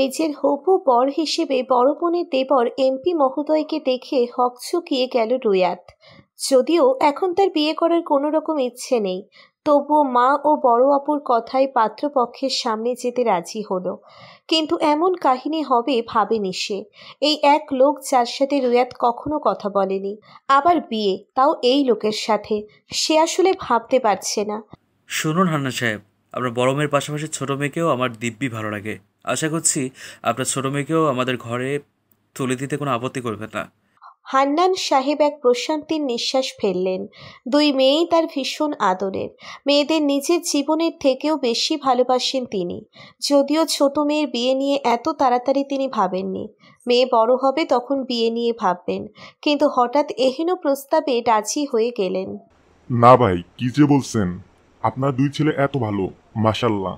নিজের হবু বর হিসেবে বড় বোনের দেবর এমপি মহোদয়কে দেখে হকচকিয়ে গেল রুয়াত যদিও এখন তার বিয়ে করার কোনো রকম ইচ্ছে নেই তবুও মা ও বড় আপুর কথায় পাত্রপক্ষের সামনে যেতে রাজি হলো কিন্তু এমন কাহিনী হবে ভাবেনি সে এই এক লোক যার সাথে রুয়াত কখনো কথা বলেনি আবার বিয়ে তাও এই লোকের সাথে সে আসলে ভাবতে পারছে না শুনুন হান্না সাহেব আপনার বড় মেয়ের পাশাপাশি ছোট মেয়েকেও আমার দিব্যি ভালো লাগে আশা করছি আপনার ছোট মেয়েকেও আমাদের ঘরে তুলে দিতে কোনো আপত্তি করবে না হান্নান সাহেব এক প্রশান্তির নিঃশ্বাস ফেললেন দুই মেয়েই তার ভীষণ আদরের মেয়েদের নিজের জীবনের থেকেও বেশি ভালোবাসেন তিনি যদিও ছোট মেয়ের বিয়ে নিয়ে এত তাড়াতাড়ি তিনি ভাবেননি মেয়ে বড় হবে তখন বিয়ে নিয়ে ভাববেন কিন্তু হঠাৎ এহেন প্রস্তাবে রাজি হয়ে গেলেন না ভাই কি যে বলছেন আপনার দুই ছেলে এত ভালো মাসাল্লাহ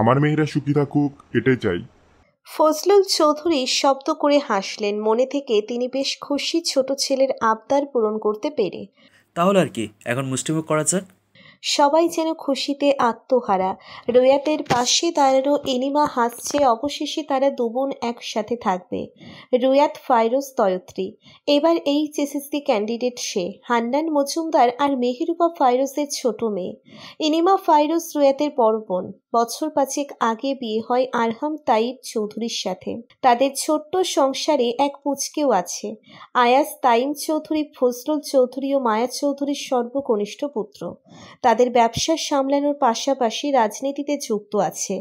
আমার মেয়েরা সুখী থাকুক এটাই চাই ফজলুল চৌধুরী শব্দ করে হাসলেন মনে থেকে তিনি বেশ খুশি ছোট ছেলের আবদার পূরণ করতে পেরে তাহলে আর কি এখন মুষ্টিমুখ করা যাক সবাই যেন খুশিতে আত্মহারা রোয়াতের পাশে দাঁড়ানো এনিমা হাসছে অবশেষে তারা দুবোন একসাথে থাকবে রোয়াত ফাইরোজ তয়ত্রী এবার এইচএসএসসি ক্যান্ডিডেট সে হান্নান মজুমদার আর মেহেরুবা ফাইরোজের ছোট মেয়ে এনিমা ফাইরোজ রোয়াতের বড় বোন বছর পাঁচেক আগে বিয়ে হয় আরহাম তাইব চৌধুরীর সাথে তাদের ছোট্ট সংসারে এক পুচকেও আছে আয়াস তাইম চৌধুরী ফজলুল চৌধুরী ও মায়া চৌধুরীর সর্বকনিষ্ঠ পুত্র তাদের ব্যবসা সামলানোর পাশাপাশি রাজনীতিতে যুক্ত আছে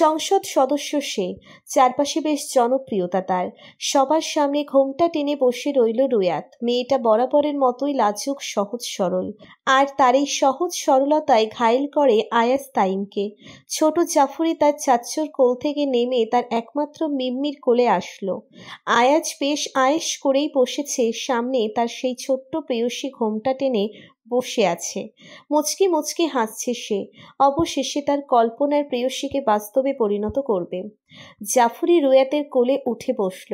সংসদ সদস্য সে চারপাশে বেশ জনপ্রিয়তা তার সবার সামনে ঘোমটা টেনে বসে রইল রুয়াত মেয়েটা বরাবরের মতোই লাজুক সহজ সরল আর তার এই সহজ সরলতায় ঘায়েল করে আয়াস তাইমকে ছোট জাফরি তার চাচ্চর কোল থেকে নেমে তার একমাত্র মিম্মির কোলে আসলো আয়াজ বেশ আয়েস করেই বসেছে সামনে তার সেই ছোট্ট প্রেয়সী ঘোমটা টেনে বসে আছে মুচকি মুচকি হাসছে সে অবশেষে তার কল্পনার প্রেয়সীকে বাস্তবে পরিণত করবে জাফরি রুয়াতের কোলে উঠে বসল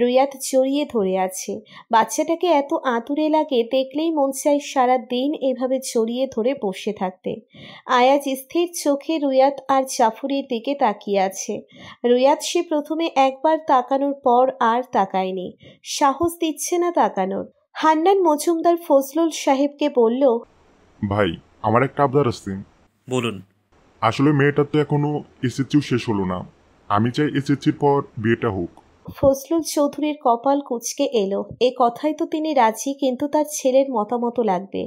রুয়াত জড়িয়ে ধরে আছে বাচ্চাটাকে এত আঁতুরে লাগে দেখলেই মন চাই সারা দিন এভাবে জড়িয়ে ধরে বসে থাকতে আয়াজ স্থির চোখে রুয়াত আর জাফরির দিকে তাকিয়ে আছে রুয়াত সে প্রথমে একবার তাকানোর পর আর তাকায়নি সাহস দিচ্ছে না তাকানোর হান্নান মজুমদার ফজলুল সাহেবকে বলল ভাই আমার একটা আবদার আছে বলুন আসলে মেয়েটার তো এখনো এসএসসিও শেষ হলো না আমি চাই এসএসসির পর বিয়েটা হোক ফজলুল চৌধুরীর কপাল কুচকে এলো এ কথাই তো তিনি রাজি কিন্তু তার ছেলের মতামত লাগবে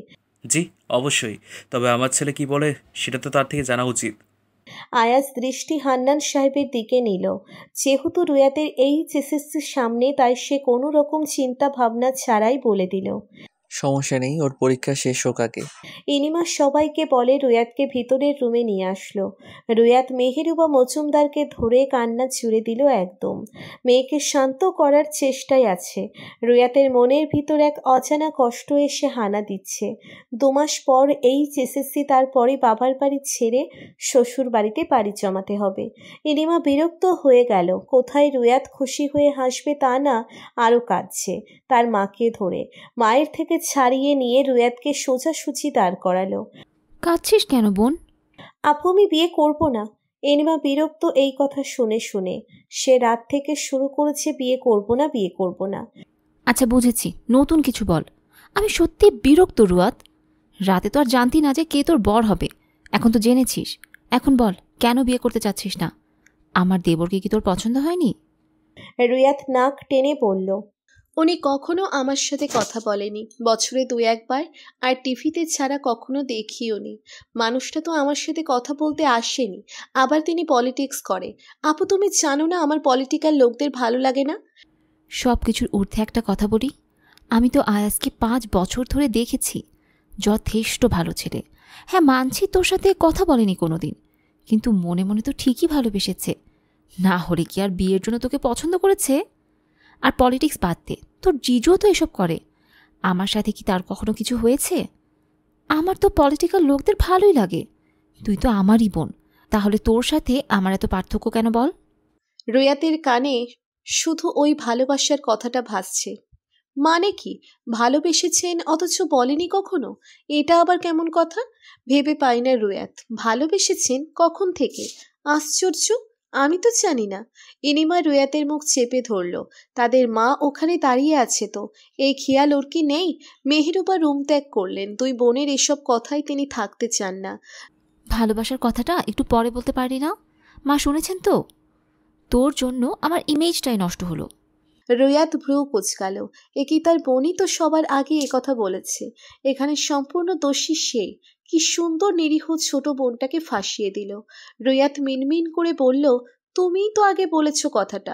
জি অবশ্যই তবে আমার ছেলে কি বলে সেটা তো তার থেকে জানা উচিত আয়াস দৃষ্টি হান্নান সাহেবের দিকে নিল যেহেতু রুয়াতের এই চেসিসের সামনে তাই সে কোনো রকম চিন্তা ভাবনা ছাড়াই বলে দিল সমস্যা নেই ওর পরীক্ষা শেষ হোক আগে ইনিমা সবাইকে বলে রুয়াতকে ভিতরের রুমে নিয়ে আসলো রুয়াত মেহেরুবা মজুমদারকে ধরে কান্না জুড়ে দিল একদম মেয়েকে শান্ত করার চেষ্টাই আছে রুয়াতের মনের ভিতর এক অজানা কষ্ট এসে হানা দিচ্ছে দুমাস পর এই চেসেসি তারপরে বাবার বাড়ি ছেড়ে শ্বশুর বাড়িতে পাড়ি জমাতে হবে ইনিমা বিরক্ত হয়ে গেল কোথায় রুয়াত খুশি হয়ে হাসবে তা না আরও কাঁদছে তার মাকে ধরে মায়ের থেকে ছাড়িয়ে নিয়ে রুয়াদকে সোজাসুজি দাঁড় করালো কাঁদছিস কেন বোন আপু আমি বিয়ে করব না এনিমা বিরক্ত এই কথা শুনে শুনে সে রাত থেকে শুরু করেছে বিয়ে করব না বিয়ে করব না আচ্ছা বুঝেছি নতুন কিছু বল আমি সত্যি বিরক্ত রুয়াত রাতে তো আর জানতি না যে কে তোর বর হবে এখন তো জেনেছিস এখন বল কেন বিয়ে করতে চাচ্ছিস না আমার দেবরকে কি তোর পছন্দ হয়নি রুয়াত নাক টেনে বলল উনি কখনো আমার সাথে কথা বলেনি বছরে দু একবার আর টিভিতে ছাড়া কখনো দেখিও নি মানুষটা তো আমার সাথে কথা বলতে আসেনি আবার তিনি পলিটিক্স করে আপু তুমি জানো না আমার পলিটিক্যাল লোকদের ভালো লাগে না সব কিছুর ঊর্ধ্বে একটা কথা বলি আমি তো আয়াজকে পাঁচ বছর ধরে দেখেছি যথেষ্ট ভালো ছেলে হ্যাঁ মানছি তোর সাথে কথা বলেনি কোনো দিন কিন্তু মনে মনে তো ঠিকই ভালোবেসেছে না হলে কি আর বিয়ের জন্য তোকে পছন্দ করেছে আর পলিটিক্স বাদ দে তোর জিজুও তো এসব করে আমার সাথে কি তার কখনো কিছু হয়েছে আমার তো পলিটিক্যাল লোকদের ভালোই লাগে তুই তো আমারই বোন তাহলে তোর সাথে আমার এত পার্থক্য কেন বল রুয়াতের কানে শুধু ওই ভালোবাসার কথাটা ভাসছে মানে কি ভালোবেসেছেন অথচ বলেনি কখনো এটা আবার কেমন কথা ভেবে পাই না রোয়াত ভালোবেসেছেন কখন থেকে আশ্চর্য আমি তো জানি না ইনিমা রুয়াতের মুখ চেপে ধরল তাদের মা ওখানে দাঁড়িয়ে আছে তো এই খেয়াল ওর কি নেই মেহেরুবা রুম ত্যাগ করলেন দুই বোনের এসব কথাই তিনি থাকতে চান না ভালোবাসার কথাটা একটু পরে বলতে পারি না মা শুনেছেন তো তোর জন্য আমার ইমেজটাই নষ্ট হলো রুয়াত ভ্রু কুচকাল একি তার বোনই তো সবার আগে কথা বলেছে এখানে সম্পূর্ণ দোষী সে কি সুন্দর নিরীহ ছোট বোনটাকে ফাঁসিয়ে দিল রুয়াত মিনমিন করে বলল তুমিই তো আগে বলেছ কথাটা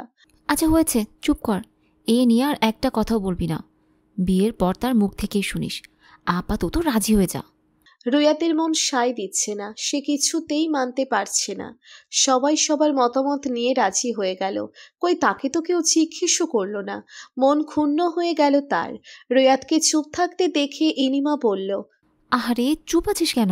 আচ্ছা হয়েছে চুপ কর এ নিয়ে আর একটা কথাও বলবি না বিয়ের পর তার মুখ থেকেই শুনিস আপাতত রাজি হয়ে যা রুয়াতের মন সায় দিচ্ছে না সে কিছুতেই মানতে পারছে না সবাই সবার মতামত নিয়ে রাজি হয়ে গেল কই তাকে তো কেউ জিজ্ঞেসও করল না মন ক্ষুণ্ণ হয়ে গেল তার রুয়াতকে চুপ থাকতে দেখে ইনিমা বলল আহারে চুপ আছিস কেন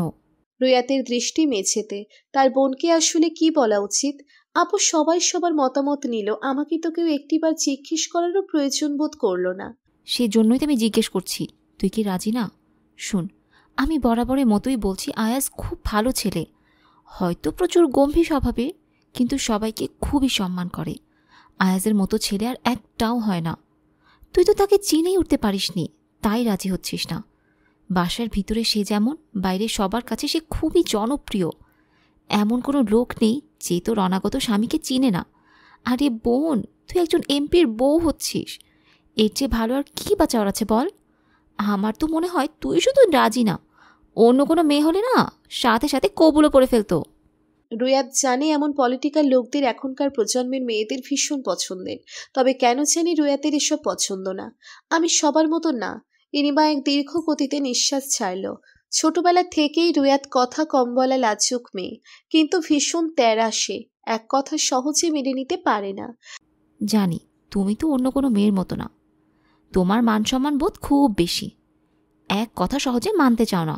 রুয়াতের দৃষ্টি মেছেতে তার বোনকে আসলে কি বলা উচিত আপু সবাই সবার মতামত নিল আমাকে তো কেউ একটিবার জিজ্ঞেস করারও প্রয়োজন বোধ করল না সেজন্যই তো আমি জিজ্ঞেস করছি তুই কি রাজি না শুন আমি বরাবরের মতোই বলছি আয়াস খুব ভালো ছেলে হয়তো প্রচুর গম্ভীর স্বভাবে কিন্তু সবাইকে খুবই সম্মান করে আয়াজের মতো ছেলে আর একটাও হয় না তুই তো তাকে চিনেই উঠতে পারিসনি তাই রাজি হচ্ছিস না বাসার ভিতরে সে যেমন বাইরে সবার কাছে সে খুবই জনপ্রিয় এমন কোনো লোক নেই যে তোর অনাগত স্বামীকে চিনে না আরে বোন তুই একজন এমপির বউ হচ্ছিস এর চেয়ে ভালো আর কী বা চাওয়ার আছে বল আমার তো মনে হয় তুই শুধু রাজি না অন্য কোনো মেয়ে হলে না সাথে সাথে কবুলও পরে ফেলতো রুয়াদ জানে এমন পলিটিক্যাল লোকদের এখনকার প্রজন্মের মেয়েদের ভীষণ পছন্দের তবে কেন জানি রুয়াতের এসব পছন্দ না আমি সবার মতো না ইনিবা এক দীর্ঘ গতিতে নিঃশ্বাস ছাড়ল ছোটবেলা থেকেই রুয়াত কথা কম বলা লাজুক মেয়ে কিন্তু ভীষণ তেরা সে এক কথা সহজে মেনে নিতে পারে না জানি তুমি তো অন্য কোনো মেয়ের মতো না তোমার সম্মান বোধ খুব বেশি এক কথা সহজে মানতে চাও না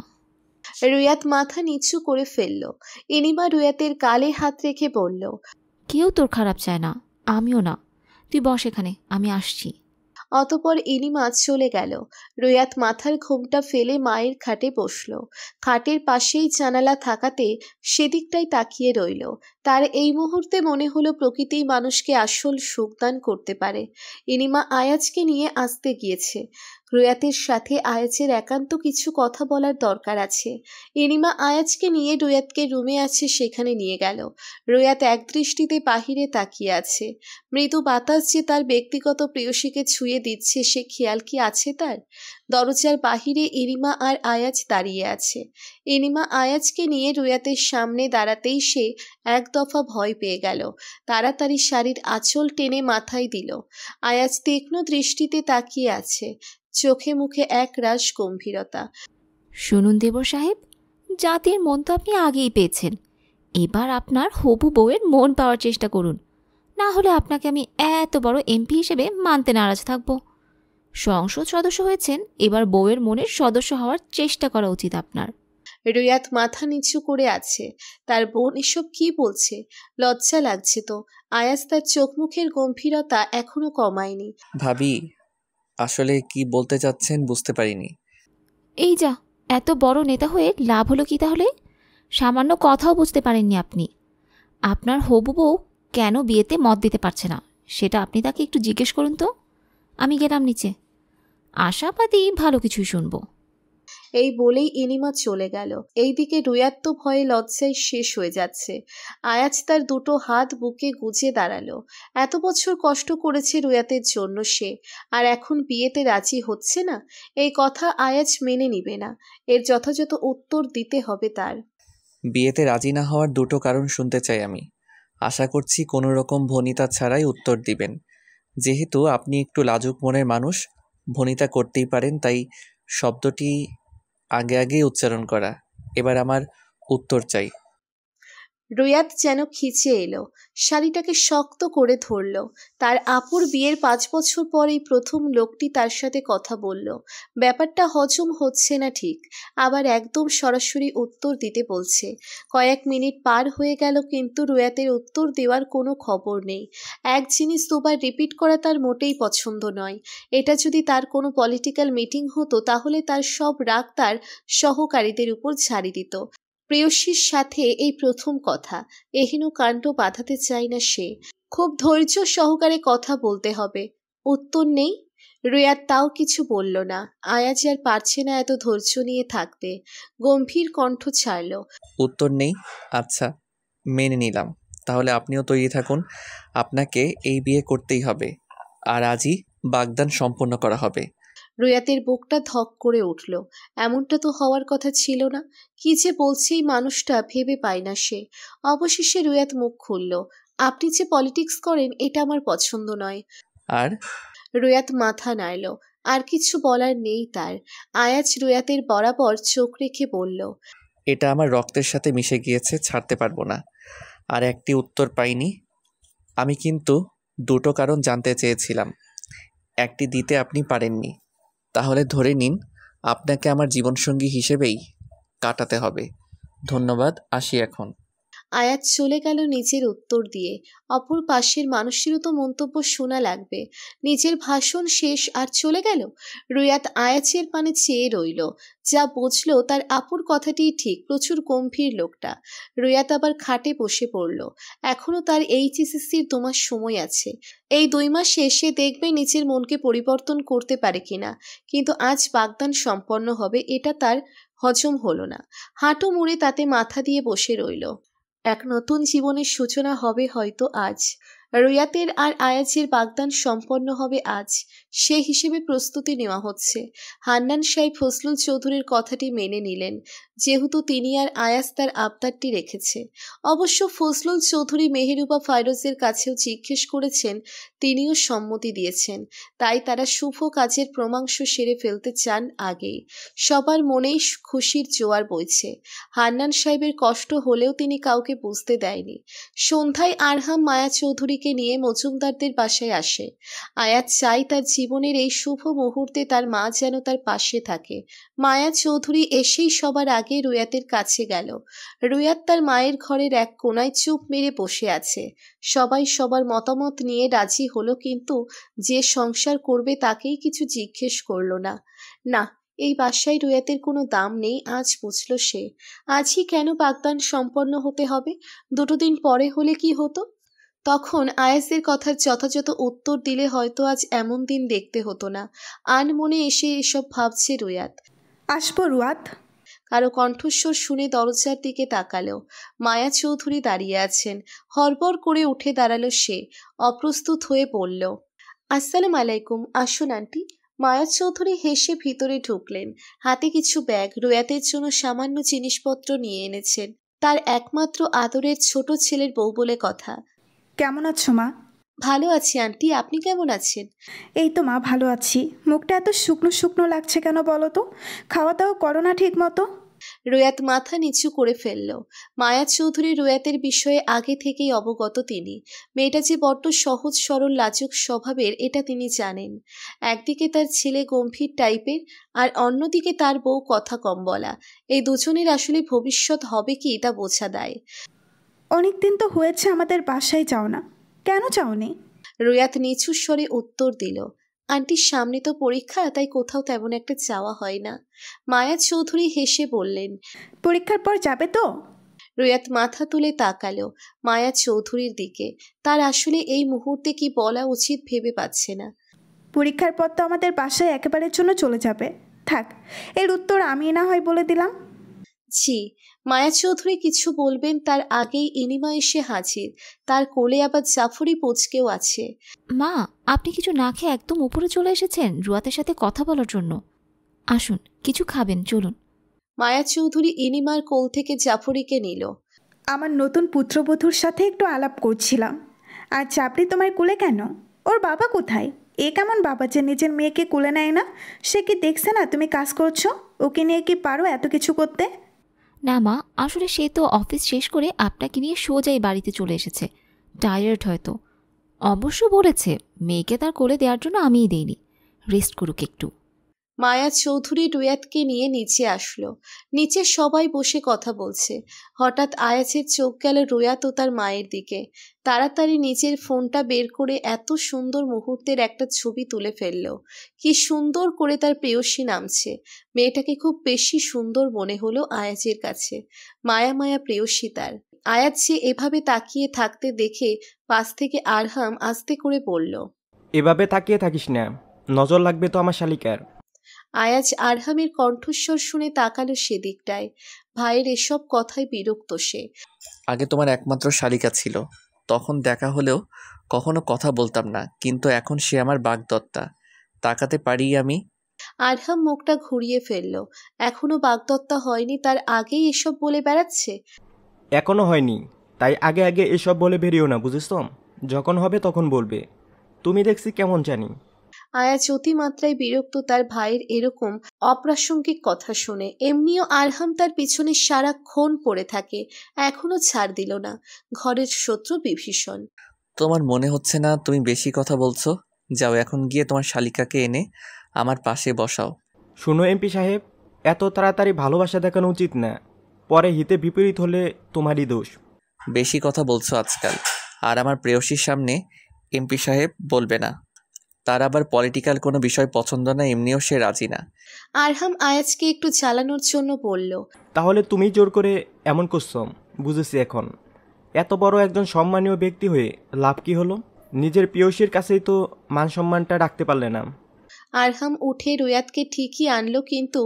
রুয়াত মাথা নিচু করে ফেলল ইনিমা রুয়াতের কালে হাত রেখে বলল কেউ তোর খারাপ চায় না আমিও না তুই বস এখানে আমি আসছি অতপর মাছ চলে গেল রুয়াত মাথার ঘুমটা ফেলে মায়ের খাটে বসল খাটের পাশেই জানালা থাকাতে সেদিকটাই তাকিয়ে রইল তার এই মুহূর্তে মনে হলো প্রকৃতিই মানুষকে আসল সুখদান করতে পারে ইনিমা আয়াজকে নিয়ে আসতে গিয়েছে রুয়াতের সাথে আয়াজের একান্ত কিছু কথা বলার দরকার আছে এনিমা আয়াজকে নিয়ে রুয়াতকে রুমে আছে সেখানে নিয়ে গেল রুয়াত একদৃষ্টিতে বাহিরে তাকিয়ে আছে মৃদু বাতাস যে তার ব্যক্তিগত প্রেয়সীকে ছুঁয়ে দিচ্ছে সে খেয়াল কি আছে তার দরজার বাহিরে এনিমা আর আয়াজ দাঁড়িয়ে আছে এনিমা আয়াজকে নিয়ে রুয়াতের সামনে দাঁড়াতেই সে এক দফা ভয় পেয়ে গেল তাড়াতাড়ি শাড়ির আঁচল টেনে মাথায় দিল আয়াজ তীক্ষ্ণ দৃষ্টিতে তাকিয়ে আছে চোখে মুখে এক রাশ গম্ভীরতা শুনুন দেব সাহেব জাতির মন তো আপনি আগেই পেয়েছেন এবার আপনার হবু বউয়ের মন পাওয়ার চেষ্টা করুন না হলে আপনাকে আমি এত বড় এমপি হিসেবে মানতে নারাজ থাকব সংসদ সদস্য হয়েছেন এবার বউয়ের মনের সদস্য হওয়ার চেষ্টা করা উচিত আপনার রিয়াত মাথা নিচু করে আছে তার বোন এসব কি বলছে লজ্জা লাগছে তো আয়াস তার চোখ মুখের গম্ভীরতা এখনো কমায়নি ভাবি আসলে কি বলতে চাচ্ছেন বুঝতে পারিনি এই যা এত বড় নেতা হয়ে লাভ হলো কি তাহলে সামান্য কথাও বুঝতে পারেননি আপনি আপনার হবু বউ কেন বিয়েতে মত দিতে পারছে না সেটা আপনি তাকে একটু জিজ্ঞেস করুন তো আমি গেলাম নিচে আশাবাদী ভালো কিছুই শুনবো এই বলেই ইনিমা চলে গেল এইদিকে দিকে তো ভয়ে লজ্জায় শেষ হয়ে যাচ্ছে আয়াজ তার দুটো হাত বুকে গুজে দাঁড়ালো এত বছর কষ্ট করেছে রুয়াতের জন্য সে আর এখন বিয়েতে রাজি হচ্ছে না এই কথা আয়াজ মেনে নিবে না এর যথাযথ উত্তর দিতে হবে তার বিয়েতে রাজি না হওয়ার দুটো কারণ শুনতে চাই আমি আশা করছি কোনো রকম ভনিতা ছাড়াই উত্তর দিবেন যেহেতু আপনি একটু লাজুক মনের মানুষ ভনিতা করতেই পারেন তাই শব্দটি আগে আগেই উচ্চারণ করা এবার আমার উত্তর চাই রুয়াদ যেন খিচে এলো শাড়িটাকে শক্ত করে ধরল তার আপুর বিয়ের পাঁচ বছর পরেই প্রথম লোকটি তার সাথে কথা বলল ব্যাপারটা হজম হচ্ছে না ঠিক আবার একদম সরাসরি উত্তর দিতে বলছে কয়েক মিনিট পার হয়ে গেল কিন্তু রুয়াতের উত্তর দেওয়ার কোনো খবর নেই এক জিনিস দুবার রিপিট করা তার মোটেই পছন্দ নয় এটা যদি তার কোনো পলিটিক্যাল মিটিং হতো তাহলে তার সব রাগ তার সহকারীদের উপর ছাড়ি দিত প্রেয়সীর সাথে এই প্রথম কথা এহিনু কাণ্ড বাঁধাতে চায় না সে খুব ধৈর্য সহকারে কথা বলতে হবে উত্তর নেই রেয়ার তাও কিছু বলল না আয়াজ আর পারছে না এত ধৈর্য নিয়ে থাকতে গম্ভীর কণ্ঠ ছাড়ল উত্তর নেই আচ্ছা মেনে নিলাম তাহলে আপনিও তৈরি থাকুন আপনাকে এই বিয়ে করতেই হবে আর আজই বাগদান সম্পন্ন করা হবে রুয়াতের বুকটা ধক করে উঠল এমনটা তো হওয়ার কথা ছিল না কি যে বলছে এই মানুষটা ভেবে পায় না সে অবশেষে রুয়াত মুখ খুলল আপনি যে পলিটিক্স করেন এটা আমার পছন্দ নয় আর রুয়াত মাথা নাড়ল আর কিছু বলার নেই তার আয়াজ রুয়াতের বরাবর চোখ রেখে বলল এটা আমার রক্তের সাথে মিশে গিয়েছে ছাড়তে পারবো না আর একটি উত্তর পাইনি আমি কিন্তু দুটো কারণ জানতে চেয়েছিলাম একটি দিতে আপনি পারেননি তাহলে ধরে নিন আপনাকে আমার জীবনসঙ্গী হিসেবেই কাটাতে হবে ধন্যবাদ আসি এখন আয়াত চলে গেল নিজের উত্তর দিয়ে অপর পাশের মানুষেরও তো মন্তব্য শোনা লাগবে নিজের ভাষণ শেষ আর চলে গেল রুয়াত আয়াচের পানে চেয়ে রইল যা বুঝল তার আপুর কথাটি ঠিক প্রচুর গম্ভীর লোকটা রুয়াত আবার খাটে বসে পড়ল এখনও তার এইচএসএসসির দুমাস সময় আছে এই দুই মাস শেষে দেখবে নিজের মনকে পরিবর্তন করতে পারে কিনা কিন্তু আজ বাগদান সম্পন্ন হবে এটা তার হজম হলো না হাঁটু মুড়ে তাতে মাথা দিয়ে বসে রইল এক নতুন জীবনের সূচনা হবে হয়তো আজ রুয়াতের আর আয়াজের বাগদান সম্পন্ন হবে আজ সে হিসেবে প্রস্তুতি নেওয়া হচ্ছে হান্নান সাহেব ফসলুল চৌধুরীর কথাটি মেনে নিলেন যেহেতু তিনি আর আয়াস তার আবদারটি রেখেছে অবশ্য ফজলুল চৌধুরী মেহেরুবা ফাইরোজের কাছেও জিজ্ঞেস করেছেন তিনিও সম্মতি দিয়েছেন তাই তারা শুভ কাজের প্রমাংশ সেরে ফেলতে চান আগেই সবার মনেই খুশির জোয়ার বইছে হান্নান সাহেবের কষ্ট হলেও তিনি কাউকে বুঝতে দেয়নি সন্ধ্যায় আরহাম মায়া চৌধুরীকে আয়াতকে নিয়ে মজুমদারদের বাসায় আসে আয়াত চাই তার জীবনের এই শুভ মুহূর্তে তার মা যেন তার পাশে থাকে মায়া চৌধুরী এসেই সবার আগে রুয়াতের কাছে গেল রুয়াত তার মায়ের ঘরের এক কোনায় চুপ মেরে বসে আছে সবাই সবার মতামত নিয়ে রাজি হলো কিন্তু যে সংসার করবে তাকেই কিছু জিজ্ঞেস করল না না এই বাসায় রুয়াতের কোনো দাম নেই আজ বুঝল সে আজই কেন বাগদান সম্পন্ন হতে হবে দুটো দিন পরে হলে কি হতো তখন আয়াসের কথার যথাযথ উত্তর দিলে হয়তো আজ এমন দিন দেখতে হতো না আন মনে এসে এসব ভাবছে রুয়াত আসবো রুয়াত কারো কণ্ঠস্বর শুনে দরজার দিকে তাকালো মায়া চৌধুরী দাঁড়িয়ে আছেন হরবর করে উঠে দাঁড়ালো সে অপ্রস্তুত হয়ে পড়ল আসসালাম আলাইকুম আসুন আন্টি মায়া চৌধুরী হেসে ভিতরে ঢুকলেন হাতে কিছু ব্যাগ রোয়াতের জন্য সামান্য জিনিসপত্র নিয়ে এনেছেন তার একমাত্র আদরের ছোট ছেলের বউ বলে কথা কেমন আছো মা ভালো আছি আন্টি আপনি কেমন আছেন এই তো মা ভালো আছি মুখটা এত শুকনো শুকনো লাগছে কেন বলো তো খাওয়া দাওয়া করো না ঠিক মতো রোয়াত মাথা নিচু করে ফেলল মায়া চৌধুরী রোয়াতের বিষয়ে আগে থেকেই অবগত তিনি মেয়েটা যে বড্ড সহজ সরল লাজুক স্বভাবের এটা তিনি জানেন একদিকে তার ছেলে গম্ভীর টাইপের আর অন্যদিকে তার বউ কথা কম বলা এই দুজনের আসলে ভবিষ্যৎ হবে কি তা বোঝা দেয় অনেক দিন তো হয়েছে আমাদের বাসায় যাও না কেন চাওনি রুয়াত নিচু স্বরে উত্তর দিল আন্টির সামনে তো পরীক্ষা তাই কোথাও তেমন একটা যাওয়া হয় না মায়া চৌধুরী হেসে বললেন পরীক্ষার পর যাবে তো রুয়াত মাথা তুলে তাকালো মায়া চৌধুরীর দিকে তার আসলে এই মুহূর্তে কি বলা উচিত ভেবে পাচ্ছে না পরীক্ষার পর তো আমাদের বাসায় একেবারের জন্য চলে যাবে থাক এর উত্তর আমি না হয় বলে দিলাম জি মায়া চৌধুরী কিছু বলবেন তার আগেই ইনিমা এসে হাজির তার কোলে আবার জাফরি পোচকেও আছে মা আপনি কিছু না খেয়ে একদম উপরে চলে এসেছেন রুয়াতের সাথে কথা বলার জন্য আসুন কিছু খাবেন চলুন মায়া চৌধুরী ইনিমার কোল থেকে জাফরিকে নিল আমার নতুন পুত্রবধূর সাথে একটু আলাপ করছিলাম আর চাপড়ি তোমার কোলে কেন ওর বাবা কোথায় এ কেমন বাবা যে নিজের মেয়েকে কোলে নেয় না সে কি দেখছে না তুমি কাজ করছো ওকে নিয়ে কি পারো এত কিছু করতে না মা আসলে সে তো অফিস শেষ করে আপনাকে নিয়ে সোজাই বাড়িতে চলে এসেছে টায়ার্ড হয়তো অবশ্য বলেছে মেয়েকে তার কোলে দেওয়ার জন্য আমিই দেইনি রেস্ট করুক একটু মায়া চৌধুরী টুয়াতকে নিয়ে নিচে আসলো নিচে সবাই বসে কথা বলছে হঠাৎ আয়াছের চোখ গেল রুয়াত ও তার মায়ের দিকে তাড়াতাড়ি নিজের ফোনটা বের করে এত সুন্দর মুহূর্তের একটা ছবি তুলে ফেললো কি সুন্দর করে তার প্রেয়সী নামছে মেয়েটাকে খুব বেশি সুন্দর মনে হলো আয়াজের কাছে মায়া মায়া প্রেয়সী তার আয়াজ সে এভাবে তাকিয়ে থাকতে দেখে পাশ থেকে আরহাম আস্তে করে বলল এভাবে তাকিয়ে থাকিস না নজর লাগবে তো আমার শালিকার আয়াজ আরহামের কণ্ঠস্বর শুনে তাকালো সেদিকটায় ভাইয়ের এসব কথায় বিরক্ত সে আগে তোমার একমাত্র শালিকা ছিল তখন দেখা হলেও কখনো কথা বলতাম না কিন্তু এখন সে আমার বাগদত্তা তাকাতে পারি আমি আরহাম মুখটা ঘুরিয়ে ফেললো এখনো বাগদত্তা হয়নি তার আগেই এসব বলে বেড়াচ্ছে এখনো হয়নি তাই আগে আগে এসব বলে বেরিও না বুঝেছ যখন হবে তখন বলবে তুমি দেখছি কেমন জানি আয়াজ অতিমাত্রায় বিরক্ত তার ভাইয়ের এরকম অপ্রাসঙ্গিক কথা শুনে এমনিও আরহাম তার পিছনে সারাক্ষণ পড়ে থাকে এখনো ছাড় দিল না ঘরের শত্রু বিভীষণ তোমার মনে হচ্ছে না তুমি বেশি কথা বলছো যাও এখন গিয়ে তোমার শালিকাকে এনে আমার পাশে বসাও শুনো এমপি সাহেব এত তাড়াতাড়ি ভালোবাসা দেখানো উচিত না পরে হিতে বিপরীত হলে তোমারই দোষ বেশি কথা বলছো আজকাল আর আমার প্রেয়সীর সামনে এমপি সাহেব বলবে না তার আবার পলিটিক্যাল কোনো বিষয় পছন্দ না এমনিও সে রাজি না আরহাম আয়াজকে একটু চালানোর জন্য বলল তাহলে তুমি জোর করে এমন করছম বুঝেছি এখন এত বড় একজন সম্মানীয় ব্যক্তি হয়ে লাভ কি হলো নিজের প্রিয়সীর কাছেই তো মান সম্মানটা রাখতে পারলে না আরহাম উঠে রুয়াদকে ঠিকই আনলো কিন্তু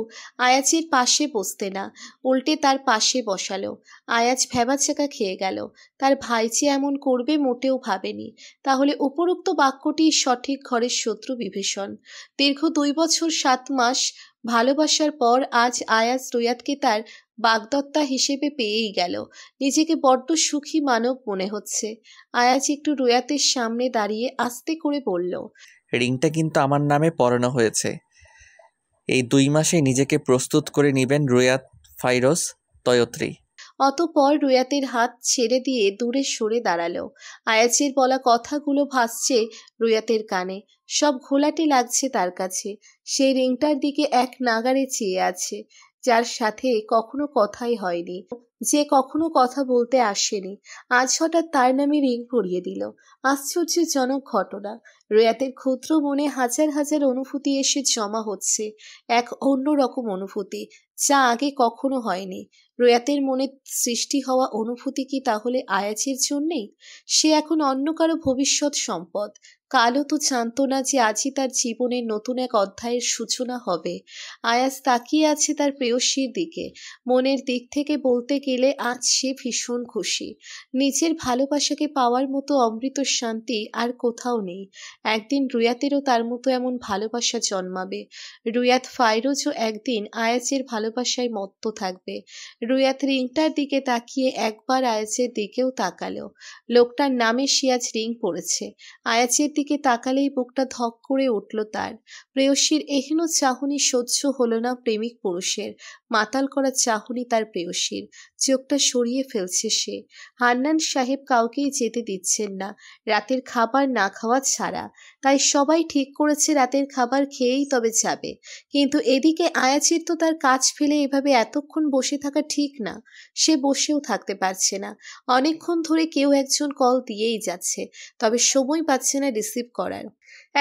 আয়াজের পাশে বসতে না উল্টে তার পাশে বসালো আয়াজ ভেবাচাকা খেয়ে গেল তার ভাই যে এমন করবে মোটেও ভাবেনি তাহলে উপরোক্ত বাক্যটি সঠিক ঘরের শত্রু বিভীষণ দীর্ঘ দুই বছর সাত মাস ভালোবাসার পর আজ আয়াজ রুয়াদকে তার বাগদত্তা হিসেবে পেয়েই গেল নিজেকে বড্ড সুখী মানব মনে হচ্ছে আয়াজ একটু রুয়াতের সামনে দাঁড়িয়ে আস্তে করে বলল রিংটা কিন্তু আমার নামে পরানো হয়েছে এই দুই মাসে নিজেকে প্রস্তুত করে নেবেন রুয়াত ফাইরোস তয়ত্রী অতপর রুয়াতের হাত ছেড়ে দিয়ে দূরে সরে দাঁড়ালো আয়াচির বলা কথাগুলো ভাসছে রুয়াতের কানে সব ঘোলাটে লাগছে তার কাছে সেই রিংটার দিকে এক নাগারে চেয়ে আছে যার সাথে কখনো কথাই হয়নি যে কখনো কথা বলতে আসেনি আজ হঠাৎ তার নামে রিং পরিয়ে দিল আশ্চর্যজনক ঘটনা রেয়াতের ক্ষুদ্র মনে হাজার হাজার অনুভূতি এসে জমা হচ্ছে এক অন্য রকম অনুভূতি যা আগে কখনো হয়নি রোয়াতের মনে সৃষ্টি হওয়া অনুভূতি কি তাহলে আয়াচের জন্যেই সে এখন অন্য কারো ভবিষ্যৎ সম্পদ কালও তো জানত না যে আজই তার জীবনের নতুন এক অধ্যায়ের সূচনা হবে আয়াস তাকিয়ে আছে তার প্রেয়সীর দিকে মনের দিক থেকে বলতে গেলে আজ সে ভীষণ খুশি নিজের ভালোবাসাকে পাওয়ার মতো অমৃত শান্তি আর কোথাও নেই একদিন রুয়াতেরও তার মতো এমন ভালোবাসা জন্মাবে রুয়াত ফাইরোজও একদিন আয়াজের ভালোবাসায় মত্ত থাকবে রুয়াত রিংটার দিকে তাকিয়ে একবার আয়াজের দিকেও তাকালো লোকটার নামে সিয়াজ রিং পড়েছে আয়াচের দিকে তাকালেই বুকটা ধক করে উঠল তার প্রেয়সীর এহেন চাহনি সহ্য হল না প্রেমিক পুরুষের মাতাল করা চাহনি তার প্রেয়সীর চোখটা সরিয়ে ফেলছে সে হান্নান সাহেব কাউকেই যেতে দিচ্ছেন না রাতের খাবার না খাওয়া ছাড়া তাই সবাই ঠিক করেছে রাতের খাবার খেয়েই তবে যাবে কিন্তু এদিকে আয়াচির তো তার কাজ ফেলে এভাবে এতক্ষণ বসে থাকা ঠিক না সে বসেও থাকতে পারছে না অনেকক্ষণ ধরে কেউ একজন কল দিয়েই যাচ্ছে তবে সময় পাচ্ছে না রিসিভ করার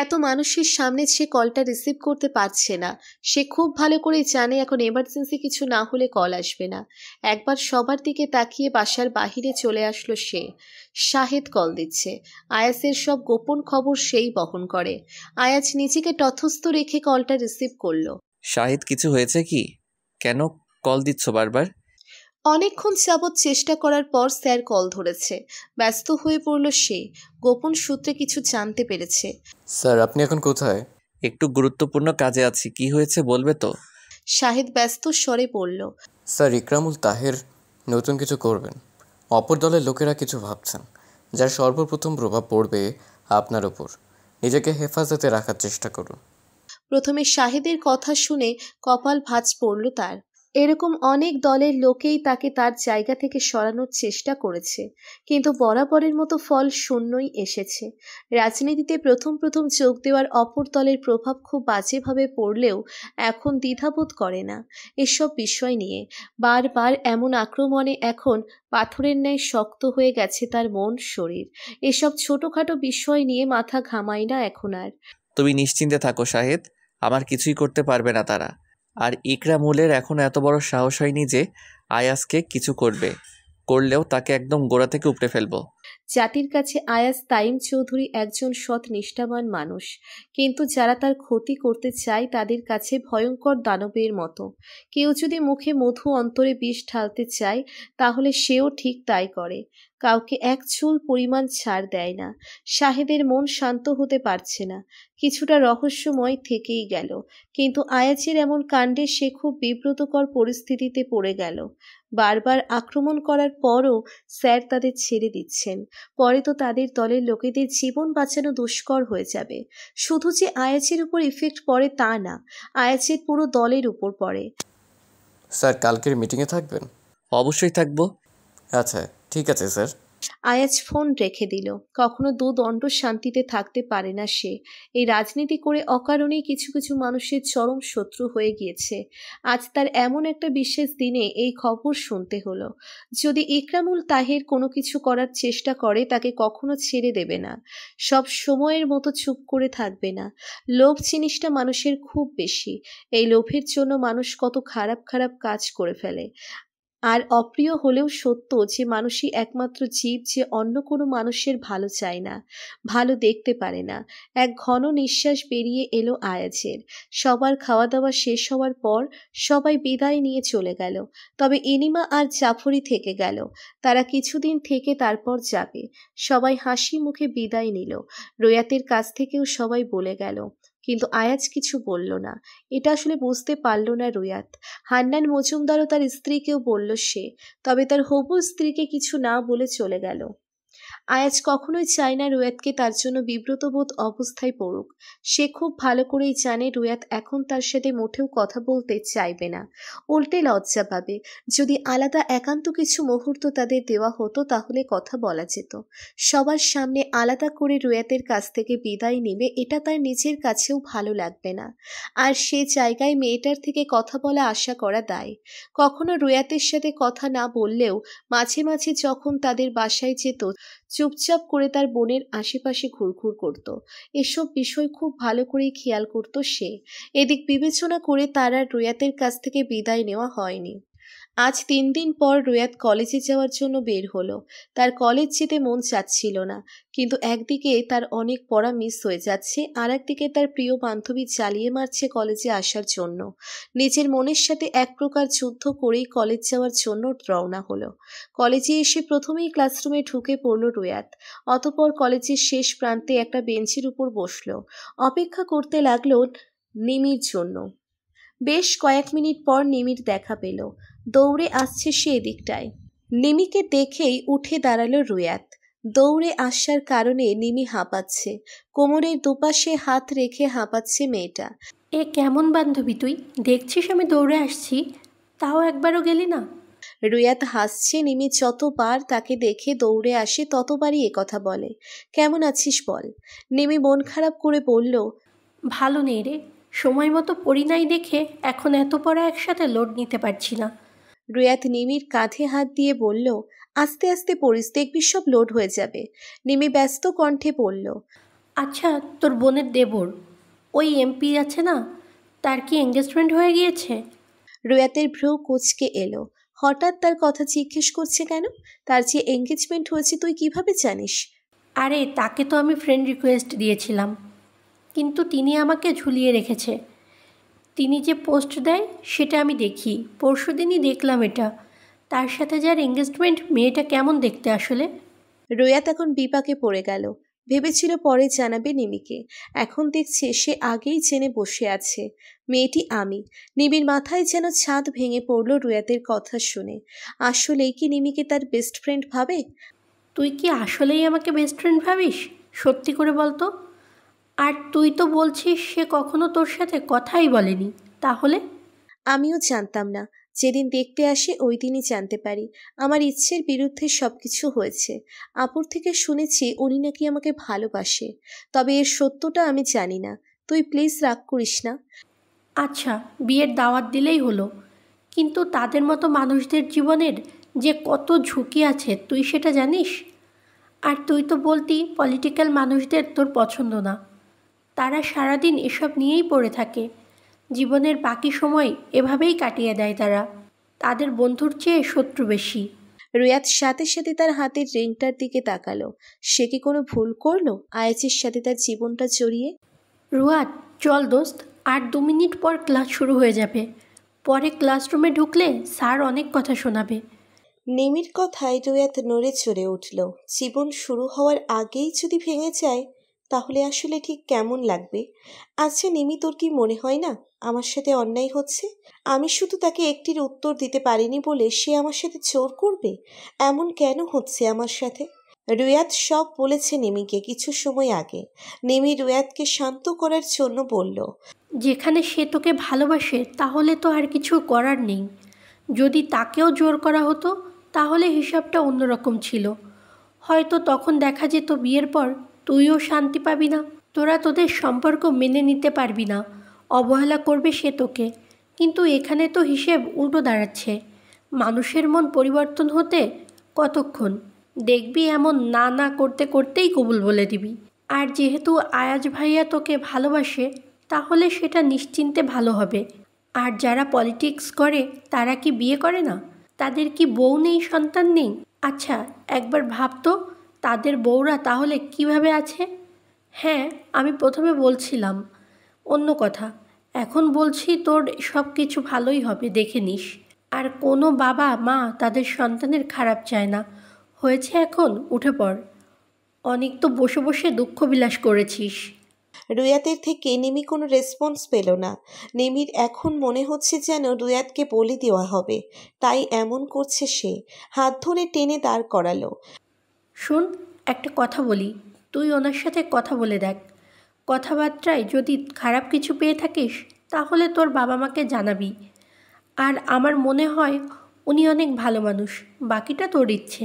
এত মানুষের সামনে সে কলটা রিসিভ করতে পারছে না সে খুব ভালো করে জানে এখন এমার্জেন্সি কিছু না হলে কল আসবে না একবার সবার দিকে তাকিয়ে বাসার বাহিরে চলে আসলো সে শাহেদ কল দিচ্ছে আয়াসের সব গোপন খবর সেই বহন করে আয়াজ নিজেকে তথস্থ রেখে কলটা রিসিভ করলো শাহেদ কিছু হয়েছে কি কেন কল দিচ্ছ বারবার অনেকক্ষণ যাবৎ চেষ্টা করার পর স্যার কল ধরেছে ব্যস্ত হয়ে পড়ল সে গোপন সূত্রে কিছু জানতে পেরেছে স্যার আপনি এখন কোথায় একটু গুরুত্বপূর্ণ কাজে আছি কি হয়েছে বলবে তো শাহিদ ব্যস্ত স্বরে বলল স্যার ইকরামুল তাহের নতুন কিছু করবেন অপর দলের লোকেরা কিছু ভাবছেন যার সর্বপ্রথম প্রভাব পড়বে আপনার ওপর নিজেকে হেফাজতে রাখার চেষ্টা করুন প্রথমে শাহিদের কথা শুনে কপাল ভাঁজ পড়ল তার এরকম অনেক দলের লোকেই তাকে তার জায়গা থেকে সরানোর চেষ্টা করেছে কিন্তু বরাবরের মতো ফল শূন্যই এসেছে রাজনীতিতে প্রথম প্রথম যোগ দেওয়ার অপর দলের প্রভাব খুব বাজেভাবে পড়লেও এখন দ্বিধাবোধ করে না এসব বিষয় নিয়ে বারবার এমন আক্রমণে এখন পাথরের ন্যায় শক্ত হয়ে গেছে তার মন শরীর এসব ছোটোখাটো বিষয় নিয়ে মাথা ঘামায় না এখন আর তুমি নিশ্চিন্তে থাকো শাহেদ আমার কিছুই করতে পারবে না তারা আর এখন এত বড় সাহস হয়নি যে আয়াসকে কিছু করবে করলেও তাকে একদম গোড়া থেকে উপড়ে ফেলবো জাতির কাছে আয়াস তাইম চৌধুরী একজন সৎ নিষ্ঠাবান মানুষ কিন্তু যারা তার ক্ষতি করতে চায় তাদের কাছে ভয়ঙ্কর দানবের মতো কেউ যদি মুখে মধু অন্তরে বিষ ঢালতে চায় তাহলে সেও ঠিক তাই করে কাউকে এক চুল পরিমাণ ছাড় দেয় না সাহেবের মন শান্ত হতে পারছে না কিছুটা রহস্যময় থেকেই গেল কিন্তু আয়াচের এমন কাণ্ডে সে খুব বিব্রতকর পরিস্থিতিতে পড়ে গেল বারবার আক্রমণ করার পরও স্যার তাদের ছেড়ে দিচ্ছেন পরে তো তাদের দলের লোকেদের জীবন বাঁচানো দুষ্কর হয়ে যাবে শুধু যে আয়াচের উপর ইফেক্ট পড়ে তা না আয়াচের পুরো দলের উপর পড়ে স্যার কালকের মিটিংয়ে থাকবেন অবশ্যই থাকবো আচ্ছা ঠিক আছে স্যার আয়াজ ফোন রেখে দিল কখনো দু দণ্ড শান্তিতে থাকতে পারে না সে এই রাজনীতি করে অকারণেই কিছু কিছু মানুষের চরম শত্রু হয়ে গিয়েছে আজ তার এমন একটা বিশেষ দিনে এই খবর শুনতে হলো যদি ইকরামুল তাহের কোনো কিছু করার চেষ্টা করে তাকে কখনো ছেড়ে দেবে না সব সময়ের মতো চুপ করে থাকবে না লোভ জিনিসটা মানুষের খুব বেশি এই লোভের জন্য মানুষ কত খারাপ খারাপ কাজ করে ফেলে আর অপ্রিয় হলেও সত্য যে মানুষই একমাত্র জীব যে অন্য কোনো মানুষের ভালো চায় না ভালো দেখতে পারে না এক ঘন নিঃশ্বাস বেরিয়ে এলো আয়াজের সবার খাওয়া দাওয়া শেষ হওয়ার পর সবাই বিদায় নিয়ে চলে গেল তবে এনিমা আর চাফরি থেকে গেল তারা কিছুদিন থেকে তারপর যাবে সবাই হাসি মুখে বিদায় নিল রোয়াতের কাছ থেকেও সবাই বলে গেল কিন্তু আয়াজ কিছু বলল না এটা আসলে বুঝতে পারল না রুয়াত হান্নান মজুমদারও তার স্ত্রীকেও বলল সে তবে তার হবু স্ত্রীকে কিছু না বলে চলে গেল আয়াজ কখনোই চায় না রুয়াতকে তার জন্য বিব্রতবোধ অবস্থায় পড়ুক সে খুব ভালো করেই জানে রুয়াত এখন তার সাথে মোটেও কথা বলতে চাইবে না উল্টে লজ্জা পাবে যদি আলাদা একান্ত কিছু মুহূর্ত তাদের দেওয়া হতো তাহলে কথা বলা যেত সবার সামনে আলাদা করে রুয়াতের কাছ থেকে বিদায় নেবে এটা তার নিজের কাছেও ভালো লাগবে না আর সে জায়গায় মেয়েটার থেকে কথা বলা আশা করা দায় কখনো রুয়াতের সাথে কথা না বললেও মাঝে মাঝে যখন তাদের বাসায় যেত চুপচাপ করে তার বোনের আশেপাশে ঘুরঘুর করত এসব বিষয় খুব ভালো করে খেয়াল করত সে এদিক বিবেচনা করে তারা আর রুয়াতের কাছ থেকে বিদায় নেওয়া হয়নি আজ তিন দিন পর রুয়াত কলেজে যাওয়ার জন্য বের হলো তার কলেজ যেতে মন চাচ্ছিল না কিন্তু একদিকে তার অনেক পড়া মিস হয়ে যাচ্ছে আর একদিকে তার প্রিয় বান্ধবী চালিয়ে মারছে কলেজে আসার জন্য নিজের মনের সাথে এক প্রকার যুদ্ধ করেই কলেজ যাওয়ার জন্য রওনা হলো কলেজে এসে প্রথমেই ক্লাসরুমে ঢুকে পড়ল রুয়াত অতপর কলেজের শেষ প্রান্তে একটা বেঞ্চের উপর বসলো অপেক্ষা করতে লাগলো নিমির জন্য বেশ কয়েক মিনিট পর নিমির দেখা পেল দৌড়ে আসছে সেই দিকটায় নিমিকে দেখেই উঠে দাঁড়ালো রুয়াত দৌড়ে আসার কারণে নিমি হাঁপাচ্ছে কোমরের দুপাশে হাত রেখে হাঁপাচ্ছে মেয়েটা এ কেমন বান্ধবী তুই দেখছিস আমি দৌড়ে আসছি তাও একবারও গেলি না রুয়াত হাসছে নিমি যতবার তাকে দেখে দৌড়ে আসে ততবারই এ কথা বলে কেমন আছিস বল নিমি মন খারাপ করে বলল ভালো নেই রে সময় মতো পড়ি নাই দেখে এখন এত পড়া একসাথে লোড নিতে পারছি না রুয়াত নিমির কাঁধে হাত দিয়ে বলল আস্তে আস্তে পড়িস দেখবি সব লোড হয়ে যাবে নিমি ব্যস্ত কণ্ঠে বলল আচ্ছা তোর বোনের দেবর ওই এমপি আছে না তার কি এঙ্গেজমেন্ট হয়ে গিয়েছে রুয়াতের ভ্রু কুচকে এলো হঠাৎ তার কথা জিজ্ঞেস করছে কেন তার যে এঙ্গেজমেন্ট হয়েছে তুই কিভাবে জানিস আরে তাকে তো আমি ফ্রেন্ড রিকোয়েস্ট দিয়েছিলাম কিন্তু তিনি আমাকে ঝুলিয়ে রেখেছে তিনি যে পোস্ট দেয় সেটা আমি দেখি পরশু দিনই দেখলাম এটা তার সাথে যার এঙ্গেজমেন্ট মেয়েটা কেমন দেখতে আসলে রোয়া তখন বিপাকে পড়ে গেল ভেবেছিল পরে জানাবে নিমিকে এখন দেখছে সে আগেই জেনে বসে আছে মেয়েটি আমি নিমির মাথায় যেন ছাদ ভেঙে পড়ল রুয়াদের কথা শুনে আসলেই কি নিমিকে তার বেস্ট ফ্রেন্ড ভাবে তুই কি আসলেই আমাকে বেস্ট ফ্রেন্ড ভাবিস সত্যি করে বলতো আর তুই তো বলছিস সে কখনো তোর সাথে কথাই বলেনি তাহলে আমিও জানতাম না যেদিন দেখতে আসে ওই দিনই জানতে পারি আমার ইচ্ছের বিরুদ্ধে সব কিছু হয়েছে আপুর থেকে শুনেছি উনি নাকি আমাকে ভালোবাসে তবে এর সত্যটা আমি জানি না তুই প্লিজ রাগ করিস না আচ্ছা বিয়ের দাওয়াত দিলেই হলো কিন্তু তাদের মতো মানুষদের জীবনের যে কত ঝুঁকি আছে তুই সেটা জানিস আর তুই তো বলতি পলিটিক্যাল মানুষদের তোর পছন্দ না তারা সারাদিন এসব নিয়েই পড়ে থাকে জীবনের বাকি সময় এভাবেই কাটিয়ে দেয় তারা তাদের বন্ধুর চেয়ে শত্রু বেশি রিয়াদ সাথে সাথে তার হাতের রিংটার দিকে তাকালো সে কি কোনো ভুল করলো আয়েসের সাথে তার জীবনটা জড়িয়ে রুয়াদ চল দোস্ত আর দু মিনিট পর ক্লাস শুরু হয়ে যাবে পরে ক্লাসরুমে ঢুকলে স্যার অনেক কথা শোনাবে নেমির কথায় রুয়াত নড়ে চড়ে উঠল জীবন শুরু হওয়ার আগেই যদি ভেঙে যায় তাহলে আসলে ঠিক কেমন লাগবে আচ্ছা নিমি তোর কি মনে হয় না আমার সাথে অন্যায় হচ্ছে আমি শুধু তাকে একটির উত্তর দিতে পারিনি বলে সে আমার সাথে চোর করবে এমন কেন হচ্ছে আমার সাথে রুয়াত সব বলেছে নেমিকে কিছু সময় আগে নেমি রুয়াতকে শান্ত করার জন্য বলল যেখানে সে তোকে ভালোবাসে তাহলে তো আর কিছু করার নেই যদি তাকেও জোর করা হতো তাহলে হিসাবটা অন্যরকম ছিল হয়তো তখন দেখা যেত বিয়ের পর তুইও শান্তি পাবি না তোরা তোদের সম্পর্ক মেনে নিতে পারবি না অবহেলা করবে সে তোকে কিন্তু এখানে তো হিসেব উল্টো দাঁড়াচ্ছে মানুষের মন পরিবর্তন হতে কতক্ষণ দেখবি এমন না না করতে করতেই কবুল বলে দিবি আর যেহেতু আয়াজ ভাইয়া তোকে ভালোবাসে তাহলে সেটা নিশ্চিন্তে ভালো হবে আর যারা পলিটিক্স করে তারা কি বিয়ে করে না তাদের কি বউ নেই সন্তান নেই আচ্ছা একবার ভাবতো তাদের বউরা তাহলে কিভাবে আছে হ্যাঁ আমি প্রথমে বলছিলাম অন্য কথা এখন বলছি তোর সব কিছু ভালোই হবে দেখে নিস আর কোনো বাবা মা তাদের সন্তানের খারাপ চায় না হয়েছে এখন উঠে পড় অনেক তো বসে বসে দুঃখ বিলাস করেছিস রুয়াতের থেকে নিমি কোনো রেসপন্স পেল না নিমির এখন মনে হচ্ছে যেন রুয়াতকে বলি দেওয়া হবে তাই এমন করছে সে হাত ধরে টেনে দাঁড় করালো শোন একটা কথা বলি তুই ওনার সাথে কথা বলে দেখ কথাবার্তায় যদি খারাপ কিছু পেয়ে থাকিস তাহলে তোর বাবা মাকে জানাবি আর আমার মনে হয় উনি অনেক ভালো মানুষ বাকিটা তোর ইচ্ছে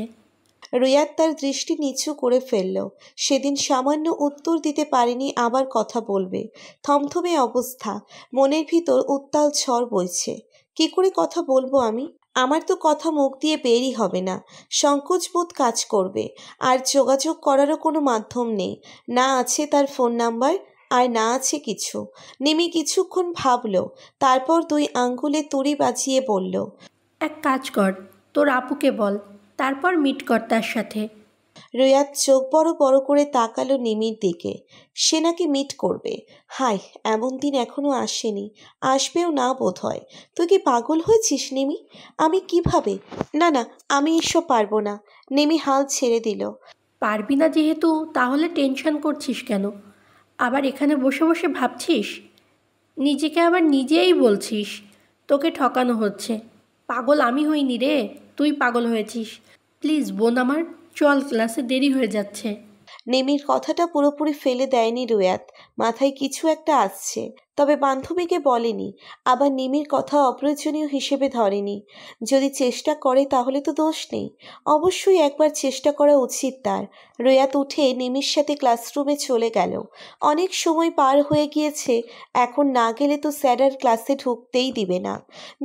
রিয়াদ তার দৃষ্টি নিচু করে ফেলল সেদিন সামান্য উত্তর দিতে পারেনি আবার কথা বলবে থমথমে অবস্থা মনের ভিতর উত্তাল ঝড় বইছে কি করে কথা বলবো আমি আমার তো কথা মুখ দিয়ে বেরই হবে না সংকোচবোধ কাজ করবে আর যোগাযোগ করারও কোনো মাধ্যম নেই না আছে তার ফোন নাম্বার আর না আছে কিছু নেমে কিছুক্ষণ ভাবল তারপর দুই আঙ্গুলে তুড়ি বাজিয়ে বলল এক কাজ কর তোর আপুকে বল তারপর মিট কর তার সাথে রুয়াদ চোখ বড় বড় করে তাকালো নিমির দিকে সে নাকি মিট করবে হাই এমন দিন এখনো আসেনি আসবেও না বোধ হয় তুই কি পাগল হয়েছিস নিমি আমি কিভাবে না না আমি এসব পারবো না নেমি হাল ছেড়ে দিল পারবি না যেহেতু তাহলে টেনশন করছিস কেন আবার এখানে বসে বসে ভাবছিস নিজেকে আবার নিজেই বলছিস তোকে ঠকানো হচ্ছে পাগল আমি হইনি রে তুই পাগল হয়েছিস প্লিজ বোন আমার চল ক্লাসে দেরি হয়ে যাচ্ছে নেমির কথাটা পুরোপুরি ফেলে দেয়নি রুয়াত মাথায় কিছু একটা আসছে তবে বান্ধবীকে বলেনি আবার নিমির কথা অপ্রয়োজনীয় হিসেবে ধরেনি যদি চেষ্টা করে তাহলে তো দোষ নেই অবশ্যই একবার চেষ্টা করা উচিত তার রোয়াত উঠে নিমির সাথে ক্লাসরুমে চলে গেল অনেক সময় পার হয়ে গিয়েছে এখন না গেলে তো স্যারার ক্লাসে ঢুকতেই দিবে না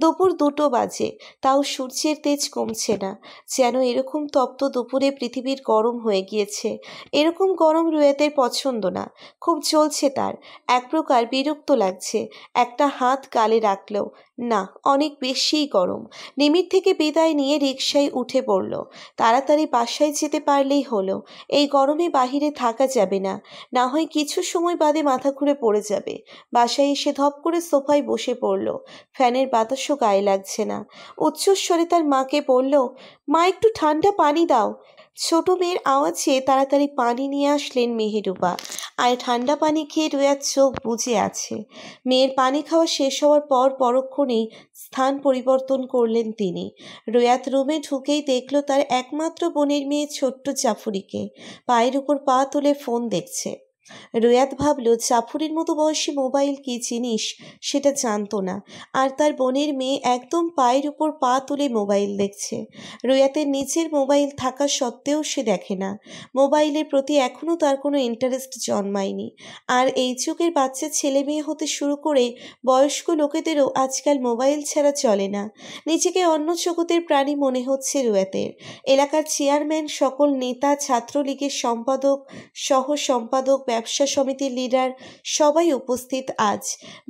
দুপুর দুটো বাজে তাও সূর্যের তেজ কমছে না যেন এরকম তপ্ত দুপুরে পৃথিবীর গরম হয়ে গিয়েছে এরকম গরম রুয়াতের পছন্দ না খুব চলছে তার এক প্রকার বিরক্ত লাগছে একটা হাত কালে রাখলেও না অনেক বেশিই গরম নিমির থেকে বিদায় নিয়ে রিকশায় উঠে পড়ল তাড়াতাড়ি বাসায় যেতে পারলেই হলো এই গরমে বাহিরে থাকা যাবে না না হয় কিছু সময় বাদে মাথা ঘুরে পড়ে যাবে বাসায় এসে ধপ করে সোফায় বসে পড়ল ফ্যানের বাতাসও গায়ে লাগছে না উচ্চস্বরে তার মাকে বলল মা একটু ঠান্ডা পানি দাও ছোট মেয়ের আওয়াজে তাড়াতাড়ি পানি নিয়ে আসলেন মেহেরুবা আর ঠান্ডা পানি খেয়ে রোয়ার চোখ বুঝে আছে মেয়ের পানি খাওয়া শেষ হওয়ার পর পরক্ষণেই স্থান পরিবর্তন করলেন তিনি রোয়াত রুমে ঢুকেই দেখল তার একমাত্র বোনের মেয়ে ছোট্ট জাফরিকে পায়ের উপর পা তুলে ফোন দেখছে রুয়াত ভাবল জাফরের মতো বয়সে মোবাইল কি জিনিস সেটা জানত না আর তার বোনের মেয়ে একদম পায়ের উপর পা তুলে মোবাইল দেখছে রুয়াতের নিজের মোবাইল থাকা সত্ত্বেও সে দেখে না মোবাইলের প্রতি এখনও তার কোনো ইন্টারেস্ট জন্মায়নি আর এই যুগের বাচ্চা ছেলে মেয়ে হতে শুরু করে বয়স্ক লোকেদেরও আজকাল মোবাইল ছাড়া চলে না নিজেকে অন্য জগতের প্রাণী মনে হচ্ছে রুয়াতের এলাকার চেয়ারম্যান সকল নেতা ছাত্রলীগের সম্পাদক সহ সম্পাদক ব্যবসা সমিতির লিডার সবাই উপস্থিত আজ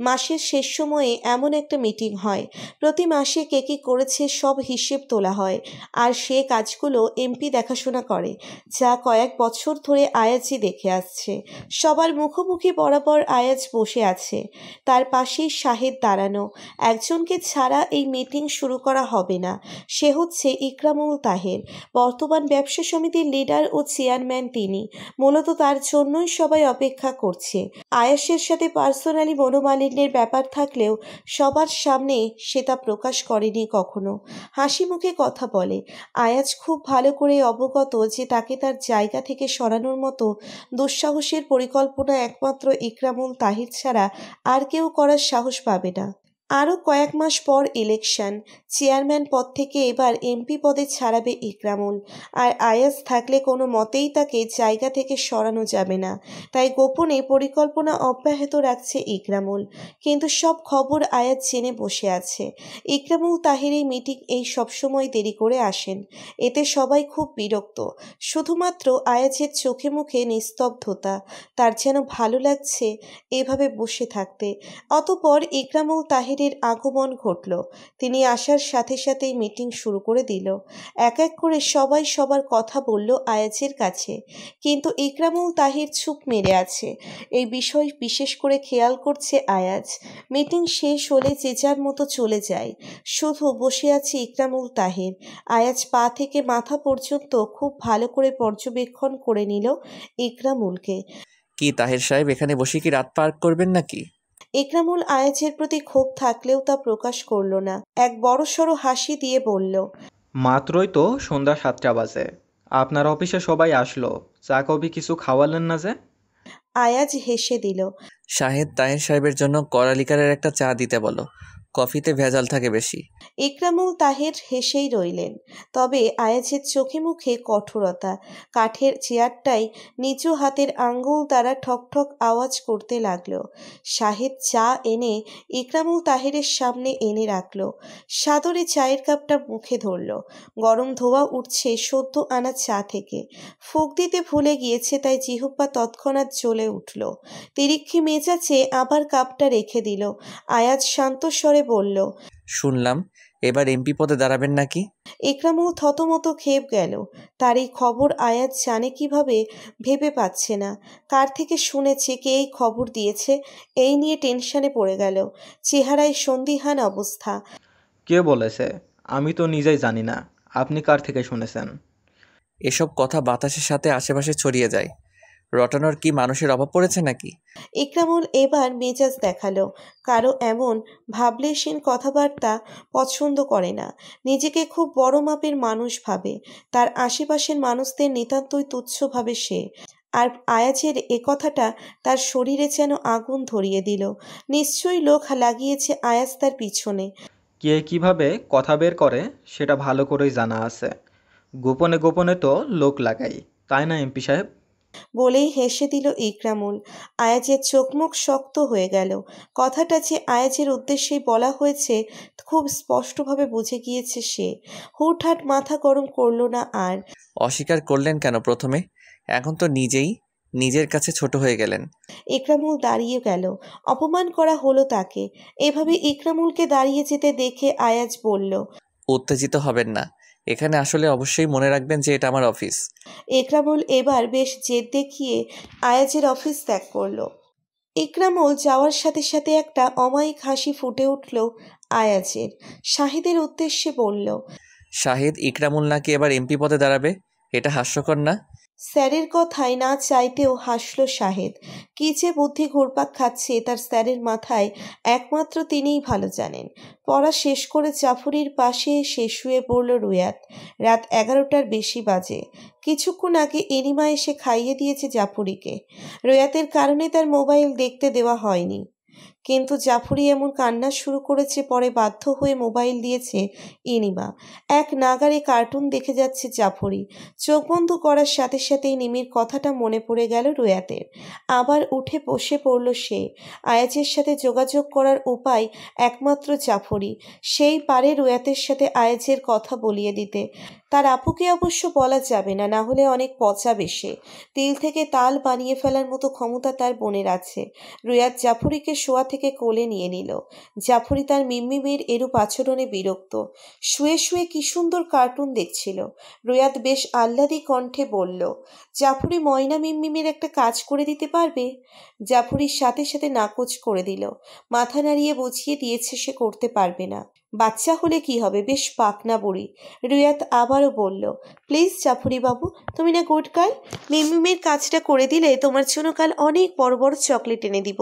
মাসের শেষ সময়ে এমন একটা মিটিং হয় প্রতি মাসে কে কী করেছে সব হিসেব তোলা হয় আর সে কাজগুলো এমপি দেখাশোনা করে যা কয়েক বছর ধরে আয়াজই দেখে আসছে সবার মুখোমুখি বরাবর আয়াজ বসে আছে তার পাশেই শাহেদ দাঁড়ানো একজনকে ছাড়া এই মিটিং শুরু করা হবে না সে হচ্ছে ইকরামুল তাহের বর্তমান ব্যবসা সমিতির লিডার ও চেয়ারম্যান তিনি মূলত তার জন্যই সবাই সবাই অপেক্ষা করছে আয়াসের সাথে পার্সোনালি মনোমালিন্যের ব্যাপার থাকলেও সবার সামনে সে তা প্রকাশ করেনি কখনো হাসি মুখে কথা বলে আয়াজ খুব ভালো করে অবগত যে তাকে তার জায়গা থেকে সরানোর মতো দুঃসাহসের পরিকল্পনা একমাত্র ইকরামুল তাহির ছাড়া আর কেউ করার সাহস পাবে না আরও কয়েক মাস পর ইলেকশন চেয়ারম্যান পদ থেকে এবার এমপি পদে ছাড়াবে ইকরামুল আর আয়াস থাকলে কোনো মতেই তাকে জায়গা থেকে সরানো যাবে না তাই গোপনে পরিকল্পনা অব্যাহত রাখছে ইকরামুল কিন্তু সব খবর আয়াস জেনে বসে আছে ইকরামুল তাহের এই মিটিং এই সবসময় দেরি করে আসেন এতে সবাই খুব বিরক্ত শুধুমাত্র আয়াজের চোখে মুখে নিস্তব্ধতা তার যেন ভালো লাগছে এভাবে বসে থাকতে অতপর ইকরামুল তাহের প্রতিনিধির আগমন ঘটল তিনি আসার সাথে সাথেই মিটিং শুরু করে দিল এক এক করে সবাই সবার কথা বলল আয়াজের কাছে কিন্তু ইকরামুল তাহির চুপ মেরে আছে এই বিষয় বিশেষ করে খেয়াল করছে আয়াজ মিটিং শেষ হলে যে যার মতো চলে যায় শুধু বসে আছে ইকরামুল তাহির আয়াজ পা থেকে মাথা পর্যন্ত খুব ভালো করে পর্যবেক্ষণ করে নিল ইকরামুলকে কি তাহের সাহেব এখানে বসে কি রাত পার্ক করবেন নাকি একরামুল আয়াজের প্রতি ক্ষোভ থাকলেও তা প্রকাশ করল না এক বড়সড় হাসি দিয়ে বলল মাত্রই তো সন্ধ্যা সাতটা বাজে আপনার অফিসে সবাই আসলো চা কবি কিছু খাওয়ালেন না যে আয়াজ হেসে দিল শাহেদ তাহের সাহেবের জন্য করালিকারের একটা চা দিতে বলো কফিতে ভেজাল থাকে বেশি ইকরামুল তাহের হেসেই রইলেন তবে আয়াজের চোখে মুখে কঠোরতা কাঠের চেয়ারটাই নিচু হাতের আঙ্গুল দ্বারা ঠকঠক আওয়াজ করতে লাগলো সাহেব চা এনে ইকরামুল তাহেরের সামনে এনে রাখলো সাদরে চায়ের কাপটা মুখে ধরল গরম ধোয়া উঠছে সদ্য আনা চা থেকে ফুক দিতে ভুলে গিয়েছে তাই জিহ্বা তৎক্ষণাৎ জ্বলে উঠল তিরিক্ষি মেজাচে আবার কাপটা রেখে দিল আয়াজ শান্ত স্বরে স্বরে বলল শুনলাম এবার এমপি পদে দাঁড়াবেন নাকি একরামও থতমত খেপ গেল তার এই খবর আয়াত জানে কিভাবে ভেবে পাচ্ছে না কার থেকে শুনেছে কে এই খবর দিয়েছে এই নিয়ে টেনশনে পড়ে গেল চেহারায় সন্দিহান অবস্থা কে বলেছে আমি তো নিজেই জানি না আপনি কার থেকে শুনেছেন এসব কথা বাতাসের সাথে আশেপাশে ছড়িয়ে যায় রটানোর কি মানুষের অভাব পড়েছে নাকি ইকরামুল এবার মেজাজ দেখালো কারো এমন ভাবলেশীন কথাবার্তা পছন্দ করে না নিজেকে খুব বড় মাপের মানুষ ভাবে তার আশেপাশের মানুষদের নিতান্তই তুচ্ছ ভাবে সে আর আয়াজের এ কথাটা তার শরীরে যেন আগুন ধরিয়ে দিল নিশ্চয়ই লোক লাগিয়েছে আয়াজ তার পিছনে কে কিভাবে কথা বের করে সেটা ভালো করেই জানা আছে গোপনে গোপনে তো লোক লাগাই তাই না এমপি সাহেব বলেই হেসে দিল ইকরামুল আয়াজের চোখমুখ শক্ত হয়ে গেল কথাটা যে আয়াজের উদ্দেশ্যেই বলা হয়েছে খুব স্পষ্টভাবে বুঝে গিয়েছে সে হুটহাট মাথা গরম করল না আর অস্বীকার করলেন কেন প্রথমে এখন তো নিজেই নিজের কাছে ছোট হয়ে গেলেন ইকরামুল দাঁড়িয়ে গেল অপমান করা হলো তাকে এভাবে ইকরামুলকে দাঁড়িয়ে যেতে দেখে আয়াজ বলল উত্তেজিত হবেন না এখানে আসলে অবশ্যই মনে রাখবেন যে এটা আমার অফিস একরামুল এবার বেশ জেদ দেখিয়ে আয়াজের অফিস ত্যাগ করলো একরামুল যাওয়ার সাথে সাথে একটা অমায়িক হাসি ফুটে উঠল আয়াজের শাহিদের উদ্দেশ্যে বলল শাহিদ ইকরামুল নাকি এবার এমপি পদে দাঁড়াবে এটা হাস্যকর না স্যারের কথায় না চাইতেও হাসল শাহেদ কী যে বুদ্ধি ঘুরপাক খাচ্ছে তার স্যারের মাথায় একমাত্র তিনিই ভালো জানেন পড়া শেষ করে চাফুরির পাশে এসে শুয়ে পড়ল রুয়াত রাত এগারোটার বেশি বাজে কিছুক্ষণ আগে এনিমা এসে খাইয়ে দিয়েছে জাফুরিকে রুয়াতের কারণে তার মোবাইল দেখতে দেওয়া হয়নি কিন্তু জাফরি এমন কান্না শুরু করেছে পরে বাধ্য হয়ে মোবাইল দিয়েছে ইনিমা এক নাগারে কার্টুন দেখে যাচ্ছে জাফরি চোখ বন্ধ করার সাথে সাথেই নিমির কথাটা মনে পড়ে গেল রুয়াতের আবার উঠে বসে পড়ল সে আয়াজের সাথে যোগাযোগ করার উপায় একমাত্র জাফরি সেই পারে রুয়াতের সাথে আয়াজের কথা বলিয়ে দিতে তার আপুকে অবশ্য বলা যাবে না না হলে অনেক পচাবে সে তিল থেকে তাল বানিয়ে ফেলার মতো ক্ষমতা তার বোনের আছে রুয়াত জাফরিকে শোয়া থেকে থেকে কোলে নিয়ে নিল জাফরি তার মিম্মি মেয়ের এরূপ আচরণে বিরক্ত শুয়ে শুয়ে কি সুন্দর কার্টুন দেখছিল রুয়াদ বেশ আহ্লাদি কণ্ঠে বলল জাফরি ময়না মিম্মিমের একটা কাজ করে দিতে পারবে জাফরির সাথে সাথে নাকচ করে দিল মাথা নাড়িয়ে বুঝিয়ে দিয়েছে সে করতে পারবে না বাচ্চা হলে কি হবে বেশ পাকনা বুড়ি রুয়াত আবারও বলল প্লিজ জাফরি বাবু তুমি না গুড কাল মিমিমের কাজটা করে দিলে তোমার জন্য কাল অনেক বড় বড় চকলেট এনে দিব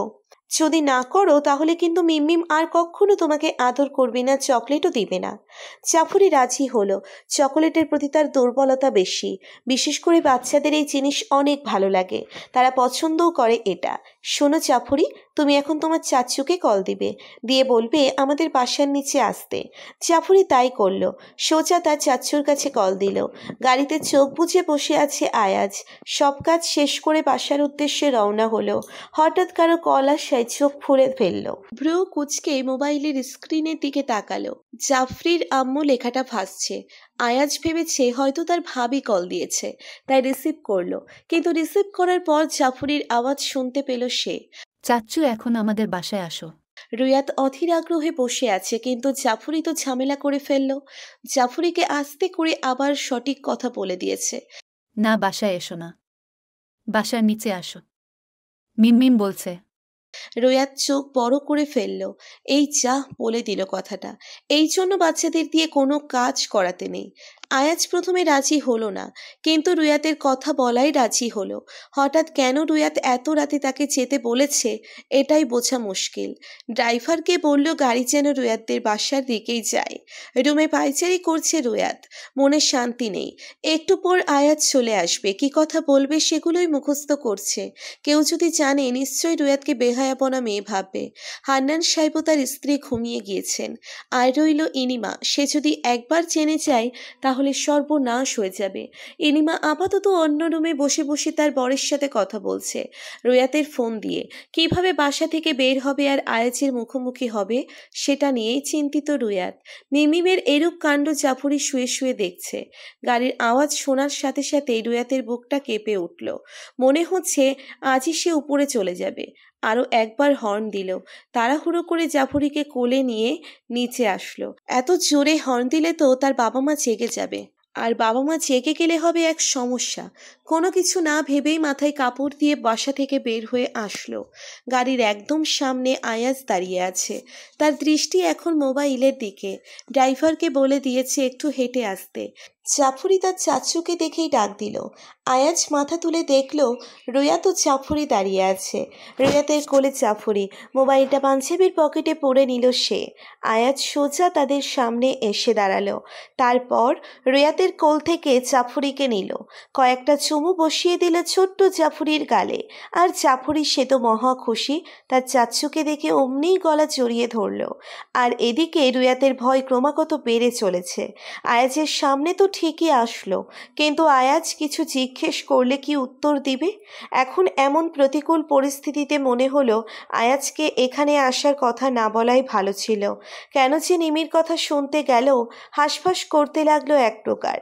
যদি না করো তাহলে কিন্তু মিম্মিম আর কখনো তোমাকে আদর করবে না চকলেটও দিবে না চাফুরি রাজি হলো চকলেটের প্রতি তার দুর্বলতা বেশি বিশেষ করে বাচ্চাদের এই জিনিস অনেক ভালো লাগে তারা পছন্দও করে এটা শোনো চাফুরি তুমি এখন তোমার চাচুকে কল দিবে দিয়ে বলবে আমাদের বাসার নিচে আসতে চাফুরি তাই করলো সোজা তার চাচুর কাছে কল দিল গাড়িতে চোখ বুঝে বসে আছে আয়াজ সব কাজ শেষ করে বাসার উদ্দেশ্যে রওনা হলো হঠাৎ কারো কল আসায় চোখ ফুড়ে ফেললো ভ্রু কুচকে মোবাইলের স্ক্রিনের দিকে তাকালো জাফরির আম্মু লেখাটা ভাসছে আয়াজ ভেবেছে হয়তো তার ভাবি কল দিয়েছে তাই রিসিভ করলো কিন্তু রিসিভ করার পর জাফরির আওয়াজ শুনতে পেল সে চাচ্চু এখন আমাদের বাসায় আসো রুয়াত অধীর আগ্রহে বসে আছে কিন্তু জাফরি তো ঝামেলা করে ফেলল জাফরিকে আস্তে করে আবার সঠিক কথা বলে দিয়েছে না বাসায় এসো না বাসার নিচে আসো মিনমিন বলছে রোয়াত চোখ বড় করে ফেলল এই যা বলে দিল কথাটা এই জন্য বাচ্চাদের দিয়ে কোনো কাজ করাতে নেই আয়াজ প্রথমে রাজি হলো না কিন্তু রুয়াতের কথা বলাই রাজি হলো হঠাৎ কেন রুয়াত এত রাতে তাকে যেতে বলেছে এটাই বোঝা মুশকিল ড্রাইভারকে বলল গাড়ি যেন রুয়াতদের বাসার দিকেই যায় রুমে পাইচারি করছে রুয়াত মনে শান্তি নেই একটু পর আয়াজ চলে আসবে কি কথা বলবে সেগুলোই মুখস্থ করছে কেউ যদি জানে নিশ্চয়ই রুয়াতকে বেহায়াপনা মেয়ে ভাববে হান্নান সাহেবও তার স্ত্রী ঘুমিয়ে গিয়েছেন আর রইল ইনিমা সে যদি একবার জেনে যায় তাহলে তাহলে সর্বনাশ হয়ে যাবে এনিমা আপাতত অন্য রুমে বসে বসে তার বরের সাথে কথা বলছে রোয়াতের ফোন দিয়ে কিভাবে বাসা থেকে বের হবে আর আয়াজের মুখোমুখি হবে সেটা নিয়েই চিন্তিত রুয়াত নিমিমের এরূপ কাণ্ড জাফরি শুয়ে শুয়ে দেখছে গাড়ির আওয়াজ শোনার সাথে সাথে রুয়াতের বুকটা কেঁপে উঠল মনে হচ্ছে আজই সে উপরে চলে যাবে আরও একবার হর্ন দিল তাড়াহুড়ো করে জাফরিকে কোলে নিয়ে নিচে আসলো এত জোরে হর্ন দিলে তো তার বাবা মা জেগে যাবে আর বাবা মা জেগে গেলে হবে এক সমস্যা কোনো কিছু না ভেবেই মাথায় কাপড় দিয়ে বাসা থেকে বের হয়ে আসলো গাড়ির একদম সামনে আয়াজ দাঁড়িয়ে আছে তার দৃষ্টি এখন মোবাইলের দিকে ড্রাইভারকে বলে দিয়েছে একটু হেঁটে আসতে চাফুরি তার চাচুকে দেখেই ডাক দিল আয়াজ মাথা তুলে দেখল রোয়া তো চাফুরি দাঁড়িয়ে আছে রোয়াতের কোলে চাফুরি মোবাইলটা পাঞ্জাবির পকেটে পড়ে নিল সে আয়াজ সোজা তাদের সামনে এসে দাঁড়ালো তারপর রোয়াতের কোল থেকে চাফুরিকে নিল কয়েকটা চুমু বসিয়ে দিল ছোট্ট চাফুরির গালে আর চাফুরি সে তো মহা খুশি তার চাচুকে দেখে অমনি গলা জড়িয়ে ধরল আর এদিকে রোয়াতের ভয় ক্রমাগত বেড়ে চলেছে আয়াজের সামনে তো ঠিকই আসলো কিন্তু আয়াজ কিছু জিজ্ঞেস করলে কি উত্তর দিবে এখন এমন প্রতিকূল পরিস্থিতিতে মনে হলো আয়াজকে এখানে আসার কথা না বলাই ভালো ছিল কেন যে নিমির কথা শুনতে গেল হাসফাস করতে লাগলো এক প্রকার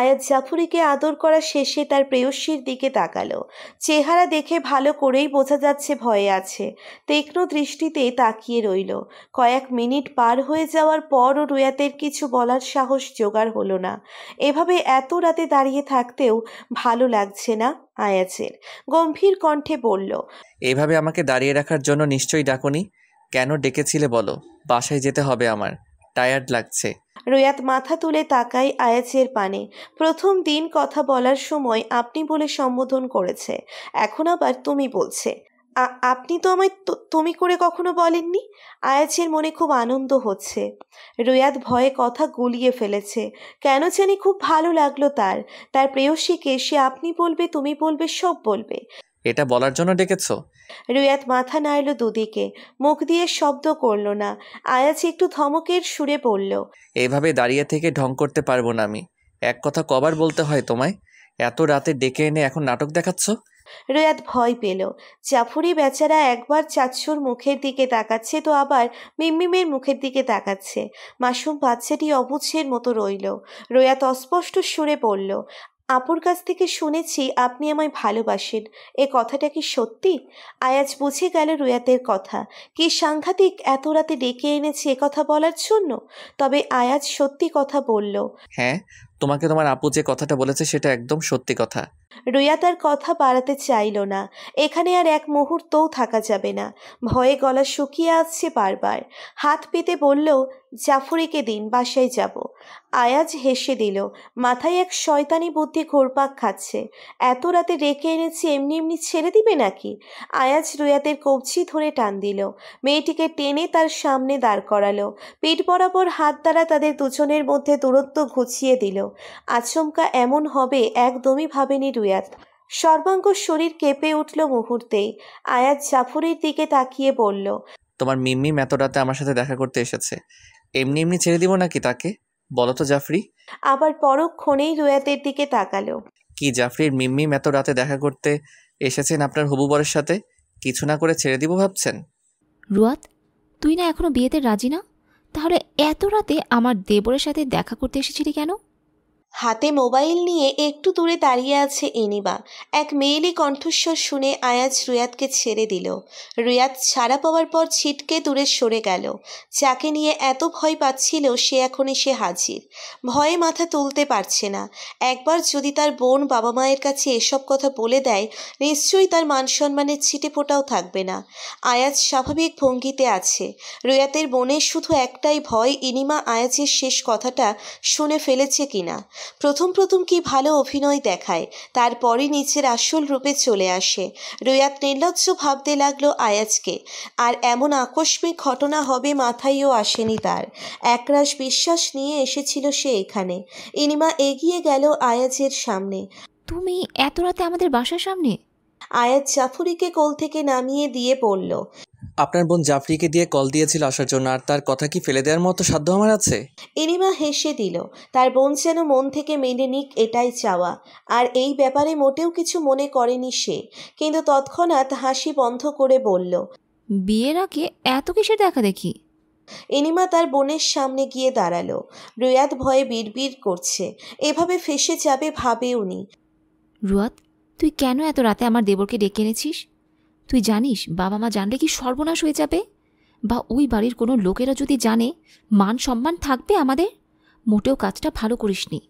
আয়াজ জাফরিকে আদর করা শেষে তার প্রেয়সীর দিকে তাকালো চেহারা দেখে ভালো করেই বোঝা যাচ্ছে ভয়ে আছে তীক্ষ্ণ দৃষ্টিতে তাকিয়ে রইল কয়েক মিনিট পার হয়ে যাওয়ার পরও রুয়াতের কিছু বলার সাহস জোগাড় হলো না এভাবে এত রাতে দাঁড়িয়ে থাকতেও ভালো লাগছে না আয়াজের গম্ভীর কণ্ঠে বলল এভাবে আমাকে দাঁড়িয়ে রাখার জন্য নিশ্চয়ই ডাকনি কেন ডেকেছিলে বলো বাসায় যেতে হবে আমার টায়ার্ড লাগছে রোয়াত মাথা তুলে তাকায় আয়াচের পানে প্রথম দিন কথা বলার সময় আপনি বলে সম্বোধন করেছে এখন আবার তুমি বলছে আপনি তো আমায় তুমি করে কখনো বলেননি আয়াজের মনে খুব আনন্দ হচ্ছে রুয়াদ ভয়ে কথা গুলিয়ে ফেলেছে কেন জানি খুব ভালো লাগলো তার তার প্রেয়সীকে সে আপনি বলবে তুমি বলবে সব বলবে এটা বলার জন্য ডেকেছো রুয়াত মাথা নাড়লো দুদিকে মুখ দিয়ে শব্দ করল না আয়াজ একটু ধমকের সুরে পড়ল এভাবে দাঁড়িয়ে থেকে ঢং করতে পারবো না আমি এক কথা কবার বলতে হয় তোমায় এত রাতে ডেকে এনে এখন নাটক দেখাচ্ছ রেয়াত ভয় পেল জাফরি বেচারা একবার চাচ্ছুর মুখের দিকে তাকাচ্ছে তো আবার মিম্মিমের মুখের দিকে তাকাচ্ছে মাসুম বাচ্চাটি অবুঝের মতো রইল রোয়াত অস্পষ্ট সুরে পড়ল আপুর কাছ থেকে শুনেছি আপনি আমায় ভালোবাসেন এ কথাটা কি সত্যি আয়াজ বুঝে গেল রুয়াতের কথা কি সাংঘাতিক এত রাতে ডেকে এনেছে এ কথা বলার জন্য তবে আয়াজ সত্যি কথা বলল হ্যাঁ তোমাকে তোমার আপু যে কথাটা বলেছে সেটা একদম সত্যি কথা রুয়া তার কথা বাড়াতে চাইল না এখানে আর এক মুহূর্তও থাকা যাবে না ভয়ে গলা শুকিয়ে আসছে বারবার হাত পেতে বলল জাফরিকে দিন বাসায় যাব আয়াজ হেসে দিল মাথায় এক শয়তানি বুদ্ধি ঘোরপাক খাচ্ছে এত রাতে রেখে এনেছি এমনি এমনি ছেড়ে দিবে নাকি আয়াজ রুয়াতের কবচি ধরে টান দিল মেয়েটিকে টেনে তার সামনে দাঁড় করালো পিঠ বরাবর হাত দ্বারা তাদের দুজনের মধ্যে দূরত্ব ঘুচিয়ে দিল আচমকা এমন হবে একদমই ভাবেনি দুয়াত সর্বাঙ্গ শরীর কেঁপে উঠল মুহূর্তেই আয়াত জাফরের দিকে তাকিয়ে বলল তোমার মিম্মি এত রাতে আমার সাথে দেখা করতে এসেছে এমনি এমনি ছেড়ে দিব নাকি তাকে বলো তো জাফরি আবার পরক্ষণেই রুয়াতের দিকে তাকালো কি জাফরির মিম্মি এত রাতে দেখা করতে এসেছেন আপনার হবু বরের সাথে কিছু না করে ছেড়ে দিব ভাবছেন রুয়াত তুই না এখনো বিয়েতে রাজি না তাহলে এত রাতে আমার দেবরের সাথে দেখা করতে এসেছিলি কেন হাতে মোবাইল নিয়ে একটু দূরে দাঁড়িয়ে আছে এনিবা এক মেয়েলি কণ্ঠস্বর শুনে আয়াজ রুয়াতকে ছেড়ে দিল রুয়াত ছাড়া পাওয়ার পর ছিটকে দূরে সরে গেল যাকে নিয়ে এত ভয় পাচ্ছিল সে এখন এসে হাজির ভয়ে মাথা তুলতে পারছে না একবার যদি তার বোন বাবা মায়ের কাছে এসব কথা বলে দেয় নিশ্চয়ই তার মান সম্মানের ছিটে ফোটাও থাকবে না আয়াজ স্বাভাবিক ভঙ্গিতে আছে রুয়াতের বোনের শুধু একটাই ভয় ইনিমা আয়াজের শেষ কথাটা শুনে ফেলেছে কিনা প্রথম প্রথম কি ভালো অভিনয় দেখায় তারপরে নিচের আসল রূপে চলে আসে রুয়াত নির্লজ্জ ভাবতে লাগলো আয়াজকে আর এমন আকস্মিক ঘটনা হবে মাথায়ও আসেনি তার একরাশ বিশ্বাস নিয়ে এসেছিল সে এখানে ইনিমা এগিয়ে গেল আয়াজের সামনে তুমি এত রাতে আমাদের বাসার সামনে আয়াত জাফরিকে কোল থেকে নামিয়ে দিয়ে বলল আপনার বোন জাফরিকে দিয়ে কল দিয়েছিল আসার জন্য আর তার কথা কি ফেলে দেওয়ার মতো সাধ্য আমার আছে এনিমা হেসে দিল তার বোন যেন মন থেকে মেনে নিক এটাই চাওয়া আর এই ব্যাপারে মোটেও কিছু মনে করেনি সে কিন্তু তৎক্ষণাৎ হাসি বন্ধ করে বলল বিয়ের আগে এত কিসের দেখা দেখি এনিমা তার বোনের সামনে গিয়ে দাঁড়ালো রুয়াত ভয়ে বিড়বিড় করছে এভাবে ফেসে যাবে ভাবে উনি রুয়াত তুই কেন এত রাতে আমার দেবরকে ডেকে এনেছিস তুই জানিস বাবা মা জানলে কি সর্বনাশ হয়ে যাবে বা ওই বাড়ির কোনো লোকেরা যদি জানে মান সম্মান থাকবে আমাদের মোটেও কাজটা ভালো করিসনি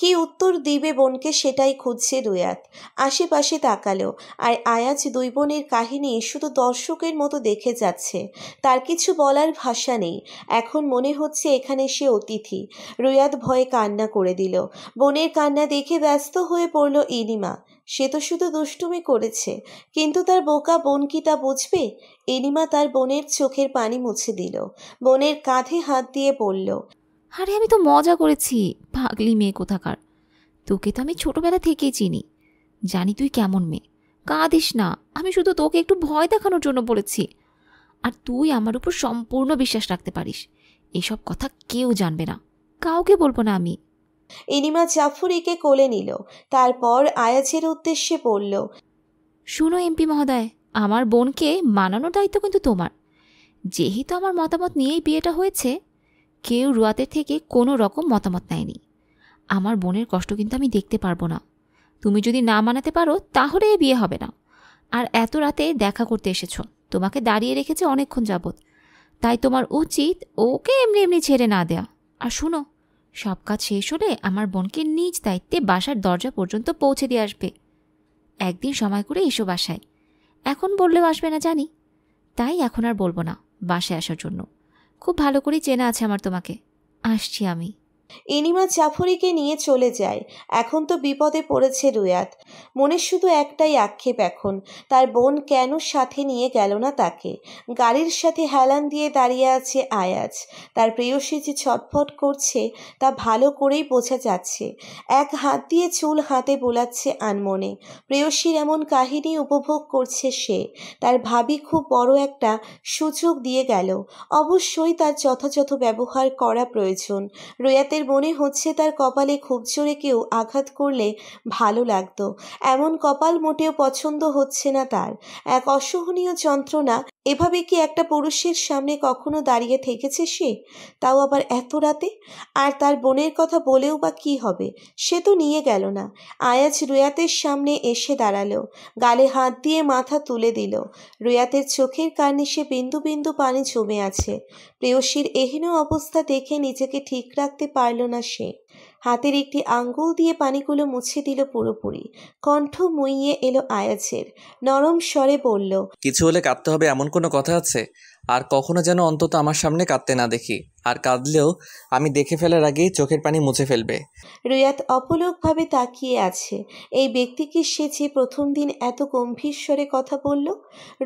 কি উত্তর দিবে বোনকে সেটাই খুঁজছে দুয়াত আশেপাশে তাকালো আর আয়াজ দুই বোনের কাহিনী শুধু দর্শকের মতো দেখে যাচ্ছে তার কিছু বলার ভাষা নেই এখন মনে হচ্ছে এখানে সে অতিথি রুয়াত ভয়ে কান্না করে দিল বোনের কান্না দেখে ব্যস্ত হয়ে পড়ল ইনিমা সে তো শুধু দুষ্টুমি করেছে কিন্তু তার বোকা বোন কি তা বুঝবে এনিমা তার বোনের চোখের পানি মুছে দিল বোনের কাঁধে হাত দিয়ে বলল আরে আমি তো মজা করেছি পাগলি মেয়ে কোথাকার তোকে তো আমি ছোটবেলা থেকেই চিনি জানি তুই কেমন মেয়ে কাঁদিস না আমি শুধু তোকে একটু ভয় দেখানোর জন্য বলেছি আর তুই আমার উপর সম্পূর্ণ বিশ্বাস রাখতে পারিস এসব কথা কেউ জানবে না কাউকে বলবো না আমি ইনিমা জাফরিকে কোলে নিল তারপর আয়াজের উদ্দেশ্যে বলল শুনো এমপি মহোদয় আমার বোনকে মানানোর দায়িত্ব কিন্তু তোমার যেহেতু আমার মতামত নিয়েই বিয়েটা হয়েছে কেউ রুয়াতের থেকে কোনো রকম মতামত নেয়নি আমার বোনের কষ্ট কিন্তু আমি দেখতে পারবো না তুমি যদি না মানাতে পারো তাহলে এ বিয়ে হবে না আর এত রাতে দেখা করতে এসেছ তোমাকে দাঁড়িয়ে রেখেছে অনেকক্ষণ যাবৎ তাই তোমার উচিত ওকে এমনি এমনি ছেড়ে না দেয়া আর শুনো সব কাজ শেষ হলে আমার বোনকে নিজ দায়িত্বে বাসার দরজা পর্যন্ত পৌঁছে দিয়ে আসবে একদিন সময় করে এসো বাসায় এখন বললেও আসবে না জানি তাই এখন আর বলবো না বাসায় আসার জন্য খুব ভালো করে চেনা আছে আমার তোমাকে আসছি আমি ইনিমা জাফরিকে নিয়ে চলে যায় এখন তো বিপদে পড়েছে রুয়াত মনে শুধু একটাই আক্ষেপ এখন তার বোন কেন সাথে নিয়ে গেল না তাকে গাড়ির সাথে হেলান দিয়ে দাঁড়িয়ে আছে আয়াজ তার প্রেয়সী যে ছটফট করছে তা ভালো করেই বোঝা যাচ্ছে এক হাত দিয়ে চুল হাতে বোলাচ্ছে আনমনে প্রেয়সীর এমন কাহিনী উপভোগ করছে সে তার ভাবি খুব বড় একটা সুযোগ দিয়ে গেল অবশ্যই তার যথাযথ ব্যবহার করা প্রয়োজন রুয়াতের তাদের মনে হচ্ছে তার কপালে খুব জোরে কেউ আঘাত করলে ভালো লাগতো এমন কপাল মোটেও পছন্দ হচ্ছে না তার এক অসহনীয় যন্ত্রণা এভাবে কি একটা পুরুষের সামনে কখনো দাঁড়িয়ে থেকেছে সে তাও আবার এত রাতে আর তার বোনের কথা বলেও বা কি হবে সে তো নিয়ে গেল না আয়াজ রুয়াতের সামনে এসে দাঁড়ালো গালে হাত দিয়ে মাথা তুলে দিল রুয়াতের চোখের সে বিন্দু বিন্দু পানি জমে আছে প্রেয়সীর এহেন অবস্থা দেখে নিজেকে ঠিক রাখতে পারল না সে হাতের একটি আঙ্গুল দিয়ে পানিগুলো মুছে দিল পুরোপুরি কণ্ঠ মুইয়ে এলো আয়াজের নরম স্বরে বলল কিছু হলে কাঁদতে হবে এমন কোনো কথা আছে আর কখনো যেন অন্তত আমার সামনে কাঁদতে না দেখি আর কাঁদলেও আমি দেখে ফেলার আগেই চোখের পানি মুছে ফেলবে রুয়াত অপলোকভাবে তাকিয়ে আছে এই ব্যক্তিকে সে যে প্রথম দিন এত গম্ভীর স্বরে কথা বলল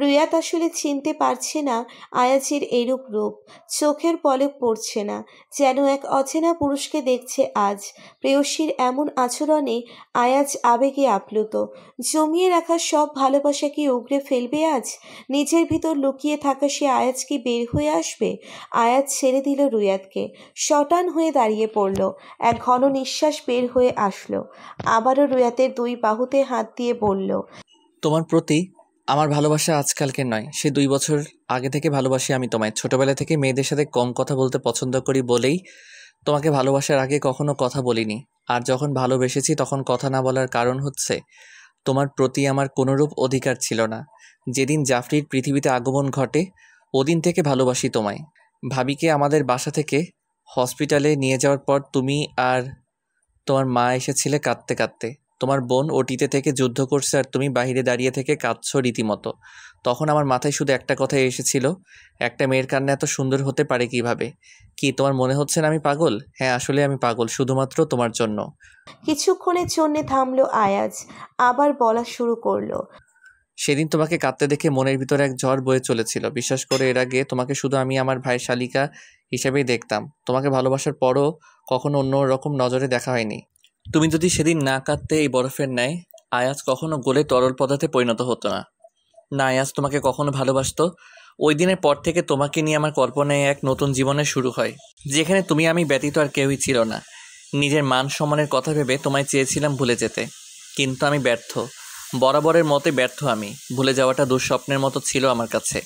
রুয়াত আসলে চিনতে পারছে না আয়াজের এরূপ রূপ চোখের পলক পড়ছে না যেন এক অচেনা পুরুষকে দেখছে আজ প্রেয়সীর এমন আচরণে আয়াজ আবেগে আপ্লুত জমিয়ে রাখা সব ভালোবাসা কি উগড়ে ফেলবে আজ নিজের ভিতর লুকিয়ে থাকা সে আয়াজ কি বের হয়ে আসবে আয়াজ ছেড়ে দিল রুয়াদকে শটান হয়ে দাঁড়িয়ে পড়ল এক ঘন নিঃশ্বাস বের হয়ে আসলো আবারও রুয়াতের দুই বাহুতে হাত দিয়ে বলল তোমার প্রতি আমার ভালোবাসা আজকালকে নয় সে দুই বছর আগে থেকে ভালোবাসি আমি তোমায় ছোটবেলা থেকে মেয়েদের সাথে কম কথা বলতে পছন্দ করি বলেই তোমাকে ভালোবাসার আগে কখনো কথা বলিনি আর যখন ভালোবেসেছি তখন কথা না বলার কারণ হচ্ছে তোমার প্রতি আমার কোনোরূপ অধিকার ছিল না যেদিন জাফরির পৃথিবীতে আগমন ঘটে ওদিন থেকে ভালোবাসি তোমায় ভাবিকে আমাদের বাসা থেকে হসপিটালে নিয়ে যাওয়ার পর তুমি আর তোমার মা এসেছিলে কাঁদতে কাঁদতে তোমার বোন ওটিতে থেকে যুদ্ধ করছে আর তুমি বাহিরে দাঁড়িয়ে থেকে কাঁদছ রীতিমতো তখন আমার মাথায় শুধু একটা কথাই এসেছিল একটা মেয়ের কান্না এত সুন্দর হতে পারে কিভাবে কি তোমার মনে হচ্ছে না আমি পাগল হ্যাঁ আসলে আমি পাগল শুধুমাত্র তোমার জন্য কিছুক্ষণের জন্য থামলো আয়াজ আবার বলা শুরু করলো সেদিন তোমাকে কাঁদতে দেখে মনের ভিতরে এক ঝড় বয়ে চলেছিল বিশ্বাস করে এর আগে তোমাকে শুধু আমি আমার ভাই শালিকা হিসেবেই দেখতাম তোমাকে ভালোবাসার পরও কখনো অন্য রকম নজরে দেখা হয়নি তুমি যদি সেদিন না কাঁদতে এই বরফের ন্যায় আয়াজ কখনো গোলে তরল পদার্থে পরিণত হতো না না আয়াজ তোমাকে কখনো ভালোবাসত ওই দিনের পর থেকে তোমাকে নিয়ে আমার কল্পনায় এক নতুন জীবনের শুরু হয় যেখানে তুমি আমি ব্যতীত আর কেউই ছিল না নিজের মান সম্মানের কথা ভেবে তোমায় চেয়েছিলাম ভুলে যেতে কিন্তু আমি ব্যর্থ বরাবরের মতে ব্যর্থ আমি ভুলে যাওয়াটা দুঃস্বপ্নের মতো ছিল আমার কাছে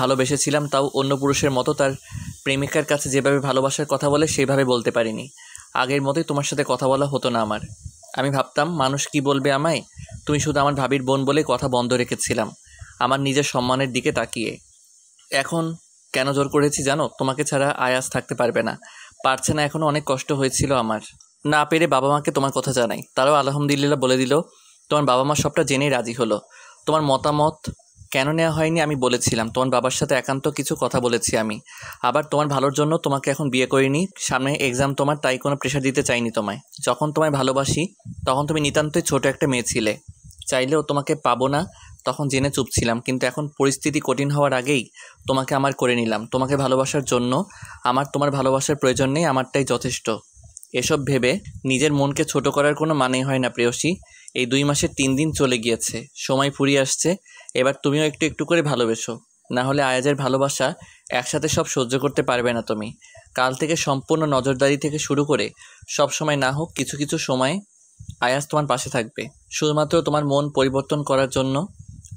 ভালোবেসেছিলাম তাও অন্য পুরুষের মতো তার প্রেমিকার কাছে যেভাবে ভালোবাসার কথা বলে সেভাবে বলতে পারিনি আগের মতে তোমার সাথে কথা বলা হতো না আমার আমি ভাবতাম মানুষ কি বলবে আমায় তুমি শুধু আমার ভাবির বোন বলে কথা বন্ধ রেখেছিলাম আমার নিজের সম্মানের দিকে তাকিয়ে এখন কেন জোর করেছি জানো তোমাকে ছাড়া আয়াস থাকতে পারবে না পারছে না এখনও অনেক কষ্ট হয়েছিল আমার না পেরে বাবা মাকে তোমার কথা জানাই তারাও আলহামদুলিল্লাহ বলে দিল তোমার বাবা মা সবটা জেনেই রাজি হলো তোমার মতামত কেন নেওয়া হয়নি আমি বলেছিলাম তোমার বাবার সাথে একান্ত কিছু কথা বলেছি আমি আবার তোমার ভালোর জন্য তোমাকে এখন বিয়ে করিনি সামনে এক্সাম তোমার তাই কোনো প্রেশার দিতে চাইনি তোমায় যখন তোমায় ভালোবাসি তখন তুমি নিতান্তই ছোট একটা মেয়ে ছিলে চাইলেও তোমাকে পাবো না তখন জেনে চুপ ছিলাম কিন্তু এখন পরিস্থিতি কঠিন হওয়ার আগেই তোমাকে আমার করে নিলাম তোমাকে ভালোবাসার জন্য আমার তোমার ভালোবাসার প্রয়োজন নেই আমারটাই যথেষ্ট এসব ভেবে নিজের মনকে ছোট করার কোনো মানেই হয় না প্রেয়সী এই দুই মাসের তিন দিন চলে গিয়েছে সময় ফুরিয়ে আসছে এবার তুমিও একটু একটু করে ভালোবেসো না হলে আয়াজের ভালোবাসা একসাথে সব সহ্য করতে পারবে না তুমি কাল থেকে সম্পূর্ণ নজরদারি থেকে শুরু করে সব সময় না হোক কিছু কিছু সময় আয়াজ তোমার পাশে থাকবে শুধুমাত্র তোমার মন পরিবর্তন করার জন্য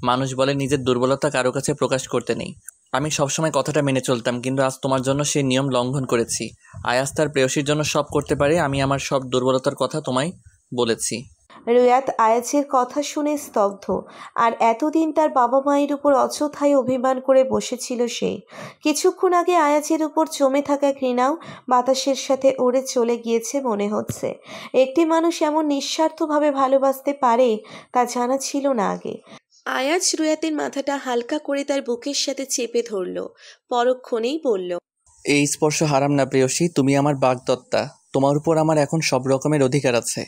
মানুষ বলে নিজের দুর্বলতা কারো কাছে প্রকাশ করতে নেই আমি সবসময় কথাটা মেনে চলতাম কিন্তু আজ তোমার জন্য সেই নিয়ম লঙ্ঘন করেছি আয়াজ তার প্রেয়সীর জন্য সব করতে পারে আমি আমার সব দুর্বলতার কথা তোমায় বলেছি রুয়াত আয়াজের কথা শুনে স্তব্ধ আর এতদিন তার বাবা মায়ের উপর অযথায় অভিমান করে বসেছিল সে কিছুক্ষণ আগে আয়াজের উপর জমে থাকা ঘৃণাও বাতাসের সাথে ওড়ে চলে গিয়েছে মনে হচ্ছে একটি মানুষ এমন নিঃস্বার্থভাবে ভালোবাসতে পারে তা জানা ছিল না আগে আয়াজ রুয়াতের মাথাটা হালকা করে তার বুকের সাথে চেপে ধরল পরক্ষণেই বলল এই স্পর্শ হারাম না প্রেয়সী তুমি আমার বাগদত্তা তোমার উপর আমার এখন সব রকমের অধিকার আছে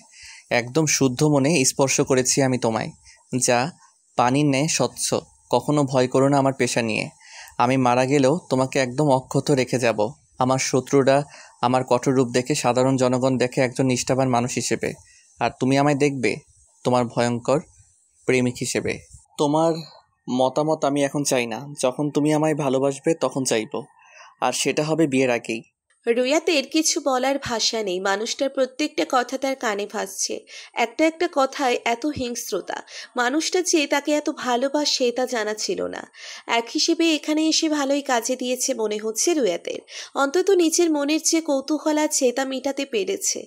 একদম শুদ্ধ মনে স্পর্শ করেছি আমি তোমায় যা পানির ন্যায় স্বচ্ছ কখনো ভয় করো না আমার পেশা নিয়ে আমি মারা গেলেও তোমাকে একদম অক্ষত রেখে যাব আমার শত্রুরা আমার কঠোর রূপ দেখে সাধারণ জনগণ দেখে একজন নিষ্ঠাবান মানুষ হিসেবে আর তুমি আমায় দেখবে তোমার ভয়ঙ্কর প্রেমিক হিসেবে তোমার মতামত আমি এখন চাই না যখন তুমি আমায় ভালোবাসবে তখন চাইব আর সেটা হবে বিয়ের আগেই রুয়াতের কিছু বলার ভাষা নেই মানুষটার প্রত্যেকটা কথা তার কানে ভাসছে একটা একটা কথায় এত হিংস্রতা মানুষটা যে তাকে এত ভালোবাসে তা জানা ছিল না এক হিসেবে এখানে এসে ভালোই কাজে দিয়েছে মনে হচ্ছে রুয়াতের অন্তত নিজের মনের যে কৌতূহল আছে তা মেটাতে পেরেছে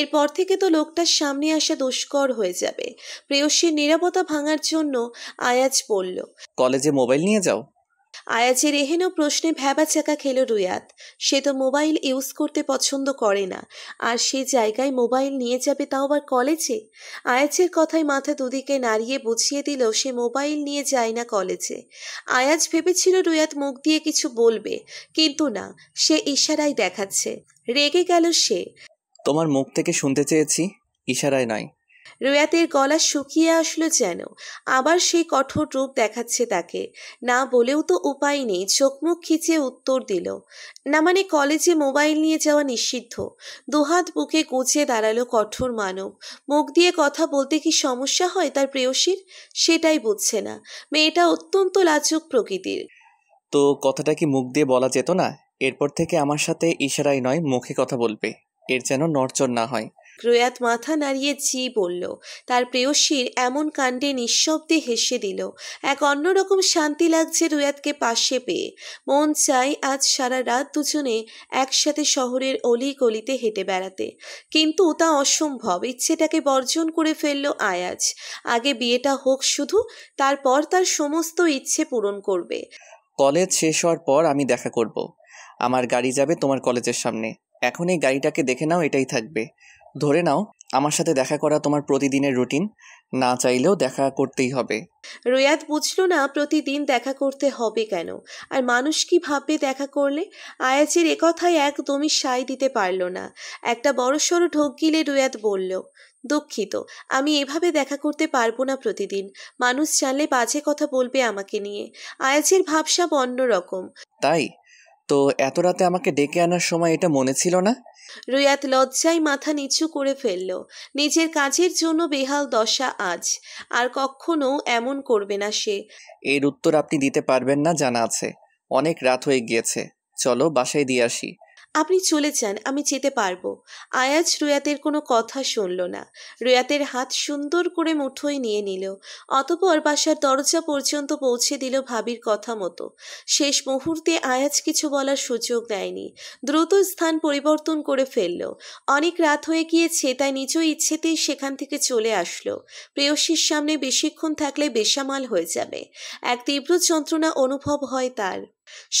এরপর থেকে তো লোকটার সামনে আসা দুষ্কর হয়ে যাবে প্রেয়সীর নিরাপত্তা ভাঙার জন্য আয়াজ বলল কলেজে মোবাইল নিয়ে যাও আয়াজের এহেনও প্রশ্নে চাকা খেল রুয়াত সে তো মোবাইল ইউজ করতে পছন্দ করে না আর সে জায়গায় মোবাইল নিয়ে যাবে তাও আবার কলেজে আয়াজের কথায় মাথা দুদিকে নাড়িয়ে বুঝিয়ে দিল সে মোবাইল নিয়ে যায় না কলেজে আয়াজ ভেবেছিল রুয়াত মুখ দিয়ে কিছু বলবে কিন্তু না সে ইশারায় দেখাচ্ছে রেগে গেল সে তোমার মুখ থেকে শুনতে চেয়েছি ইশারায় নয় রোয়াতের গলা শুকিয়ে আসলো যেন আবার সেই কঠোর রূপ দেখাচ্ছে তাকে না বলেও তো উপায় নেই চোখমুখ খিচিয়ে উত্তর দিল না মানে কলেজে মোবাইল নিয়ে যাওয়া নিষিদ্ধ দুহাত বুকে গুছিয়ে দাঁড়ালো কঠোর মানব মুখ দিয়ে কথা বলতে কি সমস্যা হয় তার প্রেয়সীর সেটাই বুঝছে না মেয়েটা অত্যন্ত লাজুক প্রকৃতির তো কথাটা কি মুখ দিয়ে বলা যেত না এরপর থেকে আমার সাথে ইশারায় নয় মুখে কথা বলবে এর যেন নড়চড় না হয় প্রয়াত মাথা নাড়িয়ে জি বলল তার প্রেয়সীর এমন কাণ্ডে নিঃশব্দে হেসে দিল এক অন্যরকম শান্তি লাগছে রুয়াতকে পাশে পেয়ে মন চাই আজ সারা রাত দুজনে একসাথে শহরের অলি গলিতে হেঁটে বেড়াতে কিন্তু তা অসম্ভব ইচ্ছেটাকে বর্জন করে ফেলল আয়াজ আগে বিয়েটা হোক শুধু তারপর তার সমস্ত ইচ্ছে পূরণ করবে কলেজ শেষ হওয়ার পর আমি দেখা করব আমার গাড়ি যাবে তোমার কলেজের সামনে এখন এই গাড়িটাকে দেখে নাও এটাই থাকবে ধরে নাও আমার সাথে দেখা করা তোমার প্রতিদিনের রুটিন না চাইলেও দেখা করতেই হবে রুয়াদ বুঝল না প্রতিদিন দেখা করতে হবে কেন আর মানুষ কি ভাবে দেখা করলে আয়াজের একথায় একদমই সাই দিতে পারল না একটা বড়সড় ঢোক গিলে রুয়াদ বলল দুঃখিত আমি এভাবে দেখা করতে পারবো না প্রতিদিন মানুষ জানলে বাজে কথা বলবে আমাকে নিয়ে আয়াজের ভাবসাব অন্যরকম তাই তো এত রাতে আমাকে ডেকে আনার সময় এটা মনে ছিল না রুয়াত লজ্জায় মাথা নিচু করে ফেলল নিজের কাজের জন্য বেহাল দশা আজ আর কখনো এমন করবে না সে এর উত্তর আপনি দিতে পারবেন না জানা আছে অনেক রাত হয়ে গিয়েছে চলো বাসায় দিয়ে আসি আপনি চলে যান আমি যেতে পারবো আয়াজ রুয়াতের কোনো কথা শুনল না রুয়াতের হাত সুন্দর করে মুঠোয় নিয়ে নিল অতপর বাসার দরজা পর্যন্ত পৌঁছে দিল ভাবির কথা মতো শেষ মুহূর্তে আয়াজ কিছু বলার সুযোগ দেয়নি দ্রুত স্থান পরিবর্তন করে ফেলল অনেক রাত হয়ে গিয়েছে তাই নিজ ইচ্ছেতেই সেখান থেকে চলে আসলো প্রেয়সীর সামনে বেশিক্ষণ থাকলে বেসামাল হয়ে যাবে এক তীব্র যন্ত্রণা অনুভব হয় তার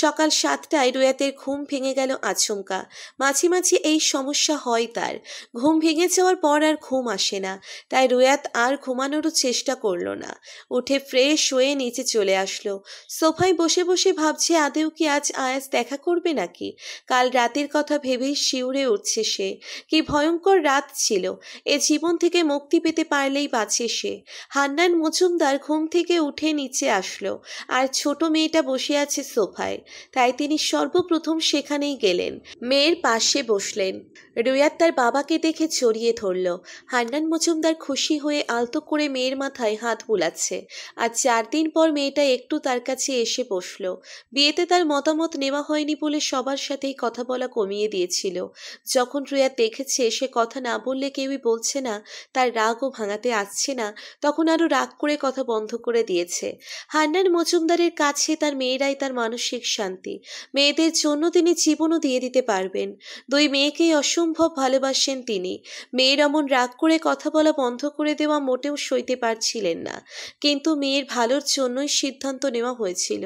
সকাল সাতটায় রুয়াতের ঘুম ভেঙে গেল আচমকা মাঝে মাঝে এই সমস্যা হয় তার ঘুম ভেঙে যাওয়ার পর আর ঘুম আসে না তাই রুয়াত আর ঘুমানোরও চেষ্টা করল না উঠে ফ্রেশ হয়ে নিচে চলে আসলো সোফায় বসে বসে ভাবছে আদেও কি আজ আয়াস দেখা করবে নাকি কাল রাতের কথা ভেবেই শিউরে উঠছে সে কি ভয়ঙ্কর রাত ছিল এ জীবন থেকে মুক্তি পেতে পারলেই বাঁচে সে হান্নান মজুমদার ঘুম থেকে উঠে নিচে আসলো আর ছোট মেয়েটা বসে আছে সোফা হয় তাই তিনি সর্বপ্রথম সেখানেই গেলেন মেয়ের পাশে বসলেন রুয়াত তার বাবাকে দেখে চড়িয়ে ধরল হান্নান মজুমদার খুশি হয়ে আলতো করে মেয়ের মাথায় হাত বুলাচ্ছে আর চার দিন পর মেয়েটা একটু তার কাছে এসে বসল বিয়েতে তার মতামত নেওয়া হয়নি বলে সবার সাথেই কথা বলা কমিয়ে দিয়েছিল যখন রুয়াত দেখেছে সে কথা না বললে কেউই বলছে না তার রাগও ভাঙাতে আসছে না তখন আরও রাগ করে কথা বন্ধ করে দিয়েছে হান্নান মজুমদারের কাছে তার মেয়েরাই তার মানুষ মানসিক শান্তি মেয়েদের জন্য তিনি জীবনও দিয়ে দিতে পারবেন দুই মেয়েকেই অসম্ভব ভালোবাসেন তিনি মেয়ের অমন রাগ করে কথা বলা বন্ধ করে দেওয়া মোটেও সইতে পারছিলেন না কিন্তু মেয়ের ভালোর জন্যই সিদ্ধান্ত নেওয়া হয়েছিল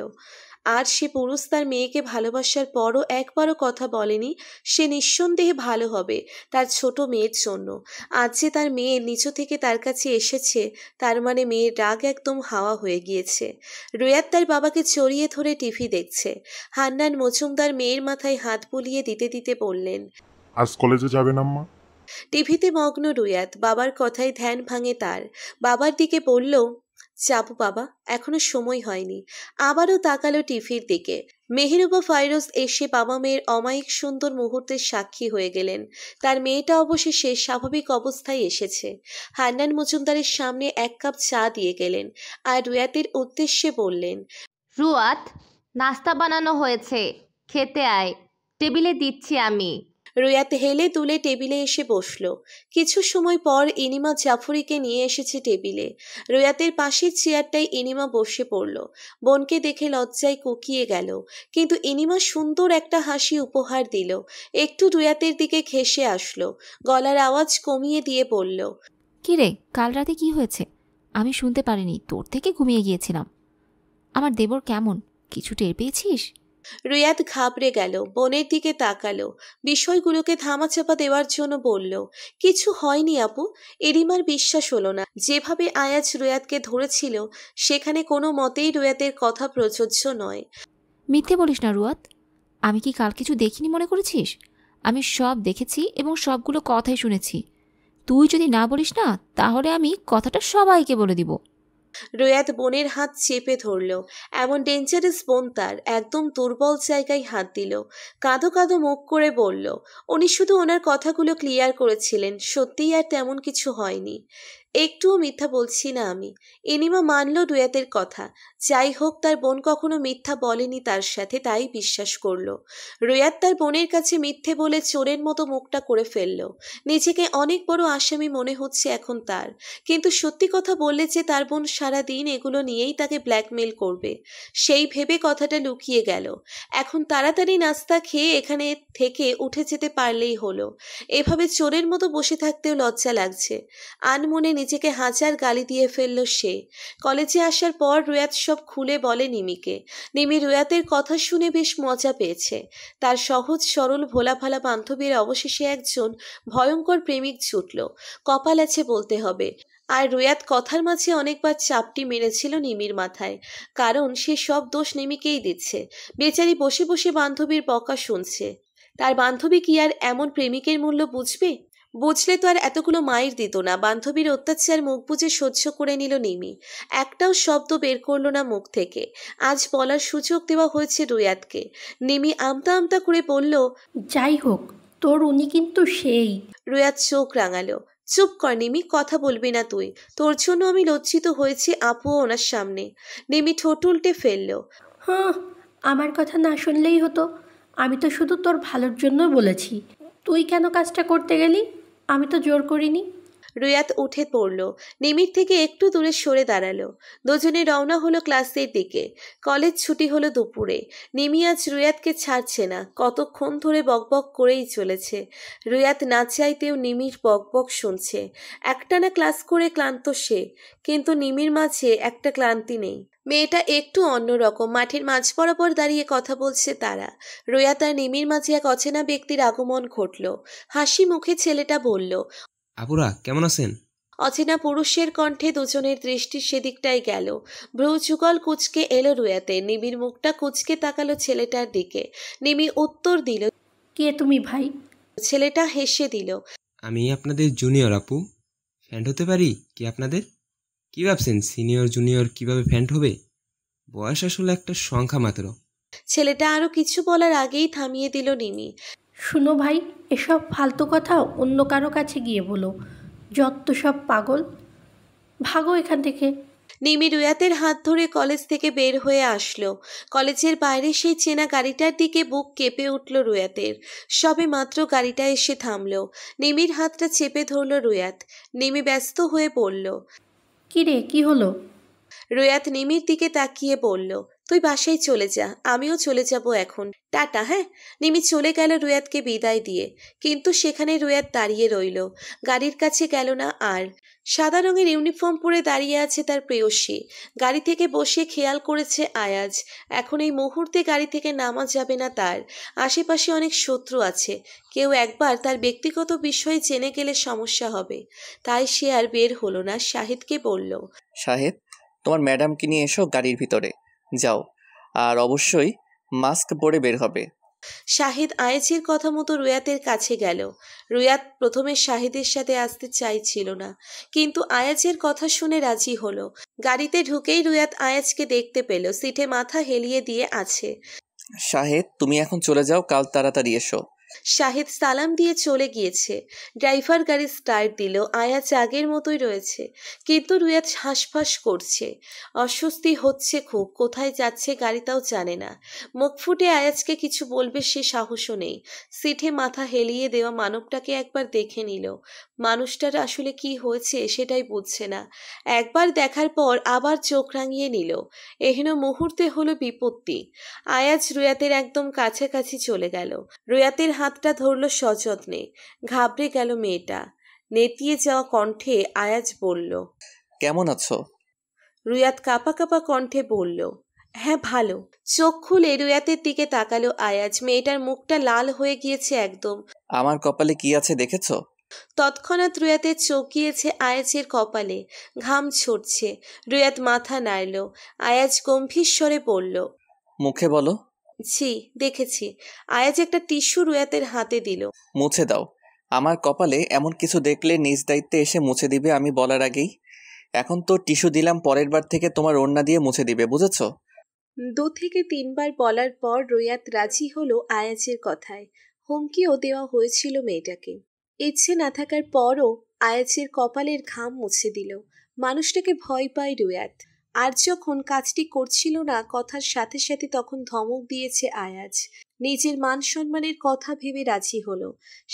আর সে পুরুষ তার মেয়েকে ভালোবাসার পরও একবারও কথা বলেনি সে নিঃসন্দেহে ভালো হবে তার ছোট মেয়ের জন্য আজ যে তার মেয়ে নিচু থেকে তার কাছে এসেছে তার মানে মেয়ের রাগ একদম হাওয়া হয়ে গিয়েছে রুয়াত তার বাবাকে চড়িয়ে ধরে টিভি দেখছে হান্নান মজুমদার মেয়ের মাথায় হাত বুলিয়ে দিতে দিতে বললেন আজ কলেজে যাবেন আম্মা টিভিতে মগ্ন রুয়াত বাবার কথায় ধ্যান ভাঙে তার বাবার দিকে বলল যাবো বাবা এখনো সময় হয়নি আবারও তাকালো টিভির দিকে মেহেরুবা ফাইরোজ এসে বাবা মেয়ের অমায়িক সুন্দর মুহূর্তের সাক্ষী হয়ে গেলেন তার মেয়েটা অবশেষে স্বাভাবিক অবস্থায় এসেছে হান্নান মজুমদারের সামনে এক কাপ চা দিয়ে গেলেন আর রুয়াতের উদ্দেশ্যে বললেন রুয়াত নাস্তা বানানো হয়েছে খেতে আয় টেবিলে দিচ্ছি আমি রুয়াত হেলে তুলে টেবিলে এসে বসল কিছু সময় পর ইনিমা জাফরিকে নিয়ে এসেছে টেবিলে রুয়াতের পাশের চেয়ারটায় ইনিমা বসে পড়ল বোনকে দেখে লজ্জায় কুকিয়ে গেল কিন্তু ইনিমা সুন্দর একটা হাসি উপহার দিল একটু রুয়াতের দিকে ঘেসে আসলো গলার আওয়াজ কমিয়ে দিয়ে বলল কিরে কাল রাতে কি হয়েছে আমি শুনতে পারিনি তোর থেকে ঘুমিয়ে গিয়েছিলাম আমার দেবর কেমন কিছু টের পেয়েছিস রিয়াদ ঘাবড়ে গেল বোনের দিকে তাকালো বিষয়গুলোকে ধামাচাপা দেওয়ার জন্য বলল কিছু হয়নি আপু এরিমার বিশ্বাস হলো না যেভাবে আয়াজ রুয়াদকে ধরেছিল সেখানে কোনো মতেই রুয়াদের কথা প্রযোজ্য নয় মিথ্যে বলিস না রুয়াদ আমি কি কাল কিছু দেখিনি মনে করেছিস আমি সব দেখেছি এবং সবগুলো কথাই শুনেছি তুই যদি না বলিস না তাহলে আমি কথাটা সবাইকে বলে দিব রয়াত বোনের হাত চেপে ধরল এমন ডেঞ্জারাস বোন তার একদম দুর্বল জায়গায় হাত দিল কাঁদো কাঁদো মুখ করে বলল উনি শুধু ওনার কথাগুলো ক্লিয়ার করেছিলেন সত্যিই আর তেমন কিছু হয়নি একটুও মিথ্যা বলছি না আমি এনিমা মানল ডুয়াতের কথা যাই হোক তার বোন কখনো মিথ্যা বলেনি তার সাথে তাই বিশ্বাস করল রুয়াত তার বোনের কাছে মিথ্যে বলে চোরের মতো মুখটা করে ফেলল নিজেকে অনেক বড় আসামি মনে হচ্ছে এখন তার কিন্তু সত্যি কথা বললে যে তার বোন সারাদিন এগুলো নিয়েই তাকে ব্ল্যাকমেল করবে সেই ভেবে কথাটা লুকিয়ে গেল এখন তাড়াতাড়ি নাস্তা খেয়ে এখানে থেকে উঠে যেতে পারলেই হলো এভাবে চোরের মতো বসে থাকতেও লজ্জা লাগছে আনমনে নিজেকে হাজার গালি দিয়ে ফেলল সে কলেজে আসার পর রুয়াত সব খুলে বলে নিমিকে নিমি রুয়াতের কথা শুনে বেশ মজা পেয়েছে তার সহজ সরল ভোলা ভালা বান্ধবীর অবশেষে একজন ভয়ঙ্কর প্রেমিক ছুটল কপাল আছে বলতে হবে আর রুয়াত কথার মাঝে অনেকবার চাপটি মেরেছিল নিমির মাথায় কারণ সে সব দোষ নিমিকেই দিচ্ছে বেচারি বসে বসে বান্ধবীর বকা শুনছে তার বান্ধবী কি আর এমন প্রেমিকের মূল্য বুঝবে বুঝলে তো আর এতগুলো মায়ের দিত না বান্ধবীর অত্যাচার মুখ বুঝে সহ্য করে নিল নিমি একটাও শব্দ বের করল না মুখ থেকে আজ বলার সুযোগ দেওয়া হয়েছে রুয়াতকে নিমি আমতা আমতা করে বলল যাই হোক তোর উনি কিন্তু সেই রুয়াত চোখ রাঙালো চুপ কর নিমি কথা বলবি না তুই তোর জন্য আমি লজ্জিত হয়েছি আপু ওনার সামনে নিমি ঠোঁট উল্টে ফেললো হ্যাঁ আমার কথা না শুনলেই হতো আমি তো শুধু তোর ভালোর জন্য বলেছি তুই কেন কাজটা করতে গেলি আমি তো জোর করিনি রুয়াত উঠে পড়ল নিমির থেকে একটু দূরে সরে দাঁড়ালো দুজনে রওনা হলো ক্লাসের দিকে কলেজ ছুটি হলো দুপুরে নিমি আজ রুয়াতকে ছাড়ছে না কতক্ষণ ধরে বকবক করেই চলেছে রুয়াত না চাইতেও নিমির বকবক শুনছে একটানা ক্লাস করে ক্লান্ত সে কিন্তু নিমির মাঝে একটা ক্লান্তি নেই মেয়েটা একটু অন্যরকম মাঠের মাঝ বরাবর দাঁড়িয়ে কথা বলছে তারা রোয়া তার নিমির মাঝে এক অচেনা ব্যক্তির আগমন ঘটল হাসি মুখে ছেলেটা বলল আপুরা কেমন আছেন অচেনা পুরুষের কণ্ঠে দুজনের দৃষ্টি সেদিকটাই গেল ভ্রু যুগল কুচকে এলো রুয়াতে নিমির মুখটা কুচকে তাকালো ছেলেটার দিকে নিমি উত্তর দিল কে তুমি ভাই ছেলেটা হেসে দিল আমি আপনাদের জুনিয়র আপু ফ্যান্ড হতে পারি কি আপনাদের কি ভাবছেন সিনিয়র জুনিয়র কিভাবে ফ্যান্ড হবে বয়স আসলে একটা সংখ্যা মাত্র ছেলেটা আরো কিছু বলার আগেই থামিয়ে দিল নিমি শুনো ভাই এসব ফালতু কথা অন্য কারো কাছে গিয়ে বলো যত সব পাগল ভাগো এখান থেকে নিমি রুয়াতের হাত ধরে কলেজ থেকে বের হয়ে আসলো কলেজের বাইরে সেই চেনা গাড়িটার দিকে বুক কেঁপে উঠল রুয়াতের সবে মাত্র গাড়িটা এসে থামলো নিমির হাতটা চেপে ধরল রুয়াত নিমি ব্যস্ত হয়ে পড়ল কিরে কি হলো রোয়াত নিমির দিকে তাকিয়ে বলল তুই বাসায় চলে যা আমিও চলে যাব এখন টাটা হ্যাঁ নিমি চলে গেল রুয়াতকে বিদায় দিয়ে কিন্তু সেখানে রুয়াত দাঁড়িয়ে রইল গাড়ির কাছে গেল না আর সাদা রঙের ইউনিফর্ম পরে দাঁড়িয়ে আছে তার প্রেয়সী গাড়ি থেকে বসে খেয়াল করেছে আয়াজ এখন এই মুহূর্তে গাড়ি থেকে নামা যাবে না তার আশেপাশে অনেক শত্রু আছে কেউ একবার তার ব্যক্তিগত বিষয়ে জেনে গেলে সমস্যা হবে তাই সে আর বের হলো না শাহিদকে বলল সাহেব তোমার ম্যাডামকে নিয়ে এসো গাড়ির ভিতরে যাও আর অবশ্যই মাস্ক পরে বের হবে শাহিদ আয়েছির কথা মতো রুয়াতের কাছে গেল রুয়াত প্রথমে শাহিদের সাথে আসতে চাইছিল না কিন্তু আয়াজের কথা শুনে রাজি হলো গাড়িতে ঢুকেই রুয়াত আয়াজকে দেখতে পেল সিটে মাথা হেলিয়ে দিয়ে আছে শাহেদ তুমি এখন চলে যাও কাল তাড়াতাড়ি এসো শাহেদ সালাম দিয়ে চলে গিয়েছে ড্রাইভার গাড়ি স্টার্ট দিল আয়া আগের মতোই রয়েছে কিন্তু রুয়াত হাঁসফাঁস করছে অস্বস্তি হচ্ছে খুব কোথায় যাচ্ছে গাড়ি তাও জানে না মুখ ফুটে আয়াজকে কিছু বলবে সে সাহসও নেই সিটে মাথা হেলিয়ে দেওয়া মানবটাকে একবার দেখে নিল মানুষটার আসলে কি হয়েছে সেটাই বুঝছে না একবার দেখার পর আবার চোখ রাঙিয়ে নিল এহেন মুহূর্তে হলো বিপত্তি আয়াজ রুয়াতের একদম কাছাকাছি চলে গেল রুয়াতের হাতটা ধরল সযত্নে ঘাবড়ে গেল মেয়েটা নেতিয়ে যাওয়া কণ্ঠে আয়াজ বলল কেমন আছো রুয়াত কাপা কাপা কণ্ঠে বলল হ্যাঁ ভালো চোখ খুলে রুয়াতের দিকে তাকালো আয়াজ মেয়েটার মুখটা লাল হয়ে গিয়েছে একদম আমার কপালে কি আছে দেখেছো তৎক্ষণাৎ রুয়াতের চকিয়েছে আয়াজের কপালে ঘাম ছুটছে রুয়াত মাথা নাড়ল আয়াজ গম্ভীর স্বরে পড়ল মুখে বলো ছি দেখেছি আয়াজ একটা টিস্যু রুয়াতের হাতে দিল মুছে দাও আমার কপালে এমন কিছু দেখলে নিজ দায়িত্বে এসে মুছে দিবে আমি বলার আগেই এখন তো টিস্যু দিলাম পরের বার থেকে তোমার ওড়না দিয়ে মুছে দিবে বুঝেছো দু থেকে তিনবার বলার পর রুয়াত রাজি হলো আয়াজের কথায় হুমকিও দেওয়া হয়েছিল মেয়েটাকে ইচ্ছে না থাকার পরও আয়াজের কপালের ঘাম মুছে দিল মানুষটাকে ভয় পায় রুয়াত আর যখন কাজটি করছিল না কথার সাথে সাথে তখন ধমক দিয়েছে আয়াজ নিজের মান সম্মানের কথা ভেবে রাজি হলো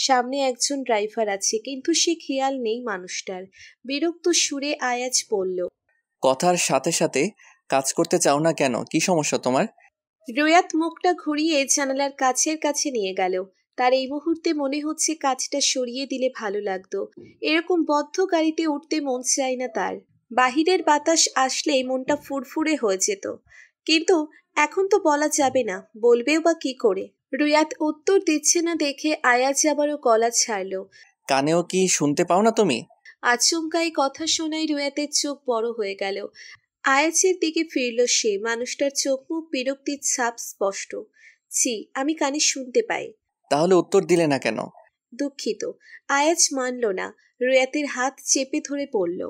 সামনে একজন ড্রাইভার আছে কিন্তু সে খেয়াল নেই মানুষটার বিরক্ত সুরে আয়াজ বলল কথার সাথে সাথে কাজ করতে চাও না কেন কি সমস্যা তোমার রোয়াত মুখটা ঘুরিয়ে জানালার কাছের কাছে নিয়ে গেল তার এই মুহূর্তে মনে হচ্ছে কাজটা সরিয়ে দিলে ভালো লাগতো এরকম বদ্ধ গাড়িতে উঠতে মন চায় না তার বাহিরের বাতাস আসলেই মনটা ফুরফুরে হয়ে যেত কিন্তু এখন তো বলা যাবে না বলবেও বা কি করে রুয়াত উত্তর দিচ্ছে না দেখে আয়াজ আবারও গলা ছাড়ল কানেও কি শুনতে পাও না তুমি আচমকাই কথা শোনায় রুয়াতের চোখ বড় হয়ে গেল আয়াজের দিকে ফিরল সে মানুষটার চোখ মুখ বিরক্তির ছাপ স্পষ্ট ছি আমি কানে শুনতে পাই তাহলে উত্তর দিলে না কেন দুঃখিত আয়াজ মানল না রুয়াতির হাত চেপে ধরে পড়ল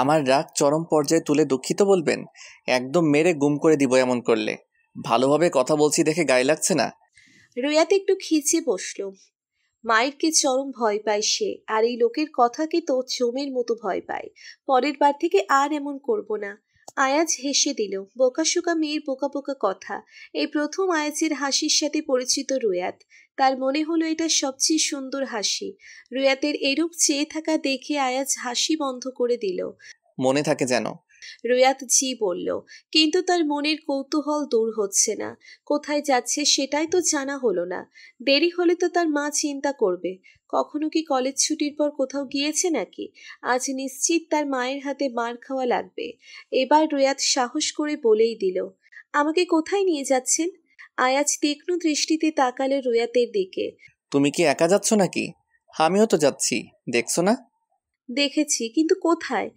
আমার রাগ চরম পর্যায়ে তুলে দুঃখিত বলবেন একদম মেরে গুম করে দিব এমন করলে ভালোভাবে কথা বলছি দেখে গায়ে লাগছে না রুয়াত একটু খিচে বসল মায়েরকে চরম ভয় পায় সে আর এই লোকের কথাকে তো চোমের মতো ভয় পায় পরের বার থেকে আর এমন করব না আয়াজ হেসে দিল শোকা মেয়ের বোকা বোকা কথা এই প্রথম আয়াজের হাসির সাথে পরিচিত রুয়াত তার মনে হলো এটা সবচেয়ে সুন্দর হাসি রুয়াতের এরূপ চেয়ে থাকা দেখে আয়াজ হাসি বন্ধ করে দিল মনে থাকে যেন রুয়াত জি বলল কিন্তু তার মনের কৌতূহল দূর হচ্ছে না কোথায় যাচ্ছে সেটাই তো জানা হলো না দেরি হলে তো তার মা চিন্তা করবে কখনো কি কলেজ ছুটির পর কোথাও গিয়েছে নাকি আজ নিশ্চিত তার মায়ের হাতে মার খাওয়া লাগবে এবার রুয়াত সাহস করে বলেই দিল আমাকে কোথায় নিয়ে যাচ্ছেন আয়াজ তীক্ষ্ণ দৃষ্টিতে তাকালে রুয়াতের দিকে তুমি কি একা যাচ্ছ নাকি আমিও তো যাচ্ছি দেখছো না দেখেছি কিন্তু কোথায়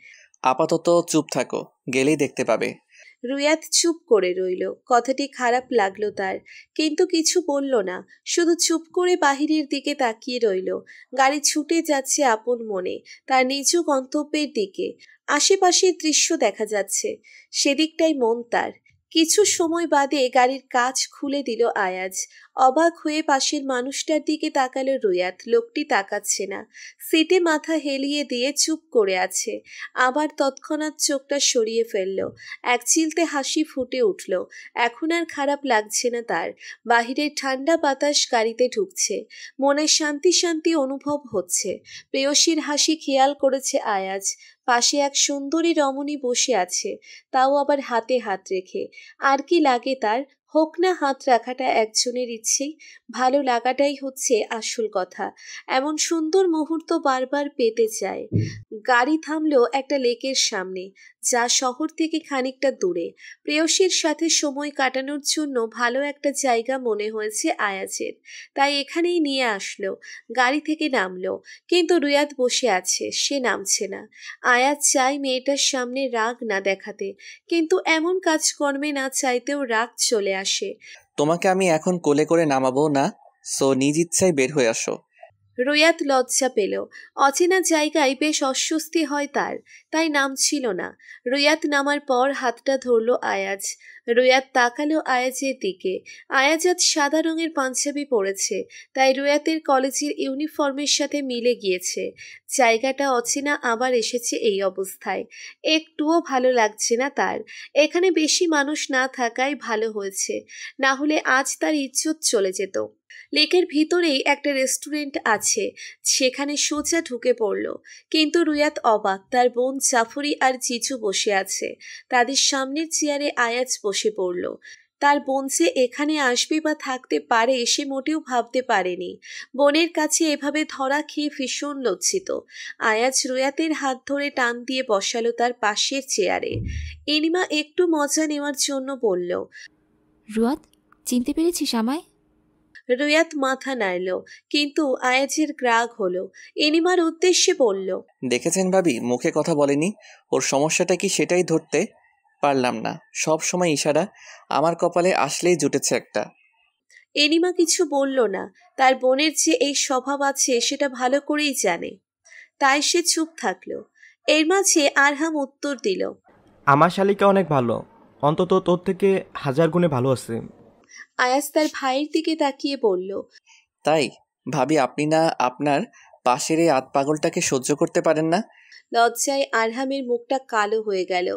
আপাতত চুপ থাকো গেলেই দেখতে পাবে রুয়াত চুপ করে রইল কথাটি খারাপ লাগলো তার কিন্তু কিছু বলল না শুধু চুপ করে বাহিরের দিকে তাকিয়ে রইল গাড়ি ছুটে যাচ্ছে আপন মনে তার নিজ গন্তব্যের দিকে আশেপাশের দৃশ্য দেখা যাচ্ছে সেদিকটাই মন তার কিছু সময় বাদে গাড়ির কাজ খুলে দিল আয়াজ অবাক হয়ে পাশের মানুষটার দিকে তাকালো রোয়াত লোকটি তাকাচ্ছে না সিটে মাথা হেলিয়ে দিয়ে চুপ করে আছে আবার তৎক্ষণাৎ চোখটা সরিয়ে ফেলল এক চিলতে হাসি ফুটে উঠল এখন আর খারাপ লাগছে না তার বাহিরের ঠান্ডা বাতাস গাড়িতে ঢুকছে মনে শান্তি শান্তি অনুভব হচ্ছে প্রেয়সীর হাসি খেয়াল করেছে আয়াজ পাশে এক সুন্দরী রমণী বসে আছে তাও আবার হাতে হাত রেখে আর কি লাগে তার হোক না হাত রাখাটা একজনের ইচ্ছে ভালো লাগাটাই হচ্ছে আসল কথা এমন সুন্দর মুহূর্ত বারবার পেতে চায় গাড়ি থামলো একটা লেকের সামনে যা শহর থেকে খানিকটা দূরে প্রেয়সীর সাথে সময় কাটানোর জন্য ভালো একটা জায়গা মনে হয়েছে আয়াজের তাই এখানেই নিয়ে আসলো গাড়ি থেকে নামলো কিন্তু রুয়াদ বসে আছে সে নামছে না আয়াজ চাই মেয়েটার সামনে রাগ না দেখাতে কিন্তু এমন কাজকর্মে না চাইতেও রাগ চলে আসে তোমাকে আমি এখন কোলে করে নামাবো না সো নিজ ইচ্ছায় বের হয়ে আসো রুয়াত লজ্জা পেল অচেনা জায়গায় বেশ অস্বস্তি হয় তার তাই নাম ছিল না রুয়াত নামার পর হাতটা ধরল আয়াজ রুয়াত তাকালো আয়াজের দিকে আয়াজ আজ সাদা রঙের পাঞ্জাবি পরেছে তাই রুয়াতের কলেজের ইউনিফর্মের সাথে মিলে গিয়েছে জায়গাটা অচেনা আবার এসেছে এই অবস্থায় একটুও ভালো লাগছে না তার এখানে বেশি মানুষ না থাকায় ভালো হয়েছে না হলে আজ তার ইজ্জত চলে যেত লেকের ভিতরেই একটা রেস্টুরেন্ট আছে সেখানে সোজা ঢুকে পড়ল কিন্তু রুয়াত অবাক তার বোন জাফরি আর চিচু বসে আছে তাদের সামনের চেয়ারে আয়াজ বসে পড়ল তার বোন সে এখানে আসবে বা থাকতে পারে সে মোটেও ভাবতে পারেনি বোনের কাছে এভাবে ধরা খেয়ে ভীষণ লজ্জিত আয়াজ রুয়াতের হাত ধরে টান দিয়ে বসালো তার পাশের চেয়ারে এনিমা একটু মজা নেওয়ার জন্য বলল রুয়াত চিনতে পেরেছিস আমায় রুয়াত মাথা নাড়ল কিন্তু আয়াজের গ্রাগ হলো এনিমার উদ্দেশ্যে বলল দেখেছেন ভাবি মুখে কথা বলেনি ওর সমস্যাটা কি সেটাই ধরতে পারলাম না সব সময় ইশারা আমার কপালে আসলেই জুটেছে একটা এনিমা কিছু বলল না তার বোনের যে এই স্বভাব আছে সেটা ভালো করেই জানে তাই সে চুপ থাকলো এর মাঝে আরহাম উত্তর দিল আমার শালিকা অনেক ভালো অন্তত তোর থেকে হাজার গুণে ভালো আছে আয়াস তার ভাইয়ের দিকে তাকিয়ে বলল তাই ভাবি আপনি না আপনার পাশের এই আত পাগলটাকে সহ্য করতে পারেন না লজ্জায় আরহামের মুখটা কালো হয়ে গেল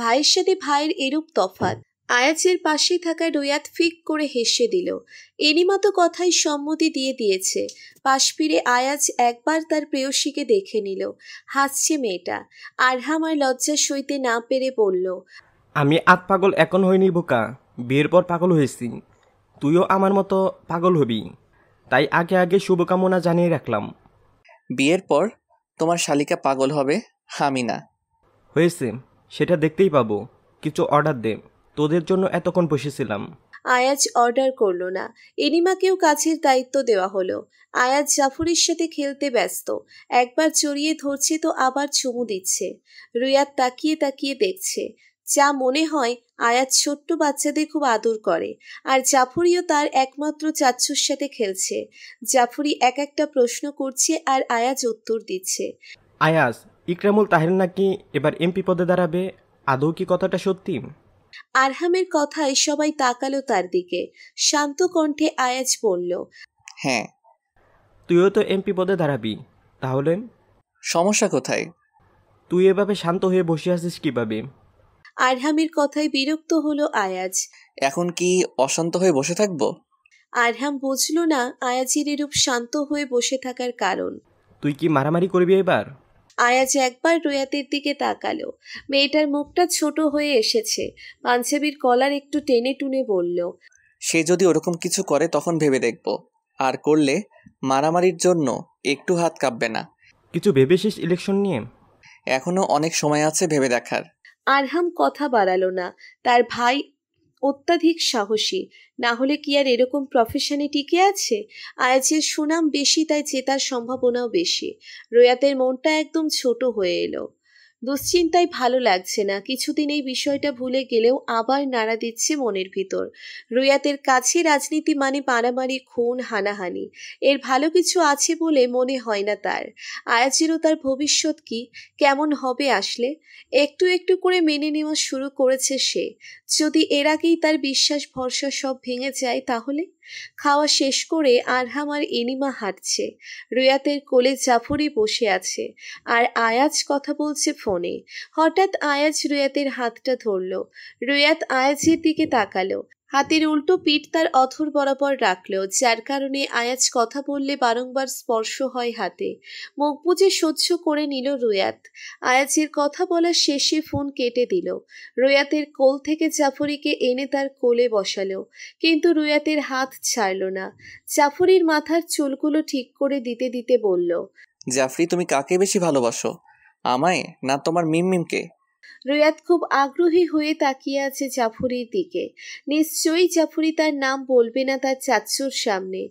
ভাইয়ের সাথে ভাইয়ের এরূপ তফাত আয়াজের পাশে থাকা রোয়াত ফিক করে হেসে দিল মতো কথাই সম্মতি দিয়ে দিয়েছে পাশ ফিরে আয়াজ একবার তার প্রেয়সীকে দেখে নিল হাসছে মেয়েটা আরহাম আর লজ্জা সইতে না পেরে বলল আমি আত পাগল এখন হইনি বোকা বিয়ের পর পাগল হয়েছি তুইও আমার মতো পাগল হবি তাই আগে আগে শুভকামনা জানিয়ে রাখলাম বিয়ের পর তোমার শালিকা পাগল হবে আমি না হয়েছে সেটা দেখতেই পাবো কিছু অর্ডার দে তোদের জন্য এতক্ষণ বসেছিলাম আয়াজ অর্ডার করলো না এনিমাকেও কাছের দায়িত্ব দেওয়া হলো আয়াজ জাফরের সাথে খেলতে ব্যস্ত একবার চড়িয়ে ধরছে তো আবার চুমু দিচ্ছে রুয়াদ তাকিয়ে তাকিয়ে দেখছে যা মনে হয় আয়াত ছোট্ট বাচ্চাদের খুব আদর করে আর জাফরিও তার একমাত্র চাচ্ছুর সাথে খেলছে জাফরি এক একটা প্রশ্ন করছে আর আয়াজ উত্তর দিচ্ছে আয়াজ ইকরামুল তাহের নাকি এবার এমপি পদে দাঁড়াবে আদৌ কি কথাটা সত্যি আরহামের কথায় সবাই তাকালো তার দিকে শান্ত কণ্ঠে আয়াজ বলল হ্যাঁ তুইও তো এমপি পদে দাঁড়াবি তাহলে সমস্যা কোথায় তুই এভাবে শান্ত হয়ে বসে আছিস কিভাবে আরহামের কথায় বিরক্ত হলো আয়াজ এখন কি অশান্ত হয়ে বসে থাকবো আরহাম বুঝল না আয়াজের এরূপ শান্ত হয়ে বসে থাকার কারণ তুই কি মারামারি করবি এবার আয়াজ একবার রোয়াতের দিকে তাকালো মেয়েটার মুখটা ছোট হয়ে এসেছে পাঞ্জাবির কলার একটু টেনে টুনে বলল সে যদি ওরকম কিছু করে তখন ভেবে দেখব আর করলে মারামারির জন্য একটু হাত কাঁপবে না কিছু ভেবেছিস ইলেকশন নিয়ে এখনো অনেক সময় আছে ভেবে দেখার আরহাম কথা বাড়ালো না তার ভাই অত্যাধিক সাহসী না হলে কি আর এরকম প্রফেশনে টিকে আছে আয়াজের সুনাম বেশি তাই জেতার সম্ভাবনাও বেশি রোয়াতের মনটা একদম ছোট হয়ে এলো দুশ্চিন্তায় ভালো লাগছে না কিছুদিন এই বিষয়টা ভুলে গেলেও আবার নাড়া দিচ্ছে মনের ভিতর রুয়াতের কাছে রাজনীতি মানে মারামারি খুন হানাহানি এর ভালো কিছু আছে বলে মনে হয় না তার আয়াজেরও তার ভবিষ্যৎ কি কেমন হবে আসলে একটু একটু করে মেনে নেওয়া শুরু করেছে সে যদি এর আগেই তার বিশ্বাস ভরসা সব ভেঙে যায় তাহলে খাওয়া শেষ করে আরহাম আর এনিমা হাঁটছে রুয়াতের কোলে জাফরি বসে আছে আর আয়াজ কথা বলছে ফোনে হঠাৎ আয়াজ রুয়াতের হাতটা ধরল রুয়াত আয়াজের দিকে তাকালো হাতের উল্টো পিঠ তার অথর বরাবর রাখলেও যার কারণে আয়াজ কথা বললে বারংবার স্পর্শ হয় হাতে মুখ বুঝে সহ্য করে নিল রোয়াত আয়াজের কথা বলার শেষে ফোন কেটে দিল রোয়াতের কোল থেকে জাফরিকে এনে তার কোলে বসালো কিন্তু রুয়াতের হাত ছাড়ল না জাফরির মাথার চুলগুলো ঠিক করে দিতে দিতে বলল জাফরি তুমি কাকে বেশি ভালোবাসো আমায় না তোমার মিমমিমকে রিয়াদ খুব আগ্রহী হয়ে তাকিয়ে আছে জাফরির দিকে নিশ্চয়ই জাফরি তার নাম বলবে না তার চাচুর সামনে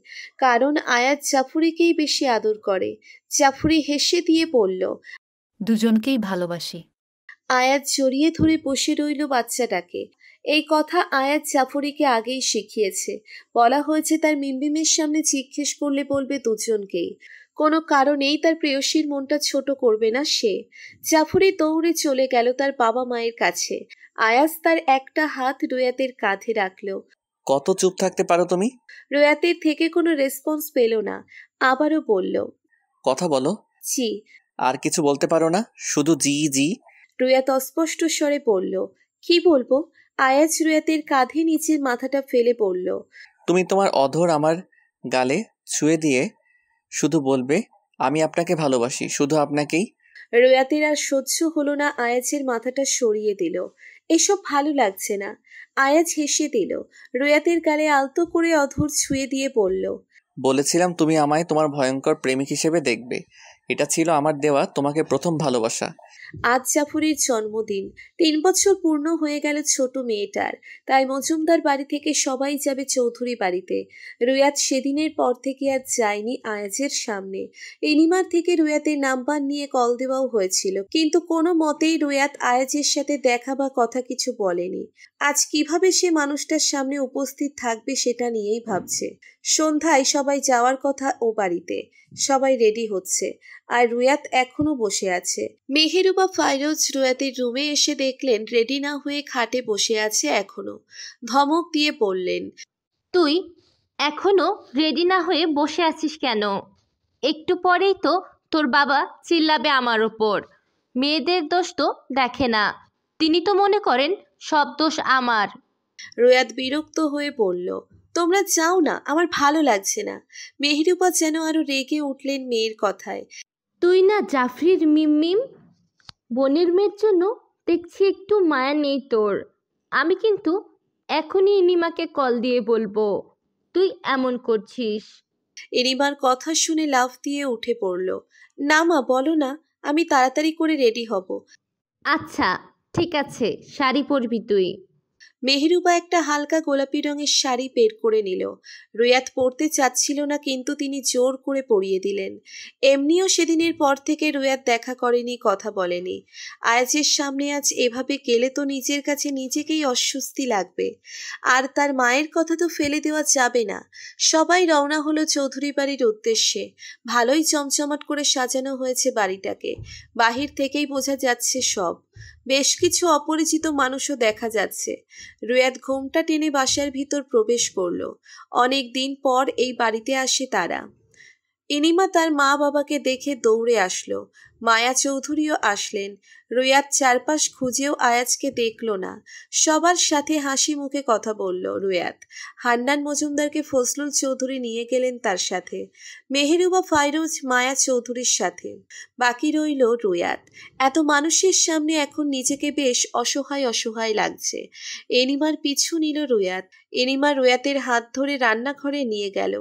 কারণ আয়াত জাফরিকেই বেশি আদর করে জাফরি হেসে দিয়ে বলল দুজনকেই ভালোবাসি আয়াত জড়িয়ে ধরে বসে রইল বাচ্চাটাকে এই কথা আয়াত জাফরিকে আগেই শিখিয়েছে বলা হয়েছে তার মিমবিমের সামনে জিজ্ঞেস করলে বলবে দুজনকেই কোনো কারণেই তার প্রেয়সীর মনটা ছোট করবে না সে জাফরি দৌড়ে চলে গেল তার বাবা মায়ের কাছে আয়াস তার একটা হাত রোয়াতের কাঁধে রাখল কত চুপ থাকতে পারো তুমি রোয়াতের থেকে কোনো রেসপন্স পেল না আবারও বলল কথা বলো জি আর কিছু বলতে পারো না শুধু জি জি রুয়াত অস্পষ্ট স্বরে বলল কি বলবো আয়াজ রুয়াতের কাঁধে নিচের মাথাটা ফেলে পড়ল তুমি তোমার অধর আমার গালে ছুঁয়ে দিয়ে শুধু বলবে আমি আপনাকে ভালোবাসি শুধু আপনাকেই রয়াতির আর সহ্য হলো না আয়াজের মাথাটা সরিয়ে দিল এসব ভালো লাগছে না আয়াজ হেসে দিল রয়াতির গালে আলতো করে অধর ছুঁয়ে দিয়ে বলল বলেছিলাম তুমি আমায় তোমার ভয়ঙ্কর প্রেমিক হিসেবে দেখবে এটা ছিল আমার দেওয়া তোমাকে প্রথম ভালোবাসা আজ জাফরের জন্মদিন তিন বছর পূর্ণ হয়ে গেল ছোট মেয়েটার তাই মজুমদার বাড়ি থেকে সবাই যাবে চৌধুরী বাড়িতে রুয়াত সেদিনের পর থেকে আর যায়নি আয়াজের সামনে এনিমার থেকে রুয়াতের নাম্বার নিয়ে কল দেওয়াও হয়েছিল কিন্তু কোনো মতেই রুয়াত আয়াজের সাথে দেখা বা কথা কিছু বলেনি আজ কিভাবে সে মানুষটার সামনে উপস্থিত থাকবে সেটা নিয়েই ভাবছে সন্ধ্যায় সবাই যাওয়ার কথা ও বাড়িতে সবাই রেডি হচ্ছে আর রুয়াত এখনো বসে আছে মেহেরুবা ফাইরোজ রুয়াতের রুমে এসে দেখলেন রেডি না হয়ে খাটে বসে আছে এখনো ধমক দিয়ে বললেন তুই এখনো রেডি না হয়ে বসে আছিস কেন একটু পরেই তো তোর বাবা চিল্লাবে আমার ওপর মেয়েদের দোষ তো দেখে না তিনি তো মনে করেন সব দোষ আমার রুয়াত বিরক্ত হয়ে বলল তোমরা যাও না আমার ভালো লাগছে না মেহেরুবা যেন আরো রেগে উঠলেন মেয়ের কথায় তুই না জাফরির মিম বোনের মেয়ের জন্য দেখছি একটু মায়া নেই তোর আমি কিন্তু এখনই ইনিমাকে কল দিয়ে বলবো তুই এমন করছিস এরিমার কথা শুনে লাফ দিয়ে উঠে পড়ল না মা বলো না আমি তাড়াতাড়ি করে রেডি হব আচ্ছা ঠিক আছে শাড়ি পরবি তুই মেহরুবা একটা হালকা গোলাপি রঙের শাড়ি বের করে নিল রুয়াত পরতে চাচ্ছিল না কিন্তু তিনি জোর করে পরিয়ে দিলেন এমনিও সেদিনের পর থেকে রুয়াত দেখা করেনি কথা বলেনি আয়াজের সামনে আজ এভাবে গেলে তো নিজের কাছে নিজেকেই অস্বস্তি লাগবে আর তার মায়ের কথা তো ফেলে দেওয়া যাবে না সবাই রওনা হলো চৌধুরী বাড়ির উদ্দেশ্যে ভালোই চমচমাট করে সাজানো হয়েছে বাড়িটাকে বাহির থেকেই বোঝা যাচ্ছে সব বেশ কিছু অপরিচিত মানুষও দেখা যাচ্ছে রুয়াদ ঘোমটা টেনে বাসার ভিতর প্রবেশ করল অনেক দিন পর এই বাড়িতে আসে তারা ইনিমা তার মা বাবাকে দেখে দৌড়ে আসলো মায়া চৌধুরীও আসলেন রুয়াত চারপাশ খুঁজেও আয়াজকে দেখল না সবার সাথে হাসি মুখে কথা বলল রুয়াত হান্নান মজুমদারকে ফজলুল চৌধুরী নিয়ে গেলেন তার সাথে মেহেরুবা ফাইরুজ মায়া চৌধুরীর সাথে বাকি রইল রুয়াত এত মানুষের সামনে এখন নিজেকে বেশ অসহায় অসহায় লাগছে এনিমার পিছু নিল রুয়াত এনিমা রুয়াতের হাত ধরে রান্নাঘরে নিয়ে গেল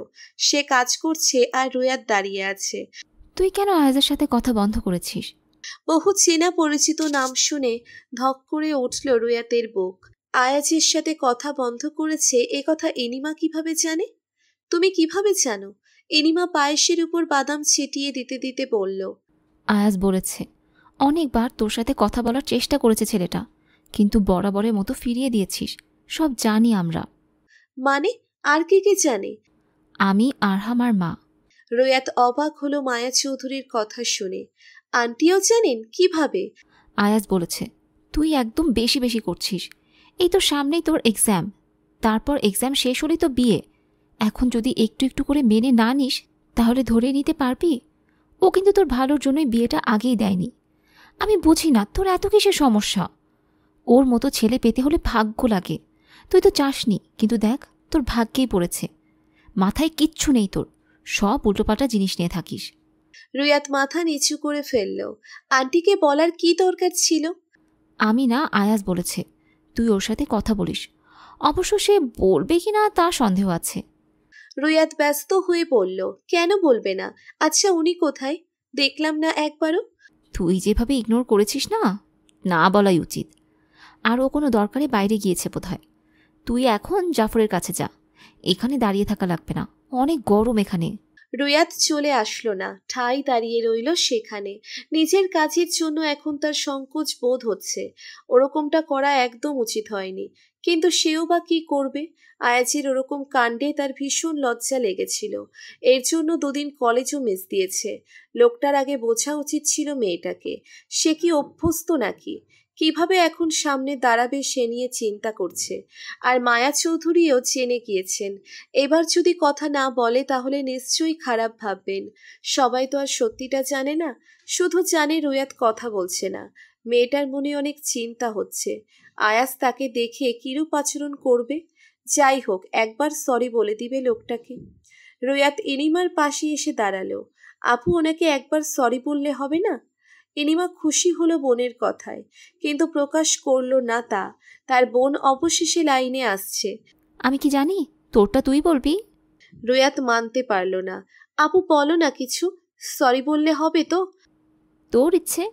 সে কাজ করছে আর রুয়াত দাঁড়িয়ে আছে তুই কেন আয়াজের সাথে কথা বন্ধ করেছিস বহু চেনা পরিচিত নাম শুনে ধক করে উঠল রুয়াতের বুক আয়াজের সাথে কথা বন্ধ করেছে এ কথা এনিমা কিভাবে জানে তুমি কিভাবে জানো এনিমা পায়েসের উপর বাদাম ছিটিয়ে দিতে দিতে বলল আয়াজ বলেছে অনেকবার তোর সাথে কথা বলার চেষ্টা করেছে ছেলেটা কিন্তু বরাবরের মতো ফিরিয়ে দিয়েছিস সব জানি আমরা মানে আর কে কে জানে আমি আরহামার মা রয়াত অবাক হলো মায়া চৌধুরীর কথা শুনে আন্টিও জানেন কিভাবে আয়াজ বলেছে তুই একদম বেশি বেশি করছিস এই তো সামনেই তোর এক্সাম তারপর এক্সাম শেষ হলেই তো বিয়ে এখন যদি একটু একটু করে মেনে না নিস তাহলে ধরে নিতে পারবি ও কিন্তু তোর ভালোর জন্যই বিয়েটা আগেই দেয়নি আমি বুঝি না তোর এত কিসের সমস্যা ওর মতো ছেলে পেতে হলে ভাগ্য লাগে তুই তো চাসনি কিন্তু দেখ তোর ভাগ্যেই পড়েছে মাথায় কিচ্ছু নেই তোর সব উল্টোপাল্টা জিনিস নিয়ে থাকিস রুয়াত মাথা নিচু করে ফেলল আন্টিকে বলার কি দরকার ছিল আমি না আয়াজ বলেছে তুই ওর সাথে কথা বলিস অবশ্য সে বলবে কি না তা সন্দেহ আছে রুয়াত ব্যস্ত হয়ে বলল কেন বলবে না আচ্ছা উনি কোথায় দেখলাম না একবারও তুই যেভাবে ইগনোর করেছিস না না বলাই উচিত আর ও কোনো দরকারে বাইরে গিয়েছে বোধহয় তুই এখন জাফরের কাছে যা এখানে দাঁড়িয়ে থাকা লাগবে না অনেক গরম এখানে রুয়াত চলে আসলো না ঠাই দাঁড়িয়ে রইল সেখানে নিজের কাজের জন্য এখন তার সংকোচ বোধ হচ্ছে ওরকমটা করা একদম উচিত হয়নি কিন্তু সেও বা কি করবে আয়াজের ওরকম কাণ্ডে তার ভীষণ লজ্জা লেগেছিল এর জন্য দুদিন কলেজও মিস দিয়েছে লোকটার আগে বোঝা উচিত ছিল মেয়েটাকে সে কি অভ্যস্ত নাকি কিভাবে এখন সামনে দাঁড়াবে সে নিয়ে চিন্তা করছে আর মায়া চৌধুরীও চেনে গিয়েছেন এবার যদি কথা না বলে তাহলে নিশ্চয়ই খারাপ ভাববেন সবাই তো আর সত্যিটা জানে না শুধু জানে রোয়াত কথা বলছে না মেয়েটার মনে অনেক চিন্তা হচ্ছে আয়াস তাকে দেখে কিরূপ আচরণ করবে যাই হোক একবার সরি বলে দিবে লোকটাকে রোয়াত ইনিমার পাশে এসে দাঁড়ালো আপু ওনাকে একবার সরি বললে হবে না ইনিমা খুশি হলো বোনের কথায় কিন্তু প্রকাশ করলো না তা তার বোন অবশেষে লাইনে আসছে আমি কি জানি তোরটা তুই বলবি রোয়াত মানতে পারলো না আপু বলো না কিছু সরি বললে হবে তো তোর ইচ্ছে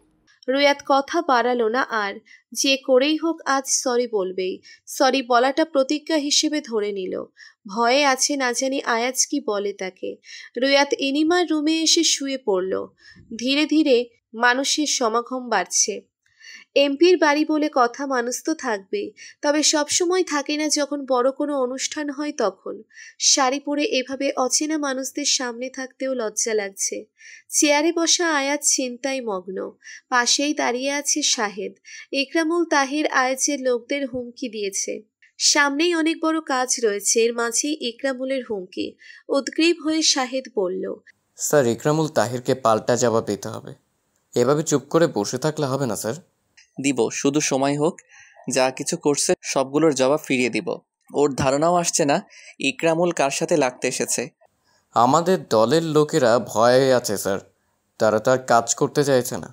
রোয়াত কথা বাড়ালো না আর যে করেই হোক আজ সরি বলবেই সরি বলাটা প্রতিজ্ঞা হিসেবে ধরে নিল ভয়ে আছে না জানি আয়াজ কি বলে তাকে রোয়াত এনিমার রুমে এসে শুয়ে পড়ল ধীরে ধীরে মানুষের সমাগম বাড়ছে এমপির বাড়ি বলে কথা মানুষ তো থাকবেই তবে সবসময় থাকে না যখন বড় কোনো অনুষ্ঠান হয় তখন শাড়ি পরে এভাবে অচেনা মানুষদের সামনে থাকতেও লজ্জা লাগছে চেয়ারে বসা আয়াত চিন্তায় মগ্ন পাশেই দাঁড়িয়ে আছে শাহেদ একরামুল তাহের আয়াজের লোকদের হুমকি দিয়েছে সামনেই অনেক বড় কাজ রয়েছে এর মাঝেই ইকরামুলের হুমকি উদ্গ্রীব হয়ে শাহেদ বলল স্যার ইকরামুল তাহিরকে পাল্টা জবাব দিতে হবে এভাবে চুপ করে বসে থাকলে হবে না স্যার দিব শুধু সময় হোক যা কিছু করছে সবগুলোর জবাব ফিরিয়ে দিব ওর ধারণাও আসছে না ইকরামুল কার সাথে লাগতে এসেছে আমাদের দলের লোকেরা ভয়ে আছে স্যার তারা তার কাজ করতে চাইছে না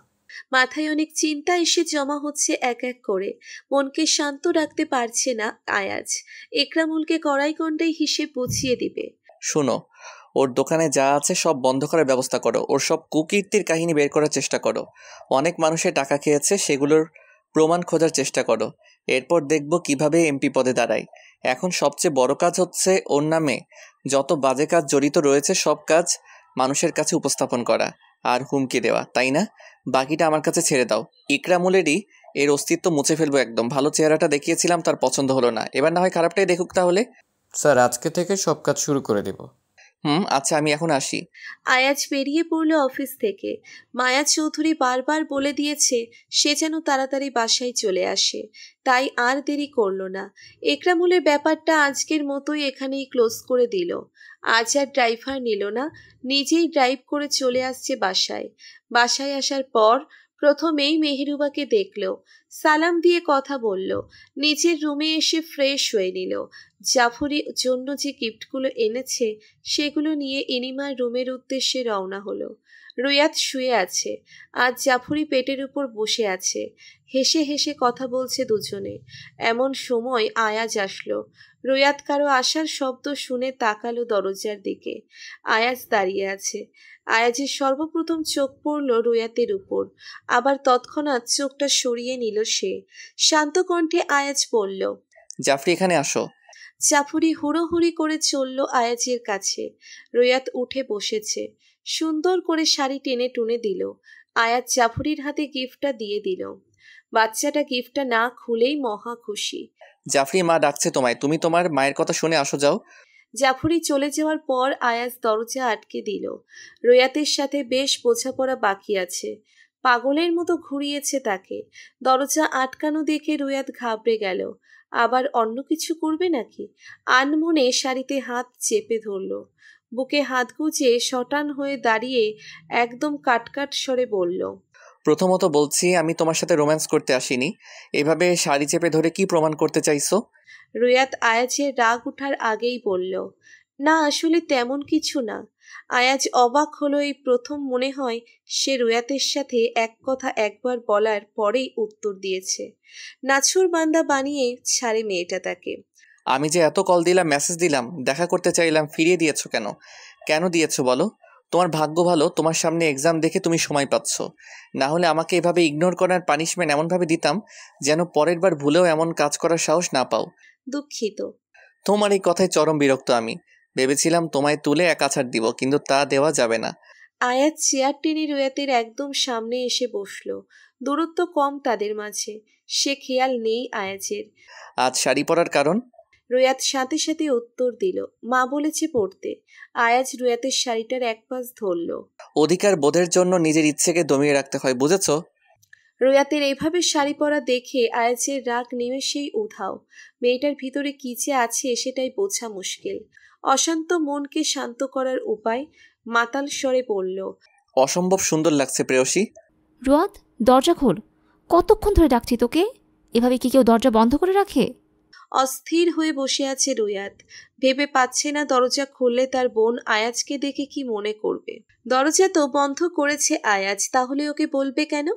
মাথায় অনেক চিন্তা এসে জমা হচ্ছে এক এক করে মনকে শান্ত রাখতে পারছে না আয়াজ একরামুলকে কড়াই কণ্ডাই হিসেব বুঝিয়ে দিবে শোনো ওর দোকানে যা আছে সব বন্ধ করার ব্যবস্থা করো ওর সব কুকীর্তির কাহিনী বের করার চেষ্টা করো অনেক মানুষের টাকা খেয়েছে সেগুলোর প্রমাণ খোঁজার চেষ্টা করো এরপর দেখব কিভাবে এমপি পদে দাঁড়ায় এখন সবচেয়ে বড় কাজ হচ্ছে ওর নামে যত বাজে কাজ জড়িত রয়েছে সব কাজ মানুষের কাছে উপস্থাপন করা আর হুমকি দেওয়া তাই না বাকিটা আমার কাছে ছেড়ে দাও ইকরামুলেরই এর অস্তিত্ব মুছে ফেলবো একদম ভালো চেহারাটা দেখিয়েছিলাম তার পছন্দ হলো না এবার না হয় খারাপটাই দেখুক তাহলে স্যার আজকে থেকে সব কাজ শুরু করে দেবো হুম আচ্ছা আমি এখন আসি আয়াজ বেরিয়ে পড়ল অফিস থেকে মায়া চৌধুরী বারবার বলে দিয়েছে সে যেন তাড়াতাড়ি বাসায় চলে আসে তাই আর দেরি করল না একরামুলের ব্যাপারটা আজকের মতোই এখানেই ক্লোজ করে দিল আজ আর ড্রাইভার নিল না নিজেই ড্রাইভ করে চলে আসছে বাসায় বাসায় আসার পর প্রথমেই মেহেরুবাকে দেখল সালাম দিয়ে কথা বলল নিজের রুমে এসে ফ্রেশ হয়ে নিল জাফরির জন্য যে গিফটগুলো এনেছে সেগুলো নিয়ে ইনিমার রুমের উদ্দেশ্যে রওনা হলো রুয়াত শুয়ে আছে আজ জাফরি পেটের উপর বসে আছে হেসে হেসে কথা বলছে দুজনে এমন সময় আয়াজ আসলো রুয়াত কারো আসার শব্দ শুনে তাকালো দরজার দিকে আয়াজ দাঁড়িয়ে আছে আয়াজের সর্বপ্রথম চোখ পড়ল রুয়াতের উপর আবার তৎক্ষণাৎ চোখটা সরিয়ে নিল সে শান্ত কণ্ঠে আয়াজ পড়ল জাফরি এখানে আসো জাফরি হুড়োহুড়ি করে চলল আয়াজের কাছে রুয়াত উঠে বসেছে সুন্দর করে শাড়ি টেনে টুনে দিল আয়াত জাফরির হাতে গিফটটা দিয়ে দিল বাচ্চাটা গিফটটা না খুলেই মহা খুশি জাফরি মা ডাকছে তোমায় তুমি তোমার মায়ের কথা শুনে আসো যাও জাফরি চলে যাওয়ার পর আয়াজ দরজা আটকে দিল রোয়াতের সাথে বেশ বোঝাপড়া বাকি আছে পাগলের মতো ঘুরিয়েছে তাকে দরজা আটকানো দেখে রোয়াত ঘাবড়ে গেল আবার অন্য কিছু করবে নাকি আনমনে শাড়িতে হাত চেপে ধরল বুকে হাত গুজে শটান হয়ে দাঁড়িয়ে একদম কাটকাট স্বরে বলল প্রথমত বলছি আমি তোমার সাথে রোম্যান্স করতে আসিনি এভাবে শাড়ি চেপে ধরে কি প্রমাণ করতে চাইছো রুয়াত আয়াজের রাগ উঠার আগেই বলল না আসলে তেমন কিছু না আয়াজ অবাক হলো এই প্রথম মনে হয় সে রুয়াতের সাথে এক কথা একবার বলার পরেই উত্তর দিয়েছে নাছুর বান্দা বানিয়ে ছাড়ে মেয়েটা তাকে আমি যে এত কল দিলাম মেসেজ দিলাম দেখা করতে চাইলাম ফিরিয়ে দিয়েছো কেন কেন দিয়েছো বলো তোমার ভাগ্য ভালো তোমার সামনে এক্সাম দেখে তুমি সময় পাচ্ছ না হলে আমাকে এভাবে ইগনোর করার পানিশমেন্ট এমনভাবে দিতাম যেন পরের বার ভুলেও এমন কাজ করার সাহস না পাও দুঃখিত তোমার এই কথায় চরম বিরক্ত আমি ভেবেছিলাম তোমায় তুলে এক আছাড় দিব কিন্তু তা দেওয়া যাবে না আয়াত চেয়ার টেনে রুয়াতের একদম সামনে এসে বসল দূরত্ব কম তাদের মাঝে সে খেয়াল নেই আয়াজের আজ শাড়ি পরার কারণ রুয়াত সাথে সাথে উত্তর দিল মা বলেছে পড়তে আয়াজ রুয়াতের শাড়িটার এক পাশ ধরল অধিকার বোধের জন্য নিজের ইচ্ছেকে দমিয়ে রাখতে হয় বুঝেছ রুয়াতের এভাবে শাড়ি পরা দেখে আয়াজের রাগ নিমেষেই উধাও মেয়েটার ভিতরে কি যে আছে সেটাই বোঝা মুশকিল অশান্ত মনকে শান্ত করার উপায় মাতাল স্বরে পড়ল অসম্ভব সুন্দর লাগছে প্রেয়সী রুয়াত দরজা খোল কতক্ষণ ধরে ডাকছি তোকে এভাবে কি কেউ দরজা বন্ধ করে রাখে অস্থির হয়ে বসে আছে রুয়াত ভেবে পাচ্ছে না দরজা খুললে তার বোন আয়াজকে দেখে কি মনে করবে দরজা তো বন্ধ করেছে আয়াজ তাহলে ওকে বলবে কেন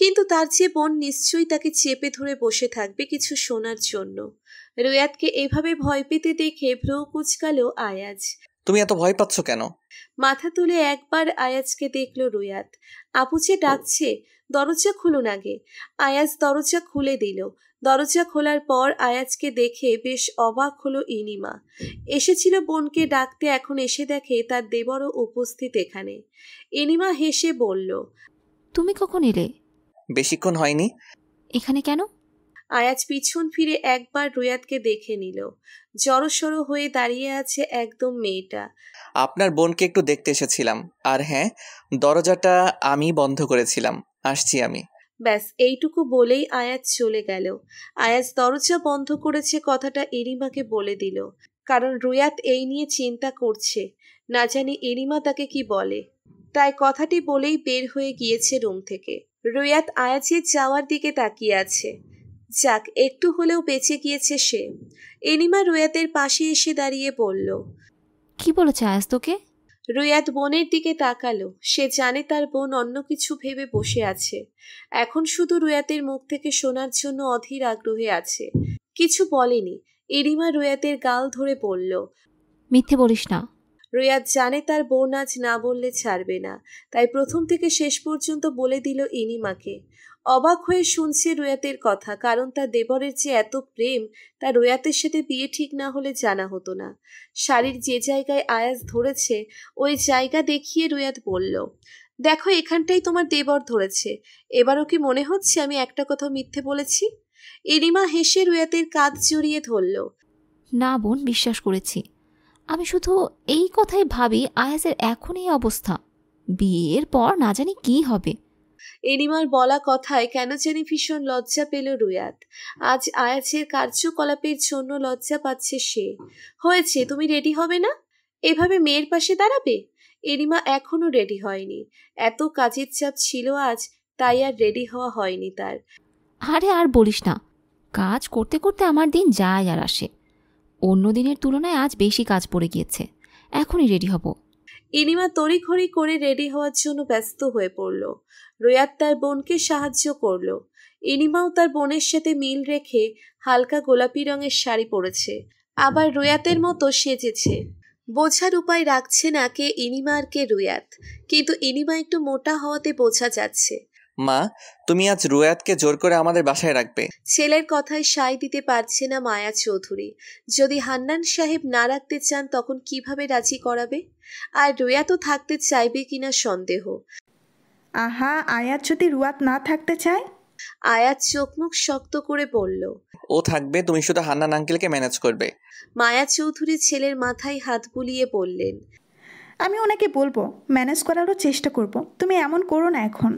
কিন্তু তার যে বোন নিশ্চয়ই তাকে চেপে ধরে বসে থাকবে কিছু শোনার জন্য রুয়াতকে এভাবে ভয় পেতে দেখে ভ্রো কুচকালো আয়াজ তুমি এত ভয় পাচ্ছ কেন মাথা তুলে একবার আয়াজকে দেখলো রুয়াত আপু যে ডাকছে দরজা খুলুন আগে আয়াজ দরজা খুলে দিল দরজা খোলার পর আয়াজকে দেখে বেশ অবাক হলো ইনিমা এসেছিল বোনকে ডাকতে এখন এসে দেখে তার দেবরও উপস্থিত এখানে ইনিমা হেসে বলল তুমি কখন এলে বেশিক্ষণ হয়নি এখানে কেন আয়াজ পিছন ফিরে একবার রুয়াদকে দেখে নিল জড়সড় হয়ে দাঁড়িয়ে আছে একদম মেয়েটা আপনার বোনকে একটু দেখতে এসেছিলাম আর হ্যাঁ দরজাটা আমি বন্ধ করেছিলাম আসছি আমি ব্যাস এইটুকু বলেই আয়াজ চলে গেল আয়াজ দরজা বন্ধ করেছে কথাটা এরিমাকে বলে দিল কারণ রুয়াত এই নিয়ে চিন্তা করছে না জানি এরিমা তাকে কি বলে তাই কথাটি বলেই বের হয়ে গিয়েছে রুম থেকে রুয়াত আয়াজের যাওয়ার দিকে তাকিয়ে আছে যাক একটু হলেও বেঁচে গিয়েছে সে এনিমা রুয়াতের পাশে এসে দাঁড়িয়ে বলল কি বলেছে আয়াজ তোকে রুয়াদ বোনের দিকে তাকালো সে জানে তার বোন অন্য কিছু ভেবে বসে আছে এখন শুধু রুয়াতের মুখ থেকে শোনার জন্য অধীর আগ্রহে আছে কিছু বলেনি এরিমা রুয়াতের গাল ধরে বলল মিথ্যে বলিস না রুয়াদ জানে তার বোন আজ না বললে ছাড়বে না তাই প্রথম থেকে শেষ পর্যন্ত বলে দিল ইনিমাকে অবাক হয়ে শুনছে রোয়াতের কথা কারণ তার দেবরের যে এত প্রেম তা রোয়াতের সাথে বিয়ে ঠিক না হলে জানা হতো না শাড়ির যে জায়গায় আয়াস ধরেছে ওই জায়গা দেখিয়ে রোয়াত বলল দেখো এখানটাই তোমার দেবর ধরেছে এবারও কি মনে হচ্ছে আমি একটা কথা মিথ্যে বলেছি এরিমা হেসে রোয়াতের কাঁধ জড়িয়ে ধরল না বোন বিশ্বাস করেছি আমি শুধু এই কথাই ভাবি আয়াসের এখন এই অবস্থা বিয়ের পর না জানি কি হবে এনিমার বলা কথায় কেন জানি ভীষণ লজ্জা পেল রুয়াত আজ আয়াছের কার্যকলাপের জন্য লজ্জা পাচ্ছে সে হয়েছে তুমি রেডি হবে না এভাবে মেয়ের পাশে দাঁড়াবে এরিমা এখনো রেডি হয়নি এত কাজের চাপ ছিল আজ তাই আর রেডি হওয়া হয়নি তার আরে আর বলিস না কাজ করতে করতে আমার দিন যায় আর আসে অন্য দিনের তুলনায় আজ বেশি কাজ পড়ে গিয়েছে এখনই রেডি হব এনিমা তড়িঘড়ি করে রেডি হওয়ার জন্য ব্যস্ত হয়ে পড়ল রোয়াত তার বোনকে সাহায্য করল ইনিমাও তার বোনের সাথে মিল রেখে হালকা গোলাপি রঙের শাড়ি পরেছে আবার রোয়াতের মতো সেজেছে বোঝার উপায় রাখছে না কে ইনিমা আর কে রুয়াত কিন্তু ইনিমা একটু মোটা হওয়াতে বোঝা যাচ্ছে মা তুমি আজ রুয়াতকে জোর করে আমাদের বাসায় রাখবে ছেলের কথায় সায় দিতে পারছে না মায়া চৌধুরী যদি হান্নান সাহেব না রাখতে চান তখন কিভাবে রাজি করাবে আর রুয়াতও থাকতে চাইবে কিনা সন্দেহ আহা আয়াত যদি রুয়াত না থাকতে চায় আয়াত চোখ মুখ শক্ত করে বলল ও থাকবে তুমি শুধু হান্নান আঙ্কেলকে ম্যানেজ করবে মায়া চৌধুরী ছেলের মাথায় হাত বুলিয়ে বললেন আমি ওনাকে বলবো ম্যানেজ করারও চেষ্টা করব তুমি এমন করো না এখন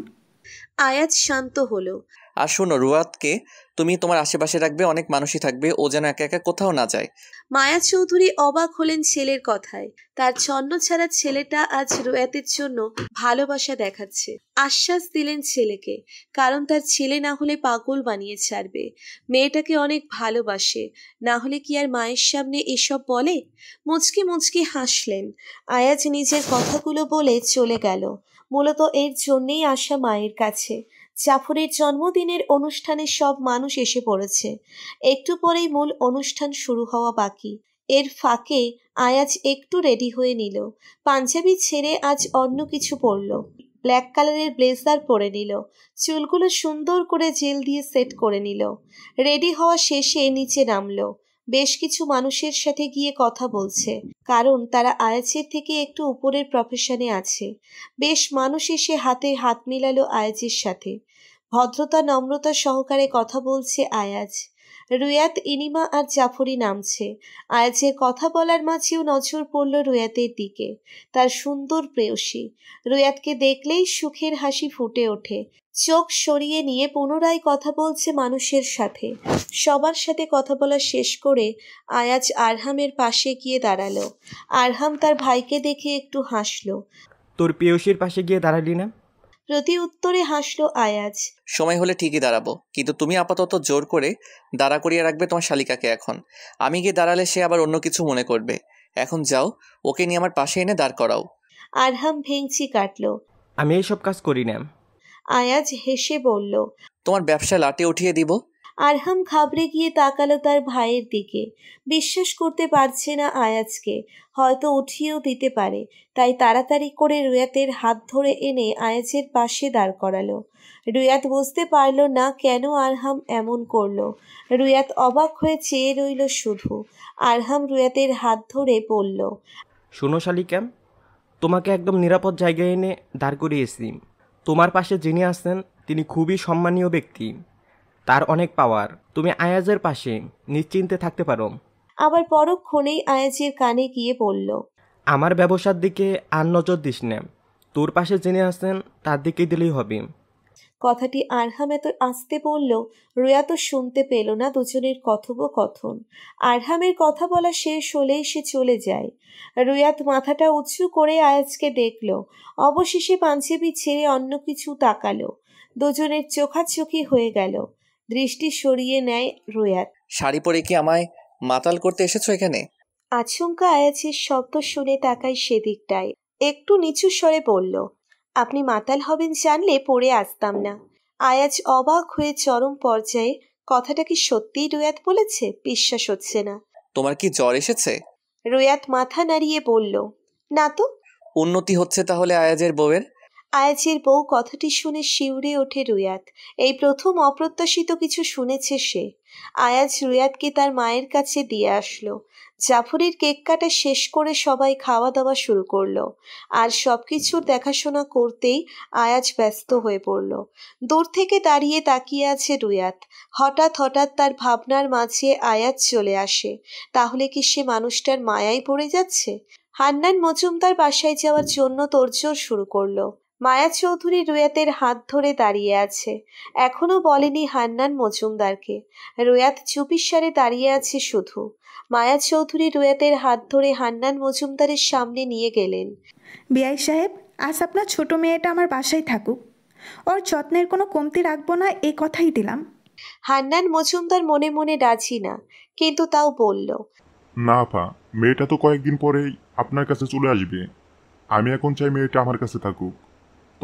আয়াত শান্ত হলো আর শোনো রুয়াতকে তুমি তোমার আশেপাশে রাখবে অনেক মানুষই থাকবে ও যেন একা একা কোথাও না যায় মায়া চৌধুরী অবাক হলেন ছেলের কথায় তার ছন্ন ছাড়া ছেলেটা আজ রুয়াতের জন্য ভালোবাসা দেখাচ্ছে আশ্বাস দিলেন ছেলেকে কারণ তার ছেলে না হলে পাগল বানিয়ে ছাড়বে মেয়েটাকে অনেক ভালোবাসে না হলে কি আর মায়ের সামনে এসব বলে মুচকি মুচকি হাসলেন আয়াজ নিজের কথাগুলো বলে চলে গেল মূলত এর জন্যেই আসা মায়ের কাছে জাফরের জন্মদিনের অনুষ্ঠানে সব মানুষ এসে পড়েছে একটু পরেই মূল অনুষ্ঠান শুরু হওয়া বাকি এর ফাঁকে আয়াজ একটু রেডি হয়ে নিল পাঞ্জাবি ছেড়ে আজ অন্য কিছু পরল ব্ল্যাক কালারের ব্লেজার পরে নিল চুলগুলো সুন্দর করে জেল দিয়ে সেট করে নিল রেডি হওয়া শেষে নিচে নামলো বেশ কিছু মানুষের সাথে গিয়ে কথা বলছে কারণ তারা আয়াচের থেকে একটু উপরের প্রফেশনে আছে বেশ মানুষ এসে হাতে হাত মিলালো আয়াজের সাথে ভদ্রতা নম্রতা সহকারে কথা বলছে আয়াজ রুয়াত ইনিমা আর জাফরি নামছে আয়াজের কথা বলার মাঝেও নজর পড়ল রুয়াতের দিকে তার সুন্দর প্রেয়সী রুয়াতকে দেখলেই সুখের হাসি ফুটে ওঠে চোখ সরিয়ে নিয়ে পুনরায় কথা বলছে মানুষের সাথে সবার সাথে কথা বলা শেষ করে আয়াজ আরহামের পাশে গিয়ে দাঁড়ালো আরহাম তার ভাইকে দেখে একটু হাসল তোর পেয়সির পাশে গিয়ে দাঁড়ালি না প্রতি উত্তরে হাসলো আয়াজ সময় হলে ঠিকই দাঁড়াবো কিন্তু তুমি আপাতত জোর করে দাঁড়া করিয়ে রাখবে তোমার শালিকাকে এখন আমি গিয়ে দাঁড়ালে সে আবার অন্য কিছু মনে করবে এখন যাও ওকে নিয়ে আমার পাশে এনে দাঁড় করাও আরহাম ভেংচি কাটলো আমি এইসব কাজ করি না আয়াজ হেসে বলল তোমার ব্যবসা লাটে উঠিয়ে দিব আরহাম ঘাবড়ে গিয়ে তাকালো তার ভাইয়ের দিকে বিশ্বাস করতে পারছে না আয়াজকে হয়তো উঠিয়েও দিতে পারে তাই তাড়াতাড়ি করে রুয়াতের হাত ধরে এনে আয়াজের পাশে দাঁড় করালো রুয়াত বুঝতে পারল না কেন আরহাম এমন করলো রুয়াত অবাক হয়ে চেয়ে রইল শুধু আরহাম রুয়াতের হাত ধরে বলল শোনো শালিকাম তোমাকে একদম নিরাপদ জায়গায় এনে দাঁড় করিয়েছি তোমার পাশে যিনি আছেন তিনি খুবই সম্মানীয় ব্যক্তি তার অনেক পাওয়ার তুমি আয়াজের পাশে নিশ্চিন্তে থাকতে পারো আবার পরক্ষণেই আয়াজের কানে গিয়ে পড়ল আমার ব্যবসার দিকে আর নজর দিস না তোর পাশে যিনি আছেন তার দিকেই দিলেই হবে কথাটি আরহাম এত আসতে বলল রুয়া তো শুনতে পেল না দুজনের কথোপকথন আরহামের কথা বলা শেষ হলেই সে চলে যায় রুয়াত মাথাটা উঁচু করে আয়াজকে দেখল অবশেষে পাঞ্জাবি ছেড়ে অন্য কিছু তাকালো দুজনের চোখাচোখি হয়ে গেল দৃষ্টি সরিয়ে নেয় রোয়াত শাড়ি পরে কি আমায় মাতাল করতে এসেছো এখানে আচমকা আয়াজের শব্দ শুনে তাকায় সেদিকটায় একটু নিচু স্বরে বলল আপনি মাতাল হবেন জানলে পড়ে আসতাম না আয়াজ অবাক হয়ে চরম পর্যায়ে কথাটা কি সত্যিই রুয়াত বলেছে বিশ্বাস হচ্ছে না তোমার কি জ্বর এসেছে রুয়াত মাথা নাড়িয়ে বলল না তো উন্নতি হচ্ছে তাহলে আয়াজের বউয়ের আয়াজের বউ কথাটি শুনে শিউরে ওঠে রুয়াত এই প্রথম অপ্রত্যাশিত কিছু শুনেছে সে আয়াজ রুয়াতকে তার মায়ের কাছে দিয়ে আসলো জাফরের কেক কাটা শেষ করে সবাই খাওয়া দাওয়া শুরু করলো আর সব কিছুর দেখাশোনা করতেই আয়াজ ব্যস্ত হয়ে পড়ল দূর থেকে দাঁড়িয়ে তাকিয়ে আছে রুয়াত হঠাৎ হঠাৎ তার ভাবনার মাঝে আয়াজ চলে আসে তাহলে কি সে মানুষটার মায়ায় পড়ে যাচ্ছে হান্নান মজুমদার বাসায় যাওয়ার জন্য তোড়জোড় শুরু করলো মায়া চৌধুরী রুয়াতের হাত ধরে দাঁড়িয়ে আছে এখনও বলেনি হান্নান মজুমদারকে রুয়াত চুপিসারে দাঁড়িয়ে আছে শুধু মায়া চৌধুরী রুয়াতের হাত ধরে হান্নান মজুমদারের সামনে নিয়ে গেলেন বিআই সাহেব আজ আপনার ছোট মেয়েটা আমার বাসায় থাকুক ওর যত্নের কোনো কমতি রাখবো না এ কথাই দিলাম হান্নান মজুমদার মনে মনে রাজি না কিন্তু তাও বলল না পা মেয়েটা তো কয়েকদিন পরেই আপনার কাছে চলে আসবে আমি এখন চাই মেয়েটা আমার কাছে থাকুক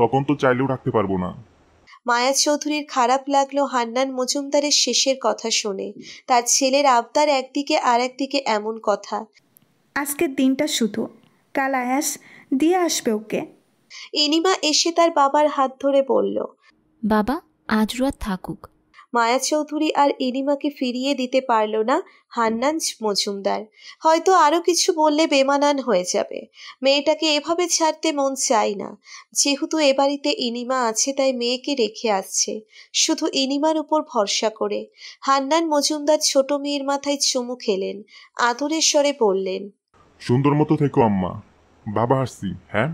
তখন তো চাইলেও রাখতে পারবো না মায়া চৌধুরীর খারাপ লাগলো হান্নান মজুমদারের শেষের কথা শুনে তার ছেলের আবদার একদিকে আর একদিকে এমন কথা আজকের দিনটা শুধু কাল আয়াস দিয়ে আসবে ওকে এনিমা এসে তার বাবার হাত ধরে বলল বাবা আজ রাত থাকুক মায়া চৌধুরী আর ইনিমাকে ফিরিয়ে দিতে পারল না হান্নান মজুমদার হয়তো আরও কিছু বললে বেমানান হয়ে যাবে মেয়েটাকে এভাবে ছাড়তে মন চাই না যেহেতু এ বাড়িতে ইনিমা আছে তাই মেয়েকে রেখে আসছে শুধু ইনিমার উপর ভরসা করে হান্নান মজুমদার ছোট মেয়ের মাথায় চুমু খেলেন আদরের স্বরে বললেন সুন্দর মতো থেকো আম্মা বাবা আসছি হ্যাঁ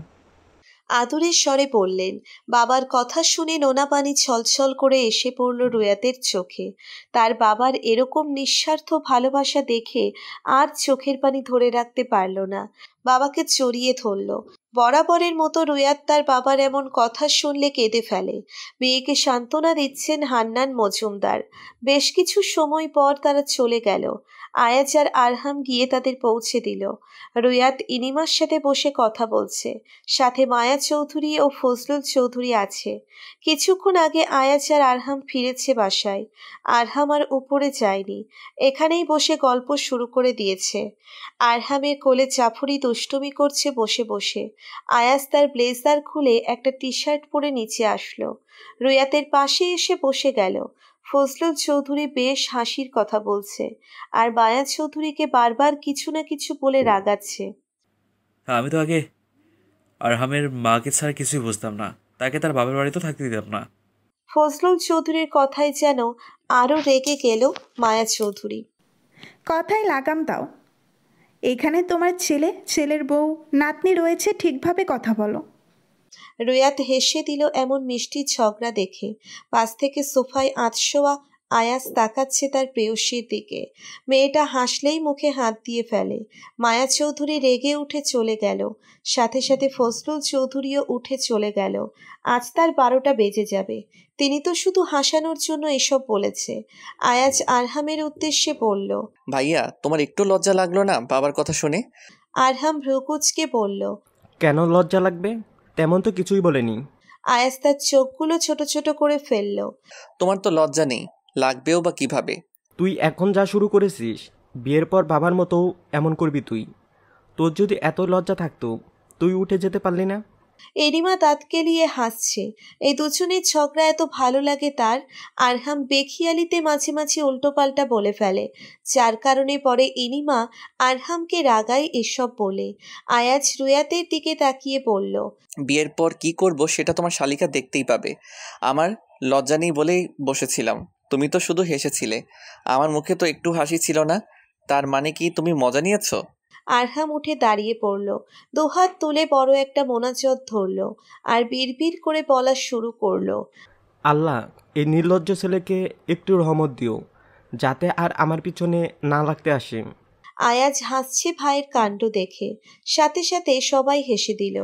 আদরের স্বরে বললেন বাবার কথা শুনে নোনা পানি ছলছল করে এসে পড়ল রুয়াতের চোখে তার বাবার এরকম নিঃস্বার্থ ভালোবাসা দেখে আর চোখের পানি ধরে রাখতে পারল না বাবাকে চড়িয়ে ধরল বরাবরের মতো রুয়াত তার বাবার এমন কথা শুনলে কেঁদে ফেলে মেয়েকে সান্ত্বনা দিচ্ছেন হান্নান মজুমদার বেশ কিছু সময় পর তারা চলে গেল আয়াজ আর আরহাম গিয়ে তাদের পৌঁছে দিল রুয়াত ইনিমার সাথে বসে কথা বলছে সাথে মায়া চৌধুরী ও ফজলুল চৌধুরী আছে কিছুক্ষণ আগে আয়াজ আর আরহাম ফিরেছে বাসায় আরহাম আর উপরে যায়নি এখানেই বসে গল্প শুরু করে দিয়েছে আরহামের কোলে চাফুরি দুষ্টুমি করছে বসে বসে আয়াস তার ব্লেজার খুলে একটা টি শার্ট পরে নিচে আসলো রুয়াতের পাশে এসে বসে গেল ফজলুল চৌধুরী বেশ হাসির কথা বলছে আর বায়াজ চৌধুরীকে বারবার কিছু না কিছু বলে রাগাচ্ছে হ্যাঁ, আমি তো আগে আরহামের মাকে ছাড়া কিছুই বুঝতাম না তাকে তার বাবার বাড়িতে থাকতে দিতাম না ফজলুল চৌধুরীর কথায় যেন আরো রেগে গেল মায়া চৌধুরী কথায় লাগাম দাও এখানে তোমার ছেলে ছেলের বউ নাতনি রয়েছে ঠিকভাবে কথা বলো রুয়াত হেসে দিল এমন মিষ্টি ঝগড়া দেখে পাশ থেকে সোফায় আঁতশোয়া আয়াস তাকাচ্ছে তার প্রেয়সীর দিকে মেয়েটা হাসলেই মুখে হাত দিয়ে ফেলে মায়া চৌধুরী রেগে উঠে চলে গেল সাথে সাথে ফজলুল চৌধুরীও উঠে চলে গেল আজ তার বারোটা বেজে যাবে তিনি তো শুধু হাসানোর জন্য এসব বলেছে আয়াজ আরহামের উদ্দেশ্যে বলল ভাইয়া তোমার একটু লজ্জা লাগলো না বাবার কথা শুনে আরহাম ভ্রুকুচকে বলল কেন লজ্জা লাগবে তেমন তো কিছুই বলেনি আয়াজ তার চোখগুলো ছোট ছোট করে ফেলল তোমার তো লজ্জা নেই লাগবেও বা কিভাবে তুই এখন যা শুরু করেছিস বিয়ের পর বাবার মতো এমন করবি তুই তোর যদি এত লজ্জা থাকতো তুই উঠে যেতে পারলি না এরিমা নিয়ে হাসছে এই দুজনের ঝগড়া এত ভালো লাগে তার আরহাম বেখিয়ালিতে মাঝে মাঝে উল্টো পাল্টা বলে ফেলে যার কারণে পরে এরিমা আরহামকে রাগায় এসব বলে আয়াজ রুয়াতের দিকে তাকিয়ে বলল বিয়ের পর কি করব সেটা তোমার শালিকা দেখতেই পাবে আমার লজ্জা নেই বলেই বসেছিলাম তুমি তো শুধু হেসেছিলে আমার মুখে তো একটু হাসি ছিল না তার মানে কি তুমি মজা নিয়েছ আরহাম উঠে দাঁড়িয়ে পড়ল দুহাত তুলে বড় একটা মোনাজত ধরল আর বিড়বিড় করে বলা শুরু করলো আল্লাহ এই নির্লজ্জ ছেলেকে একটু রহমত দিও যাতে আর আমার পিছনে না লাগতে আসে আয়াজ হাসছে ভাইয়ের কাণ্ড দেখে সাথে সাথে সবাই হেসে দিল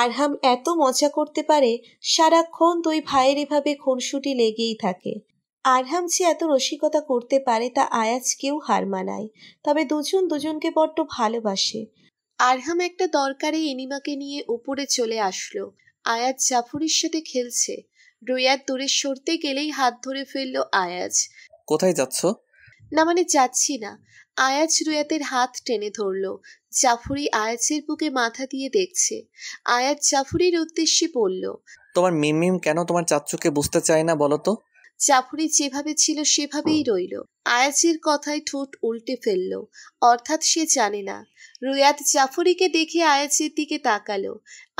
আরহাম এত মজা করতে পারে সারাক্ষণ দুই ভাইয়ের এভাবে খুনসুটি লেগেই থাকে আরহাম যে এত রসিকতা করতে পারে তা আয়াজ কেউ হার মানায় তবে দুজন দুজনকে বড্ড ভালোবাসে আরহাম একটা দরকারে এনিমাকে নিয়ে উপরে চলে আসলো আয়াজ জাফরের সাথে খেলছে রুয়াদ দূরে সরতে গেলেই হাত ধরে ফেললো আয়াজ কোথায় যাচ্ছ না মানে যাচ্ছি না আয়াজ রুয়াতের হাত টেনে ধরল জাফরি আয়াজের বুকে মাথা দিয়ে দেখছে আয়াজ জাফরির উদ্দেশ্যে বলল তোমার মিম মিম কেন তোমার চাচুকে বুঝতে চায় না বলো তো চাফুরি যেভাবে ছিল সেভাবেই রইল আয়াজের কথায় ঠোঁট উল্টে ফেলল অর্থাৎ সে জানে না রুয়াত জাফরিকে দেখে আয়াজের দিকে তাকালো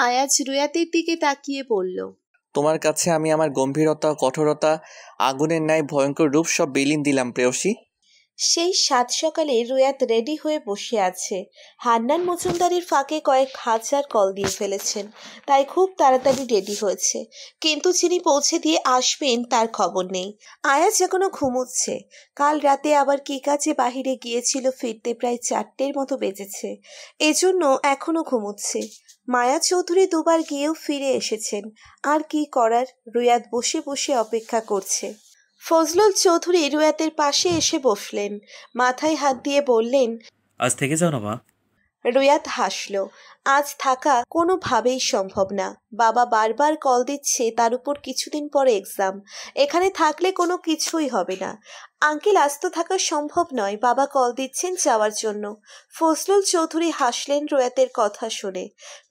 আয়াজ রুয়াতের দিকে তাকিয়ে বলল তোমার কাছে আমি আমার গম্ভীরতা কঠোরতা আগুনের ন্যায় ভয়ঙ্কর রূপ সব বিলীন দিলাম প্রেয়সী সেই সাত সকালে রুয়াত রেডি হয়ে বসে আছে হান্নান মজুমদারের ফাঁকে কয়েক হাজার কল দিয়ে ফেলেছেন তাই খুব তাড়াতাড়ি রেডি হয়েছে কিন্তু যিনি পৌঁছে দিয়ে আসবেন তার খবর নেই আয়াজ এখনো ঘুমোচ্ছে কাল রাতে আবার কি কাজে বাহিরে গিয়েছিল ফিরতে প্রায় চারটের মতো বেজেছে এজন্য এখনো ঘুমোচ্ছে মায়া চৌধুরী দুবার গিয়েও ফিরে এসেছেন আর কি করার রুয়াত বসে বসে অপেক্ষা করছে ফজলুল চৌধুরী রুয়াতের পাশে এসে বসলেন মাথায় হাত দিয়ে বললেন আজ থেকে যাও না মা রুয়াত হাসল আজ থাকা কোনোভাবেই সম্ভব না বাবা বারবার কল দিচ্ছে তার উপর কিছুদিন পরে এক্সাম এখানে থাকলে কোনো কিছুই হবে না আঙ্কেল আস্ত থাকা সম্ভব নয় বাবা কল দিচ্ছেন যাওয়ার জন্য ফজলুল চৌধুরী হাসলেন রোয়াতের কথা শুনে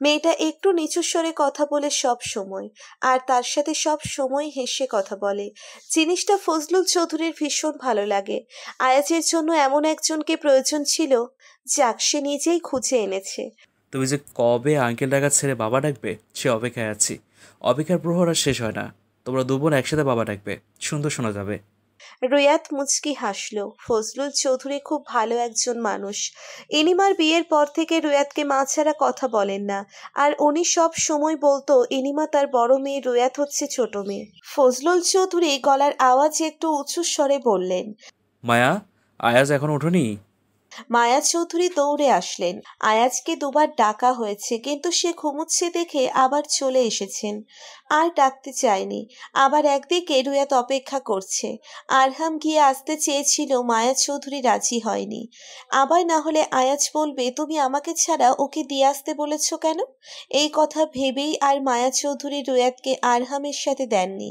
মেয়েটা একটু নিচু স্বরে কথা বলে সব সময় আর তার সাথে সব সময় হেসে কথা বলে জিনিসটা ফজলুল চৌধুরীর ভীষণ ভালো লাগে আয়াজের জন্য এমন একজনকে প্রয়োজন ছিল যাক সে নিজেই খুঁজে এনেছে তুমি যে কবে আঙ্কেল ডাকা ছেড়ে বাবা ডাকবে সে অপেক্ষায় আছি অপেক্ষার প্রহর আর শেষ হয় না তোমরা দুবোন একসাথে বাবা ডাকবে সুন্দর শোনা যাবে রুয়াত মুচকি হাসলো ফজলুল চৌধুরী খুব ভালো একজন মানুষ ইনিমার বিয়ের পর থেকে রুয়াতকে মা ছাড়া কথা বলেন না আর উনি সব সময় বলতো ইনিমা তার বড় মেয়ে রুয়াত হচ্ছে ছোট মেয়ে ফজলুল চৌধুরী গলার আওয়াজ একটু উঁচু স্বরে বললেন মায়া আয়াজ এখন উঠোনি মায়া চৌধুরী দৌড়ে আসলেন আয়াজকে দুবার ডাকা হয়েছে কিন্তু সে ঘুমুচ্ছে দেখে আবার চলে এসেছেন আর ডাকতে চায়নি আবার একদিকে রুয়াত অপেক্ষা করছে আরহাম গিয়ে আসতে চেয়েছিল মায়া চৌধুরী রাজি হয়নি আবার না হলে আয়াজ বলবে তুমি আমাকে ছাড়া ওকে দিয়ে আসতে বলেছ কেন এই কথা ভেবেই আর মায়া চৌধুরী রুয়াতকে আরহামের সাথে দেননি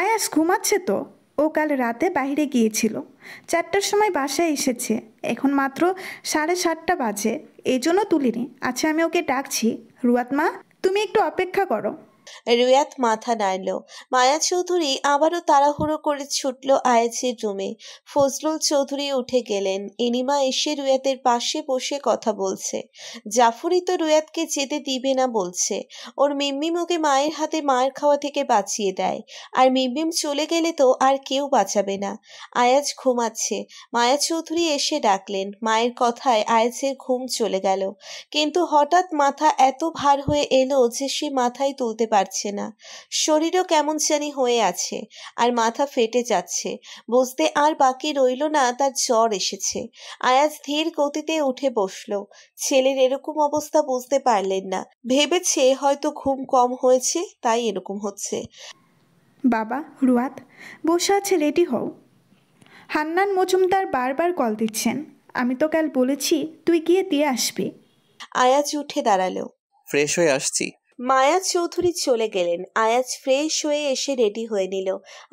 আয়াস ঘুমাচ্ছে তো ও কাল রাতে বাইরে গিয়েছিল চারটার সময় বাসায় এসেছে এখন মাত্র সাড়ে সাতটা বাজে এই জন্য তুলিনি আচ্ছা আমি ওকে ডাকছি রুয়াত মা তুমি একটু অপেক্ষা করো রুয়াত মাথা নাড়ল মায়া চৌধুরী আবারও তাড়াহুড়ো করে ছুটল আয়েজের রুমে ফজলুল চৌধুরী উঠে গেলেন ইনিমা এসে রুয়াতের পাশে বসে কথা বলছে জাফরি তো রুয়াতকে যেতে দিবে না বলছে ওর মিম্মিম ওকে মায়ের হাতে মায়ের খাওয়া থেকে বাঁচিয়ে দেয় আর মিম্মিম চলে গেলে তো আর কেউ বাঁচাবে না আয়াজ ঘুমাচ্ছে মায়া চৌধুরী এসে ডাকলেন মায়ের কথায় আয়াজের ঘুম চলে গেল কিন্তু হঠাৎ মাথা এত ভার হয়ে এলো যে সে মাথায় তুলতে পারে পারছে না শরীরও কেমন জানি হয়ে আছে আর মাথা ফেটে যাচ্ছে বসতে আর বাকি রইল না তার জ্বর এসেছে আয়াজ ধীর গতিতে উঠে বসল ছেলের এরকম অবস্থা বুঝতে পারলেন না ভেবেছে হয়তো ঘুম কম হয়েছে তাই এরকম হচ্ছে বাবা রুয়াত বসে আছে রেডি হও হান্নান মজুমদার বারবার কল দিচ্ছেন আমি তো কাল বলেছি তুই গিয়ে দিয়ে আসবি আয়াজ উঠে দাঁড়ালো ফ্রেশ হয়ে আসছি মায়া চৌধুরী চলে গেলেন আয়াজ ফ্রেশ হয়ে এসে রেডি হয়ে নিল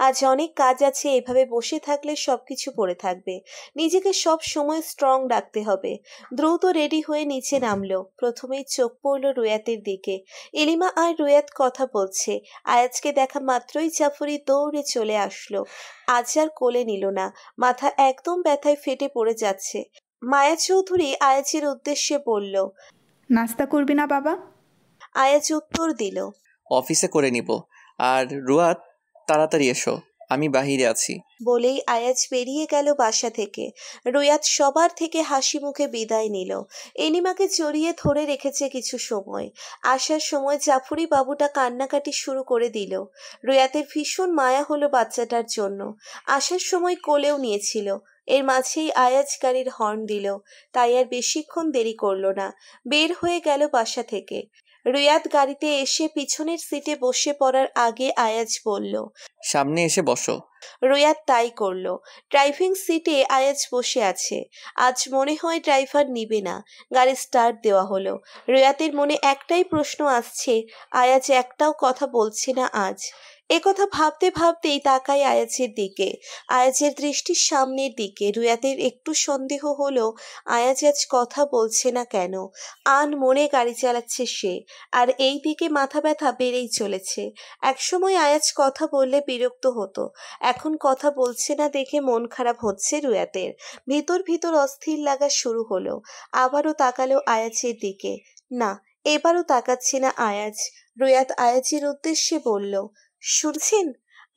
আজ অনেক কাজ আছে এভাবে বসে থাকলে সবকিছু পড়ে থাকবে নিজেকে সব সময় স্ট্রং রাখতে হবে দ্রুত রেডি হয়ে নিচে নামলো প্রথমেই চোখ পড়ল রুয়াতের দিকে এলিমা আর রুয়াত কথা বলছে আয়াজকে দেখা মাত্রই জাফরি দৌড়ে চলে আসলো আজ আর কোলে নিল না মাথা একদম ব্যথায় ফেটে পড়ে যাচ্ছে মায়া চৌধুরী আয়াজের উদ্দেশ্যে বলল নাস্তা করবি না বাবা আয়াজ উত্তর দিল অফিসে করে নিব আর রুয়াত তাড়াতাড়ি এসো আমি বাহিরে আছি বলেই আয়াজ বেরিয়ে গেল বাসা থেকে রুয়াত সবার থেকে হাসি মুখে বিদায় নিল এনিমাকে জড়িয়ে ধরে রেখেছে কিছু সময় আসার সময় জাফরি বাবুটা কান্নাকাটি শুরু করে দিল রুয়াতের ভীষণ মায়া হলো বাচ্চাটার জন্য আসার সময় কোলেও নিয়েছিল এর মাঝেই আয়াজ গাড়ির হর্ন দিল তাই আর বেশিক্ষণ দেরি করল না বের হয়ে গেল বাসা থেকে রিয়াদ গাড়িতে এসে পিছনের সিটে বসে পড়ার আগে আয়াজ বলল সামনে এসে বসো রোয়াত তাই করল ড্রাইভিং সিটে আয়াজ বসে আছে আজ মনে হয় ড্রাইভার নিবে না গাড়ি স্টার্ট দেওয়া হলো রোয়াতের মনে একটাই প্রশ্ন আসছে আয়াজ একটাও কথা বলছে না আজ একথা ভাবতে ভাবতেই তাকাই আয়াজের দিকে আয়াজের দৃষ্টির সামনের দিকে রুয়াতের একটু সন্দেহ হলো আয়াজ আজ কথা বলছে না কেন আন মনে গাড়ি চালাচ্ছে সে আর এই দিকে মাথা ব্যথা বেড়েই চলেছে একসময় আয়াজ কথা বললে বিরক্ত হতো এখন কথা বলছে না দেখে মন খারাপ হচ্ছে রুয়াতের ভিতর ভিতর অস্থির লাগা শুরু হলো আবারও তাকালো আয়াজের দিকে না এবারও তাকাচ্ছে না আয়াজ রুয়াত আয়াজের উদ্দেশ্যে বলল শুনছেন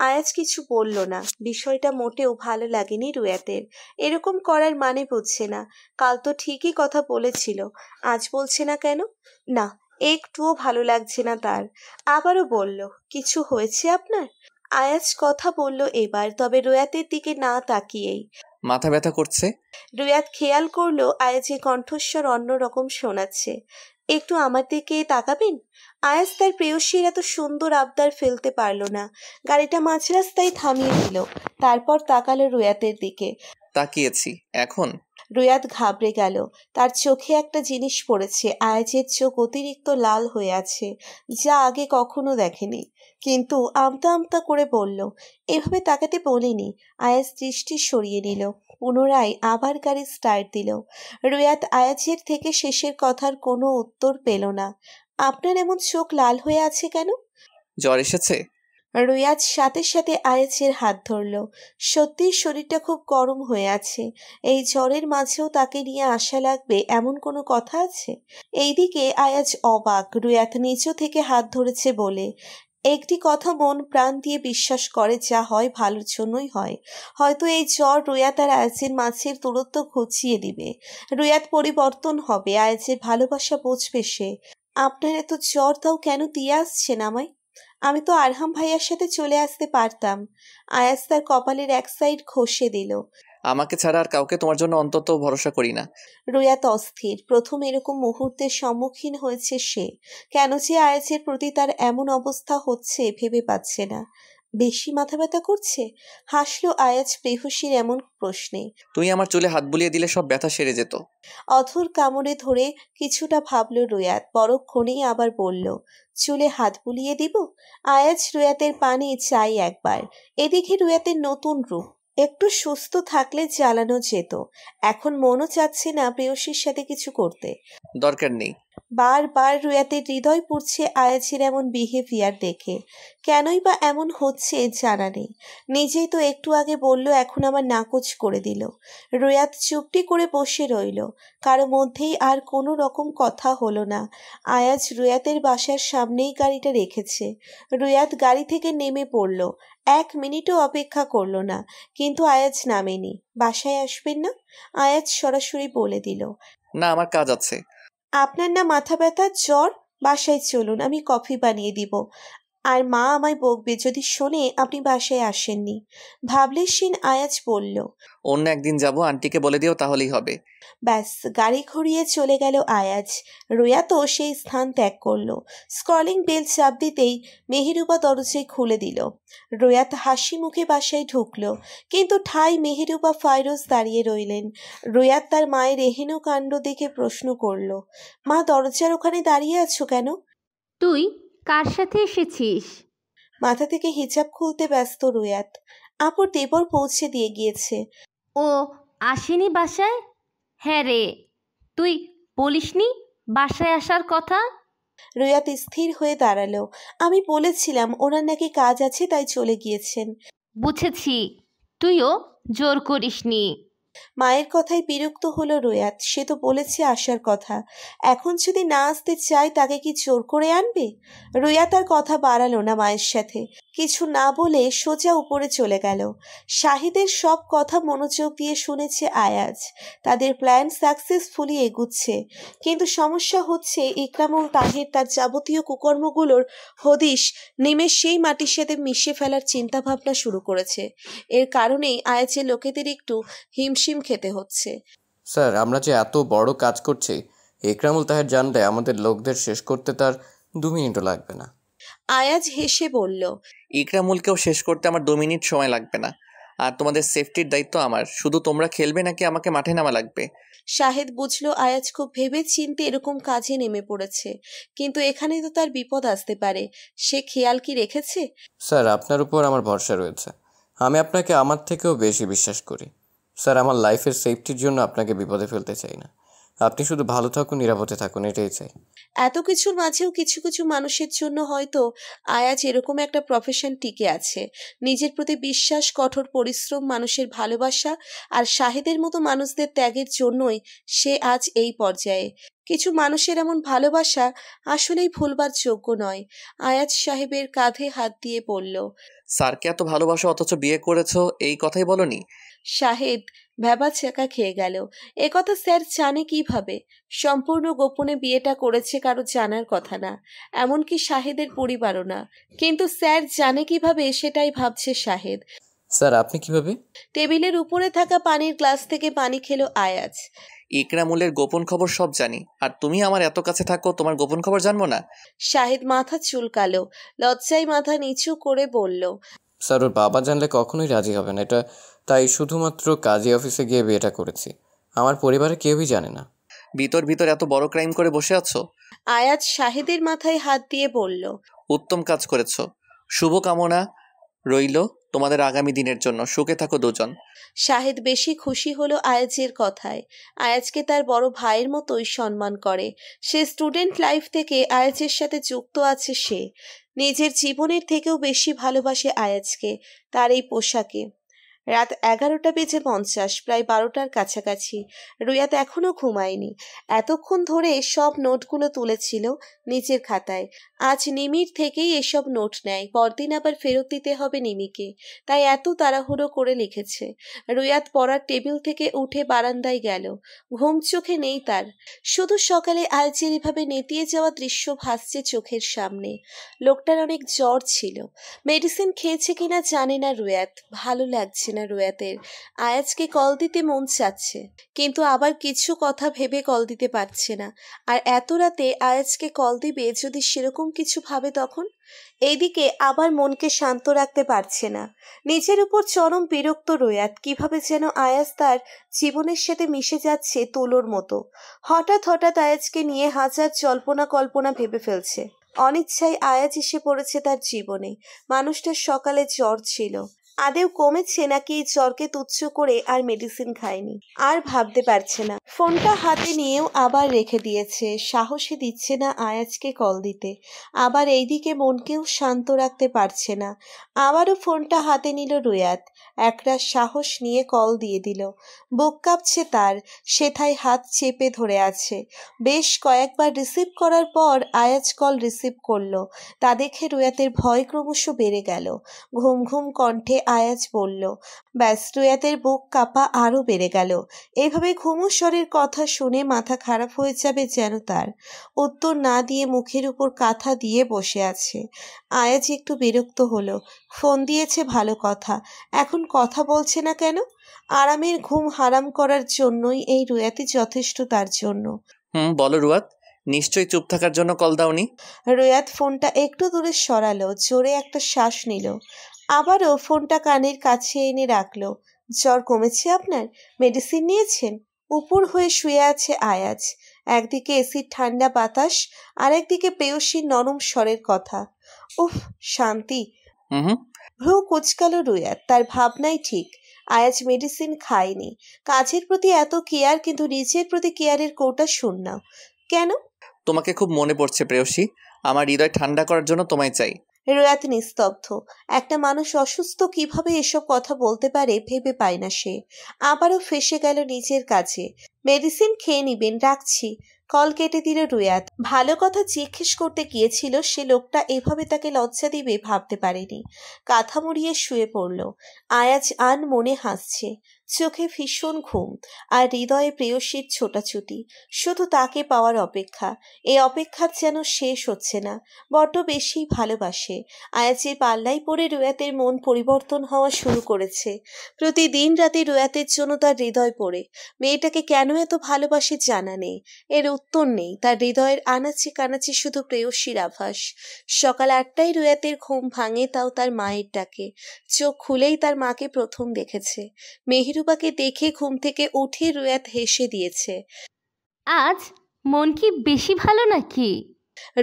আয়াজ কিছু বলল না বিষয়টা মোটেও ভালো লাগেনি রুয়াতের এরকম করার মানে বুঝছে না কাল তো ঠিকই কথা বলেছিল আজ বলছে না কেন না একটুও ভালো লাগছে না তার আবারও বলল কিছু হয়েছে আপনার আয়াজ কথা বলল এবার তবে রুয়াতের দিকে না তাকিয়েই মাথা ব্যথা করছে রুয়াত খেয়াল করলো আয়াজের কণ্ঠস্বর অন্যরকম শোনাচ্ছে একটু আমার দিকে তাকাবেন আয়াস তার প্রেয়সীর এত সুন্দর আবদার ফেলতে পারল না গাড়িটা মাঝ রাস্তায় থামিয়ে দিল তারপর তাকালো রুয়াতের দিকে তাকিয়েছি এখন রুয়াত ঘাবড়ে গেল তার চোখে একটা জিনিস পড়েছে আয়াজের চোখ অতিরিক্ত লাল হয়ে আছে যা আগে কখনো দেখেনি কিন্তু আমতা আমতা করে বলল এভাবে তাকাতে বলিনি আয়াজ দৃষ্টি সরিয়ে নিল পুনরায় আবার গাড়ি স্টার্ট দিল রুয়াত আয়াজের থেকে শেষের কথার কোনো উত্তর পেল না আপনার এমন চোখ লাল হয়ে আছে কেন জ্বর এসেছে রুয়াজ সাথে সাথে আয়েছের হাত ধরল সত্যি শরীরটা খুব গরম হয়ে আছে এই জ্বরের মাঝেও তাকে নিয়ে আসা লাগবে এমন কোনো কথা আছে এইদিকে আয়াজ অবাক রুয়াত নিচু থেকে হাত ধরেছে বলে একটি কথা মন প্রাণ দিয়ে বিশ্বাস করে যা হয় ভালোর জন্যই হয় হয়তো এই জ্বর রুয়াত আর আয়াজের মাছের দূরত্ব ঘুচিয়ে দিবে রুয়াত পরিবর্তন হবে আয়াজের ভালোবাসা বুঝবে সে আপনার এত জ্বর তাও কেন দিয়ে আসছেন আমায় আমি তো আরহাম ভাইয়ার সাথে চলে আসতে পারতাম আয়াস তার কপালের এক সাইড ঘষে দিল আমাকে ছাড়া আর কাউকে তোমার জন্য অন্তত ভরসা করি না রুয়াত অস্থির প্রথম এরকম মুহূর্তের সম্মুখীন হয়েছে সে কেন যে আয়াসের প্রতি তার এমন অবস্থা হচ্ছে ভেবে পাচ্ছে না বেশি মাথা ব্যথা করছে হাসলো আয়াজ প্রেহসীর এমন প্রশ্নে তুই আমার চুলে হাত বুলিয়ে দিলে সব ব্যথা সেরে যেত অথর কামড়ে ধরে কিছুটা ভাবলো রোয়াত পরক্ষণেই আবার বলল চুলে হাত বুলিয়ে দিব আয়াজ রুয়াতের পানি চাই একবার এদিকে রুয়াতের নতুন রূপ একটু সুস্থ থাকলে চালানো যেত এখন মনও চাচ্ছে না প্রেয়সীর সাথে কিছু করতে দরকার নেই বারবার রুয়াতে হৃদয় পুড়ছে আয়াছির এমন বিহেভিয়ার দেখে কেনই বা এমন হচ্ছে জানা নেই নিজেই তো একটু আগে বলল এখন আমার নাকচ করে দিল রুয়াত চুপটি করে বসে রইল কারো মধ্যেই আর কোনো রকম কথা হলো না আয়াজ রুয়াতের বাসার সামনেই গাড়িটা রেখেছে রুয়াত গাড়ি থেকে নেমে পড়ল এক মিনিটও অপেক্ষা করল না কিন্তু আয়াজ নামেনি বাসায় আসবেন না আয়াজ সরাসরি বলে দিল না আমার কাজ আছে আপনার না মাথা ব্যথা জ্বর বাসায় চলুন আমি কফি বানিয়ে দিব আর মা আমায় বকবে যদি শোনে আপনি বাসায় আসেননি ভাবলে সিন আয়াজ বলল অন্য একদিন যাব আন্টিকে বলে দিও তাহলেই হবে ব্যাস গাড়ি ঘুরিয়ে চলে গেল আয়াজ রোয়া তো সেই স্থান ত্যাগ করল স্কলিং বেল চাপ দিতেই মেহেরুবা দরজায় খুলে দিল রোয়াত হাসি মুখে বাসায় ঢুকল কিন্তু ঠাই মেহেরুবা ফাইরোজ দাঁড়িয়ে রইলেন রোয়াত তার মায়ের রেহেনু কাণ্ড দেখে প্রশ্ন করল মা দরজার ওখানে দাঁড়িয়ে আছো কেন তুই কার সাথে এসেছিস মাথা থেকে হিজাব খুলতে ব্যস্ত রুয়াত আপুর দেবর পৌঁছে দিয়ে গিয়েছে ও আসেনি বাসায় হ্যাঁ রে তুই বলিসনি বাসায় আসার কথা রুয়াত স্থির হয়ে দাঁড়ালো আমি বলেছিলাম ওনার নাকি কাজ আছে তাই চলে গিয়েছেন বুঝেছি তুইও জোর করিসনি মায়ের কথায় বিরক্ত হলো রোয়াত সে তো বলেছে আসার কথা এখন যদি না আসতে চায় তাকে কি জোর করে আনবে রোয়াত আর কথা বাড়ালো না মায়ের সাথে কিছু না বলে সোজা উপরে চলে গেল শাহিদের সব কথা মনোযোগ দিয়ে শুনেছে আয়াজ তাদের প্ল্যান সাকসেসফুলি এগুচ্ছে কিন্তু সমস্যা হচ্ছে ইকরামুল তাহের তার যাবতীয় কুকর্মগুলোর হদিশ নেমে সেই মাটির সাথে মিশে ফেলার চিন্তাভাবনা শুরু করেছে এর কারণেই আয়াজের লোকেদের একটু হিমশিম খেতে হচ্ছে স্যার আমরা যে এত বড় কাজ করছি একরামুল তাহের জানলে আমাদের লোকদের শেষ করতে তার দু মিনিটও লাগবে না আয়াজ হেসে বলল ইকরামুলকেও শেষ করতে আমার দু মিনিট সময় লাগবে না আর তোমাদের সেফটির দায়িত্ব আমার শুধু তোমরা খেলবে নাকি আমাকে মাঠে নামা লাগবে শাহেদ বুঝলো আয়াজ খুব ভেবে চিনতে এরকম কাজে নেমে পড়েছে কিন্তু এখানে তো তার বিপদ আসতে পারে সে খেয়াল কি রেখেছে স্যার আপনার উপর আমার ভরসা রয়েছে আমি আপনাকে আমার থেকেও বেশি বিশ্বাস করি স্যার আমার লাইফের সেফটির জন্য আপনাকে বিপদে ফেলতে চাই না আপনি শুধু ভালো থাকুন নিরাপদে থাকুন এটাই চাই এত কিছুর মাঝেও কিছু কিছু মানুষের জন্য হয়তো আয়াজ এরকম একটা প্রফেশন টিকে আছে নিজের প্রতি বিশ্বাস কঠোর পরিশ্রম মানুষের ভালোবাসা আর শাহেদের মতো মানুষদের ত্যাগের জন্যই সে আজ এই পর্যায়ে কিছু মানুষের এমন ভালোবাসা আসলেই ভুলবার যোগ্য নয় আয়াজ সাহেবের কাঁধে হাত দিয়ে বলল স্যারকে এত ভালোবাসা অথচ বিয়ে করেছো এই কথাই বলনি শাহেদ ভ্যাবাচ্যাকা খেয়ে গেল একথা স্যার জানে কিভাবে সম্পূর্ণ গোপনে বিয়েটা করেছে কারো জানার কথা না এমনকি শাহেদের পরিবারও না কিন্তু স্যার জানে কিভাবে সেটাই ভাবছে শাহেদ স্যার আপনি কিভাবে টেবিলের উপরে থাকা পানির গ্লাস থেকে পানি খেলো আয়াজ ইকরামুলের গোপন খবর সব জানি আর তুমি আমার এত কাছে থাকো তোমার গোপন খবর জানবো না শাহেদ মাথা চুলকালো লজ্জায় মাথা নিচু করে বলল স্যার ওর বাবা জানলে কখনোই রাজি হবে না এটা তাই শুধুমাত্র কাজী অফিসে গিয়ে বিয়েটা করেছি আমার পরিবারে কেউই জানে না ভিতর ভিতর এত বড় ক্রাইম করে বসে আছো আয়াজ শাহিদের মাথায় হাত দিয়ে বলল উত্তম কাজ করেছো শুভকামনা রইল তোমাদের আগামী দিনের জন্য সুখে থাকো দুজন শাহিদ বেশি খুশি হলো আয়াজের কথায় আয়াজকে তার বড় ভাইয়ের মতোই সম্মান করে সে স্টুডেন্ট লাইফ থেকে আয়াজের সাথে যুক্ত আছে সে নিজের জীবনের থেকেও বেশি ভালোবাসে আয়াজকে তার এই পোশাকে রাত এগারোটা বেজে পঞ্চাশ প্রায় বারোটার কাছাকাছি রুয়াত এখনও ঘুমায়নি এতক্ষণ ধরে সব নোটগুলো তুলেছিল নিচের খাতায় আজ নিমির থেকেই এসব নোট নেয় পরদিন আবার ফেরত দিতে হবে নিমিকে তাই এত তাড়াহুড়ো করে লিখেছে রুয়াত পড়ার টেবিল থেকে উঠে বারান্দায় গেল ঘুম চোখে নেই তার শুধু সকালে আলচেরিভাবে এভাবে নেতিয়ে যাওয়া দৃশ্য ভাসছে চোখের সামনে লোকটার অনেক জ্বর ছিল মেডিসিন খেয়েছে কিনা জানে না রুয়াত ভালো লাগছে না রুয়াতের আয়াজকে কল দিতে মন চাচ্ছে কিন্তু আবার কিছু কথা ভেবে কল দিতে পারছে না আর এত রাতে আয়াজকে কল দিবে যদি সেরকম কিছু ভাবে তখন এইদিকে আবার মনকে শান্ত রাখতে পারছে না নিজের উপর চরম বিরক্ত রোয়াত কিভাবে যেন আয়াজ তার জীবনের সাথে মিশে যাচ্ছে তুলোর মতো হঠাৎ হঠাৎ আয়াজকে নিয়ে হাজার জল্পনা কল্পনা ভেবে ফেলছে অনিচ্ছায় আয়াজ এসে পড়েছে তার জীবনে মানুষটার সকালে জ্বর ছিল আদেও কমেছে নাকি চরকে জ্বরকে তুচ্ছ করে আর মেডিসিন খায়নি আর ভাবতে পারছে না ফোনটা হাতে নিয়েও আবার রেখে দিয়েছে সাহসে দিচ্ছে না আয়াজকে কল দিতে আবার এইদিকে মনকেও শান্ত রাখতে পারছে না আবারও ফোনটা হাতে নিল রুয়াত একটা সাহস নিয়ে কল দিয়ে দিল বুক কাঁপছে তার সেথায় হাত চেপে ধরে আছে বেশ কয়েকবার রিসিভ করার পর আয়াজ কল রিসিভ করলো তা দেখে রুয়াতের ভয় ক্রমশ বেড়ে গেল ঘুম ঘুম কণ্ঠে আয়াজ বলল ব্যস্তুয়াতের বুক কাপা আরও বেড়ে গেল এভাবে ঘুমস্বরের কথা শুনে মাথা খারাপ হয়ে যাবে যেন তার উত্তর না দিয়ে মুখের উপর কাঁথা দিয়ে বসে আছে আয়াজ একটু বিরক্ত হলো ফোন দিয়েছে ভালো কথা এখন কথা বলছে না কেন আরামের ঘুম হারাম করার জন্যই এই রুয়াতি যথেষ্ট তার জন্য হুম বলো রুয়াত নিশ্চয়ই চুপ থাকার জন্য কল দাওনি রুয়াত ফোনটা একটু দূরে সরালো জোরে একটা শ্বাস নিল আবারও ফোনটা কানের কাছে এনে রাখলো জ্বর কমেছে আপনার মেডিসিন নিয়েছেন উপর হয়ে শুয়ে আছে আয়াজ একদিকে এসির ঠান্ডা বাতাস আর একদিকে পেয়সী নরম স্বরের কথা উফ শান্তি হুম ভ্রু কুচকালো রুয়াত তার ভাবনাই ঠিক আয়াজ মেডিসিন খায়নি কাজের প্রতি এত কেয়ার কিন্তু নিজের প্রতি কেয়ারের কৌটা শূন্য কেন তোমাকে খুব মনে পড়ছে প্রেয়সী আমার হৃদয় ঠান্ডা করার জন্য তোমায় চাই রয়াত নিস্তব্ধ একটা মানুষ অসুস্থ কিভাবে এসব কথা বলতে পারে ভেবে পায় না সে আবারও ফেসে গেল নিজের কাছে মেডিসিন খেয়ে নিবেন রাখছি কল কেটে দিল রুয়াত ভালো কথা জিজ্ঞেস করতে গিয়েছিল সে লোকটা এভাবে তাকে লজ্জা দিবে ভাবতে পারেনি কাঁথা মুড়িয়ে শুয়ে পড়ল আয়াজ আন মনে হাসছে চোখে ভীষণ ঘুম আর হৃদয়ে প্রেয়সীর ছোটাছুটি শুধু তাকে পাওয়ার অপেক্ষা এই অপেক্ষার যেন শেষ হচ্ছে না বড্ড বেশি ভালোবাসে আয়াজের পাল্লাই পড়ে রুয়াতের মন পরিবর্তন হওয়া শুরু করেছে প্রতিদিন রাতে রুয়াতের জন্য তার হৃদয় পড়ে মেয়েটাকে কেন এত ভালোবাসে জানা নেই এর উত্তর নেই তার হৃদয়ের আনাচে কানাচে শুধু প্রেয়সীর আভাস সকাল আটটায় রুয়াতের ঘুম ভাঙে তাও তার মায়ের ডাকে চোখ খুলেই তার মাকে প্রথম দেখেছে মেহেরুবাকে দেখে ঘুম থেকে উঠে রুয়াত হেসে দিয়েছে আজ মন কি বেশি ভালো নাকি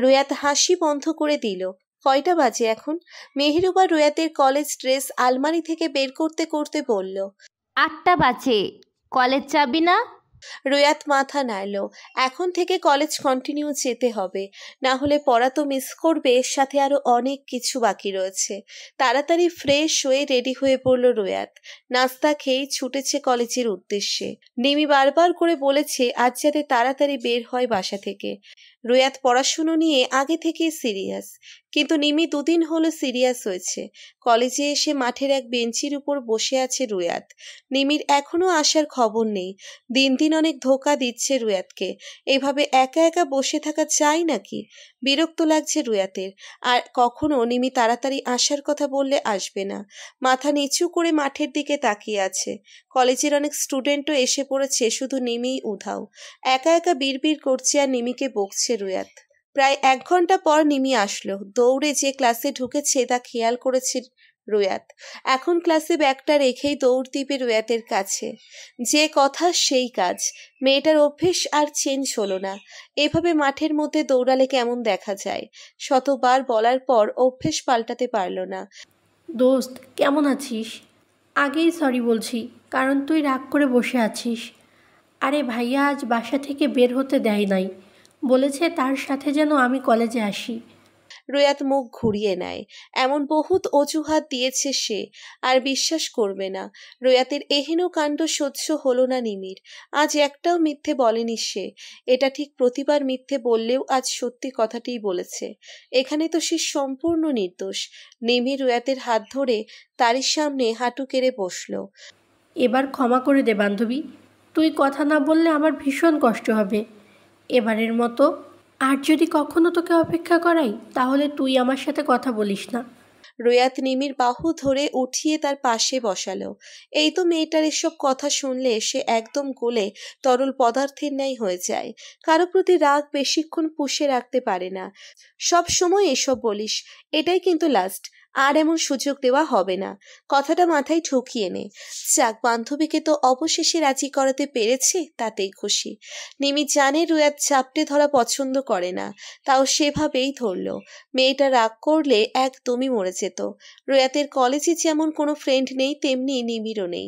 রুয়াত হাসি বন্ধ করে দিল কয়টা বাজে এখন মেহেরুবা রুয়াতের কলেজ ড্রেস আলমারি থেকে বের করতে করতে বলল আটটা বাজে কলেজ যাবি না রুয়াত মাথা নাড়ল এখন থেকে কলেজ কন্টিনিউ যেতে হবে না হলে পড়া তো মিস করবে সাথে আরও অনেক কিছু বাকি রয়েছে তাড়াতাড়ি ফ্রেশ হয়ে রেডি হয়ে পড়ল রুয়াত নাস্তা খেয়েই ছুটেছে কলেজের উদ্দেশ্যে নিমি বারবার করে বলেছে আজ যাতে তাড়াতাড়ি বের হয় বাসা থেকে রুয়াত পড়াশুনো নিয়ে আগে থেকেই সিরিয়াস কিন্তু নিমি দুদিন হলো সিরিয়াস হয়েছে কলেজে এসে মাঠের এক বেঞ্চির উপর বসে আছে রুয়াত নিমির এখনও আসার খবর নেই দিন দিন অনেক ধোকা দিচ্ছে রুয়াতকে এভাবে একা একা বসে থাকা চাই নাকি বিরক্ত লাগছে রুয়াতের আর কখনো নিমি তাড়াতাড়ি আসার কথা বললে আসবে না মাথা নিচু করে মাঠের দিকে তাকিয়ে আছে কলেজের অনেক স্টুডেন্টও এসে পড়েছে শুধু নিমিই উধাও একা একা বিড়বিড় করছে আর নিমিকে বকছে রুয়াত প্রায় এক ঘন্টা পর নিমি আসলো দৌড়ে যে ক্লাসে ঢুকেছে তা খেয়াল করেছে রোয়াত এখন ক্লাসে ব্যাগটা রেখেই দৌড় দিবে রোয়াতের কাছে যে কথা সেই কাজ মেয়েটার অভ্যেস আর চেঞ্জ হলো না এভাবে মাঠের মধ্যে দৌড়ালে কেমন দেখা যায় শতবার বলার পর অভ্যেস পাল্টাতে পারল না দোস্ত কেমন আছিস আগেই সরি বলছি কারণ তুই রাগ করে বসে আছিস আরে ভাইয়া আজ বাসা থেকে বের হতে দেয় নাই বলেছে তার সাথে যেন আমি কলেজে আসি রুয়াত মুখ ঘুরিয়ে নেয় এমন বহুত অজুহাত দিয়েছে সে আর বিশ্বাস করবে না রুয়াতের এহেন কাণ্ড সহ্য হলো না নিমির আজ একটাও মিথ্যে বলেনি সে এটা ঠিক প্রতিবার মিথ্যে বললেও আজ সত্যি কথাটিই বলেছে এখানে তো সে সম্পূর্ণ নির্দোষ নিমির রুয়াতের হাত ধরে তারির সামনে হাঁটু কেড়ে বসল এবার ক্ষমা করে দে বান্ধবী তুই কথা না বললে আমার ভীষণ কষ্ট হবে এবারের মতো আর যদি কখনো তোকে অপেক্ষা করাই তাহলে তুই আমার সাথে কথা বলিস না রুয়াত নিমির বাহু ধরে উঠিয়ে তার পাশে বসালো এই তো মেয়েটার এসব কথা শুনলে সে একদম গোলে তরল পদার্থের ন্যায় হয়ে যায় কারো প্রতি রাগ বেশিক্ষণ পুষে রাখতে পারে না সব সময় এসব বলিস এটাই কিন্তু লাস্ট আর এমন সুযোগ দেওয়া হবে না কথাটা মাথায় ঠুকিয়ে নে যাক বান্ধবীকে তো অবশেষে রাজি করাতে পেরেছে তাতেই খুশি নিমি জানে রুয়াদ চাপটে ধরা পছন্দ করে না তাও সেভাবেই ধরল মেয়েটা রাগ করলে একদমই মরে যেত রুয়াতের কলেজে যেমন কোনো ফ্রেন্ড নেই তেমনি নিমিরও নেই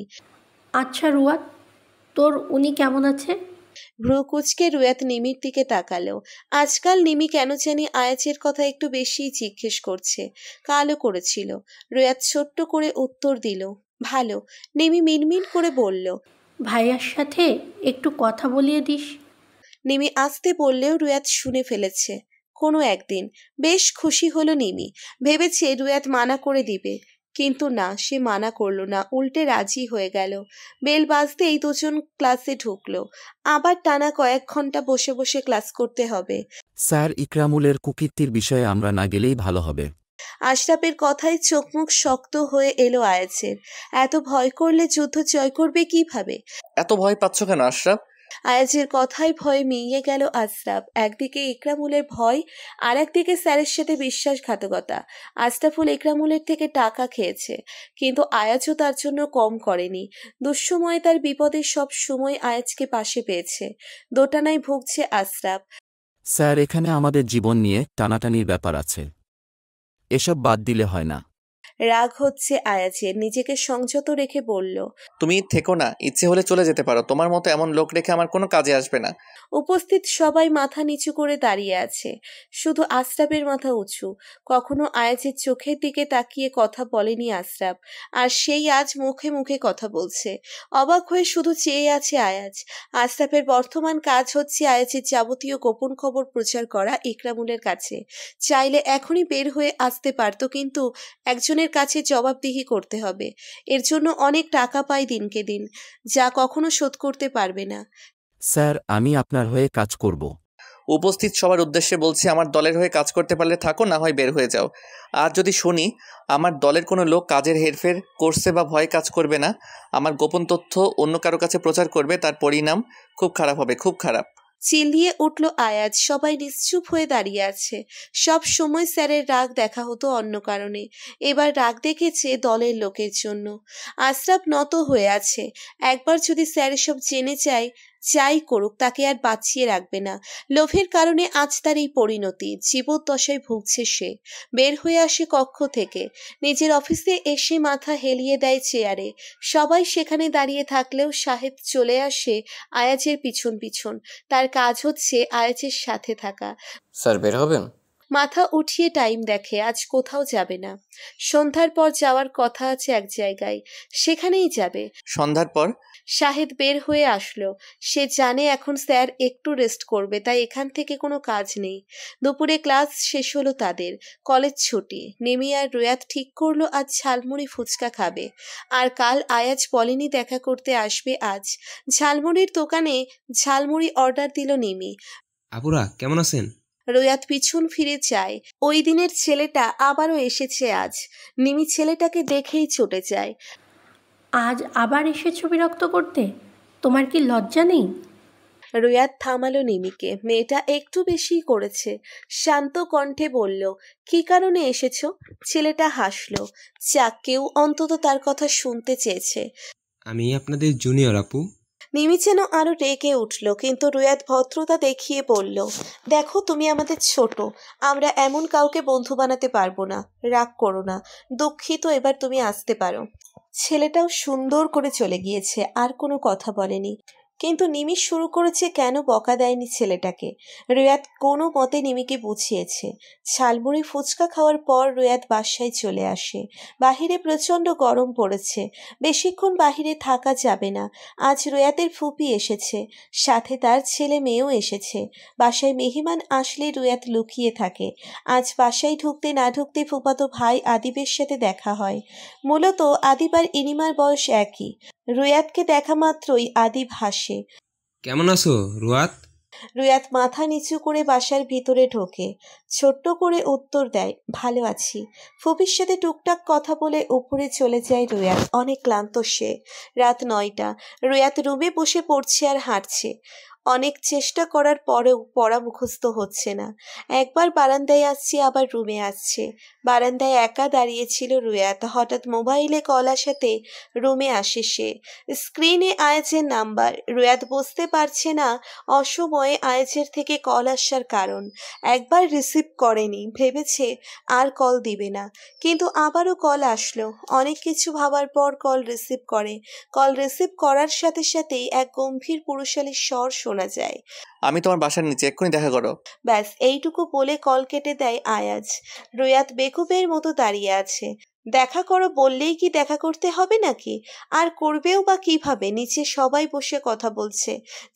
আচ্ছা রুয়াত তোর উনি কেমন আছে ভ্রুকুচকে রুয়াত নিমির দিকে তাকালো আজকাল নিমি কেন জানি আয়াজের কথা একটু বেশিই জিজ্ঞেস করছে কালো করেছিল রুয়াত ছোট্ট করে উত্তর দিল ভালো নিমি মিনমিন করে বলল ভাইয়ার সাথে একটু কথা বলিয়ে দিস নিমি আসতে বললেও রুয়াত শুনে ফেলেছে কোনো একদিন বেশ খুশি হলো নিমি ভেবেছে রুয়াত মানা করে দিবে কিন্তু না সে মানা করল না উল্টে রাজি হয়ে গেল বেল বাজতে এই দুজন ক্লাসে ঢুকলো আবার টানা কয়েক ঘন্টা বসে বসে ক্লাস করতে হবে স্যার ইকরামুলের কুকীর্তির বিষয়ে আমরা না গেলেই ভালো হবে আশরাফের কথায় চোখমুখ শক্ত হয়ে এলো আয়াছের এত ভয় করলে যুদ্ধ জয় করবে কিভাবে এত ভয় পাচ্ছ কেন আশরাফ আয়াজের কথায় ভয়ে মিইয়ে গেল আশরাফ একদিকে ইকরামুলের ভয় আর একদিকে স্যারের সাথে বিশ্বাসঘাতকতা আশরাফুল ইকরামুলের থেকে টাকা খেয়েছে কিন্তু আয়াজও তার জন্য কম করেনি দুঃসময়ে তার বিপদের সব সময় আয়াজকে পাশে পেয়েছে দোটানায় ভুগছে আশরাফ স্যার এখানে আমাদের জীবন নিয়ে টানাটানির ব্যাপার আছে এসব বাদ দিলে হয় না রাগ হচ্ছে আয়াজের নিজেকে সংযত রেখে বলল তুমি থেকো না ইচ্ছে হলে চলে যেতে পারো তোমার মতো এমন লোক রেখে আমার কোনো কাজে আসবে না উপস্থিত সবাই মাথা নিচু করে দাঁড়িয়ে আছে শুধু আশরাফের মাথা উঁচু কখনো আয়াজের চোখের দিকে তাকিয়ে কথা বলেনি আশরাফ আর সেই আজ মুখে মুখে কথা বলছে অবাক হয়ে শুধু চেয়ে আছে আয়াজ আশরাফের বর্তমান কাজ হচ্ছে আয়াজের যাবতীয় গোপন খবর প্রচার করা ইকরামুলের কাছে চাইলে এখনই বের হয়ে আসতে পারত কিন্তু একজনের কাছে জবাবদিহি করতে হবে এর জন্য অনেক টাকা পাই দিনকে দিন যা কখনো শোধ করতে পারবে না স্যার আমি আপনার হয়ে কাজ করব উপস্থিত সবার উদ্দেশ্যে বলছি আমার দলের হয়ে কাজ করতে পারলে থাকো না হয় বের হয়ে যাও আর যদি শুনি আমার দলের কোনো লোক কাজের হেরফের করছে বা ভয় কাজ করবে না আমার গোপন তথ্য অন্য কারো কাছে প্রচার করবে তার পরিণাম খুব খারাপ হবে খুব খারাপ চিল্লিয়ে উঠল আয়াজ সবাই নিশ্চুপ হয়ে দাঁড়িয়ে আছে সব সময় স্যারের রাগ দেখা হতো অন্য কারণে এবার রাগ দেখেছে দলের লোকের জন্য আশরাফ নত হয়ে আছে একবার যদি স্যার সব জেনে যায় যাই করুক তাকে আর বাঁচিয়ে রাখবে না লোভের কারণে আজ তার এই পরিণতি জীবদ্দশায় ভুগছে সে বের হয়ে আসে কক্ষ থেকে নিজের অফিসে এসে মাথা হেলিয়ে দেয় চেয়ারে সবাই সেখানে দাঁড়িয়ে থাকলেও সাহেব চলে আসে আয়াজের পিছন পিছন তার কাজ হচ্ছে আয়াজের সাথে থাকা স্যার বের হবেন মাথা উঠিয়ে টাইম দেখে আজ কোথাও যাবে না সন্ধ্যার পর যাওয়ার কথা আছে এক জায়গায় সেখানেই যাবে সন্ধ্যার পর শাহেদ বের হয়ে আসলো সে জানে এখন স্যার একটু রেস্ট করবে তাই এখান থেকে কোনো কাজ নেই দুপুরে ক্লাস শেষ হলো তাদের কলেজ ছুটি নেমি আর রোয়াত ঠিক করলো আজ ঝালমুড়ি ফুচকা খাবে আর কাল আয়াজ বলেনি দেখা করতে আসবে আজ ঝালমুড়ির দোকানে ঝালমুড়ি অর্ডার দিল নেমি আপুরা কেমন আছেন রোয়াত পিছন ফিরে চায় ওই দিনের ছেলেটা আবারও এসেছে আজ নিমি ছেলেটাকে দেখেই ছুটে যায় আজ আবার ছবি বিরক্ত করতে তোমার কি লজ্জা নেই রুয়াদ থামালো নিমিকে মেয়েটা একটু বেশি করেছে শান্ত কণ্ঠে বলল কি কারণে এসেছো ছেলেটা হাসলো চাক কেউ অন্তত তার কথা শুনতে চেয়েছে আমি আপনাদের জুনিয়র আপু মিমি যেন আরও রেগে উঠল কিন্তু রুয়াদ ভদ্রতা দেখিয়ে বলল দেখো তুমি আমাদের ছোট আমরা এমন কাউকে বন্ধু বানাতে পারবো না রাগ করো না দুঃখিত এবার তুমি আসতে পারো ছেলেটাও সুন্দর করে চলে গিয়েছে আর কোনো কথা বলেনি কিন্তু নিমি শুরু করেছে কেন বকা দেয়নি ছেলেটাকে রুয়াত কোনো মতে নিমিকে বুঝিয়েছে ছালমুড়ি ফুচকা খাওয়ার পর রুয়াত বাসায় চলে আসে বাহিরে প্রচণ্ড গরম পড়েছে বেশিক্ষণ বাহিরে থাকা যাবে না আজ রুয়াতের ফুপি এসেছে সাথে তার ছেলে মেয়েও এসেছে বাসায় মেহমান আসলে রুয়াত লুকিয়ে থাকে আজ বাসায় ঢুকতে না ঢুকতে ফুপাতো ভাই আদিবের সাথে দেখা হয় মূলত আদিবার ইনিমার বয়স একই রুয়াতকে দেখা মাত্রই আদি হাসে কেমন আছো রুয়াত রুয়াত মাথা নিচু করে বাসার ভিতরে ঢোকে ছোট্ট করে উত্তর দেয় ভালো আছি ফুপির সাথে টুকটাক কথা বলে উপরে চলে যায় রুয়াত অনেক ক্লান্ত সে রাত নয়টা রুয়াত রুমে বসে পড়ছে আর হাঁটছে অনেক চেষ্টা করার পরেও পড়া মুখস্থ হচ্ছে না একবার বারান্দায় আসছে আবার রুমে আসছে বারান্দায় একা দাঁড়িয়েছিল রুয়াত হঠাৎ মোবাইলে কল আসাতে রুমে আসে সে স্ক্রিনে আয়েজের নাম্বার রুয়াত বুঝতে পারছে না অসময়ে আয়েজের থেকে কল আসার কারণ একবার রিসিভ করেনি ভেবেছে আর কল দিবে না কিন্তু আবারও কল আসলো অনেক কিছু ভাবার পর কল রিসিভ করে কল রিসিভ করার সাথে সাথেই এক গম্ভীর পুরুষালীর স্বর শোনা যায় আমি তোমার বাসার নিচে এক্ষুনি দেখা করো ব্যাস এইটুকু বলে কল কেটে দেয় আয়াজ রুয়াত বেকুবের মতো দাঁড়িয়ে আছে দেখা করো বললেই কি দেখা করতে হবে নাকি আর করবেও বা কিভাবে নিচে সবাই বসে কথা বলছে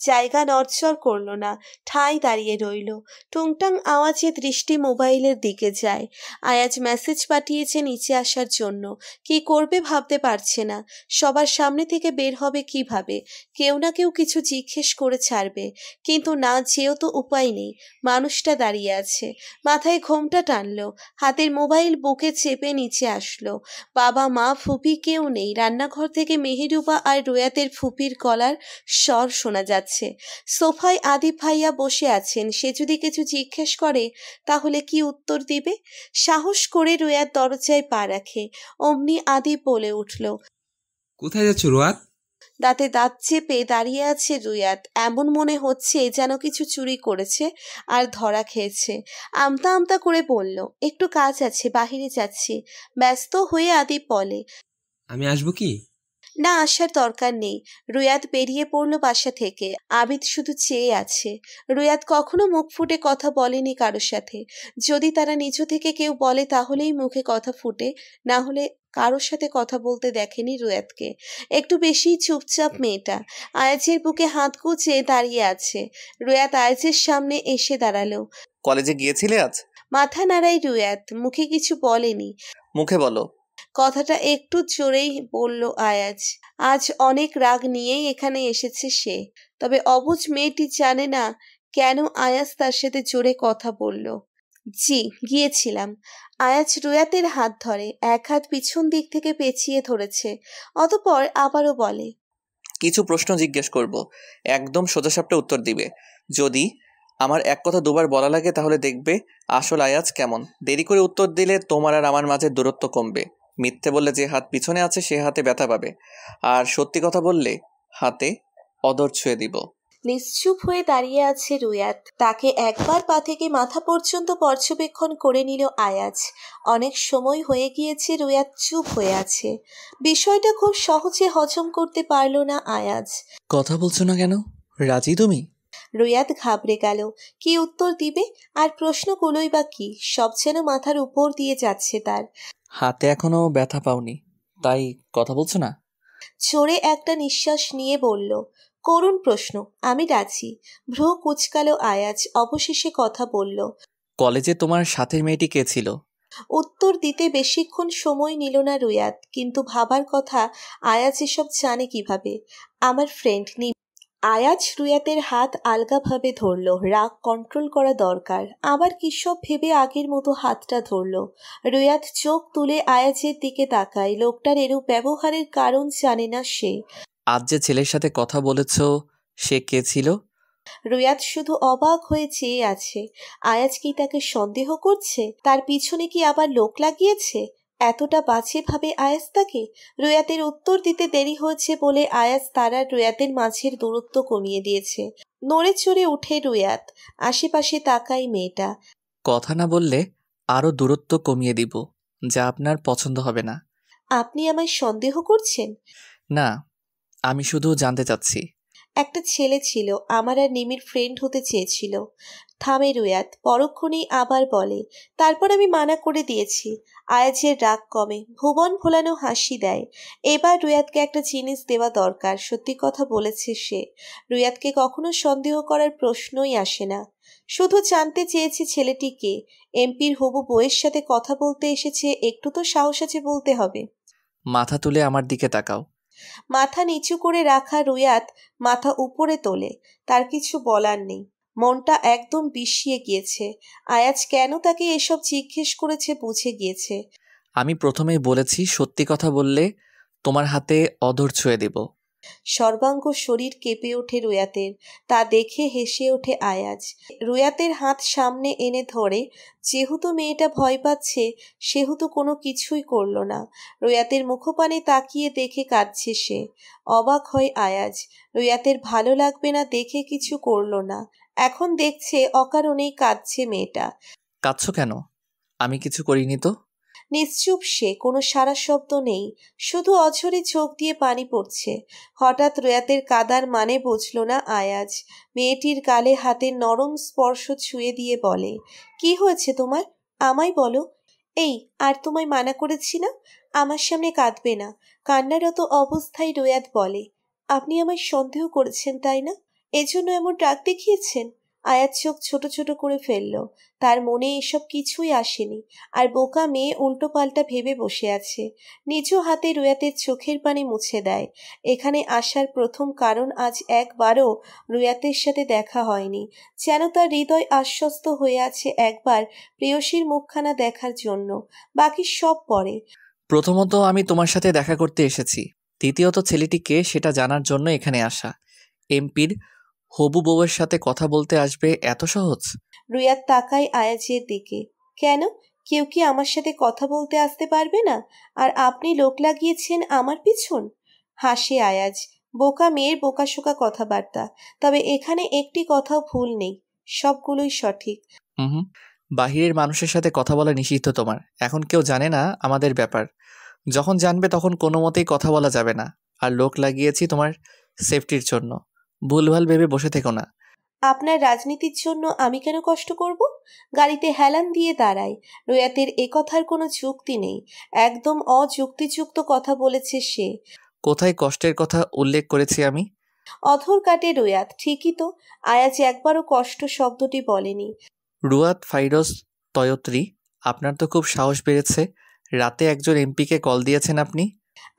জায়গা নড়চড় করল না ঠাই দাঁড়িয়ে রইল টুংটাং আওয়াজে দৃষ্টি মোবাইলের দিকে যায় আয়াজ মেসেজ পাঠিয়েছে নিচে আসার জন্য কি করবে ভাবতে পারছে না সবার সামনে থেকে বের হবে কিভাবে কেউ না কেউ কিছু জিজ্ঞেস করে ছাড়বে কিন্তু না যেও তো উপায় নেই মানুষটা দাঁড়িয়ে আছে মাথায় ঘোমটা টানল হাতের মোবাইল বুকে চেপে নিচে আস আসলো বাবা মা ফুপি কেউ নেই রান্নাঘর থেকে মেহেরুবা আর রোয়াতের ফুপির গলার স্বর শোনা যাচ্ছে সোফায় আদি ভাইয়া বসে আছেন সে যদি কিছু জিজ্ঞেস করে তাহলে কি উত্তর দিবে সাহস করে রোয়াত দরজায় পা রাখে অমনি আদি বলে উঠল কোথায় যাচ্ছ রোয়াত দাঁতে দাঁত চেপে দাঁড়িয়ে আছে রুয়াত এমন মনে হচ্ছে যেন কিছু চুরি করেছে আর ধরা খেয়েছে আমতা আমতা করে বলল একটু কাজ আছে বাহিরে যাচ্ছি ব্যস্ত হয়ে আদি বলে আমি আসবো কি না আসার দরকার নেই রুয়াত বেরিয়ে পড়ল বাসা থেকে আবিদ শুধু চেয়ে আছে রুয়াত কখনো মুখ ফুটে কথা বলেনি কারোর সাথে যদি তারা নিচু থেকে কেউ বলে তাহলেই মুখে কথা ফুটে না হলে কারোর সাথে কথা বলতে দেখেনি রুয়েতকে একটু বেশি চুপচাপ মেয়েটা আয়াজের বুকে হাত কুচে দাঁড়িয়ে আছে রুয়াত আয়াজের সামনে এসে দাঁড়ালো কলেজে গিয়েছিলে আজ মাথা নাড়াই রুয়াত মুখে কিছু বলেনি মুখে বলো কথাটা একটু জোরেই বলল আয়াজ আজ অনেক রাগ নিয়েই এখানে এসেছে সে তবে অবুজ মেয়েটি জানে না কেন আয়াজ তার সাথে জোরে কথা বলল জি গিয়েছিলাম আয়াজ রুয়াতের হাত ধরে এক হাত পিছন দিক থেকে পেঁচিয়ে ধরেছে অতপর আবারও বলে কিছু প্রশ্ন জিজ্ঞেস করব একদম সোজাসাপটা উত্তর দিবে যদি আমার এক কথা দুবার বলা লাগে তাহলে দেখবে আসল আয়াজ কেমন দেরি করে উত্তর দিলে তোমার আর আমার মাঝে দূরত্ব কমবে মিথ্যে বললে যে হাত পিছনে আছে সে হাতে ব্যথা পাবে আর সত্যি কথা বললে হাতে অদর ছুঁয়ে দিব নিশ্চুপ হয়ে দাঁড়িয়ে আছে রুয়াত তাকে একবার পা থেকে মাথা পর্যন্ত পর্যবেক্ষণ করে নিল আয়াজ অনেক সময় হয়ে গিয়েছে রুয়াত চুপ হয়ে আছে বিষয়টা খুব সহজে হজম করতে পারল না আয়াজ কথা বলছো না কেন রাজি তুমি রুয়াত ঘাবড়ে গেল কি উত্তর দিবে আর প্রশ্নগুলোই বা কি সব যেন মাথার উপর দিয়ে যাচ্ছে তার হাতে এখনো ব্যথা পাওনি তাই কথা বলছো না জোরে একটা নিঃশ্বাস নিয়ে বলল করুণ প্রশ্ন আমি রাজি ভ্রু কুচকালো আয়াজ অবশেষে কথা বলল কলেজে তোমার সাথের মেয়েটি কে ছিল উত্তর দিতে বেশিক্ষণ সময় নিল না রুয়াত কিন্তু ভাবার কথা আয়াজ এসব জানে কিভাবে আমার ফ্রেন্ড নি আয়াজ রুয়াতের হাত আলগাভাবে ধরল রাগ কন্ট্রোল করা দরকার আবার কিসব ভেবে আগের মতো হাতটা ধরল রুয়াত চোখ তুলে আয়াজের দিকে তাকায় লোকটার এরূপ ব্যবহারের কারণ জানে না সে আজ যে ছেলের সাথে কথা বলেছ সে কে ছিল রুয়াত শুধু অবাক হয়ে চেয়ে আছে আয়াজ কি তাকে সন্দেহ করছে তার পিছনে কি আবার লোক লাগিয়েছে এতটা ভাবে আয়াজ তাকে রুয়াতের উত্তর দিতে দেরি হয়েছে বলে আয়াজ তারা রুয়াতের মাঝের দূরত্ব কমিয়ে দিয়েছে নড়ে চড়ে উঠে রুয়াত আশেপাশে তাকাই মেয়েটা কথা না বললে আরও দূরত্ব কমিয়ে দিব যা আপনার পছন্দ হবে না আপনি আমায় সন্দেহ করছেন না আমি শুধু জানতে চাচ্ছি একটা ছেলে ছিল আমার আর নিমির ফ্রেন্ড হতে চেয়েছিল থামে রুয়াত পরক্ষণেই আবার বলে তারপর আমি মানা করে দিয়েছি আয়াজের রাগ কমে ভুবন ভোলানো হাসি দেয় এবার রুয়াতকে একটা জিনিস দেওয়া দরকার সত্যি কথা বলেছে সে রুয়াতকে কখনো সন্দেহ করার প্রশ্নই আসে না শুধু জানতে চেয়েছি ছেলেটিকে এমপির হবু বইয়ের সাথে কথা বলতে এসেছে একটু তো সাহস আছে বলতে হবে মাথা তুলে আমার দিকে তাকাও মাথা নিচু করে রাখা রুয়াত মাথা উপরে তোলে তার কিছু বলার নেই মনটা একদম বিষিয়ে গিয়েছে আয়াজ কেন তাকে এসব জিজ্ঞেস করেছে বুঝে গিয়েছে আমি প্রথমেই বলেছি সত্যি কথা বললে তোমার হাতে অধর ছুঁয়ে দেব সর্বাঙ্গ শরীর কেঁপে ওঠে রুয়াতের তা দেখে হেসে ওঠে আয়াজ রুয়াতের হাত সামনে এনে ধরে যেহেতু মেয়েটা ভয় পাচ্ছে সেহেতু কোনো কিছুই করল না রুয়াতের মুখপানে তাকিয়ে দেখে কাঁদছে সে অবাক হয় আয়াজ রুয়াতের ভালো লাগবে না দেখে কিছু করল না এখন দেখছে অকারণেই কাঁদছে মেয়েটা কাঁদছ কেন আমি কিছু করিনি তো নিশ্চুপ সে কোনো সারা শব্দ নেই শুধু অঝরে চোখ দিয়ে পানি পড়ছে হঠাৎ রয়াতের কাদার মানে বুঝল না আয়াজ মেয়েটির গালে হাতের নরম স্পর্শ ছুঁয়ে দিয়ে বলে কি হয়েছে তোমার আমায় বলো এই আর তোমায় মানা করেছি না আমার সামনে কাঁদবে না কান্নারত অবস্থায় রোয়াত বলে আপনি আমায় সন্দেহ করেছেন তাই না এজন্য এমন ডাক দেখিয়েছেন আয়াত চোখ ছোট ছোট করে ফেলল তার মনে এসব কিছুই আসেনি আর বোকা মেয়ে উল্টো পাল্টা ভেবে বসে আছে নিচু হাতে রুয়াতের চোখের পানি মুছে দেয় এখানে আসার প্রথম কারণ আজ একবারও রুয়াতের সাথে দেখা হয়নি যেন তার হৃদয় আশ্বস্ত হয়ে আছে একবার প্রেয়সীর মুখখানা দেখার জন্য বাকি সব পরে প্রথমত আমি তোমার সাথে দেখা করতে এসেছি দ্বিতীয়ত ছেলেটিকে সেটা জানার জন্য এখানে আসা এমপির হবু বউয়ের সাথে কথা বলতে আসবে এত সহজ রুয়াদ তাকায় আয়াজের দিকে কেন কেউ কি আমার সাথে কথা বলতে আসতে পারবে না আর আপনি লোক লাগিয়েছেন আমার পিছন হাসে আয়াজ বোকা মেয়ের বোকাশোকা কথাবার্তা তবে এখানে একটি কথাও ভুল নেই সবগুলোই সঠিক হুম বাহিরের মানুষের সাথে কথা বলা নিষিদ্ধ তোমার এখন কেউ জানে না আমাদের ব্যাপার যখন জানবে তখন কোনো মতেই কথা বলা যাবে না আর লোক লাগিয়েছি তোমার সেফটির জন্য ভুলভাল ভেবে বসে থেকো না আপনার রাজনীতির জন্য আমি কেন কষ্ট করব গাড়িতে হেলান দিয়ে দাঁড়ায় রোয়াতের এ কথার কোনো যুক্তি নেই একদম অযুক্তিযুক্ত কথা বলেছে সে কোথায় কষ্টের কথা উল্লেখ করেছি আমি অধর কাটে রোয়াত ঠিকই তো আয়াজ একবারও কষ্ট শব্দটি বলেনি রুয়াত ফাইরোজ তয়ত্রী আপনার তো খুব সাহস বেড়েছে রাতে একজন এমপিকে কল দিয়েছেন আপনি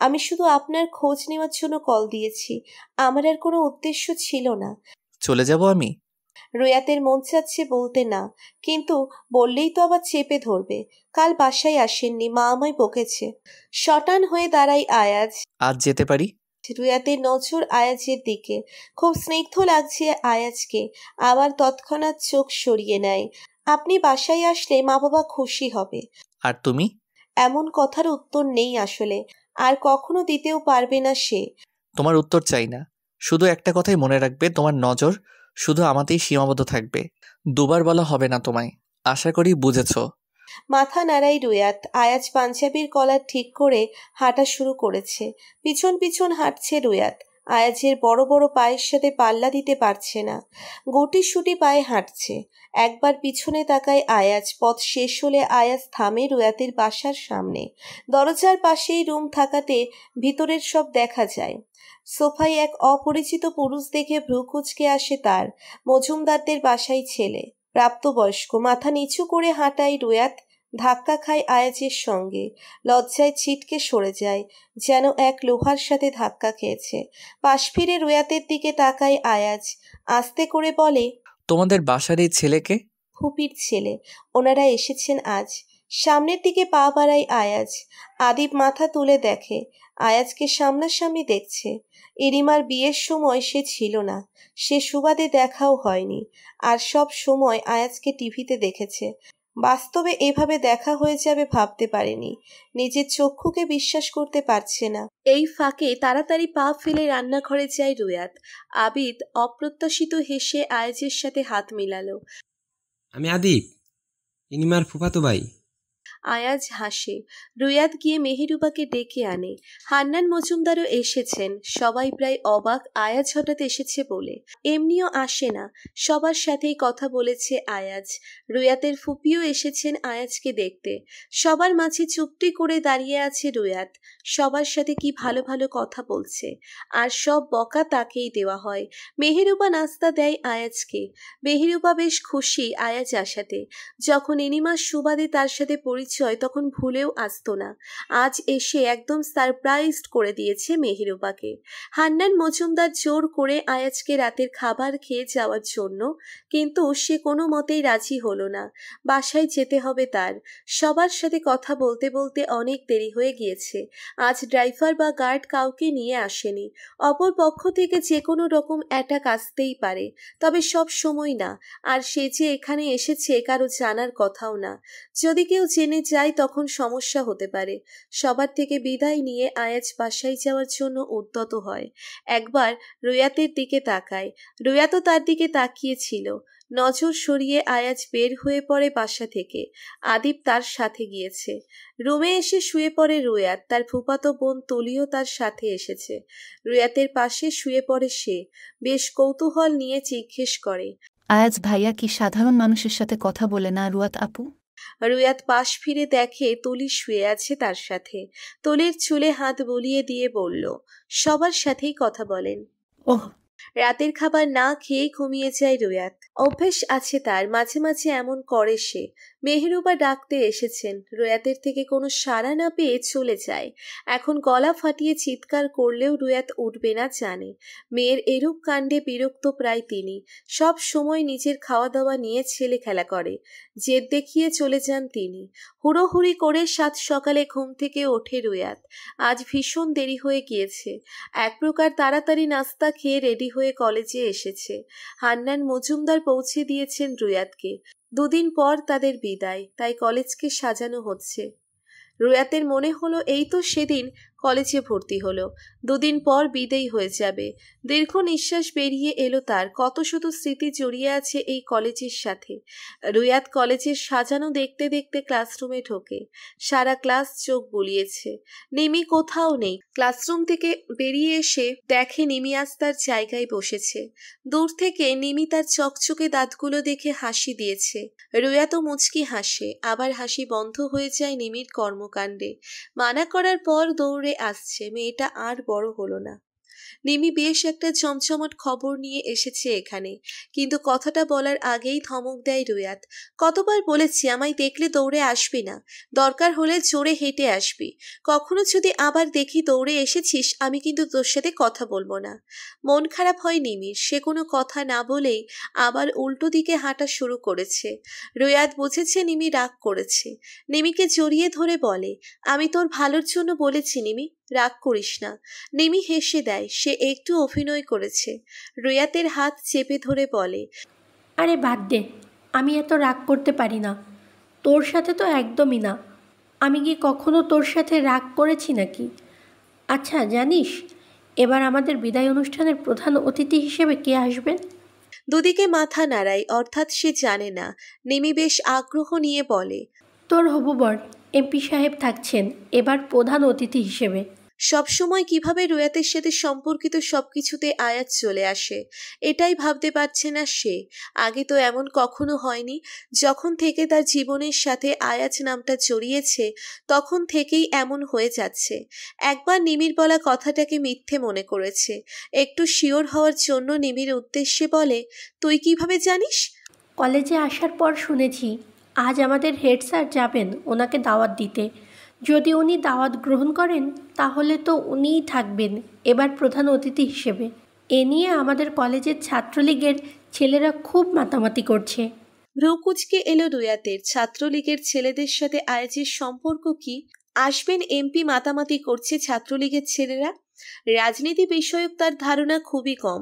আমি শুধু আপনার খোঁজ নেওয়ার জন্য কল দিয়েছি আমার আর কোনো উদ্দেশ্য ছিল না চলে যাব আমি রুয়াতের মন চাচ্ছে বলতে না কিন্তু বললেই তো আবার চেপে ধরবে কাল বাসায় আসেননি মা আমায় বকেছে শটান হয়ে দাঁড়াই আয়াজ আজ যেতে পারি রুয়াতের নজর আয়াজের দিকে খুব স্নিগ্ধ লাগছে আয়াজকে আবার তৎক্ষণাৎ চোখ সরিয়ে নেয় আপনি বাসায় আসলে মা বাবা খুশি হবে আর তুমি এমন কথার উত্তর নেই আসলে আর কখনো দিতেও পারবে না সে তোমার উত্তর চাই না শুধু একটা কথাই মনে রাখবে তোমার নজর শুধু আমাতেই সীমাবদ্ধ থাকবে দুবার বলা হবে না তোমায় আশা করি বুঝেছ মাথা নাড়াই রুয়াত আয়াজ পাঞ্জাবির কলার ঠিক করে হাঁটা শুরু করেছে পিছন পিছন হাঁটছে রুয়াত আয়াজের বড় বড় পায়ের সাথে পাল্লা দিতে পারছে না গুটি সুটি পায়ে হাঁটছে একবার পিছনে তাকায় আয়াজ পথ শেষ হলে আয়াজ থামে রুয়াতের বাসার সামনে দরজার পাশেই রুম থাকাতে ভিতরের সব দেখা যায় সোফায় এক অপরিচিত পুরুষ দেখে ভ্রু কুচকে আসে তার মজুমদারদের বাসায় ছেলে প্রাপ্তবয়স্ক মাথা নিচু করে হাঁটায় রুয়াত ধাক্কা খায় আয়াজের সঙ্গে লজ্জায় ছিটকে সরে যায় যেন এক লোহার সাথে ধাক্কা খেয়েছে পাশ ফিরে রুয়াতের দিকে তাকায় আয়াজ আস্তে করে বলে তোমাদের বাসার এই ছেলেকে ফুপির ছেলে ওনারা এসেছেন আজ সামনের দিকে পা বাড়ায় আয়াজ আদিব মাথা তুলে দেখে আয়াজকে সামনাসামনি দেখছে ইরিমার বিয়ের সময় সে ছিল না সে সুবাদে দেখাও হয়নি আর সব সময় আয়াজকে টিভিতে দেখেছে বাস্তবে এভাবে দেখা হয়ে যাবে ভাবতে পারেনি নিজের চক্ষুকে বিশ্বাস করতে পারছে না এই ফাঁকে তাড়াতাড়ি পা ফেলে রান্নাঘরে যায় রোয়াত আবিদ অপ্রত্যাশিত হেসে আয়েজের সাথে হাত মিলালো আমি আদিব ইনিমার ফুফাতো ভাই আয়াজ হাসে রুয়াদ গিয়ে মেহেরুবাকে ডেকে আনে হান্নান মজুমদারও এসেছেন সবাই প্রায় অবাক আয়াজ হঠাৎ এসেছে বলে এমনিও আসে না সবার সাথেই কথা বলেছে আয়াজ রুয়াতের ফুপিও এসেছেন আয়াজকে দেখতে সবার মাঝে চুপটি করে দাঁড়িয়ে আছে রুয়াত সবার সাথে কি ভালো ভালো কথা বলছে আর সব বকা তাকেই দেওয়া হয় মেহেরুবা নাস্তা দেয় আয়াজকে মেহেরুবা বেশ খুশি আয়াজ আসাতে যখন এনিমা সুবাদে তার সাথে পরিচয় নিশ্চয় তখন ভুলেও আসতো না আজ এসে একদম সারপ্রাইজড করে দিয়েছে মেহিরুবাকে হান্নান মজুমদার জোর করে আয়াজকে রাতের খাবার খেয়ে যাওয়ার জন্য কিন্তু সে কোনো মতেই রাজি হলো না বাসায় যেতে হবে তার সবার সাথে কথা বলতে বলতে অনেক দেরি হয়ে গিয়েছে আজ ড্রাইভার বা গার্ড কাউকে নিয়ে আসেনি অপর পক্ষ থেকে যে কোনো রকম অ্যাটাক আসতেই পারে তবে সব সময় না আর সে যে এখানে এসেছে কারো জানার কথাও না যদি কেউ জেনে ফিরে যাই তখন সমস্যা হতে পারে সবার থেকে বিদায় নিয়ে আয়াজ বাসায় যাওয়ার জন্য উদ্যত হয় একবার রুয়াতের দিকে তাকায় রুয়াতও তার দিকে তাকিয়েছিল নজর সরিয়ে আয়াজ বের হয়ে পড়ে বাসা থেকে আদিব তার সাথে গিয়েছে রুমে এসে শুয়ে পড়ে রুয়াত তার ফুপাতো বোন তলিও তার সাথে এসেছে রুয়াতের পাশে শুয়ে পড়ে সে বেশ কৌতূহল নিয়ে জিজ্ঞেস করে আয়াজ ভাইয়া কি সাধারণ মানুষের সাথে কথা বলে না রুয়াত আপু রুয়াত পাশ ফিরে দেখে তলি শুয়ে আছে তার সাথে তলির চুলে হাত বুলিয়ে দিয়ে বলল সবার সাথেই কথা বলেন রাতের খাবার না খেয়ে ঘুমিয়ে যায় রুয়াত অভ্যেস আছে তার মাঝে মাঝে এমন করে সে মেহরুবা ডাকতে এসেছেন রুয়াতের থেকে কোনো সাড়া না পেয়ে চলে যায় এখন গলা ফাটিয়ে চিৎকার করলেও রুয়াত উঠবে না জানে মেয়ের এরূপ কাণ্ডে বিরক্ত প্রায় তিনি সব সময় নিজের খাওয়া দাওয়া নিয়ে ছেলে খেলা করে জেদ দেখিয়ে চলে যান তিনি হুড়োহুড়ি করে সাত সকালে ঘুম থেকে ওঠে রুয়াত আজ ভীষণ দেরি হয়ে গিয়েছে এক প্রকার তাড়াতাড়ি নাস্তা খেয়ে রেডি হয়ে কলেজে এসেছে হান্নান মজুমদার পৌঁছে দিয়েছেন রুয়াতকে দুদিন পর তাদের বিদায় তাই কলেজকে সাজানো হচ্ছে রুয়াতের মনে হলো এই তো সেদিন কলেজে ভর্তি হলো দুদিন পর বিদেয়ী হয়ে যাবে দীর্ঘ নিঃশ্বাস বেরিয়ে এলো তার কত শুধু স্মৃতি জড়িয়ে আছে এই কলেজের সাথে রুয়াত কলেজের সাজানো দেখতে দেখতে ক্লাসরুমে ঢোকে সারা ক্লাস চোখ বুলিয়েছে নিমি কোথাও নেই ক্লাসরুম থেকে বেরিয়ে এসে দেখে নিমি আজ তার জায়গায় বসেছে দূর থেকে নিমি তার চকচকে দাঁতগুলো দেখে হাসি দিয়েছে রুয়াত মুচকি হাসে আবার হাসি বন্ধ হয়ে যায় নিমির কর্মকাণ্ডে মানা করার পর দৌড়ে করে আসছে মেয়েটা আর বড় হলো না নিমি বেশ একটা চমচমট খবর নিয়ে এসেছে এখানে কিন্তু কথাটা বলার আগেই ধমক দেয় রুয়াত কতবার বলেছি আমায় দেখলে দৌড়ে আসবি না দরকার হলে জোরে হেঁটে আসবি কখনো যদি আবার দেখি দৌড়ে এসেছিস আমি কিন্তু তোর সাথে কথা বলবো না মন খারাপ হয় নিমির সে কোনো কথা না বলেই আবার উল্টো দিকে হাঁটা শুরু করেছে রুয়াত বুঝেছে নিমি রাগ করেছে নিমিকে জড়িয়ে ধরে বলে আমি তোর ভালোর জন্য বলেছি নিমি রাগ করিস না নিমি হেসে দেয় সে একটু অভিনয় করেছে রুয়াতের হাত চেপে ধরে বলে আরে বাদ দে আমি এত রাগ করতে পারি না তোর সাথে তো একদমই না আমি কি কখনো তোর সাথে রাগ করেছি নাকি আচ্ছা জানিস এবার আমাদের বিদায় অনুষ্ঠানের প্রধান অতিথি হিসেবে কে আসবেন দুদিকে মাথা নাড়াই অর্থাৎ সে জানে না নিমি বেশ আগ্রহ নিয়ে বলে তোর হবু বর এমপি সাহেব থাকছেন এবার প্রধান অতিথি হিসেবে সবসময় কিভাবে রুয়াতের সাথে সম্পর্কিত সবকিছুতে আয়াত চলে আসে এটাই ভাবতে পারছে না সে আগে তো এমন কখনো হয়নি যখন থেকে তার জীবনের সাথে আয়াত নামটা জড়িয়েছে তখন থেকেই এমন হয়ে যাচ্ছে একবার নিমির বলা কথাটাকে মিথ্যে মনে করেছে একটু শিওর হওয়ার জন্য নিমির উদ্দেশ্যে বলে তুই কিভাবে জানিস কলেজে আসার পর শুনেছি আজ আমাদের হেড স্যার যাবেন ওনাকে দাওয়াত দিতে যদি উনি দাওয়াত গ্রহণ করেন তাহলে তো উনিই থাকবেন এবার প্রধান অতিথি হিসেবে এ নিয়ে আমাদের কলেজের ছাত্রলীগের ছেলেরা খুব মাতামাতি করছে ভ্রুকুচকে এলো দুয়াতের ছাত্রলীগের ছেলেদের সাথে আয়োজের সম্পর্ক কি আসবেন এমপি মাতামাতি করছে ছাত্রলীগের ছেলেরা রাজনীতি বিষয়ক তার ধারণা খুবই কম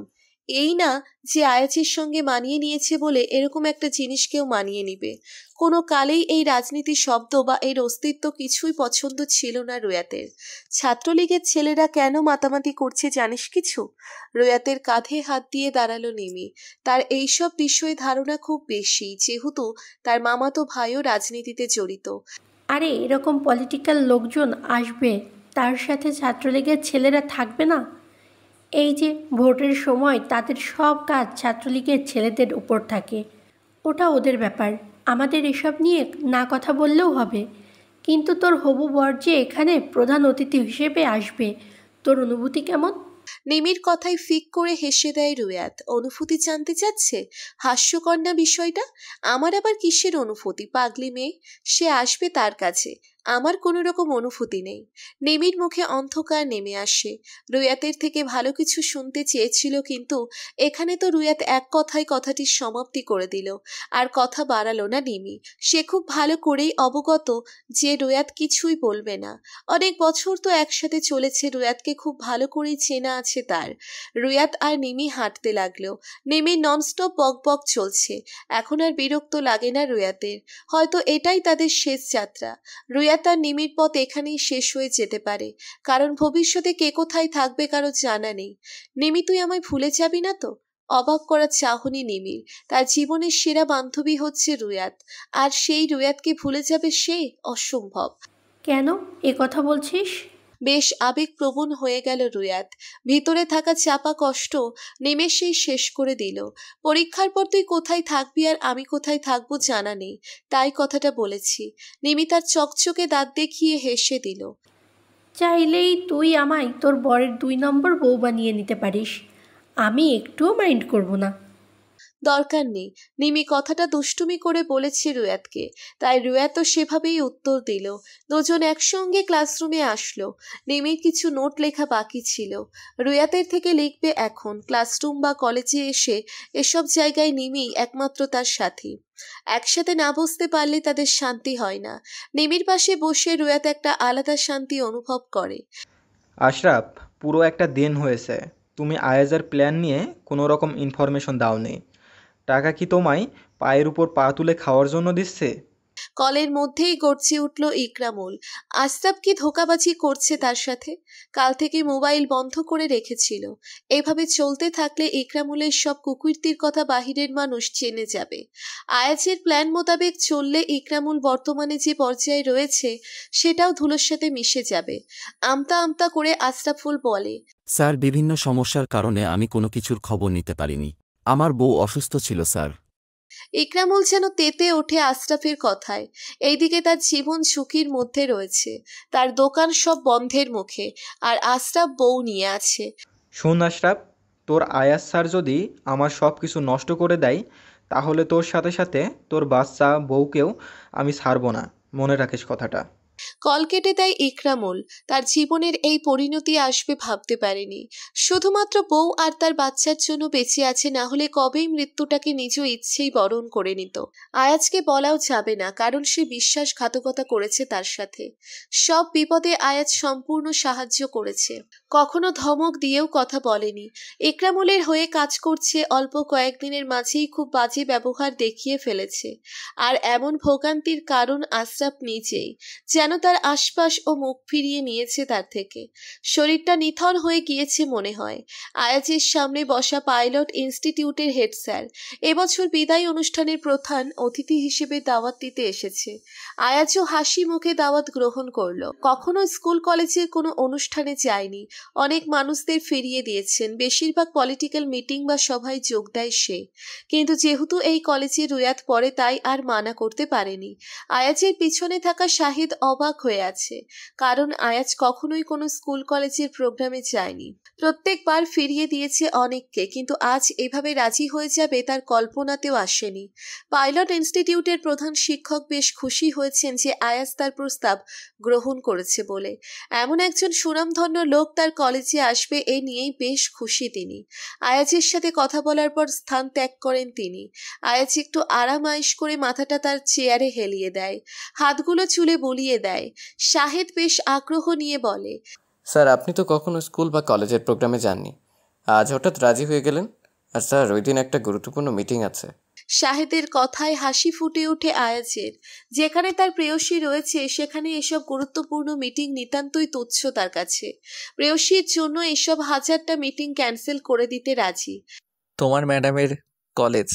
এই না যে আয়াচির সঙ্গে মানিয়ে নিয়েছে বলে এরকম একটা জিনিস কেউ মানিয়ে নিবে কোনো কালেই এই রাজনীতি শব্দ বা এর অস্তিত্ব কিছুই পছন্দ ছিল না রোয়াতের ছাত্রলীগের ছেলেরা কেন মাতামাতি করছে জানিস কিছু রোয়াতের কাঁধে হাত দিয়ে দাঁড়ালো নিমি তার এইসব বিষয়ে ধারণা খুব বেশি যেহেতু তার মামাতো ভাইও রাজনীতিতে জড়িত আরে এরকম পলিটিক্যাল লোকজন আসবে তার সাথে ছাত্রলীগের ছেলেরা থাকবে না এই যে ভোটের সময় তাদের সব কাজ ছাত্রলীগের ছেলেদের উপর থাকে ওটা ওদের ব্যাপার আমাদের এসব নিয়ে না কথা বললেও হবে কিন্তু তোর হবু বর যে এখানে প্রধান অতিথি হিসেবে আসবে তোর অনুভূতি কেমন নিমির কথায় ফিক করে হেসে দেয় রুয়াত অনুভূতি জানতে চাচ্ছে হাস্যকন্যা বিষয়টা আমার আবার কিসের অনুভূতি পাগলি মেয়ে সে আসবে তার কাছে আমার কোনো রকম অনুভূতি নেই নেমির মুখে অন্ধকার নেমে আসে রুয়াতের থেকে ভালো কিছু শুনতে চেয়েছিল কিন্তু এখানে তো রুয়াত এক কথায় কথাটির সমাপ্তি করে দিল আর কথা বাড়ালো না নেমি সে খুব ভালো করেই অবগত যে রুয়াত কিছুই বলবে না অনেক বছর তো একসাথে চলেছে রুয়াতকে খুব ভালো করেই চেনা আছে তার রুয়াত আর নেমি হাঁটতে লাগলো নেমির ননস্টপ বক চলছে এখন আর বিরক্ত লাগে না রুয়াতের হয়তো এটাই তাদের শেষ যাত্রা রুয়াত হ্যাঁ, তার নিমির পথ এখানেই শেষ হয়ে যেতে পারে কারণ ভবিষ্যতে কে কোথায় থাকবে কারো জানা নেই নিমি তুই আমায় ভুলে যাবি না তো অবাক করা চাহনি নিমির তার জীবনের সেরা বান্ধবী হচ্ছে রুয়াত আর সেই রুয়াতকে ভুলে যাবে সে অসম্ভব কেন এ কথা বলছিস বেশ আবেগপ্রবণ হয়ে গেল রুয়াত ভিতরে থাকা চাপা কষ্ট নিমেষেই শেষ করে দিল পরীক্ষার পর তুই কোথায় থাকবি আর আমি কোথায় থাকবো জানা নেই তাই কথাটা বলেছি নিমিতার চকচকে দাঁত দেখিয়ে হেসে দিল চাইলেই তুই আমায় তোর বরের দুই নম্বর বউ বানিয়ে নিতে পারিস আমি একটুও মাইন্ড করব না দরকার নেই নিমি কথাটা দুষ্টুমি করে বলেছে রুয়াতকে তাই রুয়াতও সেভাবেই উত্তর দিল দুজন একসঙ্গে ক্লাসরুমে আসলো নিমির কিছু নোট লেখা বাকি ছিল রুয়াতের থেকে লিখবে এখন ক্লাসরুম বা কলেজে এসে এসব জায়গায় নিমি একমাত্র তার সাথী একসাথে না বুঝতে পারলে তাদের শান্তি হয় না নিমির পাশে বসে রুয়াত একটা আলাদা শান্তি অনুভব করে আশরাফ পুরো একটা দিন হয়েছে তুমি আয়েজার প্ল্যান নিয়ে কোনো রকম ইনফরমেশন দাওনি টাকা কি তোমায় পায়ের উপর পা তুলে খাওয়ার জন্য দিচ্ছে কলের মধ্যেই গড়ছে উঠল ইকরামুল আস্তাব কি ধোকাবাজি করছে তার সাথে কাল থেকে মোবাইল বন্ধ করে রেখেছিল এভাবে চলতে থাকলে ইকরামুলের সব কুকুরটির কথা বাহিরের মানুষ চেনে যাবে আয়াজের প্ল্যান মোতাবেক চললে ইকরামুল বর্তমানে যে পর্যায়ে রয়েছে সেটাও ধুলোর সাথে মিশে যাবে আমতা আমতা করে আস্তাফুল বলে স্যার বিভিন্ন সমস্যার কারণে আমি কোনো কিছুর খবর নিতে পারিনি আমার বউ অসুস্থ ছিল স্যার ইকরামুল যেন তেতে ওঠে আশরাফের কথায় এইদিকে তার জীবন ঝুঁকির মধ্যে রয়েছে তার দোকান সব বন্ধের মুখে আর আশরাফ বউ নিয়ে আছে শোন আশরাফ তোর আয়াস স্যার যদি আমার সব কিছু নষ্ট করে দেয় তাহলে তোর সাথে সাথে তোর বাচ্চা বউকেও আমি ছাড়বো না মনে রাখিস কথাটা কল কেটে দেয় ইকরামুল তার জীবনের এই পরিণতি আসবে ভাবতে পারেনি শুধুমাত্র বউ আর তার বাচ্চার জন্য বেঁচে আছে না হলে কবেই মৃত্যুটাকে নিজ ইচ্ছেই বরণ করে নিত আয়াজকে বলাও যাবে না কারণ সে বিশ্বাসঘাতকতা করেছে তার সাথে সব বিপদে আয়াজ সম্পূর্ণ সাহায্য করেছে কখনো ধমক দিয়েও কথা বলেনি একরামুলের হয়ে কাজ করছে অল্প কয়েকদিনের মাঝেই খুব বাজে ব্যবহার দেখিয়ে ফেলেছে আর এমন ভোগান্তির কারণ আশরাফ নিজেই যা যেন তার আশপাশ ও মুখ ফিরিয়ে নিয়েছে তার থেকে শরীরটা নিথর হয়ে গিয়েছে মনে হয় আয়াজের সামনে বসা পাইলট ইনস্টিটিউটের হেড স্যার এবছর বিদায় অনুষ্ঠানের প্রধান অতিথি হিসেবে দাওয়াত দিতে এসেছে আয়াজও হাসি মুখে দাওয়াত গ্রহণ করলো কখনো স্কুল কলেজের কোনো অনুষ্ঠানে যায়নি অনেক মানুষদের ফিরিয়ে দিয়েছেন বেশিরভাগ পলিটিক্যাল মিটিং বা সভায় যোগ দেয় সে কিন্তু যেহেতু এই কলেজে রুয়াত পড়ে তাই আর মানা করতে পারেনি আয়াজের পিছনে থাকা শাহিদ অব অবাক হয়ে আছে কারণ আয়াজ কখনোই কোনো স্কুল কলেজের প্রোগ্রামে যায়নি প্রত্যেকবার ফিরিয়ে দিয়েছে অনেককে কিন্তু আজ এভাবে রাজি হয়ে যাবে তার কল্পনাতেও আসেনি পাইলট ইনস্টিটিউটের প্রধান শিক্ষক বেশ খুশি হয়েছেন যে আয়াজ তার প্রস্তাব গ্রহণ করেছে বলে এমন একজন সুনামধন্য লোক তার কলেজে আসবে এ নিয়েই বেশ খুশি তিনি আয়াজের সাথে কথা বলার পর স্থান ত্যাগ করেন তিনি আয়াজ একটু আরাম করে মাথাটা তার চেয়ারে হেলিয়ে দেয় হাতগুলো চুলে বলিয়ে দেয় শাহেদ বেশ আগ্রহ নিয়ে বলে স্যার আপনি তো কখনো স্কুল বা কলেজের প্রোগ্রামে যাননি আজ হঠাৎ রাজি হয়ে গেলেন আর স্যার ওই দিন একটা গুরুত্বপূর্ণ মিটিং আছে শাহেদের কথায় হাসি ফুটে উঠে আয়াজের যেখানে তার প্রেয়সী রয়েছে সেখানে এসব গুরুত্বপূর্ণ মিটিং নিতান্তই তুচ্ছ তার কাছে প্রেয়সীর জন্য এসব হাজারটা মিটিং ক্যান্সেল করে দিতে রাজি তোমার ম্যাডামের কলেজ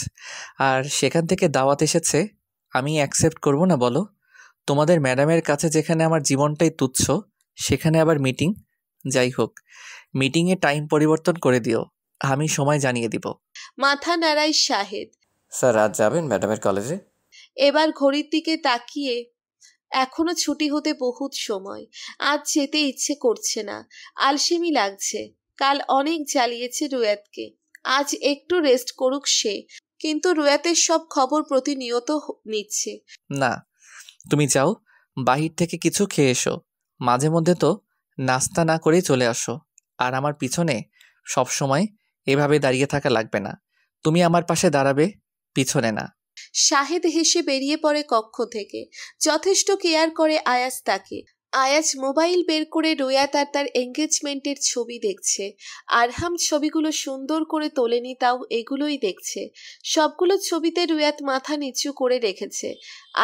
আর সেখান থেকে দাওয়াত এসেছে আমি অ্যাকসেপ্ট করব না বলো তোমাদের ম্যাডামের কাছে যেখানে আমার জীবনটাই তুচ্ছ সেখানে আবার মিটিং যাই হোক মিটিংয়ে টাইম পরিবর্তন করে দিও আমি সময় জানিয়ে দিব মাথা নাড়াই শাহেদ স্যার আজ যাবেন ম্যাডামের কলেজে এবার ঘড়ির দিকে তাকিয়ে এখনো ছুটি হতে বহুত সময় আজ যেতে ইচ্ছে করছে না আলসেমি লাগছে কাল অনেক জ্বালিয়েছে রুয়াতকে আজ একটু রেস্ট করুক সে কিন্তু রুয়াতের সব খবর প্রতিনিয়ত নিচ্ছে না তুমি যাও বাহির থেকে কিছু খেয়ে এসো মাঝে মধ্যে তো নাস্তা না করেই চলে আসো আর আমার পিছনে সব সময় এভাবে দাঁড়িয়ে থাকা লাগবে না তুমি আমার পাশে দাঁড়াবে পিছনে না শাহেদ হেসে বেরিয়ে পড়ে কক্ষ থেকে যথেষ্ট কেয়ার করে আয়াস তাকে আয়াজ মোবাইল বের করে রোয়া আর তার এঙ্গেজমেন্টের ছবি দেখছে আরহাম ছবিগুলো সুন্দর করে তোলেনি তাও এগুলোই দেখছে সবগুলো ছবিতে রোয়াত মাথা নিচু করে রেখেছে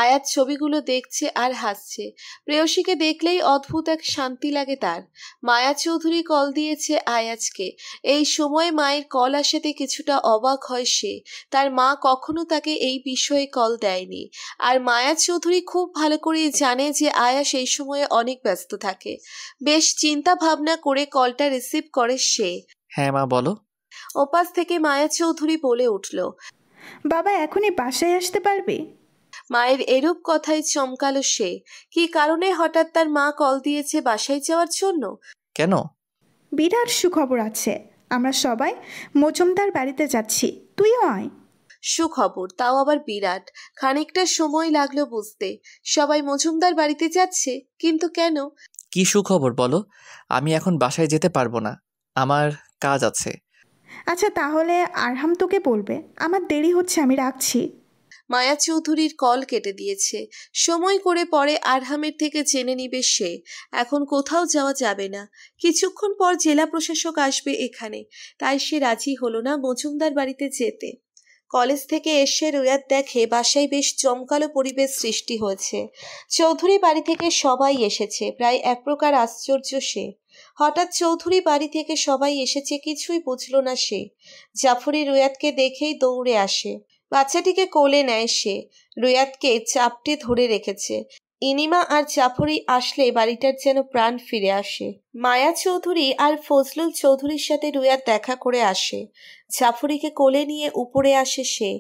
আয়াত ছবিগুলো দেখছে আর হাসছে প্রেয়সীকে দেখলেই অদ্ভুত এক শান্তি লাগে তার মায়া চৌধুরী কল দিয়েছে আয়াজকে এই সময় মায়ের কল আসাতে কিছুটা অবাক হয় সে তার মা কখনো তাকে এই বিষয়ে কল দেয়নি আর মায়া চৌধুরী খুব ভালো করে জানে যে আয়াস এই সময়ে অনেক ব্যস্ত থাকে বেশ চিন্তা ভাবনা করে কলটা রিসিভ করে সে হ্যাঁ মা বলো ওপাশ থেকে মায়া চৌধুরী বলে উঠল বাবা এখনই বাসায় আসতে পারবে মায়ের এরূপ কথায় চমকালো সে কি কারণে হঠাৎ তার মা কল দিয়েছে বাসায় যাওয়ার জন্য কেন বিরাট সুখবর আছে আমরা সবাই মজুমদার বাড়িতে যাচ্ছি তুইও আয় সুখবর তাও আবার বিরাট খানিকটা সময় লাগলো বুঝতে সবাই মজুমদার বাড়িতে যাচ্ছে কিন্তু কেন কি সুখবর বলো আমি এখন বাসায় যেতে পারবো না আমার কাজ আছে আচ্ছা তাহলে আরহাম তোকে বলবে আমার দেরি হচ্ছে আমি রাখছি মায়া চৌধুরীর কল কেটে দিয়েছে সময় করে পরে আরহামের থেকে জেনে নিবে সে এখন কোথাও যাওয়া যাবে না কিছুক্ষণ পর জেলা প্রশাসক আসবে এখানে তাই সে রাজি হলো না মজুমদার বাড়িতে যেতে কলেজ থেকে এসে রুয়াদ দেখে বাসায় বেশ জমকালো পরিবেশ সৃষ্টি হয়েছে চৌধুরী বাড়ি থেকে সবাই এসেছে প্রায় এক প্রকার আশ্চর্য সে হঠাৎ চৌধুরী বাড়ি থেকে সবাই এসেছে কিছুই বুঝল না সে জাফরি রুয়াদকে দেখেই দৌড়ে আসে বাচ্চাটিকে কোলে নেয় সে রুয়াদকে চাপটি ধরে রেখেছে ইনিমা আর জাফরি আসলে বাড়িটার যেন প্রাণ ফিরে আসে মায়া চৌধুরী আর ফজলুল চৌধুরীর সাথে রুয়ার দেখা করে আসে জাফরিকে কোলে নিয়ে উপরে আসে সে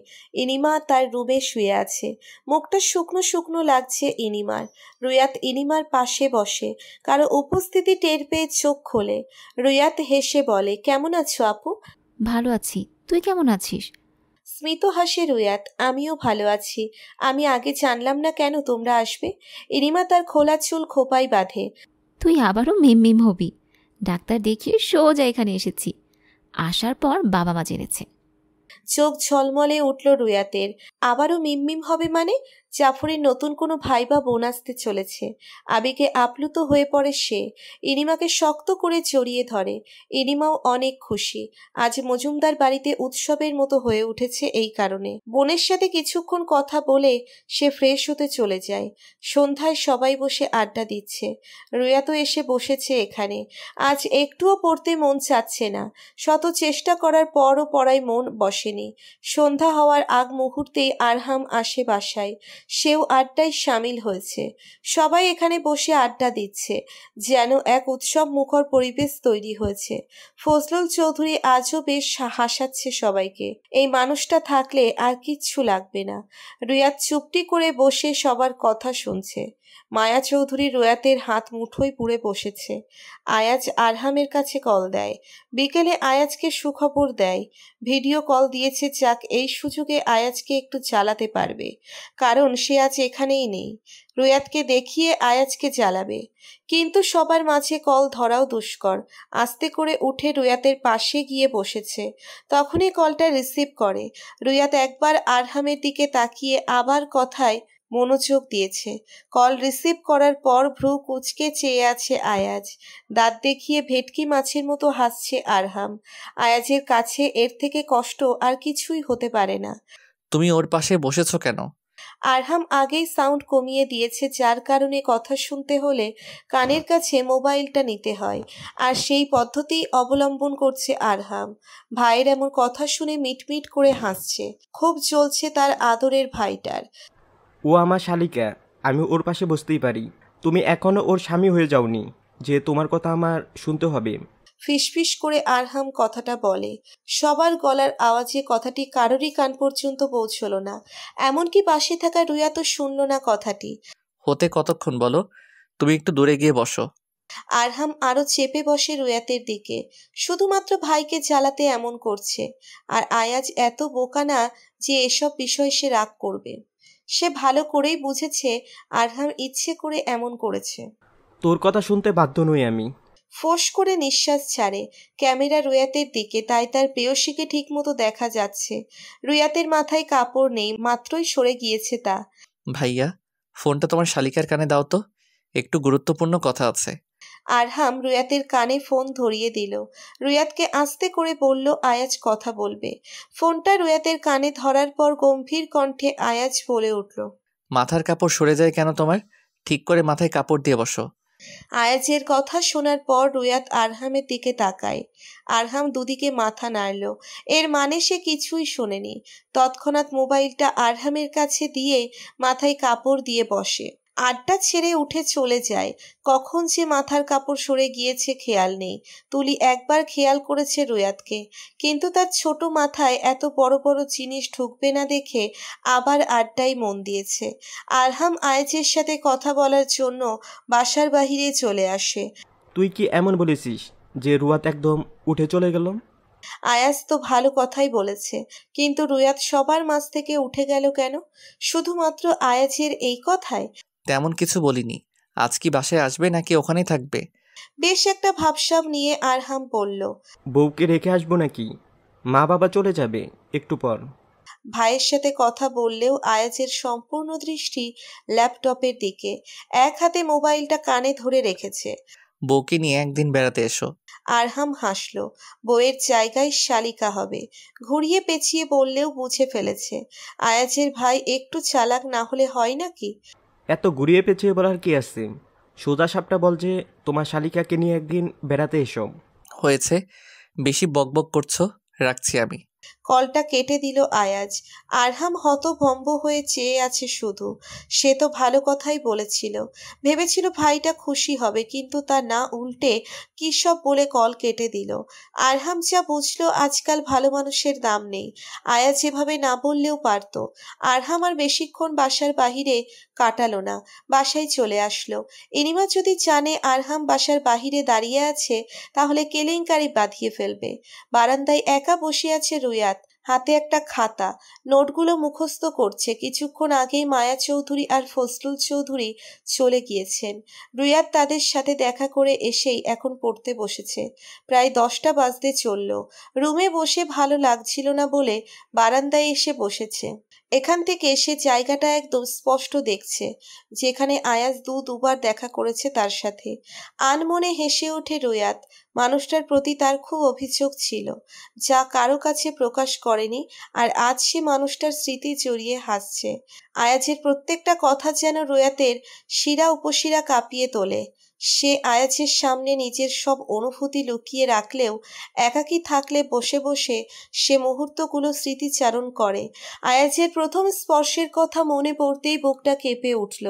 ইনিমা তার রুমে শুয়ে আছে মুখটা শুকনো শুকনো লাগছে ইনিমার রুয়াত ইনিমার পাশে বসে কারো উপস্থিতি টের পেয়ে চোখ খোলে রুয়াত হেসে বলে কেমন আছো আপু ভালো আছি তুই কেমন আছিস স্মিত হাসে রুয়াত আমিও ভালো আছি আমি আগে জানলাম না কেন তোমরা আসবে এরিমা তার খোলা চুল খোপাই বাঁধে তুই আবারও মেম মেম হবি ডাক্তার দেখিয়ে সোজা এখানে এসেছি আসার পর বাবা মা জেনেছে চোখ ঝলমলে উঠল রুয়াতের আবারও মিমমিম হবে মানে জাফরের নতুন কোনো ভাই বা বোন আসতে চলেছে আবেগে আপ্লুত হয়ে পড়ে সে ইনিমাকে শক্ত করে জড়িয়ে ধরে ইনিমাও অনেক খুশি আজ মজুমদার বাড়িতে উৎসবের মতো হয়ে উঠেছে এই কারণে বোনের সাথে কিছুক্ষণ কথা বলে সে ফ্রেশ হতে চলে যায় সন্ধ্যায় সবাই বসে আড্ডা দিচ্ছে রুয়া তো এসে বসেছে এখানে আজ একটুও পড়তে মন চাচ্ছে না শত চেষ্টা করার পরও পড়ায় মন বসেনি সন্ধ্যা হওয়ার আগ মুহূর্তেই আরহাম আসে বাসায় সেও আড্ডায় সামিল হয়েছে সবাই এখানে বসে আড্ডা দিচ্ছে যেন এক উৎসব মুখর পরিবেশ তৈরি হয়েছে ফজলুল চৌধুরী আজও বেশ হাসাচ্ছে সবাইকে এই মানুষটা থাকলে আর কিচ্ছু লাগবে না রিয়াদ চুপটি করে বসে সবার কথা শুনছে মায়া চৌধুরী রোয়াতের হাত মুঠোয় পুড়ে বসেছে আয়াজ আরহামের কাছে কল দেয় বিকেলে আয়াজকে সুখবর দেয় ভিডিও কল দিয়েছে যাক এই সুযোগে আয়াজকে একটু চালাতে পারবে কারণ সে আজ এখানেই নেই রুয়াতকে দেখিয়ে আয়াজকে জ্বালাবে কিন্তু সবার মাঝে কল ধরাও দুষ্কর আস্তে করে উঠে রুয়াতের পাশে গিয়ে বসেছে তখনই কলটা রিসিভ করে রুয়াত একবার আরহামের দিকে তাকিয়ে আবার কথায় মনোযোগ দিয়েছে কল রিসিভ করার পর ভ্রু কুচকে চেয়ে আছে আয়াজ দাঁত দেখিয়ে ভেটকি মাছের মতো হাসছে আরহাম আয়াজের কাছে এর থেকে কষ্ট আর কিছুই হতে পারে না তুমি ওর পাশে বসেছো কেন আরহাম আগেই সাউন্ড কমিয়ে দিয়েছে যার কারণে কথা শুনতে হলে কানের কাছে মোবাইলটা নিতে হয় আর সেই পদ্ধতি অবলম্বন করছে আরহাম ভাইয়ের এমন কথা শুনে মিটমিট করে হাসছে খুব জ্বলছে তার আদরের ভাইটার ও আমার শালিকা আমি ওর পাশে বসতেই পারি তুমি এখনও ওর স্বামী হয়ে যাওনি যে তোমার কথা আমার শুনতে হবে ফিসফিস করে আরহাম কথাটা বলে সবার গলার আওয়াজে কথাটি কারোরই কান পর্যন্ত পৌঁছল না এমনকি পাশে থাকা রুয়া তো শুনল না কথাটি হতে কতক্ষণ বলো তুমি একটু দূরে গিয়ে বসো আরহাম আরো চেপে বসে রুয়াতের দিকে শুধুমাত্র ভাইকে জ্বালাতে এমন করছে আর আয়াজ এত বোকা না যে এসব বিষয়ে সে রাগ করবে সে ভালো করেই বুঝেছে আরহাম ইচ্ছে করে এমন করেছে তোর কথা শুনতে বাধ্য নই আমি ফোস করে নিঃশ্বাস ছাড়ে ক্যামেরা রুয়াতের দিকে তাই তার প্রেয়সীকে ঠিকমতো দেখা যাচ্ছে রুয়াতের মাথায় কাপড় নেই মাত্রই সরে গিয়েছে তা ভাইয়া ফোনটা তোমার শালিকার কানে দাও তো একটু গুরুত্বপূর্ণ কথা আছে আরহাম রুয়াতের কানে ফোন ধরিয়ে দিল রুয়াতকে আস্তে করে বলল আয়াজ কথা বলবে ফোনটা রুয়াতের কানে ধরার পর গম্ভীর কণ্ঠে আয়াজ বলে উঠল মাথার কাপড় সরে যায় কেন তোমার ঠিক করে মাথায় কাপড় দিয়ে বসো আয়াজের কথা শোনার পর রুয়াত আরহামের দিকে তাকায় আরহাম দুদিকে মাথা নাড়ল এর মানে সে কিছুই শোনেনি তৎক্ষণাৎ মোবাইলটা আরহামের কাছে দিয়ে মাথায় কাপড় দিয়ে বসে আড্ডা ছেড়ে উঠে চলে যায় কখন যে মাথার কাপড় সরে গিয়েছে খেয়াল নেই তুলি একবার খেয়াল করেছে রোয়াতকে কিন্তু তার ছোট মাথায় এত বড় বড় জিনিস ঢুকবে না দেখে আবার আড্ডাই মন দিয়েছে আরহাম আয়েজের সাথে কথা বলার জন্য বাসার বাহিরে চলে আসে তুই কি এমন বলেছিস যে রুয়াত একদম উঠে চলে গেল আয়াস তো ভালো কথাই বলেছে কিন্তু রুয়াত সবার মাছ থেকে উঠে গেল কেন শুধুমাত্র আয়াজের এই কথায় তেমন কিছু বলিনি আজ কি বাসায় আসবে নাকি ওখানেই থাকবে বেশ একটা ভাবসাব নিয়ে আরহাম বলল বউকে রেখে আসবো নাকি মা বাবা চলে যাবে একটু পর ভাইয়ের সাথে কথা বললেও আয়াজের সম্পূর্ণ দৃষ্টি ল্যাপটপের দিকে এক হাতে মোবাইলটা কানে ধরে রেখেছে বউকে নিয়ে একদিন বেড়াতে এসো আরহাম হাসলো বউয়ের জায়গায় শালিকা হবে ঘুরিয়ে পেঁচিয়ে বললেও বুঝে ফেলেছে আয়াজের ভাই একটু চালাক না হলে হয় নাকি এত ঘুরিয়ে পেছিয়ে বলার কি আছে সোজা সাপটা বল যে তোমার শালিকাকে নিয়ে একদিন বেড়াতে এসো হয়েছে বেশি বকবক করছো রাখছি আমি কলটা কেটে দিল আয়াজ আরহাম হতভম্ব হয়ে চেয়ে আছে শুধু সে তো ভালো কথাই বলেছিল ভেবেছিল ভাইটা খুশি হবে কিন্তু তা না উল্টে কী সব বলে কল কেটে দিল আরহাম যা বুঝলো আজকাল ভালো মানুষের দাম নেই আয়াজ এভাবে না বললেও পারত আরহাম আর বেশিক্ষণ বাসার বাহিরে কাটাল না বাসায় চলে আসলো এনিমা যদি জানে আরহাম বাসার বাহিরে দাঁড়িয়ে আছে তাহলে কেলেঙ্কারি বাঁধিয়ে ফেলবে বারান্দায় একা বসে আছে রুয়া হাতে একটা খাতা নোটগুলো মুখস্থ করছে কিছুক্ষণ আগেই মায়া চৌধুরী আর ফজলুল চৌধুরী চলে গিয়েছেন রুয়াদ তাদের সাথে দেখা করে এসেই এখন পড়তে বসেছে প্রায় দশটা বাজতে চলল রুমে বসে ভালো লাগছিল না বলে বারান্দায় এসে বসেছে এখান থেকে সে জায়গাটা একদম স্পষ্ট দেখছে যেখানে আয়াজ দু দুবার দেখা করেছে তার সাথে আনমনে হেসে ওঠে রোয়াত মানুষটার প্রতি তার খুব অভিযোগ ছিল যা কারো কাছে প্রকাশ করেনি আর আজ সে মানুষটার স্মৃতি জড়িয়ে হাসছে আয়াজের প্রত্যেকটা কথা যেন রোয়াতের শিরা উপশিরা কাঁপিয়ে তোলে সে আয়াজের সামনে নিজের সব অনুভূতি লুকিয়ে রাখলেও একাকী থাকলে বসে বসে সে মুহূর্তগুলো স্মৃতিচারণ করে আয়াজের প্রথম স্পর্শের কথা মনে পড়তেই বুকটা কেঁপে উঠল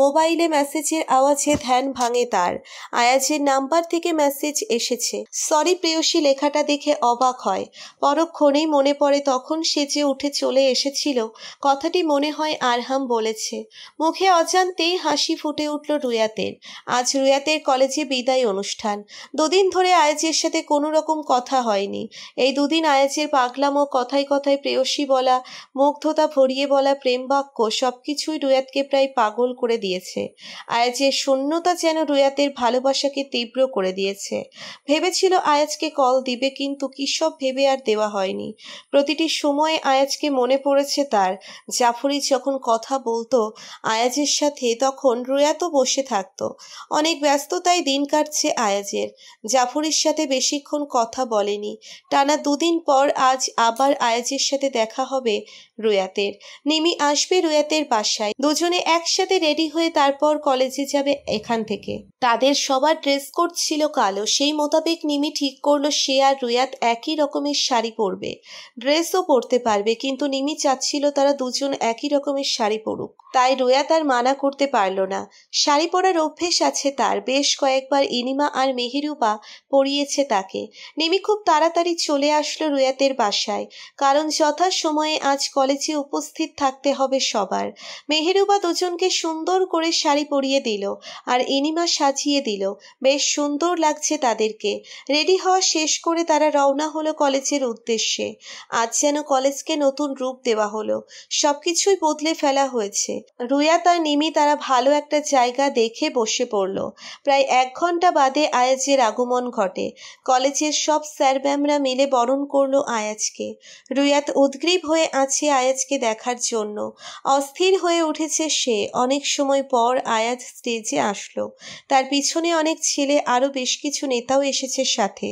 মোবাইলে মেসেজের আওয়াজে ধ্যান ভাঙে তার আয়াজের নাম্বার থেকে মেসেজ এসেছে সরি প্রেয়সী লেখাটা দেখে অবাক হয় পরক্ষণেই মনে পড়ে তখন সে যে উঠে চলে এসেছিল কথাটি মনে হয় আরহাম বলেছে মুখে অজান্তেই হাসি ফুটে উঠল রুয়াতের আজ রুয়াতের কলেজে বিদায় অনুষ্ঠান দুদিন ধরে আয়াজের সাথে কোনো রকম কথা হয়নি এই দুদিন আয়াজের পাগলাম ও কথায় কথায় প্রেয়সী বলা মুগ্ধতা ভরিয়ে বলা প্রেম বাক্য কিছুই রুয়াতকে প্রায় পাগল করে দিয়েছে আয়াজের শূন্যতা যেন রুয়াতের ভালোবাসাকে তীব্র করে দিয়েছে ভেবেছিল আয়াজকে কল দিবে কিন্তু কিসব ভেবে আর দেওয়া হয়নি প্রতিটি সময়ে আয়াজকে মনে পড়েছে তার জাফরি যখন কথা বলতো আয়াজের সাথে তখন রুয়াতও বসে থাকতো অনেক ব্যস্ততায় দিন কাটছে আয়াজের জাফরের সাথে বেশিক্ষণ কথা বলেনি টানা দুদিন পর আজ আবার আয়াজের সাথে দেখা হবে রুয়াতের নিমি আসবে রুয়াতের বাসায় দুজনে একসাথে রেডি হয়ে তারপর কলেজে যাবে এখান থেকে তাদের সবার ড্রেস কোড ছিল কালো সেই মোতাবেক নিমি ঠিক করলো সে আর রুয়াত একই রকমের শাড়ি পরবে ড্রেসও পরতে পারবে কিন্তু নিমি চাচ্ছিল তারা দুজন একই রকমের শাড়ি পরুক তাই রুয়াত আর মানা করতে পারল না শাড়ি পরার অভ্যেস আছে তার বেশ কয়েকবার ইনিমা আর মেহেরুবা পরিয়েছে তাকে নিমি খুব তাড়াতাড়ি চলে আসলো রুয়াতের বাসায় কারণ যথা সময়ে আজ কলেজ কলেজে উপস্থিত থাকতে হবে সবার মেহেরুবা দুজনকে সুন্দর করে শাড়ি পরিয়ে দিল আর ইনিমা সাজিয়ে দিল বেশ সুন্দর লাগছে তাদেরকে রেডি হওয়া শেষ করে তারা রওনা হলো কলেজের উদ্দেশ্যে আজ যেন কলেজকে নতুন রূপ দেওয়া হলো সবকিছুই বদলে ফেলা হয়েছে রুয়া তার নিমি তারা ভালো একটা জায়গা দেখে বসে পড়ল প্রায় এক ঘন্টা বাদে আয়াজের আগমন ঘটে কলেজের সব স্যার ম্যামরা মিলে বরণ করলো আয়াজকে রুয়াত উদ্গ্রীব হয়ে আছে আয়াজকে দেখার জন্য অস্থির হয়ে উঠেছে সে অনেক সময় পর আয়াজ স্টেজে আসলো তার পিছনে অনেক ছেলে আরও বেশ কিছু নেতাও এসেছে সাথে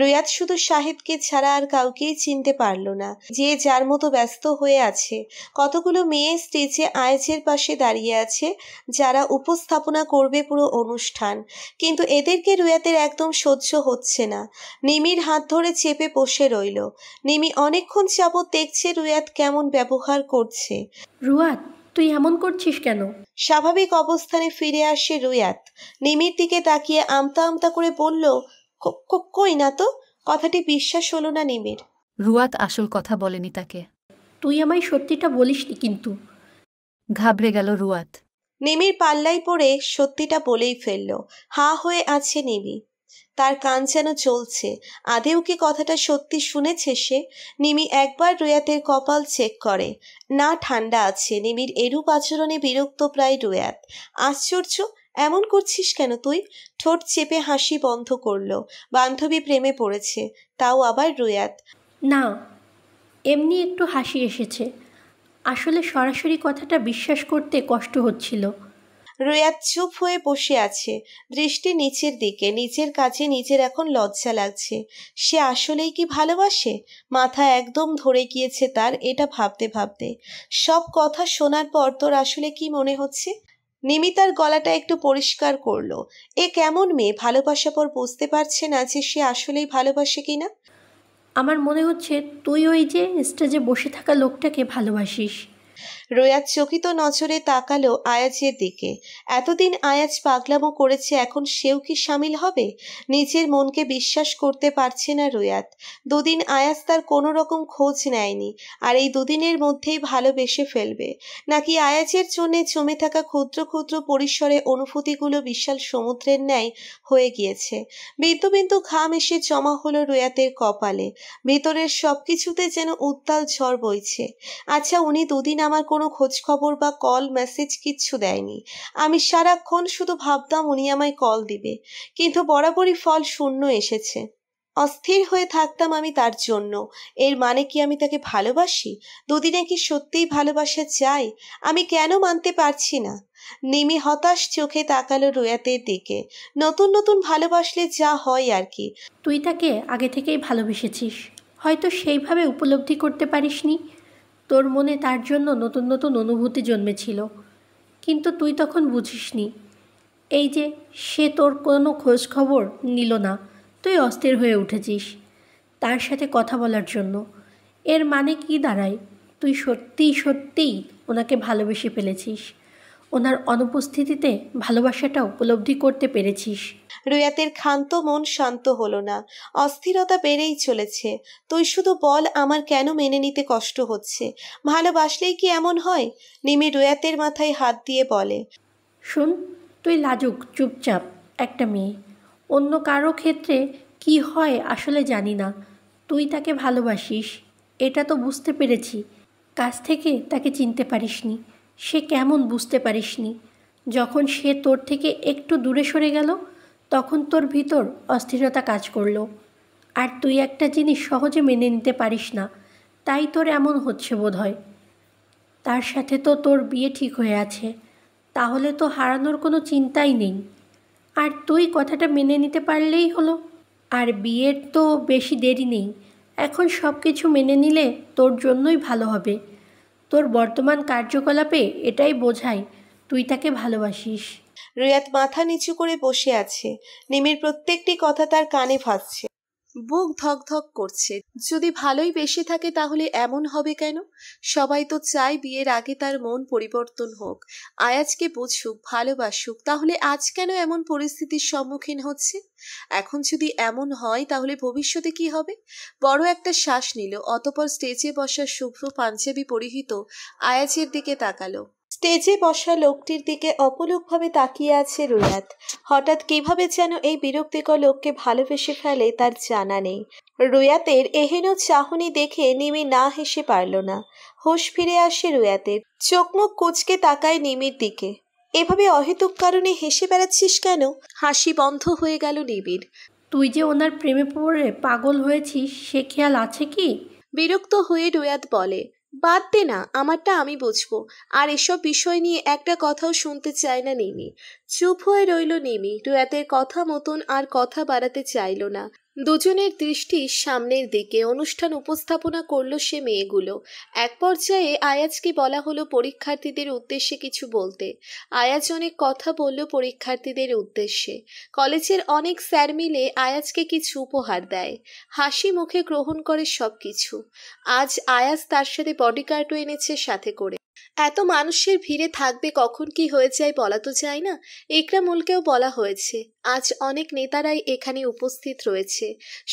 রুয়াত শুধু সাহেবকে ছাড়া আর কাউকেই চিনতে পারল না যে যার মতো ব্যস্ত হয়ে আছে কতগুলো মেয়ে স্টেজে আয়াজের পাশে দাঁড়িয়ে আছে যারা উপস্থাপনা করবে পুরো অনুষ্ঠান কিন্তু এদেরকে রুয়াতের একদম সহ্য হচ্ছে না নিমির হাত ধরে চেপে বসে রইল নিমি অনেকক্ষণ যাবৎ দেখছে রুয়াত কেমন এমন ব্যবহার করছে রুয়াত তুই এমন করছিস কেন স্বাভাবিক অবস্থানে ফিরে আসে রুয়াত নিমির দিকে তাকিয়ে আমতা আমতা করে বলল কই না তো কথাটি বিশ্বাস হলো না নিমির রুয়াত আসল কথা বলেনি তাকে তুই আমায় সত্যিটা বলিসনি কিন্তু ঘাবড়ে গেল রুয়াত নিমির পাল্লাই পড়ে সত্যিটা বলেই ফেলল হা হয়ে আছে নিমি তার কান যেন চলছে আদেও কি কথাটা সত্যি শুনেছে সে নিমি একবার রুয়াতের কপাল চেক করে না ঠান্ডা আছে নিমির এরূপ আচরণে বিরক্ত প্রায় রুয়াত আশ্চর্য এমন করছিস কেন তুই ঠোঁট চেপে হাসি বন্ধ করলো বান্ধবী প্রেমে পড়েছে তাও আবার রুয়াত না এমনি একটু হাসি এসেছে আসলে সরাসরি কথাটা বিশ্বাস করতে কষ্ট হচ্ছিল রুয়াদ চুপ হয়ে বসে আছে দৃষ্টি নিচের দিকে নিচের কাছে নিজের এখন লজ্জা লাগছে সে আসলেই কি ভালোবাসে মাথা একদম ধরে গিয়েছে তার এটা ভাবতে ভাবতে সব কথা শোনার পর তোর আসলে কি মনে হচ্ছে নিমিতার গলাটা একটু পরিষ্কার করলো এ কেমন মেয়ে ভালোবাসা পর বুঝতে পারছে না যে সে আসলেই ভালোবাসে কিনা আমার মনে হচ্ছে তুই ওই যে স্টেজে বসে থাকা লোকটাকে ভালোবাসিস রোয়া চকিত নজরে তাকালো আয়াজের দিকে এতদিন আয়াজ পাগলামো করেছে এখন সেও কি সামিল হবে নিজের মনকে বিশ্বাস করতে পারছে না রোয়াত দুদিন আয়াজ তার কোনো রকম খোঁজ নেয়নি আর এই দুদিনের মধ্যেই ভালোবেসে ফেলবে নাকি আয়াজের জন্যে জমে থাকা ক্ষুদ্র ক্ষুদ্র পরিসরে অনুভূতিগুলো বিশাল সমুদ্রের ন্যায় হয়ে গিয়েছে বিন্দু বিন্দু ঘাম এসে জমা হলো রোয়াতের কপালে ভেতরের সবকিছুতে যেন উত্তাল ঝড় বইছে আচ্ছা উনি দুদিন আমার কোনো কোনো খোঁজখবর বা কল মেসেজ কিচ্ছু দেয়নি আমি সারাক্ষণ শুধু ভাবতাম উনি আমায় কল দিবে কিন্তু বরাবরই ফল শূন্য এসেছে অস্থির হয়ে থাকতাম আমি তার জন্য এর মানে কি আমি তাকে ভালোবাসি দুদিনে কি সত্যিই ভালোবাসা চাই আমি কেন মানতে পারছি না নিমি হতাশ চোখে তাকালো রুয়াতের দিকে নতুন নতুন ভালোবাসলে যা হয় আর কি তুই তাকে আগে থেকেই ভালোবেসেছিস হয়তো সেইভাবে উপলব্ধি করতে পারিসনি তোর মনে তার জন্য নতুন নতুন অনুভূতি জন্মেছিল কিন্তু তুই তখন বুঝিসনি এই যে সে তোর কোনো খোঁজ খবর নিল না তুই অস্থির হয়ে উঠেছিস তার সাথে কথা বলার জন্য এর মানে কি দাঁড়ায় তুই সত্যিই সত্যিই ওনাকে ভালোবেসে ফেলেছিস ওনার অনুপস্থিতিতে ভালোবাসাটা উপলব্ধি করতে পেরেছিস রুয়াতের ক্ষান্ত মন শান্ত হলো না অস্থিরতা বেড়েই চলেছে তুই শুধু বল আমার কেন মেনে নিতে কষ্ট হচ্ছে ভালোবাসলেই কি এমন হয় নিমি রুয়াতের মাথায় হাত দিয়ে বলে শুন তুই লাজুক চুপচাপ একটা মেয়ে অন্য কারো ক্ষেত্রে কি হয় আসলে জানি না তুই তাকে ভালোবাসিস এটা তো বুঝতে পেরেছি কাছ থেকে তাকে চিনতে পারিসনি সে কেমন বুঝতে পারিসনি যখন সে তোর থেকে একটু দূরে সরে গেল তখন তোর ভিতর অস্থিরতা কাজ করলো আর তুই একটা জিনিস সহজে মেনে নিতে পারিস না তাই তোর এমন হচ্ছে বোধ হয় তার সাথে তো তোর বিয়ে ঠিক হয়ে আছে তাহলে তো হারানোর কোনো চিন্তাই নেই আর তুই কথাটা মেনে নিতে পারলেই হলো আর বিয়ের তো বেশি দেরি নেই এখন সব কিছু মেনে নিলে তোর জন্যই ভালো হবে তোর বর্তমান কার্যকলাপে এটাই বোঝায় তুই তাকে ভালোবাসিস রিয়াত মাথা নিচু করে বসে আছে নিমের প্রত্যেকটি কথা তার কানে ফাঁসছে বুক ধকধক করছে যদি ভালোই বেশি থাকে তাহলে এমন হবে কেন সবাই তো চায় বিয়ের আগে তার মন পরিবর্তন হোক আয়াজকে বুঝুক ভালোবাসুক তাহলে আজ কেন এমন পরিস্থিতির সম্মুখীন হচ্ছে এখন যদি এমন হয় তাহলে ভবিষ্যতে কি হবে বড় একটা শ্বাস নিল অতপর স্টেজে বসা শুভ্র পাঞ্জাবি পরিহিত আয়াজের দিকে তাকালো স্টেজে বসা লোকটির দিকে অপলোকভাবে তাকিয়ে আছে রুয়াত হঠাৎ কিভাবে যেন এই বিরক্তিকর লোককে ভালোবেসে ফেলে তার জানা নেই রুয়াতের এহেন চাহনি দেখে নিমি না হেসে পারল না হোশ ফিরে আসে রুয়াতের চোখমুখ কুচকে তাকায় নিমির দিকে এভাবে অহেতুক কারণে হেসে বেড়াচ্ছিস কেন হাসি বন্ধ হয়ে গেল নিবিড় তুই যে ওনার প্রেমে পড়ে পাগল হয়েছিস সে খেয়াল আছে কি বিরক্ত হয়ে রুয়াত বলে বাদ দে না আমারটা আমি বুঝবো আর এসব বিষয় নিয়ে একটা কথাও শুনতে চায় না নিমি চুপ হয়ে রইল নিমি রুয়াতের কথা মতন আর কথা বাড়াতে চাইল না দুজনের দৃষ্টি সামনের দিকে অনুষ্ঠান উপস্থাপনা করলো সে মেয়েগুলো এক পর্যায়ে আয়াজকে বলা হলো পরীক্ষার্থীদের উদ্দেশ্যে কিছু বলতে আয়াজ অনেক কথা বলল পরীক্ষার্থীদের উদ্দেশ্যে কলেজের অনেক স্যার মিলে আয়াজকে কিছু উপহার দেয় হাসি মুখে গ্রহণ করে সব কিছু আজ আয়াজ তার সাথে বডিগার্ডও এনেছে সাথে করে এত মানুষের ভিড়ে থাকবে কখন কি হয়ে যায় বলা তো যায় না একরামুলকেও বলা হয়েছে আজ অনেক নেতারাই এখানে উপস্থিত রয়েছে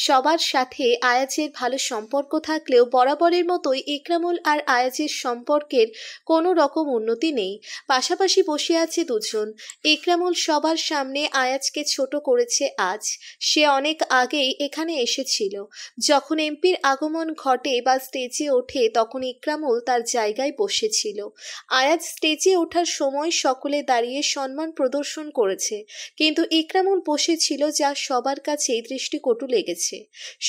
সবার সাথে আয়াজের ভালো সম্পর্ক থাকলেও বরাবরের মতোই ইকরামুল আর আয়াজের সম্পর্কের কোনো রকম উন্নতি নেই পাশাপাশি বসে আছে দুজন ইকরামুল সবার সামনে আয়াজকে ছোট করেছে আজ সে অনেক আগেই এখানে এসেছিল যখন এমপির আগমন ঘটে বা স্টেজে ওঠে তখন ইকরামুল তার জায়গায় বসেছিল আয়াজ স্টেজে ওঠার সময় সকলে দাঁড়িয়ে সম্মান প্রদর্শন করেছে কিন্তু ইকরাম কেমন বসেছিল যা সবার কাছেই দৃষ্টিকটু লেগেছে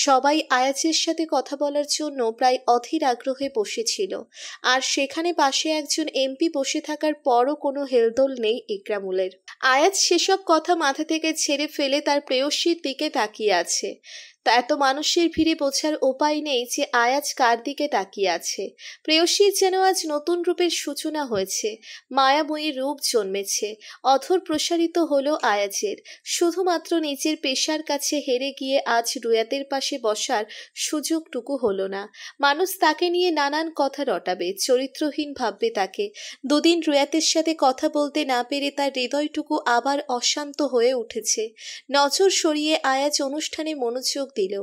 সবাই আয়াচের সাথে কথা বলার জন্য প্রায় অধীর আগ্রহে বসেছিল আর সেখানে পাশে একজন এমপি বসে থাকার পরও কোনো হেলদোল নেই ইকরামুলের আয়াজ সেসব কথা মাথা থেকে ছেড়ে ফেলে তার প্রেয়সীর দিকে তাকিয়ে আছে তা এত মানুষের ভিড়ে বোঝার উপায় নেই যে আয়াজ কার দিকে তাকিয়ে আছে প্রেয়সীর যেন আজ নতুন রূপের সূচনা হয়েছে মায়াময়ী রূপ জন্মেছে অথর প্রসারিত হলো আয়াজের শুধুমাত্র নিজের পেশার কাছে হেরে গিয়ে আজ রুয়াতের পাশে বসার সুযোগটুকু হলো না মানুষ তাকে নিয়ে নানান কথা রটাবে চরিত্রহীন ভাববে তাকে দুদিন রুয়াতের সাথে কথা বলতে না পেরে তার হৃদয়টুকু আবার অশান্ত হয়ে উঠেছে নজর সরিয়ে আয়াজ অনুষ্ঠানে মনোযোগ দিল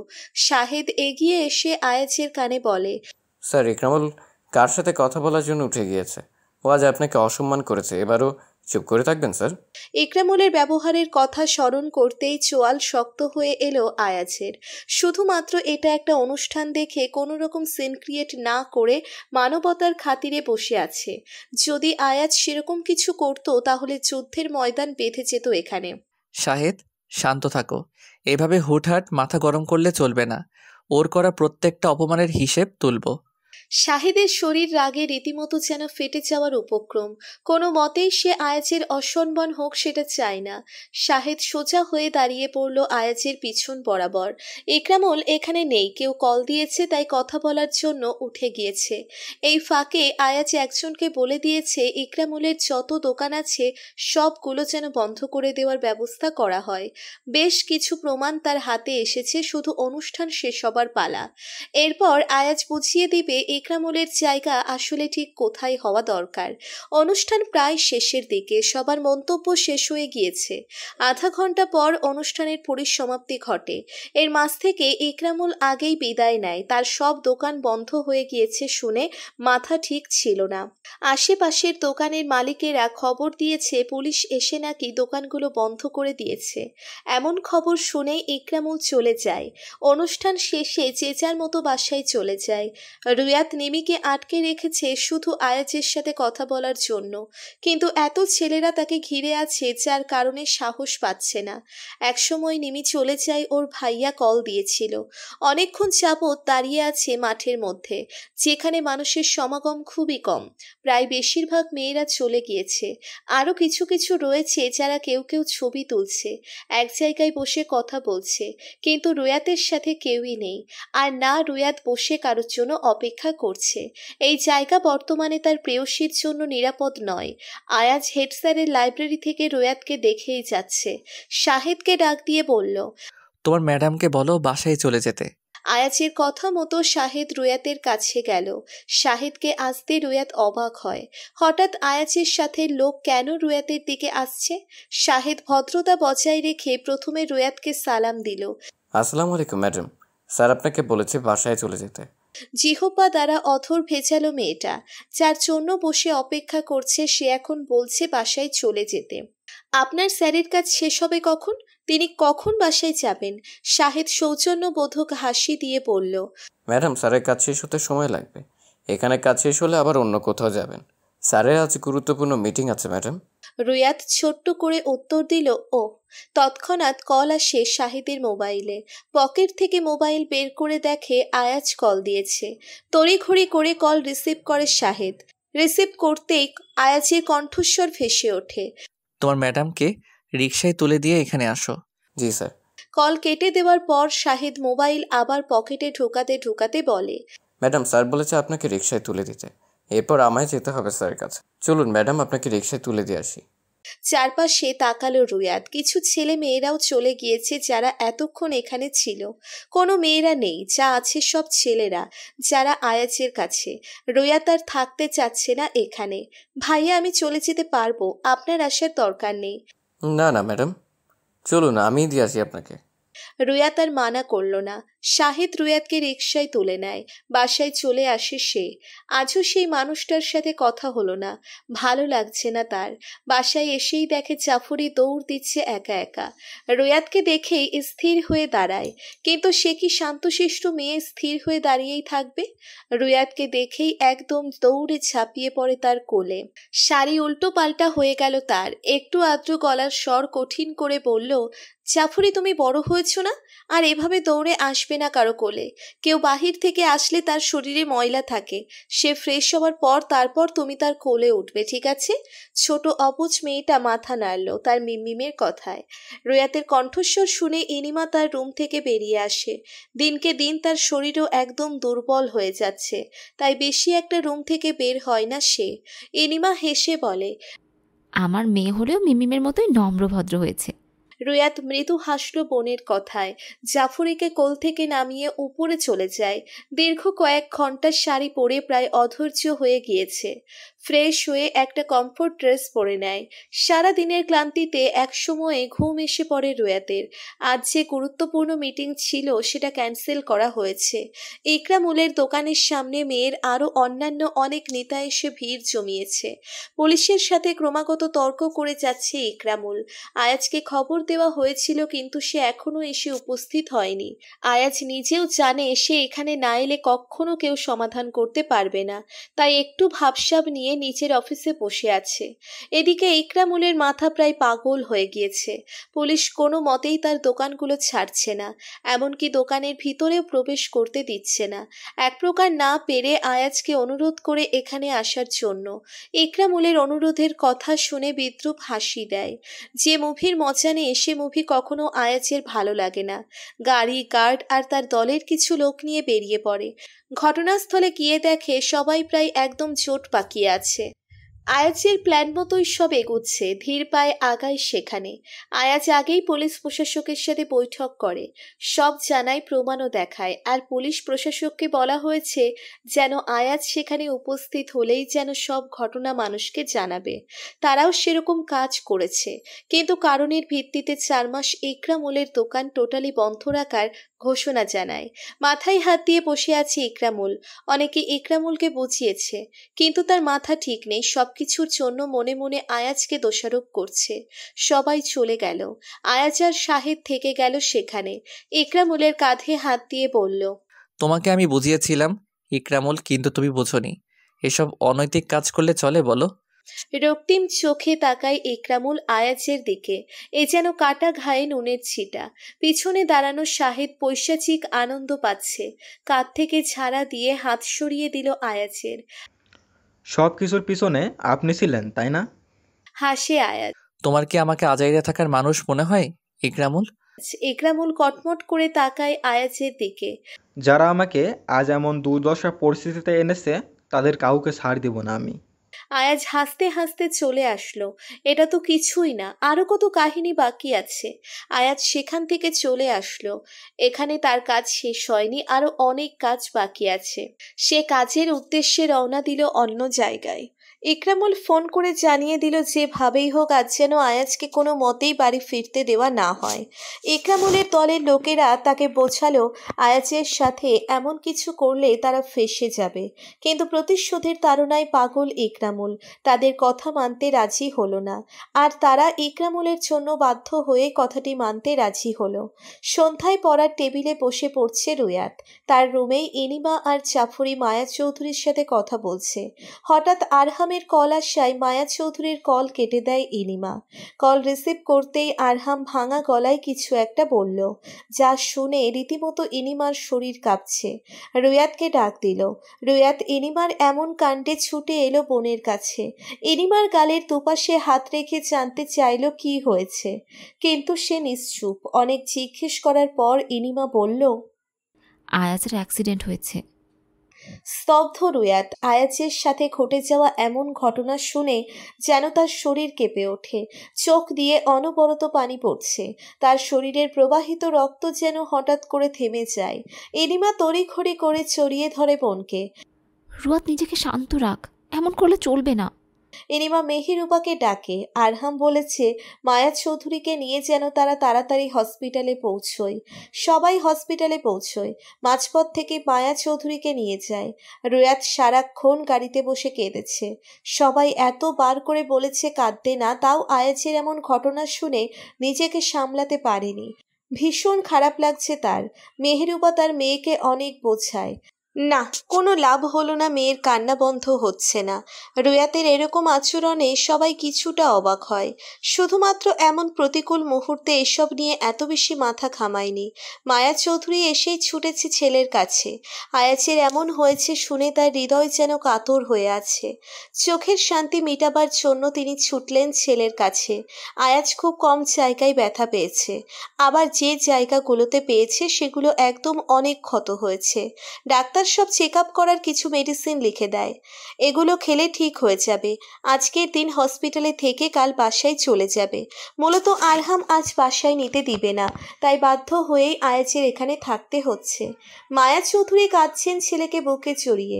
শাহেদ এগিয়ে এসে আয়েজের কানে বলে স্যার ইকরামুল কার সাথে কথা বলার জন্য উঠে গিয়েছে ও আজ আপনাকে অসম্মান করেছে এবারও চুপ করে থাকবেন স্যার ইকরামুলের ব্যবহারের কথা স্মরণ করতেই চোয়াল শক্ত হয়ে এলো আয়াজের শুধুমাত্র এটা একটা অনুষ্ঠান দেখে কোনো রকম সিন ক্রিয়েট না করে মানবতার খাতিরে বসে আছে যদি আয়াজ সেরকম কিছু করতো তাহলে যুদ্ধের ময়দান বেঁধে যেত এখানে শাহেদ শান্ত থাকো এভাবে হুটহাট মাথা গরম করলে চলবে না ওর করা প্রত্যেকটা অপমানের হিসেব তুলব শাহিদের শরীর রাগে রীতিমতো যেন ফেটে যাওয়ার উপক্রম কোনো মতেই সে আয়াজের অসম্মান হোক সেটা চায় না শাহিদ সোজা হয়ে দাঁড়িয়ে পড়ল আয়াজের পিছন বরাবর একরামল এখানে নেই কেউ কল দিয়েছে তাই কথা বলার জন্য উঠে গিয়েছে এই ফাঁকে আয়াজ একজনকে বলে দিয়েছে ইকরামুলের যত দোকান আছে সবগুলো যেন বন্ধ করে দেওয়ার ব্যবস্থা করা হয় বেশ কিছু প্রমাণ তার হাতে এসেছে শুধু অনুষ্ঠান শেষ হবার পালা এরপর আয়াজ বুঝিয়ে দিবে একরামুলের জায়গা আসলে ঠিক কোথায় হওয়া দরকার অনুষ্ঠান প্রায় শেষের দিকে সবার মন্তব্য শেষ হয়ে গিয়েছে আধা ঘন্টা পর অনুষ্ঠানের পরিসমাপ্তি ঘটে এর মাস থেকে একরামুল আগেই বিদায় নেয় তার সব দোকান বন্ধ হয়ে গিয়েছে শুনে মাথা ঠিক ছিল না আশেপাশের দোকানের মালিকেরা খবর দিয়েছে পুলিশ এসে নাকি দোকানগুলো বন্ধ করে দিয়েছে এমন খবর শুনে একরামুল চলে যায় অনুষ্ঠান শেষে যে যার মতো বাসায় চলে যায় রুয়া আয়াত নেমিকে আটকে রেখেছে শুধু আয়াজের সাথে কথা বলার জন্য কিন্তু এত ছেলেরা তাকে ঘিরে আছে যার কারণে সাহস পাচ্ছে না একসময় নেমি চলে যায় ওর ভাইয়া কল দিয়েছিল অনেকক্ষণ যাবৎ দাঁড়িয়ে আছে মাঠের মধ্যে যেখানে মানুষের সমাগম খুবই কম প্রায় বেশিরভাগ মেয়েরা চলে গিয়েছে আরও কিছু কিছু রয়েছে যারা কেউ কেউ ছবি তুলছে এক জায়গায় বসে কথা বলছে কিন্তু রোয়াতের সাথে কেউই নেই আর না রোয়াত বসে কারোর জন্য অপেক্ষা করছে এই জায়গা বর্তমানে তার প্রেয়সীর জন্য নিরাপদ নয় আয়াজ হেড স্যারের লাইব্রেরি থেকে রোয়াতকে দেখেই যাচ্ছে শাহেদকে ডাক দিয়ে বলল তোমার ম্যাডামকে বলো বাসায় চলে যেতে আয়াচের কথা মতো শাহেদ রুয়াতের কাছে গেল শাহেদকে আসতে রুয়াত অবাক হয় হঠাৎ আয়াচের সাথে লোক কেন রুয়াতের দিকে আসছে শাহেদ ভদ্রতা বজায় রেখে প্রথমে রুয়াতকে সালাম দিল আসসালামু আলাইকুম ম্যাডাম স্যার আপনাকে বলেছে বাসায় চলে যেতে জিহোপা দ্বারা অথর ভেজালো মেয়েটা যার জন্য বসে অপেক্ষা করছে সে এখন বলছে বাসায় চলে যেতে আপনার স্যারের কাজ শেষ হবে কখন তিনি কখন বাসায় যাবেন শাহেদ সৌজন্যবোধক হাসি দিয়ে বলল ম্যাডাম স্যারের কাজ শেষ হতে সময় লাগবে এখানে কাজ শেষ হলে আবার অন্য কোথাও যাবেন স্যারের আজ গুরুত্বপূর্ণ মিটিং আছে ম্যাডাম রুয়াত ছোট্ট করে উত্তর দিল ও তৎক্ষণাৎ কল আসে শাহিদের মোবাইলে পকেট থেকে মোবাইল বের করে দেখে আয়াজ কল দিয়েছে তড়িঘড়ি করে কল রিসিভ করে শাহিদ রিসিভ করতেই আয়াজের কণ্ঠস্বর ভেসে ওঠে তোমার ম্যাডামকে রিক্সায় তুলে দিয়ে এখানে আসো জি স্যার কল কেটে দেওয়ার পর শাহিদ মোবাইল আবার পকেটে ঢোকাতে ঢোকাতে বলে ম্যাডাম স্যার বলেছে আপনাকে রিক্সায় তুলে দিতে এরপর আমায় যেতে হবে স্যারের কাছে চলুন ম্যাডাম আপনাকে রিক্সায় তুলে দিয়ে আসি চারপাশে তাকালো রুয়াদ কিছু ছেলে মেয়েরাও চলে গিয়েছে যারা এতক্ষণ এখানে ছিল কোনো মেয়েরা নেই যা আছে সব ছেলেরা যারা আয়াচের কাছে রুয়াদ আর থাকতে চাচ্ছে না এখানে ভাইয়া আমি চলে যেতে পারবো আপনার আসার দরকার নেই না না ম্যাডাম চলুন আমি দিয়ে আসি আপনাকে রুয়া তার মানা করল না শাহেদ রুয়াতকে রিক্সায় তুলে নেয় বাসায় চলে আসে সে আজও সেই মানুষটার সাথে কথা হলো না ভালো লাগছে না তার বাসায় এসেই দেখে চাফুরি দৌড় দিচ্ছে একা একা রুয়াতকে দেখেই স্থির হয়ে দাঁড়ায় কিন্তু সে কি শান্তশিষ্ট মেয়ে স্থির হয়ে দাঁড়িয়েই থাকবে রুয়াতকে দেখেই একদম দৌড়ে ঝাঁপিয়ে পড়ে তার কোলে শাড়ি উল্টো পাল্টা হয়ে গেল তার একটু আদ্র গলার স্বর কঠিন করে বলল চাফুরি তুমি বড় হয়েছ না আর এভাবে দৌড়ে আসবে না কারো কোলে কেউ বাহির থেকে আসলে তার শরীরে ময়লা থাকে সে ফ্রেশ হওয়ার পর তারপর তুমি তার কোলে উঠবে ঠিক আছে ছোট অবুজ মেয়েটা মাথা নাড়ল তার মিমিমের কথায় রোয়াতের কণ্ঠস্বর শুনে ইনিমা তার রুম থেকে বেরিয়ে আসে দিনকে দিন তার শরীরও একদম দুর্বল হয়ে যাচ্ছে তাই বেশি একটা রুম থেকে বের হয় না সে ইনিমা হেসে বলে আমার মেয়ে হলেও মিমিমের মতোই নম্রভদ্র হয়েছে রুয়াত মৃদু হাসল বোনের কথায় জাফরিকে কোল থেকে নামিয়ে উপরে চলে যায় দীর্ঘ কয়েক ঘন্টার শাড়ি পরে প্রায় অধৈর্য হয়ে গিয়েছে ফ্রেশ হয়ে একটা কমফোর্ট ড্রেস পরে নেয় সারা দিনের ক্লান্তিতে এক সময়ে ঘুম এসে পড়ে রোয়াতের আজ যে গুরুত্বপূর্ণ মিটিং ছিল সেটা ক্যান্সেল করা হয়েছে একরামুলের দোকানের সামনে মেয়ের আরও অন্যান্য অনেক নেতা এসে ভিড় জমিয়েছে পুলিশের সাথে ক্রমাগত তর্ক করে যাচ্ছে একরামুল আয়াজকে খবর দেওয়া হয়েছিল কিন্তু সে এখনও এসে উপস্থিত হয়নি আয়াজ নিজেও জানে সে এখানে না এলে কখনো কেউ সমাধান করতে পারবে না তাই একটু ভাবসাব নিয়ে নিচের অফিসে বসে আছে এদিকে ইকরামুলের মাথা প্রায় পাগল হয়ে গিয়েছে পুলিশ কোনো মতেই তার দোকানগুলো ছাড়ছে না এমনকি দোকানের ভিতরেও প্রবেশ করতে দিচ্ছে না এক প্রকার না পেরে আয়াজকে অনুরোধ করে এখানে আসার জন্য ইকরামুলের অনুরোধের কথা শুনে বিদ্রুপ হাসি দেয় যে মুভির মজানে এসে মুভি কখনো আয়াজের ভালো লাগে না গাড়ি গার্ড আর তার দলের কিছু লোক নিয়ে বেরিয়ে পড়ে ঘটনাস্থলে গিয়ে দেখে সবাই প্রায় একদম জোট পাকিয়ে আছে আয়াজের প্ল্যান মতোই সব এগুচ্ছে ধীর পায়ে আগায় সেখানে আয়াজ আগেই পুলিশ প্রশাসকের সাথে বৈঠক করে সব জানায় প্রমাণও দেখায় আর পুলিশ প্রশাসককে বলা হয়েছে যেন আয়াজ সেখানে উপস্থিত হলেই যেন সব ঘটনা মানুষকে জানাবে তারাও সেরকম কাজ করেছে কিন্তু কারণের ভিত্তিতে চার মাস একরামলের দোকান টোটালি বন্ধ রাখার ঘোষণা জানায় মাথায় হাত দিয়ে বসে আছে ইকরামুল অনেকে ইকরামুলকে বুঝিয়েছে কিন্তু তার মাথা ঠিক নেই সবকিছুর জন্য মনে মনে আয়াজকে দোষারোপ করছে সবাই চলে গেল আয়াজ আর শাহেদ থেকে গেল সেখানে ইকরামুলের কাঁধে হাত দিয়ে বলল তোমাকে আমি বুঝিয়েছিলাম ইকরামুল কিন্তু তুমি বোঝনি এসব অনৈতিক কাজ করলে চলে বলো রক্তিম চোখে তাকায় একরামুল আয়াজের দিকে এ যেন কাটা ঘায়ে নুনের ছিটা পিছনে দাঁড়ানো সাহেব পৈশাচিক আনন্দ পাচ্ছে কাঁধ থেকে ছাড়া দিয়ে হাত সরিয়ে দিল আয়াজের সব কিছুর পিছনে আপনি ছিলেন তাই না হাসে আয়াজ তোমার কি আমাকে আজাইরা থাকার মানুষ মনে হয় একরামুল একরামুল কটমট করে তাকায় আয়াজের দিকে যারা আমাকে আজ এমন দুর্দশা পরিস্থিতিতে এনেছে তাদের কাউকে ছাড় দিব না আমি আয়াজ হাসতে হাসতে চলে আসলো এটা তো কিছুই না আরও কত কাহিনী বাকি আছে আয়াজ সেখান থেকে চলে আসলো এখানে তার কাজ শেষ হয়নি আরও অনেক কাজ বাকি আছে সে কাজের উদ্দেশ্যে রওনা দিল অন্য জায়গায় ইকরামুল ফোন করে জানিয়ে দিল যেভাবেই হোক আজ যেন আয়াজকে কোনো মতেই বাড়ি ফিরতে দেওয়া না হয় ইকরামুলের দলের লোকেরা তাকে বোঝালো আয়াজের সাথে এমন কিছু করলে তারা ফেসে যাবে কিন্তু প্রতিশোধের তাড়নায় পাগল ইকরামুল তাদের কথা মানতে রাজি হলো না আর তারা ইকরামুলের জন্য বাধ্য হয়ে কথাটি মানতে রাজি হলো সন্ধ্যায় পড়ার টেবিলে বসে পড়ছে রুয়াত তার রুমেই ইনিমা আর জাফরি মায়া চৌধুরীর সাথে কথা বলছে হঠাৎ আরহামে আরহামের কল আসায় মায়া চৌধুরীর কল কেটে দেয় ইনিমা কল রিসিভ করতেই আরহাম ভাঙা গলায় কিছু একটা বলল যা শুনে রীতিমতো ইনিমার শরীর কাঁপছে রুয়াতকে ডাক দিল রুয়াত ইনিমার এমন কাণ্ডে ছুটে এলো বোনের কাছে ইনিমার গালের দুপাশে হাত রেখে জানতে চাইল কি হয়েছে কিন্তু সে নিশ্চুপ অনেক জিজ্ঞেস করার পর ইনিমা বলল আয়াজের অ্যাক্সিডেন্ট হয়েছে স্তব্ধ রুয়াত আয়াজের সাথে ঘটে যাওয়া এমন ঘটনা শুনে যেন তার শরীর কেঁপে ওঠে চোখ দিয়ে অনবরত পানি পড়ছে তার শরীরের প্রবাহিত রক্ত যেন হঠাৎ করে থেমে যায় তড়ি তড়িঘড়ি করে চড়িয়ে ধরে বোনকে রুয়াত নিজেকে শান্ত রাখ এমন করলে চলবে না এনিমা মেহিরুবাকে ডাকে আরহাম বলেছে মায়া চৌধুরীকে নিয়ে যেন তারা তাড়াতাড়ি হসপিটালে পৌঁছয় সবাই হসপিটালে পৌঁছয় মাঝপথ থেকে মায়া চৌধুরীকে নিয়ে যায় রুয়াত সারাক্ষণ গাড়িতে বসে কেঁদেছে সবাই এত বার করে বলেছে কাঁদতে না তাও আয়াজের এমন ঘটনা শুনে নিজেকে সামলাতে পারেনি ভীষণ খারাপ লাগছে তার মেহেরুবা তার মেয়েকে অনেক বোঝায় না কোনো লাভ হলো না মেয়ের কান্না বন্ধ হচ্ছে না রুয়াতের এরকম আচরণে সবাই কিছুটা অবাক হয় শুধুমাত্র এমন প্রতিকূল মুহূর্তে এসব নিয়ে এত বেশি মাথা খামায়নি মায়া চৌধুরী এসেই ছুটেছে ছেলের কাছে আয়াচের এমন হয়েছে শুনে তার হৃদয় যেন কাতর হয়ে আছে চোখের শান্তি মেটাবার জন্য তিনি ছুটলেন ছেলের কাছে আয়াজ খুব কম জায়গায় ব্যথা পেয়েছে আবার যে জায়গাগুলোতে পেয়েছে সেগুলো একদম অনেক ক্ষত হয়েছে ডাক্তার ডাক্তার সব চেক আপ করার কিছু মেডিসিন লিখে দেয় এগুলো খেলে ঠিক হয়ে যাবে আজকের দিন হসপিটালে থেকে কাল বাসায় চলে যাবে মূলত আলহাম আজ বাসায় নিতে দিবে না তাই বাধ্য হয়েই আয়াজের এখানে থাকতে হচ্ছে মায়া চৌধুরী কাঁদছেন ছেলেকে বুকে চড়িয়ে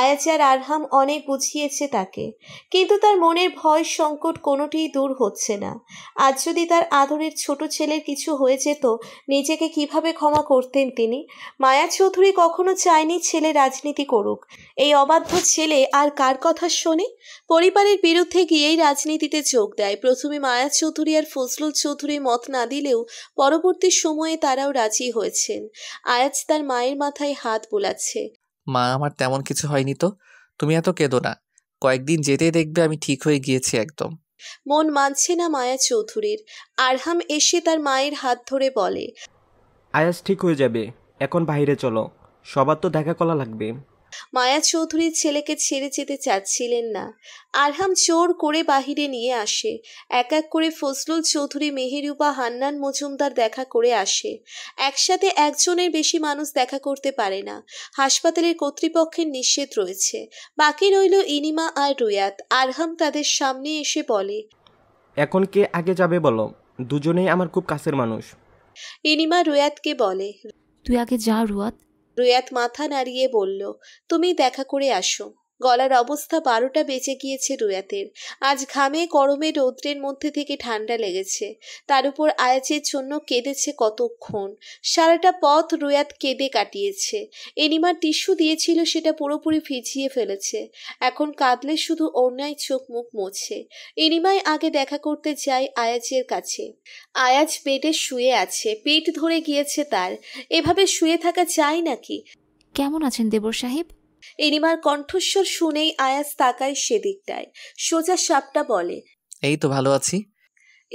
আয়াজ আর আরহাম অনেক বুঝিয়েছে তাকে কিন্তু তার মনের ভয় সংকট কোনোটিই দূর হচ্ছে না আজ যদি তার আদরের ছোট ছেলের কিছু হয়ে যেত নিজেকে কিভাবে ক্ষমা করতেন তিনি মায়া চৌধুরী কখনো চায়নি ছেলে রাজনীতি করুক এই অবাধ্য ছেলে আর কার কথা শোনে পরিবারের বিরুদ্ধে গিয়েই রাজনীতিতে যোগ দেয় প্রথমে মায়া চৌধুরী আর ফজলুল চৌধুরী মত না দিলেও পরবর্তী সময়ে তারাও রাজি হয়েছেন আয়াজ তার মায়ের মাথায় হাত বোলাচ্ছে মা আমার তেমন কিছু হয়নি তো তুমি এত কেঁদো না কয়েকদিন যেতে দেখবে আমি ঠিক হয়ে গিয়েছি একদম মন মানছে না মায়া চৌধুরীর আরহাম এসে তার মায়ের হাত ধরে বলে আয়াস ঠিক হয়ে যাবে এখন বাইরে চলো সবার তো দেখা করা লাগবে মায়া চৌধুরীর ছেলেকে ছেড়ে যেতে চাচ্ছিলেন না আরহাম চোর করে বাহিরে নিয়ে আসে এক এক করে ফজলুল চৌধুরী মেহেরুবা হান্নান মজুমদার দেখা করে আসে একসাথে একজনের বেশি মানুষ দেখা করতে পারে না হাসপাতালের কর্তৃপক্ষের নিষেধ রয়েছে বাকি রইল ইনিমা আর রুয়াত আরহাম তাদের সামনে এসে বলে এখন কে আগে যাবে বলো দুজনেই আমার খুব কাছের মানুষ ইনিমা রুয়াতকে বলে তুই আগে যা রুয়াত প্রয়াত মাথা নাড়িয়ে বলল তুমি দেখা করে আসো গলার অবস্থা বারোটা বেঁচে গিয়েছে রুয়াতের আজ ঘামে গরমে রৌদ্রের মধ্যে থেকে ঠান্ডা লেগেছে তার উপর আয়াচের জন্য কেঁদেছে কতক্ষণ সারাটা পথ রুয়াত কেঁদে কাটিয়েছে এনিমার টিস্যু দিয়েছিল সেটা পুরোপুরি ভিজিয়ে ফেলেছে এখন কাঁদলে শুধু অন্যায় চোখ মুখ মোছে এনিমায় আগে দেখা করতে যাই আয়াজের কাছে আয়াজ পেটে শুয়ে আছে পেট ধরে গিয়েছে তার এভাবে শুয়ে থাকা যায় নাকি কেমন আছেন দেবর সাহেব এনিমার কণ্ঠস্বর শুনেই আয়াস তাকায় সেদিকটায় সোজা সাপটা বলে এই তো ভালো আছি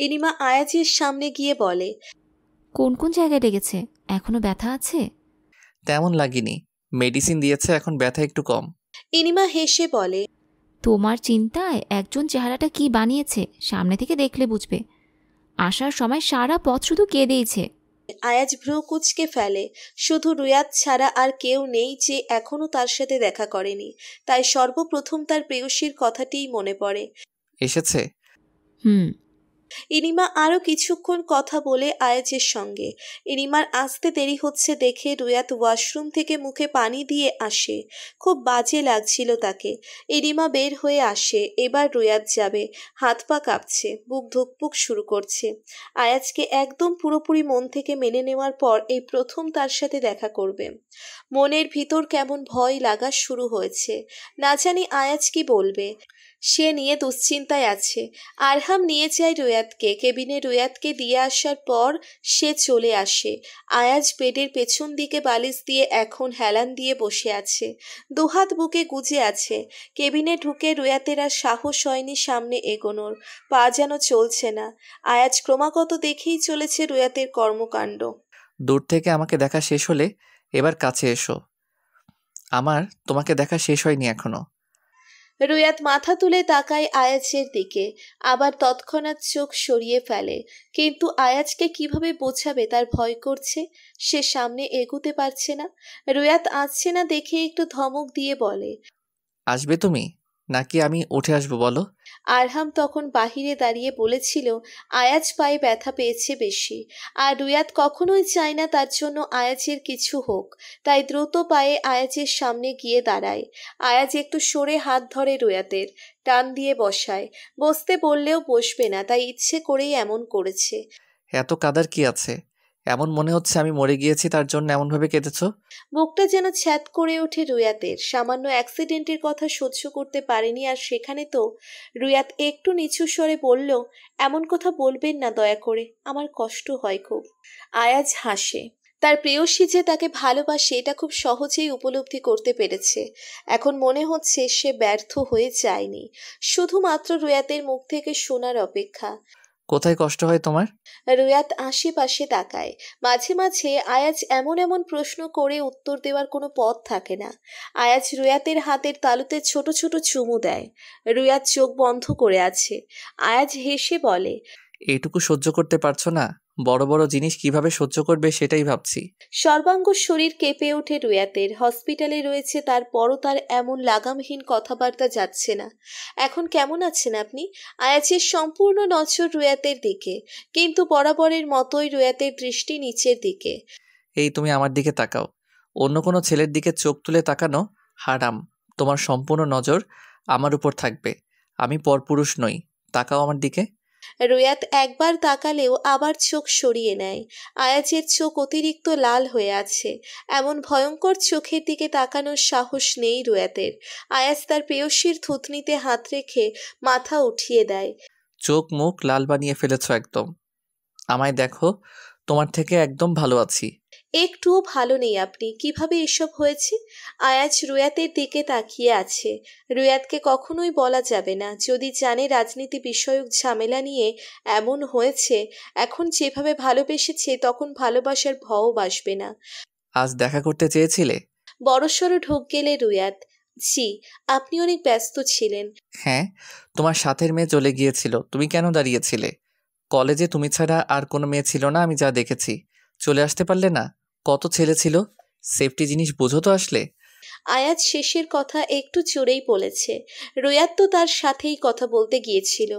এনিমা আয়াজের সামনে গিয়ে বলে কোন কোন জায়গায় ডেকেছে এখনো ব্যথা আছে তেমন লাগেনি মেডিসিন দিয়েছে এখন ব্যথা একটু কম এনিমা হেসে বলে তোমার চিন্তায় একজন চেহারাটা কি বানিয়েছে সামনে থেকে দেখলে বুঝবে আসার সময় সারা পথ শুধু কেঁদেইছে আয়াজ ভ্রু কুচকে ফেলে শুধু রুয়াদ ছাড়া আর কেউ নেই যে এখনো তার সাথে দেখা করেনি তাই সর্বপ্রথম তার প্রেয়সীর কথাটিই মনে পড়ে এসেছে হুম ইনিমা আরও কিছুক্ষণ কথা বলে আয়েজের সঙ্গে ইনিমার আসতে দেরি হচ্ছে দেখে রুয়াত ওয়াশরুম থেকে মুখে পানি দিয়ে আসে খুব বাজে লাগছিল তাকে ইনিমা বের হয়ে আসে এবার রুয়াত যাবে হাত পা কাঁপছে বুক ধুকপুক শুরু করছে আয়াজকে একদম পুরোপুরি মন থেকে মেনে নেওয়ার পর এই প্রথম তার সাথে দেখা করবে মনের ভিতর কেমন ভয় লাগা শুরু হয়েছে না জানি আয়াজ কি বলবে সে নিয়ে দুশ্চিন্তায় আছে আরহাম নিয়ে যায় রুয়াতকে কেবিনে রুয়াতকে দিয়ে আসার পর সে চলে আসে আয়াজ বেডের পেছন দিকে বালিশ দিয়ে এখন হেলান দিয়ে বসে আছে দুহাত বুকে গুজে আছে কেবিনে ঢুকে রুয়াতের আর সাহস হয়নি সামনে এগোনোর পা যেন চলছে না আয়াজ ক্রমাগত দেখেই চলেছে রুয়াতের কর্মকাণ্ড দূর থেকে আমাকে দেখা শেষ হলে এবার কাছে এসো আমার তোমাকে দেখা শেষ হয়নি এখনো রুয়াত মাথা তুলে তাকায় আয়াজের দিকে আবার তৎক্ষণাৎ চোখ সরিয়ে ফেলে কিন্তু আয়াজকে কিভাবে বোঝাবে তার ভয় করছে সে সামনে এগুতে পারছে না রুয়াত আসছে না দেখে একটু ধমক দিয়ে বলে আসবে তুমি নাকি আমি উঠে আসবো বলো আরহাম তখন বাহিরে দাঁড়িয়ে বলেছিল আয়াজ পায়ে ব্যথা পেয়েছে বেশি আর রুয়াত কখনোই চায় না তার জন্য আয়াজের কিছু হোক তাই দ্রুত পায়ে আয়াজের সামনে গিয়ে দাঁড়ায় আয়াজ একটু সরে হাত ধরে রুয়াতের টান দিয়ে বসায় বসতে বললেও বসবে না তাই ইচ্ছে করেই এমন করেছে এত কাদার কি আছে এমন মনে হচ্ছে আমি মরে গিয়েছি তার জন্য এমনভাবে কেঁদেছো মুখটা যেন ছ্যাত করে ওঠে রুয়াতের সামান্য অ্যাক্সিডেন্টের কথা সহ্য করতে পারেনি আর সেখানে তো রুয়াত একটু নিচু স্বরে বলল এমন কথা বলবেন না দয়া করে আমার কষ্ট হয় খুব আয়াজ হাসে তার প্রেয়সী যে তাকে ভালোবাসে এটা খুব সহজেই উপলব্ধি করতে পেরেছে এখন মনে হচ্ছে সে ব্যর্থ হয়ে যায়নি শুধুমাত্র রুয়াতের মুখ থেকে শোনার অপেক্ষা কোথায় কষ্ট হয় তোমার রুয়াত আশেপাশে তাকায় মাঝে মাঝে আয়াজ এমন এমন প্রশ্ন করে উত্তর দেওয়ার কোনো পথ থাকে না আয়াজ রুয়াতের হাতের তালুতে ছোট ছোট চুমু দেয় রুয়াত চোখ বন্ধ করে আছে আয়াজ হেসে বলে এটুকু সহ্য করতে পারছো না বড় বড় জিনিস কিভাবে সহ্য করবে সেটাই ভাবছি সর্বাঙ্গ শরীর কেঁপে ওঠে রুয়াতের হসপিটালে রয়েছে তার তার এমন লাগামহীন কথাবার্তা যাচ্ছে না এখন কেমন আছেন আপনি আয়াজের সম্পূর্ণ নজর রুয়াতের দিকে কিন্তু বরাবরের মতোই রুয়াতের দৃষ্টি নিচের দিকে এই তুমি আমার দিকে তাকাও অন্য কোনো ছেলের দিকে চোখ তুলে তাকানো হারাম তোমার সম্পূর্ণ নজর আমার উপর থাকবে আমি পরপুরুষ নই তাকাও আমার দিকে রোয়াত একবার তাকালেও আবার চোখ সরিয়ে নেয় আয়াজের চোখ অতিরিক্ত লাল হয়ে আছে এমন ভয়ঙ্কর চোখের দিকে তাকানোর সাহস নেই রোয়াতের আয়াজ তার প্রেয়সীর থুতনিতে হাত রেখে মাথা উঠিয়ে দেয় চোখ মুখ লাল বানিয়ে ফেলেছ একদম আমায় দেখো তোমার থেকে একদম ভালো আছি একটুও ভালো নেই আপনি কিভাবে এসব হয়েছে আয়াজ রুয়াতের দিকে তাকিয়ে আছে রুয়াতকে কখনোই বলা যাবে না যদি জানে রাজনীতি বিষয়ক ঝামেলা নিয়ে এমন হয়েছে এখন যেভাবে ভালোবেসেছে তখন ভালোবাসার ভয়ও বাসবে না আজ দেখা করতে চেয়েছিলে বড়সড় ঢোক গেলে রুয়াত জি আপনি অনেক ব্যস্ত ছিলেন হ্যাঁ তোমার সাথের মেয়ে চলে গিয়েছিল তুমি কেন দাঁড়িয়েছিলে কলেজে তুমি ছাড়া আর কোনো মেয়ে ছিল না আমি যা দেখেছি চলে আসতে পারলে না কত ছেলে ছিল সেফটি জিনিস বোঝো তো আসলে আয়াত শেষের কথা একটু জোরেই বলেছে রোয়াত তো তার সাথেই কথা বলতে গিয়েছিল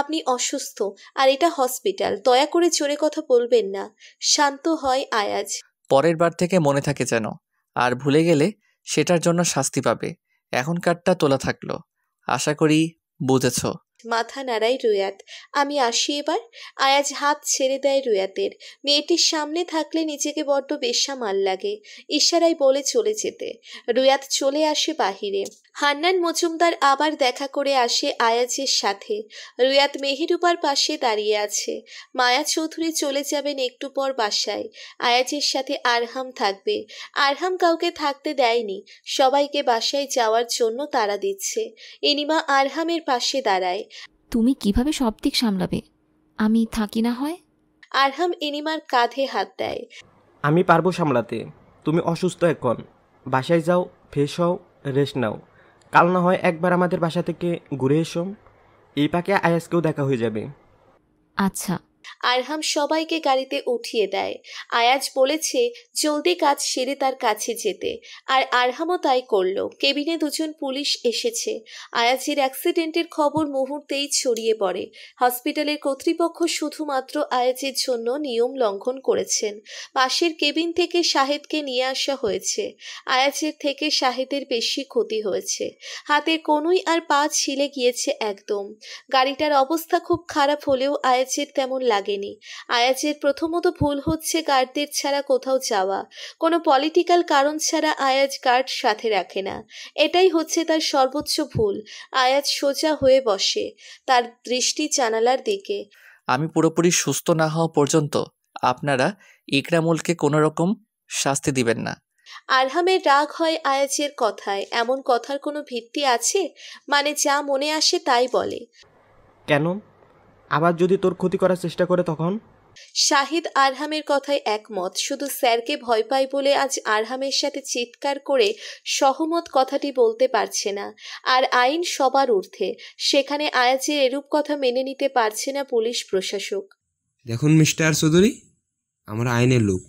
আপনি অসুস্থ আর এটা হসপিটাল দয়া করে জোরে কথা বলবেন না শান্ত হয় আয়াজ পরের বার থেকে মনে থাকে যেন আর ভুলে গেলে সেটার জন্য শাস্তি পাবে এখনকারটা তোলা থাকলো আশা করি বুঝেছো মাথা নাড়ায় রুয়াত আমি আসি এবার আয়াজ হাত ছেড়ে দেয় রুয়াতের মেয়েটির সামনে থাকলে নিজেকে বড্ড মাল লাগে ইশারায় বলে চলে যেতে রুয়াত চলে আসে বাহিরে হান্নান মজুমদার আবার দেখা করে আসে আয়াজের সাথে রুয়াত মেহেরুবার পাশে দাঁড়িয়ে আছে মায়া চৌধুরী চলে যাবেন একটু পর বাসায় আয়াজের সাথে আরহাম থাকবে আরহাম কাউকে থাকতে দেয়নি সবাইকে বাসায় যাওয়ার জন্য তারা দিচ্ছে এনিমা আরহামের পাশে দাঁড়ায় তুমি কিভাবে সব দিক সামলাবে আমি থাকি না হয় আরহাম এনিমার কাঁধে হাত দেয় আমি পারবো সামলাতে তুমি অসুস্থ এখন বাসায় যাও ফ্রেশ হও রেস্ট নাও কাল না হয় একবার আমাদের বাসা থেকে ঘুরে এসো এই পাকে আয়াসকেও দেখা হয়ে যাবে আচ্ছা আরহাম সবাইকে গাড়িতে উঠিয়ে দেয় আয়াজ বলেছে জলদি কাজ সেরে তার কাছে যেতে আর আরহামও তাই করল কেবিনে দুজন পুলিশ এসেছে আয়াজের অ্যাক্সিডেন্টের খবর মুহূর্তেই ছড়িয়ে পড়ে হসপিটালের কর্তৃপক্ষ শুধুমাত্র আয়াজের জন্য নিয়ম লঙ্ঘন করেছেন পাশের কেবিন থেকে শাহেদকে নিয়ে আসা হয়েছে আয়াজের থেকে শাহেদের বেশি ক্ষতি হয়েছে হাতে কোনোই আর পা ছিলে গিয়েছে একদম গাড়িটার অবস্থা খুব খারাপ হলেও আয়াজের তেমন লাগে লাগেনি আয়াজের প্রথমত ভুল হচ্ছে গার্ডদের ছাড়া কোথাও যাওয়া কোনো পলিটিক্যাল কারণ ছাড়া আয়াজ গার্ড সাথে রাখে না এটাই হচ্ছে তার সর্বোচ্চ ভুল আয়াজ সোজা হয়ে বসে তার দৃষ্টি জানালার দিকে আমি পুরোপুরি সুস্থ না হওয়া পর্যন্ত আপনারা ইকরামুলকে কোনো রকম শাস্তি দিবেন না আরহামের রাগ হয় আয়াজের কথায় এমন কথার কোনো ভিত্তি আছে মানে যা মনে আসে তাই বলে কেন আবার যদি তোর ক্ষতি করার চেষ্টা করে তখন শাহিদ আরহামের কথায় একমত শুধু স্যারকে ভয় পাই বলে আজ আরহামের সাথে চিৎকার করে সহমত কথাটি বলতে পারছে না আর আইন সবার ঊর্ধ্বে সেখানে আয়াজের এরূপ কথা মেনে নিতে পারছে না পুলিশ প্রশাসক দেখুন মিস্টার চৌধুরী আমরা আইনের লোক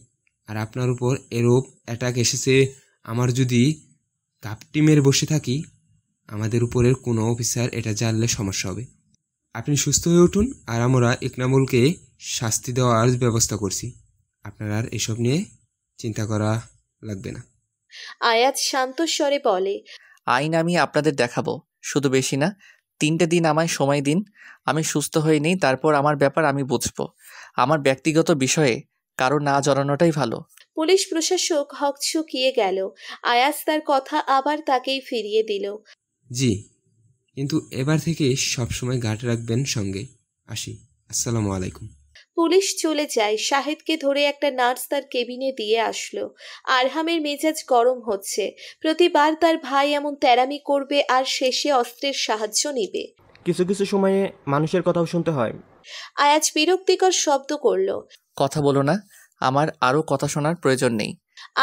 আর আপনার উপর এরূপ অ্যাটাক এসেছে আমার যদি কাপটি মেরে বসে থাকি আমাদের উপরের কোনো অফিসার এটা জানলে সমস্যা হবে আপনি সুস্থ হয়ে উঠুন আর আমরা ইকনামুলকে শাস্তি দেওয়ার ব্যবস্থা করছি আপনার আর এসব নিয়ে চিন্তা করা লাগবে না আয়াত শান্ত স্বরে বলে আইন আমি আপনাদের দেখাবো শুধু বেশি না তিনটে দিন আমায় সময় দিন আমি সুস্থ হয়ে নেই তারপর আমার ব্যাপার আমি বুঝবো আমার ব্যক্তিগত বিষয়ে কারো না জড়ানোটাই ভালো পুলিশ প্রশাসক হকচকিয়ে গেল আয়াস তার কথা আবার তাকেই ফিরিয়ে দিল জি কিন্তু এবার থেকে সবসময় গার্ড রাখবেন সঙ্গে আসি আসসালামু আলাইকুম পুলিশ চলে যায় শাহেদকে ধরে একটা নার্স তার কেবিনে দিয়ে আসলো আরহামের মেজাজ গরম হচ্ছে প্রতিবার তার ভাই এমন তেরামি করবে আর শেষে অস্ত্রের সাহায্য নিবে কিছু কিছু সময়ে মানুষের কথাও শুনতে হয় আয়াজ বিরক্তিকর শব্দ করলো কথা বলো না আমার আরও কথা শোনার প্রয়োজন নেই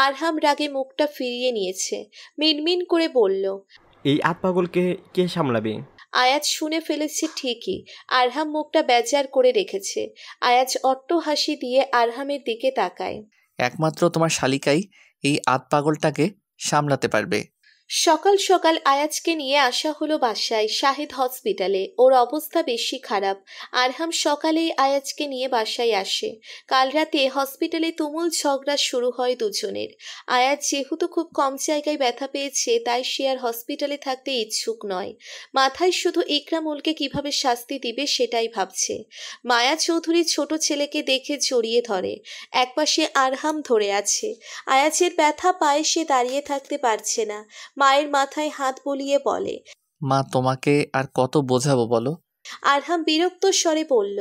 আরহাম রাগে মুখটা ফিরিয়ে নিয়েছে মিনমিন করে বলল এই আতপাগলকে কে সামলাবে আয়াজ শুনে ফেলেছে ঠিকই আরহাম মুখটা বেজার করে রেখেছে আয়াজ অট্ট হাসি দিয়ে আরহামের দিকে তাকায় একমাত্র তোমার শালিকাই এই আত পাগলটাকে সামলাতে পারবে সকাল সকাল আয়াজকে নিয়ে আসা হলো বাসায় শাহিদ হসপিটালে ওর অবস্থা বেশি খারাপ আরহাম সকালেই আয়াজকে নিয়ে বাসায় আসে কাল রাতে হসপিটালে তুমুল ঝগড়া শুরু হয় দুজনের আয়াজ যেহেতু খুব কম জায়গায় ব্যথা পেয়েছে তাই সে আর হসপিটালে থাকতে ইচ্ছুক নয় মাথায় শুধু ইকরামুলকে কিভাবে শাস্তি দিবে সেটাই ভাবছে মায়া চৌধুরী ছোট ছেলেকে দেখে জড়িয়ে ধরে একপাশে আরহাম ধরে আছে আয়াজের ব্যথা পায়ে সে দাঁড়িয়ে থাকতে পারছে না মায়ের মাথায় হাত বলিয়ে বলে মা তোমাকে আর কত বোঝাবো বলো আরহাম বিরক্ত স্বরে বলল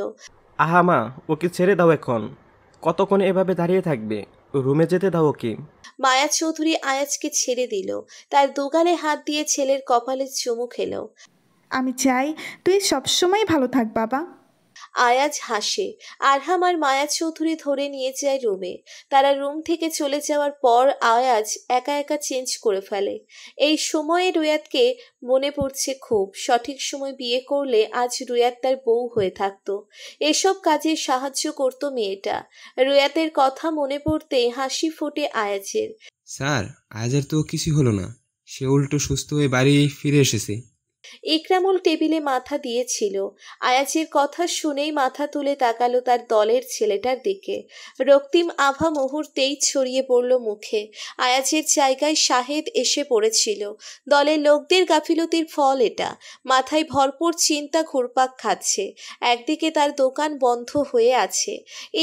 আহা মা ওকে ছেড়ে দাও এখন কতক্ষণ এভাবে দাঁড়িয়ে থাকবে রুমে যেতে দাও ওকে মায়া চৌধুরী আয়াজকে ছেড়ে দিল তার দোকানে হাত দিয়ে ছেলের কপালে চুমু খেলো আমি চাই তুই সবসময় ভালো থাক বাবা আয়াজ হাসে আরহাম আর মায়া চৌধুরী ধরে নিয়ে যায় রুমে তারা রুম থেকে চলে যাওয়ার পর আয়াজ একা একা চেঞ্জ করে ফেলে এই সময়ে রুয়াতকে মনে পড়ছে খুব সঠিক সময় বিয়ে করলে আজ রুয়াত তার বউ হয়ে থাকতো এসব কাজে সাহায্য করত মেয়েটা রুয়াতের কথা মনে পড়তে হাসি ফোটে আয়াজের স্যার আয়াজের তো কিছু হলো না সে উল্টো সুস্থ হয়ে বাড়ি ফিরে এসেছে ইকরামুল টেবিলে মাথা দিয়েছিল আয়াজের কথা শুনেই মাথা তুলে তাকালো তার দলের ছেলেটার দিকে রক্তিম আভা মুহূর্তেই ছড়িয়ে পড়ল মুখে আয়াজের জায়গায় শাহেদ এসে পড়েছিল দলের লোকদের গাফিলতির ফল এটা মাথায় ভরপুর চিন্তা ঘুরপাক খাচ্ছে একদিকে তার দোকান বন্ধ হয়ে আছে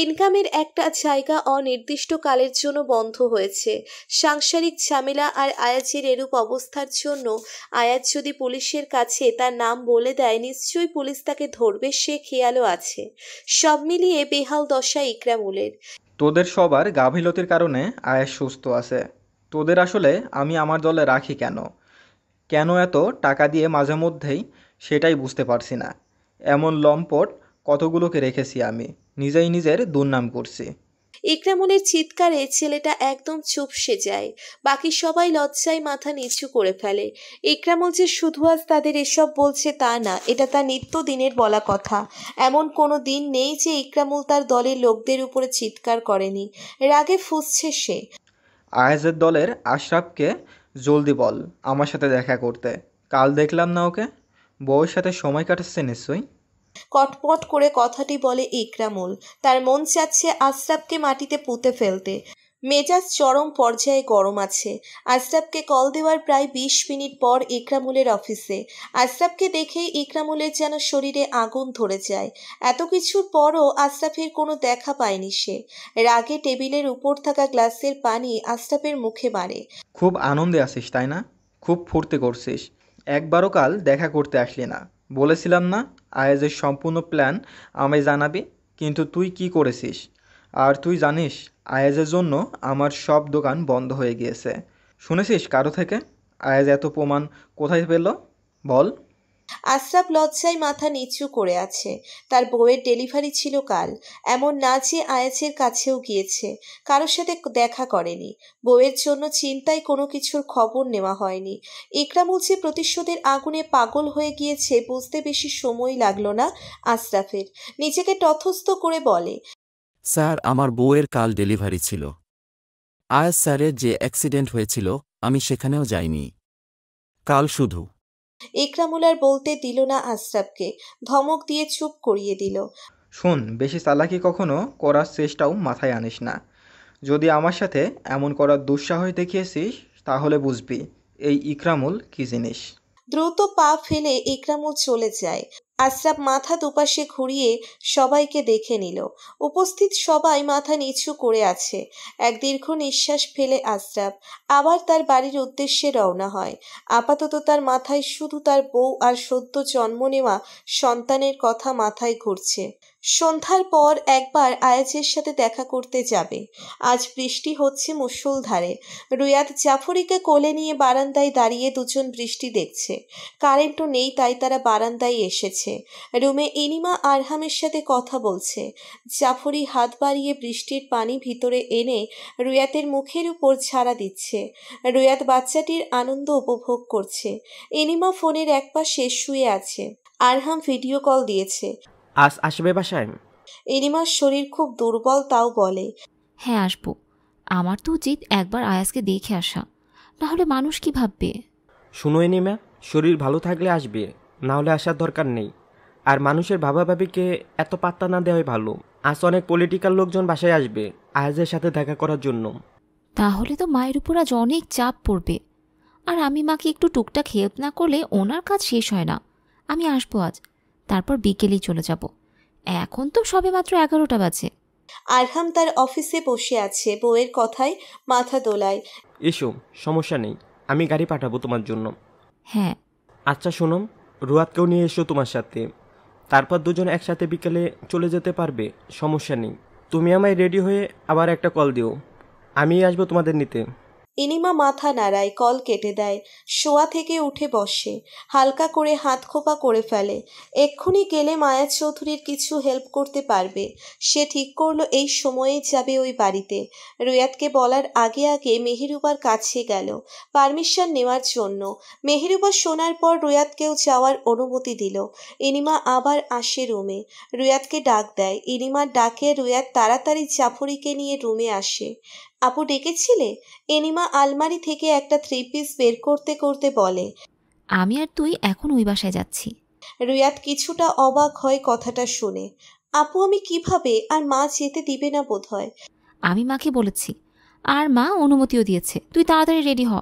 ইনকামের একটা জায়গা অনির্দিষ্টকালের জন্য বন্ধ হয়েছে সাংসারিক ঝামেলা আর আয়াজের এরূপ অবস্থার জন্য আয়াজ যদি পুলিশের কাছে তার নাম বলে দেয় নিশ্চয়ই পুলিশ তাকে ধরবে সে খেয়ালও আছে সব মিলিয়ে বেহাল দশা ইকরামুলের তোদের সবার গাফিলতির কারণে আয়েস সুস্থ আছে তোদের আসলে আমি আমার দলে রাখি কেন কেন এত টাকা দিয়ে মাঝে মধ্যেই সেটাই বুঝতে পারছি না এমন লম্পট কতগুলোকে রেখেছি আমি নিজেই নিজের দুর্নাম করছি ইকরামুলের চিৎকারে ছেলেটা একদম চুপসে যায় বাকি সবাই লজ্জায় মাথা নিচু করে ফেলে ইকরামল যে শুধু আজ তাদের এসব বলছে তা না এটা তার নিত্যদিনের বলা কথা এমন কোনো দিন নেই যে ইকরামুল তার দলের লোকদের উপরে চিৎকার করেনি রাগে ফুসছে সে আয়াজের দলের আশরাফকে জলদি বল আমার সাথে দেখা করতে কাল দেখলাম না ওকে বউয়ের সাথে সময় কাটাচ্ছে নিশ্চয়ই কটপট করে কথাটি বলে ইকরামুল তার মন চাচ্ছে আশরাফকে মাটিতে পুঁতে ফেলতে মেজাজ চরম পর্যায়ে গরম আছে আশরাফকে কল দেওয়ার প্রায় বিশ মিনিট পর ইকরামুলের অফিসে আশরাফকে দেখেই ইকরামুলের যেন শরীরে আগুন ধরে যায় এত কিছুর পরও আশরাফের কোনো দেখা পায়নি সে রাগে টেবিলের উপর থাকা গ্লাসের পানি আশরাফের মুখে মারে খুব আনন্দে আসিস তাই না খুব ফুর্তি করছিস একবারও কাল দেখা করতে আসলি না বলেছিলাম না আয়েজের সম্পূর্ণ প্ল্যান আমায় জানাবি কিন্তু তুই কি করেছিস আর তুই জানিস আয়েজের জন্য আমার সব দোকান বন্ধ হয়ে গিয়েছে শুনেছিস কারো থেকে আয়েজ এত প্রমাণ কোথায় পেল বল আশরাফ লজ্জায় মাথা নিচু করে আছে তার বউয়ের ডেলিভারি ছিল কাল এমন না যে আয়াজের কাছেও গিয়েছে কারোর সাথে দেখা করেনি বউয়ের জন্য চিন্তায় কোনো কিছুর খবর নেওয়া হয়নি ইকরামুল যে প্রতিশোধের আগুনে পাগল হয়ে গিয়েছে বুঝতে বেশি সময় লাগলো না আশরাফের নিজেকে তথস্থ করে বলে স্যার আমার বউয়ের কাল ডেলিভারি ছিল আয়াজ স্যারের যে অ্যাক্সিডেন্ট হয়েছিল আমি সেখানেও যাইনি কাল শুধু একরামুলার বলতে দিল না আশরাফকে ধমক দিয়ে চুপ করিয়ে দিল শোন বেশি চালাকি কখনো করার চেষ্টাও মাথায় আনিস না যদি আমার সাথে এমন করার দুঃসাহস দেখিয়েছিস তাহলে বুঝবি এই ইকরামুল কি জিনিস দ্রুত পা ফেলে ইকরামুল চলে যায় আশরাফ মাথা দুপাশে ঘুরিয়ে সবাইকে দেখে নিল উপস্থিত সবাই মাথা নিচু করে আছে এক দীর্ঘ নিঃশ্বাস ফেলে আশরাফ আবার তার বাড়ির উদ্দেশ্যে রওনা হয় আপাতত তার মাথায় শুধু তার বউ আর সদ্য জন্ম নেওয়া সন্তানের কথা মাথায় ঘুরছে সন্ধ্যার পর একবার আয়াজের সাথে দেখা করতে যাবে আজ বৃষ্টি হচ্ছে মুসুলধারে রুয়াদ জাফরিকে কোলে নিয়ে বারান্দায় দাঁড়িয়ে দুজন বৃষ্টি দেখছে কারেন্টও নেই তাই তারা বারান্দায় এসেছে রুমে ইনিমা আরহামের সাথে কথা বলছে জাফরি হাত বাড়িয়ে বৃষ্টির পানি ভিতরে এনে রুয়াতের মুখের উপর ছাড়া দিচ্ছে রুয়াত বাচ্চাটির আনন্দ উপভোগ করছে এনিমা ফোনের এক পাশে শুয়ে আছে আরহাম ভিডিও কল দিয়েছে আজ আসবে বাসায় মাস শরীর খুব দুর্বল তাও বলে হ্যাঁ আসবো আমার তো উচিত একবার আয়াসকে দেখে আসা না হলে মানুষ কি ভাববে শুনো এনিমা শরীর ভালো থাকলে আসবে না হলে আসার দরকার নেই আর মানুষের বাবা ভাবিকে এত পাত্তা না দেওয়াই ভালো আজ অনেক পলিটিক্যাল লোকজন বাসায় আসবে আয়াজের সাথে দেখা করার জন্য তাহলে তো মায়ের উপর আজ অনেক চাপ পড়বে আর আমি মাকে একটু টুকটাক হেল্প না করলে ওনার কাজ শেষ হয় না আমি আসবো আজ তারপর বিকেলেই চলে যাব এখন তো সবে মাত্র এগারোটা বাজে আরহাম তার অফিসে বসে আছে বউয়ের কথায় মাথা দোলায় এসো সমস্যা নেই আমি গাড়ি পাঠাবো তোমার জন্য হ্যাঁ আচ্ছা শোনম রুয়াতকেও নিয়ে এসো তোমার সাথে তারপর দুজন একসাথে বিকেলে চলে যেতে পারবে সমস্যা নেই তুমি আমায় রেডি হয়ে আবার একটা কল দিও আমি আসবো তোমাদের নিতে ইনিমা মাথা নাড়ায় কল কেটে দেয় শোয়া থেকে উঠে বসে হালকা করে হাত খোপা করে ফেলে এক্ষুনি গেলে মায়া চৌধুরীর কিছু হেল্প করতে পারবে সে ঠিক করলো এই সময়ে যাবে ওই বাড়িতে রুয়াতকে বলার আগে আগে মেহেরুবার কাছে গেল পারমিশন নেওয়ার জন্য মেহেরুবা শোনার পর রুয়াতকেও যাওয়ার অনুমতি দিল ইনিমা আবার আসে রুমে রুয়াতকে ডাক দেয় ইনিমার ডাকে রুয়াত তাড়াতাড়ি জাফরিকে নিয়ে রুমে আসে আপু ডেকেছিলে এনিমা আলমারি থেকে একটা থ্রি পিস বের করতে করতে বলে আমি আর তুই এখন ওই বাসায় যাচ্ছি রুয়াত কিছুটা অবাক হয় কথাটা শুনে আপু আমি কিভাবে আর মা যেতে দিবে না বোধ হয় আমি মাকে বলেছি আর মা অনুমতিও দিয়েছে তুই তাড়াতাড়ি রেডি হ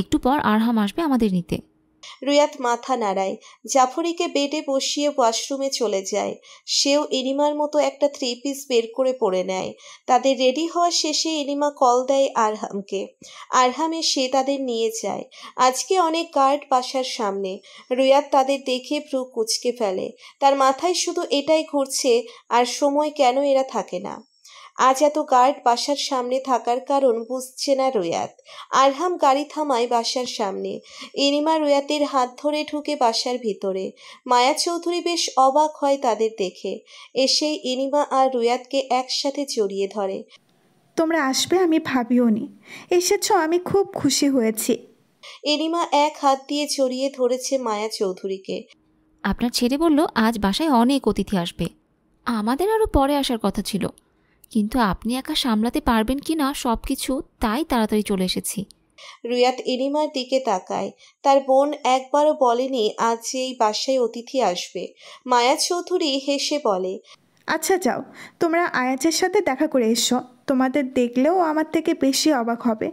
একটু পর আরহাম আসবে আমাদের নিতে রুয়াত মাথা নাড়ায় জাফরিকে বেডে বসিয়ে ওয়াশরুমে চলে যায় সেও এনিমার মতো একটা থ্রি পিস বের করে পড়ে নেয় তাদের রেডি হওয়া শেষে এনিমা কল দেয় আরহামকে আরহামে সে তাদের নিয়ে যায় আজকে অনেক গার্ড বাসার সামনে রুয়াত তাদের দেখে ভ্রু কুচকে ফেলে তার মাথায় শুধু এটাই ঘুরছে আর সময় কেন এরা থাকে না আজ এত গার্ড বাসার সামনে থাকার কারণ বুঝছে না রোয়াত আরহাম গাড়ি থামায় বাসার সামনে এনিমা রোয়াতের হাত ধরে ঢুকে বাসার ভিতরে মায়া চৌধুরী বেশ অবাক হয় তাদের দেখে এসে এনিমা আর রোয়াতকে একসাথে জড়িয়ে ধরে তোমরা আসবে আমি ভাবিও নি এসেছ আমি খুব খুশি হয়েছি এনিমা এক হাত দিয়ে জড়িয়ে ধরেছে মায়া চৌধুরীকে আপনার ছেলে বলল আজ বাসায় অনেক অতিথি আসবে আমাদের আরও পরে আসার কথা ছিল কিন্তু আপনি একা সামলাতে পারবেন কি না সব কিছু তাই তাড়াতাড়ি চলে এসেছি রুয়াত এলিমার দিকে তাকায় তার বোন একবারও বলেনি আজ এই বাসায় অতিথি আসবে মায়া চৌধুরী হেসে বলে আচ্ছা যাও তোমরা আয়াজের সাথে দেখা করে এসো তোমাদের দেখলেও আমার থেকে বেশি অবাক হবে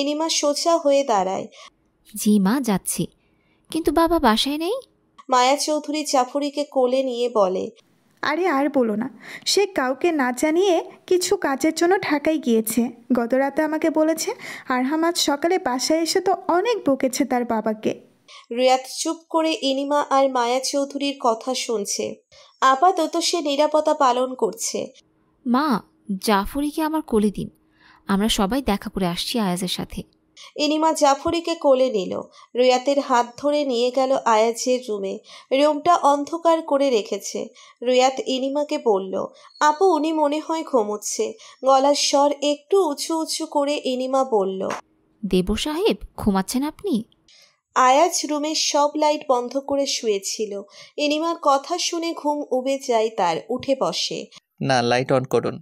এনিমা সোজা হয়ে দাঁড়ায় জি মা যাচ্ছি কিন্তু বাবা বাসায় নেই মায়া চৌধুরী জাফরিকে কোলে নিয়ে বলে আরে আর বলো না সে কাউকে না জানিয়ে কিছু কাজের জন্য ঢাকায় গিয়েছে গত রাতে আমাকে বলেছে আর হামাজ সকালে বাসায় এসে তো অনেক বকেছে তার বাবাকে রিয়াত চুপ করে ইনিমা আর মায়া চৌধুরীর কথা শুনছে আপাতত সে নিরাপত্তা পালন করছে মা জাফরিকে আমার কোলে দিন আমরা সবাই দেখা করে আসছি আয়াজের সাথে ইনিমা জাফরিকে কোলে নিল রুয়াতের হাত ধরে নিয়ে গেল আয়াজের রুমে রুমটা অন্ধকার করে রেখেছে রুয়াত ইনিমাকে বলল আপু উনি মনে হয় ঘুমুচ্ছে গলার স্বর একটু উঁচু উঁচু করে ইনিমা বলল দেব সাহেব ঘুমাচ্ছেন আপনি আয়াজ রুমের সব লাইট বন্ধ করে শুয়েছিল ইনিমার কথা শুনে ঘুম উবে যায় তার উঠে বসে না লাইট অন করুন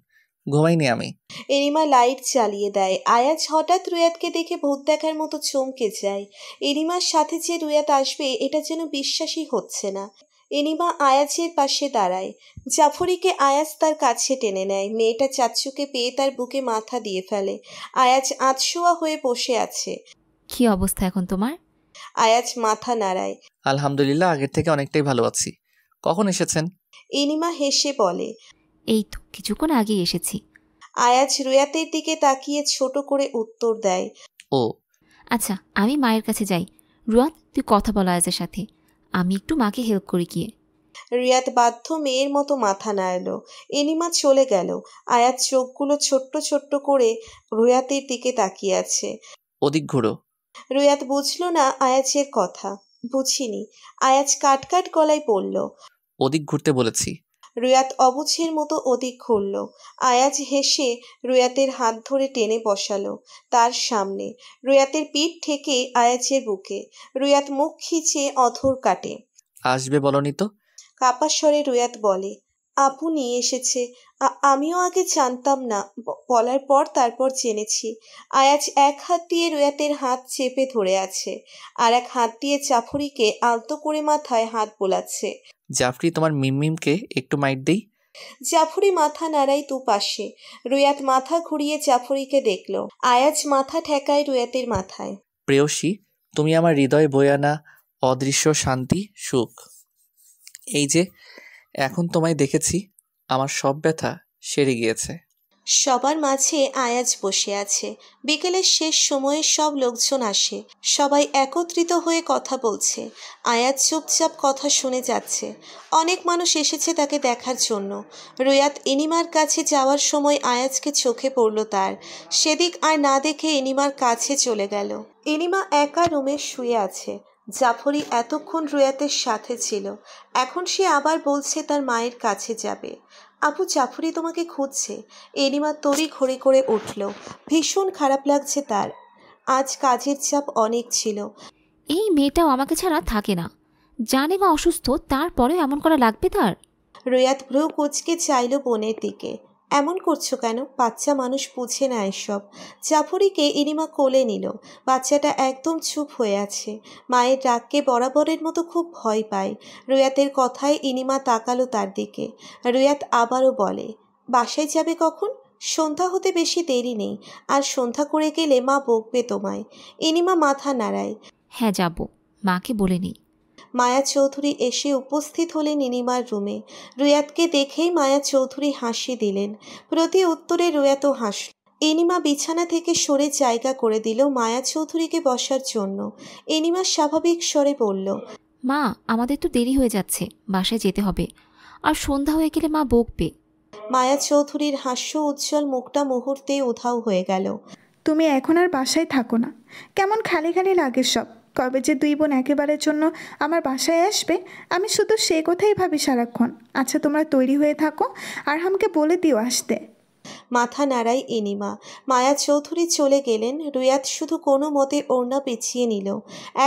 ঘুমাইনি আমি এরিমা লাইট চালিয়ে দেয় আয়াজ হঠাৎ রুয়াতকে দেখে ভূত দেখার মতো চমকে যায় এরিমার সাথে যে রুয়াত আসবে এটা যেন বিশ্বাসই হচ্ছে না এনিমা আয়াজের পাশে দাঁড়ায় জাফরিকে আয়াজ তার কাছে টেনে নেয় মেয়েটা চাচ্চুকে পেয়ে তার বুকে মাথা দিয়ে ফেলে আয়াজ আতশোয়া হয়ে বসে আছে কি অবস্থা এখন তোমার আয়াজ মাথা নাড়ায় আলহামদুলিল্লাহ আগের থেকে অনেকটাই ভালো আছি কখন এসেছেন এনিমা হেসে বলে এই তো কিছুক্ষণ আগে এসেছি আয়াজ রুয়াতের দিকে তাকিয়ে ছোট করে উত্তর দেয় ও আচ্ছা আমি মায়ের কাছে যাই রুয়াত তুই কথা বল আয়াজের সাথে আমি একটু মাকে হেল্প করি গিয়ে রিয়াত বাধ্য মেয়ের মতো মাথা নাড়লো এনিমা চলে গেল আয়াত চোখগুলো ছোট্ট ছোট্ট করে রুয়াতের দিকে তাকিয়ে আছে ওদিক ঘুরো রুয়াত বুঝলো না আয়াজের কথা বুঝিনি আয়াজ কাট কাট গলায় পড়ল ওদিক ঘুরতে বলেছি রুয়াত অবুঝের মতো অধিক ঘুরল আয়াজ হেসে রুয়াতের হাত ধরে টেনে বসালো তার সামনে রুয়াতের পিঠ থেকে আয়াজের বুকে রুয়াত মুখ খিচে অধর কাটে আসবে বলনি তো কাপাস্বরে রুয়াত বলে আপু নিয়ে এসেছে আমিও আগে জানতাম না বলার পর তারপর জেনেছি আয়াজ এক হাত দিয়ে রুয়াতের হাত চেপে ধরে আছে আর এক হাত দিয়ে চাফরিকে আলতো করে মাথায় হাত বোলাচ্ছে জাফরি তোমার মিমিমকে একটু মাইট দেই জাফরি মাথা নাড়াই তু পাশে রুয়াত মাথা ঘুরিয়ে জাফরিকে দেখল আয়াজ মাথা ঠেকায় রুয়াতের মাথায় প্রেয়সী তুমি আমার হৃদয় বয়ানা অদৃশ্য শান্তি সুখ এই যে এখন তোমায় দেখেছি আমার সব ব্যথা সেরে গিয়েছে সবার মাঝে আয়াজ বসে আছে বিকেলের শেষ সময়ে সব লোকজন আসে সবাই একত্রিত হয়ে কথা বলছে আয়াজ চুপচাপ কথা শুনে যাচ্ছে অনেক মানুষ এসেছে তাকে দেখার জন্য রুয়াত এনিমার কাছে যাওয়ার সময় আয়াজকে চোখে পড়ল তার সেদিক আর না দেখে এনিমার কাছে চলে গেল এনিমা একা রুমে শুয়ে আছে জাফরি এতক্ষণ রুয়াতের সাথে ছিল এখন সে আবার বলছে তার মায়ের কাছে যাবে আপু চাফুরি তোমাকে খুঁজছে এনিমা তরি ঘড়ি করে উঠল ভীষণ খারাপ লাগছে তার আজ কাজের চাপ অনেক ছিল এই মেয়েটাও আমাকে ছাড়া থাকে না জানে মা অসুস্থ তারপরেও এমন করা লাগবে তার রুয়াত ভ্রু কুচকে চাইল বোনের দিকে এমন করছো কেন বাচ্চা মানুষ বুঝে না এসব জাফরিকে ইনিমা কোলে নিল বাচ্চাটা একদম চুপ হয়ে আছে মায়ের রাগকে বরাবরের মতো খুব ভয় পায় রুয়াতের কথায় ইনিমা তাকালো তার দিকে রুয়াত আবারও বলে বাসায় যাবে কখন সন্ধ্যা হতে বেশি দেরি নেই আর সন্ধ্যা করে গেলে মা বকবে তোমায় ইনিমা মাথা নাড়ায় হ্যাঁ যাব মাকে বলে নিই মায়া চৌধুরী এসে উপস্থিত হলেন নিনিমার রুমে রুয়াতকে দেখেই মায়া চৌধুরী হাসি দিলেন প্রতি উত্তরে রুয়াতও হাসল এনিমা বিছানা থেকে সরে জায়গা করে দিল মায়া চৌধুরীকে বসার জন্য এনিমা স্বাভাবিক স্বরে বলল মা আমাদের তো দেরি হয়ে যাচ্ছে বাসায় যেতে হবে আর সন্ধ্যা হয়ে গেলে মা বকবে মায়া চৌধুরীর হাস্য উজ্জ্বল মুখটা মুহূর্তে উধাও হয়ে গেল তুমি এখন আর বাসায় থাকো না কেমন খালি খালি লাগে সব কবে যে দুই বোন একেবারের জন্য আমার বাসায় আসবে আমি শুধু সে কথাই ভাবি সারাক্ষণ আচ্ছা তোমরা তৈরি হয়ে থাকো আর আমাকে বলে দিও আসতে মাথা নাড়ায় এনিমা মায়া চৌধুরী চলে গেলেন রুয়াত শুধু কোনো মতে ওড়না পেছিয়ে নিল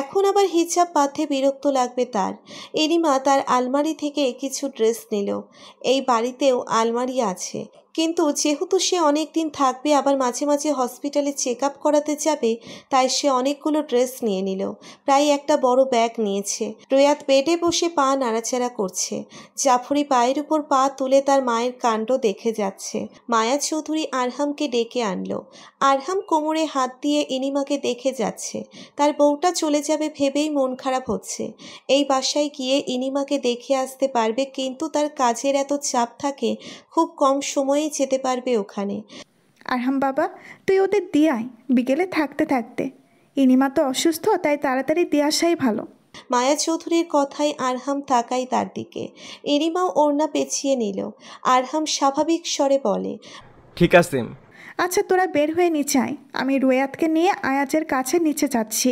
এখন আবার হিজাব বাঁধতে বিরক্ত লাগবে তার এনিমা তার আলমারি থেকে কিছু ড্রেস নিল এই বাড়িতেও আলমারি আছে কিন্তু যেহেতু সে অনেক দিন থাকবে আবার মাঝে মাঝে হসপিটালে চেক আপ করাতে যাবে তাই সে অনেকগুলো ড্রেস নিয়ে নিল প্রায় একটা বড় ব্যাগ নিয়েছে প্রয়াত বেডে বসে পা নাড়াচাড়া করছে জাফরি পায়ের উপর পা তুলে তার মায়ের কাণ্ড দেখে যাচ্ছে মায়া চৌধুরী আরহামকে ডেকে আনলো আরহাম কোমরে হাত দিয়ে ইনিমাকে দেখে যাচ্ছে তার বউটা চলে যাবে ভেবেই মন খারাপ হচ্ছে এই বাসায় গিয়ে ইনিমাকে দেখে আসতে পারবে কিন্তু তার কাজের এত চাপ থাকে খুব কম সময়ে সবাই যেতে পারবে ওখানে আর হাম বাবা তুই ওদের দিয়ে আয় বিকেলে থাকতে থাকতে ইনিমা তো অসুস্থ তাই তাড়াতাড়ি দিয়ে আসাই ভালো মায়া চৌধুরীর কথায় আরহাম তাকাই তার দিকে এরিমাও ওড়না পেছিয়ে নিল আরহাম স্বাভাবিক স্বরে বলে ঠিক আছে আচ্ছা তোরা বের হয়ে নিচে আয় আমি রোয়াতকে নিয়ে আয়াজের কাছে নিচে যাচ্ছি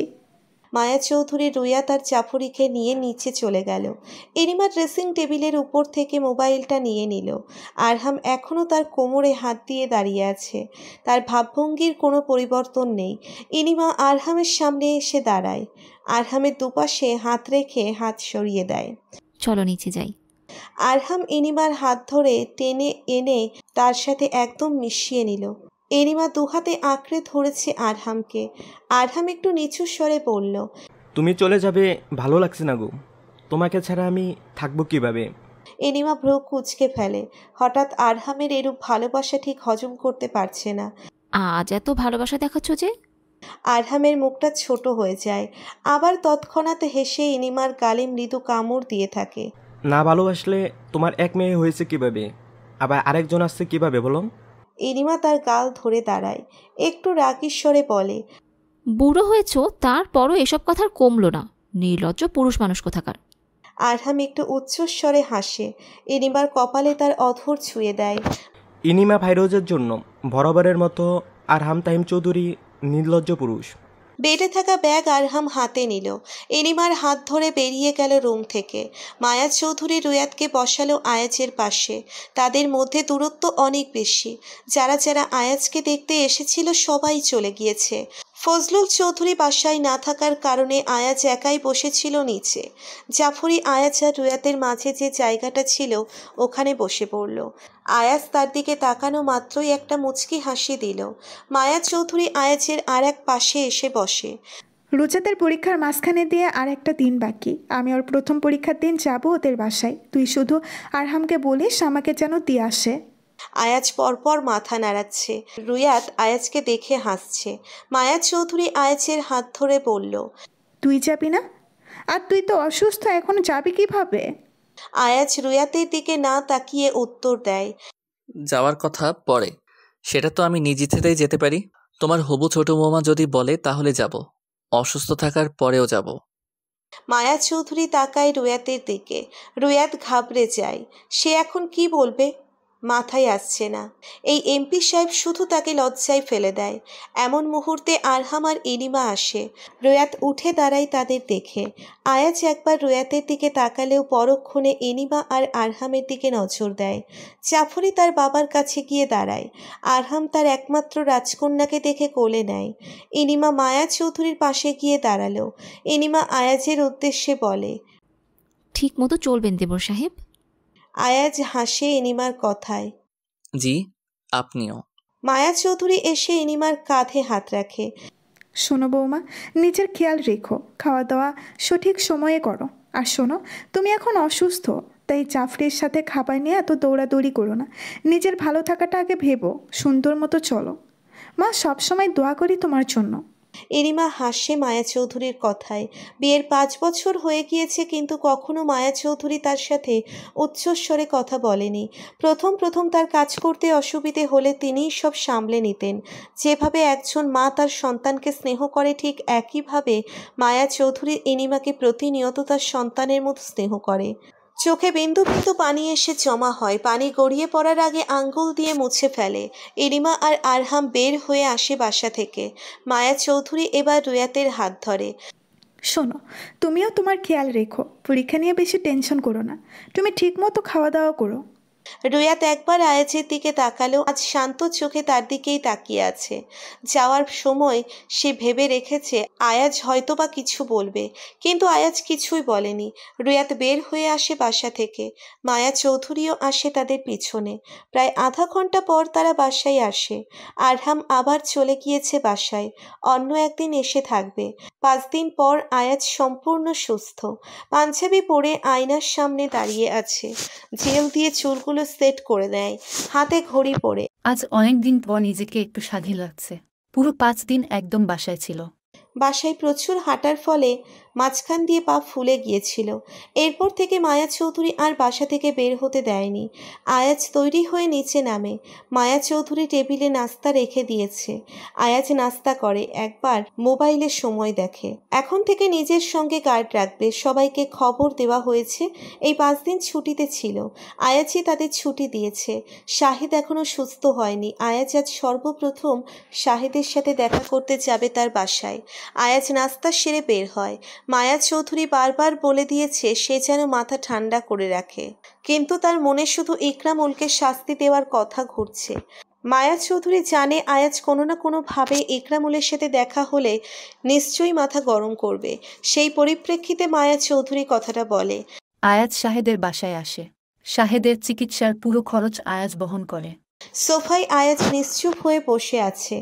মায়া চৌধুরী রুইয়া তার চাফুরিকে নিয়ে নিচে চলে গেল এরিমা ড্রেসিং টেবিলের উপর থেকে মোবাইলটা নিয়ে নিল আরহাম এখনও তার কোমরে হাত দিয়ে দাঁড়িয়ে আছে তার ভাবভঙ্গির কোনো পরিবর্তন নেই এরিমা আরহামের সামনে এসে দাঁড়ায় আরহামের দুপাশে হাত রেখে হাত সরিয়ে দেয় চলো নিচে যাই আরহাম এনিমার হাত ধরে টেনে এনে তার সাথে একদম মিশিয়ে নিল এরিমা দুহাতে আঁকড়ে ধরেছে আরহামকে আরহাম একটু নিচু স্বরে বলল তুমি চলে যাবে ভালো লাগছে না গো তোমাকে ছাড়া আমি থাকবো কিভাবে এনিমা ভ্রু কুচকে ফেলে হঠাৎ আরহামের এরূপ ভালোবাসা ঠিক হজম করতে পারছে না আজ এত ভালোবাসা দেখাচ্ছ যে আরহামের মুখটা ছোট হয়ে যায় আবার তৎক্ষণাৎ হেসে এনিমার গালে মৃদু কামড় দিয়ে থাকে না ভালোবাসলে তোমার এক মেয়ে হয়েছে কিভাবে আবার আরেকজন আসছে কিভাবে বলো এরিমা তার গাল ধরে দাঁড়ায় একটু রাগীশ্বরে বলে বুড়ো হয়েছ তারপরও এসব কথার কমলো না নির্লজ্জ পুরুষ মানুষ কোথাকার আরহাম একটু উচ্চস্বরে হাসে এনিমার কপালে তার অধর ছুঁয়ে দেয় ইনিমা ভাইরোজের জন্য বরাবরের মতো আরহাম তাহিম চৌধুরী নির্লজ্জ পুরুষ বেডে থাকা ব্যাগ আরহাম হাতে নিল এনিমার হাত ধরে বেরিয়ে গেল রুম থেকে মায়া চৌধুরী রুয়াতকে বসালো আয়াজের পাশে তাদের মধ্যে দূরত্ব অনেক বেশি যারা যারা আয়াজকে দেখতে এসেছিল সবাই চলে গিয়েছে ফজলুল চৌধুরী বাসায় না থাকার কারণে আয়াজ একাই বসেছিল নিচে জাফরি আয়াজ আর রুয়াতের মাঝে যে জায়গাটা ছিল ওখানে বসে পড়ল আয়াজ তার দিকে তাকানো মাত্রই একটা মুচকি হাসি দিল মায়া চৌধুরী আয়াজের আর এক পাশে এসে বসে রোজাদের পরীক্ষার মাঝখানে দিয়ে আর একটা দিন বাকি আমি ওর প্রথম পরীক্ষার দিন যাব ওদের বাসায় তুই শুধু আরহামকে বলিস আমাকে যেন দিয়ে আসে আয়াজ পরপর মাথা নাড়াচ্ছে রুয়াত আয়াজকে দেখে হাসছে মায়া চৌধুরী আয়াজের হাত ধরে বলল তুই যাবি না আর তুই তো অসুস্থ এখন যাবি কিভাবে আয়াজ রুয়াতের দিকে না তাকিয়ে উত্তর দেয় যাওয়ার কথা পরে সেটা তো আমি নিজে থেকেই যেতে পারি তোমার হবু ছোট মোমা যদি বলে তাহলে যাব অসুস্থ থাকার পরেও যাব মায়া চৌধুরী তাকায় রুয়াতের দিকে রুয়াত ঘাবড়ে যায় সে এখন কি বলবে মাথায় আসছে না এই এমপি সাহেব শুধু তাকে লজ্জায় ফেলে দেয় এমন মুহূর্তে আরহাম আর ইনিমা আসে রোয়াত উঠে দাঁড়ায় তাদের দেখে আয়াজ একবার রোয়াতের দিকে তাকালেও পরক্ষণে ইনিমা আর আরহামের দিকে নজর দেয় চাফরি তার বাবার কাছে গিয়ে দাঁড়ায় আরহাম তার একমাত্র রাজকন্যাকে দেখে কোলে নেয় ইনিমা মায়া চৌধুরীর পাশে গিয়ে দাঁড়ালো ইনিমা আয়াজের উদ্দেশ্যে বলে ঠিক মতো চলবেন দেবর সাহেব আয়াজ হাসে এনিমার কথায় জি আপনিও মায়া চৌধুরী এসে এনিমার কাঁধে হাত রাখে শোনো বৌমা নিজের খেয়াল রেখো খাওয়া দাওয়া সঠিক সময়ে করো আর শোনো তুমি এখন অসুস্থ তাই চাফরির সাথে খাবার নিয়ে এত দৌড়াদৌড়ি করো না নিজের ভালো থাকাটা আগে ভেবো সুন্দর মতো চলো মা সবসময় দোয়া করি তোমার জন্য এরিমা হাসে মায়া চৌধুরীর কথায় বিয়ের পাঁচ বছর হয়ে গিয়েছে কিন্তু কখনো মায়া চৌধুরী তার সাথে উচ্চস্বরে কথা বলেনি প্রথম প্রথম তার কাজ করতে অসুবিধে হলে তিনিই সব সামলে নিতেন যেভাবে একজন মা তার সন্তানকে স্নেহ করে ঠিক একইভাবে মায়া চৌধুরী এনিমাকে প্রতিনিয়ত তার সন্তানের মতো স্নেহ করে চোখে বিন্দু বিন্দু পানি এসে জমা হয় পানি গড়িয়ে পড়ার আগে আঙ্গুল দিয়ে মুছে ফেলে এরিমা আর আরহাম বের হয়ে আসে বাসা থেকে মায়া চৌধুরী এবার রুয়াতের হাত ধরে শোনো তুমিও তোমার খেয়াল রেখো পরীক্ষা নিয়ে বেশি টেনশন করো না তুমি ঠিকমতো খাওয়া দাওয়া করো রুয়াত একবার আয়াজের দিকে তাকালো আজ শান্ত চোখে তার দিকেই তাকিয়ে আছে যাওয়ার সময় সে ভেবে রেখেছে আয়াজ হয়তো বা কিছু বলবে কিন্তু আয়াজ কিছুই বলেনি রুয়াত বের হয়ে আসে বাসা থেকে মায়া চৌধুরীও আসে তাদের পিছনে প্রায় আধা ঘন্টা পর তারা বাসায় আসে আরহাম আবার চলে গিয়েছে বাসায় অন্য একদিন এসে থাকবে পাঁচ দিন পর আয়াজ সম্পূর্ণ সুস্থ পাঞ্জাবি পরে আয়নার সামনে দাঁড়িয়ে আছে জেল দিয়ে চুলগুলো জিনিসগুলো সেট করে দেয় হাতে ঘড়ি পরে আজ অনেক দিন পর নিজেকে একটু স্বাধীন লাগছে পুরো পাঁচ দিন একদম বাসায় ছিল বাসায় প্রচুর হাঁটার ফলে মাঝখান দিয়ে পা ফুলে গিয়েছিল এরপর থেকে মায়া চৌধুরী আর বাসা থেকে বের হতে দেয়নি আয়াজ তৈরি হয়ে নিচে নামে মায়া চৌধুরী টেবিলে নাস্তা রেখে দিয়েছে আয়াজ নাস্তা করে একবার মোবাইলে সময় দেখে এখন থেকে নিজের সঙ্গে গার্ড রাখবে সবাইকে খবর দেওয়া হয়েছে এই পাঁচ দিন ছুটিতে ছিল আয়াজই তাদের ছুটি দিয়েছে শাহিদ এখনও সুস্থ হয়নি আয়াজ আজ সর্বপ্রথম শাহিদের সাথে দেখা করতে যাবে তার বাসায় আয়াজ নাস্তা সেরে বের হয় মায়া চৌধুরী বারবার বলে দিয়েছে সে যেন মাথা ঠান্ডা করে রাখে কিন্তু তার মনে শুধু ইকরামুলকে শাস্তি দেওয়ার কথা ঘুরছে মায়া চৌধুরী জানে আয়াজ কোনো না কোনোভাবে ইকরামুলের সাথে দেখা হলে নিশ্চয়ই মাথা গরম করবে সেই পরিপ্রেক্ষিতে মায়া চৌধুরী কথাটা বলে আয়াজ শাহেদের বাসায় আসে শাহেদের চিকিৎসার পুরো খরচ আয়াজ বহন করে সোফায় আয়াজ নিশ্চুপ হয়ে বসে আছে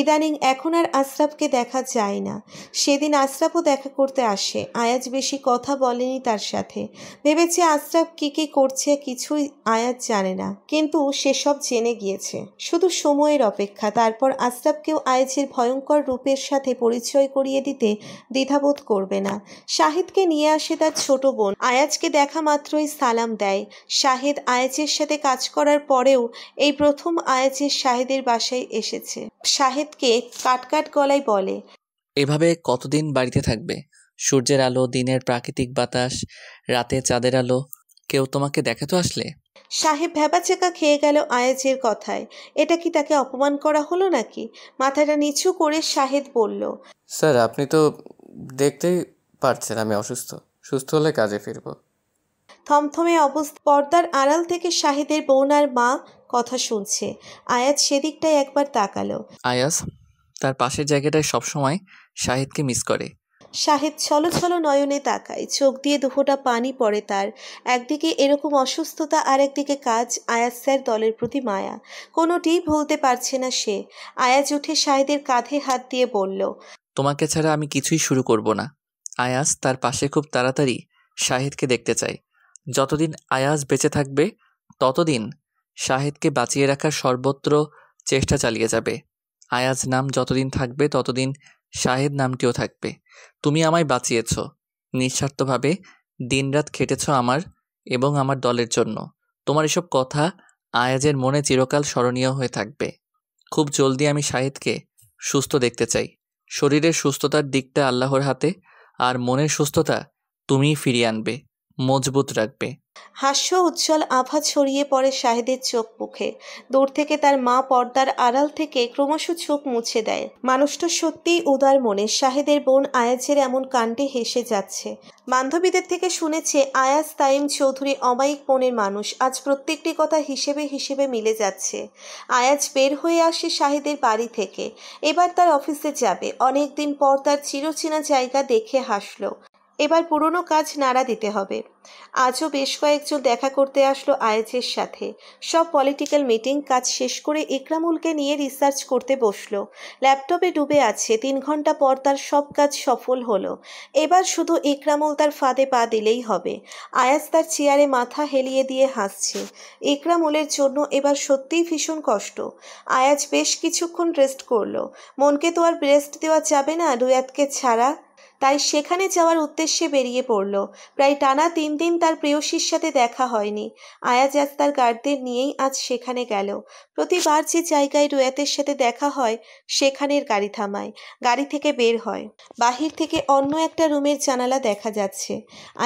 ইদানিং এখন আর আশরাফকে দেখা যায় না সেদিন আশরাফও দেখা করতে আসে আয়াজ বেশি কথা বলেনি তার সাথে ভেবেছে আশরাফ কি কি করছে কিছুই আয়াজ জানে না কিন্তু সেসব জেনে গিয়েছে শুধু সময়ের অপেক্ষা তারপর আশরাফকেও আয়াজের ভয়ঙ্কর রূপের সাথে পরিচয় করিয়ে দিতে দ্বিধাবোধ করবে না শাহিদকে নিয়ে আসে তার ছোট বোন আয়াজকে দেখা মাত্রই সালাম দেয় শাহিদ আয়াজের সাথে কাজ করার পরেও এই প্রথম আয়াজে শাহিদের বাসায় এসেছে শাহিদকে কাটকাট গলায় বলে এভাবে কতদিন বাড়িতে থাকবে সূর্যের আলো দিনের প্রাকৃতিক বাতাস রাতে চাঁদের আলো কেউ তোমাকে দেখে তো আসলে সাহেব চেকা খেয়ে গেল আয়াজের কথায় এটা কি তাকে অপমান করা হলো নাকি মাথাটা নিচু করে শাহেদ বলল স্যার আপনি তো দেখতেই পারছেন আমি অসুস্থ সুস্থ হলে কাজে ফিরব থমথমে অবস্থা পর্দার আড়াল থেকে শাহেদের বোন আর মা কথা শুনছে আয়াজ সেদিকটায় একবার তাকালো আয়াস তার পাশের জায়গাটায় সবসময় শাহিদকে মিস করে শাহেদ ছলো ছলো নয়নে তাকায় চোখ দিয়ে দুহোটা পানি পড়ে তার একদিকে এরকম অসুস্থতা আর একদিকে কাজ আয়াজ স্যার দলের প্রতি মায়া কোনোটি ভুলতে পারছে না সে আয়াজ উঠে শাহেদের কাঁধে হাত দিয়ে বলল তোমাকে ছাড়া আমি কিছুই শুরু করব না আয়াজ তার পাশে খুব তাড়াতাড়ি শাহিদকে দেখতে চাই যতদিন আয়াজ বেঁচে থাকবে ততদিন শাহেদকে বাঁচিয়ে রাখার সর্বত্র চেষ্টা চালিয়ে যাবে আয়াজ নাম যতদিন থাকবে ততদিন শাহেদ নামটিও থাকবে তুমি আমায় বাঁচিয়েছ নিঃস্বার্থভাবে দিনরাত খেটেছ আমার এবং আমার দলের জন্য তোমার এসব কথা আয়াজের মনে চিরকাল স্মরণীয় হয়ে থাকবে খুব জলদি আমি শাহেদকে সুস্থ দেখতে চাই শরীরের সুস্থতার দিকটা আল্লাহর হাতে আর মনের সুস্থতা তুমিই ফিরিয়ে আনবে মজবুত রাখবে হাস্য উজ্জ্বল আভা ছড়িয়ে পড়ে শাহেদের চোখ মুখে দূর থেকে তার মা পর্দার আড়াল থেকে ক্রমশ চোখ মুছে দেয় মানুষটা সত্যিই উদার মনে শাহেদের বোন আয়াজের এমন কাণ্ডে হেসে যাচ্ছে বান্ধবীদের থেকে শুনেছে আয়াজ তাইম চৌধুরী অমায়িক মনের মানুষ আজ প্রত্যেকটি কথা হিসেবে হিসেবে মিলে যাচ্ছে আয়াজ বের হয়ে আসে শাহেদের বাড়ি থেকে এবার তার অফিসে যাবে অনেকদিন পর তার চিরচেনা জায়গা দেখে হাসলো এবার পুরনো কাজ নাড়া দিতে হবে আজও বেশ কয়েকজন দেখা করতে আসলো আয়েজের সাথে সব পলিটিক্যাল মিটিং কাজ শেষ করে ইকরামুলকে নিয়ে রিসার্চ করতে বসলো ল্যাপটপে ডুবে আছে তিন ঘন্টা পর তার সব কাজ সফল হলো এবার শুধু ইকরামুল তার ফাঁদে পা দিলেই হবে আয়াজ তার চেয়ারে মাথা হেলিয়ে দিয়ে হাসছে ইকরামুলের জন্য এবার সত্যিই ভীষণ কষ্ট আয়াজ বেশ কিছুক্ষণ রেস্ট করলো মনকে তো আর রেস্ট দেওয়া যাবে না রুয়াতকে ছাড়া তাই সেখানে যাওয়ার উদ্দেশ্যে বেরিয়ে পড়ল প্রায় টানা তিন দিন তার প্রেয়সীর সাথে দেখা হয়নি আয়াজ আজ তার গার্ডদের নিয়েই আজ সেখানে গেল প্রতিবার যে জায়গায় রুয়াতের সাথে দেখা হয় সেখানের গাড়ি থামায় গাড়ি থেকে বের হয় বাহির থেকে অন্য একটা রুমের জানালা দেখা যাচ্ছে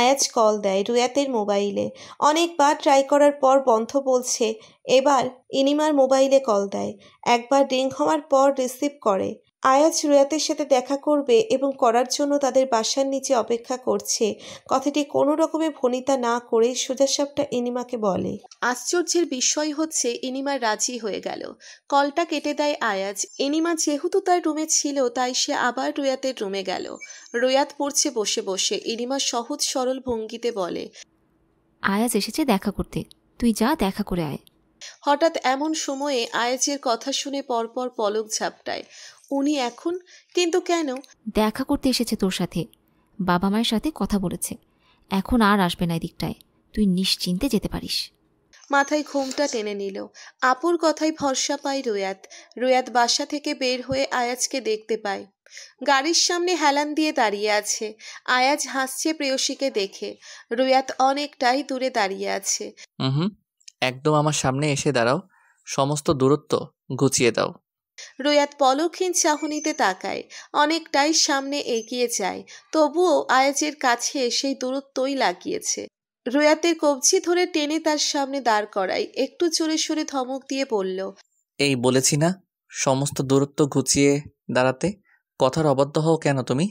আয়াজ কল দেয় রুয়াতের মোবাইলে অনেকবার ট্রাই করার পর বন্ধ বলছে এবার ইনিমার মোবাইলে কল দেয় একবার রিং হওয়ার পর রিসিভ করে আয়াজ রুয়াতের সাথে দেখা করবে এবং করার জন্য তাদের বাসার নিচে অপেক্ষা করছে কথাটি কোনো রকমে ভনিতা না করে সোজাসাপটা ইনিমাকে বলে আশ্চর্যের বিষয় হচ্ছে ইনিমা রাজি হয়ে গেল কলটা কেটে দেয় আয়াজ ইনিমা যেহেতু তার রুমে ছিল তাই সে আবার রুয়াতের রুমে গেল রুয়াত পড়ছে বসে বসে ইনিমা সহজ সরল ভঙ্গিতে বলে আয়াজ এসেছে দেখা করতে তুই যা দেখা করে আয় হঠাৎ এমন সময়ে আয়াজের কথা শুনে পরপর পলক ঝাপটায় উনি এখন কিন্তু কেন দেখা করতে এসেছে তোর সাথে বাবা মায়ের সাথে কথা বলেছে এখন আর আসবে না এদিকটায় তুই নিশ্চিন্তে যেতে পারিস মাথায় ঘুমটা টেনে নিল আপুর কথায় ভরসা পায় রোয়াত রোয়াত বাসা থেকে বের হয়ে আয়াজকে দেখতে পায় গাড়ির সামনে হেলান দিয়ে দাঁড়িয়ে আছে আয়াজ হাসছে প্রেয়সীকে দেখে রোয়াত অনেকটাই দূরে দাঁড়িয়ে আছে হুম একদম আমার সামনে এসে দাঁড়াও সমস্ত দূরত্ব গুছিয়ে দাও রুয়াত পলকহীন চাহনিতে তাকায় অনেকটাই সামনে এগিয়ে যায় তবুও আয়াজের কাছে সেই দূরত্বই লাগিয়েছে রুয়াতের কবজি ধরে টেনে তার সামনে দাঁড় করায় একটু জোরে সরে ধমক দিয়ে বলল এই বলেছি না সমস্ত দূরত্ব ঘুচিয়ে দাঁড়াতে কথার অবাধ্য হও কেন তুমি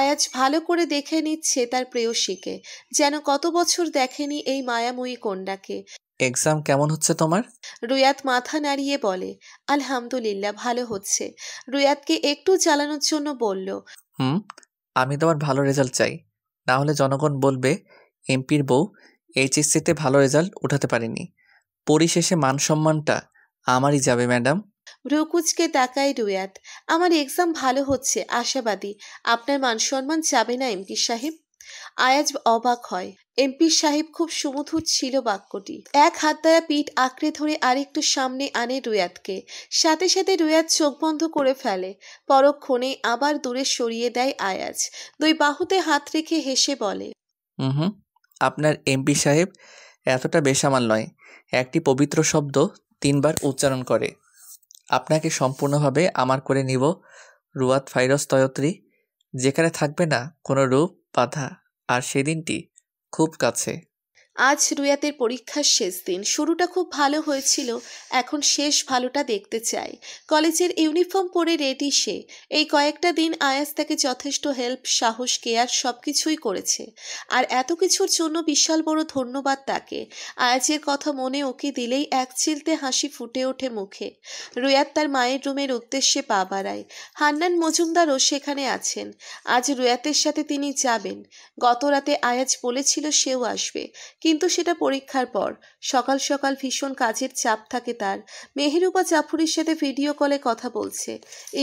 আয়াজ ভালো করে দেখে নিচ্ছে তার প্রেয়সীকে যেন কত বছর দেখেনি এই মায়াময়ী কন্যাকে এক্সাম কেমন হচ্ছে তোমার রুয়াত মাথা নাড়িয়ে বলে আলহামদুলিল্লাহ ভালো হচ্ছে রুয়াতকে একটু চালানোর জন্য বলল হুম আমি তোমার ভালো রেজাল্ট চাই না হলে জনগণ বলবে এমপির বউ এইচএসসিতে ভালো রেজাল্ট উঠাতে পারেনি পরিশেষে মান সম্মানটা আমারই যাবে ম্যাডাম রুকুচকে তাকাই রুয়াত আমার এক্সাম ভালো হচ্ছে আশাবাদী আপনার মান সম্মান যাবে না এমপি সাহেব আয়াজ অবাক হয় এমপি সাহেব খুব সুমধুর ছিল বাক্যটি এক হাত দ্বারা পিঠ আঁকড়ে ধরে আরেকটু সামনে আনে রুয়াদকে সাথে সাথে রুয়াদ চোখ বন্ধ করে ফেলে পরক্ষণে আবার দূরে সরিয়ে দেয় আয়াজ দুই বাহুতে হাত রেখে হেসে বলে হুম আপনার এমপি সাহেব এতটা বেসামাল নয় একটি পবিত্র শব্দ তিনবার উচ্চারণ করে আপনাকে সম্পূর্ণভাবে আমার করে নিব রুয়াত ফাইরস তয়ত্রী যেখানে থাকবে না কোনো রূপ বাধা আর সেদিনটি খুব কাছে আজ রুয়াতের পরীক্ষার শেষ দিন শুরুটা খুব ভালো হয়েছিল এখন শেষ ভালোটা দেখতে চাই কলেজের ইউনিফর্ম পরে রেডি সে এই কয়েকটা দিন আয়াস তাকে যথেষ্ট হেল্প সাহস কেয়ার সব কিছুই করেছে আর এত কিছুর জন্য বিশাল বড় ধন্যবাদ তাকে আয়াজের কথা মনে ওকে দিলেই এক চিলতে হাসি ফুটে ওঠে মুখে রুয়াত তার মায়ের রুমের উদ্দেশ্যে পা বাড়ায় হান্নান মজুমদারও সেখানে আছেন আজ রুয়াতের সাথে তিনি যাবেন গত রাতে আয়াজ বলেছিল সেও আসবে কিন্তু সেটা পরীক্ষার পর সকাল সকাল ভীষণ কাজের চাপ থাকে তার মেহেরুবা জাফরির সাথে ভিডিও কলে কথা বলছে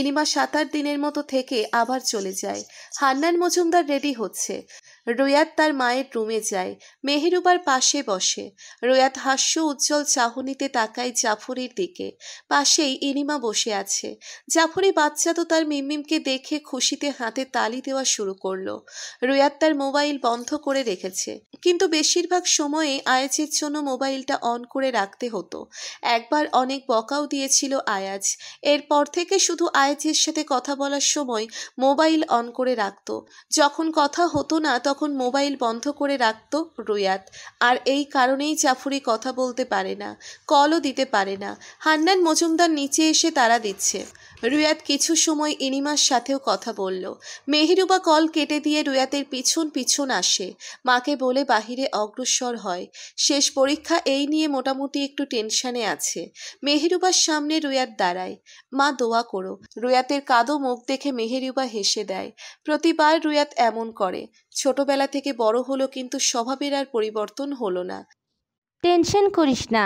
ইনিমা সাত আট দিনের মতো থেকে আবার চলে যায় হান্নান মজুমদার রেডি হচ্ছে রোয়াত তার মায়ের রুমে যায় মেহেরুবার পাশে বসে রোয়াত হাস্য উজ্জ্বল চাহনিতে তাকায় জাফরের দিকে পাশেই ইনিমা বসে আছে জাফরি বাচ্চা তো তার মিমমিমকে দেখে খুশিতে হাতে তালি দেওয়া শুরু করলো রোয়াত তার মোবাইল বন্ধ করে রেখেছে কিন্তু বেশিরভাগ সময়ে আয়াজের জন্য মোবাইলটা অন করে রাখতে হতো একবার অনেক বকাও দিয়েছিল আয়াজ এরপর থেকে শুধু আয়াজের সাথে কথা বলার সময় মোবাইল অন করে রাখত যখন কথা হতো না তখন তখন মোবাইল বন্ধ করে রাখত রুয়াত আর এই কারণেই চাফুরি কথা বলতে পারে না কলও দিতে পারে না হান্নান মজুমদার নিচে এসে তারা দিচ্ছে রুয়াত কিছু সময় ইনিমার সাথেও কথা বলল মেহেরুবা কল কেটে দিয়ে রুয়াতের পিছন পিছন আসে মাকে বলে বাহিরে অগ্রসর হয় শেষ পরীক্ষা এই নিয়ে মোটামুটি একটু টেনশনে আছে মেহেরুবার সামনে রুয়াত দাঁড়ায় মা দোয়া করো রুয়াতের কাদো মুখ দেখে মেহেরুবা হেসে দেয় প্রতিবার রুয়াত এমন করে ছোটবেলা থেকে বড় হলো কিন্তু স্বভাবের আর পরিবর্তন হলো না টেনশন করিস না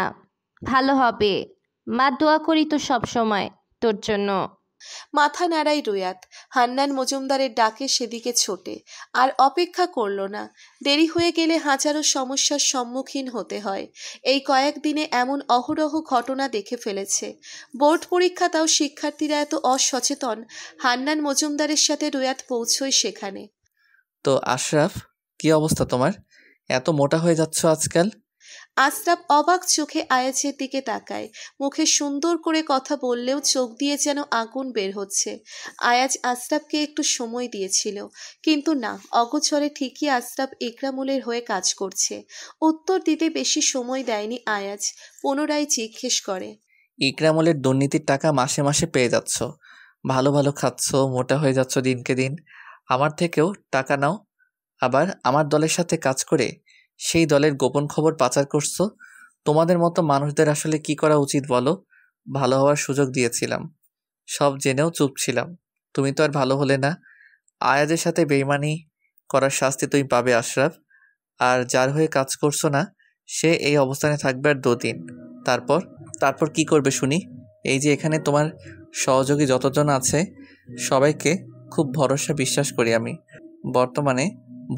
ভালো হবে মা দোয়া করি তো সব সময় তোর জন্য মাথা নাড়াই রোয়াত হান্নান মজুমদারের ডাকে সেদিকে ছোটে আর অপেক্ষা করল না দেরি হয়ে গেলে হাজারো সমস্যার সম্মুখীন হতে হয় এই কয়েকদিনে এমন অহরহ ঘটনা দেখে ফেলেছে বোর্ড পরীক্ষা তাও শিক্ষার্থীরা এত অসচেতন হান্নান মজুমদারের সাথে রোয়াত পৌঁছই সেখানে তো আশরাফ কি অবস্থা তোমার এত মোটা হয়ে যাচ্ছ আজকাল আশরাফ অবাক চোখে আয়াজের দিকে তাকায় মুখে সুন্দর করে কথা বললেও চোখ দিয়ে যেন আগুন বের হচ্ছে আয়াজ আশরাফকে একটু সময় দিয়েছিল কিন্তু না অগোচরে ঠিকই আশরাফ একরামুলের হয়ে কাজ করছে উত্তর দিতে বেশি সময় দেয়নি আয়াজ পুনরায় জিজ্ঞেস করে ইকরামুলের দুর্নীতির টাকা মাসে মাসে পেয়ে যাচ্ছ ভালো ভালো খাচ্ছ মোটা হয়ে যাচ্ছ দিনকে দিন আমার থেকেও টাকা নাও আবার আমার দলের সাথে কাজ করে সেই দলের গোপন খবর পাচার করছো তোমাদের মতো মানুষদের আসলে কি করা উচিত বলো ভালো হওয়ার সুযোগ দিয়েছিলাম সব জেনেও চুপ ছিলাম তুমি তো আর ভালো হলে না আয়াজের সাথে বেইমানি করার শাস্তি তুমি পাবে আশরাফ আর যার হয়ে কাজ করছো না সে এই অবস্থানে থাকবে আর দুদিন তারপর তারপর কি করবে শুনি এই যে এখানে তোমার সহযোগী যতজন আছে সবাইকে খুব ভরসা বিশ্বাস করি আমি বর্তমানে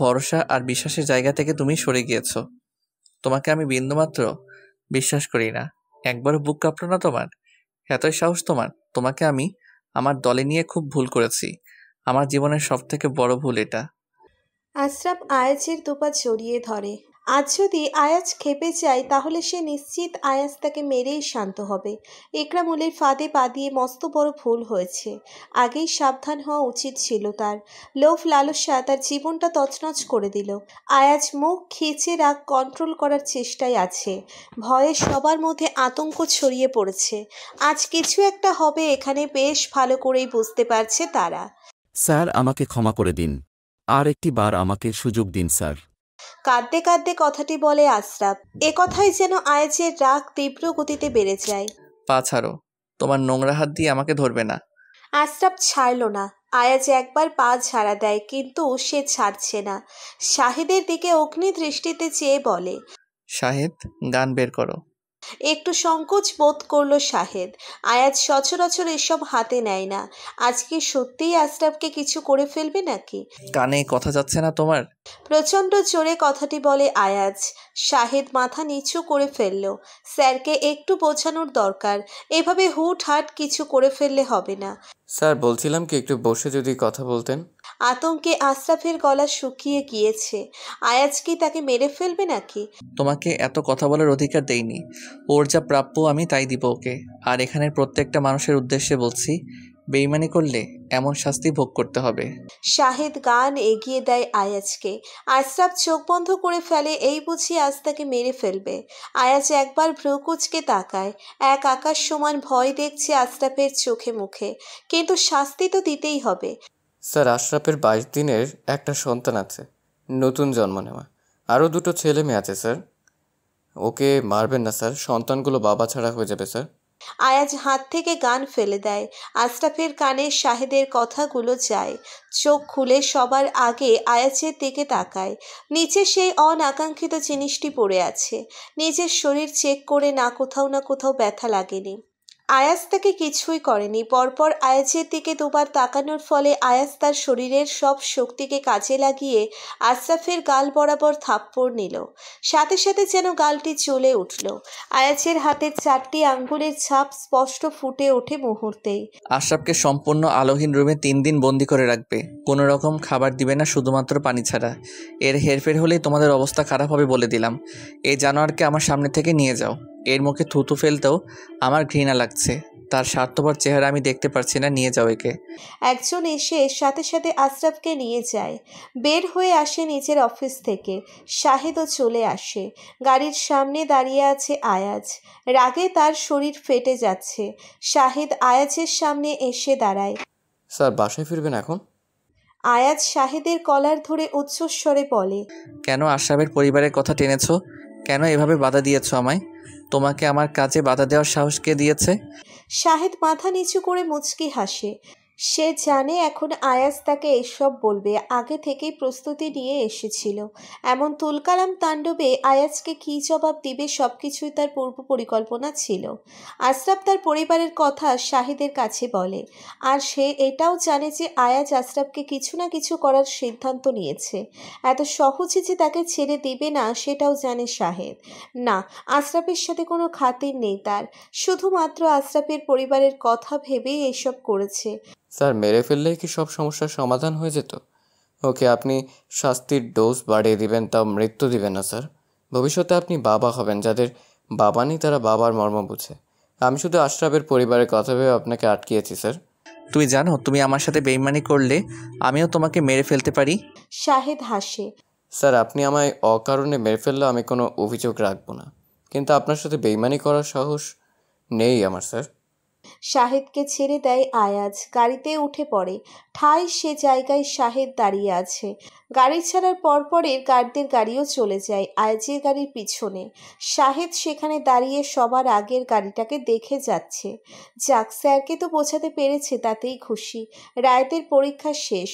ভরসা আর বিশ্বাসের জায়গা থেকে তুমি সরে গিয়েছ তোমাকে আমি বিন্দুমাত্র বিশ্বাস করি না একবার বুক কাঁপল না তোমার এতই সাহস তোমার তোমাকে আমি আমার দলে নিয়ে খুব ভুল করেছি আমার জীবনের সব থেকে বড় ভুল এটা আশরাফ আয়েছের দুপা ছড়িয়ে ধরে আজ যদি আয়াজ খেপে যায় তাহলে সে নিশ্চিত আয়াজ তাকে মেরেই শান্ত হবে একরামুলের ফাঁদে পা দিয়ে মস্ত বড় ভুল হয়েছে আগেই সাবধান হওয়া উচিত ছিল তার লোভ লালসা তার জীবনটা তছনছ করে দিল আয়াজ মুখ খেঁচে রাগ কন্ট্রোল করার চেষ্টায় আছে ভয়ে সবার মধ্যে আতঙ্ক ছড়িয়ে পড়েছে আজ কিছু একটা হবে এখানে বেশ ভালো করেই বুঝতে পারছে তারা স্যার আমাকে ক্ষমা করে দিন আর একটি বার আমাকে সুযোগ দিন স্যার কাঁদতে কাঁদতে কথাটি বলে আশরাফ এ কথাই যেন আয়েজের রাগ তীব্র গতিতে বেড়ে যায় পা ছাড়ো তোমার নোংরা হাত দিয়ে আমাকে ধরবে না আশরাফ ছাড়ল না আয়াজ একবার পা ছাড়া দেয় কিন্তু সে ছাড়ছে না শাহিদের দিকে অগ্নি দৃষ্টিতে চেয়ে বলে শাহিদ গান বের করো একটু সংকোচ বোধ করল শাহেদ আয়াজ সচরাচর এসব হাতে নেয় না আজকে সত্যিই আশরাফকে কিছু করে ফেলবে নাকি কানে কথা যাচ্ছে না তোমার প্রচণ্ড জোরে কথাটি বলে আয়াজ শাহেদ মাথা নিচু করে ফেলল স্যারকে একটু বোঝানোর দরকার এভাবে হুট হাট কিছু করে ফেললে হবে না স্যার বলছিলাম কি একটু বসে যদি কথা বলতেন আতঙ্কে আশরাফের গলা শুকিয়ে গিয়েছে আয়াজ কি তাকে মেরে ফেলবে নাকি তোমাকে এত কথা বলার অধিকার দেইনি ওর যা প্রাপ্য আমি তাই দিব ওকে আর এখানের প্রত্যেকটা মানুষের উদ্দেশ্যে বলছি বেইমানি করলে এমন শাস্তি ভোগ করতে হবে শাহিদ গান এগিয়ে দেয় আয়াজকে আশরাফ চোখ বন্ধ করে ফেলে এই বুঝি আজ তাকে মেরে ফেলবে আয়াজ একবার ভ্রুকুচকে তাকায় এক আকাশ সমান ভয় দেখছে আশরাফের চোখে মুখে কিন্তু শাস্তি তো দিতেই হবে স্যার আশরাফের বাইশ দিনের একটা সন্তান আছে নতুন জন্ম নেওয়া আরও দুটো ছেলে মেয়ে আছে স্যার ওকে মারবেন না স্যার সন্তানগুলো বাবা ছাড়া হয়ে যাবে স্যার আয়াজ হাত থেকে গান ফেলে দেয় আশরাফের কানে শাহেদের কথাগুলো যায় চোখ খুলে সবার আগে আয়াজের দিকে তাকায় নিচে সেই অনাকাঙ্ক্ষিত জিনিসটি পড়ে আছে নিজের শরীর চেক করে না কোথাও না কোথাও ব্যথা লাগেনি আয়াস তাকে কিছুই করেনি পরপর আয়াজের দিকে দুবার তাকানোর ফলে আয়াস তার শরীরের সব শক্তিকে কাজে লাগিয়ে আশরাফের গাল বরাবর থাপ্পড় নিল সাথে সাথে যেন গালটি চলে উঠল আয়াজের হাতের চারটি আঙ্গুলের ছাপ স্পষ্ট ফুটে ওঠে মুহূর্তেই আশরাফকে সম্পূর্ণ আলোহীন রুমে তিন দিন বন্দি করে রাখবে কোনো রকম খাবার দিবে না শুধুমাত্র পানি ছাড়া এর হেরফের হলেই তোমাদের অবস্থা খারাপ হবে বলে দিলাম এই জানোয়ারকে আমার সামনে থেকে নিয়ে যাও এর মুখে থুতু ফেলতেও আমার ঘৃণা লাগছে তার স্বার্থপর চেহারা আমি দেখতে পারছি না নিয়ে যাও একে একজন এসে সাথে সাথে আশরাফকে নিয়ে যায় বের হয়ে আসে নিজের অফিস থেকে শাহেদও চলে আসে গাড়ির সামনে দাঁড়িয়ে আছে আয়াজ রাগে তার শরীর ফেটে যাচ্ছে শাহেদ আয়াজের সামনে এসে দাঁড়ায় স্যার বাসায় ফিরবেন এখন আয়াজ শাহেদের কলার ধরে উচ্চস্বরে বলে কেন আশরাফের পরিবারের কথা টেনেছো কেন এভাবে বাধা দিয়েছো আমায় তোমাকে আমার কাজে বাধা দেওয়ার সাহস কে দিয়েছে শাহেদ মাথা নিচু করে মুচকি হাসে সে জানে এখন আয়াস তাকে এসব বলবে আগে থেকেই প্রস্তুতি নিয়ে এসেছিল এমন তুলকালাম তাণ্ডবে আয়াজকে কী জবাব দিবে সব কিছুই তার পূর্ব পরিকল্পনা ছিল আশরাফ তার পরিবারের কথা শাহিদের কাছে বলে আর সে এটাও জানে যে আয়াজ আশরাফকে কিছু না কিছু করার সিদ্ধান্ত নিয়েছে এত সহজে যে তাকে ছেড়ে দিবে না সেটাও জানে শাহেদ না আশরাফের সাথে কোনো খাতির নেই তার শুধুমাত্র আশরাফের পরিবারের কথা ভেবেই এসব করেছে স্যার মেরে ফেললেই কি সব সমস্যার সমাধান হয়ে যেত ওকে আপনি শাস্তির ডোজ বাড়িয়ে দিবেন তাও মৃত্যু দিবেন না স্যার ভবিষ্যতে আপনি বাবা হবেন যাদের বাবা নেই তারা বাবার মর্ম বুঝে আমি শুধু আশরাফের পরিবারের কথা ভেবে আপনাকে আটকিয়েছি স্যার তুমি জানো তুমি আমার সাথে বেইমানি করলে আমিও তোমাকে মেরে ফেলতে পারি শাহেদ হাসে স্যার আপনি আমায় অকারণে মেরে ফেললে আমি কোনো অভিযোগ রাখবো না কিন্তু আপনার সাথে বেইমানি করার সাহস নেই আমার স্যার শাহেদকে ছেড়ে দেয় আয়াজ গাড়িতে উঠে পড়ে ঠাই সে জায়গায় শাহেদ দাঁড়িয়ে আছে গাড়ি ছাড়ার পরপরের গার্ডদের গাড়িও চলে যায় আয়াজের গাড়ির পিছনে শাহেদ সেখানে দাঁড়িয়ে সবার আগের গাড়িটাকে দেখে যাচ্ছে যাক স্যারকে তো বোঝাতে পেরেছে তাতেই খুশি রায়তের পরীক্ষা শেষ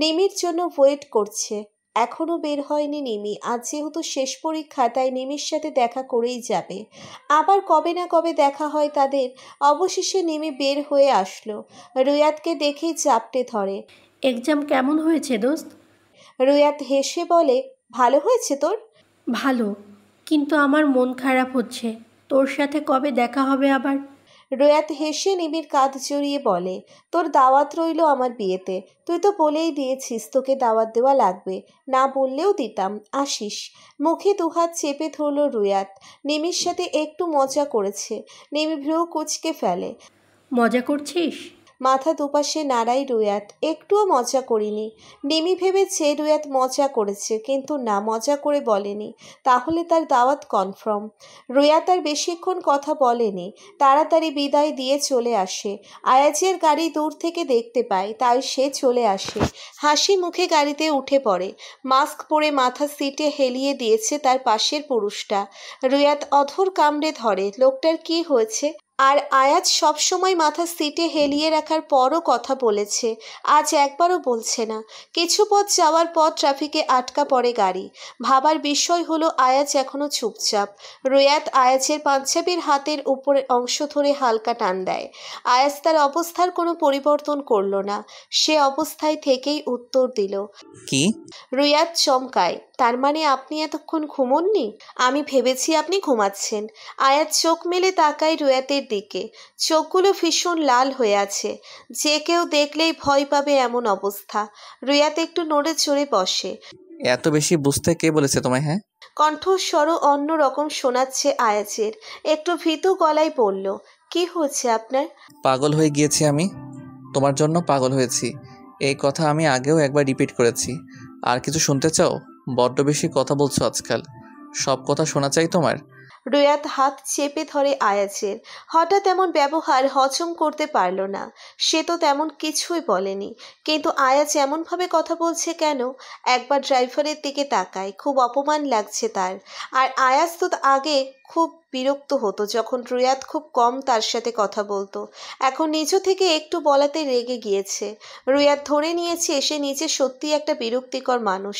নেমির জন্য ওয়েট করছে এখনও বের হয়নি নিমি আজ যেহেতু শেষ পরীক্ষা তাই নিমির সাথে দেখা করেই যাবে আবার কবে না কবে দেখা হয় তাদের অবশেষে নিমি বের হয়ে আসলো রুয়াতকে দেখেই চাপটে ধরে এক্সাম কেমন হয়েছে দোস্ত রুয়াত হেসে বলে ভালো হয়েছে তোর ভালো কিন্তু আমার মন খারাপ হচ্ছে তোর সাথে কবে দেখা হবে আবার রোয়াত হেসে নিবির কাঁধ জড়িয়ে বলে তোর দাওয়াত রইল আমার বিয়েতে তুই তো বলেই দিয়েছিস তোকে দাওয়াত দেওয়া লাগবে না বললেও দিতাম আসিস মুখে দুহাত চেপে ধরল রুয়াত নিমির সাথে একটু মজা করেছে নিমি ভ্রু কুচকে ফেলে মজা করছিস মাথা দুপাশে নাড়াই রুয়াত একটুও মজা করিনি নিমি ভেবেছে রুয়াত মজা করেছে কিন্তু না মজা করে বলেনি তাহলে তার দাওয়াত কনফার্ম রুয়াত আর বেশিক্ষণ কথা বলেনি তাড়াতাড়ি বিদায় দিয়ে চলে আসে আয়াজের গাড়ি দূর থেকে দেখতে পায় তাই সে চলে আসে হাসি মুখে গাড়িতে উঠে পড়ে মাস্ক পরে মাথা সিটে হেলিয়ে দিয়েছে তার পাশের পুরুষটা রুয়াত অধর কামড়ে ধরে লোকটার কি হয়েছে আর আয়াজ সবসময় মাথা সিটে হেলিয়ে রাখার পরও কথা বলেছে আজ একবারও বলছে না কিছু পথ যাওয়ার পর ট্রাফিকে আটকা পড়ে গাড়ি ভাবার বিষয় হলো আয়াজ এখনও চুপচাপ রোয়াত আয়াজের পাঞ্জাবির হাতের উপরের অংশ ধরে হালকা টান দেয় আয়াজ তার অবস্থার কোনো পরিবর্তন করল না সে অবস্থায় থেকেই উত্তর দিল কি রোয়াত চমকায় তার মানে আপনি এতক্ষণ ঘুমননি আমি ভেবেছি আপনি ঘুমাচ্ছেন আয়াত চোখ মেলে তাকায় রুয়াতের দিকে চোখগুলো ভীষণ লাল হয়ে আছে যে কেউ দেখলেই ভয় পাবে এমন অবস্থা রুয়াতে একটু নড়ে চড়ে বসে এত বেশি বুঝতে কে বলেছে তোমায় হ্যাঁ কণ্ঠস্বরও অন্য রকম শোনাচ্ছে আয়াজের একটু ভীতু গলায় বলল কি হয়েছে আপনার পাগল হয়ে গিয়েছি আমি তোমার জন্য পাগল হয়েছি এই কথা আমি আগেও একবার রিপিট করেছি আর কিছু শুনতে চাও বড্ড বেশি কথা বলছো আজকাল সব কথা শোনা চাই তোমার রুয়াত হাত চেপে ধরে আয়াছের হঠাৎ এমন ব্যবহার হজম করতে পারল না সে তো তেমন কিছুই বলেনি কিন্তু আয়াজ এমনভাবে কথা বলছে কেন একবার ড্রাইভারের দিকে তাকায় খুব অপমান লাগছে তার আর আয়াজ তো আগে খুব বিরক্ত হতো যখন রুয়াদ খুব কম তার সাথে কথা বলতো এখন নিজ থেকে একটু বলাতে রেগে গিয়েছে রুয়াদ ধরে নিয়েছে এসে নিজে সত্যি একটা বিরক্তিকর মানুষ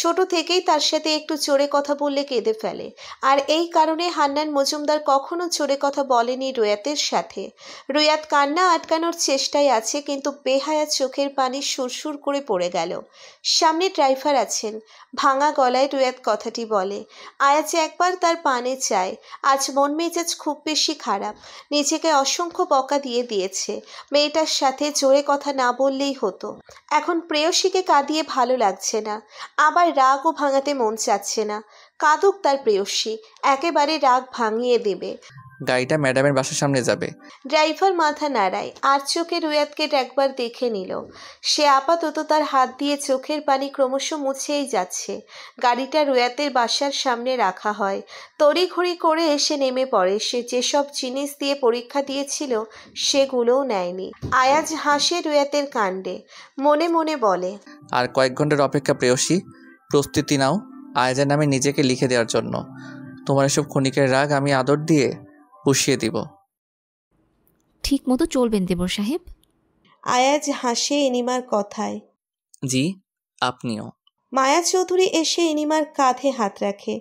ছোট থেকেই তার সাথে একটু চোরে কথা বললে কেঁদে ফেলে আর এই কারণে হান্নান মজুমদার কখনো চোরে কথা বলেনি রুয়াতের সাথে রুয়াদ কান্না আটকানোর চেষ্টায় আছে কিন্তু বেহায়া চোখের পানি সুরসুর করে পড়ে গেল সামনে ড্রাইভার আছেন ভাঙা গলায় দু এক কথাটি বলে আয়াজ একবার তার পানে চায় আজ মন মেজাজ খুব বেশি খারাপ নিজেকে অসংখ্য বকা দিয়ে দিয়েছে মেয়েটার সাথে জোরে কথা না বললেই হতো এখন প্রেয়সীকে কাঁদিয়ে ভালো লাগছে না আবার রাগও ভাঙাতে মন চাচ্ছে না কাঁদুক তার প্রেয়সী একেবারে রাগ ভাঙিয়ে দেবে গাড়িটা ম্যাডামের বাসার সামনে যাবে ড্রাইভার মাথা নাড়ায় আর চোখে রুয়াদকে একবার দেখে নিল সে আপাতত তার হাত দিয়ে চোখের পানি ক্রমশ মুছেই যাচ্ছে গাড়িটা রুয়াতের বাসার সামনে রাখা হয় তড়িঘড়ি করে এসে নেমে পড়ে সে যেসব জিনিস দিয়ে পরীক্ষা দিয়েছিল সেগুলোও নেয়নি আয়াজ হাসে রুয়াতের কাণ্ডে মনে মনে বলে আর কয়েক ঘন্টার অপেক্ষা প্রেয়সী প্রস্তুতি নাও আয়াজের নামে নিজেকে লিখে দেওয়ার জন্য তোমার এসব ক্ষণিকের রাগ আমি আদর দিয়ে বসিয়ে দিব ঠিক মতো চলবেন দেবর সাহেব আয়াজ হাসে এনিমার কথায় জি আপনিও মায়া চৌধুরী এসে এনিমার কাঁধে হাত রাখে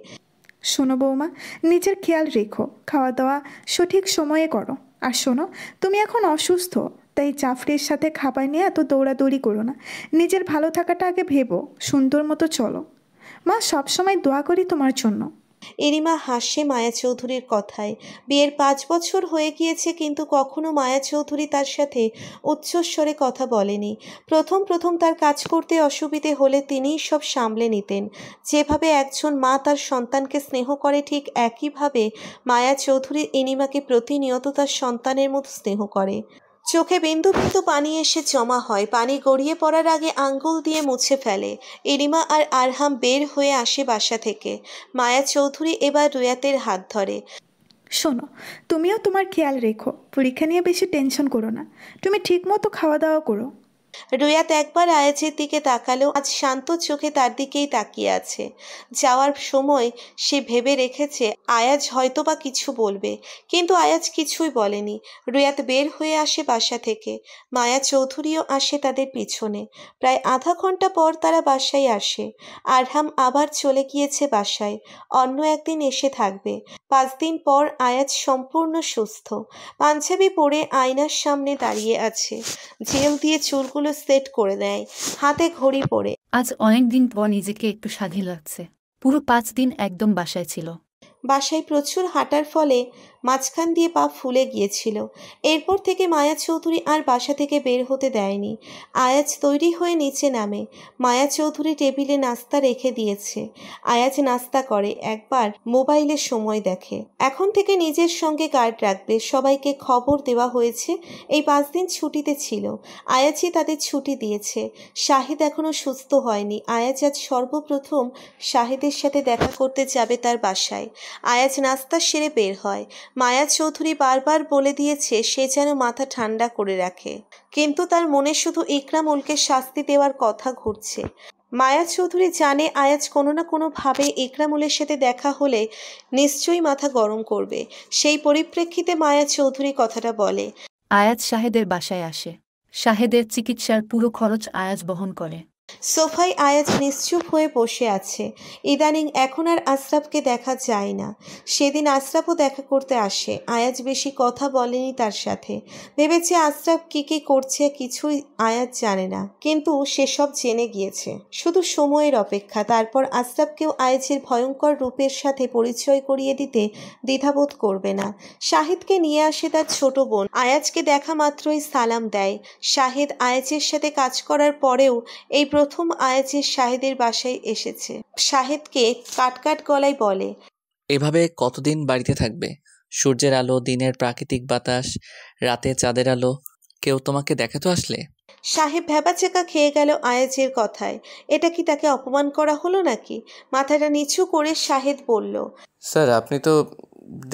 শোনো বৌমা নিজের খেয়াল রেখো খাওয়া দাওয়া সঠিক সময়ে করো আর শোনো তুমি এখন অসুস্থ তাই চাফরির সাথে খাবার নিয়ে এত দৌড়াদৌড়ি করো না নিজের ভালো থাকাটা আগে ভেবো সুন্দর মতো চলো মা সবসময় দোয়া করি তোমার জন্য এরিমা হাসে মায়া চৌধুরীর কথায় বিয়ের পাঁচ বছর হয়ে গিয়েছে কিন্তু কখনো মায়া চৌধুরী তার সাথে উচ্চস্বরে কথা বলেনি প্রথম প্রথম তার কাজ করতে অসুবিধে হলে তিনিই সব সামলে নিতেন যেভাবে একজন মা তার সন্তানকে স্নেহ করে ঠিক একইভাবে মায়া চৌধুরী এনিমাকে প্রতিনিয়ত তার সন্তানের মতো স্নেহ করে চোখে বিন্দু বিন্দু পানি এসে জমা হয় পানি গড়িয়ে পড়ার আগে আঙ্গুল দিয়ে মুছে ফেলে এরিমা আর আরহাম বের হয়ে আসে বাসা থেকে মায়া চৌধুরী এবার রুয়াতের হাত ধরে শোনো তুমিও তোমার খেয়াল রেখো পরীক্ষা নিয়ে বেশি টেনশন করো না তুমি ঠিকমতো খাওয়া দাওয়া করো রুয়াত একবার আয়াজের দিকে তাকালো আজ শান্ত চোখে তার দিকেই তাকিয়ে আছে যাওয়ার সময় সে ভেবে রেখেছে আয়াজ হয়তো বা কিছু বলবে কিন্তু আয়াজ কিছুই বলেনি রুয়াত বের হয়ে আসে বাসা থেকে মায়া চৌধুরীও আসে তাদের পিছনে প্রায় আধা ঘন্টা পর তারা বাসায় আসে আরহাম আবার চলে গিয়েছে বাসায় অন্য একদিন এসে থাকবে পাঁচ দিন পর আয়াজ সম্পূর্ণ সুস্থ পাঞ্জাবি পরে আয়নার সামনে দাঁড়িয়ে আছে জেল দিয়ে চুলগুলো অ্যালার্মগুলো সেট করে দেয় হাতে ঘড়ি পরে আজ অনেক দিন পর নিজেকে একটু স্বাধীন লাগছে পুরো পাঁচ দিন একদম বাসায় ছিল বাসায় প্রচুর হাঁটার ফলে মাঝখান দিয়ে পা ফুলে গিয়েছিল এরপর থেকে মায়া চৌধুরী আর বাসা থেকে বের হতে দেয়নি আয়াজ তৈরি হয়ে নিচে নামে মায়া চৌধুরী টেবিলে নাস্তা রেখে দিয়েছে আয়াজ নাস্তা করে একবার মোবাইলে সময় দেখে এখন থেকে নিজের সঙ্গে গার্ড রাখবে সবাইকে খবর দেওয়া হয়েছে এই পাঁচ দিন ছুটিতে ছিল আয়াজই তাদের ছুটি দিয়েছে শাহিদ এখনও সুস্থ হয়নি আয়াজ আজ সর্বপ্রথম শাহিদের সাথে দেখা করতে যাবে তার বাসায় আয়াজ নাস্তা সেরে বের হয় মায়া চৌধুরী বারবার বলে দিয়েছে সে যেন মাথা ঠান্ডা করে রাখে কিন্তু তার মনে শুধু ইকরামুলকে শাস্তি দেওয়ার কথা ঘুরছে মায়া চৌধুরী জানে আয়াজ কোনো না কোনোভাবে ইকরামুলের সাথে দেখা হলে নিশ্চয়ই মাথা গরম করবে সেই পরিপ্রেক্ষিতে মায়া চৌধুরী কথাটা বলে আয়াজ শাহেদের বাসায় আসে শাহেদের চিকিৎসার পুরো খরচ আয়াজ বহন করে সোফায় আয়াজ নিশ্চুপ হয়ে বসে আছে ইদানিং এখন আর আশরাফকে দেখা যায় না সেদিন আশরাফও দেখা করতে আসে আয়াজ বেশি কথা বলেনি তার সাথে ভেবেছে আশরাফ কী কী করছে কিছুই আয়াজ জানে না কিন্তু সেসব জেনে গিয়েছে শুধু সময়ের অপেক্ষা তারপর আশরাফকেও আয়াজের ভয়ঙ্কর রূপের সাথে পরিচয় করিয়ে দিতে দ্বিধাবোধ করবে না শাহিদকে নিয়ে আসে তার ছোট বোন আয়াজকে দেখা মাত্রই সালাম দেয় শাহিদ আয়াজের সাথে কাজ করার পরেও এই প্রথম আয়াজে শাহেদের বাসায় এসেছে শাহেদকে কাটকাট গলায় বলে এভাবে কতদিন বাড়িতে থাকবে সূর্যের আলো দিনের প্রাকৃতিক বাতাস রাতে চাঁদের আলো কেউ তোমাকে দেখে তো আসলে সাহেব ভেবাচেকা খেয়ে গেল আয়াজের কথায় এটা কি তাকে অপমান করা হলো নাকি মাথাটা নিচু করে শাহেদ বলল স্যার আপনি তো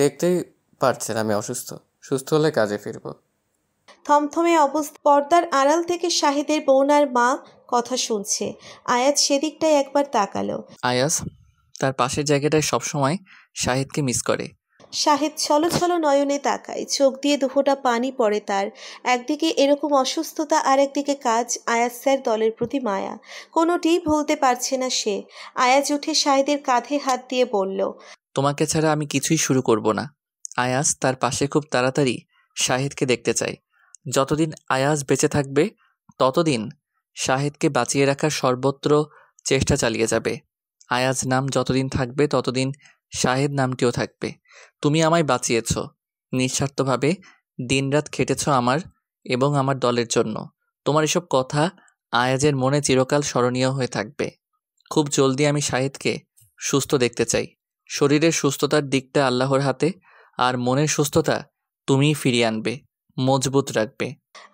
দেখতেই পারছেন আমি অসুস্থ সুস্থ হলে কাজে ফিরব থমথমে অবস্থা পর্দার আড়াল থেকে শাহেদের বোন আর মা কথা শুনছে আয়াজ সেদিকটায় একবার তাকালো আয়াস তার পাশের জায়গাটায় সবসময় শাহিদকে মিস করে শাহেদ ছলো ছলো নয়নে তাকায় চোখ দিয়ে দুফোটা পানি পড়ে তার একদিকে এরকম অসুস্থতা আর একদিকে কাজ আয়াজ স্যার দলের প্রতি মায়া কোনোটিই ভুলতে পারছে না সে আয়াজ উঠে শাহেদের কাঁধে হাত দিয়ে বলল তোমাকে ছাড়া আমি কিছুই শুরু করব না আয়াজ তার পাশে খুব তাড়াতাড়ি শাহিদকে দেখতে চাই যতদিন আয়াজ বেঁচে থাকবে ততদিন শাহেদকে বাঁচিয়ে রাখার সর্বত্র চেষ্টা চালিয়ে যাবে আয়াজ নাম যতদিন থাকবে ততদিন শাহেদ নামটিও থাকবে তুমি আমায় বাঁচিয়েছ নিঃস্বার্থভাবে দিনরাত খেটেছ আমার এবং আমার দলের জন্য তোমার এসব কথা আয়াজের মনে চিরকাল স্মরণীয় হয়ে থাকবে খুব জলদি আমি শাহেদকে সুস্থ দেখতে চাই শরীরের সুস্থতার দিকটা আল্লাহর হাতে আর মনের সুস্থতা তুমিই ফিরিয়ে আনবে মজবুত রাখবে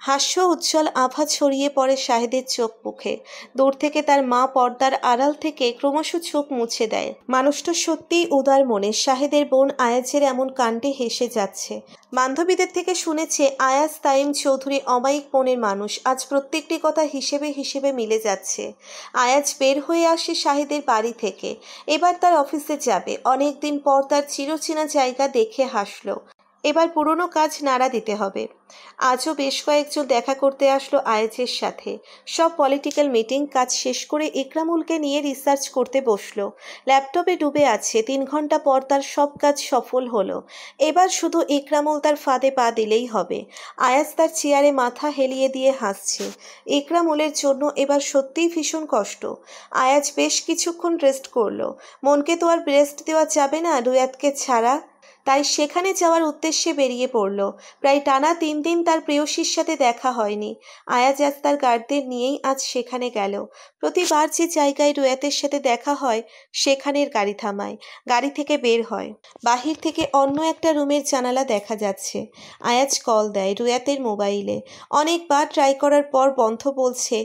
হাস্য উজ্জ্বল আভা ছড়িয়ে পড়ে শাহেদের চোখ মুখে দূর থেকে তার মা পর্দার আড়াল থেকে ক্রমশ চোখ মুছে দেয় মানুষটা সত্যিই উদার মনে শাহেদের বোন আয়াজের এমন কাণ্ডে হেসে যাচ্ছে বান্ধবীদের থেকে শুনেছে আয়াজ তাইম চৌধুরী অমায়িক মনের মানুষ আজ প্রত্যেকটি কথা হিসেবে হিসেবে মিলে যাচ্ছে আয়াজ বের হয়ে আসে শাহেদের বাড়ি থেকে এবার তার অফিসে যাবে অনেকদিন পর তার চিরচেনা জায়গা দেখে হাসলো এবার পুরনো কাজ নাড়া দিতে হবে আজও বেশ কয়েকজন দেখা করতে আসলো আয়েজের সাথে সব পলিটিক্যাল মিটিং কাজ শেষ করে ইকরামুলকে নিয়ে রিসার্চ করতে বসলো ল্যাপটপে ডুবে আছে তিন ঘন্টা পর তার সব কাজ সফল হলো এবার শুধু ইকরামুল তার ফাঁদে পা দিলেই হবে আয়াজ তার চেয়ারে মাথা হেলিয়ে দিয়ে হাসছে ইকরামুলের জন্য এবার সত্যিই ভীষণ কষ্ট আয়াজ বেশ কিছুক্ষণ রেস্ট করলো মনকে তো আর রেস্ট দেওয়া যাবে না রুয়াতকে ছাড়া তাই সেখানে যাওয়ার উদ্দেশ্যে বেরিয়ে পড়ল প্রায় টানা তিন দিন তার প্রেয়সীর সাথে দেখা হয়নি আয়াজ আজ তার গার্ডদের নিয়েই আজ সেখানে গেল প্রতিবার যে জায়গায় রুয়াতের সাথে দেখা হয় সেখানের গাড়ি থামায় গাড়ি থেকে বের হয় বাহির থেকে অন্য একটা রুমের জানালা দেখা যাচ্ছে আয়াজ কল দেয় রুয়াতের মোবাইলে অনেকবার ট্রাই করার পর বন্ধ বলছে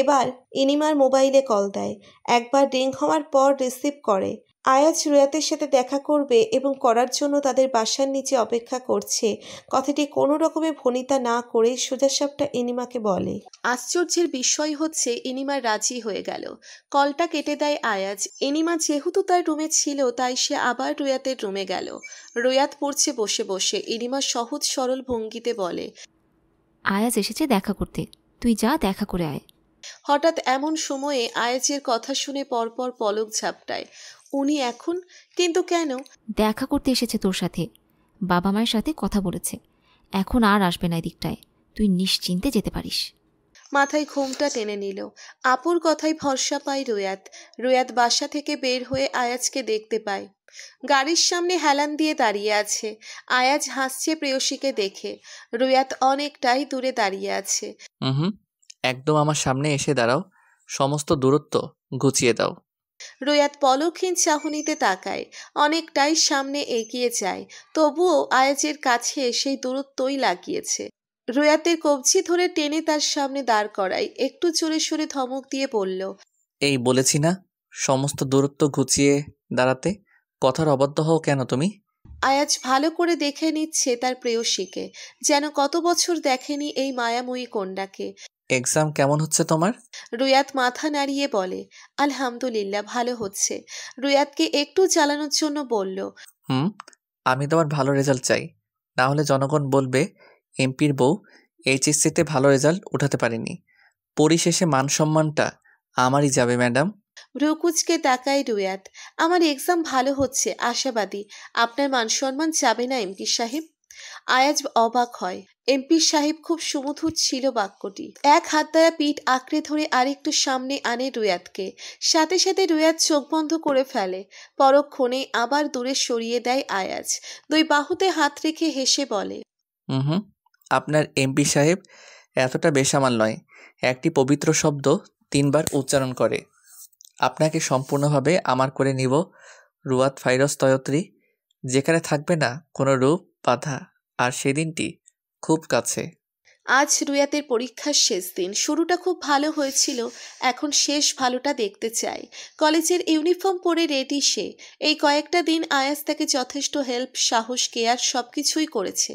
এবার ইনিমার মোবাইলে কল দেয় একবার রিং হওয়ার পর রিসিভ করে আয়াজ রুয়াতের সাথে দেখা করবে এবং করার জন্য তাদের বাসার নিচে অপেক্ষা করছে কথাটি কোনো রকমে ভনিতা না করে সোজাসাপটা ইনিমাকে বলে আশ্চর্যের বিষয় হচ্ছে ইনিমা রাজি হয়ে গেল কলটা কেটে দেয় আয়াজ ইনিমা যেহেতু তার রুমে ছিল তাই সে আবার রুয়াতের রুমে গেল রুয়াত পড়ছে বসে বসে ইনিমা সহজ সরল ভঙ্গিতে বলে আয়াজ এসেছে দেখা করতে তুই যা দেখা করে আয় হঠাৎ এমন সময়ে আয়াজের কথা শুনে পরপর পলক ঝাপটায় উনি এখন কিন্তু কেন দেখা করতে এসেছে তোর সাথে বাবা মায়ের সাথে কথা বলেছে এখন আর আসবে না এদিকটায় তুই নিশ্চিন্তে যেতে পারিস মাথায় ঘুমটা টেনে নিল আপুর কথায় ভরসা পায় রোয়াত রোয়াত বাসা থেকে বের হয়ে আয়াজকে দেখতে পায় গাড়ির সামনে হেলান দিয়ে দাঁড়িয়ে আছে আয়াজ হাসছে প্রেয়সীকে দেখে রোয়াত অনেকটাই দূরে দাঁড়িয়ে আছে হুম একদম আমার সামনে এসে দাঁড়াও সমস্ত দূরত্ব গুছিয়ে দাও রোয়াত পলকহীন চাহনিতে তাকায় অনেকটাই সামনে এগিয়ে যায় তবুও আয়াজের কাছে সেই দূরত্বই লাগিয়েছে রোয়াতের কবজি ধরে টেনে তার সামনে দাঁড় করায় একটু জোরে সরে ধমক দিয়ে বলল এই বলেছি না সমস্ত দূরত্ব ঘুচিয়ে দাঁড়াতে কথার অবাধ্য হও কেন তুমি আয়াজ ভালো করে দেখে নিচ্ছে তার প্রেয়সীকে যেন কত বছর দেখেনি এই মায়াময়ী কন্যাকে এক্সাম কেমন হচ্ছে তোমার রুয়াত মাথা নাড়িয়ে বলে আলহামদুলিল্লাহ ভালো হচ্ছে রুয়াতকে একটু চালানোর জন্য বলল হুম আমি তোমার ভালো রেজাল্ট চাই না হলে জনগণ বলবে এমপির বউ এইচএসসিতে ভালো রেজাল্ট উঠাতে পারেনি পরিশেষে মান সম্মানটা আমারই যাবে ম্যাডাম রুকুচকে তাকাই রুয়াত আমার এক্সাম ভালো হচ্ছে আশাবাদী আপনার মান সম্মান যাবে না এমপি সাহেব আয়াজ অবাক হয় এমপি সাহেব খুব সুমধুর ছিল বাক্যটি এক হাত দ্বারা পিঠ আঁকড়ে ধরে আরেকটু সামনে আনে রুয়াতকে সাথে সাথে রুয়াত চোখ বন্ধ করে ফেলে পরক্ষণে আবার দূরে সরিয়ে দেয় আয়াজ দুই বাহুতে হাত রেখে হেসে বলে হুম আপনার এমপি সাহেব এতটা বেসামাল নয় একটি পবিত্র শব্দ তিনবার উচ্চারণ করে আপনাকে সম্পূর্ণভাবে আমার করে নিব রুয়াত ফাইরস তয়ত্রী যেখানে থাকবে না কোনো রূপ বাধা আর সেদিনটি খুব কাছে আজ রুয়াতের পরীক্ষার শেষ দিন শুরুটা খুব ভালো হয়েছিল এখন শেষ ভালোটা দেখতে চাই কলেজের ইউনিফর্ম পরে রেডি সে এই কয়েকটা দিন আয়াস তাকে যথেষ্ট হেল্প সাহস কেয়ার সব কিছুই করেছে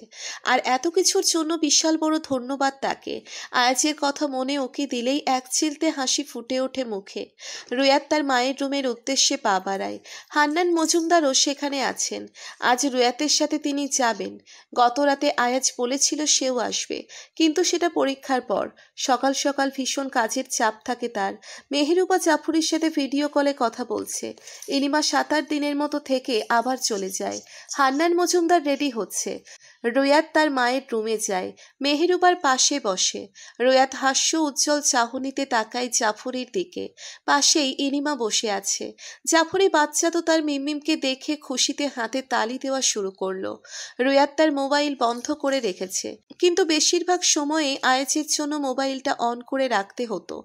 আর এত কিছুর জন্য বিশাল বড় ধন্যবাদ তাকে আয়াজের কথা মনে ওকে দিলেই এক চিলতে হাসি ফুটে ওঠে মুখে রুয়াত তার মায়ের রুমের উদ্দেশ্যে পা বাড়ায় হান্নান মজুমদারও সেখানে আছেন আজ রুয়াতের সাথে তিনি যাবেন গত রাতে আয়াজ বলেছিল সেও আসবে কিন্তু সেটা পরীক্ষার পর সকাল সকাল ভীষণ কাজের চাপ থাকে তার মেহেরুবা জাফরির সাথে ভিডিও কলে কথা বলছে ইনিমা সাত আট দিনের মতো থেকে আবার চলে যায় হান্নান মজুমদার রেডি হচ্ছে রোয়াত তার মায়ের রুমে যায় মেহেরুবার পাশে বসে রোয়াত হাস্য উজ্জ্বল চাহনিতে তাকায় জাফরের দিকে পাশেই ইনিমা বসে আছে জাফরি বাচ্চা তো তার মিমমিমকে দেখে খুশিতে হাতে তালি দেওয়া শুরু করলো রোয়াত তার মোবাইল বন্ধ করে রেখেছে কিন্তু বেশিরভাগ সময়ে আয়াজের জন্য মোবাইলটা অন করে রাখতে হতো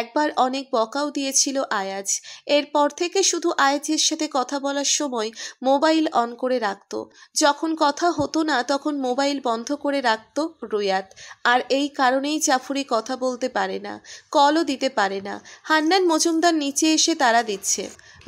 একবার অনেক বকাও দিয়েছিল আয়াজ এরপর থেকে শুধু আয়াজের সাথে কথা বলার সময় মোবাইল অন করে রাখত যখন কথা হতো না তখন তখন মোবাইল বন্ধ করে রাখত রুয়াত আর এই কারণেই চাফুরি কথা বলতে পারে না কলও দিতে পারে না হান্নান মজুমদার নিচে এসে তারা দিচ্ছে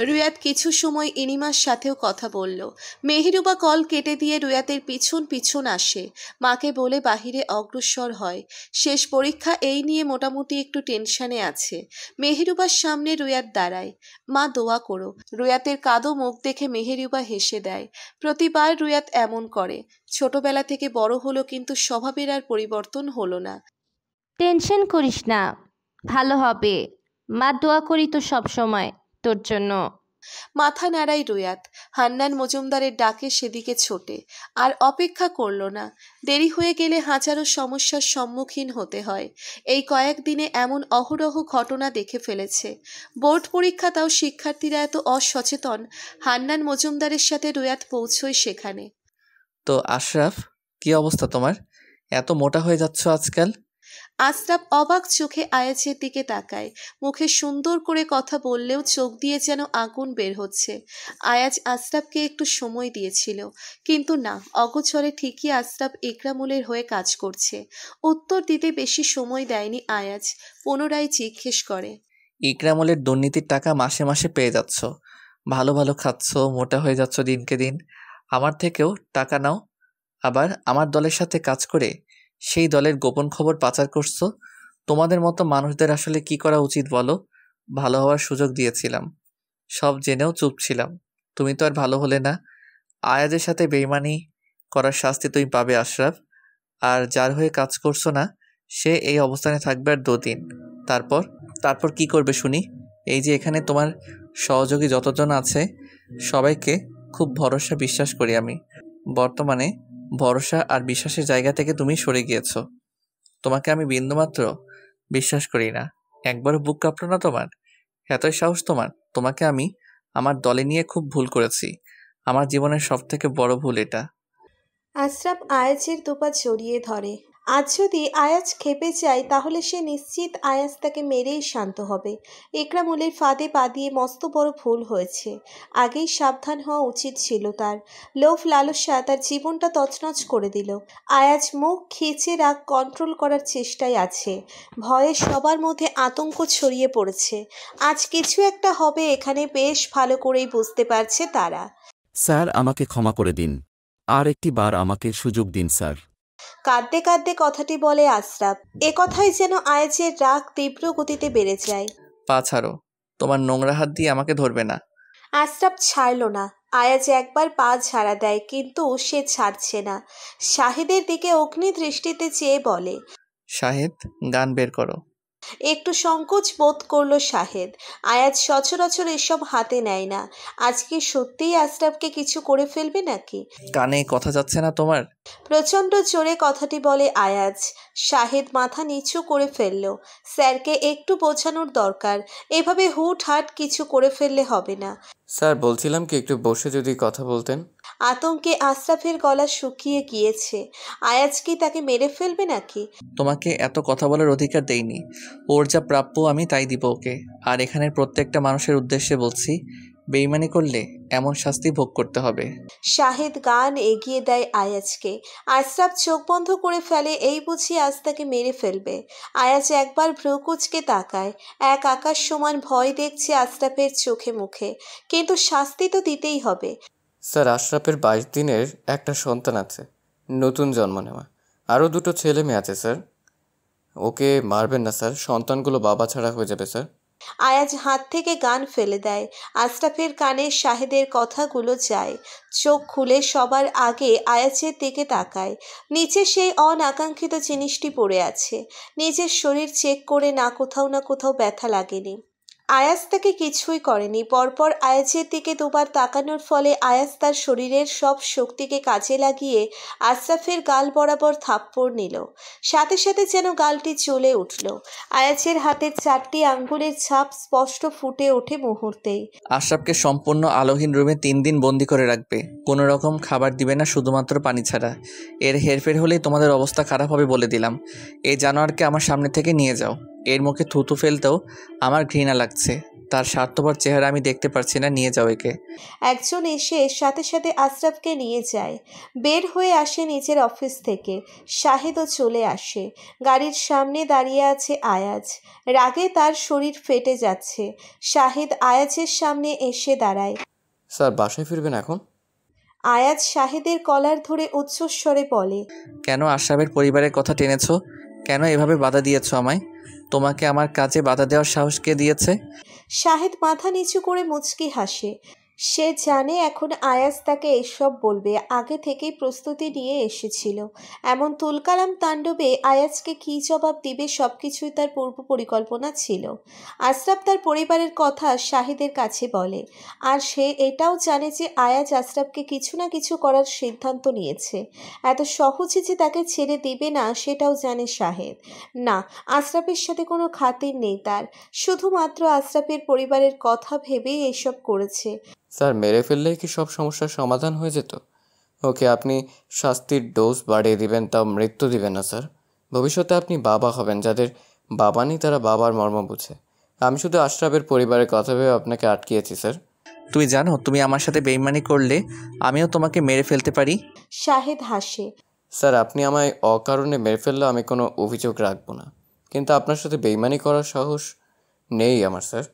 রুয়াত কিছু সময় ইনিমার সাথেও কথা বলল মেহেরুবা কল কেটে দিয়ে রুয়াতের পিছন পিছন আসে মাকে বলে বাহিরে অগ্রসর হয় শেষ পরীক্ষা এই নিয়ে মোটামুটি একটু টেনশনে আছে মেহেরুবার সামনে রুয়াত দাঁড়ায় মা দোয়া করো রুয়াতের কাদো মুখ দেখে মেহেরুবা হেসে দেয় প্রতিবার রুয়াত এমন করে ছোটবেলা থেকে বড় হলো কিন্তু স্বভাবের আর পরিবর্তন হলো না টেনশন করিস না ভালো হবে মা দোয়া করি তো সব সময় তোর জন্য মাথা নাড়াই রোয়াত হান্নান মজুমদারের ডাকে সেদিকে ছোটে আর অপেক্ষা করল না দেরি হয়ে গেলে হাজারো সমস্যার সম্মুখীন হতে হয় এই কয়েকদিনে এমন অহরহ ঘটনা দেখে ফেলেছে বোর্ড পরীক্ষা তাও শিক্ষার্থীরা এত অসচেতন হান্নান মজুমদারের সাথে রোয়াত পৌঁছয় সেখানে তো আশরাফ কি অবস্থা তোমার এত মোটা হয়ে যাচ্ছ আজকাল আশরাফ অবাক চোখে আয়াজের দিকে তাকায় মুখে সুন্দর করে কথা বললেও চোখ দিয়ে যেন আগুন বের হচ্ছে আয়াজ আশরাফকে একটু সময় দিয়েছিল কিন্তু না অগোচরে ঠিকই আশরাফ ইকরামুলের হয়ে কাজ করছে উত্তর দিতে বেশি সময় দেয়নি আয়াজ পুনরায় জিজ্ঞেস করে ইকরামুলের দুর্নীতির টাকা মাসে মাসে পেয়ে যাচ্ছ ভালো ভালো খাচ্ছ মোটা হয়ে যাচ্ছ দিনকে দিন আমার থেকেও টাকা নাও আবার আমার দলের সাথে কাজ করে সেই দলের গোপন খবর পাচার করছো তোমাদের মতো মানুষদের আসলে কি করা উচিত বলো ভালো হওয়ার সুযোগ দিয়েছিলাম সব জেনেও চুপ ছিলাম তুমি তো আর ভালো হলে না আয়াজের সাথে বেইমানি করার শাস্তি তুমি পাবে আশরাফ আর যার হয়ে কাজ করছো না সে এই অবস্থানে থাকবে আর দুদিন তারপর তারপর কি করবে শুনি এই যে এখানে তোমার সহযোগী যতজন আছে সবাইকে খুব ভরসা বিশ্বাস করি আমি বর্তমানে ভরসা আর বিশ্বাসের জায়গা থেকে তুমি সরে গিয়েছ তোমাকে আমি বিন্দুমাত্র বিশ্বাস করি না একবারও বুক কাঁপল না তোমার এতই সাহস তোমার তোমাকে আমি আমার দলে নিয়ে খুব ভুল করেছি আমার জীবনের সব থেকে বড় ভুল এটা আশরাফ আয়েছের দুপা ছড়িয়ে ধরে আজ যদি আয়াজ খেপে যায় তাহলে সে নিশ্চিত আয়াজ তাকে মেরেই শান্ত হবে একরামুলের ফাঁদে পা দিয়ে মস্ত বড় ভুল হয়েছে আগেই সাবধান হওয়া উচিত ছিল তার লোভ লালসা তার জীবনটা তছনছ করে দিল আয়াজ মুখ খেঁচে রাগ কন্ট্রোল করার চেষ্টায় আছে ভয়ে সবার মধ্যে আতঙ্ক ছড়িয়ে পড়েছে আজ কিছু একটা হবে এখানে বেশ ভালো করেই বুঝতে পারছে তারা স্যার আমাকে ক্ষমা করে দিন আর একটি বার আমাকে সুযোগ দিন স্যার কাঁদতে কাঁদতে কথাটি বলে আশরাফ এ কথাই যেন আয়েজের রাগ তীব্র গতিতে বেড়ে যায় পা ছাড়ো তোমার নোংরা হাত দিয়ে আমাকে ধরবে না আশরাফ ছাড়ল না আয়াজ একবার পা ছাড়া দেয় কিন্তু সে ছাড়ছে না শাহিদের দিকে অগ্নি দৃষ্টিতে চেয়ে বলে শাহিদ গান বের করো একটু সংকোচ বোধ করল শাহেদ আয়াজ সচরাচর এসব হাতে নেয় না আজকে সত্যিই আশরাফকে কিছু করে ফেলবে নাকি কানে কথা যাচ্ছে না তোমার প্রচণ্ড জোরে কথাটি বলে আয়াজ শাহেদ মাথা নিচু করে ফেলল স্যারকে একটু বোঝানোর দরকার এভাবে হুট হাট কিছু করে ফেললে হবে না স্যার বলছিলাম কি একটু বসে যদি কথা বলতেন আতঙ্কে আশরাফের গলা শুকিয়ে গিয়েছে আয়াজ কি তাকে মেরে ফেলবে নাকি তোমাকে এত কথা বলার অধিকার দেইনি ওর যা প্রাপ্য আমি তাই দিব ওকে আর এখানের প্রত্যেকটা মানুষের উদ্দেশ্যে বলছি বেইমানি করলে এমন শাস্তি ভোগ করতে হবে শাহিদ গান এগিয়ে দেয় আয়াজকে আশরাফ চোখ বন্ধ করে ফেলে এই বুঝি আজ তাকে মেরে ফেলবে আয়াজ একবার ভ্রুকুচকে তাকায় এক আকাশ সমান ভয় দেখছে আশরাফের চোখে মুখে কিন্তু শাস্তি তো দিতেই হবে স্যার আশরাফের বাইশ দিনের একটা সন্তান আছে নতুন জন্ম নেওয়া আরও দুটো ছেলে মেয়ে আছে স্যার ওকে মারবেন না স্যার সন্তানগুলো বাবা ছাড়া হয়ে যাবে স্যার আয়াজ হাত থেকে গান ফেলে দেয় আশরাফের কানে শাহেদের কথাগুলো যায় চোখ খুলে সবার আগে আয়াজের দিকে তাকায় নিচে সেই অনাকাঙ্ক্ষিত জিনিসটি পড়ে আছে নিজের শরীর চেক করে না কোথাও না কোথাও ব্যথা লাগেনি আয়াস তাকে কিছুই করেনি পরপর আয়াজের দিকে দুবার তাকানোর ফলে আয়াস তার শরীরের সব শক্তিকে কাজে লাগিয়ে আশরাফের গাল বরাবর থাপ্পড় নিল সাথে সাথে যেন গালটি চলে উঠল আয়াজের হাতের চারটি আঙ্গুলের ছাপ স্পষ্ট ফুটে ওঠে মুহূর্তেই আশরাফকে সম্পূর্ণ আলোহীন রুমে তিন দিন বন্দি করে রাখবে কোনো রকম খাবার দিবে না শুধুমাত্র পানি ছাড়া এর হেরফের হলেই তোমাদের অবস্থা খারাপ হবে বলে দিলাম এই জানোয়ারকে আমার সামনে থেকে নিয়ে যাও এর মুখে থুতু ফেলতেও আমার ঘৃণা লাগছে তার স্বার্থপর চেহারা আমি দেখতে পারছি না নিয়ে যাও একে একজন এসে সাথে সাথে আশরাফকে নিয়ে যায় বের হয়ে আসে নিজের অফিস থেকে শাহেদও চলে আসে গাড়ির সামনে দাঁড়িয়ে আছে আয়াজ রাগে তার শরীর ফেটে যাচ্ছে শাহেদ আয়াজের সামনে এসে দাঁড়ায় স্যার বাসায় ফিরবেন এখন আয়াজ শাহেদের কলার ধরে উচ্চস্বরে বলে কেন আশরাফের পরিবারের কথা টেনেছো কেন এভাবে বাধা দিয়েছো আমায় তোমাকে আমার কাজে বাধা দেওয়ার সাহস কে দিয়েছে শাহেদ মাথা নিচু করে মুচকি হাসে সে জানে এখন আয়াস তাকে এসব বলবে আগে থেকেই প্রস্তুতি নিয়ে এসেছিল এমন তুলকালাম তাণ্ডবে আয়াজকে কী জবাব দিবে সব কিছুই তার পূর্ব পরিকল্পনা ছিল আশরাফ তার পরিবারের কথা শাহিদের কাছে বলে আর সে এটাও জানে যে আয়াজ আশরাফকে কিছু না কিছু করার সিদ্ধান্ত নিয়েছে এত সহজে যে তাকে ছেড়ে দিবে না সেটাও জানে শাহেদ না আশরাফের সাথে কোনো খাতির নেই তার শুধুমাত্র আশরাফের পরিবারের কথা ভেবেই এসব করেছে স্যার মেরে ফেললেই কি সব সমস্যার সমাধান হয়ে যেত ওকে আপনি শাস্তির ডোজ বাড়িয়ে দিবেন তাও মৃত্যু দিবেন না স্যার ভবিষ্যতে আপনি বাবা হবেন যাদের বাবা নেই তারা বাবার মর্ম বুঝে আমি শুধু আশরাফের পরিবারের কথা ভেবে আপনাকে আটকিয়েছি স্যার তুমি জানো তুমি আমার সাথে বেইমানি করলে আমিও তোমাকে মেরে ফেলতে পারি শাহেদ হাসে স্যার আপনি আমায় অকারণে মেরে ফেললে আমি কোনো অভিযোগ রাখবো না কিন্তু আপনার সাথে বেইমানি করার সাহস নেই আমার স্যার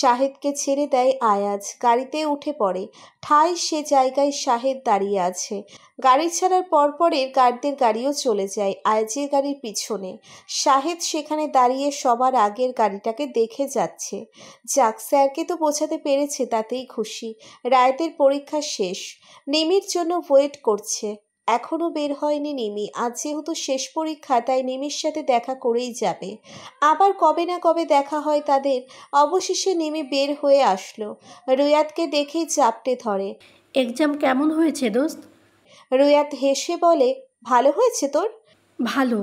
শাহেদকে ছেড়ে দেয় আয়াজ গাড়িতে উঠে পড়ে ঠাই সে জায়গায় শাহেদ দাঁড়িয়ে আছে গাড়ি ছাড়ার পরপরের গার্ডদের গাড়িও চলে যায় আয়াজের গাড়ির পিছনে শাহেদ সেখানে দাঁড়িয়ে সবার আগের গাড়িটাকে দেখে যাচ্ছে যাক স্যারকে তো বোঝাতে পেরেছে তাতেই খুশি রায়তের পরীক্ষা শেষ নেমির জন্য ওয়েট করছে এখনও বের হয়নি নিমি আজ যেহেতু শেষ পরীক্ষা তাই নিমির সাথে দেখা করেই যাবে আবার কবে না কবে দেখা হয় তাদের অবশেষে নিমি বের হয়ে আসলো রুয়াতকে দেখেই চাপটে ধরে এক্সাম কেমন হয়েছে দোস্ত রুয়াত হেসে বলে ভালো হয়েছে তোর ভালো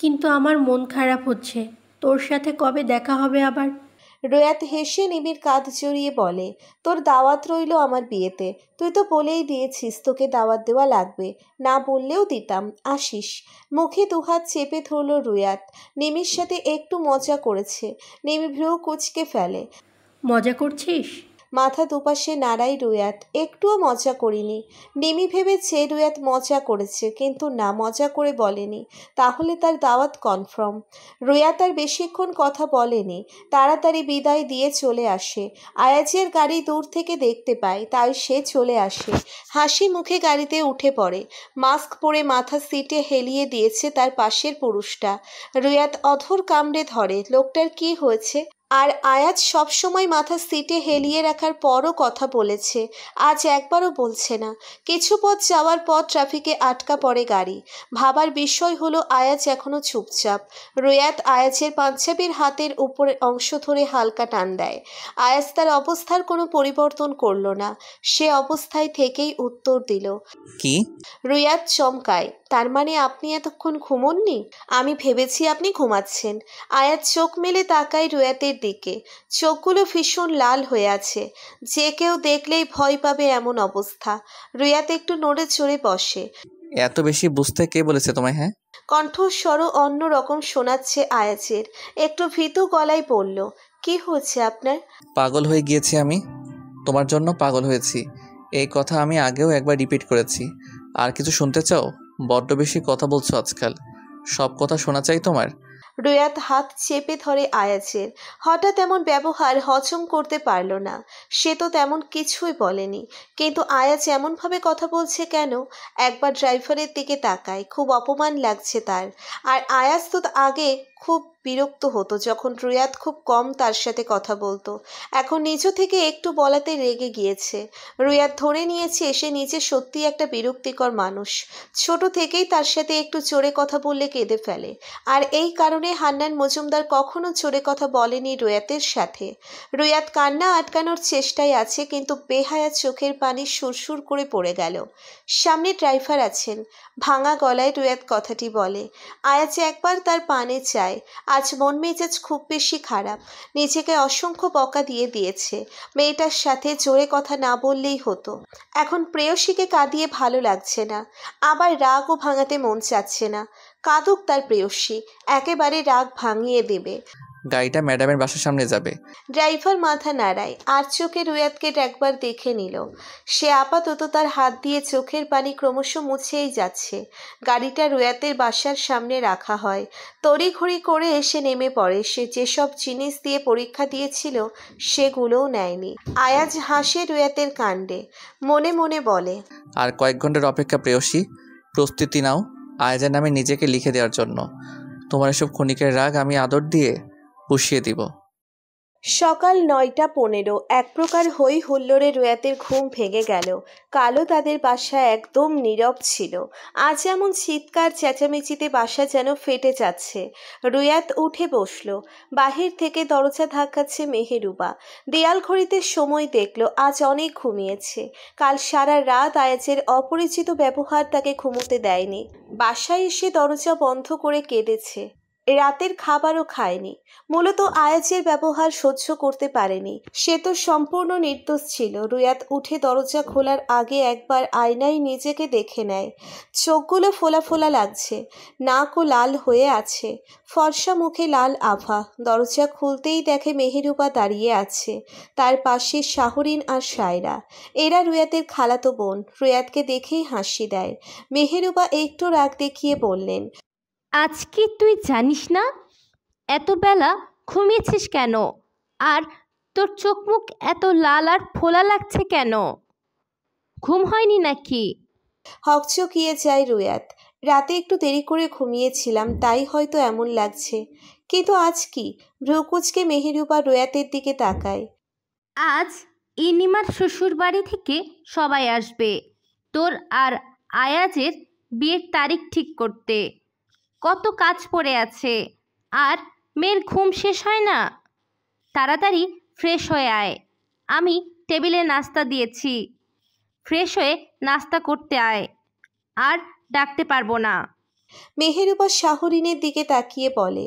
কিন্তু আমার মন খারাপ হচ্ছে তোর সাথে কবে দেখা হবে আবার রোয়াত হেসে নিবির কাঁধ জড়িয়ে বলে তোর দাওয়াত রইল আমার বিয়েতে তুই তো বলেই দিয়েছিস তোকে দাওয়াত দেওয়া লাগবে না বললেও দিতাম আসিস মুখে দুহাত চেপে ধরল রুয়াত নিমির সাথে একটু মজা করেছে নিমি ভ্রু কুচকে ফেলে মজা করছিস মাথা দুপাশে নাড়াই রুয়াত একটুও মজা করিনি নিমি ভেবেছে রুয়াত মজা করেছে কিন্তু না মজা করে বলেনি তাহলে তার দাওয়াত কনফার্ম রুয়াত আর বেশিক্ষণ কথা বলেনি তাড়াতাড়ি বিদায় দিয়ে চলে আসে আয়াজের গাড়ি দূর থেকে দেখতে পায় তাই সে চলে আসে হাসি মুখে গাড়িতে উঠে পড়ে মাস্ক পরে মাথা সিটে হেলিয়ে দিয়েছে তার পাশের পুরুষটা রুয়াত অধর কামড়ে ধরে লোকটার কি হয়েছে আর আয়াজ সবসময় মাথা সিটে হেলিয়ে রাখার পরও কথা বলেছে আজ একবারও বলছে না কিছু পথ যাওয়ার পর ট্রাফিকে আটকা পড়ে গাড়ি ভাবার বিষয় হলো আয়াজ এখনও চুপচাপ রোয়াত আয়াজের পাঞ্জাবির হাতের উপরের অংশ ধরে হালকা টান দেয় আয়াজ তার অবস্থার কোনো পরিবর্তন করল না সে অবস্থায় থেকেই উত্তর দিল কি রোয়াত চমকায় তার মানে আপনি এতক্ষণ ঘুমননি আমি ভেবেছি আপনি ঘুমাচ্ছেন আয়াত চোখ মেলে তাকায় রোয়াতের দিকে চোখগুলো ভীষণ লাল হয়ে আছে যে কেউ দেখলেই ভয় পাবে এমন অবস্থা রিয়াতে একটু নড়ে চড়ে বসে এত বেশি বুঝতে কে বলেছে তোমায় হ্যাঁ কণ্ঠস্বর অন্য রকম শোনাচ্ছে আয়াজের একটু ভীতু গলায় বলল কি হয়েছে আপনার পাগল হয়ে গিয়েছি আমি তোমার জন্য পাগল হয়েছি এই কথা আমি আগেও একবার রিপিট করেছি আর কিছু শুনতে চাও বড্ড বেশি কথা বলছো আজকাল সব কথা শোনা চাই তোমার রুয়াত হাত চেপে ধরে আয়াজের হঠাৎ এমন ব্যবহার হজম করতে পারল না সে তো তেমন কিছুই বলেনি কিন্তু আয়াজ এমনভাবে কথা বলছে কেন একবার ড্রাইভারের দিকে তাকায় খুব অপমান লাগছে তার আর আয়াজ তো আগে খুব বিরক্ত হতো যখন রুয়াদ খুব কম তার সাথে কথা বলতো এখন নিজ থেকে একটু বলাতে রেগে গিয়েছে রুয়াদ ধরে নিয়েছে এসে নিজে সত্যি একটা বিরক্তিকর মানুষ ছোট থেকেই তার সাথে একটু চোরে কথা বললে কেঁদে ফেলে আর এই কারণে হান্নান মজুমদার কখনো চোরে কথা বলেনি রুয়াতের সাথে রুয়াদ কান্না আটকানোর চেষ্টায় আছে কিন্তু বেহায়া চোখের পানি সুরসুর করে পড়ে গেল সামনে ড্রাইভার আছেন ভাঙা গলায় রুয়াদ কথাটি বলে আয়াচে একবার তার পানে চায় দেয় আজ মন মেজাজ খুব বেশি খারাপ নিজেকে অসংখ্য বকা দিয়ে দিয়েছে মেয়েটার সাথে জোরে কথা না বললেই হতো এখন প্রেয়সীকে কাঁদিয়ে ভালো লাগছে না আবার রাগও ভাঙাতে মন চাচ্ছে না কাঁদুক তার প্রেয়সী একেবারে রাগ ভাঙিয়ে দেবে গাড়িটা ম্যাডামের বাসার সামনে যাবে ড্রাইভার মাথা নাড়ায় আর চোখে রুয়াদকে একবার দেখে নিল সে আপাতত তার হাত দিয়ে চোখের পানি ক্রমশ মুছেই যাচ্ছে গাড়িটা রুয়াতের বাসার সামনে রাখা হয় তড়িঘড়ি করে এসে নেমে পড়ে সে যেসব জিনিস দিয়ে পরীক্ষা দিয়েছিল সেগুলোও নেয়নি আয়াজ হাসে রুয়াতের কাণ্ডে মনে মনে বলে আর কয়েক ঘন্টার অপেক্ষা প্রেয়সী প্রস্তুতি নাও আয়াজের নামে নিজেকে লিখে দেওয়ার জন্য তোমার এসব ক্ষণিকের রাগ আমি আদর দিয়ে বসিয়ে দিব সকাল নয়টা পনেরো এক প্রকার হই হুল্লোড়ে রোয়াতের ঘুম ভেঙে গেল কালো তাদের বাসা একদম নীরব ছিল আজ এমন চিৎকার চেঁচামেচিতে বাসা যেন ফেটে যাচ্ছে রুয়াত উঠে বসল বাহির থেকে দরজা ধাক্কাচ্ছে মেহেরুবা দেয়াল ঘড়িতে সময় দেখল আজ অনেক ঘুমিয়েছে কাল সারা রাত আয়াজের অপরিচিত ব্যবহার তাকে ঘুমোতে দেয়নি বাসায় এসে দরজা বন্ধ করে কেঁদেছে রাতের খাবারও খায়নি মূলত আয়াজের ব্যবহার সহ্য করতে পারেনি সে তো সম্পূর্ণ নির্দোষ ছিল রুয়াত উঠে দরজা খোলার আগে একবার আয়নায় নিজেকে দেখে নেয় চোখগুলো ফোলা ফোলা লাগছে নাক ও লাল হয়ে আছে ফর্সা মুখে লাল আভা দরজা খুলতেই দেখে মেহেরুবা দাঁড়িয়ে আছে তার পাশে শাহরিন আর সায়রা এরা রুয়াতের খালাতো বোন রুয়াতকে দেখেই হাসি দেয় মেহেরুবা একটু রাগ দেখিয়ে বললেন আজকে তুই জানিস না এত বেলা ঘুমিয়েছিস কেন আর তোর চোখ মুখ এত লাল আর ফোলা লাগছে কেন ঘুম হয়নি নাকি হকচকিয়ে যাই রুয়াত রাতে একটু দেরি করে ঘুমিয়েছিলাম তাই হয়তো এমন লাগছে কিন্তু আজ কি ভ্রুকুচকে মেহেরুবা রুয়াতের দিকে তাকায় আজ ইনিমার শ্বশুর বাড়ি থেকে সবাই আসবে তোর আর আয়াজের বিয়ের তারিখ ঠিক করতে কত কাজ পড়ে আছে আর মেয়ের ঘুম শেষ হয় না তাড়াতাড়ি ফ্রেশ হয়ে আয় আমি টেবিলে নাস্তা দিয়েছি ফ্রেশ হয়ে নাস্তা করতে আয় আর ডাকতে পারবো না মেহেরুবা শাহরিনের দিকে তাকিয়ে বলে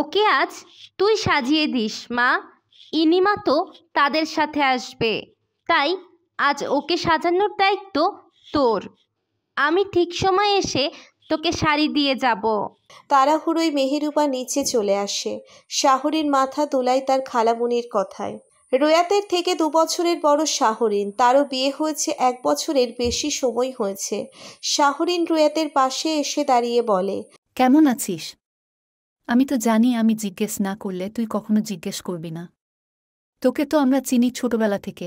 ওকে আজ তুই সাজিয়ে দিস মা ইনিমা তো তাদের সাথে আসবে তাই আজ ওকে সাজানোর দায়িত্ব তোর আমি ঠিক সময় এসে তোকে শাড়ি দিয়ে যাব তাড়াহুড়োই মেহেরুবা নিচে চলে আসে শাহরিন মাথা তোলায় তার খালামুনির কথায় রোয়াতের থেকে দু বছরের বড় শাহরিন তারও বিয়ে হয়েছে এক বছরের বেশি সময় হয়েছে শাহরিন রোয়াতের পাশে এসে দাঁড়িয়ে বলে কেমন আছিস আমি তো জানি আমি জিজ্ঞেস না করলে তুই কখনো জিজ্ঞেস করবি না তোকে তো আমরা চিনি ছোটবেলা থেকে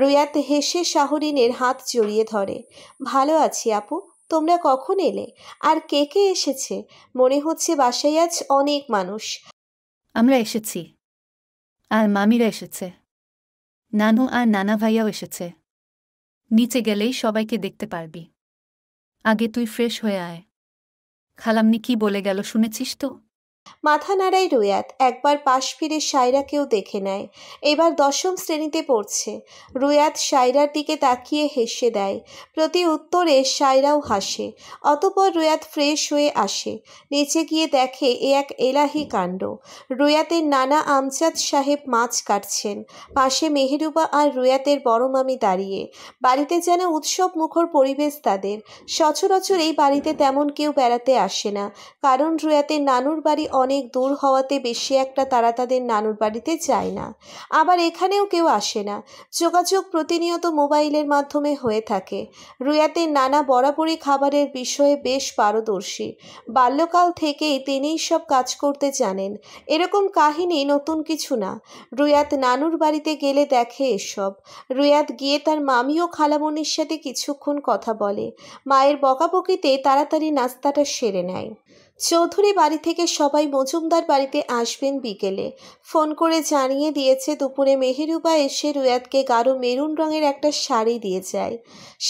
রোয়াত হেসে শাহরিনের হাত জড়িয়ে ধরে ভালো আছি আপু তোমরা কখন এলে আর কে কে এসেছে মনে হচ্ছে বাসায় আজ অনেক মানুষ আমরা এসেছি আর মামিরা এসেছে নানু আর নানা ভাইয়াও এসেছে নিচে গেলেই সবাইকে দেখতে পারবি আগে তুই ফ্রেশ হয়ে আয় খালামনি কি বলে গেল শুনেছিস তো মাথা নাড়ায় রুয়াত একবার পাশ ফিরে কেউ দেখে নেয় এবার দশম শ্রেণীতে পড়ছে রুয়াত সায়রার দিকে তাকিয়ে হেসে দেয় প্রতি উত্তরে সায়রাও হাসে অতপর রুয়াত ফ্রেশ হয়ে আসে নিচে গিয়ে দেখে এ এক এলাহি কাণ্ড রুয়াতের নানা আমজাদ সাহেব মাছ কাটছেন পাশে মেহেরুবা আর রুয়াতের বড় মামি দাঁড়িয়ে বাড়িতে যেন উৎসব মুখর পরিবেশ তাদের সচরাচর এই বাড়িতে তেমন কেউ বেড়াতে আসে না কারণ রুয়াতের নানুর বাড়ি অনেক দূর হওয়াতে বেশি একটা তারা তাদের নানুর বাড়িতে যায় না আবার এখানেও কেউ আসে না যোগাযোগ প্রতিনিয়ত মোবাইলের মাধ্যমে হয়ে থাকে রুয়াতে নানা বরাবরই খাবারের বিষয়ে বেশ পারদর্শী বাল্যকাল থেকেই তিনিই সব কাজ করতে জানেন এরকম কাহিনী নতুন কিছু না রুয়াত নানুর বাড়িতে গেলে দেখে এসব রুয়াত গিয়ে তার মামি ও খালামনির সাথে কিছুক্ষণ কথা বলে মায়ের বকাবকিতে তাড়াতাড়ি নাস্তাটা সেরে নেয় চৌধুরী বাড়ি থেকে সবাই মজুমদার বাড়িতে আসবেন বিকেলে ফোন করে জানিয়ে দিয়েছে দুপুরে মেহেরুবা এসে রুয়াতকে গাঢ় মেরুন রঙের একটা শাড়ি দিয়ে যায়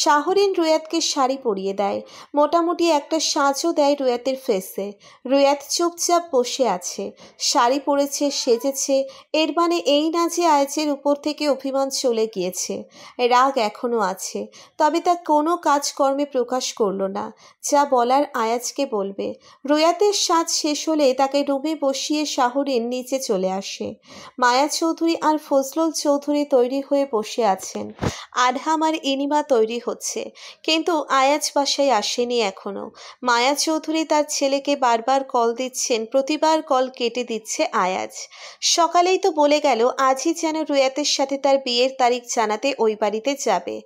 শাহরিন রুয়াতকে শাড়ি পরিয়ে দেয় মোটামুটি একটা সাঁচও দেয় রুয়াতের ফেসে রুয়াত চুপচাপ বসে আছে শাড়ি পরেছে সেজেছে এর মানে এই না যে আয়েজের উপর থেকে অভিমান চলে গিয়েছে রাগ এখনও আছে তবে তা কোনো কাজকর্মে প্রকাশ করল না যা বলার আয়াজকে বলবে প্রয়াতের সাজ শেষ হলে তাকে ডুবে বসিয়ে শাহরিন নিচে চলে আসে মায়া চৌধুরী আর ফজলুল চৌধুরী তৈরি হয়ে বসে আছেন আডহাম আর ইনিমা তৈরি হচ্ছে কিন্তু আয়াজ বাসায় আসেনি এখনও মায়া চৌধুরী তার ছেলেকে বারবার কল দিচ্ছেন প্রতিবার কল কেটে দিচ্ছে আয়াজ সকালেই তো বলে গেল আজই যেন রুয়াতের সাথে তার বিয়ের তারিখ জানাতে ওই বাড়িতে যাবে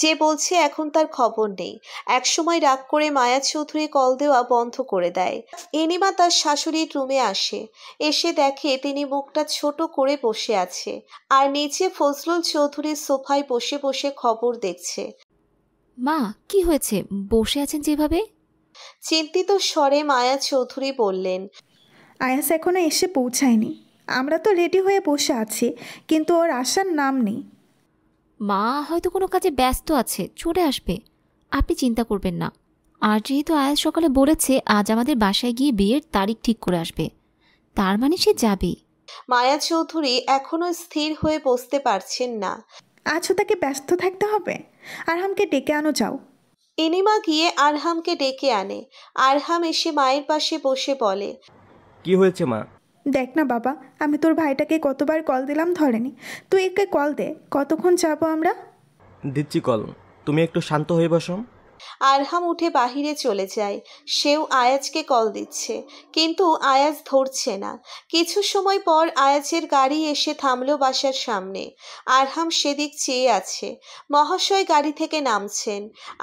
যে বলছে এখন তার খবর নেই একসময় রাগ করে মায়া চৌধুরী কল দেওয়া বন্ধ করে দেয় এনিমা তার শাশুড়ির রুমে আসে এসে দেখে তিনি মুখটা ছোট করে বসে আছে আর নিচে ফজলুল চৌধুরীর সোফায় বসে বসে খবর দেখছে মা কি হয়েছে বসে আছেন যেভাবে চিন্তিত স্বরে মায়া চৌধুরী বললেন আয়াস এখনো এসে পৌঁছায়নি আমরা তো রেডি হয়ে বসে আছি কিন্তু ওর আসার নাম নেই মা হয়তো কোনো কাজে ব্যস্ত আছে চলে আসবে আপনি চিন্তা করবেন না আর যেহেতু আয়াজ সকালে বলেছে আজ আমাদের বাসায় গিয়ে বিয়ের তারিখ ঠিক করে আসবে তার মানে সে যাবে মায়া চৌধুরী এখনো স্থির হয়ে বসতে পারছেন না আজও তাকে ব্যস্ত থাকতে হবে আরহামকে ডেকে আনো যাও এনিমা গিয়ে আরহামকে ডেকে আনে আরহাম এসে মায়ের পাশে বসে বলে কি হয়েছে মা দেখ না বাবা আমি তোর ভাইটাকে কতবার কল দিলাম ধরেনি তুই একে কল দে কতক্ষণ যাবো আমরা দিচ্ছি কল তুমি একটু শান্ত হয়ে বসো আরহাম উঠে বাহিরে চলে যায় সেও আয়াজকে কল দিচ্ছে কিন্তু আয়াজ ধরছে না কিছু সময় পর আয়াজের গাড়ি এসে থামলো বাসার সামনে আরহাম সেদিক চেয়ে আছে মহাশয় গাড়ি থেকে নামছেন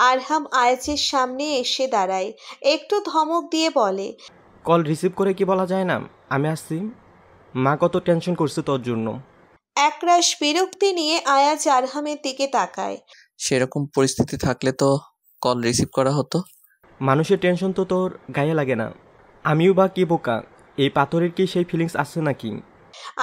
আরহাম আয়াজের সামনে এসে দাঁড়ায় একটু ধমক দিয়ে বলে কল রিসিভ করে কি বলা যায় না আমি আসছি মা কত টেনশন করছে তোর জন্য একরাশ বিরক্তি নিয়ে আয়াজ আরহামের দিকে তাকায় সেরকম পরিস্থিতি থাকলে তো কল রিসিভ করা হতো মানুষের টেনশন তো তোর গায়ে লাগে না আমিও বা কি বোকা এই পাথরের কি সেই ফিলিংস আছে নাকি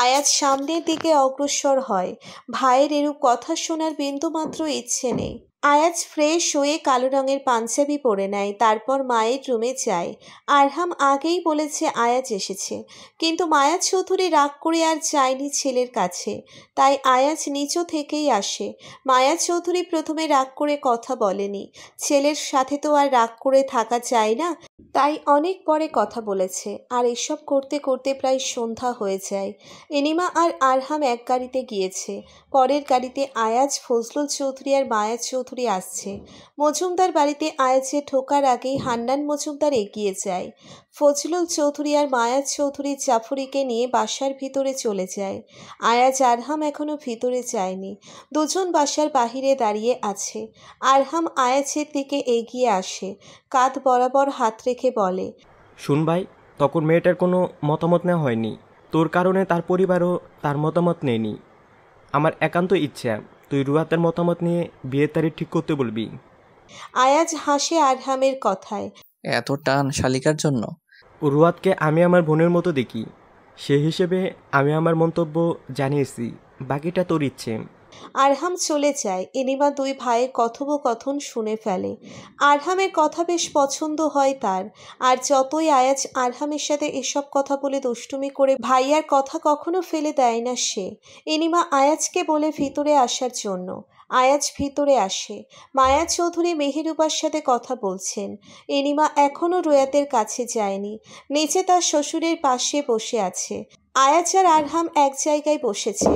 আয়াজ সামনের দিকে অগ্রসর হয় ভাইয়ের এরূপ কথা শোনার মাত্র ইচ্ছে নেই আয়াজ ফ্রেশ হয়ে কালো রঙের পাঞ্জাবি পরে নেয় তারপর মায়ের রুমে যায় আরহাম আগেই বলেছে আয়াজ এসেছে কিন্তু মায়া চৌধুরী রাগ করে আর যায়নি ছেলের কাছে তাই আয়াজ নিচু থেকেই আসে মায়া চৌধুরী প্রথমে রাগ করে কথা বলেনি ছেলের সাথে তো আর রাগ করে থাকা যায় না তাই অনেক পরে কথা বলেছে আর এসব করতে করতে প্রায় সন্ধ্যা হয়ে যায় এনিমা আর আরহাম এক গাড়িতে গিয়েছে পরের গাড়িতে আয়াজ ফজলুল চৌধুরী আর মায়াজ চৌধুরী আসছে মজুমদার বাড়িতে আয়াজে ঠোকার আগেই হান্নান মজুমদার এগিয়ে যায় ফজলুল চৌধুরী আর মায়া চৌধুরী জাফরিকে নিয়ে বাসার ভিতরে চলে যায় আয়াজ আরহাম এখনও ভিতরে যায়নি দুজন বাসার বাহিরে দাঁড়িয়ে আছে আরহাম আয়াজের দিকে এগিয়ে আসে কাঁধ বরাবর হাত রেখে বলে শুন ভাই তখন মেয়েটার কোনো মতামত নেওয়া হয়নি তোর কারণে তার পরিবারও তার মতামত নেয়নি আমার একান্ত ইচ্ছা তুই রুয়াতের মতামত নিয়ে বিয়ের তারিখ ঠিক করতে বলবি আয়াজ হাসে আরহামের কথায় এত টান শালিকার জন্য রুয়াদকে আমি আমার বোনের মতো দেখি সে হিসেবে আমি আমার মন্তব্য জানিয়েছি বাকিটা তোর ইচ্ছে আরহাম চলে যায় এনিমা দুই ভাইয়ের কথোপকথন শুনে ফেলে আরহামের কথা বেশ পছন্দ হয় তার আর যতই আয়াজ আরহামের সাথে এসব কথা বলে দুষ্টুমি করে ভাইয়ার কথা কখনো ফেলে দেয় না সে এনিমা আয়াজকে বলে ভিতরে আসার জন্য আয়াজ ভেতরে আসে মায়া চৌধুরী মেহেরুবার সাথে কথা বলছেন এনিমা এখনও রোয়াতের কাছে যায়নি নেচে তার শ্বশুরের পাশে বসে আছে আয়াজ আর আরহাম এক জায়গায় বসেছে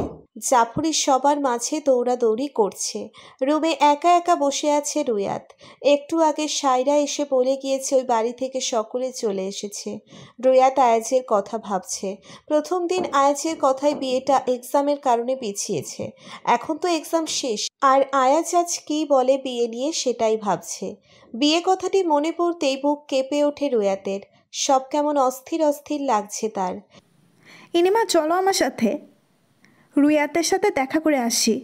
জাফরি সবার মাঝে দৌড়াদৌড়ি করছে রুমে একা একা বসে আছে রুয়াত একটু আগে সাইরা এসে বলে গিয়েছে ওই বাড়ি থেকে সকলে চলে এসেছে রুয়াত আয়াজের কথা ভাবছে প্রথম দিন আয়াজের কথায় বিয়েটা এক্সামের কারণে পিছিয়েছে এখন তো এক্সাম শেষ আর আয়াজ আজ কী বলে বিয়ে নিয়ে সেটাই ভাবছে বিয়ে কথাটি মনে পড়তেই বুক কেঁপে ওঠে রুয়াতের সব কেমন অস্থির অস্থির লাগছে তার ইনিমা চলো আমার সাথে রুইয়াতের সাথে দেখা করে আসি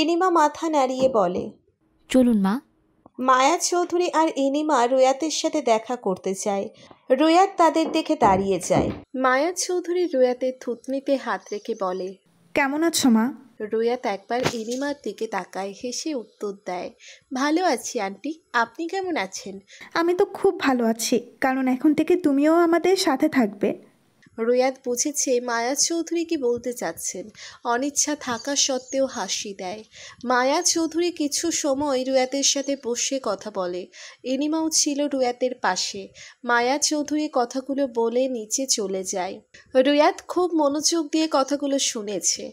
এনিমা মাথা নাড়িয়ে বলে চলুন মা মায়া চৌধুরী আর এনিমা রুয়াতের সাথে দেখা করতে চায় রুয়াত তাদের দেখে দাঁড়িয়ে যায় মায়া চৌধুরী রুয়াতের থুতনিতে হাত রেখে বলে কেমন আছো মা রুয়াত একবার এনিমার দিকে তাকায় হেসে উত্তর দেয় ভালো আছি আন্টি আপনি কেমন আছেন আমি তো খুব ভালো আছি কারণ এখন থেকে তুমিও আমাদের সাথে থাকবে রুয়াদ বুঝেছে মায়া চৌধুরী কি বলতে চাচ্ছেন অনিচ্ছা থাকা সত্ত্বেও হাসি দেয় মায়া চৌধুরী কিছু সময় রুয়াতের সাথে বসে কথা বলে এনিমাও ছিল রুয়াতের পাশে মায়া চৌধুরী কথাগুলো বলে নিচে চলে যায় রুয়াত খুব মনোযোগ দিয়ে কথাগুলো শুনেছে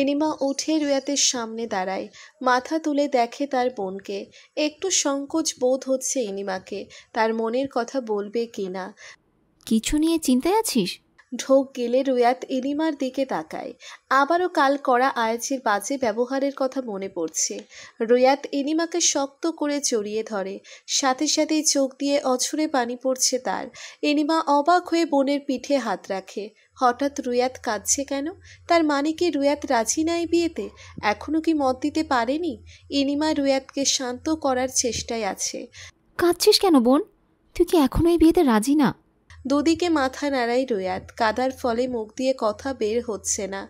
এনিমা উঠে রুয়াতের সামনে দাঁড়ায় মাথা তুলে দেখে তার বোনকে একটু সংকোচ বোধ হচ্ছে এনিমাকে তার মনের কথা বলবে কিনা কিছু নিয়ে চিন্তায় আছিস ঢোক গেলে রোয়াত এলিমার দিকে তাকায় আবারও কাল করা আয়াজির বাজে ব্যবহারের কথা মনে পড়ছে রোয়াত এলিমাকে শক্ত করে জড়িয়ে ধরে সাথে সাথেই চোখ দিয়ে অছুরে পানি পড়ছে তার এনিমা অবাক হয়ে বোনের পিঠে হাত রাখে হঠাৎ রুয়াত কাঁদছে কেন তার মানে কি রুয়াত রাজি নাই বিয়েতে এখনও কি মত দিতে পারেনি এনিমা রুয়াতকে শান্ত করার চেষ্টায় আছে কাঁদছিস কেন বোন তুই কি এখনো এই বিয়েতে রাজি না দুদিকে মাথা নাড়াই রোয়াত কাদার ফলে মুখ দিয়ে কথা বের হচ্ছে না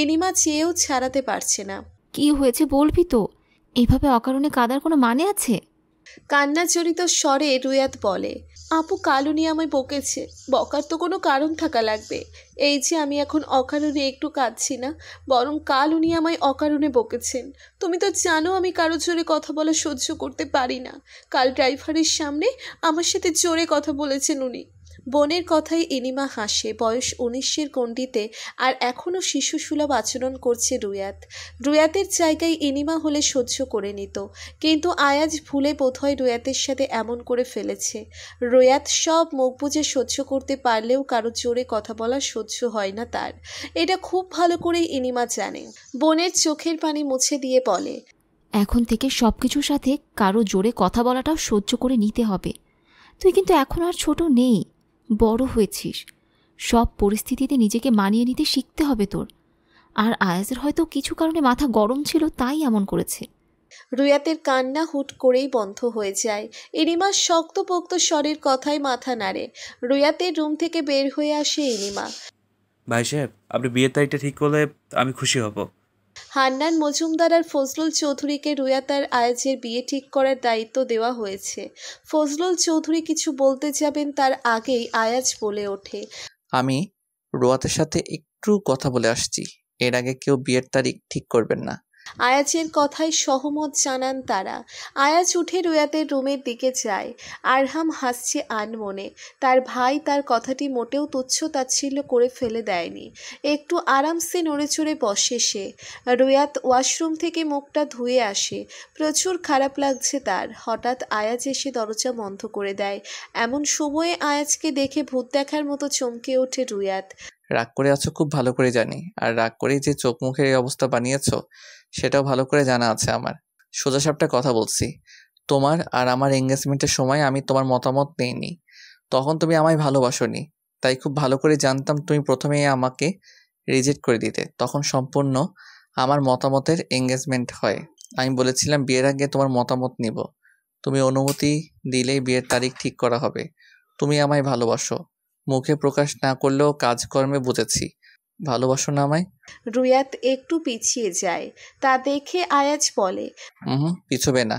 এনিমা চেয়েও ছাড়াতে পারছে না কি হয়েছে বলবি তো এভাবে অকারণে কাদার কোনো মানে আছে কান্নাজড়িত স্বরে রুয়াত বলে আপু কালুনি আমায় বকেছে বকার তো কোনো কারণ থাকা লাগবে এই যে আমি এখন অকারণে একটু কাঁদছি না বরং কাল উনি আমায় অকারণে বকেছেন তুমি তো জানো আমি কারো জোরে কথা বলা সহ্য করতে পারি না কাল ড্রাইভারের সামনে আমার সাথে জোরে কথা বলেছেন উনি বোনের কথায় এনিমা হাসে বয়স উনিশের গণ্ডিতে আর এখনও শিশু সুলভ আচরণ করছে রুয়াত রুয়াতের জায়গায় এনিমা হলে সহ্য করে নিত কিন্তু আয়াজ ভুলে বোধহয় রুয়াতের সাথে এমন করে ফেলেছে রুয়াত সব মুখ বুঝে সহ্য করতে পারলেও কারো জোরে কথা বলা সহ্য হয় না তার এটা খুব ভালো করেই এনিমা জানে বোনের চোখের পানি মুছে দিয়ে বলে এখন থেকে সব কিছুর সাথে কারো জোরে কথা বলাটাও সহ্য করে নিতে হবে তুই কিন্তু এখন আর ছোট নেই বড় হয়েছিস সব পরিস্থিতিতে নিজেকে মানিয়ে নিতে শিখতে হবে তোর আর আয়াজের হয়তো কিছু কারণে মাথা গরম ছিল তাই এমন করেছে রুয়াতের কান্না হুট করেই বন্ধ হয়ে যায় ইনিমা শক্তপোক্ত স্বরের কথায় মাথা নাড়ে রুয়াতের রুম থেকে বের হয়ে আসে ইনিমা ভাই সাহেব আপনি বিয়ের তারিখটা ঠিক করলে আমি খুশি হব হান্নান মজুমদার আর ফজলুল চৌধুরীকে রুয়া তার বিয়ে ঠিক করার দায়িত্ব দেওয়া হয়েছে ফজলুল চৌধুরী কিছু বলতে যাবেন তার আগেই আয়াজ বলে ওঠে আমি রুয়াতের সাথে একটু কথা বলে আসছি এর আগে কেউ বিয়ের তারিখ ঠিক করবেন না আয়াজের কথায় সহমত জানান তারা আয়াজ উঠে রুয়াতের রুমের দিকে যায় আরহাম হাসছে আনমনে তার ভাই তার কথাটি মোটেও তুচ্ছ তাচ্ছিল্য করে ফেলে দেয়নি একটু আরামসে চড়ে বসে সে রুয়াত ওয়াশরুম থেকে মুখটা ধুয়ে আসে প্রচুর খারাপ লাগছে তার হঠাৎ আয়াজ এসে দরজা বন্ধ করে দেয় এমন সময়ে আয়াজকে দেখে ভূত দেখার মতো চমকে ওঠে রুয়াত রাগ করে আছো খুব ভালো করে জানি আর রাগ করে যে চোখ মুখের অবস্থা বানিয়েছো সেটাও ভালো করে জানা আছে আমার সোজাসাপটা কথা বলছি তোমার আর আমার এঙ্গেজমেন্টের সময় আমি তোমার মতামত নেইনি তখন তুমি আমায় ভালোবাসোনি তাই খুব ভালো করে জানতাম তুমি প্রথমেই আমাকে রিজেক্ট করে দিতে তখন সম্পূর্ণ আমার মতামতের এঙ্গেজমেন্ট হয় আমি বলেছিলাম বিয়ের আগে তোমার মতামত নিব তুমি অনুমতি দিলেই বিয়ের তারিখ ঠিক করা হবে তুমি আমায় ভালোবাসো মুখে প্রকাশ না করলেও কাজকর্মে বুঝেছি ভালোবাসো না আমায় রুয়াত একটু পিছিয়ে যায় তা দেখে আয়াজ বলে হুম পিছবে না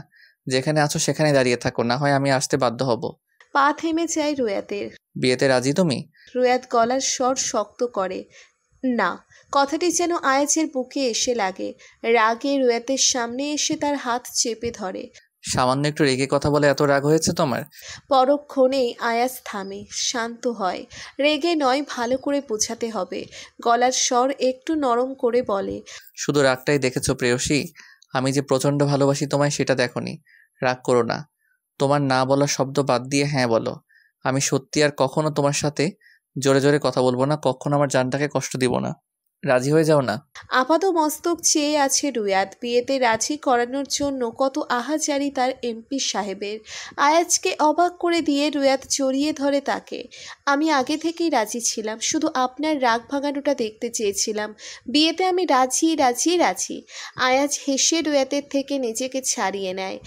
যেখানে আছো সেখানে দাঁড়িয়ে থাকো না হয় আমি আসতে বাধ্য হব পা থেমে যায় রুয়াতের বিয়েতে রাজি তুমি রুয়াত গলার স্বর শক্ত করে না কথাটি যেন আয়াজের বুকে এসে লাগে রাগে রুয়াতের সামনে এসে তার হাত চেপে ধরে সামান্য একটু রেগে কথা বলে এত রাগ হয়েছে তোমার পরক্ষণেই আয়াস থামে শান্ত হয় রেগে নয় ভালো করে বোঝাতে হবে গলার স্বর একটু নরম করে বলে শুধু রাগটাই দেখেছো প্রেয়সী আমি যে প্রচণ্ড ভালোবাসি তোমায় সেটা দেখোনি রাগ করো না তোমার না বলা শব্দ বাদ দিয়ে হ্যাঁ বলো আমি সত্যি আর কখনো তোমার সাথে জোরে জোরে কথা বলবো না কখনো আমার জানটাকে কষ্ট দিব না রাজি হয়ে যাও না আপাত মস্তক চেয়ে আছে রুয়াদ বিয়েতে রাজি করানোর জন্য কত আহাজারি তার এমপি সাহেবের আয়াজকে অবাক করে দিয়ে রুয়াদ জড়িয়ে ধরে তাকে আমি আগে থেকেই রাজি ছিলাম শুধু আপনার রাগ ভাঙানোটা দেখতে চেয়েছিলাম বিয়েতে আমি রাজি রাজি রাজি আয়াজ হেসে রুয়াতের থেকে নিজেকে ছাড়িয়ে নেয়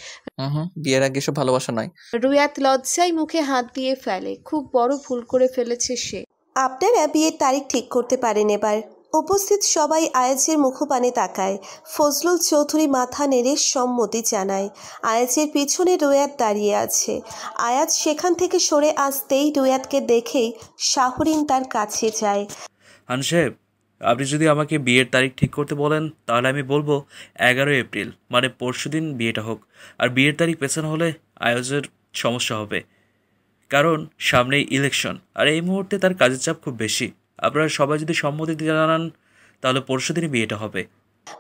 বিয়ের আগে সব ভালোবাসা নয় রুয়াত লজ্জায় মুখে হাত দিয়ে ফেলে খুব বড় ভুল করে ফেলেছে সে আপনারা বিয়ের তারিখ ঠিক করতে পারেন এবার উপস্থিত সবাই আয়াজের মুখোপানে তাকায় ফজলুল চৌধুরী মাথা নেড়ে সম্মতি জানায় আয়াজের পিছনে রোয়াত দাঁড়িয়ে আছে আয়াজ সেখান থেকে সরে আসতেই রোয়াতকে দেখেই শাহরিন তার কাছে যায় হান আপনি যদি আমাকে বিয়ের তারিখ ঠিক করতে বলেন তাহলে আমি বলবো এগারো এপ্রিল মানে পরশু দিন বিয়েটা হোক আর বিয়ের তারিখ পেছানো হলে আয়োজের সমস্যা হবে কারণ সামনেই ইলেকশন আর এই মুহূর্তে তার কাজের চাপ খুব বেশি আপনারা সবাই যদি সম্মতি জানান তাহলে পরশু দিনই বিয়েটা হবে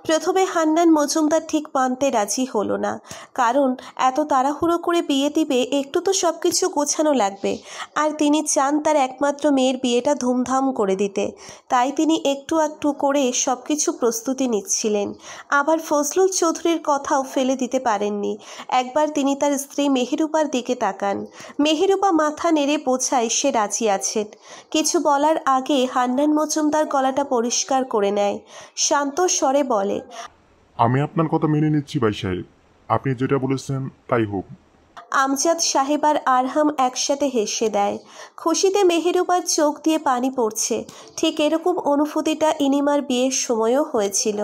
প্রথমে হান্নান মজুমদার ঠিক মানতে রাজি হলো না কারণ এত তাড়াহুড়ো করে বিয়ে দিবে একটু তো সব কিছু গোছানো লাগবে আর তিনি চান তার একমাত্র মেয়ের বিয়েটা ধুমধাম করে দিতে তাই তিনি একটু একটু করে সব কিছু প্রস্তুতি নিচ্ছিলেন আবার ফজলুল চৌধুরীর কথাও ফেলে দিতে পারেননি একবার তিনি তার স্ত্রী মেহেরুপার দিকে তাকান মেহেরুপা মাথা নেড়ে বোঝায় সে রাজি আছেন কিছু বলার আগে হান্নান মজুমদার গলাটা পরিষ্কার করে নেয় শান্ত স্বরে বলে আমি আপনার কথা মেনে নিচ্ছি ভাই সাহেব আপনি যেটা বলেছেন তাই হোক আমজাদ সাহেব আর আরহাম একসাথে হেসে দেয় খুশিতে মেহেরুবার চোখ দিয়ে পানি পড়ছে ঠিক এরকম অনুভূতিটা ইনিমার বিয়ের সময়ও হয়েছিল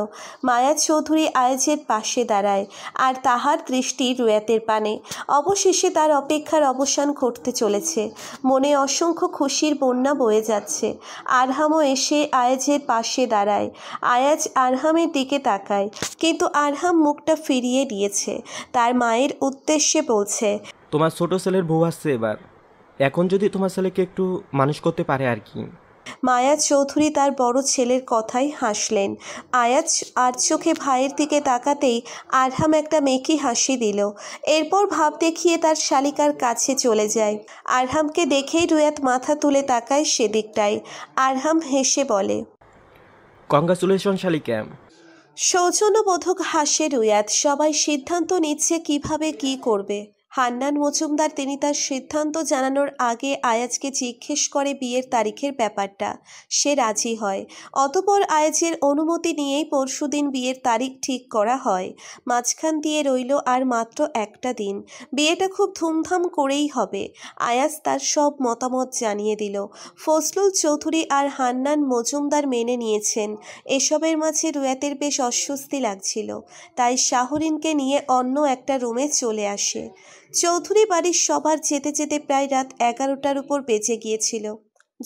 মায়া চৌধুরী আয়েজের পাশে দাঁড়ায় আর তাহার দৃষ্টি রুয়াতের পানে অবশেষে তার অপেক্ষার অবসান ঘটতে চলেছে মনে অসংখ্য খুশির বন্যা বয়ে যাচ্ছে আরহামও এসে আয়াজের পাশে দাঁড়ায় আয়াজ আরহামের দিকে তাকায় কিন্তু আরহাম মুখটা ফিরিয়ে দিয়েছে তার মায়ের উদ্দেশ্যে বলছে তোমার ছোট ছেলের বউ আসছে এবার এখন যদি তোমার ছেলেকে একটু মানুষ করতে পারে আর কি মায়া চৌধুরী তার বড় ছেলের কথাই হাসলেন আয়াজ আর চোখে ভাইয়ের দিকে তাকাতেই আরহাম একটা মেকি হাসি দিল এরপর ভাব দেখিয়ে তার শালিকার কাছে চলে যায় আরহামকে দেখেই রুয়াত মাথা তুলে তাকায় সেদিকটায় আরহাম হেসে বলে কংগ্রাচুলেশন শালিকা সৌজন্যবোধক হাসে রুয়াত সবাই সিদ্ধান্ত নিচ্ছে কিভাবে কি করবে হান্নান মজুমদার তিনি তার সিদ্ধান্ত জানানোর আগে আয়াজকে জিজ্ঞেস করে বিয়ের তারিখের ব্যাপারটা সে রাজি হয় অতপর আয়াজের অনুমতি নিয়েই পরশুদিন বিয়ের তারিখ ঠিক করা হয় মাঝখান দিয়ে রইল আর মাত্র একটা দিন বিয়েটা খুব ধুমধাম করেই হবে আয়াজ তার সব মতামত জানিয়ে দিল ফজলুল চৌধুরী আর হান্নান মজুমদার মেনে নিয়েছেন এসবের মাঝে রুয়াতের বেশ অস্বস্তি লাগছিল তাই শাহরিনকে নিয়ে অন্য একটা রুমে চলে আসে চৌধুরী বাড়ির সবার যেতে যেতে প্রায় রাত এগারোটার উপর বেজে গিয়েছিল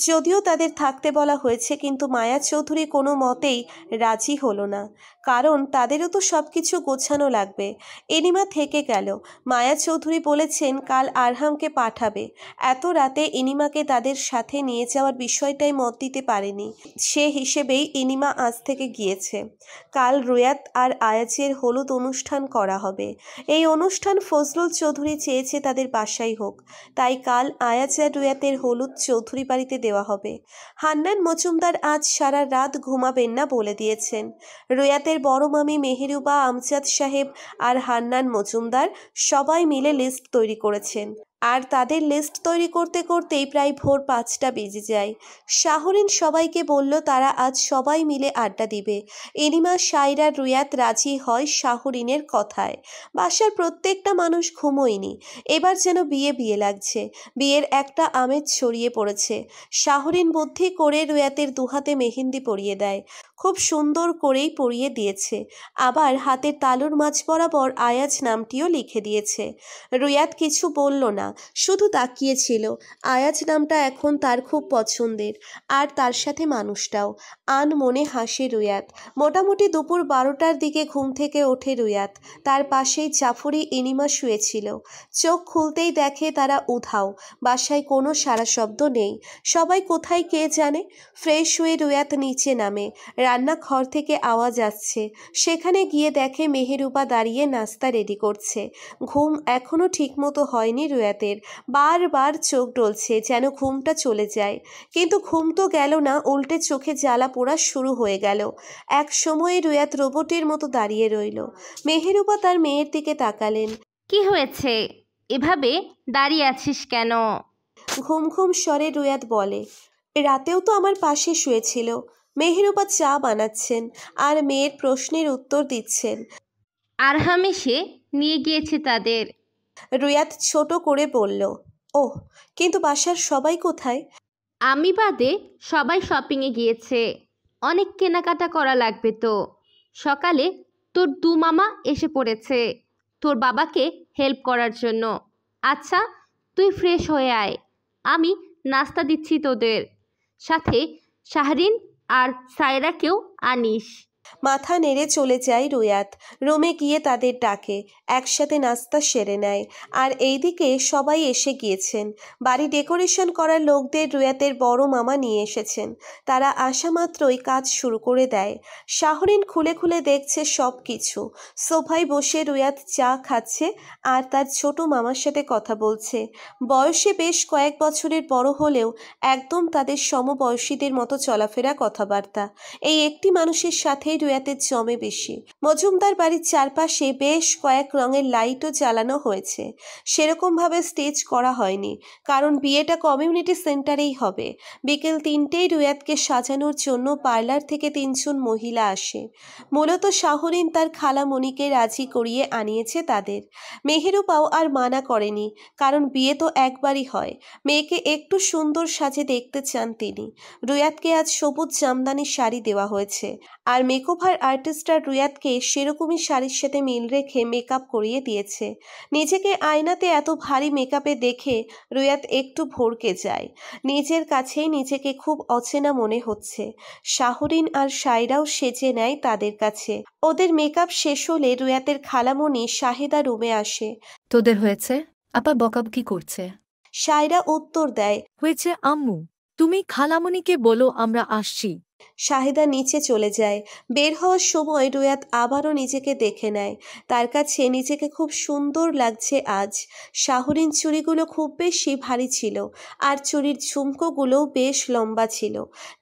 যদিও তাদের থাকতে বলা হয়েছে কিন্তু মায়া চৌধুরী কোনো মতেই রাজি হলো না কারণ তাদেরও তো সব কিছু গোছানো লাগবে এনিমা থেকে গেল মায়া চৌধুরী বলেছেন কাল আরহামকে পাঠাবে এত রাতে এনিমাকে তাদের সাথে নিয়ে যাওয়ার বিষয়টাই মত দিতে পারেনি সে হিসেবেই এনিমা আজ থেকে গিয়েছে কাল রুয়াত আর আয়াজের হলুদ অনুষ্ঠান করা হবে এই অনুষ্ঠান ফজলুল চৌধুরী চেয়েছে তাদের বাসাই হোক তাই কাল আয়াজ আর রুয়াতের হলুদ চৌধুরী বাড়িতে দেওয়া হবে হান্নান মজুমদার আজ সারা রাত ঘুমাবেন না বলে দিয়েছেন রুয়াতের তাদের বড় মামি মেহেরুবা আমজাদ সাহেব আর হান্নান মজুমদার সবাই মিলে লিস্ট তৈরি করেছেন আর তাদের লিস্ট তৈরি করতে করতেই প্রায় ভোর পাঁচটা বেজে যায় শাহরিন সবাইকে বলল তারা আজ সবাই মিলে আড্ডা দিবে এনিমা সাইরা রুয়াত রাজি হয় শাহরিনের কথায় বাসার প্রত্যেকটা মানুষ ঘুমোয়নি এবার যেন বিয়ে বিয়ে লাগছে বিয়ের একটা আমেজ ছড়িয়ে পড়েছে শাহরিন বুদ্ধি করে রুয়াতের দুহাতে মেহেন্দি পরিয়ে দেয় খুব সুন্দর করেই পরিয়ে দিয়েছে আবার হাতের তালুর মাছ বরাবর আয়াজ নামটিও লিখে দিয়েছে রুয়াত কিছু বলল না শুধু তাকিয়েছিল আয়াজ নামটা এখন তার খুব পছন্দের আর তার সাথে মানুষটাও আন মনে হাসে রুয়াত মোটামুটি দুপুর বারোটার দিকে ঘুম থেকে ওঠে রুয়াত তার পাশেই জাফরি ইনিমা শুয়েছিল চোখ খুলতেই দেখে তারা উধাও বাসায় কোনো সারা শব্দ নেই সবাই কোথায় কে জানে ফ্রেশ হয়ে রুয়াত নিচে নামে রান্নাঘর থেকে আওয়াজ আসছে সেখানে গিয়ে দেখে মেহেরুবা দাঁড়িয়ে নাস্তা রেডি করছে ঘুম এখনও ঠিকমতো হয়নি রুয়াতের বারবার চোখ ডলছে যেন ঘুমটা চলে যায় কিন্তু ঘুম তো গেল না উল্টে চোখে জ্বালা পোড়া শুরু হয়ে গেল এক সময়ে রুয়াত রোবটের মতো দাঁড়িয়ে রইল মেহেরুবা তার মেয়ের দিকে তাকালেন কি হয়েছে এভাবে দাঁড়িয়ে আছিস কেন ঘুম ঘুম স্বরে রুয়াত বলে রাতেও তো আমার পাশে শুয়েছিল মেহেরুবা চা বানাচ্ছেন আর মেয়ের প্রশ্নের উত্তর দিচ্ছেন আরহাম সে নিয়ে গিয়েছে তাদের রুয়াত ছোট করে বলল ও কিন্তু বাসার সবাই কোথায় আমি বাদে সবাই শপিংয়ে গিয়েছে অনেক কেনাকাটা করা লাগবে তো সকালে তোর দু মামা এসে পড়েছে তোর বাবাকে হেল্প করার জন্য আচ্ছা তুই ফ্রেশ হয়ে আয় আমি নাস্তা দিচ্ছি তোদের সাথে শাহরিন আর কেউ আনিস মাথা নেড়ে চলে যায় রুয়াত রুমে গিয়ে তাদের ডাকে একসাথে নাস্তা সেরে নেয় আর এইদিকে সবাই এসে গিয়েছেন বাড়ি ডেকোরেশন করার লোকদের রুয়াতের বড় মামা নিয়ে এসেছেন তারা আসা মাত্রই কাজ শুরু করে দেয় শাহরিন খুলে খুলে দেখছে সব কিছু সোফায় বসে রুয়াত চা খাচ্ছে আর তার ছোট মামার সাথে কথা বলছে বয়সে বেশ কয়েক বছরের বড় হলেও একদম তাদের সমবয়সীদের মতো চলাফেরা কথাবার্তা এই একটি মানুষের সাথে রুয়াতে জমে বেশি মজুমদার বাড়ির চারপাশে বেশ কয়েক রঙের লাইটও জ্বালানো হয়েছে সেরকমভাবে স্টেজ করা হয়নি কারণ বিয়েটা কমিউনিটি সেন্টারেই হবে বিকেল তিনটেই রুয়াতকে সাজানোর জন্য পার্লার থেকে তিনজন মহিলা আসে মূলত শাহরিন তার মনিকে রাজি করিয়ে আনিয়েছে তাদের মেহেরুপাও আর মানা করেনি কারণ বিয়ে তো একবারই হয় মেয়েকে একটু সুন্দর সাজে দেখতে চান তিনি রুয়াতকে আজ সবুজ জামদানি শাড়ি দেওয়া হয়েছে আর মেয়ে মেকওভার আর্টিস্টরা রুয়াদকে সেরকমই শাড়ির সাথে মিল রেখে মেকআপ করিয়ে দিয়েছে নিজেকে আয়নাতে এত ভারী মেকআপে দেখে রুয়াদ একটু ভরকে যায় নিজের কাছেই নিজেকে খুব অচেনা মনে হচ্ছে শাহরিন আর সাইরাও সেজে নেয় তাদের কাছে ওদের মেকআপ শেষ হলে রুয়াতের খালামণি শাহেদা রুমে আসে তোদের হয়েছে আপা বকাব কি করছে সাইরা উত্তর দেয় হয়েছে আম্মু তুমি খালামণিকে বলো আমরা আসছি শাহিদা নিচে চলে যায় বের হওয়ার সময় রুয়াত আবারও নিজেকে দেখে নেয় তার কাছে নিজেকে খুব সুন্দর লাগছে আজ শাহরিন চুরিগুলো খুব বেশি ভারী ছিল আর চুরির ঝুমকোগুলোও বেশ লম্বা ছিল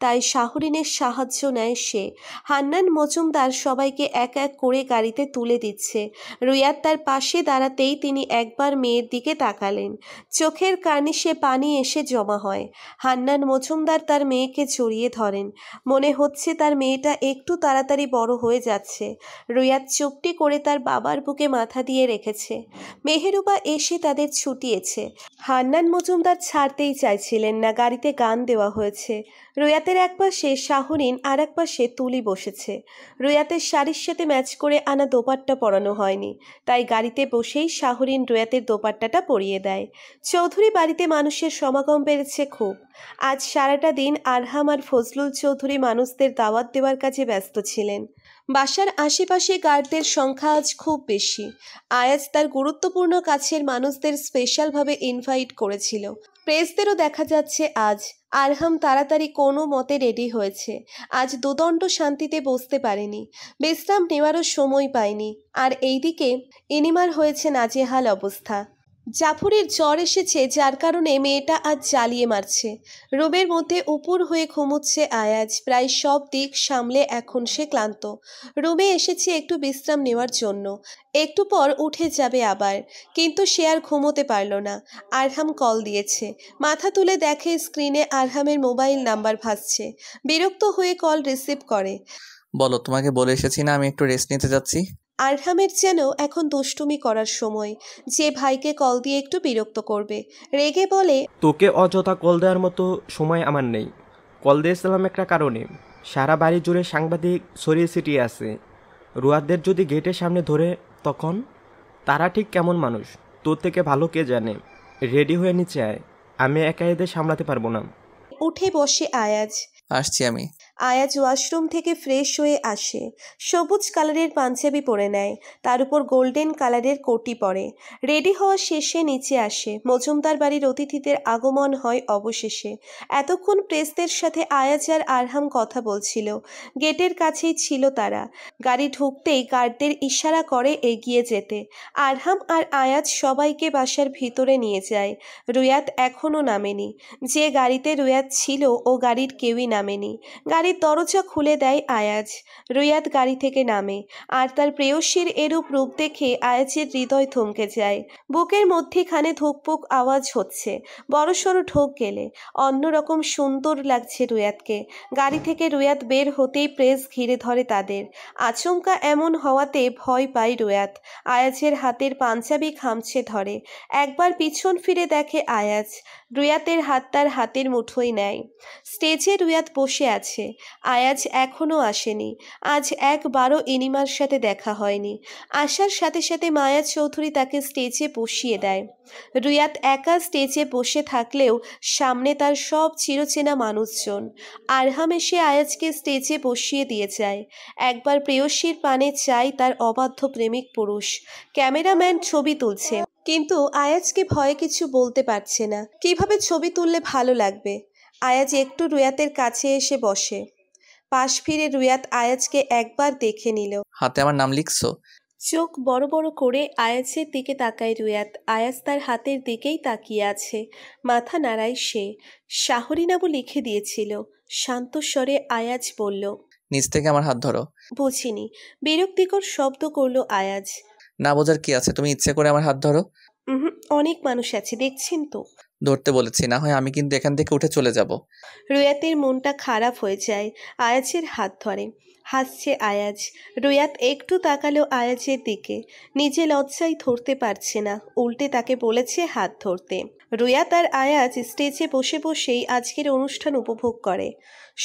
তাই শাহরিনের সাহায্য নেয় সে হান্নান মজুমদার সবাইকে এক এক করে গাড়িতে তুলে দিচ্ছে রুয়াত তার পাশে দাঁড়াতেই তিনি একবার মেয়ের দিকে তাকালেন চোখের সে পানি এসে জমা হয় হান্নান মজুমদার তার মেয়েকে জড়িয়ে ধরেন মনে হচ্ছে তার মেয়েটা একটু তাড়াতাড়ি বড় হয়ে যাচ্ছে রুয়াদ চুপটি করে তার বাবার বুকে মাথা দিয়ে রেখেছে মেহেরুবা এসে তাদের ছুটিয়েছে হান্নান মজুমদার ছাড়তেই চাইছিলেন না গাড়িতে গান দেওয়া হয়েছে রুয়াতের এক পাশে শাহরিন আর এক পাশে তুলি বসেছে রুয়াতের শাড়ির সাথে ম্যাচ করে আনা দোপাট্টা পরানো হয়নি তাই গাড়িতে বসেই শাহরিন রুয়াতের দোপাট্টাটা পরিয়ে দেয় চৌধুরী বাড়িতে মানুষের সমাগম বেড়েছে খুব আজ সারাটা দিন আরহাম আর ফজলুল চৌধুরী মানুষদের দাওয়াত দেওয়ার কাজে ব্যস্ত ছিলেন বাসার আশেপাশে গার্ডদের সংখ্যা আজ খুব বেশি আয়াজ তার গুরুত্বপূর্ণ কাছের মানুষদের স্পেশালভাবে ইনভাইট করেছিল প্রেসদেরও দেখা যাচ্ছে আজ আরহাম তাড়াতাড়ি কোনো মতে রেডি হয়েছে আজ দুদণ্ড শান্তিতে বসতে পারেনি বিশ্রাম নেওয়ারও সময় পায়নি আর এইদিকে এনিমার হয়েছে নাজেহাল অবস্থা জাফরের জ্বর এসেছে যার কারণে মেয়েটা আজ জ্বালিয়ে মারছে রোমের মধ্যে উপর হয়ে ঘুমুচ্ছে আয়াজ প্রায় সব দিক সামলে এখন সে ক্লান্ত রোমে এসেছে একটু বিশ্রাম নেওয়ার জন্য একটু পর উঠে যাবে আবার কিন্তু সে আর ঘুমোতে পারল না আরহাম কল দিয়েছে মাথা তুলে দেখে স্ক্রিনে আরহামের মোবাইল নাম্বার ভাসছে বিরক্ত হয়ে কল রিসিভ করে বলো তোমাকে বলে এসেছি না আমি একটু রেস্ট নিতে যাচ্ছি আরহামের যেন এখন দুষ্টুমি করার সময় যে ভাইকে কল দিয়ে একটু বিরক্ত করবে রেগে বলে তোকে অযথা কল দেওয়ার মতো সময় আমার নেই কল দিয়েছিলাম একটা কারণে সারা বাড়ি জুড়ে সাংবাদিক ছড়িয়ে ছিটিয়ে আছে রুয়াদের যদি গেটের সামনে ধরে তখন তারা ঠিক কেমন মানুষ তোর থেকে ভালো কে জানে রেডি হয়ে নিচে আয় আমি একা এদের সামলাতে পারবো না উঠে বসে আয়াজ আসছি আমি আয়াজ ওয়াশরুম থেকে ফ্রেশ হয়ে আসে সবুজ কালারের পাঞ্জাবি পরে নেয় তার উপর গোল্ডেন কালারের কোটি পরে রেডি হওয়া শেষে নিচে আসে মজুমদার বাড়ির অতিথিদের আগমন হয় অবশেষে এতক্ষণ প্রেসদের সাথে আয়াজ আর আরহাম কথা বলছিল গেটের কাছেই ছিল তারা গাড়ি ঢুকতেই গার্ডদের ইশারা করে এগিয়ে যেতে আরহাম আর আয়াজ সবাইকে বাসার ভিতরে নিয়ে যায় রুয়াত এখনও নামেনি যে গাড়িতে রুয়াত ছিল ও গাড়ির কেউই নামেনি গাড়ি গাড়ির দরজা খুলে দেয় আয়াজ রুয়াদ গাড়ি থেকে নামে আর তার প্রেয়সীর এরূপ রূপ দেখে আয়াজের হৃদয় থমকে যায় বুকের মধ্যেখানে ধুকপুক আওয়াজ হচ্ছে বড়সড় ঢোক গেলে অন্যরকম সুন্দর লাগছে রুয়াদকে গাড়ি থেকে রুয়াদ বের হতেই প্রেস ঘিরে ধরে তাদের আচমকা এমন হওয়াতে ভয় পায় রুয়াদ আয়াজের হাতের পাঞ্জাবি খামছে ধরে একবার পিছন ফিরে দেখে আয়াজ রুয়াতের হাত তার হাতের মুঠোই নেয় স্টেজে রুয়াত বসে আছে আয়াজ এখনও আসেনি আজ একবারও এনিমার সাথে দেখা হয়নি আসার সাথে সাথে মায়া চৌধুরী তাকে স্টেজে বসিয়ে দেয় রুয়াত একা স্টেজে বসে থাকলেও সামনে তার সব চিরচেনা মানুষজন আরহাম এসে আয়াজকে স্টেজে বসিয়ে দিয়ে যায় একবার প্রেয়সীর পানে চাই তার অবাধ্য প্রেমিক পুরুষ ক্যামেরাম্যান ছবি তুলছে কিন্তু আয়াজকে ভয়ে কিছু বলতে পারছে না কিভাবে ছবি তুললে ভালো লাগবে আয়াজ একটু রুয়াতের কাছে এসে বসে পাশ ফিরে রুয়াত আয়াজকে একবার দেখে নিল হাতে আমার নাম লিখছো চোখ বড় বড় করে আয়াজের দিকে তাকায় রুয়াত আয়াজ তার হাতের দিকেই তাকিয়ে আছে মাথা নাড়ায় সে শাহরিনাবু লিখে দিয়েছিল শান্ত স্বরে আয়াজ বলল নিচ থেকে আমার হাত ধরো বুঝিনি বিরক্তিকর শব্দ করলো আয়াজ না বোঝার কি আছে তুমি ইচ্ছে করে আমার হাত ধরো অনেক মানুষ আছে দেখছেন তো ধরতে বলেছি না হয় আমি কিন্তু এখান থেকে উঠে চলে যাব রুয়াতের মনটা খারাপ হয়ে যায় আয়াজের হাত ধরে হাসছে আয়াজ রুয়াত একটু তাকালো আয়াজের দিকে নিজে লজ্জায় ধরতে পারছে না উল্টে তাকে বলেছে হাত ধরতে রুয়াত আর আয়াজ স্টেজে বসে বসেই আজকের অনুষ্ঠান উপভোগ করে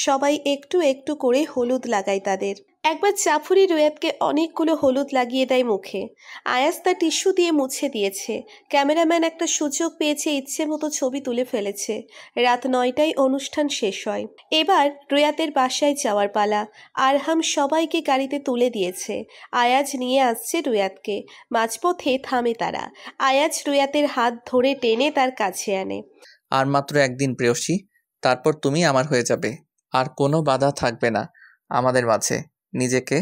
সবাই একটু একটু করে হলুদ লাগায় তাদের একবার জাফরি রোয়াবকে অনেকগুলো হলুদ লাগিয়ে দেয় মুখে আয়াস তা টিস্যু দিয়ে মুছে দিয়েছে ক্যামেরাম্যান একটা সুযোগ পেয়েছে ইচ্ছে মতো ছবি তুলে ফেলেছে রাত নয়টায় অনুষ্ঠান শেষ হয় এবার রোয়াতের বাসায় যাওয়ার পালা আরহাম সবাইকে গাড়িতে তুলে দিয়েছে আয়াজ নিয়ে আসছে রোয়াতকে মাঝপথে থামে তারা আয়াজ রোয়াতের হাত ধরে টেনে তার কাছে আনে আর মাত্র একদিন প্রেয়সী তারপর তুমি আমার হয়ে যাবে আর কোনো বাধা থাকবে না আমাদের মাঝে নিজেকে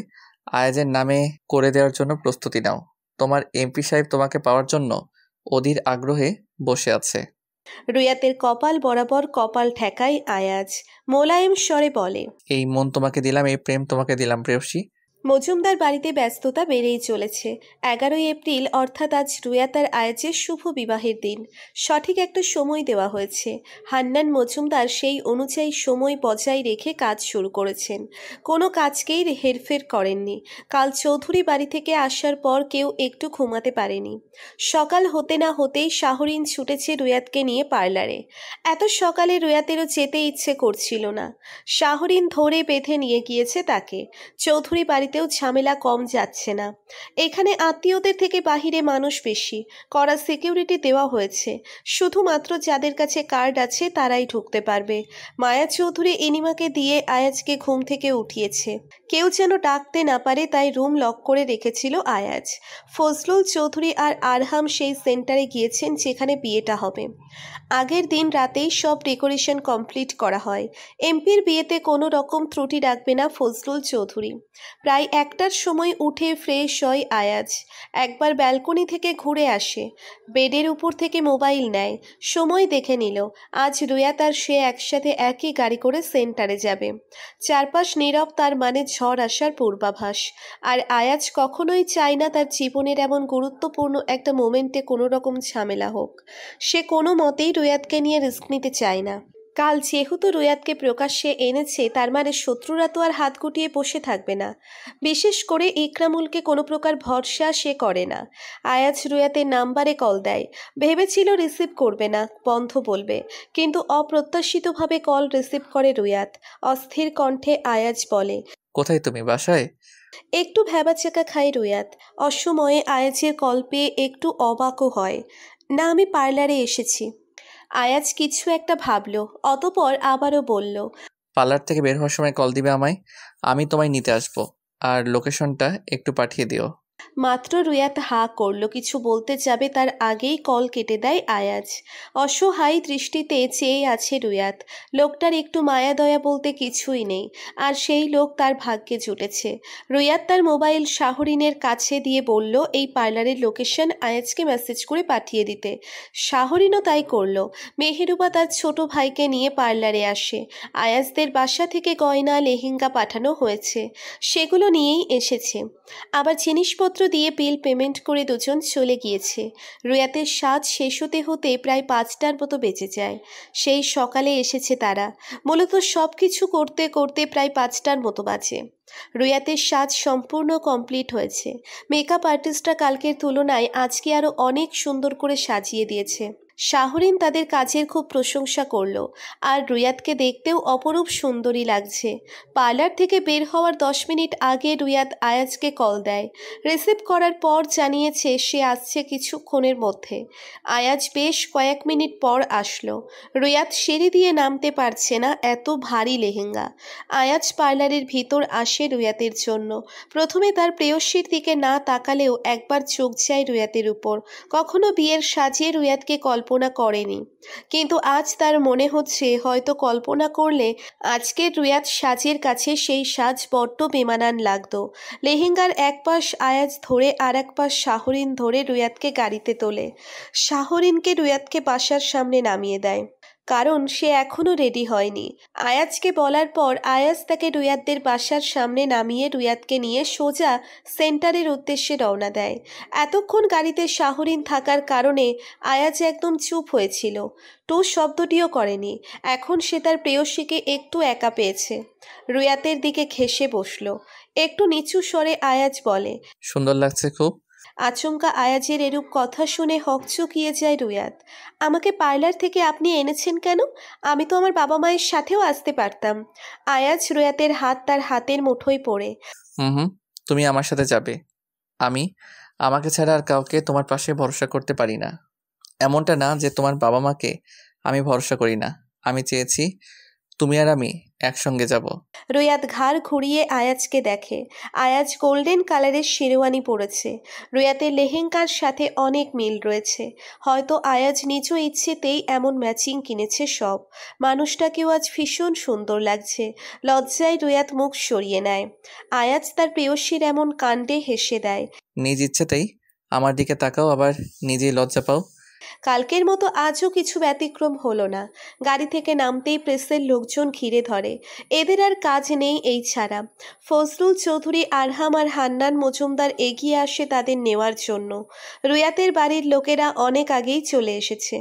আয়াজের নামে করে দেওয়ার জন্য প্রস্তুতি নাও তোমার এমপি সাহেব তোমাকে পাওয়ার জন্য অধীর আগ্রহে বসে আছে রুয়াতের কপাল বরাবর কপাল ঠেকাই আয়াজ মোলায়েম স্বরে বলে এই মন তোমাকে দিলাম এই প্রেম তোমাকে দিলাম প্রেয়সী মজুমদার বাড়িতে ব্যস্ততা বেড়েই চলেছে এগারোই এপ্রিল অর্থাৎ আজ রুয়া তার আয়াজের শুভ বিবাহের দিন সঠিক একটা সময় দেওয়া হয়েছে হান্নান মজুমদার সেই অনুযায়ী সময় বজায় রেখে কাজ শুরু করেছেন কোনো কাজকেই হেরফের করেননি কাল চৌধুরী বাড়ি থেকে আসার পর কেউ একটু ঘুমাতে পারেনি সকাল হতে না হতেই শাহরিন ছুটেছে রুয়াতকে নিয়ে পার্লারে এত সকালে রুয়াতেরও যেতে ইচ্ছে করছিল না শাহরিন ধরে বেঁধে নিয়ে গিয়েছে তাকে চৌধুরী বাড়িতে বাড়িতেও ঝামেলা কম যাচ্ছে না এখানে আত্মীয়দের থেকে বাহিরে মানুষ বেশি কড়া সিকিউরিটি দেওয়া হয়েছে শুধুমাত্র যাদের কাছে কার্ড আছে তারাই ঢুকতে পারবে মায়া চৌধুরী এনিমাকে দিয়ে আয়াজকে ঘুম থেকে উঠিয়েছে কেউ যেন ডাকতে না পারে তাই রুম লক করে রেখেছিল আয়াজ ফজলুল চৌধুরী আর আরহাম সেই সেন্টারে গিয়েছেন যেখানে বিয়েটা হবে আগের দিন রাতেই সব ডেকোরেশন কমপ্লিট করা হয় এমপির বিয়েতে কোনো রকম ত্রুটি রাখবে না ফজলুল চৌধুরী প্রায় একটার সময় উঠে ফ্রেশ হয় আয়াজ একবার ব্যালকনি থেকে ঘুরে আসে বেডের উপর থেকে মোবাইল নেয় সময় দেখে নিল আজ রুয়া তার সে একসাথে একই গাড়ি করে সেন্টারে যাবে চারপাশ নীরব তার মানে ঝড় আসার পূর্বাভাস আর আয়াজ কখনোই চায় না তার জীবনের এমন গুরুত্বপূর্ণ একটা মোমেন্টে কোনো রকম ঝামেলা হোক সে কোনো মতেই রুয়াদকে নিয়ে রিস্ক নিতে চায় না কাল যেহেতু রুয়াদকে প্রকাশ্যে এনেছে তার মানে শত্রুরা তো আর হাত গুটিয়ে বসে থাকবে না বিশেষ করে ইকরামুলকে কোনো প্রকার ভরসা সে করে না আয়াজ রুয়াতের নাম্বারে কল দেয় ভেবেছিল রিসিভ করবে না বন্ধ বলবে কিন্তু অপ্রত্যাশিতভাবে কল রিসিভ করে রুয়াত অস্থির কণ্ঠে আয়াজ বলে কোথায় তুমি বাসায় একটু ভেবাচেকা খায় রুয়াত অসময়ে আয়াজের কল পেয়ে একটু অবাকও হয় না আমি পার্লারে এসেছি আয়াজ কিছু একটা ভাবলো অতপর আবারও বলল পার্লার থেকে বের হওয়ার সময় কল দিবে আমায় আমি তোমায় নিতে আসবো আর লোকেশনটা একটু পাঠিয়ে দিও মাত্র রুয়াত হা করল কিছু বলতে যাবে তার আগেই কল কেটে দেয় আয়াজ অসহায় দৃষ্টিতে চেয়ে আছে রুয়াত লোকটার একটু মায়া দয়া বলতে কিছুই নেই আর সেই লোক তার ভাগ্যে জুটেছে রুয়াত তার মোবাইল শাহরিনের কাছে দিয়ে বলল এই পার্লারের লোকেশন আয়াজকে মেসেজ করে পাঠিয়ে দিতে শাহরিনও তাই করল মেহেরুবা তার ছোট ভাইকে নিয়ে পার্লারে আসে আয়াজদের বাসা থেকে গয়না লেহেঙ্গা পাঠানো হয়েছে সেগুলো নিয়েই এসেছে আবার জিনিসপত্র জিনিসপত্র দিয়ে বিল পেমেন্ট করে দুজন চলে গিয়েছে রুয়াতের স্বাদ শেষ হতে হতে প্রায় পাঁচটার মতো বেঁচে যায় সেই সকালে এসেছে তারা মূলত সব কিছু করতে করতে প্রায় পাঁচটার মতো বাজে রুয়াতের সাজ সম্পূর্ণ কমপ্লিট হয়েছে মেকআপ আর্টিস্টরা কালকের তুলনায় আজকে আরও অনেক সুন্দর করে সাজিয়ে দিয়েছে শাহরিন তাদের কাজের খুব প্রশংসা করল আর রুয়াদকে দেখতেও অপরূপ সুন্দরী লাগছে পার্লার থেকে বের হওয়ার দশ মিনিট আগে রুয়াদ আয়াজকে কল দেয় রিসিভ করার পর জানিয়েছে সে আসছে কিছুক্ষণের মধ্যে আয়াজ বেশ কয়েক মিনিট পর আসলো রুয়াদ সিঁড়ি দিয়ে নামতে পারছে না এত ভারী লেহেঙ্গা আয়াজ পার্লারের ভিতর আসে রুয়াতের জন্য প্রথমে তার প্রেয়সীর দিকে না তাকালেও একবার চোখ যায় রুয়াতের উপর কখনো বিয়ের সাজিয়ে রুয়াদকে কল কল্পনা করেনি কিন্তু আজ তার মনে হচ্ছে হয়তো কল্পনা করলে আজকে রিয়াজ সাজের কাছে সেই সাজ বড্ড বেমানান লাগতো লেহেঙ্গার এক পাশ আয়াজ ধরে আর এক পাশ শাহরিন ধরে রুয়াতকে গাড়িতে তোলে শাহরিনকে রুয়াতকে বাসার সামনে নামিয়ে দেয় কারণ সে এখনও রেডি হয়নি আয়াজকে বলার পর আয়াজ তাকে রুয়াদদের বাসার সামনে নামিয়ে রুয়াদকে নিয়ে সোজা সেন্টারের উদ্দেশ্যে রওনা দেয় এতক্ষণ গাড়িতে শাহরিন থাকার কারণে আয়াজ একদম চুপ হয়েছিল টু শব্দটিও করেনি এখন সে তার প্রেয়সীকে একটু একা পেয়েছে রুয়াতের দিকে ঘেসে বসল একটু নিচু স্বরে আয়াজ বলে সুন্দর লাগছে খুব আচমকা আয়াজের এরূপ কথা শুনে হকচকিয়ে যায় রুয়াত আমাকে পার্লার থেকে আপনি এনেছেন কেন আমি তো আমার বাবা মায়ের সাথেও আসতে পারতাম আয়াজ রুয়াতের হাত তার হাতের মুঠোয় পড়ে হুম তুমি আমার সাথে যাবে আমি আমাকে ছাড়া আর কাউকে তোমার পাশে ভরসা করতে পারি না এমনটা না যে তোমার বাবা মাকে আমি ভরসা করি না আমি চেয়েছি তুমি আর আমি একসঙ্গে যাব রুয়াদ ঘাড় ঘুরিয়ে আয়াজকে দেখে আয়াজ গোল্ডেন কালারের শেরওয়ানি পরেছে রুয়াতের লেহেঙ্গার সাথে অনেক মিল রয়েছে হয়তো আয়াজ নিজ ইচ্ছেতেই এমন ম্যাচিং কিনেছে সব মানুষটাকেও আজ ভীষণ সুন্দর লাগছে লজ্জায় রুয়াত মুখ সরিয়ে নেয় আয়াজ তার প্রেয়সীর এমন কাণ্ডে হেসে দেয় নিজ ইচ্ছেতেই আমার দিকে তাকাও আবার নিজেই লজ্জা পাও কালকের মতো আজও কিছু ব্যতিক্রম হলো না গাড়ি থেকে নামতেই প্রেসের লোকজন ঘিরে ধরে এদের আর কাজ নেই এই ছাড়া ফজলুল চৌধুরী আরহাম আর হান্নান মজুমদার এগিয়ে আসে তাদের নেওয়ার জন্য রুয়াতের বাড়ির লোকেরা অনেক আগেই চলে এসেছে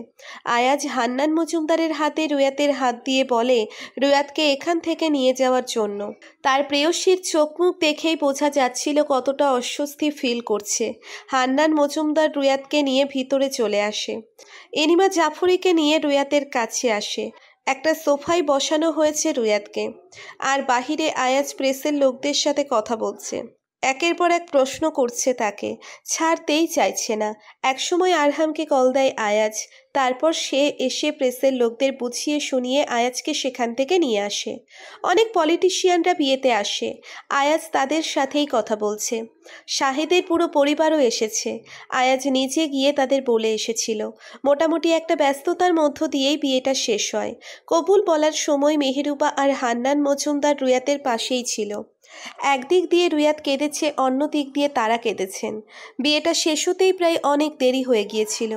আয়াজ হান্নান মজুমদারের হাতে রুয়াতের হাত দিয়ে বলে রুয়াতকে এখান থেকে নিয়ে যাওয়ার জন্য তার প্রেয়সীর চোখ মুখ দেখেই বোঝা যাচ্ছিল কতটা অস্বস্তি ফিল করছে হান্নান মজুমদার রুয়াতকে নিয়ে ভিতরে চলে আসে এনিমা জাফরিকে নিয়ে রুয়াতের কাছে আসে একটা সোফায় বসানো হয়েছে রুয়াতকে আর বাহিরে আয়াজ প্রেসের লোকদের সাথে কথা বলছে একের পর এক প্রশ্ন করছে তাকে ছাড়তেই চাইছে না একসময় আরহামকে কল দেয় আয়াজ তারপর সে এসে প্রেসের লোকদের বুঝিয়ে শুনিয়ে আয়াজকে সেখান থেকে নিয়ে আসে অনেক পলিটিশিয়ানরা বিয়েতে আসে আয়াজ তাদের সাথেই কথা বলছে শাহেদের পুরো পরিবারও এসেছে আয়াজ নিজে গিয়ে তাদের বলে এসেছিল মোটামুটি একটা ব্যস্ততার মধ্য দিয়েই বিয়েটা শেষ হয় কবুল বলার সময় মেহেরুবা আর হান্নান মজুমদার রুয়াতের পাশেই ছিল একদিক দিয়ে রুয়াদ কেঁদেছে অন্য দিক দিয়ে তারা কেঁদেছেন বিয়েটা শেষ হতেই প্রায় অনেক দেরি হয়ে গিয়েছিল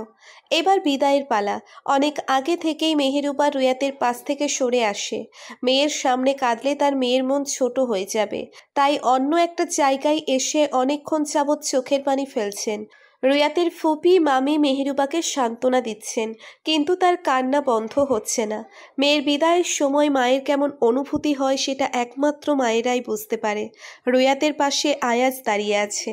এবার বিদায়ের পালা অনেক আগে থেকেই মেহেরুবা রুয়াতের পাশ থেকে সরে আসে মেয়ের সামনে কাঁদলে তার মেয়ের মন ছোট হয়ে যাবে তাই অন্য একটা জায়গায় এসে অনেকক্ষণ যাবৎ চোখের পানি ফেলছেন রুয়াতের ফুপি মামি মেহেরুবাকে সান্ত্বনা দিচ্ছেন কিন্তু তার কান্না বন্ধ হচ্ছে না মেয়ের বিদায়ের সময় মায়ের কেমন অনুভূতি হয় সেটা একমাত্র মায়েরাই বুঝতে পারে রুয়াতের পাশে আয়াজ দাঁড়িয়ে আছে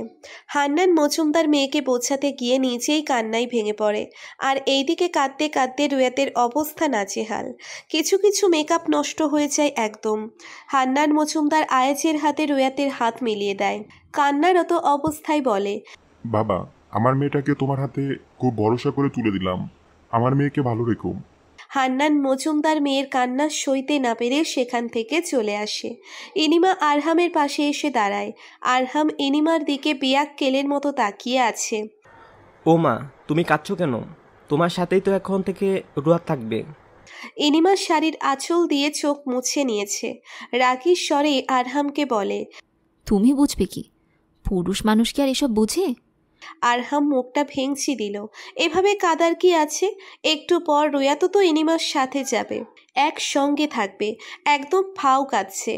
হান্নান মজুমদার মেয়েকে বোঝাতে গিয়ে নিজেই কান্নায় ভেঙে পড়ে আর এইদিকে কাঁদতে কাঁদতে রুয়াতের অবস্থা নাচেহাল কিছু কিছু মেকআপ নষ্ট হয়ে যায় একদম হান্নান মজুমদার আয়াজের হাতে রুয়াতের হাত মিলিয়ে দেয় কান্নারত অবস্থায় বলে বাবা আমার মেয়েটাকে তোমার হাতে খুব ভরসা করে তুলে দিলাম আমার মেয়েকে ভালো রেখো হান্নান মজুমদার মেয়ের কান্না সইতে না পেরে সেখান থেকে চলে আসে এনিমা আরহামের পাশে এসে দাঁড়ায় আরহাম এনিমার দিকে বিয়াক কেলের মতো তাকিয়ে আছে ও মা তুমি কাঁদছ কেন তোমার সাথেই তো এখন থেকে রুয়াদ থাকবে এনিমার শাড়ির আঁচল দিয়ে চোখ মুছে নিয়েছে রাগির স্বরে আরহামকে বলে তুমি বুঝবে কি পুরুষ মানুষ কি আর এসব বুঝে আরহাম মুখটা ভেঙছি দিল এভাবে কাদার কি আছে একটু পর রুয়াত তো এনিমার সাথে যাবে একসঙ্গে থাকবে একদম ফাও কাচ্ছে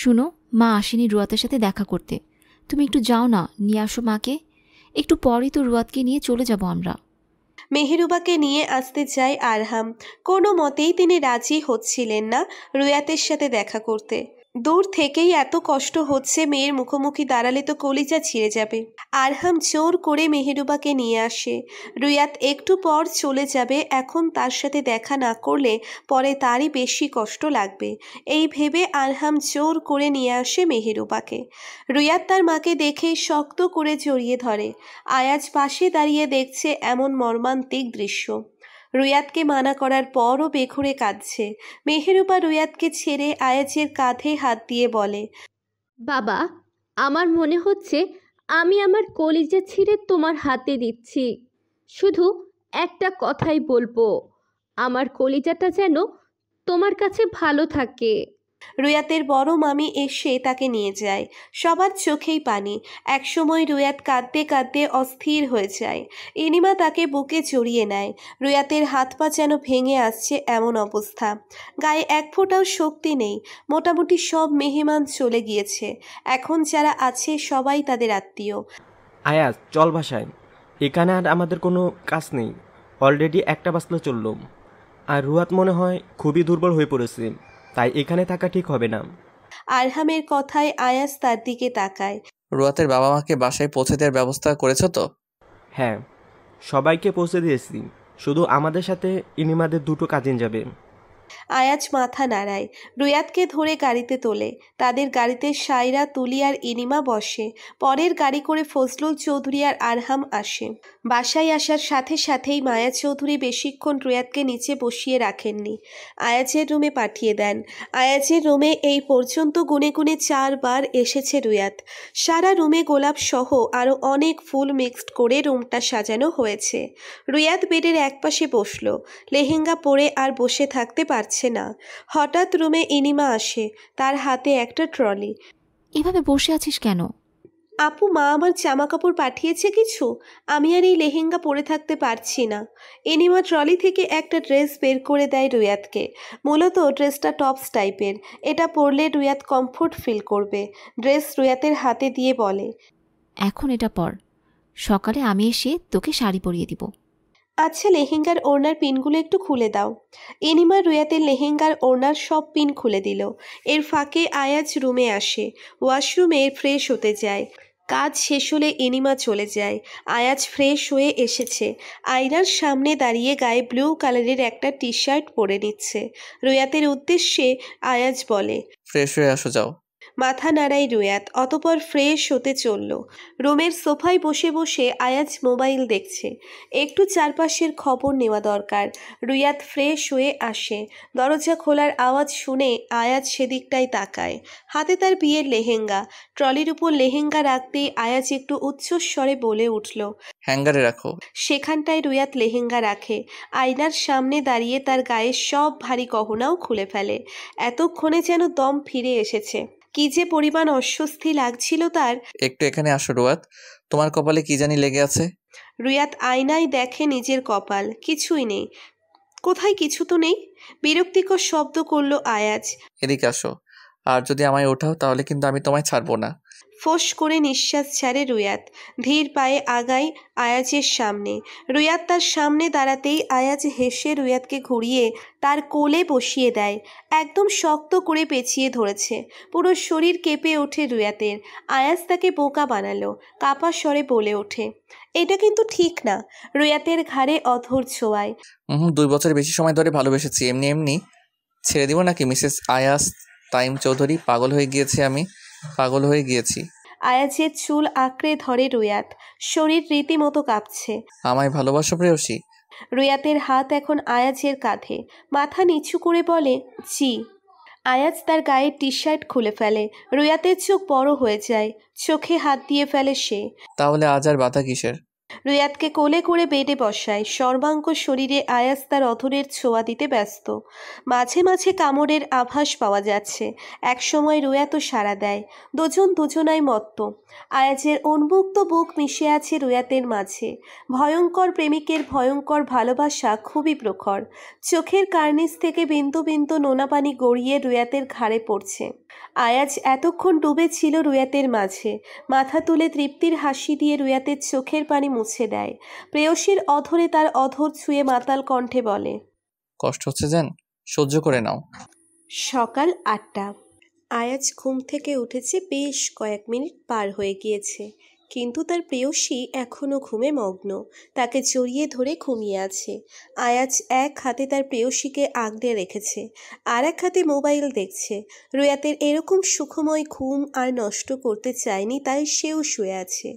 শুনো মা আসেনি রুয়াতের সাথে দেখা করতে তুমি একটু যাও না নিয়ে আসো মাকে একটু পরই তো রুয়াতকে নিয়ে চলে যাব আমরা মেহেরুবাকে নিয়ে আসতে চায় আরহাম কোনো মতেই তিনি রাজি হচ্ছিলেন না রুয়াতের সাথে দেখা করতে দূর থেকেই এত কষ্ট হচ্ছে মেয়ের মুখোমুখি দাঁড়ালে তো কলিজা ছিঁড়ে যাবে আরহাম জোর করে মেহেরুবাকে নিয়ে আসে রুয়াত একটু পর চলে যাবে এখন তার সাথে দেখা না করলে পরে তারই বেশি কষ্ট লাগবে এই ভেবে আরহাম জোর করে নিয়ে আসে মেহেরুবাকে রুয়াত তার মাকে দেখে শক্ত করে জড়িয়ে ধরে আয়াজ পাশে দাঁড়িয়ে দেখছে এমন মর্মান্তিক দৃশ্য রুয়াতকে মানা করার পরও বেঘুরে কাঁদছে মেহেরুবা রুয়াতকে ছেড়ে আয়াজের কাঁধে হাত দিয়ে বলে বাবা আমার মনে হচ্ছে আমি আমার কলিজা ছিঁড়ে তোমার হাতে দিচ্ছি শুধু একটা কথাই বলবো আমার কলিজাটা যেন তোমার কাছে ভালো থাকে রুয়াতের বড় মামি এসে তাকে নিয়ে যায় সবার চোখেই পানি একসময় রুয়াত কাঁদতে কাঁদতে অস্থির হয়ে যায় ইনিমা তাকে বুকে জড়িয়ে নেয় রুয়াতের হাত পা যেন ভেঙে আসছে এমন অবস্থা গায়ে এক ফোঁটাও শক্তি নেই মোটামুটি সব মেহমান চলে গিয়েছে এখন যারা আছে সবাই তাদের আত্মীয় আয়াজ চল ভাসায় এখানে আর আমাদের কোনো কাজ নেই অলরেডি একটা বাসলে চললো আর রুয়াত মনে হয় খুবই দুর্বল হয়ে পড়েছে তাই এখানে থাকা ঠিক হবে না আরহামের কথায় আয়াস তার দিকে তাকায় রুয়াতের বাবা মাকে বাসায় পৌঁছে দেওয়ার ব্যবস্থা করেছো তো হ্যাঁ সবাইকে পৌঁছে দিয়েছি শুধু আমাদের সাথে ইনিমাদের দুটো কাজিন যাবে আয়াজ মাথা নাড়ায় রুয়াতকে ধরে গাড়িতে তোলে তাদের গাড়িতে সায়রা তুলি আর ইনিমা বসে পরের গাড়ি করে ফজলুল চৌধুরী আর আরহাম আসে বাসায় আসার সাথে সাথেই মায়া চৌধুরী বেশিক্ষণ রুয়াতকে নিচে বসিয়ে রাখেননি আয়াজের রুমে পাঠিয়ে দেন আয়াজের রুমে এই পর্যন্ত গুনে গুনে চারবার এসেছে রুয়াত সারা রুমে গোলাপ সহ আরও অনেক ফুল মিক্সড করে রুমটা সাজানো হয়েছে রুয়াত বেডের একপাশে বসল লেহেঙ্গা পরে আর বসে থাকতে পারছে না হঠাৎ রুমে ইনিমা আসে তার হাতে একটা ট্রলি এভাবে বসে আছিস কেন আপু মা আমার জামা কাপড় পাঠিয়েছে কিছু আমি আর এই লেহেঙ্গা পরে থাকতে পারছি না এনিমা ট্রলি থেকে একটা ড্রেস বের করে দেয় রুয়াতকে মূলত ড্রেসটা টপস টাইপের এটা পরলে রুয়াত কমফোর্ট ফিল করবে ড্রেস রুয়াতের হাতে দিয়ে বলে এখন এটা পর সকালে আমি এসে তোকে শাড়ি পরিয়ে দিব আচ্ছা লেহেঙ্গার ওড়নার পিনগুলো একটু খুলে দাও এনিমা রুয়াতে লেহেঙ্গার ওড়নার সব পিন খুলে দিল এর ফাঁকে আয়াজ রুমে আসে ওয়াশরুমে ফ্রেশ হতে যায় কাজ শেষ হলে এনিমা চলে যায় আয়াজ ফ্রেশ হয়ে এসেছে আয়নার সামনে দাঁড়িয়ে গায়ে ব্লু কালারের একটা টি শার্ট পরে নিচ্ছে রুয়াতের উদ্দেশ্যে আয়াজ বলে ফ্রেশ হয়ে আসো যাও মাথা নাড়াই রুয়াত অতপর ফ্রেশ হতে চলল রোমের সোফায় বসে বসে আয়াজ মোবাইল দেখছে একটু চারপাশের খবর নেওয়া দরকার রুয়াত ফ্রেশ হয়ে আসে দরজা খোলার আওয়াজ শুনে আয়াজ সেদিকটায় তাকায় হাতে তার বিয়ের লেহেঙ্গা ট্রলির উপর লেহেঙ্গা রাখতেই আয়াজ একটু উচ্চস্বরে বলে উঠল হ্যাঙ্গারে রাখো সেখানটায় রুয়াত লেহেঙ্গা রাখে আয়নার সামনে দাঁড়িয়ে তার গায়ে সব ভারী গহনাও খুলে ফেলে এতক্ষণে যেন দম ফিরে এসেছে কি যে পরিমাণ অস্বস্তি লাগছিল তার একটু এখানে আসো রুয়াত তোমার কপালে কি জানি লেগে আছে রুয়াত আয়নায় দেখে নিজের কপাল কিছুই নেই কোথায় কিছু তো নেই বিরক্তিকর শব্দ করলো আয়াজ এদিকে আসো আর যদি আমায় ওঠাও তাহলে কিন্তু আমি তোমায় ছাড়বো না ফোস করে নিঃশ্বাস ছাড়ে রুয়াত ধীর পায়ে আগায় আয়াজের সামনে রুয়াত তার সামনে দাঁড়াতেই আয়াজ হেসে রুয়াতকে ঘুরিয়ে তার কোলে বসিয়ে দেয় একদম শক্ত করে পেঁচিয়ে ধরেছে পুরো শরীর কেঁপে ওঠে রুয়াতের আয়াজ তাকে বোকা বানালো কাপা স্বরে বলে ওঠে এটা কিন্তু ঠিক না রুয়াতের ঘাড়ে অধর ছোঁয়ায় হুম দুই বছর বেশি সময় ধরে ভালোবেসেছি এমনি এমনি ছেড়ে দিব নাকি মিসেস আয়াস তাইম চৌধুরী পাগল হয়ে গিয়েছে আমি পাগল হয়ে গিয়েছি আয়াজের চুল আঁকড়ে ধরে রুয়াত শরীর রীতিমতো কাঁপছে আমায় ভালোবাসো প্রেয়সী রুয়াতের হাত এখন আয়াজের কাঁধে মাথা নিচু করে বলে জি আয়াজ তার গায়ের টি শার্ট খুলে ফেলে রুয়াতের চোখ বড় হয়ে যায় চোখে হাত দিয়ে ফেলে সে তাহলে আজ আর বাধা কিসের রুয়াদকে কোলে করে বেডে বসায় সর্বাঙ্গ শরীরে আয়াস তার অধরের ছোঁয়া দিতে ব্যস্ত মাঝে মাঝে কামড়ের আভাস পাওয়া যাচ্ছে একসময় রুয়াতও সাড়া দেয় দুজন দুজনায় মত্ত আয়াজের উন্মুক্ত বুক মিশে আছে রুয়াতের মাঝে ভয়ঙ্কর প্রেমিকের ভয়ঙ্কর ভালোবাসা খুবই প্রখর চোখের কার্নিস থেকে বিন্দু বিন্দু নোনাপানি গড়িয়ে রুয়াতের ঘাড়ে পড়ছে আয়াজ এতক্ষণ ডুবে ছিল রুয়াতের মাঝে মাথা তুলে তৃপ্তির হাসি দিয়ে রুয়াতের চোখের পানি মুছে দেয় প্রেয়সীর অধরে তার অধর ছুঁয়ে মাতাল কণ্ঠে বলে কষ্ট হচ্ছে যেন সহ্য করে নাও সকাল আটটা আয়াজ ঘুম থেকে উঠেছে বেশ কয়েক মিনিট পার হয়ে গিয়েছে কিন্তু তার প্রেয়সী এখনও ঘুমে মগ্ন তাকে জড়িয়ে ধরে ঘুমিয়ে আছে আয়াজ এক হাতে তার প্রেয়সীকে আগড়ে রেখেছে আর এক হাতে মোবাইল দেখছে রুয়াতের এরকম সুখময় ঘুম আর নষ্ট করতে চায়নি তাই সেও শুয়ে আছে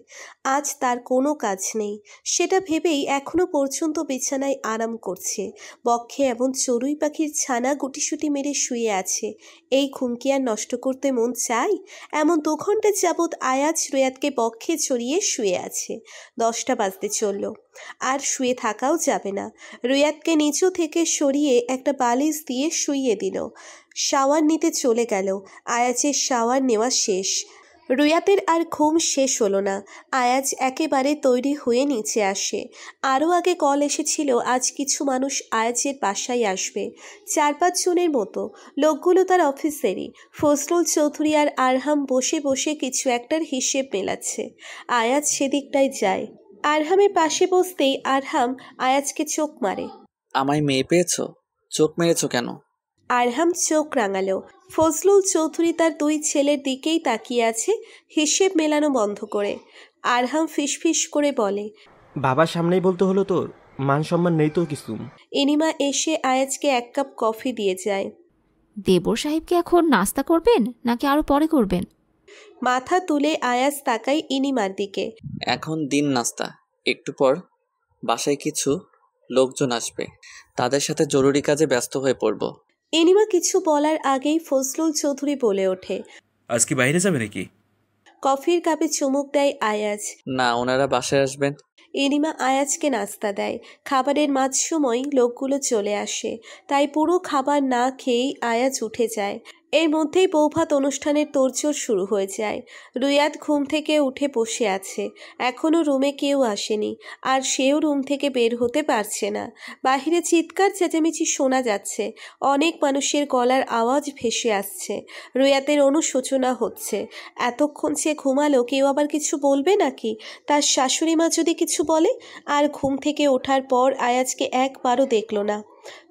আজ তার কোনো কাজ নেই সেটা ভেবেই এখনও পর্যন্ত বিছানায় আরাম করছে বক্ষে এবং চড়ুই পাখির ছানা গুটিসুটি মেরে শুয়ে আছে এই খুমকি আর নষ্ট করতে মন চায় এমন দু ঘন্টা যাবৎ আয়াজ রোয়াতকে বক্ষে ছড়িয়ে শুয়ে আছে দশটা বাজতে চলল আর শুয়ে থাকাও যাবে না রোয়াতকে নিচু থেকে সরিয়ে একটা বালিশ দিয়ে শুইয়ে দিল শাওয়ার নিতে চলে গেল আয়াজের শাওয়ার নেওয়া শেষ রুয়াতের আর ঘুম শেষ হলো না আয়াজ একেবারে তৈরি হয়ে নিচে আসে আরও আগে কল এসেছিল আজ কিছু মানুষ আয়াজের বাসায় আসবে চার পাঁচ জনের মতো লোকগুলো তার অফিসেরই ফজলুল চৌধুরী আর আরহাম বসে বসে কিছু একটার হিসেব মেলাচ্ছে আয়াজ সেদিকটায় যায় আরহামের পাশে বসতেই আরহাম আয়াজকে চোখ মারে আমায় মেয়ে পেয়েছো চোখ মেরেছ কেন আরহাম চোখ রাঙালো ফজলুল চৌধুরী তার দুই ছেলের দিকেই তাকিয়ে আছে হিসেব মেলানো বন্ধ করে আরহাম ফিসফিস করে বলে বাবা সামনেই বলতে হলো তোর মান সম্মান নেই তো কিছু এনিমা এসে আয়াজকে এক কাপ কফি দিয়ে যায় দেবর সাহেবকে এখন নাস্তা করবেন নাকি আরো পরে করবেন মাথা তুলে আয়াজ তাকাই ইনিমার দিকে এখন দিন নাস্তা একটু পর বাসায় কিছু লোকজন আসবে তাদের সাথে জরুরি কাজে ব্যস্ত হয়ে পড়ব এনিমা কিছু বলার আগেই ফজলুল চৌধুরী বলে ওঠে আজকে বাইরে যাবে নাকি কফির কাপে চুমুক দেয় আয়াজ না ওনারা বাসায় আসবেন এনিমা আয়াজকে নাস্তা দেয় খাবারের মাঝ সময় লোকগুলো চলে আসে তাই পুরো খাবার না খেয়েই আয়াজ উঠে যায় এর মধ্যেই বৌভাত অনুষ্ঠানের তোরচোর শুরু হয়ে যায় রুয়াদ ঘুম থেকে উঠে বসে আছে এখনও রুমে কেউ আসেনি আর সেও রুম থেকে বের হতে পারছে না বাহিরে চিৎকার চেঁচামেচি শোনা যাচ্ছে অনেক মানুষের গলার আওয়াজ ভেসে আসছে রুয়াতের অনুশোচনা হচ্ছে এতক্ষণ সে ঘুমালো কেউ আবার কিছু বলবে নাকি তার শাশুড়ি মা যদি কিছু বলে আর ঘুম থেকে ওঠার পর আয়াজকে একবারও দেখল না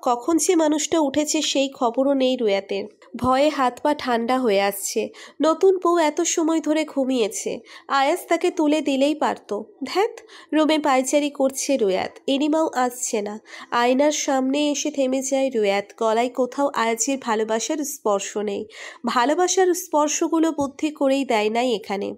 কখন যে মানুষটা উঠেছে সেই খবরও নেই রুয়াতের ভয়ে হাত পা ঠান্ডা হয়ে আসছে নতুন বউ এত সময় ধরে ঘুমিয়েছে আয়াস তাকে তুলে দিলেই পারত ধ্যাত রুমে পায়চারি করছে রুয়াত এনিমাও আসছে না আয়নার সামনে এসে থেমে যায় রুয়াত গলায় কোথাও আয়াজের ভালোবাসার স্পর্শ নেই ভালোবাসার স্পর্শগুলো বুদ্ধি করেই দেয় নাই এখানে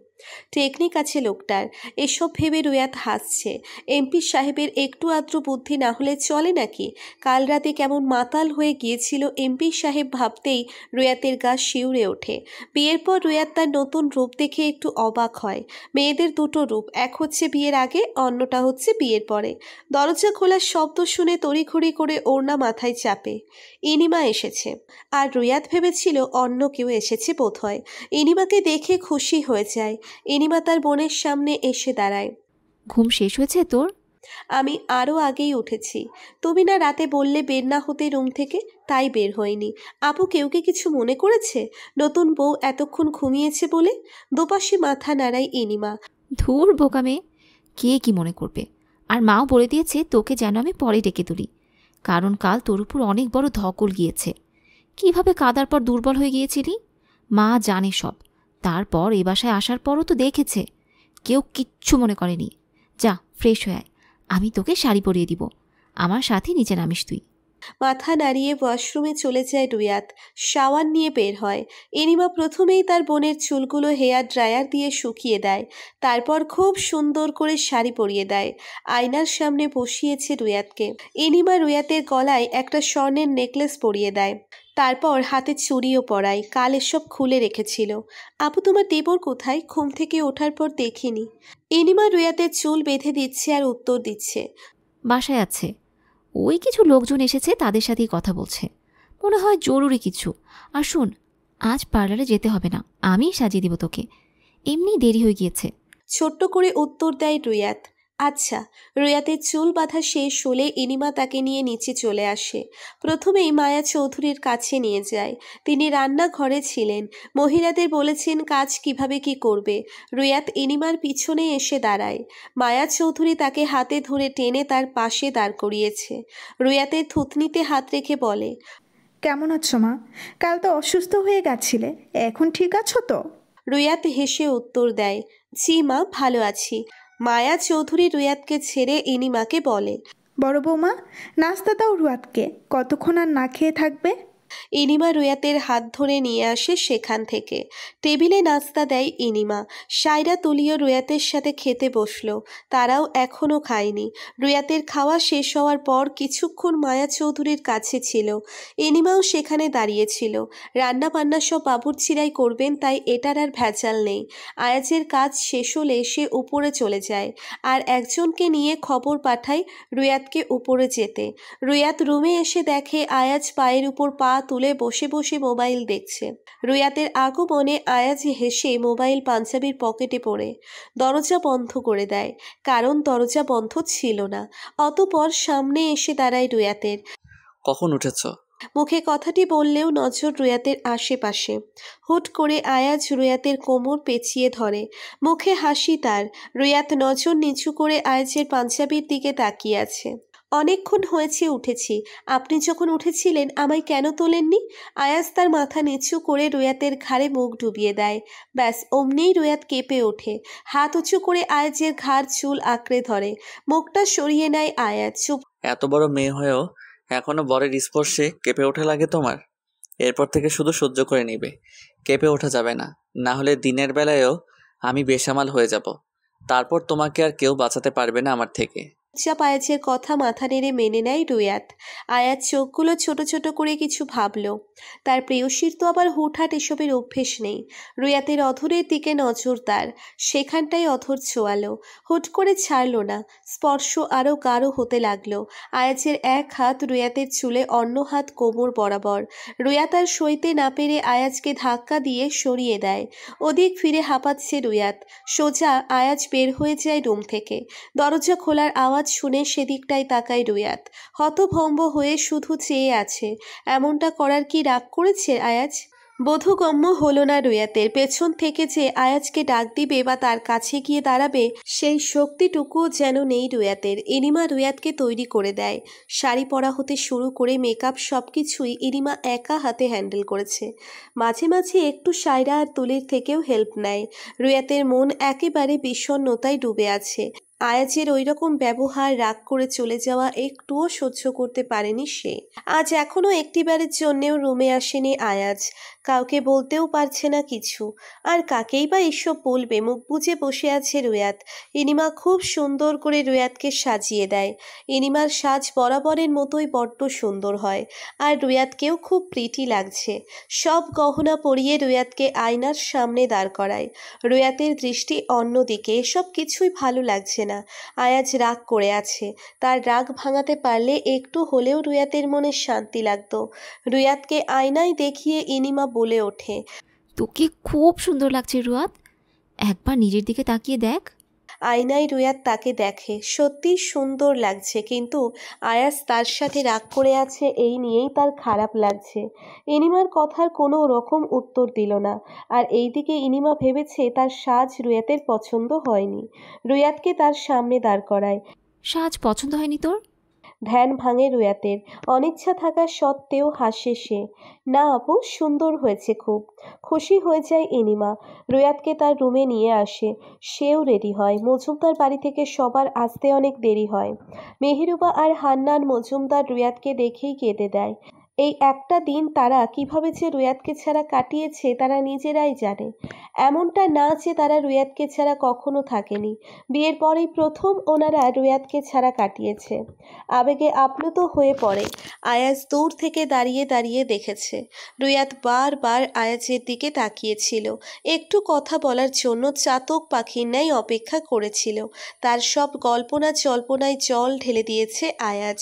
টেকনিক আছে লোকটার এসব ভেবে রুয়াত হাসছে এমপি সাহেবের একটু আদ্র বুদ্ধি না হলে চলে নাকি কাল রাতে কেমন মাতাল হয়ে গিয়েছিল এমপি সাহেব ভাবতেই রুয়াতের গা শিউরে ওঠে বিয়ের পর রুয়াত তার নতুন রূপ দেখে একটু অবাক হয় মেয়েদের দুটো রূপ এক হচ্ছে বিয়ের আগে অন্যটা হচ্ছে বিয়ের পরে দরজা খোলার শব্দ শুনে তড়িঘড়ি করে ওড়না মাথায় চাপে ইনিমা এসেছে আর রুয়াত ভেবেছিল অন্য কেউ এসেছে বোধ হয় ইনিমাকে দেখে খুশি হয়ে যায় এনিমা তার বোনের সামনে এসে দাঁড়ায় ঘুম শেষ হয়েছে তোর আমি আরও আগেই উঠেছি তুমি না রাতে বললে বের না হতে রুম থেকে তাই বের হয়নি আপু কেউ কে কিছু মনে করেছে নতুন বউ এতক্ষণ ঘুমিয়েছে বলে দোপাশে মাথা নাড়ায় এনিমা ধুর বোকামে কে কি মনে করবে আর মাও বলে দিয়েছে তোকে যেন আমি পরে ডেকে তুলি কারণ কাল তোর উপর অনেক বড় ধকল গিয়েছে কিভাবে কাদার পর দুর্বল হয়ে গিয়েছিলি মা জানে সব তারপর এ বাসায় আসার পরও তো দেখেছে কেউ কিচ্ছু মনে করেনি যা ফ্রেশ হয়ে আয় আমি তোকে শাড়ি পরিয়ে দিব আমার সাথে নিচে নামিস তুই মাথা নাড়িয়ে ওয়াশরুমে চলে যায় রুয়াত শাওয়ার নিয়ে বের হয় এনিমা প্রথমেই তার বোনের চুলগুলো হেয়ার ড্রায়ার দিয়ে শুকিয়ে দেয় তারপর খুব সুন্দর করে শাড়ি পরিয়ে দেয় আয়নার সামনে বসিয়েছে রুয়াতকে এনিমা রুয়াতের গলায় একটা স্বর্ণের নেকলেস পরিয়ে দেয় তারপর হাতে চুড়িও পরাই কাল এসব খুলে রেখেছিল আপু তোমার দেবর কোথায় ঘুম থেকে ওঠার পর দেখিনি এনিমা রুয়াতে চুল বেঁধে দিচ্ছে আর উত্তর দিচ্ছে বাসায় আছে ওই কিছু লোকজন এসেছে তাদের সাথেই কথা বলছে মনে হয় জরুরি কিছু আর শোন আজ পার্লারে যেতে হবে না আমি সাজিয়ে দিব তোকে এমনি দেরি হয়ে গিয়েছে ছোট্ট করে উত্তর দেয় রুয়াত আচ্ছা রুয়াতের চুল বাঁধা শেষ হলে ইনিমা তাকে নিয়ে নিচে চলে আসে প্রথমেই মায়া চৌধুরীর কাছে নিয়ে যায় তিনি রান্নাঘরে ছিলেন মহিলাদের বলেছেন কাজ কিভাবে কি করবে রুয়াত ইনিমার পিছনে এসে দাঁড়ায় মায়া চৌধুরী তাকে হাতে ধরে টেনে তার পাশে দাঁড় করিয়েছে রুয়াতের থুতনিতে হাত রেখে বলে কেমন আছো মা কাল তো অসুস্থ হয়ে গেছিলে এখন ঠিক আছো তো রুয়াত হেসে উত্তর দেয় জি মা ভালো আছি মায়া চৌধুরী রুয়াতকে ছেড়ে ইনিমাকে বলে বড় বৌমা নাস্তা দাও রুয়াতকে কতক্ষণ আর না খেয়ে থাকবে ইনিমা রুয়াতের হাত ধরে নিয়ে আসে সেখান থেকে টেবিলে নাস্তা দেয় ইনিমা সাইরা তুলিও রুয়াতের সাথে খেতে বসলো তারাও এখনও খায়নি রুয়াতের খাওয়া শেষ হওয়ার পর কিছুক্ষণ মায়া চৌধুরীর কাছে ছিল ইনিমাও সেখানে দাঁড়িয়েছিল রান্না বান্না সব বাবুরছিরাই করবেন তাই এটার আর ভেজাল নেই আয়াজের কাজ শেষ হলে সে উপরে চলে যায় আর একজনকে নিয়ে খবর পাঠায় রুয়াতকে উপরে যেতে রুয়াত রুমে এসে দেখে আয়াজ পায়ের উপর পা তুলে বসে বসে মোবাইল দেখছে রুয়াতের আগমনে আয়াজ হেসে মোবাইল পাঞ্জাবির পকেটে পড়ে দরজা বন্ধ করে দেয় কারণ দরজা বন্ধ ছিল না অতপর সামনে এসে দাঁড়ায় রুয়াতের কখন উঠেছ মুখে কথাটি বললেও নজর রুয়াতের আশেপাশে হুট করে আয়াজ রুয়াতের কোমর পেঁচিয়ে ধরে মুখে হাসি তার রুয়াত নজর নিচু করে আয়াজের পাঞ্জাবির দিকে তাকিয়ে আছে অনেকক্ষণ হয়েছে উঠেছি আপনি যখন উঠেছিলেন আমায় কেন তোলেননি আয়াস তার মাথা নিচু করে রোয়াতের ঘাড়ে মুখ ডুবিয়ে দেয় ব্যাস অমনিই রোয়াত কেঁপে ওঠে হাত উঁচু করে আয়াজের ঘাড় চুল আঁকড়ে ধরে মুখটা সরিয়ে নেয় আয়াজ চুপ এত বড় মেয়ে হয়েও এখনো বরের স্পর্শে কেঁপে ওঠা লাগে তোমার এরপর থেকে শুধু সহ্য করে নিবে কেঁপে ওঠা যাবে না না হলে দিনের বেলায়ও আমি বেসামাল হয়ে যাব তারপর তোমাকে আর কেউ বাঁচাতে পারবে না আমার থেকে চুপচাপ আয়াজের কথা মাথা নেড়ে মেনে নেয় রুয়াত আয়াজ চোখগুলো ছোট ছোট করে কিছু ভাবল তার প্রেয়সীর তো আবার হুটহাট এসবের অভ্যেস নেই রুয়াতের অধরের দিকে নজর তার সেখানটাই অধর ছোয়ালো হুট করে ছাড়ল না স্পর্শ আরও গাঢ় হতে লাগলো আয়াজের এক হাত রুয়াতের চুলে অন্য হাত কোমর বরাবর রুয়াত আর সইতে না পেরে আয়াজকে ধাক্কা দিয়ে সরিয়ে দেয় ওদিক ফিরে হাঁপাচ্ছে রুয়াত সোজা আয়াজ বের হয়ে যায় রুম থেকে দরজা খোলার আওয়াজ আওয়াজ শুনে সেদিকটায় তাকায় রুয়াত হতভম্ব হয়ে শুধু চেয়ে আছে এমনটা করার কি রাগ করেছে আয়াজ বোধগম্য হলো না রুয়াতের পেছন থেকে যে আয়াজকে ডাক দিবে বা তার কাছে গিয়ে দাঁড়াবে সেই শক্তিটুকু যেন নেই রুয়াতের ইনিমা রুয়াতকে তৈরি করে দেয় শাড়ি পরা হতে শুরু করে মেকআপ সব কিছুই ইনিমা একা হাতে হ্যান্ডেল করেছে মাঝে মাঝে একটু সায়রা আর তুলির থেকেও হেল্প নেয় রুয়াতের মন একেবারে বিষণ্ণতায় ডুবে আছে আয়াজের ওই রকম ব্যবহার রাগ করে চলে যাওয়া একটুও সহ্য করতে পারেনি সে আজ এখনও একটিবারের জন্যেও রুমে আসেনি আয়াজ কাউকে বলতেও পারছে না কিছু আর কাকেই বা এসব বলবে মুখ বুঝে বসে আছে রুয়াত ইনিমা খুব সুন্দর করে রুয়াতকে সাজিয়ে দেয় ইনিমার সাজ বরাবরের মতোই বড্ড সুন্দর হয় আর রুয়াতকেও খুব প্রীতি লাগছে সব গহনা পরিয়ে রুয়াতকে আয়নার সামনে দাঁড় করায় রুয়াতের দৃষ্টি অন্যদিকে এসব কিছুই ভালো লাগছে না আয়াজ রাগ করে আছে তার রাগ ভাঙাতে পারলে একটু হলেও রুয়াতের মনে শান্তি লাগতো রুয়াতকে আয়নায় দেখিয়ে ইনিমা বলে ওঠে তোকে খুব সুন্দর লাগছে রুয়াত একবার নিজের দিকে তাকিয়ে দেখ আয়নায় রুয়াত তাকে দেখে সত্যি সুন্দর লাগছে কিন্তু আয়াস তার সাথে রাগ করে আছে এই নিয়েই তার খারাপ লাগছে ইনিমার কথার কোনো রকম উত্তর দিল না আর এইদিকে ইনিমা ভেবেছে তার সাজ রুয়াতের পছন্দ হয়নি রুয়াতকে তার সামনে দাঁড় করায় সাজ পছন্দ হয়নি তোর ধ্যান ভাঙে রুয়াতের অনিচ্ছা থাকা সত্ত্বেও হাসে সে না আপু সুন্দর হয়েছে খুব খুশি হয়ে যায় এনিমা রুয়াতকে তার রুমে নিয়ে আসে সেও রেডি হয় মজুমদার বাড়ি থেকে সবার আসতে অনেক দেরি হয় মেহেরুবা আর হান্নান মজুমদার রুয়াতকে দেখেই কেঁদে দেয় এই একটা দিন তারা কিভাবে যে রুয়াদকে ছাড়া কাটিয়েছে তারা নিজেরাই জানে এমনটা না যে তারা রুয়াদকে ছাড়া কখনো থাকেনি বিয়ের পরেই প্রথম ওনারা রুয়াদকে ছাড়া কাটিয়েছে আবেগে আপ্লুত হয়ে পড়ে আয়াজ দূর থেকে দাঁড়িয়ে দাঁড়িয়ে দেখেছে রুয়াদ বারবার আয়াজের দিকে তাকিয়েছিল একটু কথা বলার জন্য চাতক পাখির ন্যায় অপেক্ষা করেছিল তার সব কল্পনা জল্পনায় জল ঢেলে দিয়েছে আয়াজ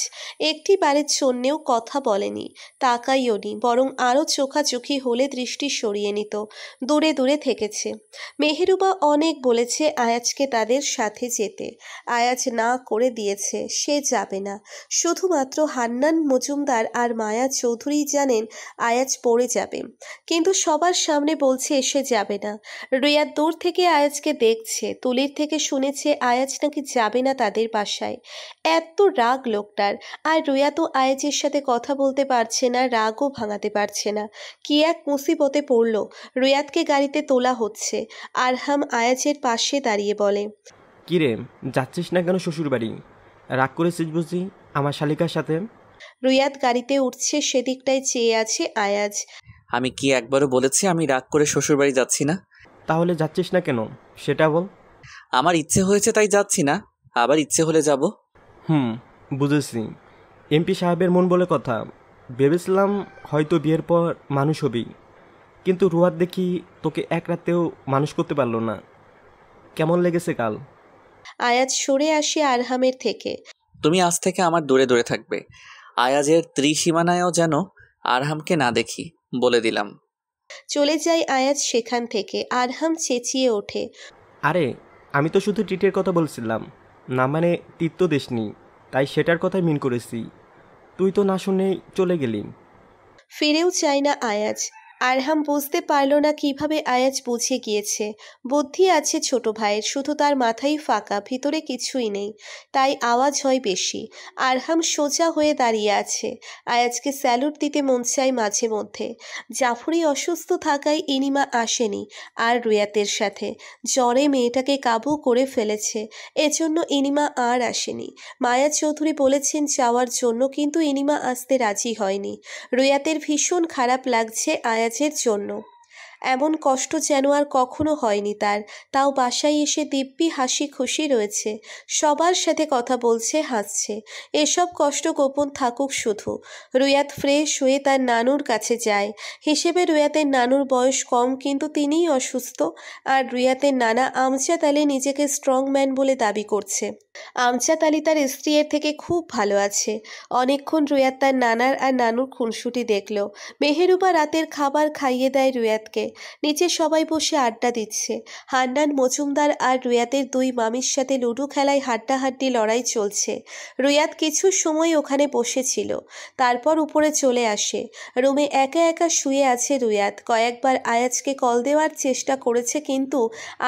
একটি বারের জন্যেও কথা বলেনি তাকাইওনি বরং আরও চোখাচোখি হলে দৃষ্টি সরিয়ে নিত দূরে দূরে থেকেছে মেহেরুবা অনেক বলেছে আয়াজকে তাদের সাথে যেতে আয়াজ না করে দিয়েছে সে যাবে না শুধুমাত্র হান্নান মজুমদার আর মায়া চৌধুরী জানেন আয়াজ পড়ে যাবে কিন্তু সবার সামনে বলছে এসে যাবে না রিয়া দূর থেকে আয়াজকে দেখছে তুলির থেকে শুনেছে আয়াজ নাকি যাবে না তাদের বাসায় এত রাগ লোকটার আর রুয়া তো আয়াজের সাথে কথা বলতে পারছে পারছে না রাগও ভাঙাতে পারছে না কি এক মুসিবতে পড়ল রুয়াদকে গাড়িতে তোলা হচ্ছে আরহাম আয়াজের পাশে দাঁড়িয়ে বলে কিরে যাচ্ছিস না কেন শ্বশুর বাড়ি রাগ করেছিস বুঝি আমার শালিকার সাথে রুয়াদ গাড়িতে উঠছে সেদিকটাই চেয়ে আছে আয়াজ আমি কি একবারও বলেছি আমি রাগ করে শ্বশুর বাড়ি যাচ্ছি না তাহলে যাচ্ছিস না কেন সেটা বল আমার ইচ্ছে হয়েছে তাই যাচ্ছি না আবার ইচ্ছে হলে যাব হুম বুঝেছি এমপি সাহেবের মন বলে কথা ভেবেছিলাম হয়তো বিয়ের পর মানুষ হবেই কিন্তু রুহার দেখি তোকে এক রাতেও মানুষ করতে পারলো না কেমন লেগেছে কাল আয়াজ সরে আসি আরহামের থেকে তুমি আজ থেকে আমার দূরে দূরে থাকবে আয়াজের ত্রিসীমানায়ও যেন আরহামকে না দেখি বলে দিলাম চলে যাই আয়াজ সেখান থেকে আরহাম চেঁচিয়ে ওঠে আরে আমি তো শুধু টিটের কথা বলছিলাম না মানে তিত্ত দেশ নেই তাই সেটার কথাই মিন করেছি তুই তো না শুনে চলে গেলি ফিরেও চাই না আয়াজ আরহাম বুঝতে পারল না কিভাবে আয়াজ বুঝে গিয়েছে বুদ্ধি আছে ছোট ভাইয়ের শুধু তার মাথাই ফাঁকা ভিতরে কিছুই নেই তাই আওয়াজ হয় বেশি আরহাম সোজা হয়ে দাঁড়িয়ে আছে আয়াজকে স্যালুট দিতে মন চায় মাঝে মধ্যে জাফরি অসুস্থ থাকায় ইনিমা আসেনি আর রুয়াতের সাথে জ্বরে মেয়েটাকে কাবু করে ফেলেছে এজন্য ইনিমা আর আসেনি মায়া চৌধুরী বলেছেন যাওয়ার জন্য কিন্তু ইনিমা আসতে রাজি হয়নি রুয়াতের ভীষণ খারাপ লাগছে আয়াজ যাতায়াতের জন্য এমন কষ্ট যেন আর কখনো হয়নি তার তাও বাসায় এসে দিব্যি হাসি খুশি রয়েছে সবার সাথে কথা বলছে হাসছে এসব কষ্ট গোপন থাকুক শুধু রুয়াত ফ্রেশ হয়ে তার নানুর কাছে যায় হিসেবে রুয়াতের নানুর বয়স কম কিন্তু তিনিই অসুস্থ আর রুয়াতের নানা আমচা তালে নিজেকে স্ট্রং ম্যান বলে দাবি করছে আমচা তালি তার স্ত্রীর থেকে খুব ভালো আছে অনেকক্ষণ রুয়াত তার নানার আর নানুর খুনসুটি দেখল মেহেরুবা রাতের খাবার খাইয়ে দেয় রুয়াতকে নিচে সবাই বসে আড্ডা দিচ্ছে হান্নান মজুমদার আর রুয়াতের দুই মামির সাথে লুডো খেলায় হাড্ডাহাড্ডি লড়াই চলছে রুয়াত কিছু সময় ওখানে বসেছিল তারপর উপরে চলে আসে রুমে একা একা শুয়ে আছে রুয়াত কয়েকবার আয়াজকে কল দেওয়ার চেষ্টা করেছে কিন্তু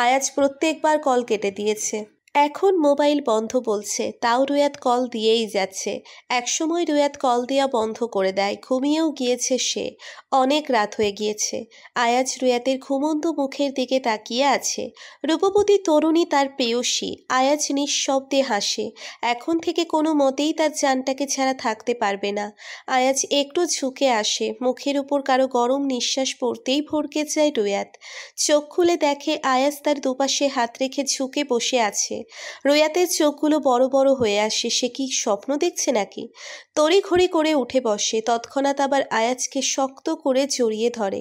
আয়াজ প্রত্যেকবার কল কেটে দিয়েছে এখন মোবাইল বন্ধ বলছে তাও রুয়াত কল দিয়েই যাচ্ছে একসময় রুয়াত কল দেওয়া বন্ধ করে দেয় ঘুমিয়েও গিয়েছে সে অনেক রাত হয়ে গিয়েছে আয়াজ রুয়াতের ঘুমন্ত মুখের দিকে তাকিয়ে আছে রূপবতী তরুণী তার প্রেয়সী আয়াজ নিঃশব্দে হাসে এখন থেকে কোনো মতেই তার জানটাকে ছাড়া থাকতে পারবে না আয়াজ একটু ঝুঁকে আসে মুখের উপর কারো গরম নিঃশ্বাস পড়তেই ভরকে যায় রুয়াত চোখ খুলে দেখে আয়াজ তার দুপাশে হাত রেখে ঝুঁকে বসে আছে রোয়াতের চোখগুলো বড় বড় হয়ে আসে সে কি স্বপ্ন দেখছে নাকি ঘড়ি করে উঠে বসে তৎক্ষণাৎ আবার আয়াজকে শক্ত করে জড়িয়ে ধরে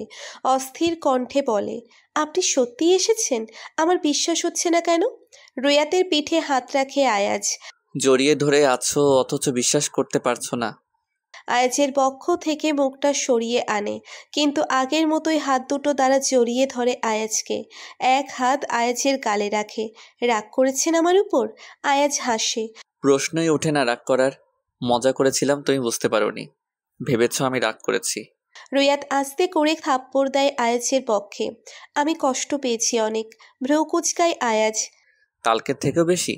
অস্থির কণ্ঠে বলে আপনি সত্যিই এসেছেন আমার বিশ্বাস হচ্ছে না কেন রোয়াতের পিঠে হাত রাখে আয়াজ জড়িয়ে ধরে আছো অথচ বিশ্বাস করতে পারছো না আয়াজের পক্ষ থেকে মুখটা সরিয়ে আনে কিন্তু আগের মতোই হাত দুটো দ্বারা জড়িয়ে ধরে আয়াজকে এক হাত আয়াজের গালে রাখে রাগ করেছেন আমার উপর আয়াজ হাসে প্রশ্নই ওঠে না রাগ করার মজা করেছিলাম তুমি বুঝতে পারোনি ভেবেছ আমি রাগ করেছি রুয়াত আস্তে করে থাপ্পড় দেয় আয়াজের পক্ষে আমি কষ্ট পেয়েছি অনেক ভ্রৌ কুচকায় আয়াজ কালকের থেকেও বেশি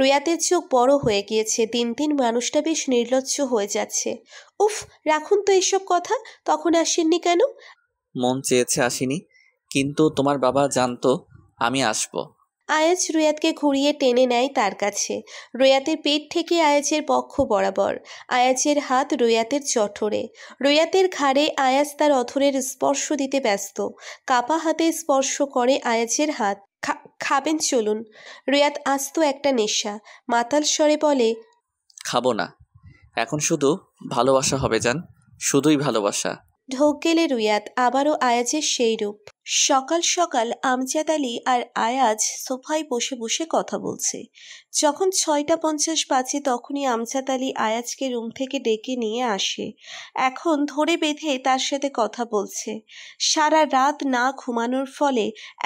রুয়াতের চোখ বড় হয়ে গিয়েছে দিন দিন মানুষটা বেশ নির্লজ্জ হয়ে যাচ্ছে উফ রাখুন তো এইসব কথা তখন আসেননি কেন মন চেয়েছে আসিনি কিন্তু তোমার বাবা জানতো আমি আসব আয়েজ রুয়াতকে ঘুরিয়ে টেনে নেয় তার কাছে রুয়াতের পেট থেকে আয়াজের পক্ষ বরাবর আয়াজের হাত রুয়াতের চঠরে রুয়াতের ঘাড়ে আয়াজ তার অথরের স্পর্শ দিতে ব্যস্ত কাপা হাতে স্পর্শ করে আয়াজের হাত খাবেন চলুন রিয়াদ আস্ত একটা নেশা মাতাল স্বরে বলে খাবো না এখন শুধু ভালোবাসা হবে যান শুধুই ভালোবাসা ঢোক গেলে রুয়াত আবারও আয়াজের সেই রূপ সকাল সকাল আমজাদ আলী আর আয়াজ সোফায় বসে বসে কথা বলছে যখন ছয়টা পঞ্চাশ বাজে তখনই আমজাদ আলী আয়াজকে রুম থেকে ডেকে নিয়ে আসে এখন ধরে বেঁধে তার সাথে কথা বলছে সারা রাত না ঘুমানোর ফলে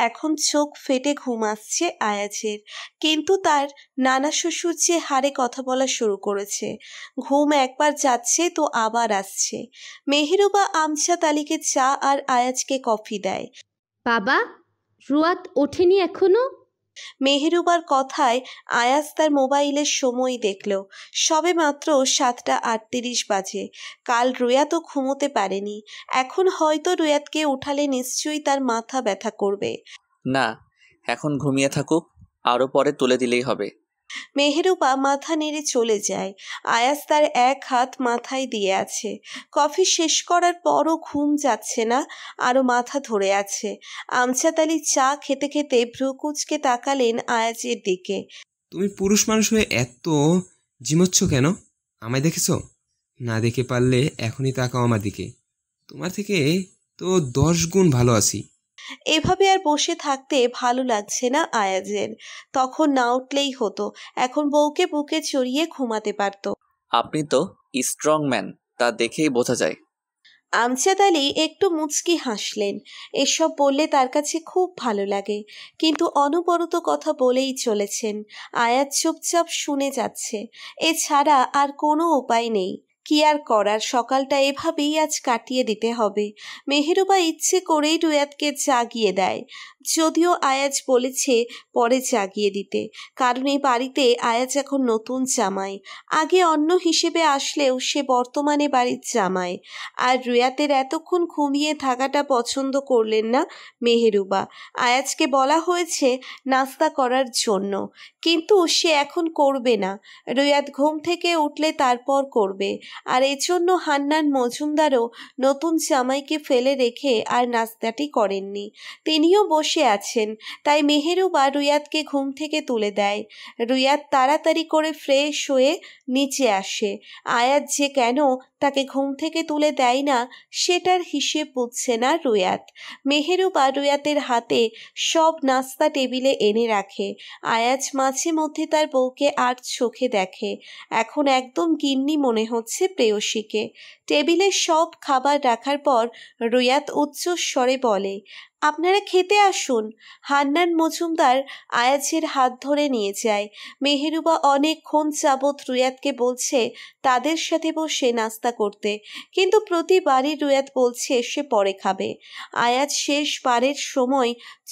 এখন চোখ ফেটে ঘুম আসছে আয়াজের কিন্তু তার নানা শ্বশুর যে হারে কথা বলা শুরু করেছে ঘুম একবার যাচ্ছে তো আবার আসছে মেহেরুবা আমজাদ আলীকে চা আর আয়াজকে কফি দেয় বাবা রুয়াত ওঠেনি এখনো মেহেরুবার কথায় আয়াস তার মোবাইলের সময় দেখল সবে মাত্র সাতটা আটত্রিশ বাজে কাল রুয়াতও ঘুমোতে পারেনি এখন হয়তো রুয়াতকে উঠালে নিশ্চয়ই তার মাথা ব্যথা করবে না এখন ঘুমিয়ে থাকুক আরও পরে তুলে দিলেই হবে মেহেরুবা মাথা নেড়ে চলে যায় আয়াস তার এক হাত মাথায় দিয়ে আছে কফি শেষ করার পরও ঘুম যাচ্ছে না আরও মাথা ধরে আছে আমচাতালি চা খেতে খেতে ভ্রুকুচকে তাকালেন আয়াজের দিকে তুমি পুরুষ মানুষ হয়ে এত জিমোচ্ছ কেন আমায় দেখেছো না দেখে পারলে এখনই তাকাও আমার দিকে তোমার থেকে তো দশ গুণ ভালো আছি এভাবে আর বসে থাকতে ভালো লাগছে না আয়াজের তখন না উঠলেই হতো এখন বউকে বুকে চড়িয়ে ঘুমাতে পারত আপনি তো স্ট্রং ম্যান তা দেখেই বোঝা যায় আমজাদ আলী একটু মুচকি হাসলেন এসব বললে তার কাছে খুব ভালো লাগে কিন্তু অনবরত কথা বলেই চলেছেন আয়াত চুপচাপ শুনে যাচ্ছে এছাড়া আর কোনো উপায় নেই কি আর করার সকালটা এভাবেই আজ কাটিয়ে দিতে হবে মেহেরুবা ইচ্ছে করেই রুয়াদকে জাগিয়ে দেয় যদিও আয়াজ বলেছে পরে জাগিয়ে দিতে কারণ এই বাড়িতে আয়াজ এখন নতুন জামাই আগে অন্য হিসেবে আসলেও সে বর্তমানে বাড়ির জামাই আর রুয়াতের এতক্ষণ ঘুমিয়ে থাকাটা পছন্দ করলেন না মেহেরুবা আয়াজকে বলা হয়েছে নাস্তা করার জন্য কিন্তু সে এখন করবে না রুয়াত ঘুম থেকে উঠলে তারপর করবে আর এজন্য হান্নান মজুমদারও নতুন জামাইকে ফেলে রেখে আর নাস্তাটি করেননি তিনিও বসে আছেন তাই মেহেরুবা রুয়াদকে ঘুম থেকে তুলে দেয় রুয়াদ তাড়াতাড়ি করে ফ্রেশ হয়ে নিচে আসে আয়াত যে কেন তাকে ঘুম থেকে তুলে দেয় না সেটার হিসেব বুঝছে না রুয়াত মেহেরুবা রুয়াতের হাতে সব নাস্তা টেবিলে এনে রাখে আয়াজ মাঝে মধ্যে তার বউকে আর চোখে দেখে এখন একদম গিন্নি মনে হচ্ছে প্রেয়সীকে টেবিলে সব খাবার রাখার পর রুয়াত উচ্চস্বরে বলে আপনারা খেতে আসুন হান্নান মজুমদার আয়াজের হাত ধরে নিয়ে যায় মেহেরুবা অনেকক্ষণ যাবৎ রুয়াতকে বলছে তাদের সাথে বসে নাস্তা করতে কিন্তু প্রতিবারই রুয়াত বলছে সে পরে খাবে আয়াজ শেষবারের সময়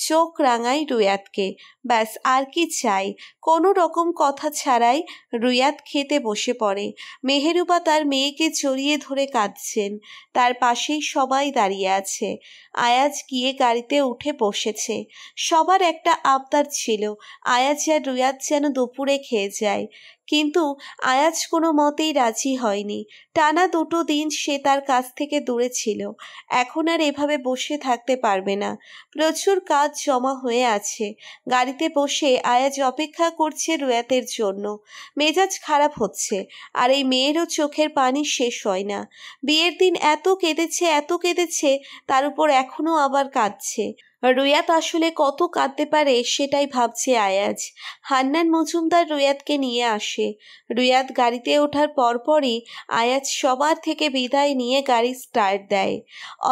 চোখ রাঙায় রুয়াতকে ব্যাস আর কি চাই কোনো রকম কথা ছাড়াই রুয়াত খেতে বসে পড়ে মেহেরুবা তার মেয়েকে জড়িয়ে ধরে কাঁদছেন তার পাশেই সবাই দাঁড়িয়ে আছে আয়াজ গিয়ে গাড়ি গাড়িতে উঠে বসেছে সবার একটা আবদার ছিল আয়াজ আর রুয়াজ যেন দুপুরে খেয়ে যায় কিন্তু আয়াজ কোনো মতেই রাজি হয়নি টানা দুটো দিন সে তার কাছ থেকে দূরে ছিল এখন আর এভাবে বসে থাকতে পারবে না প্রচুর কাজ জমা হয়ে আছে গাড়িতে বসে আয়াজ অপেক্ষা করছে রুয়াতের জন্য মেজাজ খারাপ হচ্ছে আর এই মেয়েরও চোখের পানি শেষ হয় না বিয়ের দিন এত কেঁদেছে এত কেঁদেছে তার উপর এখনও আবার কাঁদছে রুয়াত আসলে কত কাঁদতে পারে সেটাই ভাবছে আয়াজ হান্নান মজুমদার রুয়াতকে নিয়ে আসে রুয়াত গাড়িতে ওঠার পরপরই আয়াজ সবার থেকে বিদায় নিয়ে গাড়ি স্টার্ট দেয়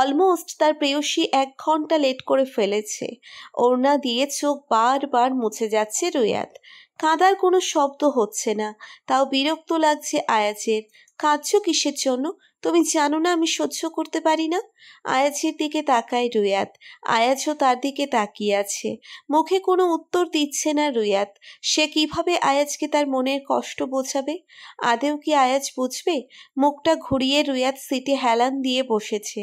অলমোস্ট তার প্রেয়সী এক ঘন্টা লেট করে ফেলেছে ওড়না দিয়ে চোখ বারবার মুছে যাচ্ছে রুয়াত কাঁদার কোনো শব্দ হচ্ছে না তাও বিরক্ত লাগছে আয়াজের কাঁদছ কিসের জন্য তুমি জানো না আমি সহ্য করতে পারি না আয়াজের দিকে তাকায় রুয়াত আয়াজও তার দিকে তাকিয়ে আছে মুখে কোনো উত্তর দিচ্ছে না রুয়াত সে কিভাবে আয়াজকে তার মনের কষ্ট বোঝাবে আদেও কি আয়াজ বুঝবে মুখটা ঘুরিয়ে রুয়াত সিটে হেলান দিয়ে বসেছে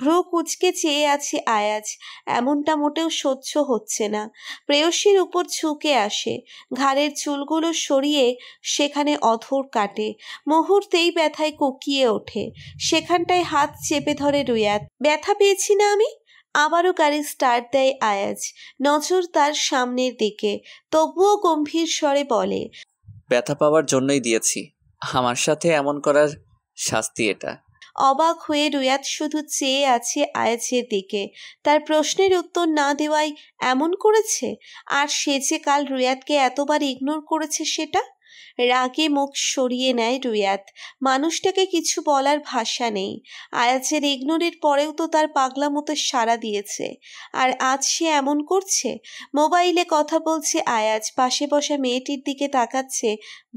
ভ্রু কুচকে চেয়ে আছে আয়াজ এমনটা মোটেও সহ্য হচ্ছে না প্রেয়সীর উপর ছুঁকে আসে ঘাড়ের চুলগুলো সরিয়ে সেখানে অধর কাটে মুহূর্তেই ব্যথায় কুকিয়ে ওঠে সেখানটায় হাত চেপে ধরে রুয়াত ব্যথা পেয়েছি না আমি আবারও গাড়ি স্টার্ট দেয় আয়াজ নজর তার সামনের দিকে তবুও গম্ভীর স্বরে বলে ব্যথা পাওয়ার জন্যই দিয়েছি আমার সাথে এমন করার শাস্তি এটা অবাক হয়ে রুয়াত শুধু চেয়ে আছে আয়াজের দিকে তার প্রশ্নের উত্তর না দেওয়াই এমন করেছে আর সে যে কাল রুয়াতকে এতবার ইগনোর করেছে সেটা রাগে মুখ সরিয়ে নেয় রুয়াত মানুষটাকে কিছু বলার ভাষা নেই আয়াজের ইগনোরের পরেও তো তার পাগলা মতো সাড়া দিয়েছে আর আজ সে এমন করছে মোবাইলে কথা বলছে আয়াজ পাশে বসা মেয়েটির দিকে তাকাচ্ছে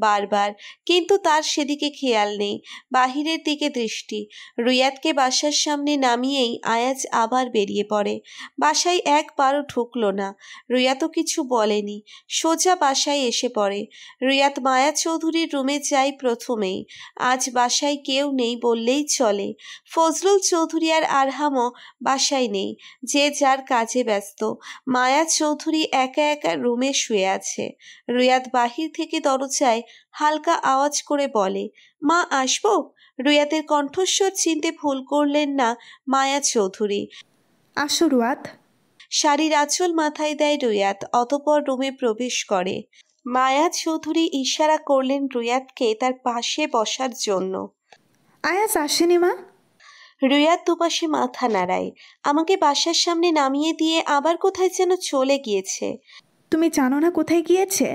বারবার কিন্তু তার সেদিকে খেয়াল নেই বাহিরের দিকে দৃষ্টি রুয়াতকে বাসার সামনে নামিয়েই আয়াজ আবার বেরিয়ে পড়ে বাসায় একবারও ঢুকল না রুয়াতও কিছু বলেনি সোজা বাসায় এসে পড়ে রুয়াত মায়া ছায়া চৌধুরীর রুমে যাই প্রথমেই আজ বাসায় কেউ নেই বললেই চলে ফজলুল চৌধুরী আর আরহামও বাসায় নেই যে যার কাজে ব্যস্ত মায়া চৌধুরী একা একা রুমে শুয়ে আছে রুয়াদ বাহির থেকে দরজায় হালকা আওয়াজ করে বলে মা আসব রুয়াতের কণ্ঠস্বর চিনতে ভুল করলেন না মায়া চৌধুরী আসো রুয়াত শাড়ির আঁচল মাথায় দেয় রুয়াত অতপর রুমে প্রবেশ করে মায়াজ চৌধুরী ইশারা করলেন রুয়াদকে তার পাশে বসার জন্য আয়াজ আসেনি মা রুয়াদ দুপাশে মাথা নাড়ায় আমাকে বাসার সামনে নামিয়ে দিয়ে আবার কোথায় যেন চলে গিয়েছে তুমি জানো না কোথায় গিয়েছে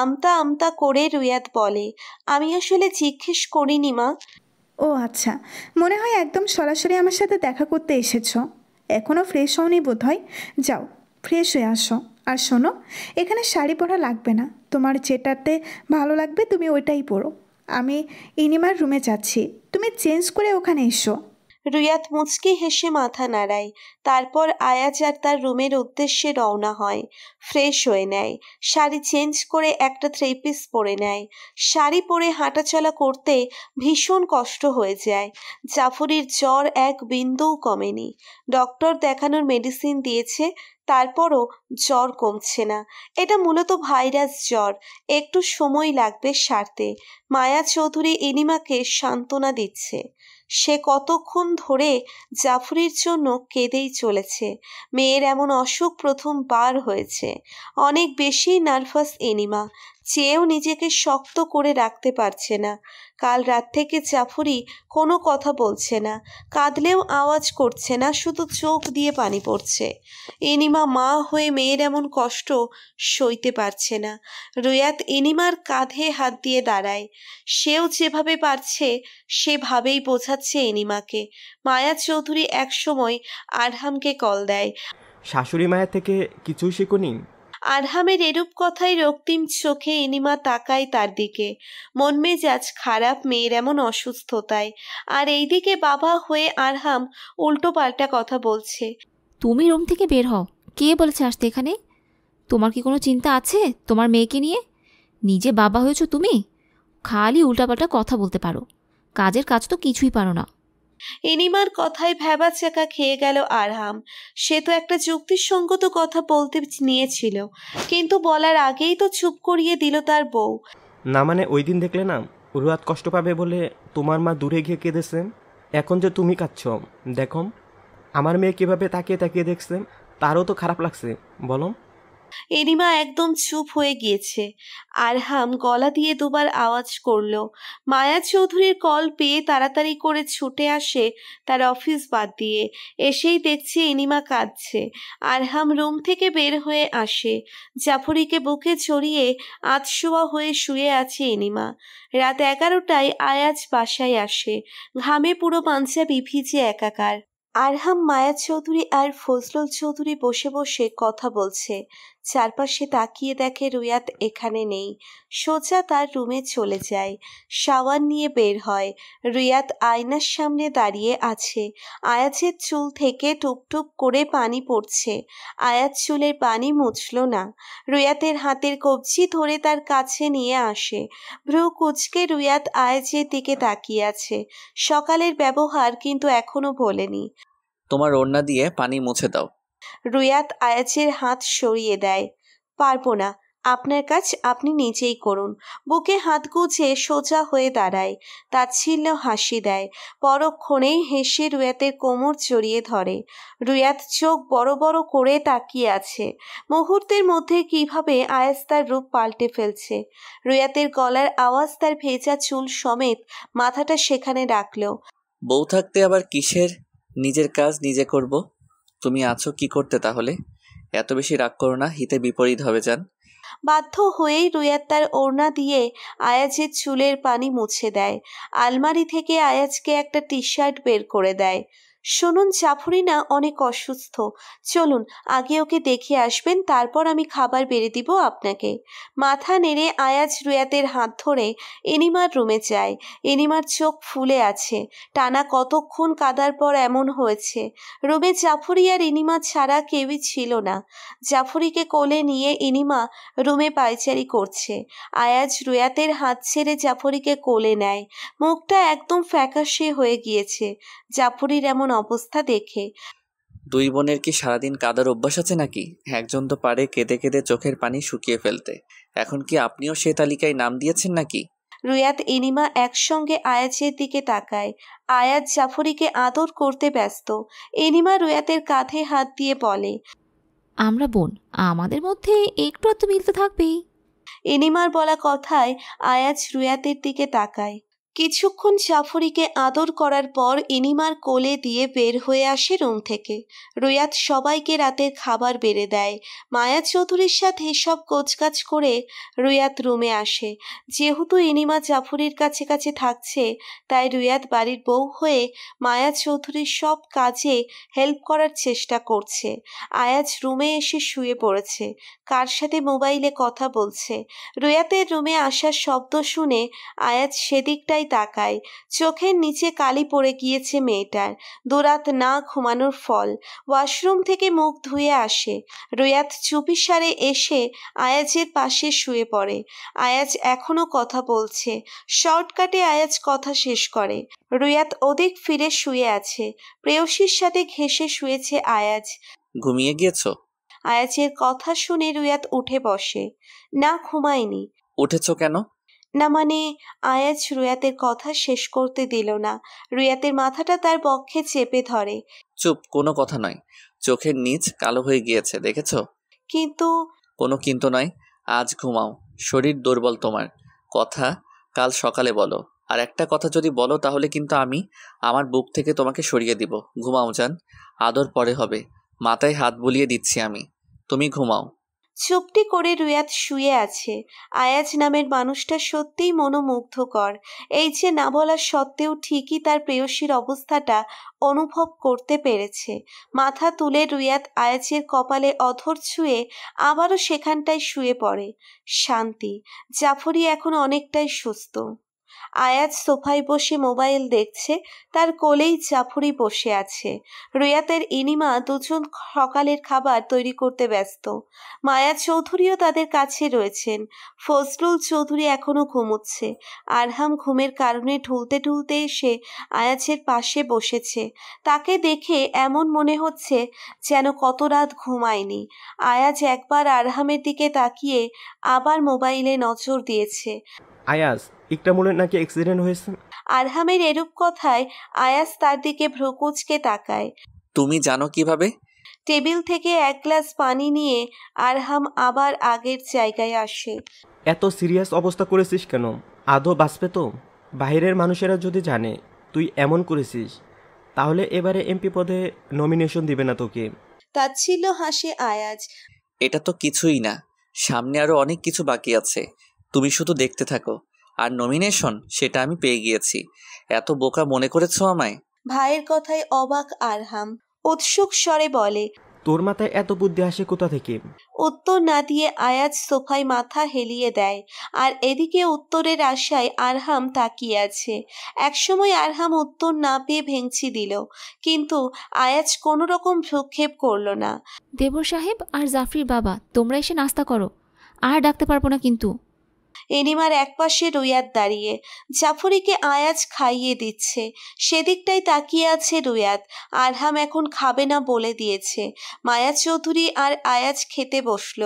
আমতা আমতা করে রুয়াদ বলে আমি আসলে জিজ্ঞেস করিনি মা ও আচ্ছা মনে হয় একদম সরাসরি আমার সাথে দেখা করতে এসেছো এখনও ফ্রেশ হওনি বোধ হয় যাও ফ্রেশ হয়ে আসো আর শোনো এখানে শাড়ি পরা লাগবে না তোমার যেটাতে ভালো লাগবে তুমি ওইটাই পরো আমি ইনিমার রুমে যাচ্ছি তুমি চেঞ্জ করে ওখানে এসো রুয়াত মুচকি হেসে মাথা নাড়ায় তারপর আয়াজ আর তার রুমের উদ্দেশ্যে রওনা হয় ফ্রেশ হয়ে নেয় শাড়ি চেঞ্জ করে একটা থ্রি পিস পরে নেয় শাড়ি পরে হাঁটাচলা করতে ভীষণ কষ্ট হয়ে যায় জাফরির জ্বর এক বিন্দুও কমেনি ডক্টর দেখানোর মেডিসিন দিয়েছে তারপরও জ্বর কমছে না এটা মূলত ভাইরাস জ্বর একটু সময় লাগবে সারতে মায়া চৌধুরী এনিমাকে সান্ত্বনা দিচ্ছে সে কতক্ষণ ধরে জাফরির জন্য কেঁদেই চলেছে মেয়ের এমন অসুখ প্রথমবার হয়েছে অনেক বেশি নার্ভাস এনিমা চেয়েও নিজেকে শক্ত করে রাখতে পারছে না কাল রাত থেকে চাফুরি কোনো কথা বলছে না কাঁদলেও আওয়াজ করছে না শুধু চোখ দিয়ে পানি পড়ছে এনিমা মা হয়ে মেয়ের এমন কষ্ট সইতে পারছে না রুয়াত এনিমার কাঁধে হাত দিয়ে দাঁড়ায় সেও যেভাবে পারছে সেভাবেই বোঝাচ্ছে এনিমাকে মায়া চৌধুরী একসময় আরহামকে কল দেয় শাশুড়ি মায়ের থেকে কিছুই শিখুনি আরহামের এরূপ কথায় রক্তিম চোখে এনিমা তাকায় তার দিকে মন মেজাজ খারাপ মেয়ের এমন অসুস্থতায় আর এইদিকে বাবা হয়ে আরহাম উল্টো পাল্টা কথা বলছে তুমি রুম থেকে বের হও কে বলেছে আসতে এখানে তোমার কি কোনো চিন্তা আছে তোমার মেয়েকে নিয়ে নিজে বাবা হয়েছো তুমি খালি উল্টাপাল্টা কথা বলতে পারো কাজের কাজ তো কিছুই পারো না এনিমার কথায় ভ্যাবা চাকা খেয়ে গেল আরহাম সে তো একটা যুক্তিসঙ্গত কথা বলতে নিয়েছিল কিন্তু বলার আগেই তো চুপ করিয়ে দিল তার বউ না মানে ওই দিন দেখলে না রুয়াত কষ্ট পাবে বলে তোমার মা দূরে গিয়ে কেঁদেছেন এখন যে তুমি কাঁদছ দেখো আমার মেয়ে কীভাবে তাকিয়ে তাকিয়ে দেখছেন তারও তো খারাপ লাগছে বলো এনিমা একদম চুপ হয়ে গিয়েছে আরহাম গলা দিয়ে দুবার আওয়াজ করল মায়া চৌধুরীর কল পেয়ে তাড়াতাড়ি করে ছুটে আসে তার অফিস বাদ দিয়ে এসেই দেখছে এনিমা কাঁদছে আরহাম রুম থেকে বের হয়ে আসে জাফরিকে বুকে চড়িয়ে আতশোয়া হয়ে শুয়ে আছে এনিমা রাত এগারোটায় আয়াজ বাসায় আসে ঘামে পুরো পাঞ্জাবি ভিজে একাকার আরহাম মায়া চৌধুরী আর ফজলুল চৌধুরী বসে বসে কথা বলছে চারপাশে তাকিয়ে দেখে রুয়াত এখানে নেই সোজা তার রুমে চলে যায় শাওয়ার নিয়ে বের হয় রুয়াত আয়নার সামনে দাঁড়িয়ে আছে আয়াজের চুল থেকে টুপটুপ করে পানি পড়ছে আয়াজ চুলের পানি মুছল না রুয়াতের হাতের কবজি ধরে তার কাছে নিয়ে আসে ভ্রু কুচকে রুয়াত আয়াজের দিকে তাকিয়ে আছে সকালের ব্যবহার কিন্তু এখনো ভোলেনি তোমার ওড়না দিয়ে পানি মুছে দাও রুয়াত আয়াচের হাত সরিয়ে দেয় পারবো না আপনার কাজ আপনি নিজেই করুন বুকে হাত গুছে সোজা হয়ে দাঁড়ায় তাচ্ছিল্য হাসি দেয় পরক্ষণেই হেসে রুয়াতের কোমর জড়িয়ে ধরে রুয়াত চোখ বড় বড় করে তাকিয়ে আছে মুহূর্তের মধ্যে কিভাবে আয়াস তার রূপ পাল্টে ফেলছে রুয়াতের গলার আওয়াজ তার ভেজা চুল সমেত মাথাটা সেখানে ডাকল বউ থাকতে আবার কিসের নিজের কাজ নিজে করব তুমি আছো কি করতে তাহলে এত বেশি রাগ করো না হিতে বিপরীত হবে যান বাধ্য হয়েই রুয়াত তার ওড়না দিয়ে আয়াজের চুলের পানি মুছে দেয় আলমারি থেকে আয়াজকে একটা টি শার্ট বের করে দেয় শুনুন জাফরিনা অনেক অসুস্থ চলুন আগে ওকে দেখে আসবেন তারপর আমি খাবার বেড়ে দিব আপনাকে মাথা নেড়ে আয়াজ রুয়াতের হাত ধরে এনিমার রুমে যায় এনিমার চোখ ফুলে আছে টানা কতক্ষণ কাদার পর এমন হয়েছে রুমে জাফরি আর এনিমা ছাড়া কেউই ছিল না জাফরিকে কোলে নিয়ে এনিমা রুমে পায়চারি করছে আয়াজ রুয়াতের হাত ছেড়ে জাফরিকে কোলে নেয় মুখটা একদম ফ্যাকাশে হয়ে গিয়েছে জাফরির এমন অবস্থা দেখে দুই বোনের কি সারাদিন কাদার অভ্যাস আছে নাকি একজন তো পারে কেঁদে কেঁদে চোখের পানি শুকিয়ে ফেলতে এখন কি আপনিও সে তালিকায় নাম দিয়েছেন নাকি রুয়াত ইনিমা একসঙ্গে আয়াজের দিকে তাকায় আয়াজ জাফরিকে আদর করতে ব্যস্ত এনিমা রুয়াতের কাঁধে হাত দিয়ে বলে আমরা বোন আমাদের মধ্যে একটু তো মিলতে থাকবেই এনিমার বলা কথায় আয়াজ রুয়াতের দিকে তাকায় কিছুক্ষণ সাফরিকে আদর করার পর ইনিমার কোলে দিয়ে বের হয়ে আসে রুম থেকে রুয়াত সবাইকে রাতের খাবার বেড়ে দেয় মায়া চৌধুরীর সাথে সব কোচকাচ করে রুয়াত রুমে আসে যেহেতু ইনিমা জাফরির কাছে কাছে থাকছে তাই রুয়াত বাড়ির বউ হয়ে মায়া চৌধুরীর সব কাজে হেল্প করার চেষ্টা করছে আয়াজ রুমে এসে শুয়ে পড়েছে কার সাথে মোবাইলে কথা বলছে রুয়াতের রুমে আসার শব্দ শুনে আয়াজ সেদিকটাই দিকটাই তাকায় চোখের নিচে কালি পড়ে গিয়েছে মেয়েটার দুরাত না ঘুমানোর ফল ওয়াশরুম থেকে মুখ ধুয়ে আসে রুয়াত চুপিসারে এসে আয়াজের পাশে শুয়ে পড়ে আয়াজ এখনো কথা বলছে শর্টকাটে আয়াজ কথা শেষ করে রুয়াত অধিক ফিরে শুয়ে আছে প্রেয়সীর সাথে ঘেসে শুয়েছে আয়াজ ঘুমিয়ে গিয়েছ আয়াজের কথা শুনে রুয়াত উঠে বসে না ঘুমায়নি উঠেছ কেন না মানে আয়াজ রুয়াতের কথা শেষ করতে দিল না রুয়াতের মাথাটা তার পক্ষে চেপে ধরে চুপ কোনো কথা নয় চোখের নিচ কালো হয়ে গিয়েছে দেখেছো কিন্তু কোনো কিন্তু নয় আজ ঘুমাও শরীর দুর্বল তোমার কথা কাল সকালে বলো আর একটা কথা যদি বলো তাহলে কিন্তু আমি আমার বুক থেকে তোমাকে সরিয়ে দিব ঘুমাও যান আদর পরে হবে মাথায় হাত বুলিয়ে দিচ্ছি আমি তুমি ঘুমাও চুপটি করে রুয়াত শুয়ে আছে আয়াজ নামের মানুষটা সত্যিই মনোমুগ্ধকর এই যে না বলা সত্ত্বেও ঠিকই তার প্রেয়সীর অবস্থাটা অনুভব করতে পেরেছে মাথা তুলে রুয়াত আয়াজের কপালে অধর ছুঁয়ে আবারও সেখানটায় শুয়ে পড়ে শান্তি জাফরি এখন অনেকটাই সুস্থ আয়াজ সোফায় বসে মোবাইল দেখছে তার কোলেই চাফুরি বসে আছে রুয়াতের ইনিমা দুজন সকালের খাবার তৈরি করতে ব্যস্ত মায়া চৌধুরীও তাদের কাছে রয়েছেন ফজলুল চৌধুরী এখনও ঘুমোচ্ছে আরহাম ঘুমের কারণে ঢুলতে ঢুলতে এসে আয়াজের পাশে বসেছে তাকে দেখে এমন মনে হচ্ছে যেন কত রাত ঘুমায়নি আয়াজ একবার আরহামের দিকে তাকিয়ে আবার মোবাইলে নজর দিয়েছে আয়াজ ইকরামুলের নাকি অ্যাক্সিডেন্ট হয়েছে আরহামের এরূপ কথায় আয়াস তার দিকে ভ্রুকুচকে তাকায় তুমি জানো কিভাবে টেবিল থেকে এক গ্লাস পানি নিয়ে আরহাম আবার আগের জায়গায় আসে এত সিরিয়াস অবস্থা করেছিস কেন আদৌ বাঁচবে তো বাইরের মানুষেরা যদি জানে তুই এমন করেছিস তাহলে এবারে এমপি পদে নমিনেশন দিবে না তোকে তা ছিল হাসি আয়াজ এটা তো কিছুই না সামনে আরো অনেক কিছু বাকি আছে তুমি শুধু দেখতে থাকো আর নমিনেশন সেটা আমি পেয়ে গিয়েছি এত বোকা মনে করেছ আমায় ভাইয়ের কথায় অবাক আরহাম উৎসুক স্বরে বলে তোর মাথায় এত বুদ্ধি আসে কোথা থেকে উত্তর না দিয়ে আয়াজ সোফায় মাথা হেলিয়ে দেয় আর এদিকে উত্তরের আশায় আরহাম তাকিয়ে আছে একসময় আরহাম উত্তর না পেয়ে ভেঙচি দিল কিন্তু আয়াজ কোনো রকম ভ্রক্ষেপ করল না দেব সাহেব আর জাফরির বাবা তোমরা এসে নাস্তা করো আর ডাকতে পারবো না কিন্তু এনিমার একপাশে রুয়াদ দাঁড়িয়ে জাফরিকে আয়াজ খাইয়ে দিচ্ছে সেদিকটাই তাকিয়ে আছে রুয়াদ আরহাম এখন খাবে না বলে দিয়েছে মায়া চৌধুরী আর আয়াজ খেতে বসল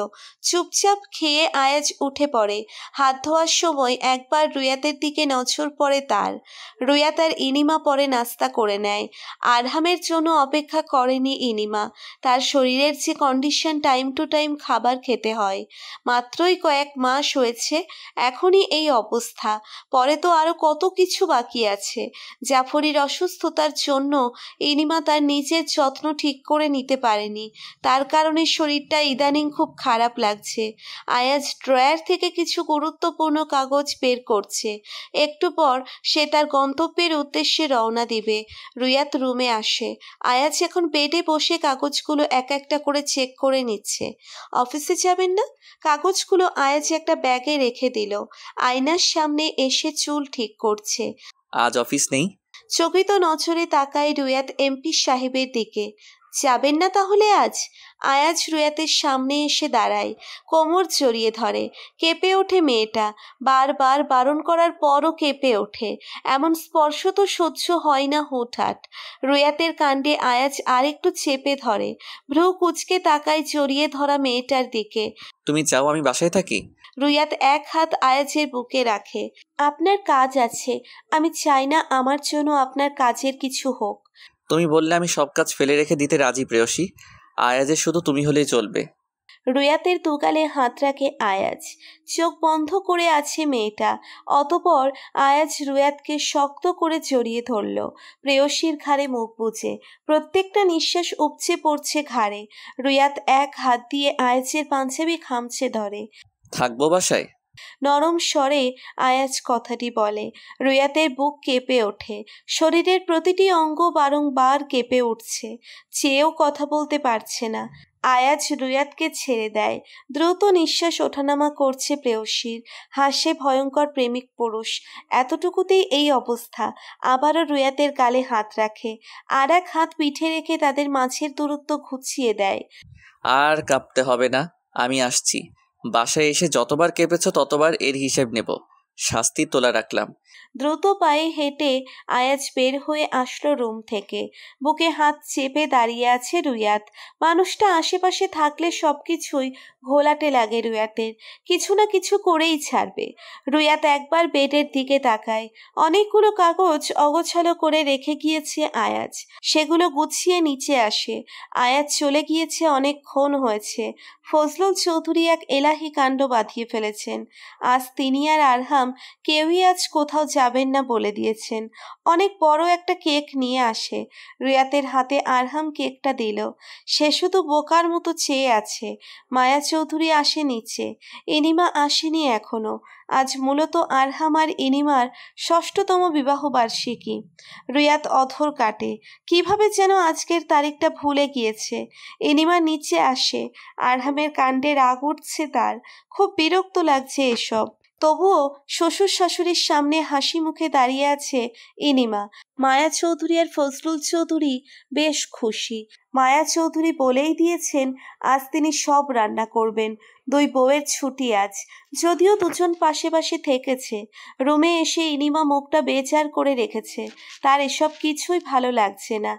চুপচাপ খেয়ে আয়াজ উঠে পড়ে হাত ধোয়ার সময় একবার রুয়াতের দিকে নজর পড়ে তার রুয়াত আর ইনিমা পরে নাস্তা করে নেয় আরহামের জন্য অপেক্ষা করেনি ইনিমা তার শরীরের যে কন্ডিশন টাইম টু টাইম খাবার খেতে হয় মাত্রই কয়েক মাস হয়েছে এখনই এই অবস্থা পরে তো আরও কত কিছু বাকি আছে জাফরির অসুস্থতার জন্য ইনিমা তার নিজের যত্ন ঠিক করে নিতে পারেনি তার কারণে শরীরটা ইদানিং খুব খারাপ লাগছে আয়াজ ড্রয়ার থেকে কিছু গুরুত্বপূর্ণ কাগজ বের করছে একটু পর সে তার গন্তব্যের উদ্দেশ্যে রওনা দিবে রুয়াত রুমে আসে আয়াজ এখন বেডে বসে কাগজগুলো এক একটা করে চেক করে নিচ্ছে অফিসে যাবেন না কাগজগুলো আয়াজ একটা ব্যাগে রেখে দিল ছিল আয়নার সামনে এসে চুল ঠিক করছে আজ অফিস নেই চকিত নজরে তাকায় রুয়াত এমপি সাহেবের দিকে যাবেন না তাহলে আজ আয়াজ রুয়াতের সামনে এসে দাঁড়ায় কোমর জড়িয়ে ধরে কেঁপে ওঠে মেয়েটা বারবার বারণ করার পরও কেঁপে ওঠে এমন স্পর্শ তো সহ্য হয় না হুটহাট রুয়াতের কাণ্ডে আয়াজ আরেকটু চেপে ধরে ভ্রু কুচকে তাকায় জড়িয়ে ধরা মেয়েটার দিকে তুমি চাও আমি বাসায় থাকি রুইয়াত এক হাত আয়াজের বুকে রাখে আপনার কাজ আছে আমি চাই না আমার জন্য আপনার কাজের কিছু হোক তুমি বললে আমি সব কাজ ফেলে রেখে দিতে রাজি প্রেয়সী আয়াজের শুধু তুমি হলেই চলবে রুয়াতের দুগালে হাত রাখে আয়াজ চোখ বন্ধ করে আছে মেয়েটা অতপর আয়াজ রুয়াতকে শক্ত করে জড়িয়ে ধরল প্রেয়সীর ঘাড়ে মুখ বুঝে প্রত্যেকটা নিঃশ্বাস উপচে পড়ছে ঘাড়ে রুয়াত এক হাত দিয়ে আয়াজের পাঞ্জাবি খামছে ধরে থাকবো বাসায় নরম স্বরে আয়াজ কথাটি বলে রুয়াতের বুক কেঁপে ওঠে শরীরের প্রতিটি অঙ্গ বারংবার কেঁপে উঠছে চেয়েও কথা বলতে পারছে না আয়াজ রুয়াতকে ছেড়ে দেয় দ্রুত নিঃশ্বাস ওঠানামা করছে প্রেয়সীর হাসে ভয়ঙ্কর প্রেমিক পুরুষ এতটুকুতেই এই অবস্থা আবারও রুয়াতের গালে হাত রাখে আর এক হাত পিঠে রেখে তাদের মাঝের দূরত্ব ঘুচিয়ে দেয় আর কাঁপতে হবে না আমি আসছি বাসায় এসে যতবার কেঁপেছ ততবার এর হিসেব নেব শাস্তি তোলা রাখলাম দ্রুত পায়ে হেঁটে আয়াজ বের হয়ে আসলো রুম থেকে বুকে হাত চেপে দাঁড়িয়ে আছে রুয়াত মানুষটা আশেপাশে থাকলে সবকিছুই ঘোলাটে লাগে রুয়াতের কিছু না কিছু করেই ছাড়বে রুয়াত একবার বেডের দিকে তাকায় অনেকগুলো কাগজ অগোছালো করে রেখে গিয়েছে আয়াজ সেগুলো গুছিয়ে নিচে আসে আয়াজ চলে গিয়েছে অনেকক্ষণ হয়েছে ফজলুল চৌধুরী এক এলাহি কাণ্ড বাঁধিয়ে ফেলেছেন আজ তিনি আর আরহাম কেউই আজ কোথাও যাবেন না বলে দিয়েছেন অনেক বড় একটা কেক নিয়ে আসে রিয়াতের হাতে আরহাম কেকটা দিল সে শুধু বোকার মতো চেয়ে আছে মায়া চৌধুরী আসে নিচে এনিমা আসেনি এখনো আজ মূলত আরহাম আর ইনিমার ষষ্ঠতম বিবাহ বার্ষিকী রুয়াত অধর কাটে কিভাবে যেন আজকের তারিখটা ভুলে গিয়েছে এনিমা নিচে আসে আরহামের কাণ্ডে রাগ উঠছে তার খুব বিরক্ত লাগছে এসব তবুও শ্বশুর শাশুড়ির সামনে হাসি মুখে দাঁড়িয়ে আছে ইনিমা মায়া চৌধুরী আর ফজলুল চৌধুরী বেশ খুশি মায়া চৌধুরী বলেই দিয়েছেন আজ তিনি সব রান্না করবেন দুই বউয়ের ছুটি আজ যদিও দুজন পাশে পাশে থেকেছে রুমে এসে ইনিমা মুখটা বেচার করে রেখেছে তার এসব কিছুই ভালো লাগছে না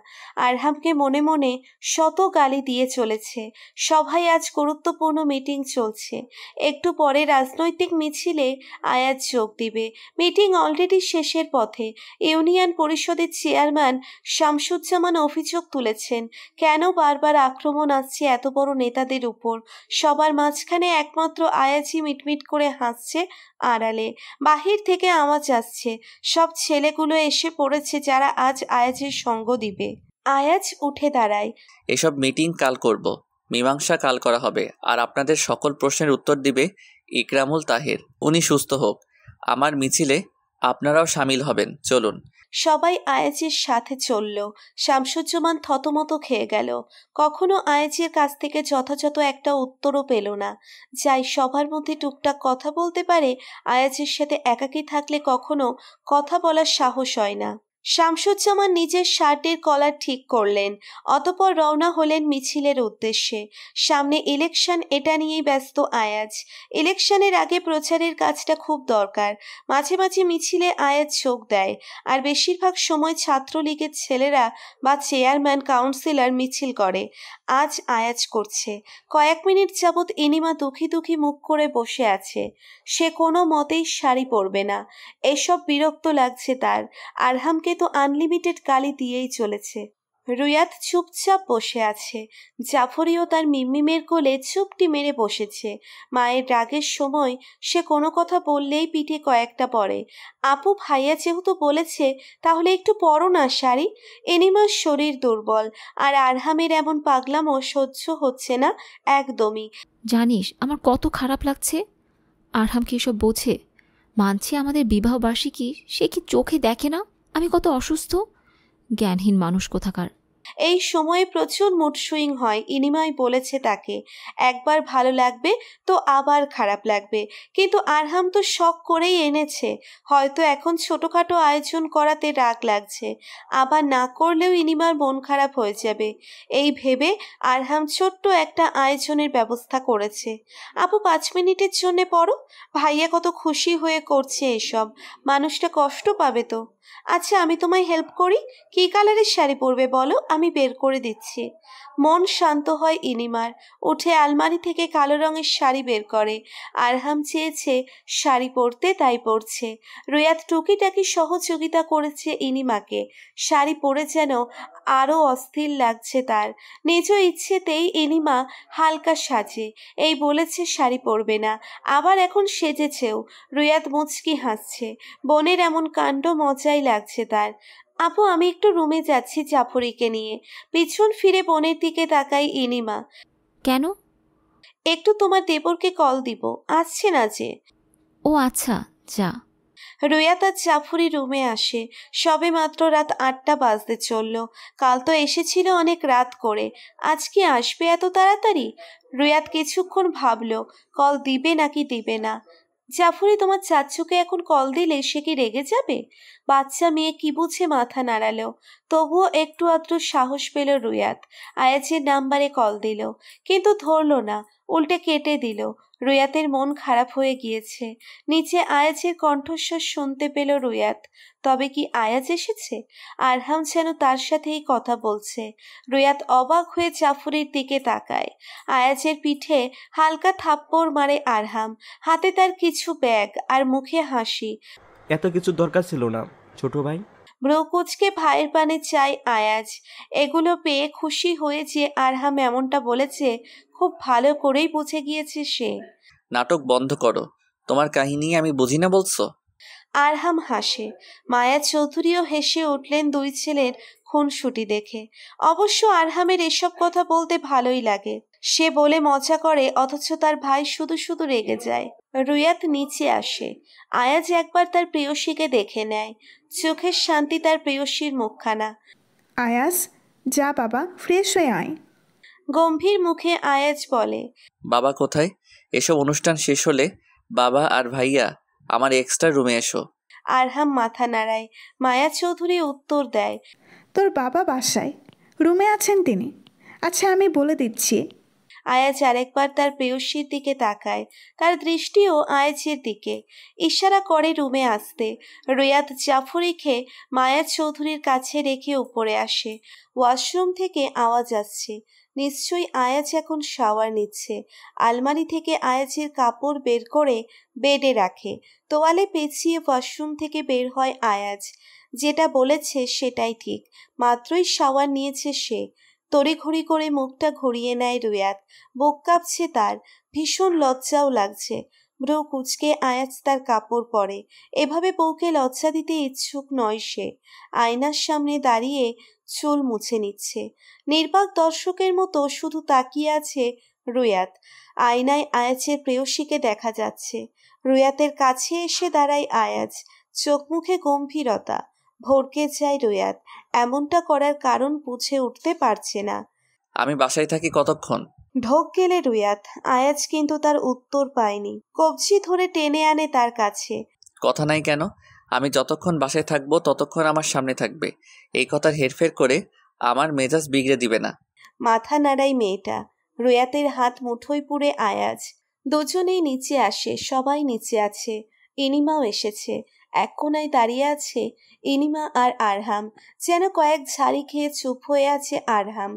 আরহামকে মনে মনে শত গালি দিয়ে চলেছে সভায় আজ গুরুত্বপূর্ণ মিটিং চলছে একটু পরে রাজনৈতিক মিছিলে আয়াজ যোগ দিবে মিটিং অলরেডি শেষের পথে ইউনিয়ন পরিষদ পরিষদের চেয়ারম্যান শামসুজ্জামান অভিযোগ তুলেছেন কেন বারবার আক্রমণ আসছে এত বড় নেতাদের উপর সবার মাঝখানে একমাত্র আয়াজি মিটমিট করে হাসছে আড়ালে বাহির থেকে আওয়াজ আসছে সব ছেলেগুলো এসে পড়েছে যারা আজ আয়াজের সঙ্গ দিবে আয়াজ উঠে দাঁড়ায় এসব মিটিং কাল করব মীমাংসা কাল করা হবে আর আপনাদের সকল প্রশ্নের উত্তর দিবে ইকরামুল তাহের উনি সুস্থ হোক আমার মিছিলে আপনারাও সামিল হবেন চলুন সবাই আয়াজির সাথে চলল শামসুজ্জামান থতমত খেয়ে গেল কখনো আয়াজির কাছ থেকে যথাযথ একটা উত্তরও পেল না যাই সবার মধ্যে টুকটাক কথা বলতে পারে আয়াজির সাথে একাকী থাকলে কখনো কথা বলার সাহস হয় না শামসুজ্জামান নিজের শার্টের কলার ঠিক করলেন অতপর রওনা হলেন মিছিলের উদ্দেশ্যে সামনে ইলেকশন এটা নিয়েই ব্যস্ত আয়াজ ইলেকশনের আগে প্রচারের কাজটা খুব দরকার মাঝে মাঝে মিছিলে আয়াজ চোখ দেয় আর বেশিরভাগ সময় ছাত্রলীগের ছেলেরা বা চেয়ারম্যান কাউন্সিলর মিছিল করে আজ আয়াজ করছে কয়েক মিনিট যাবৎ এনিমা দুঃখী দুঃখী মুখ করে বসে আছে সে কোনো মতেই শাড়ি পরবে না এসব বিরক্ত লাগছে তার আরহামকে তো আনলিমিটেড কালি দিয়েই চলেছে রুয়াত চুপচাপ বসে আছে জাফরিও তার মিম্মিমের কোলে চুপটি মেরে বসেছে মায়ের রাগের সময় সে কোনো কথা বললেই পিঠে কয়েকটা পড়ে আপু ভাইয়া যেহেতু বলেছে তাহলে একটু পরো না শাড়ি এনিমার শরীর দুর্বল আর আরহামের এমন পাগলামও সহ্য হচ্ছে না একদমই জানিস আমার কত খারাপ লাগছে আরহাম কি এসব বোঝে মানছে আমাদের বিবাহবার্ষিকী সে কি চোখে দেখে না আমি কত অসুস্থ জ্ঞানহীন মানুষ কোথাকার এই সময়ে প্রচুর মুড সুইং হয় ইনিময় বলেছে তাকে একবার ভালো লাগবে তো আবার খারাপ লাগবে কিন্তু আরহাম তো শখ করেই এনেছে হয়তো এখন ছোটোখাটো আয়োজন করাতে রাগ লাগছে আবার না করলেও ইনিমার মন খারাপ হয়ে যাবে এই ভেবে আরহাম ছোট্ট একটা আয়োজনের ব্যবস্থা করেছে আপু পাঁচ মিনিটের জন্যে পড়ো ভাইয়া কত খুশি হয়ে করছে এসব মানুষটা কষ্ট পাবে তো আচ্ছা আমি তোমায় হেল্প করি কি কালারের শাড়ি পরবে বলো আমি বের করে দিচ্ছি মন শান্ত হয় ইনিমার উঠে আলমারি থেকে কালো রঙের শাড়ি বের করে আরহাম চেয়েছে শাড়ি পরতে তাই পরছে রুয়াত টুকিটাকি সহযোগিতা করেছে ইনিমাকে শাড়ি পরে যেন আরও অস্থির লাগছে তার নিজ ইচ্ছেতেই ইনিমা হালকা সাজে এই বলেছে শাড়ি পরবে না আবার এখন সেজেছেও রুয়াত মুচকি হাসছে বোনের এমন কাণ্ড মজায় লাগছে তার আপু আমি একটু রুমে যাচ্ছি জাফরিকে নিয়ে পিছন ফিরে বোনের দিকে তাকাই ইনিমা কেন একটু তোমার দেবরকে কল দিব আসছে না যে ও আচ্ছা যা রুয়া তার জাফরি রুমে আসে সবে মাত্র রাত আটটা বাজতে চলল কাল তো এসেছিল অনেক রাত করে আজ কি আসবে এত তাড়াতাড়ি রুয়াত কিছুক্ষণ ভাবল কল দিবে নাকি দিবে না জাফরি তোমার চাচুকে এখন কল দিলে সে কি রেগে যাবে বাচ্চা মেয়ে কি বুঝে মাথা নাড়ালো তবুও একটু আধটু সাহস পেল রুয়াত আয়াজের নাম্বারে কল দিল কিন্তু ধরল না উল্টে কেটে দিল রুয়াতের মন খারাপ হয়ে গিয়েছে নিচে আয়াজের কণ্ঠস্বর শুনতে পেল রুয়াত তবে কি আয়াজ এসেছে আরহাম যেন তার সাথেই কথা বলছে রুয়াত অবাক হয়ে চাফুরির দিকে তাকায় আয়াজের পিঠে হালকা থাপ্পড় মারে আরহাম হাতে তার কিছু ব্যাগ আর মুখে হাসি এত কিছু দরকার ছিল না ছোট ভাই ব্রকুচকে ভাইয়ের পানে চাই আয়াজ এগুলো পেয়ে খুশি হয়ে যে আরহাম এমনটা বলেছে খুব ভালো করেই বুঝে গিয়েছে সে নাটক বন্ধ করো তোমার কাহিনী আমি বুঝি না বলছো আরহাম হাসে মায়া চৌধুরীও হেসে উঠলেন দুই ছেলের খুনসুটি দেখে অবশ্য আরহামের এসব কথা বলতে ভালোই লাগে সে বলে মজা করে অথচ তার ভাই শুধু শুধু রেগে যায় রুয়াত নিচে আসে আয়াজ একবার তার প্রিয়সীকে দেখে নেয় চোখের শান্তি তার প্রিয়সীর মুখখানা আয়াস যা বাবা ফ্রেশ হয়ে আয় গম্ভীর মুখে আয়াজ বলে বাবা কোথায় এসব অনুষ্ঠান শেষ হলে বাবা আর ভাইয়া আমার এক্সট্রা রুমে এসো আরহাম মাথা নাড়ায় মায়া চৌধুরী উত্তর দেয় তোর বাবা বাসায় রুমে আছেন তিনি আচ্ছা আমি বলে দিচ্ছি আয়াজ আরেকবার তার প্রেয়সীর দিকে তাকায় তার দৃষ্টিও আয়াজের দিকে ইশারা করে রুমে আসতে জাফরি খেয়ে মায়া চৌধুরীর কাছে রেখে উপরে আসে ওয়াশরুম থেকে আওয়াজ আসছে নিশ্চয়ই আয়াজ এখন শাওয়ার নিচ্ছে আলমারি থেকে আয়াজের কাপড় বের করে বেডে রাখে তোয়ালে পেছিয়ে ওয়াশরুম থেকে বের হয় আয়াজ যেটা বলেছে সেটাই ঠিক মাত্রই শাওয়ার নিয়েছে সে তড়িঘড়ি করে মুখটা ঘুরিয়ে নেয় রুয়াত বুক কাঁপছে তার ভীষণ লজ্জাও লাগছে ভ্রু কুচকে আয়াজ তার কাপড় পরে এভাবে বউকে লজ্জা দিতে ইচ্ছুক নয় সে আয়নার সামনে দাঁড়িয়ে চুল মুছে নিচ্ছে নির্বাক দর্শকের মতো শুধু তাকিয়ে আছে রুয়াত আয়নায় আয়াজের প্রেয়সীকে দেখা যাচ্ছে রুয়াতের কাছে এসে দাঁড়ায় আয়াজ চোখ মুখে গম্ভীরতা ভরকে যায় রুয়াত এমনটা করার কারণ বুঝে উঠতে পারছে না আমি বাসায় থাকি কতক্ষণ ঢোক গেলে রুয়াত আয়াজ কিন্তু তার উত্তর পায়নি কবজি ধরে টেনে আনে তার কাছে কথা নাই কেন আমি যতক্ষণ বাসায় থাকবো ততক্ষণ আমার সামনে থাকবে এই কথার হেরফের করে আমার মেজাজ বিগড়ে দিবে না মাথা নাড়াই মেয়েটা রুয়াতের হাত মুঠোয় পুড়ে আয়াজ দুজনেই নিচে আসে সবাই নিচে আছে ইনিমাও এসেছে এক কোনায় দাঁড়িয়ে আছে ইনিমা আর আরহাম যেন কয়েক ঝাড়ি খেয়ে চুপ হয়ে আছে আরহাম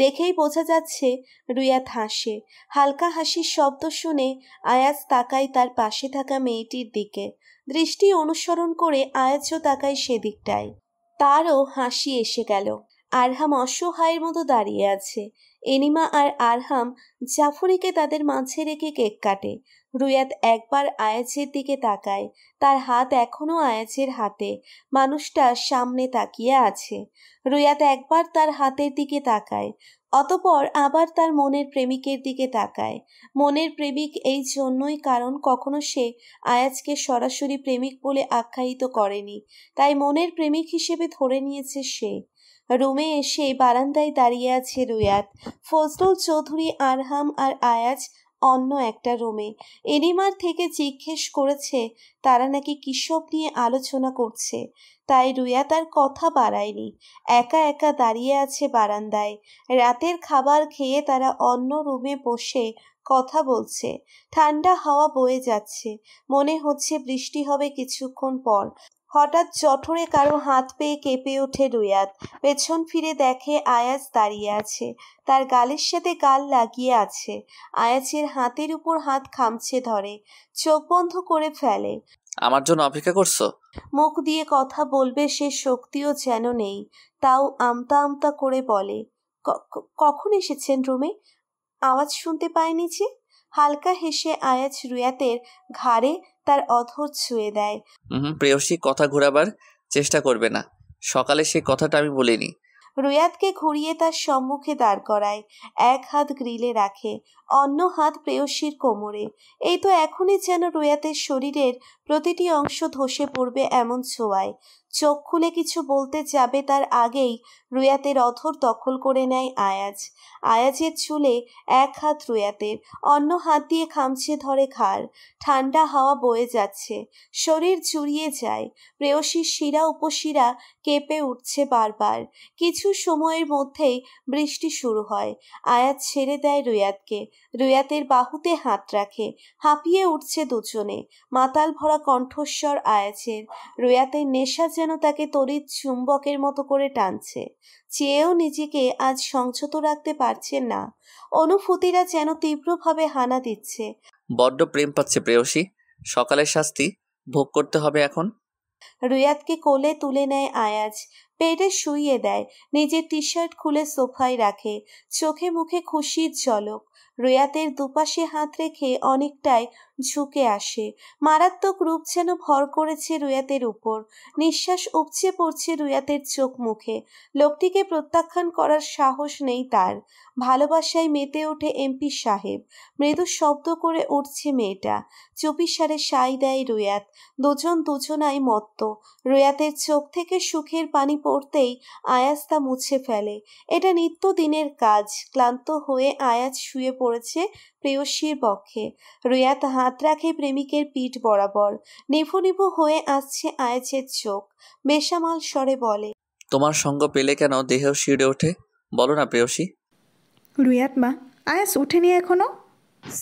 দেখেই বোঝা যাচ্ছে রুয়াত হাসে হালকা হাসির শব্দ শুনে আয়াজ তাকায় তার পাশে থাকা মেয়েটির দিকে দৃষ্টি অনুসরণ করে আয়াজও তাকায় সেদিকটায় তারও হাসি এসে গেল আরহাম অসহায়ের মতো দাঁড়িয়ে আছে এনিমা আর আরহাম জাফরিকে তাদের মাঝে রেখে কেক কাটে রুয়াত একবার আয়াছের দিকে তাকায় তার হাত এখনও আয়াছের হাতে মানুষটা সামনে তাকিয়ে আছে রুয়াত একবার তার হাতের দিকে তাকায় অতপর আবার তার মনের প্রেমিকের দিকে তাকায় মনের প্রেমিক এই জন্যই কারণ কখনো সে আয়াজকে সরাসরি প্রেমিক বলে আখ্যায়িত করেনি তাই মনের প্রেমিক হিসেবে ধরে নিয়েছে সে রুমে এসে বারান্দায় দাঁড়িয়ে আছে রুয়াত ফজলুল চৌধুরী আরহাম আর আয়াজ অন্য একটা রুমে এনিমার থেকে জিজ্ঞেস করেছে তারা নাকি কিসব নিয়ে আলোচনা করছে তাই রুয়া তার কথা বাড়ায়নি একা একা দাঁড়িয়ে আছে বারান্দায় রাতের খাবার খেয়ে তারা অন্য রুমে বসে কথা বলছে ঠান্ডা হাওয়া বয়ে যাচ্ছে মনে হচ্ছে বৃষ্টি হবে কিছুক্ষণ পর হঠাৎ জঠরে কারো হাত পেয়ে কেঁপে ওঠে রুয়াত পেছন ফিরে দেখে আয়াজ দাঁড়িয়ে আছে তার গালের সাথে গাল লাগিয়ে আছে আয়াজের হাতের উপর হাত খামছে ধরে চোখ বন্ধ করে ফেলে আমার জন্য অপেক্ষা করছো মুখ দিয়ে কথা বলবে সে শক্তিও যেন নেই তাও আমতা আমতা করে বলে "ক- কখন এসেছেন রুমে আওয়াজ শুনতে পায়নি যে হালকা হেসে আয়াজ রুয়াতের ঘাড়ে তার অধর ছুঁয়ে দেয় প্রেয়সী কথা ঘোরাবার চেষ্টা করবে না সকালে সেই কথাটা আমি বলিনি রুয়াদকে ঘুরিয়ে তার সম্মুখে দাঁড় করায় এক হাত গ্রিলে রাখে অন্য হাত প্রেয়সীর কোমরে এই তো এখনই যেন রোয়াতের শরীরের প্রতিটি অংশ ধসে পড়বে এমন ছোঁয়ায় চোখ খুলে কিছু বলতে যাবে তার আগেই রুয়াতের অধর দখল করে নেয় আয়াজ আয়াজের চুলে এক হাত রুয়াতের অন্য হাত দিয়ে খামছে ধরে ঘাড় ঠান্ডা হাওয়া বয়ে যাচ্ছে শরীর চুরিয়ে যায় প্রেয়সীর শিরা উপশিরা কেঁপে উঠছে বারবার কিছু সময়ের মধ্যেই বৃষ্টি শুরু হয় আয়াজ ছেড়ে দেয় রুয়াতকে রুয়াতের বাহুতে হাত রাখে হাঁপিয়ে উঠছে দুজনে মাতাল ভরা কণ্ঠস্বর আয়াছের রুয়াতের নেশা যেন তাকে তড়িৎ চুম্বকের মতো করে টানছে চেয়েও নিজেকে আজ সংযত রাখতে পারছে না অনুভূতিরা যেন তীব্রভাবে হানা দিচ্ছে বড্ড প্রেম পাচ্ছে প্রেয়সী সকালের শাস্তি ভোগ করতে হবে এখন রুয়াতকে কোলে তুলে নেয় আয়াজ পেটে শুইয়ে দেয় নিজের টি শার্ট খুলে সোফায় রাখে চোখে মুখে খুশির ঝলক রিয়াতের দুপাশে হাত রেখে অনেকটাই ঝুঁকে আসে মারাত্মক রূপ যেন ভর করেছে রুয়াতের উপর নিঃশ্বাস উপচে পড়ছে রুয়াতের চোখ মুখে লোকটিকে প্রত্যাখ্যান করার সাহস নেই তার ভালোবাসায় মেতে ওঠে এমপি সাহেব মৃদু শব্দ করে উঠছে মেয়েটা চুপিসারে সাই দেয় রুয়াত দুজন দুজনাই মত্ত রুয়াতের চোখ থেকে সুখের পানি পড়তেই আয়াস্তা মুছে ফেলে এটা নিত্যদিনের কাজ ক্লান্ত হয়ে আয়াজ শুয়ে পড়েছে প্রেয়সীর পক্ষে রুয়াত হাত রাখে প্রেমিকের পিঠ বরাবর নিভু নিভু হয়ে আসছে আয়েছের চোখ বেসামাল স্বরে বলে তোমার সঙ্গ পেলে কেন দেহেও শিড়ে ওঠে বলো না প্রেয়সী রুয়াত মা আয়াস উঠেনি এখনো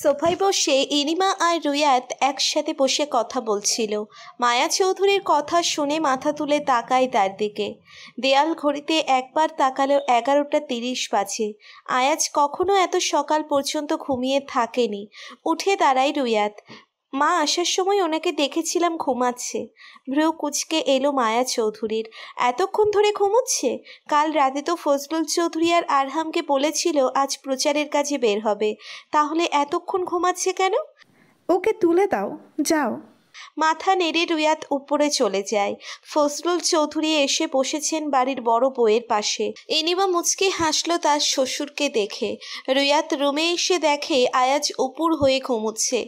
সোফায় বসে ইনিমা আর রুয়াত একসাথে বসে কথা বলছিল মায়া চৌধুরীর কথা শুনে মাথা তুলে তাকায় তার দিকে দেয়াল ঘড়িতে একবার তাকালেও এগারোটা তিরিশ বাজে আয়াজ কখনো এত সকাল পর্যন্ত ঘুমিয়ে থাকেনি উঠে দাঁড়ায় রুয়াত মা আসার সময় ওনাকে দেখেছিলাম ঘুমাচ্ছে ভ্রু কুচকে এলো মায়া চৌধুরীর এতক্ষণ ধরে ঘুমুচ্ছে কাল রাতে তো ফজলুল চৌধুরী আর আরহামকে বলেছিল আজ প্রচারের কাজে বের হবে তাহলে এতক্ষণ ঘুমাচ্ছে কেন ওকে তুলে দাও যাও মাথা নেড়ে রুয়াত উপরে চলে যায় ফজলুল চৌধুরী এসে বসেছেন বাড়ির বড় বউয়ের পাশে এনিমা মুচকে হাসলো তার শ্বশুরকে দেখে রুয়াত রুমে এসে দেখে আয়াজ উপুর হয়ে ঘুমুচ্ছে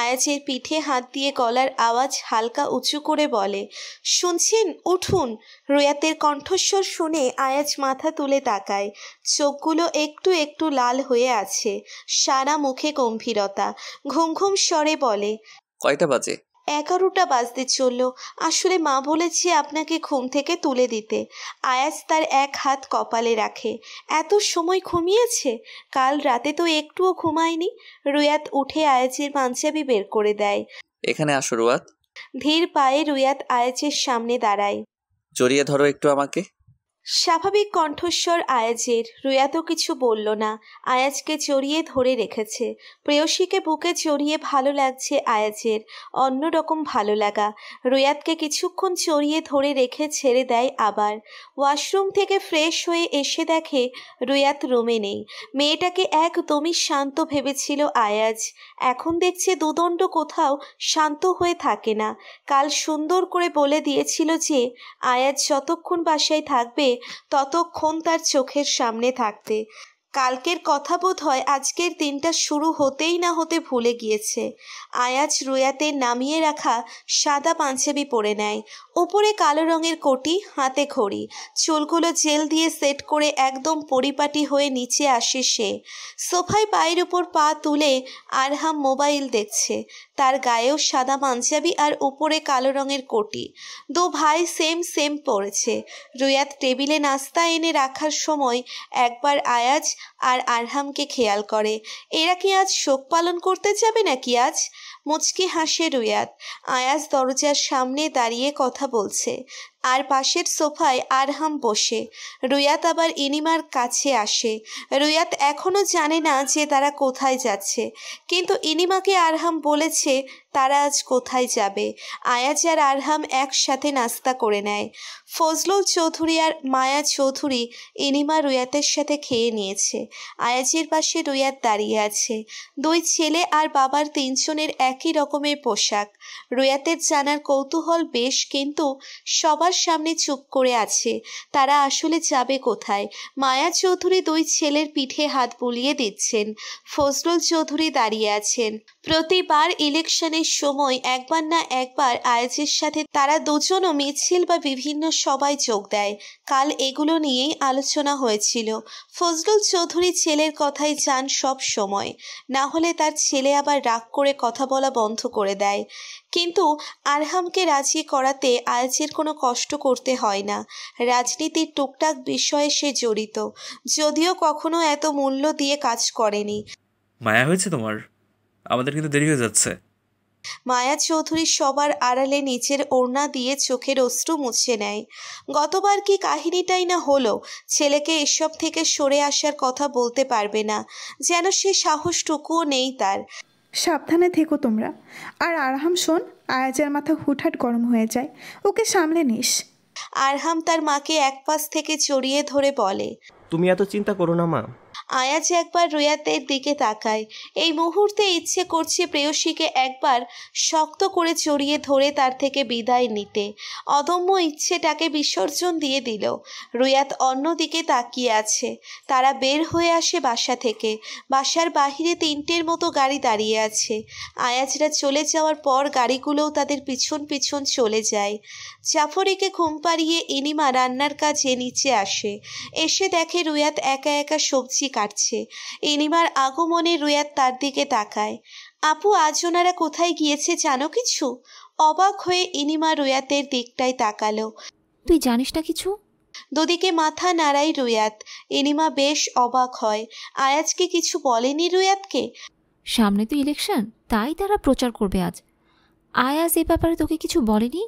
আয়াজের পিঠে হাত দিয়ে গলার আওয়াজ হালকা উঁচু করে বলে শুনছেন উঠুন রুয়াতের কণ্ঠস্বর শুনে আয়াজ মাথা তুলে তাকায় চোখগুলো একটু একটু লাল হয়ে আছে সারা মুখে গম্ভীরতা ঘুম ঘুম স্বরে বলে কয়টা বাজে এগারোটা বাজতে চলল আসলে মা বলেছে আপনাকে ঘুম থেকে তুলে দিতে আয়াস তার এক হাত কপালে রাখে এত সময় ঘুমিয়েছে কাল রাতে তো একটুও ঘুমায়নি রুয়াত উঠে আয়াজের পাঞ্জাবি বের করে দেয় এখানে আসো রুয়াত ধীর পায়ে রুয়াত আয়াজের সামনে দাঁড়ায় জড়িয়ে ধরো একটু আমাকে স্বাভাবিক কণ্ঠস্বর আয়াজের রুয়া তো কিছু বলল না আয়াজকে জড়িয়ে ধরে রেখেছে প্রেয়সীকে বুকে জড়িয়ে ভালো লাগছে আয়াজের অন্যরকম ভালো লাগা রুয়াতকে কিছুক্ষণ জড়িয়ে ধরে রেখে ছেড়ে দেয় আবার ওয়াশরুম থেকে ফ্রেশ হয়ে এসে দেখে রুয়াত রুমে নেই মেয়েটাকে একদমই শান্ত ভেবেছিল আয়াজ এখন দেখছে দুদণ্ড কোথাও শান্ত হয়ে থাকে না কাল সুন্দর করে বলে দিয়েছিল যে আয়াজ যতক্ষণ বাসায় থাকবে ততক্ষণ তার চোখের সামনে থাকতে কালকের কথা বোধ হয় আজকের দিনটা শুরু হতেই না হতে ভুলে গিয়েছে আয়াজ রুয়াতে নামিয়ে রাখা সাদা পাঞ্জাবি পরে নেয় ওপরে কালো রঙের কোটি হাতে খড়ি চুলগুলো জেল দিয়ে সেট করে একদম পরিপাটি হয়ে নিচে আসে সে সোফায় পায়ের উপর পা তুলে আরহাম মোবাইল দেখছে তার গায়েও সাদা পাঞ্জাবি আর উপরে কালো রঙের কোটি দু ভাই সেম সেম পড়েছে রুয়াত টেবিলে নাস্তা এনে রাখার সময় একবার আয়াজ আর আরহামকে খেয়াল করে এরা কি আজ শোক পালন করতে যাবে নাকি আজ মুচকি হাসে রুয়াত আয়াজ দরজার সামনে দাঁড়িয়ে কথা বলছে আর পাশের সোফায় আরহাম বসে রুয়াত আবার ইনিমার কাছে আসে রুয়াত এখনও জানে না যে তারা কোথায় যাচ্ছে কিন্তু ইনিমাকে আরহাম বলেছে তারা আজ কোথায় যাবে আয়াজ আর আরহাম একসাথে নাস্তা করে নেয় ফজলুল চৌধুরী আর মায়া চৌধুরী ইনিমা রুয়াতের সাথে খেয়ে নিয়েছে আয়াজের পাশে রুয়াত দাঁড়িয়ে আছে দুই ছেলে আর বাবার তিনজনের একই রকমের পোশাক রুয়াতের জানার কৌতূহল বেশ কিন্তু সবার সবার সামনে চুপ করে আছে তারা আসলে যাবে কোথায় মায়া চৌধুরী দুই ছেলের পিঠে হাত বুলিয়ে দিচ্ছেন ফজলুল চৌধুরী দাঁড়িয়ে আছেন প্রতিবার ইলেকশনের সময় একবার না একবার আয়েজের সাথে তারা দুজনও মিছিল বা বিভিন্ন সবাই যোগ দেয় কাল এগুলো নিয়েই আলোচনা হয়েছিল ফজলুল চৌধুরী ছেলের কথাই যান সব সময় না হলে তার ছেলে আবার রাগ করে কথা বলা বন্ধ করে দেয় কিন্তু আরহামকে রাজি করাতে আয়েজের কোনো কষ্ট করতে হয় না রাজনীতির টুকটাক বিষয়ে সে জড়িত যদিও কখনো এত মূল্য দিয়ে কাজ করেনি মায়া হয়েছে তোমার আমাদের কিন্তু দেরি হয়ে যাচ্ছে মায়া চৌধুরী সবার আড়ালে নিচের ওড়না দিয়ে চোখের অশ্রু মুছে নেয় গতবার কি কাহিনীটাই না হলো ছেলেকে এসব থেকে সরে আসার কথা বলতে পারবে না যেন সে সাহসটুকুও নেই তার সাবধানে থেকো তোমরা আর আরহাম শোন আয়াজের মাথা হুটহাট গরম হয়ে যায় ওকে সামলে নিস আরহাম তার মাকে এক পাশ থেকে চড়িয়ে ধরে বলে তুমি এত চিন্তা করো না মা আয়াজ একবার রোয়াতের দিকে তাকায় এই মুহূর্তে ইচ্ছে করছে প্রেয়সীকে একবার শক্ত করে চড়িয়ে ধরে তার থেকে বিদায় নিতে অদম্য ইচ্ছেটাকে বিসর্জন দিয়ে দিল রুয়াত অন্যদিকে তাকিয়ে আছে তারা বের হয়ে আসে বাসা থেকে বাসার বাহিরে তিনটের মতো গাড়ি দাঁড়িয়ে আছে আয়াজরা চলে যাওয়ার পর গাড়িগুলোও তাদের পিছন পিছন চলে যায় জাফরিকে ঘুম পাড়িয়ে ইনিমা রান্নার কাজে নিচে আসে এসে দেখে রুয়াত একা একা সবজি কাটছে এনিমার আগমনে রুয়াত তার দিকে তাকায় আপু আজ ওনারা কোথায় গিয়েছে জানো কিছু অবাক হয়ে এনিমা রুয়াতের দিকটায় তাকালো তুই জানিস না কিছু দুদিকে মাথা নাড়াই রুয়াত এনিমা বেশ অবাক হয় আয়াজকে কিছু বলেনি রুয়াতকে সামনে তো ইলেকশন তাই তারা প্রচার করবে আজ আয়াজ এ ব্যাপারে তোকে কিছু বলেনি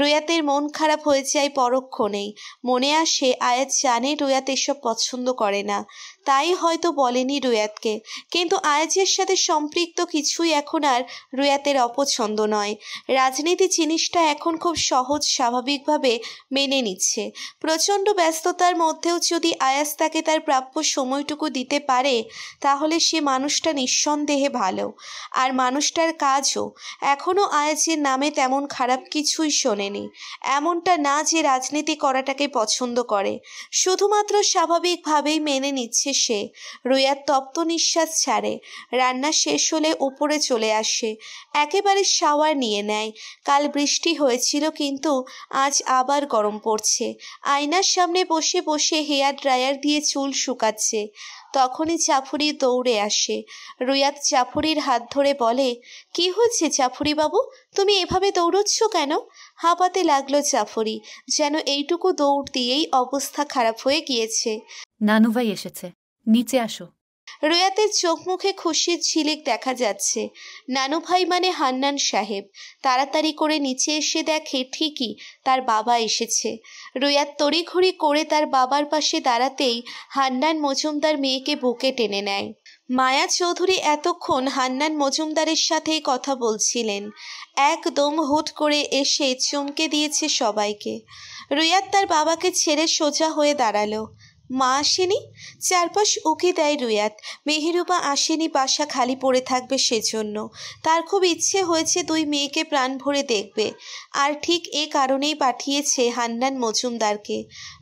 রুয়াতের মন খারাপ হয়ে যায় পরক্ষণেই মনে আসে আয়াজ জানে রুয়াত এসব পছন্দ করে না তাই হয়তো বলেনি রুয়াতকে কিন্তু আয়াজের সাথে সম্পৃক্ত কিছুই এখন আর রুয়াতের অপছন্দ নয় রাজনীতি জিনিসটা এখন খুব সহজ স্বাভাবিকভাবে মেনে নিচ্ছে প্রচণ্ড ব্যস্ততার মধ্যেও যদি আয়াজ তাকে তার প্রাপ্য সময়টুকু দিতে পারে তাহলে সে মানুষটা নিঃসন্দেহে ভালো আর মানুষটার কাজও এখনও আয়াজের নামে তেমন খারাপ কিছুই শোনেনি এমনটা না যে রাজনীতি করাটাকে পছন্দ করে শুধুমাত্র স্বাভাবিকভাবেই মেনে নিচ্ছে সে রুইয়ার তপ্ত নিঃশ্বাস ছাড়ে রান্না শেষ হলে উপরে চলে আসে একেবারে শাওয়ার নিয়ে নেয় কাল বৃষ্টি হয়েছিল কিন্তু আজ আবার গরম পড়ছে আয়নার সামনে বসে বসে হেয়ার ড্রায়ার দিয়ে চুল শুকাচ্ছে তখনই চাফুরি দৌড়ে আসে রুয়াত চাফুরির হাত ধরে বলে কি হয়েছে চাফুরি বাবু তুমি এভাবে দৌড়চ্ছ কেন হাঁপাতে লাগলো চাফুরি যেন এইটুকু দৌড় দিয়েই অবস্থা খারাপ হয়ে গিয়েছে নানুভাই এসেছে নিচে আসো রুয়াতের চোখ মুখে খুশির ঝিলিক দেখা যাচ্ছে নানু ভাই মানে হান্নান সাহেব তাড়াতাড়ি করে নিচে এসে দেখে ঠিকই তার বাবা এসেছে রুয়াত তড়িঘড়ি করে তার বাবার পাশে দাঁড়াতেই হান্নান মজুমদার মেয়েকে বুকে টেনে নেয় মায়া চৌধুরী এতক্ষণ হান্নান মজুমদারের সাথেই কথা বলছিলেন একদম হুট করে এসে চমকে দিয়েছে সবাইকে রুয়াত তার বাবাকে ছেড়ে সোজা হয়ে দাঁড়ালো মা আসেনি চারপাশ উকি দেয় রুয়াত মেহেরুবা আসেনি বাসা খালি পড়ে থাকবে সেজন্য তার খুব ইচ্ছে হয়েছে দুই মেয়েকে প্রাণ ভরে দেখবে আর ঠিক এ কারণেই পাঠিয়েছে হান্নান মজুমদারকে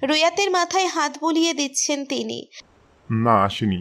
রুয়াতের মাথায় হাত বুলিয়ে দিচ্ছেন তিনি না আসেনি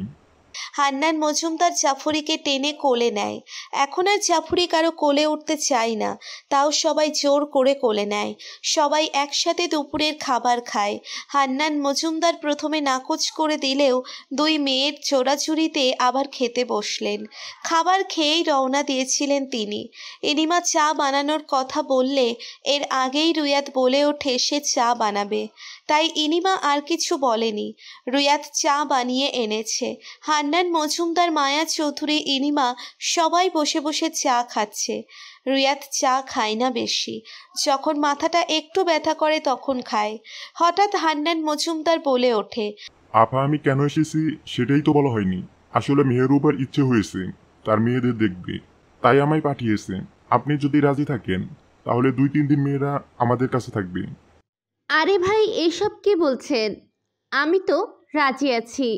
হান্নান মজুমদার জাফরিকে টেনে কোলে নেয় এখন আর জাফরি কারো কোলে উঠতে চায় না তাও সবাই জোর করে কোলে নেয় সবাই একসাথে দুপুরের খাবার খায় হান্নান মজুমদার প্রথমে নাকচ করে দিলেও দুই মেয়ের চোরাচুরিতে আবার খেতে বসলেন খাবার খেয়েই রওনা দিয়েছিলেন তিনি এনিমা চা বানানোর কথা বললে এর আগেই রুয়াত বলে ওঠে সে চা বানাবে তাই ইনিমা আর কিছু বলেনি রুয়াত চা বানিয়ে এনেছে হান্নান মজুমদার মায়া চৌধুরী ইনিমা সবাই বসে বসে চা খাচ্ছে রুয়াত চা খায় না বেশি যখন মাথাটা একটু ব্যথা করে তখন খায় হঠাৎ হান্নান মজুমদার বলে ওঠে আপা আমি কেন এসেছি সেটাই তো বলা হয়নি আসলে মেহরুবার ইচ্ছে হয়েছে তার মেয়েদের দেখবে তাই আমায় পাঠিয়েছে আপনি যদি রাজি থাকেন তাহলে দুই তিন দিন মেয়েরা আমাদের কাছে থাকবে আরে ভাই এসব কি বলছেন আমি তো রাজি আছি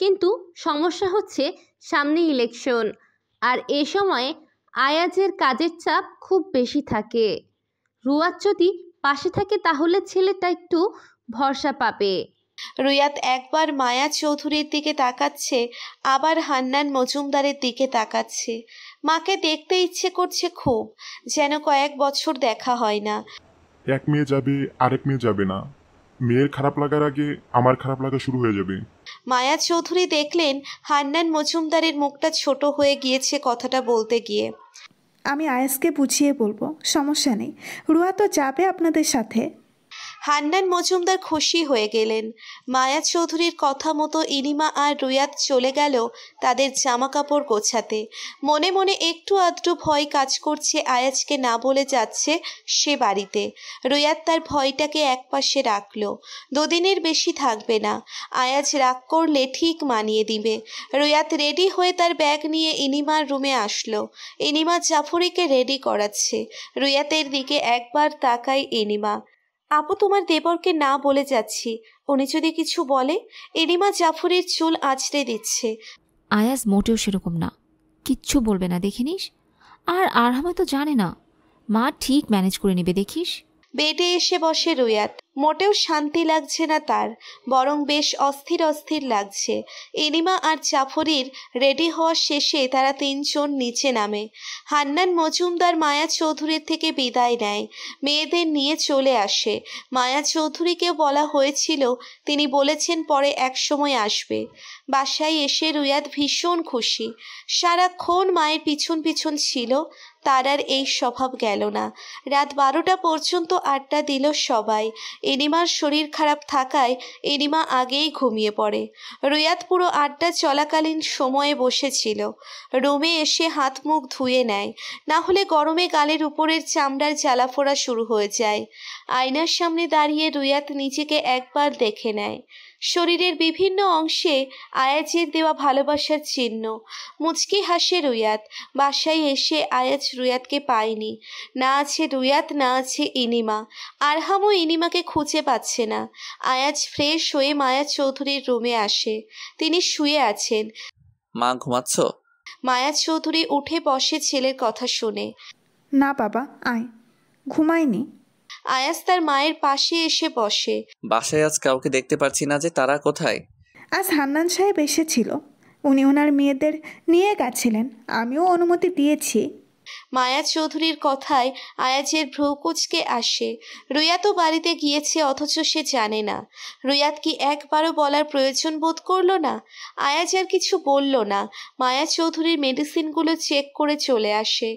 কিন্তু সমস্যা হচ্ছে সামনে ইলেকশন আর এ সময়ে আয়াজের কাজের চাপ খুব বেশি থাকে রুয়াত যদি পাশে থাকে তাহলে ছেলেটা একটু ভরসা পাবে রুয়াত একবার মায়া চৌধুরীর দিকে তাকাচ্ছে আবার হান্নান মজুমদারের দিকে তাকাচ্ছে মাকে দেখতে ইচ্ছে করছে খুব যেন কয়েক বছর দেখা হয় না এক মেয়ে যাবে আরেক মেয়ে যাবে না মেয়ের খারাপ লাগার আগে আমার খারাপ লাগা শুরু হয়ে যাবে মায়া চৌধুরী দেখলেন হান্নান মজুমদারের মুখটা ছোট হয়ে গিয়েছে কথাটা বলতে গিয়ে আমি আয়েসকে বুঝিয়ে বলবো সমস্যা নেই রুয়া তো যাবে আপনাদের সাথে হান্নান মজুমদার খুশি হয়ে গেলেন মায়া চৌধুরীর কথা মতো ইনিমা আর রুয়াত চলে গেল তাদের জামা কাপড় গোছাতে মনে মনে একটু আধটু ভয় কাজ করছে আয়াজকে না বলে যাচ্ছে সে বাড়িতে রুয়াত তার ভয়টাকে একপাশে রাখল দুদিনের বেশি থাকবে না আয়াজ রাগ করলে ঠিক মানিয়ে দিবে রুয়াত রেডি হয়ে তার ব্যাগ নিয়ে ইনিমার রুমে আসলো ইনিমা জাফরিকে রেডি করাচ্ছে রুয়াতের দিকে একবার তাকায় ইনিমা আপু তোমার দেবরকে না বলে যাচ্ছি উনি যদি কিছু বলে এরিমা জাফরের চুল আছড়ে দিচ্ছে আয়াজ মোটেও সেরকম না কিচ্ছু বলবে না দেখিনিস আর আরহামা তো জানে না মা ঠিক ম্যানেজ করে নেবে দেখিস বেডে এসে বসে রুয়াত মোটেও শান্তি লাগছে না তার বরং বেশ অস্থির অস্থির লাগছে এনিমা আর চাফরির রেডি হওয়া শেষে তারা তিনজন নিচে নামে হান্নান মজুমদার মায়া চৌধুরীর থেকে বিদায় নেয় মেয়েদের নিয়ে চলে আসে মায়া চৌধুরীকে বলা হয়েছিল তিনি বলেছেন পরে এক সময় আসবে বাসায় এসে রুয়াদ ভীষণ খুশি সারাক্ষণ মায়ের পিছন পিছন ছিল তার আর এই স্বভাব গেল না রাত বারোটা পর্যন্ত আড্ডা দিল সবাই এনিমার শরীর খারাপ থাকায় এনিমা আগেই ঘুমিয়ে পড়ে রুয়াত পুরো আড্ডা চলাকালীন সময়ে বসেছিল রুমে এসে হাত মুখ ধুয়ে নেয় না হলে গরমে গালের উপরের চামড়ার জ্বালাফোড়া শুরু হয়ে যায় আয়নার সামনে দাঁড়িয়ে রুয়াত নিজেকে একবার দেখে নেয় শরীরের বিভিন্ন অংশে আয়াজের দেওয়া ভালোবাসার চিহ্ন মুচকি হাসে রুয়াত বাসায় এসে আয়াজ রুয়াতকে পায়নি না আছে রুয়াত না আছে ইনিমা আরহামও ইনিমাকে খুঁজে পাচ্ছে না আয়াজ ফ্রেশ হয়ে মায়া চৌধুরীর রুমে আসে তিনি শুয়ে আছেন মা ঘুমাচ্ছ মায়া চৌধুরী উঠে বসে ছেলের কথা শুনে না বাবা আয় ঘুমায়নি আয়াস তার মায়ের পাশে এসে বসে বাসায় আজ কাউকে দেখতে পারছি না যে তারা কোথায় আজ হান্নান সাহেব এসেছিল উনি ওনার মেয়েদের নিয়ে গেছিলেন আমিও অনুমতি দিয়েছি মায়া চৌধুরীর কথায় আয়াজের ভ্রু কুচকে আসে রুয়াতও বাড়িতে গিয়েছে অথচ সে জানে না রুয়াত কি একবারও বলার প্রয়োজন বোধ করলো না আয়াজ আর কিছু বলল না মায়া চৌধুরীর মেডিসিনগুলো চেক করে চলে আসে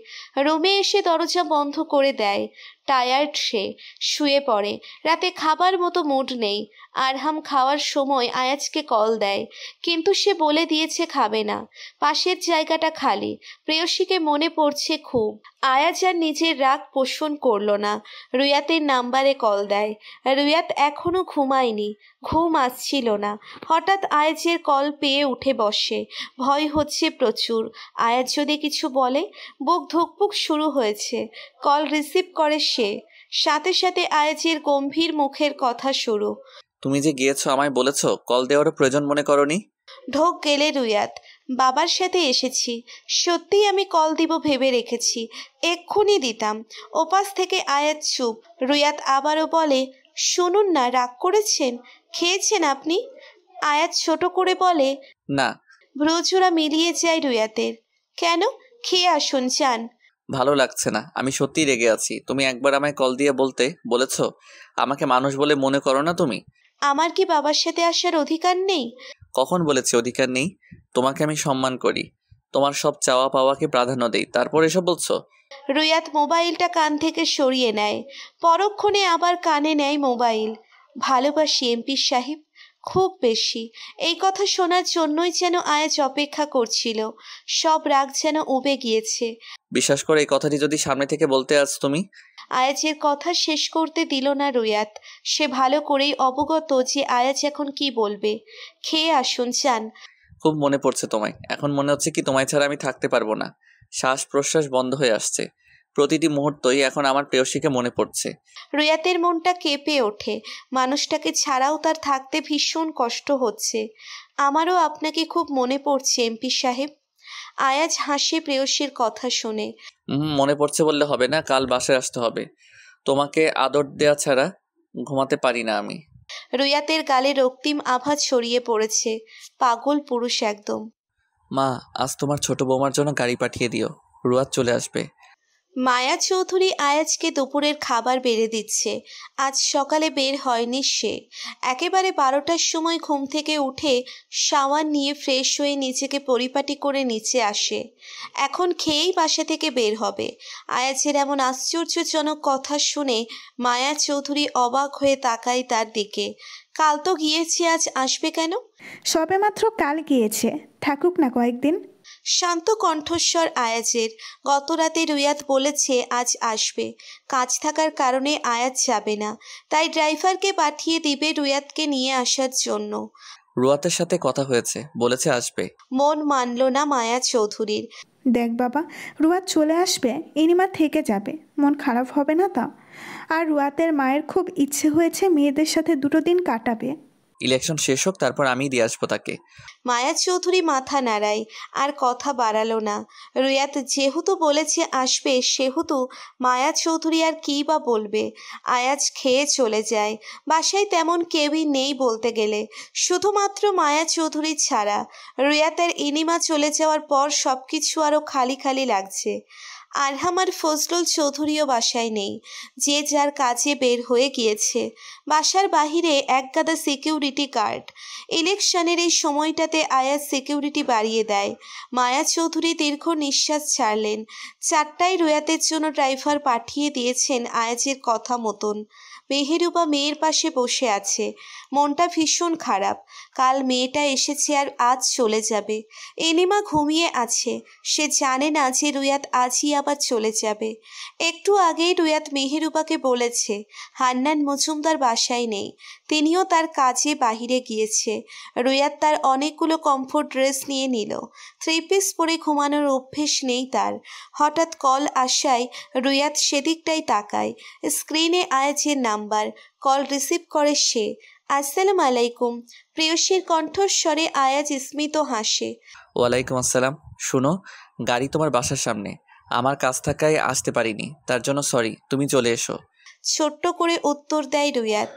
রুমে এসে দরজা বন্ধ করে দেয় টায়ার্ড সে শুয়ে পড়ে রাতে খাবার মতো মুড নেই আরহাম খাওয়ার সময় আয়াজকে কল দেয় কিন্তু সে বলে দিয়েছে খাবে না পাশের জায়গাটা খালি প্রেয়সীকে মনে পড়ছে খুব আয়াজ আর নিজের রাগ পোষণ করল না রুয়াতের নাম্বারে কল দেয় রুয়াত এখনও ঘুমায়নি ঘুম আসছিল না হঠাৎ আয়াজের কল পেয়ে উঠে বসে ভয় হচ্ছে প্রচুর আয়াজ যদি কিছু বলে বুক ধুকপুক শুরু হয়েছে কল রিসিভ করে সে সাথে সাথে আয়াজের গম্ভীর মুখের কথা শুরু তুমি যে গিয়েছো আমায় বলেছো কল দেওয়ারও প্রয়োজন মনে করনি ঢোক গেলে রুয়াত বাবার সাথে এসেছি সত্যিই আমি কল দিব ভেবে রেখেছি এক্ষুনি দিতাম ওপাশ থেকে আয়াত চুপ রুয়াত আবারও বলে শুনুন না রাগ করেছেন খেয়েছেন আপনি আয়াত ছোট করে বলে না ভ্রুচূড়া মিলিয়ে যায় রুয়াতের কেন খেয়ে আসুন চান ভালো লাগছে না আমি সত্যিই রেগে আছি তুমি একবার আমায় কল দিয়ে বলতে বলেছ আমাকে মানুষ বলে মনে করো না তুমি আমার কি বাবার সাথে আসার অধিকার নেই কখন বলেছে অধিকার নেই তোমাকে আমি সম্মান করি তোমার সব চাওয়া পাওয়াকে প্রাধান্য দেই তারপর এসব বলছো রুয়াত মোবাইলটা কান থেকে সরিয়ে নেয় পরক্ষণে আবার কানে নেয় মোবাইল ভালোবাসি এমপি সাহেব খুব বেশি এই কথা শোনার জন্যই যেন আয়াজ অপেক্ষা করছিল সব রাগ যেন উবে গিয়েছে বিশ্বাস করে এই কথাটি যদি সামনে থেকে বলতে আস তুমি আয়াজের কথা শেষ করতে দিল না রুয়াত সে ভালো করেই অবগত যে আয়াজ এখন কি বলবে খেয়ে আসুন চান খুব মনে পড়ছে তোমায় এখন মনে হচ্ছে কি তোমায় ছাড়া আমি থাকতে পারবো না শ্বাস প্রশ্বাস বন্ধ হয়ে আসছে প্রতিটি মুহূর্তই এখন আমার প্রেয়সীকে মনে পড়ছে রুয়াতের মনটা কেঁপে ওঠে মানুষটাকে ছাড়াও তার থাকতে ভীষণ কষ্ট হচ্ছে আমারও আপনাকে খুব মনে পড়ছে এমপি সাহেব আয়াজ হাসে প্রেয়সীর কথা শুনে মনে পড়ছে বললে হবে না কাল বাসে আসতে হবে তোমাকে আদর দেয়া ছাড়া ঘুমাতে পারি না আমি রুয়াতের গালে রক্তিম আভাজ ছড়িয়ে পড়েছে পাগল পুরুষ একদম মা আজ তোমার ছোট বৌমার জন্য গাড়ি পাঠিয়ে দিও রুয়াত চলে আসবে মায়া চৌধুরী আয়াজকে দুপুরের খাবার বেড়ে দিচ্ছে আজ সকালে বের হয়নি সে একেবারে বারোটার সময় ঘুম থেকে উঠে সাওয়ার নিয়ে ফ্রেশ হয়ে নিজেকে পরিপাটি করে নিচে আসে এখন খেয়েই বাসা থেকে বের হবে আয়াজের এমন আশ্চর্যজনক কথা শুনে মায়া চৌধুরী অবাক হয়ে তাকায় তার দিকে কাল তো গিয়েছি আজ আসবে কেন সবেমাত্র কাল গিয়েছে থাকুক না কয়েকদিন শান্ত কণ্ঠস্বর আয়াজের গত রাতে রুয়াত বলেছে আজ আসবে কাজ থাকার কারণে আয়াজ যাবে না তাই ড্রাইভারকে পাঠিয়ে দিবে রুয়াতকে নিয়ে আসার জন্য রুয়াতের সাথে কথা হয়েছে বলেছে আসবে মন মানল না মায়া চৌধুরীর দেখ বাবা রুয়াত চলে আসবে এনিমা থেকে যাবে মন খারাপ হবে না তা আর রুয়াতের মায়ের খুব ইচ্ছে হয়েছে মেয়েদের সাথে দুটো দিন কাটাবে ইলেকশন শেষ হোক তারপর আমি দিয়ে আসবো তাকে মায়া চৌধুরী মাথা নাড়ায় আর কথা বাড়ালো না রুয়াত যেহেতু বলেছে আসবে সেহেতু মায়া চৌধুরী আর কী বা বলবে আয়াজ খেয়ে চলে যায় বাসায় তেমন কেউই নেই বলতে গেলে শুধুমাত্র মায়া চৌধুরী ছাড়া রুয়াতের ইনিমা চলে যাওয়ার পর সব কিছু আরও খালি খালি লাগছে আরহামার ফজলুল চৌধুরীও বাসায় নেই যে যার কাজে বের হয়ে গিয়েছে বাসার বাহিরে একগাদা সিকিউরিটি গার্ড ইলেকশনের এই সময়টাতে আয়াজ সিকিউরিটি বাড়িয়ে দেয় মায়া চৌধুরী দীর্ঘ নিঃশ্বাস ছাড়লেন চারটায় রোয়াতের জন্য ড্রাইভার পাঠিয়ে দিয়েছেন আয়াজের কথা মতন মেহেরুবা মেয়ের পাশে বসে আছে মনটা ভীষণ খারাপ কাল মেয়েটা এসেছে আর আজ চলে যাবে এনিমা ঘুমিয়ে আছে সে জানে না যে রুয়াত আজই আবার চলে যাবে একটু আগেই রুয়াত মেহেরুবাকে বলেছে হান্নান মজুমদার বাসায় নেই তিনিও তার কাজে বাহিরে গিয়েছে রুয়াত তার অনেকগুলো কমফোর্ট ড্রেস নিয়ে নিল থ্রি পিস পরে ঘুমানোর অভ্যেস নেই তার হঠাৎ কল আসায় রুয়াত সেদিকটাই তাকায় স্ক্রিনে আয়াজের নাম্বার কল রিসিভ করে সে আসসালাম আলাইকুম প্রিয়সীর কণ্ঠস্বরে আয়াজ স্মিত হাসে ওয়ালাইকুম আসসালাম শুনো গাড়ি তোমার বাসার সামনে আমার কাজ থাকায় আসতে পারিনি তার জন্য সরি তুমি চলে এসো ছোট্ট করে উত্তর দেয় রুয়াত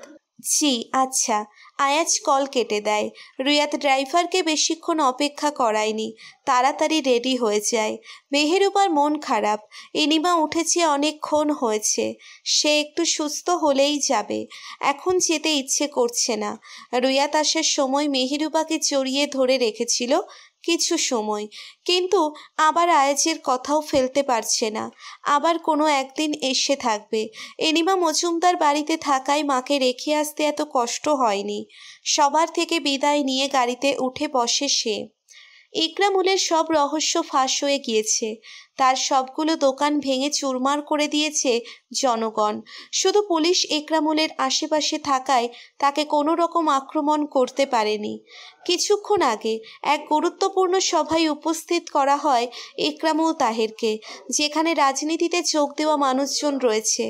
জি আচ্ছা আয়াজ কল কেটে দেয় রুয়াত ড্রাইভারকে বেশিক্ষণ অপেক্ষা করায়নি তাড়াতাড়ি রেডি হয়ে যায় মেহেরুবার মন খারাপ এনিমা উঠেছে অনেকক্ষণ হয়েছে সে একটু সুস্থ হলেই যাবে এখন যেতে ইচ্ছে করছে না রুয়াত আসার সময় মেহেরুবাকে জড়িয়ে ধরে রেখেছিল কিছু সময় কিন্তু আবার আয়েজের কথাও ফেলতে পারছে না আবার কোনো একদিন এসে থাকবে এনিমা মজুমদার বাড়িতে থাকায় মাকে রেখে আসতে এত কষ্ট হয়নি সবার থেকে বিদায় নিয়ে গাড়িতে উঠে বসে সে ইকরামুলের সব রহস্য ফাঁস হয়ে গিয়েছে তার সবগুলো দোকান ভেঙে চুরমার করে দিয়েছে জনগণ শুধু পুলিশ একরামুলের আশেপাশে থাকায় তাকে কোনো রকম আক্রমণ করতে পারেনি কিছুক্ষণ আগে এক গুরুত্বপূর্ণ সভায় উপস্থিত করা হয় একরামুল তাহেরকে যেখানে রাজনীতিতে যোগ দেওয়া মানুষজন রয়েছে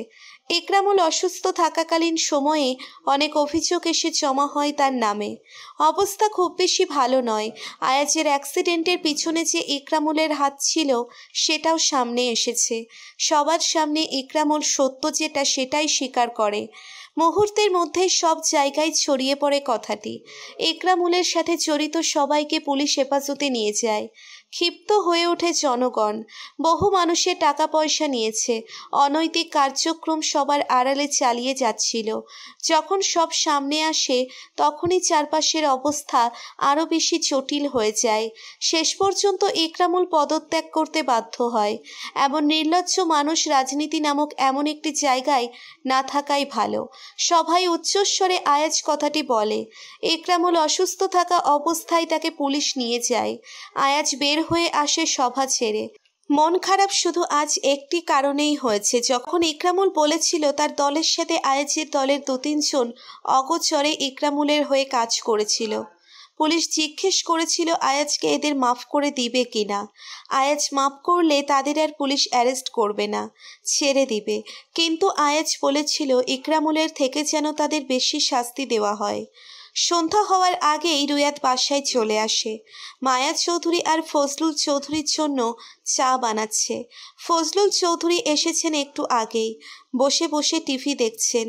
একরামুল অসুস্থ থাকাকালীন সময়ে অনেক অভিযোগ এসে জমা হয় তার নামে অবস্থা খুব বেশি ভালো নয় আয়াজের অ্যাক্সিডেন্টের পিছনে যে একরামুলের হাত ছিল সেটাও সামনে এসেছে সবার সামনে একরামুল সত্য যেটা সেটাই স্বীকার করে মুহূর্তের মধ্যে সব জায়গায় ছড়িয়ে পড়ে কথাটি একরামুলের সাথে জড়িত সবাইকে পুলিশ হেফাজতে নিয়ে যায় ক্ষিপ্ত হয়ে ওঠে জনগণ বহু মানুষের টাকা পয়সা নিয়েছে অনৈতিক কার্যক্রম সবার আড়ালে চালিয়ে যাচ্ছিল যখন সব সামনে আসে তখনই চারপাশের অবস্থা আরও বেশি জটিল হয়ে যায় শেষ পর্যন্ত একরামুল পদত্যাগ করতে বাধ্য হয় এমন নির্লজ্জ মানুষ রাজনীতি নামক এমন একটি জায়গায় না থাকাই ভালো সভায় উচ্চস্বরে আয়াজ কথাটি বলে একরামুল অসুস্থ থাকা অবস্থায় তাকে পুলিশ নিয়ে যায় আয়াজ বের বের হয়ে আসে সভা ছেড়ে মন খারাপ শুধু আজ একটি কারণেই হয়েছে যখন ইকরামুল বলেছিল তার দলের সাথে আয়েজের দলের দু তিনজন অগোচরে ইকরামুলের হয়ে কাজ করেছিল পুলিশ জিজ্ঞেস করেছিল আয়াজকে এদের মাফ করে দিবে কিনা আয়াজ মাফ করলে তাদের আর পুলিশ অ্যারেস্ট করবে না ছেড়ে দিবে কিন্তু আয়াজ বলেছিল ইকরামুলের থেকে যেন তাদের বেশি শাস্তি দেওয়া হয় সন্ধ্যা হওয়ার আগেই রুয়াত বাসায় চলে আসে মায়া চৌধুরী আর ফজলুল চৌধুরীর জন্য চা বানাচ্ছে ফজলুল চৌধুরী এসেছেন একটু আগেই বসে বসে টিভি দেখছেন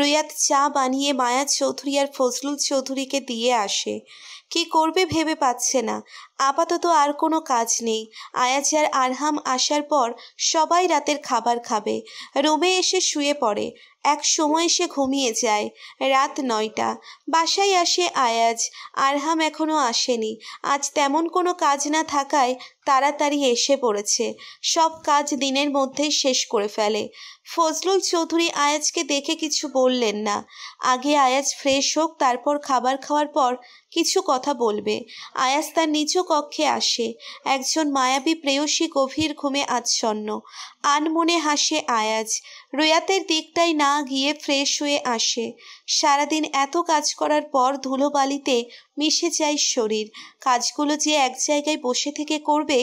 রুয়াত চা বানিয়ে মায়া চৌধুরী আর ফজলুল চৌধুরীকে দিয়ে আসে কি করবে ভেবে পাচ্ছে না আপাতত আর কোনো কাজ নেই আয়াজ আর আরহাম আসার পর সবাই রাতের খাবার খাবে রুমে এসে শুয়ে পড়ে এক সময় সে ঘুমিয়ে যায় রাত নয়টা বাসায় আসে আয়াজ আরহাম এখনও আসেনি আজ তেমন কোনো কাজ না থাকায় তাড়াতাড়ি এসে পড়েছে সব কাজ দিনের মধ্যেই শেষ করে ফেলে ফজলুল চৌধুরী আয়াজকে দেখে কিছু বললেন না আগে আয়াজ ফ্রেশ হোক তারপর খাবার খাওয়ার পর কিছু কথা বলবে আয়াস তার নিজ কক্ষে আসে একজন মায়াবী প্রেয়সী গভীর ঘুমে আচ্ছন্ন আনমনে হাসে আয়াজ রোয়াতের দিকটাই না গিয়ে ফ্রেশ হয়ে আসে সারাদিন এত কাজ করার পর ধুলোবালিতে মিশে যায় শরীর কাজগুলো যে এক জায়গায় বসে থেকে করবে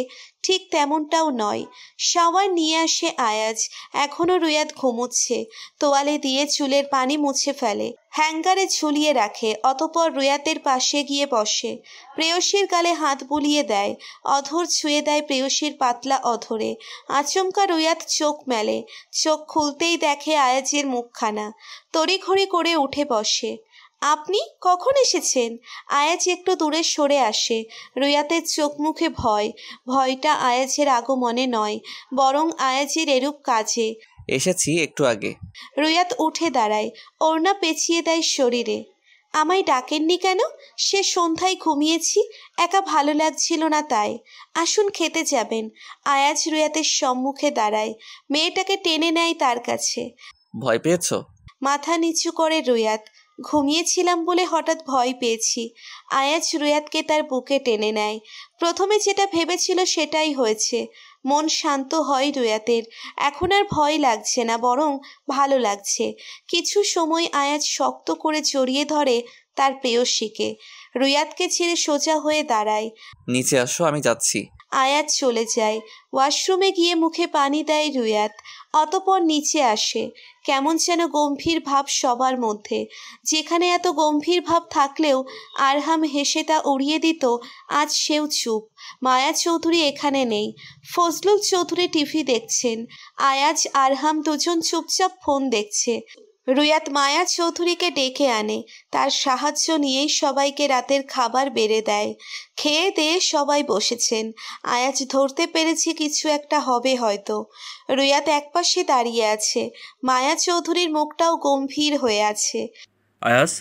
ঠিক তেমনটাও নয় শাওয়ার নিয়ে আসে আয়াজ এখনও রুয়াদ ঘুমোচ্ছে তোয়ালে দিয়ে চুলের পানি মুছে ফেলে হ্যাঙ্গারে ঝুলিয়ে রাখে অতপর রুয়াতের পাশে গিয়ে বসে প্রেয়সীর গালে হাত বুলিয়ে দেয় অধর ছুঁয়ে দেয় প্রেয়সীর পাতলা অধরে আচমকা রুয়াত চোখ মেলে চোখ খুলতেই দেখে আয়াজের মুখখানা তড়িঘড়ি করে উঠে বসে আপনি কখন এসেছেন আয়াজ একটু দূরে সরে আসে রুয়াতের চোখ মুখে ভয় ভয়টা আয়াজের আগমনে নয় বরং আয়াজের এরূপ কাজে এসেছি একটু আগে রুয়াত উঠে দাঁড়ায় ওড়না পেঁচিয়ে দেয় শরীরে আমায় ডাকেননি কেন সে সন্ধ্যায় ঘুমিয়েছি একা ভালো লাগছিল না তাই আসুন খেতে যাবেন আয়াজ রুয়াতের সম্মুখে দাঁড়ায় মেয়েটাকে টেনে নেয় তার কাছে ভয় পেয়েছ মাথা নিচু করে রুয়াত ঘুমিয়েছিলাম বলে হঠাৎ ভয় পেয়েছি আয়াজ রুয়াতকে তার বুকে টেনে নেয় প্রথমে যেটা ভেবেছিল সেটাই হয়েছে মন শান্ত হয় রুয়াতের এখন আর ভয় লাগছে না বরং ভালো লাগছে কিছু সময় আয়াজ শক্ত করে জড়িয়ে ধরে তার প্রেয়সীকে রুয়াতকে ছেড়ে সোজা হয়ে দাঁড়ায় নিচে আসো আমি যাচ্ছি আয়াত চলে যায় ওয়াশরুমে গিয়ে মুখে পানি দেয় রুয়াত অতপর নিচে আসে কেমন যেন গম্ভীর ভাব সবার মধ্যে যেখানে এত গম্ভীর ভাব থাকলেও আরহাম হেসে তা উড়িয়ে দিত আজ সেও চুপ মায়া চৌধুরী এখানে নেই ফজলুল চৌধুরী টিভি দেখছেন আয়াজ আরহাম দুজন চুপচাপ ফোন দেখছে রুয়াত মায়া চৌধুরীকে ডেকে আনে তার সাহায্য নিয়েই সবাইকে রাতের খাবার বেড়ে দেয় খেয়ে দেয়ে সবাই বসেছেন আয়াজ ধরতে পেরেছি কিছু একটা হবে হয়তো রুয়াত একপাশে দাঁড়িয়ে আছে মায়া চৌধুরীর মুখটাও গম্ভীর হয়ে আছে আয়াজ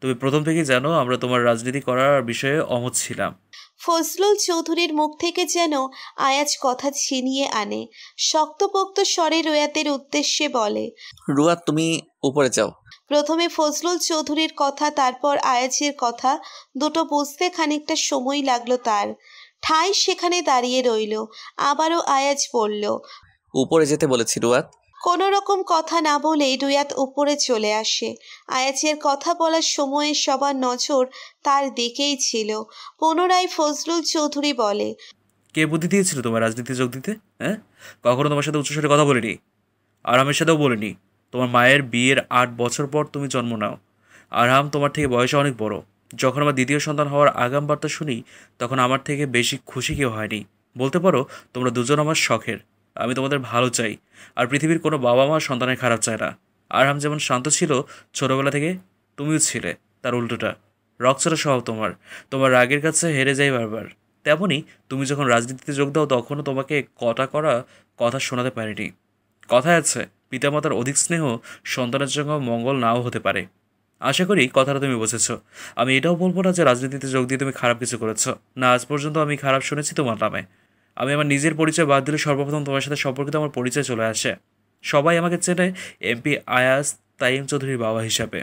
তুমি প্রথম থেকেই জানো আমরা তোমার রাজনীতি করার বিষয়ে অমত ছিলাম ফজলুল চৌধুরীর মুখ থেকে যেন আয়াজ কথা ছিনিয়ে আনে শক্তপোক্ত স্বরে রোয়াতের উদ্দেশ্যে বলে রোয়াত তুমি উপরে যাও প্রথমে ফজলুল চৌধুরীর কথা তারপর আয়াজের কথা দুটো বুঝতে খানিকটা সময় লাগলো তার ঠাই সেখানে দাঁড়িয়ে রইল আবারও আয়াজ পড়ল উপরে যেতে বলেছি রুয়াত কোনো রকম কথা না বলেই রুয়াত উপরে চলে আসে আয়াচের কথা বলার সময়ে সবার নজর তার দিকেই ছিল পুনরায় ফজলুল চৌধুরী বলে কে বুদ্ধি দিয়েছিল তোমার রাজনীতি যোগ দিতে হ্যাঁ কখনো তোমার সাথে উচ্চস্বরে কথা বলিনি আর আমের সাথেও বলিনি তোমার মায়ের বিয়ের আট বছর পর তুমি জন্ম নাও আর আম তোমার থেকে বয়সে অনেক বড় যখন আমার দ্বিতীয় সন্তান হওয়ার আগাম বার্তা শুনি তখন আমার থেকে বেশি খুশি কেউ হয়নি বলতে পারো তোমরা দুজন আমার শখের আমি তোমাদের ভালো চাই আর পৃথিবীর কোনো বাবা মা সন্তানের খারাপ চায় না আরহাম যেমন শান্ত ছিল ছোটোবেলা থেকে তুমিও ছিলে তার উল্টোটা রক্সরা স্বভাব তোমার তোমার রাগের কাছে হেরে যাই বারবার তেমনই তুমি যখন রাজনীতিতে যোগ দাও তখনও তোমাকে কটা করা কথা শোনাতে পারিনি কথা আছে পিতামাতার অধিক স্নেহ সন্তানের জন্য মঙ্গল নাও হতে পারে আশা করি কথাটা তুমি বুঝেছ আমি এটাও বলবো না যে রাজনীতিতে যোগ দিয়ে তুমি খারাপ কিছু করেছ না আজ পর্যন্ত আমি খারাপ শুনেছি তোমার নামে আমি আমার নিজের পরিচয় বাদ দিলে সর্বপ্রথম তোমার সাথে সম্পর্কিত আমার পরিচয় চলে আসে সবাই আমাকে চেনে এমপি আয়াস তাইম চৌধুরীর বাবা হিসাবে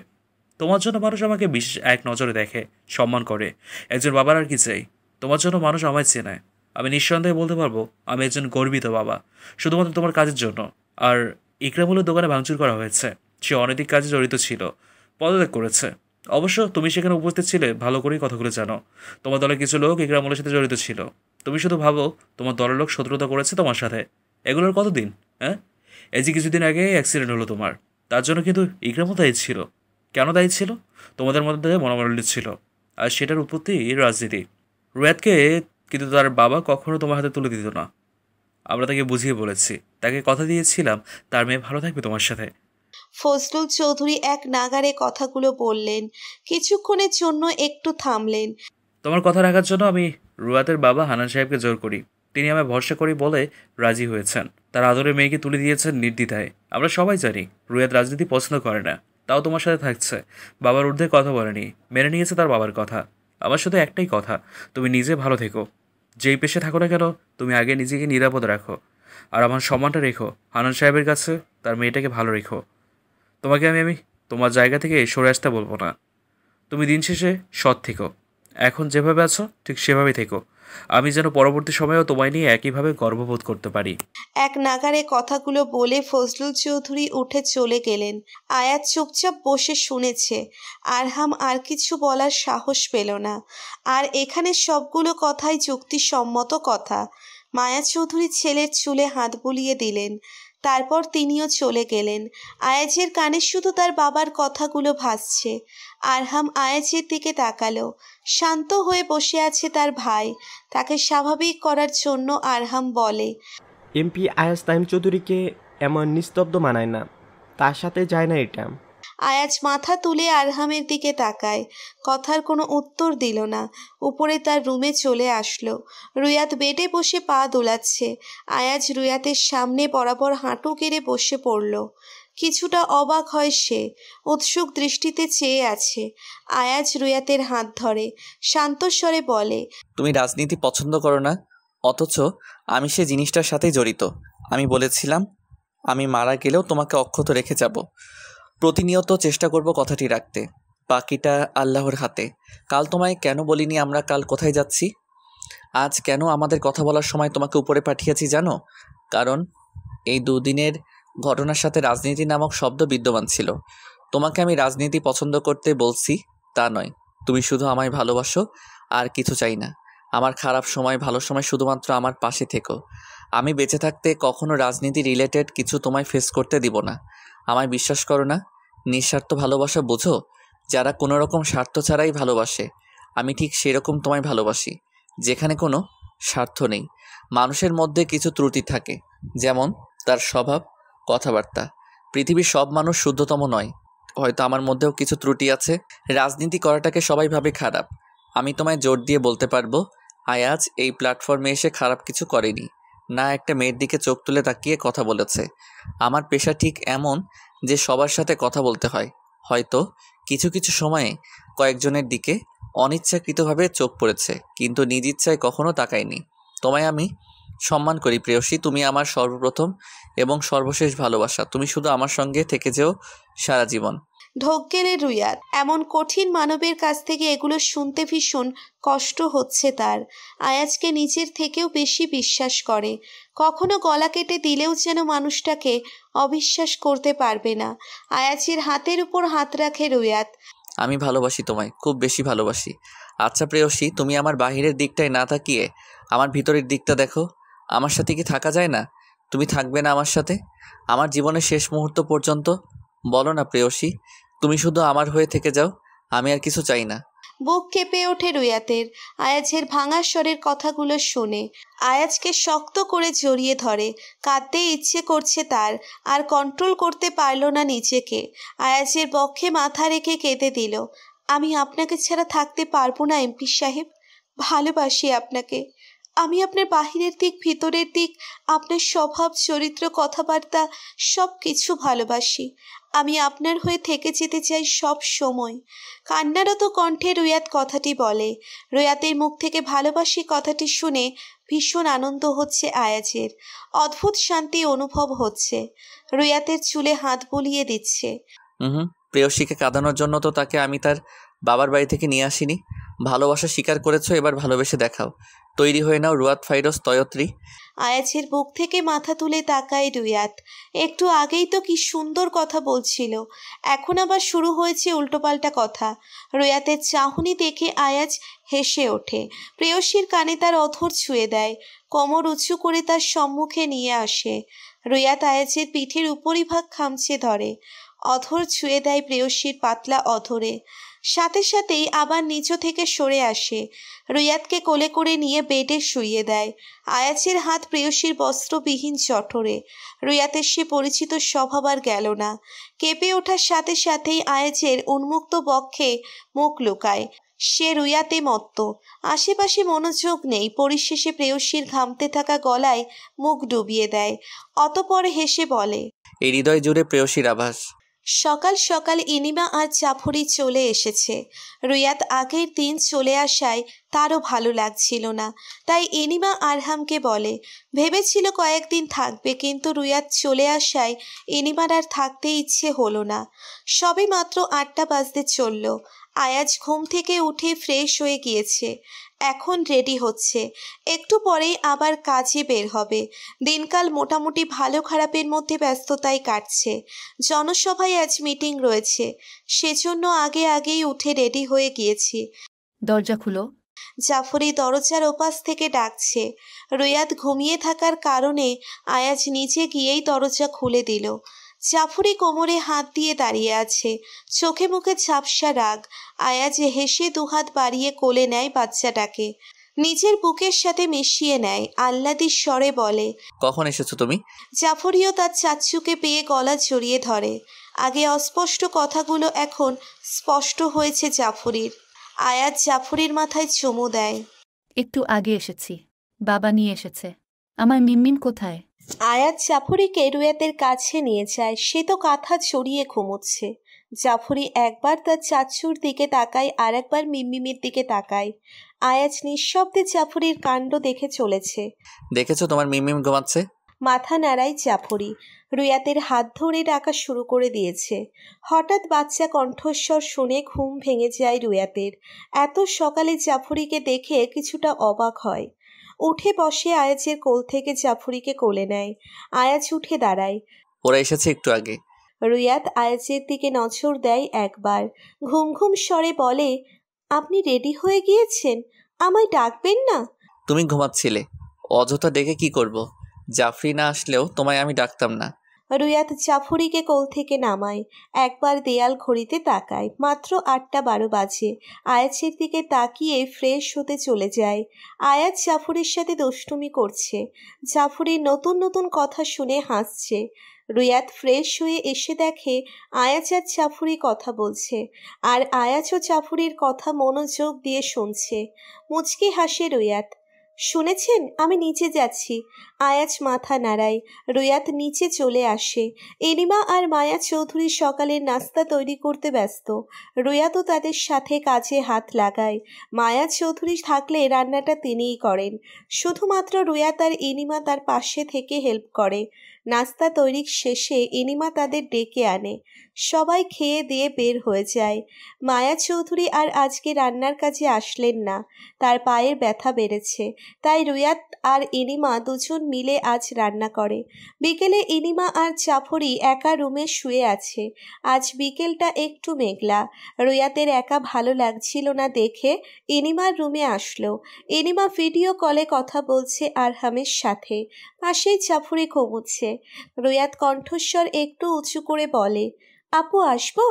তোমার জন্য মানুষ আমাকে বিশেষ এক নজরে দেখে সম্মান করে একজন বাবার আর কি চাই তোমার জন্য মানুষ আমায় চেনে আমি নিঃসন্দেহে বলতে পারবো আমি একজন গর্বিত বাবা শুধুমাত্র তোমার কাজের জন্য আর ইকরামুলের দোকানে ভাঙচুর করা হয়েছে সে অনৈতিক কাজে জড়িত ছিল পদত্যাগ করেছে অবশ্য তুমি সেখানে উপস্থিত ছিলে ভালো করেই কথাগুলো জানো তোমার দলের কিছু লোক ইকরামুলের সাথে জড়িত ছিল তুমি শুধু ভাবো তোমার দললোক শত্রুতা করেছে তোমার সাথে এগুলোর কতদিন হ্যাঁ এই যে কিছুদিন আগে অ্যাক্সিডেন্ট হলো তোমার তার জন্য কিন্তু ইকরামও দায়ী ছিল কেন দায়ী ছিল তোমাদের মধ্যে মনোমালিন্য ছিল আর সেটার উৎপত্তি রাজনীতি রুয়াদকে কিন্তু তার বাবা কখনো তোমার হাতে তুলে দিত না আমরা তাকে বুঝিয়ে বলেছি তাকে কথা দিয়েছিলাম তার মেয়ে ভালো থাকবে তোমার সাথে ফজলুল চৌধুরী এক নাগারে কথাগুলো বললেন কিছুক্ষণের জন্য একটু থামলেন তোমার কথা রাখার জন্য আমি রুয়াতের বাবা হানান সাহেবকে জোর করি তিনি আমায় ভরসা করি বলে রাজি হয়েছেন তার আদরের মেয়েকে তুলে দিয়েছেন নির্দ্বিধায় আমরা সবাই জানি রুয়াত রাজনীতি পছন্দ করে না তাও তোমার সাথে থাকছে বাবার ঊর্ধ্বে কথা বলেনি মেনে নিয়েছে তার বাবার কথা আমার শুধু একটাই কথা তুমি নিজে ভালো থেকো যেই পেশে থাকো না কেন তুমি আগে নিজেকে নিরাপদ রাখো আর আমার সম্মানটা রেখো হানান সাহেবের কাছে তার মেয়েটাকে ভালো রেখো তোমাকে আমি আমি তোমার জায়গা থেকে সরে আসতে বলবো না তুমি দিন শেষে সৎ থেকো এখন যেভাবে আছো ঠিক সেভাবেই থেকো আমি যেন পরবর্তী সময়েও তোমায় নিয়ে একইভাবে গর্ববোধ করতে পারি এক নাগারে কথাগুলো বলে ফজলুল চৌধুরী উঠে চলে গেলেন আয়া চুপচাপ বসে শুনেছে আরহাম আর কিছু বলার সাহস পেল না আর এখানে সবগুলো কথাই যুক্তিসম্মত কথা মায়া চৌধুরী ছেলের চুলে হাত বুলিয়ে দিলেন তারপর তিনিও চলে গেলেন আয়াজের কানে শুধু তার বাবার কথাগুলো ভাসছে আরহাম আয়াজের দিকে তাকালো শান্ত হয়ে বসে আছে তার ভাই তাকে স্বাভাবিক করার জন্য আরহাম বলে এমপি আয়াজ তাইম চৌধুরীকে এমন নিস্তব্ধ মানায় না তার সাথে যায় না এটা আয়াজ মাথা তুলে আরহামের দিকে তাকায় কথার কোনো উত্তর দিল না উপরে তার রুমে চলে আসলো রুয়াত বেডে বসে পা দোলাচ্ছে আয়াজ রুয়াতের সামনে বরাবর হাঁটু কেড়ে বসে পড়ল কিছুটা অবাক হয় সে উৎসুক দৃষ্টিতে চেয়ে আছে আয়াজ রুয়াতের হাত ধরে শান্তস্বরে বলে তুমি রাজনীতি পছন্দ করো না অথচ আমি সে জিনিসটার সাথেই জড়িত আমি বলেছিলাম আমি মারা গেলেও তোমাকে অক্ষত রেখে যাব প্রতিনিয়ত চেষ্টা করব কথাটি রাখতে বাকিটা আল্লাহর হাতে কাল তোমায় কেন বলিনি আমরা কাল কোথায় যাচ্ছি আজ কেন আমাদের কথা বলার সময় তোমাকে উপরে পাঠিয়েছি জানো কারণ এই দুদিনের ঘটনার সাথে রাজনীতি নামক শব্দ বিদ্যমান ছিল তোমাকে আমি রাজনীতি পছন্দ করতে বলছি তা নয় তুমি শুধু আমায় ভালোবাসো আর কিছু চাই না আমার খারাপ সময় ভালো সময় শুধুমাত্র আমার পাশে থেকো আমি বেঁচে থাকতে কখনো রাজনীতি রিলেটেড কিছু তোমায় ফেস করতে দিব না আমায় বিশ্বাস করো না নিঃস্বার্থ ভালোবাসা বোঝো যারা কোনো রকম স্বার্থ ছাড়াই ভালোবাসে আমি ঠিক সেরকম তোমায় ভালোবাসি যেখানে কোনো স্বার্থ নেই মানুষের মধ্যে কিছু ত্রুটি থাকে যেমন তার স্বভাব কথাবার্তা পৃথিবীর সব মানুষ শুদ্ধতম নয় হয়তো আমার মধ্যেও কিছু ত্রুটি আছে রাজনীতি করাটাকে সবাই ভাবে খারাপ আমি তোমায় জোর দিয়ে বলতে পারবো আয়াজ এই প্ল্যাটফর্মে এসে খারাপ কিছু করেনি না একটা মেয়ের দিকে চোখ তুলে তাকিয়ে কথা বলেছে আমার পেশা ঠিক এমন যে সবার সাথে কথা বলতে হয় হয়তো কিছু কিছু সময়ে কয়েকজনের দিকে অনিচ্ছাকৃতভাবে চোখ পড়েছে কিন্তু নিজ ইচ্ছায় কখনো তাকায়নি তোমায় আমি সম্মান করি প্রেয়সী তুমি আমার সর্বপ্রথম এবং সর্বশেষ ভালোবাসা তুমি শুধু আমার সঙ্গে থেকে যেও সারা জীবন ঢোক গেলে এমন কঠিন মানবের কাছ থেকে এগুলো শুনতে ভীষণ কষ্ট হচ্ছে তার আয়াজকে নিজের থেকেও বেশি বিশ্বাস করে কখনো গলা কেটে দিলেও যেন মানুষটাকে অবিশ্বাস করতে পারবে না আয়াজের হাতের উপর হাত রাখে রুয়াত আমি ভালোবাসি তোমায় খুব বেশি ভালোবাসি আচ্ছা প্রেয়সী তুমি আমার বাহিরের দিকটায় না তাকিয়ে আমার ভিতরের দিকটা দেখো আমার সাথে কি থাকা যায় না তুমি থাকবে না আমার সাথে আমার জীবনের শেষ মুহূর্ত পর্যন্ত বলো না প্রেয়সী তুমি শুধু আমার হয়ে থেকে যাও আমি আর কিছু চাই না বুক কেঁপে ওঠে রুয়াতের আয়াজের ভাঙার স্বরের কথাগুলো শুনে আয়াজকে শক্ত করে জড়িয়ে ধরে কাঁদতে ইচ্ছে করছে তার আর কন্ট্রোল করতে পারল না নিজেকে আয়াজের বক্ষে মাথা রেখে কেঁদে দিল আমি আপনাকে ছাড়া থাকতে পারবো না এমপি সাহেব ভালোবাসি আপনাকে আমি আপনার বাহিরের দিক ভিতরের দিক আপনার স্বভাব চরিত্র কথাবার্তা সব কিছু ভালোবাসি আমি আপনার হয়ে থেকে যেতে চাই সব সময় কান্নারত কণ্ঠে রুয়াত কথাটি বলে রুয়াতের মুখ থেকে ভালোবাসি কথাটি শুনে ভীষণ আনন্দ হচ্ছে আয়াজের অদ্ভুত শান্তি অনুভব হচ্ছে রুয়াতের চুলে হাত বলিয়ে দিচ্ছে প্রেয়সীকে কাঁদানোর জন্য তো তাকে আমি তার বাবার বাড়ি থেকে নিয়ে আসিনি ভালোবাসা স্বীকার করেছো এবার ভালোবেসে দেখাও তৈরি হয়ে নাও রুয়াত ফাইরোস তয়ত্রী আয়াছের বুক থেকে মাথা তুলে তাকায় রুয়াত একটু আগেই তো কি সুন্দর কথা বলছিল এখন আবার শুরু হয়েছে উল্টোপাল্টা কথা রুয়াতের চাহনি দেখে আয়াজ হেসে ওঠে প্রেয়সীর কানে তার অথর ছুঁয়ে দেয় কোমর উঁচু করে তার সম্মুখে নিয়ে আসে রুয়াত আয়াজের পিঠের উপরিভাগ খামছে ধরে অধর ছুঁয়ে দেয় প্রেয়সীর পাতলা অধরে সাথে সাথেই আবার নিচু থেকে সরে আসে রুয়াদকে কোলে করে নিয়ে বেডে শুইয়ে দেয় আয়াচের হাত প্রেয়সীর বস্ত্রবিহীন চটরে রুয়াতের সে পরিচিত স্বভাব আর গেল না কেঁপে ওঠার সাথে সাথেই আয়াচের উন্মুক্ত বক্ষে মুখ লুকায় সে রুয়াতে মত্ত আশেপাশে মনোযোগ নেই পরিশেষে প্রেয়সীর ঘামতে থাকা গলায় মুখ ডুবিয়ে দেয় অতপর হেসে বলে এই হৃদয় জুড়ে প্রেয়সীর আভাস সকাল সকাল ইনিমা আর জাফরি চলে এসেছে রুয়াত আগের দিন চলে আসায় তারও ভালো লাগছিল না তাই এনিমা আরহামকে বলে ভেবেছিল কয়েকদিন থাকবে কিন্তু রুয়াত চলে আসায় এনিমার আর থাকতে ইচ্ছে হলো না সবে মাত্র আটটা বাজতে চলল আয়াজ ঘুম থেকে উঠে ফ্রেশ হয়ে গিয়েছে এখন রেডি হচ্ছে একটু পরেই আবার কাজে বের হবে দিনকাল মোটামুটি ভালো খারাপের মধ্যে ব্যস্ততায় কাটছে জনসভায় আজ মিটিং রয়েছে সেজন্য আগে আগেই উঠে রেডি হয়ে গিয়েছি দরজা খুলো জাফরি দরজার ওপাশ থেকে ডাকছে রুয়াদ ঘুমিয়ে থাকার কারণে আয়াজ নিচে গিয়েই দরজা খুলে দিল জাফরি কোমরে হাত দিয়ে দাঁড়িয়ে আছে চোখে মুখে ঝাপসা রাগ আয়াজ হেসে দুহাত বাড়িয়ে কোলে নেয় বাচ্চাটাকে নিজের বুকের সাথে মিশিয়ে নেয় আহ্লাদির স্বরে বলে কখন এসেছো তুমি জাফরিও তার চাচ্চুকে পেয়ে গলা জড়িয়ে ধরে আগে অস্পষ্ট কথাগুলো এখন স্পষ্ট হয়েছে জাফরির আয়াত জাফরির মাথায় চুমু দেয় একটু আগে এসেছি বাবা নিয়ে এসেছে আমার মিম্মিন কোথায় আয়াত জাফরিকে রুয়াতের কাছে নিয়ে যায় সে তো কাঁথা ছড়িয়ে ঘুমোচ্ছে জাফরি একবার তার চাচুর দিকে তাকায় আর একবার মিম্মিমির দিকে তাকায় আয়াজ নিঃশব্দে জাফরির কাণ্ড দেখে চলেছে দেখেছো তোমার মিমিম ঘুমাচ্ছে মাথা নাড়ায় জাফরি রুয়াতের হাত ধরে ডাকা শুরু করে দিয়েছে হঠাৎ বাচ্চা কণ্ঠস্বর শুনে ঘুম ভেঙে যায় রুয়াতের এত সকালে জাফরিকে দেখে কিছুটা অবাক হয় উঠে বসে আয়াজের কোল থেকে জাফরিকে কোলে নেয় আয়াজ উঠে দাঁড়ায় ওরা এসেছে একটু আগে রুয়াত আয়াজের দিকে নজর দেয় একবার ঘুম ঘুম স্বরে বলে আপনি রেডি হয়ে গিয়েছেন আমায় ডাকবেন না তুমি ঘুমাচ্ছিলে অযথা দেখে কি করব জাফরি না আসলেও তোমায় আমি ডাকতাম না রুয়াত জাফরিকে কোল থেকে নামায় একবার দেয়াল ঘড়িতে তাকায় মাত্র আটটা বারো বাজে আয়াজের দিকে তাকিয়ে ফ্রেশ হতে চলে যায় আয়াজ জাফরির সাথে দুষ্টুমি করছে জাফরি নতুন নতুন কথা শুনে হাসছে রুয়াত ফ্রেশ হয়ে এসে দেখে আয়াজ আর চাফুরি কথা বলছে আর আয়াজ ও চাফুরির কথা মনোযোগ দিয়ে শুনছে মুচকি হাসে রুয়াত শুনেছেন আমি নিচে যাচ্ছি আয়াজ মাথা নাড়ায় রুয়াত নিচে চলে আসে এনিমা আর মায়া চৌধুরী সকালে নাস্তা তৈরি করতে ব্যস্ত রুয়াতও তাদের সাথে কাজে হাত লাগায় মায়া চৌধুরী থাকলে রান্নাটা তিনিই করেন শুধুমাত্র রুয়াত আর এনিমা তার পাশে থেকে হেল্প করে নাস্তা তৈরির শেষে ইনিমা তাদের ডেকে আনে সবাই খেয়ে দিয়ে বের হয়ে যায় মায়া চৌধুরী আর আজকে রান্নার কাজে আসলেন না তার পায়ের ব্যথা বেড়েছে তাই রুয়াত আর ইনিমা দুজন মিলে আজ রান্না করে বিকেলে ইনিমা আর চাফরি একা রুমে শুয়ে আছে আজ বিকেলটা একটু মেঘলা রুয়াতের একা ভালো লাগছিল না দেখে ইনিমার রুমে আসলো ইনিমা ভিডিও কলে কথা বলছে আর হামের সাথে পাশেই চাফুরি কমুচ্ছে রুয়াত কণ্ঠস্বর একটু উঁচু করে বলে আপু আসবো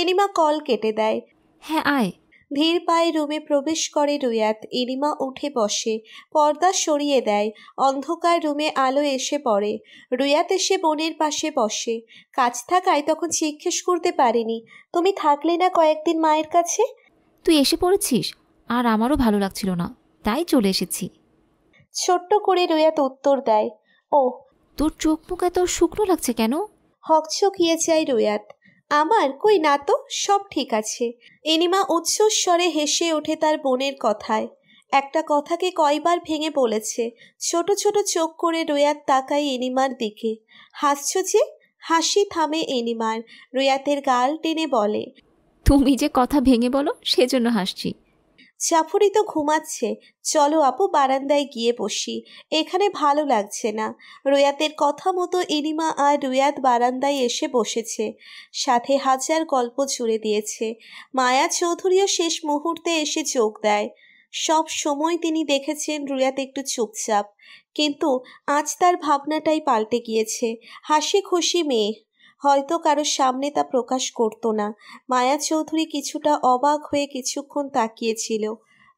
এনিমা কল কেটে দেয় হ্যাঁ আয় ধীর পায়ে রুমে প্রবেশ করে রুয়াত এনিমা উঠে বসে পর্দা সরিয়ে দেয় অন্ধকার রুমে আলো এসে পড়ে রুয়াত এসে বোনের পাশে বসে কাজ থাকায় তখন জিজ্ঞেস করতে পারিনি তুমি থাকলে না কয়েকদিন মায়ের কাছে তুই এসে পড়েছিস আর আমারও ভালো লাগছিল না তাই চলে এসেছি ছোট্ট করে রুয়াত উত্তর দেয় ও তোর চোখ মুখ এত শুকনো লাগছে কেন হকচকিয়ে আই রুয়াত আমার কই না তো সব ঠিক আছে এনিমা উচ্চস্বরে হেসে ওঠে তার বোনের কথায় একটা কথাকে কয়বার ভেঙে বলেছে ছোট ছোট চোখ করে রুয়াত তাকায় এনিমার দিকে হাসছ যে হাসি থামে এনিমার রুয়াতের গাল টেনে বলে তুমি যে কথা ভেঙে বলো সেজন্য হাসছি চাফুরি তো ঘুমাচ্ছে চলো আপু বারান্দায় গিয়ে বসি এখানে ভালো লাগছে না রোয়াতের কথা মতো এনিমা আর রুয়াত বারান্দায় এসে বসেছে সাথে হাজার গল্প জুড়ে দিয়েছে মায়া চৌধুরীও শেষ মুহূর্তে এসে যোগ দেয় সব সময় তিনি দেখেছেন রুয়াত একটু চুপচাপ কিন্তু আজ তার ভাবনাটাই পাল্টে গিয়েছে হাসি খুশি মেয়ে হয়তো কারোর সামনে তা প্রকাশ করত না মায়া চৌধুরী কিছুটা অবাক হয়ে কিছুক্ষণ তাকিয়েছিল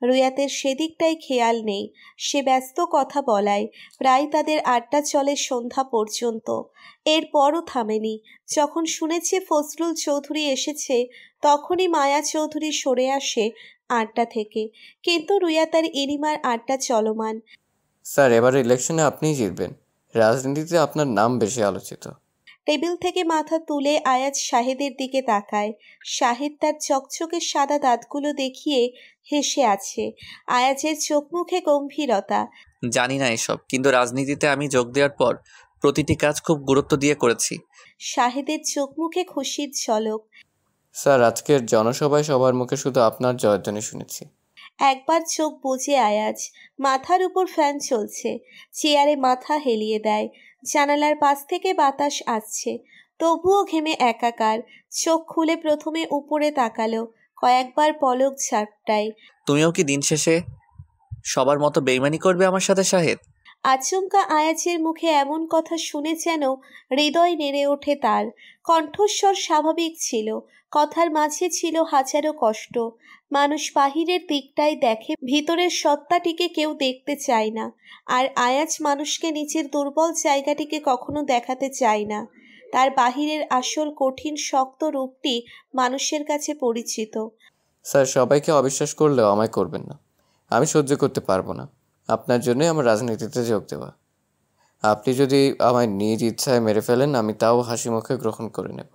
রুয়াতের সেদিকটাই খেয়াল নেই সে ব্যস্ত কথা বলায় প্রায় তাদের আড্ডা চলে সন্ধ্যা পর্যন্ত এরপরও থামেনি যখন শুনেছে ফজলুল চৌধুরী এসেছে তখনই মায়া চৌধুরী সরে আসে আড্ডা থেকে কিন্তু রুয়া তার এরিমার আড্ডা চলমান স্যার এবার ইলেকশনে আপনি জিতবেন রাজনীতিতে আপনার নাম বেশি আলোচিত টেবিল থেকে মাথা তুলে আয়াজ শাহেদের দিকে তাকায় শাহেদ তার চকচকে সাদা দাঁতগুলো দেখিয়ে হেসে আছে আয়াজের চোখ মুখে গম্ভীরতা জানি না এসব কিন্তু রাজনীতিতে আমি যোগ দেওয়ার পর প্রতিটি কাজ খুব গুরুত্ব দিয়ে করেছি শাহেদের চোখ মুখে খুশির ঝলক স্যার আজকের জনসভায় সবার মুখে শুধু আপনার জয়ধ্বনি শুনেছি একবার চোখ বুঝে আয়াজ মাথার উপর ফ্যান চলছে চেয়ারে মাথা হেলিয়ে দেয় জানালার পাশ থেকে বাতাস আসছে তবুও ঘেমে একাকার চোখ খুলে প্রথমে উপরে তাকালো কয়েকবার পলক ঝাপটায় তুমিও কি দিন শেষে সবার মতো বেইমানি করবে আমার সাথে শাহেদ আচমকা আয়াজের মুখে এমন কথা শুনে যেন হৃদয় নেড়ে ওঠে তার কণ্ঠস্বর স্বাভাবিক ছিল কথার মাঝে ছিল হাজারো কষ্ট মানুষ বাহিরের দিকটাই দেখে ভিতরের সত্তাটিকে কেউ দেখতে চায় না আর আয়াজ মানুষকে নিচের দুর্বল জায়গাটিকে কখনো দেখাতে চায় না তার বাহিরের আসল কঠিন শক্ত রূপটি মানুষের কাছে পরিচিত স্যার সবাইকে অবিশ্বাস করলেও আমায় করবেন না আমি সহ্য করতে পারবো না আপনার জন্যই আমার রাজনীতিতে যোগ দেওয়া আপনি যদি আমায় নিজ ইচ্ছায় মেরে ফেলেন আমি তাও হাসি মুখে গ্রহণ করে নেব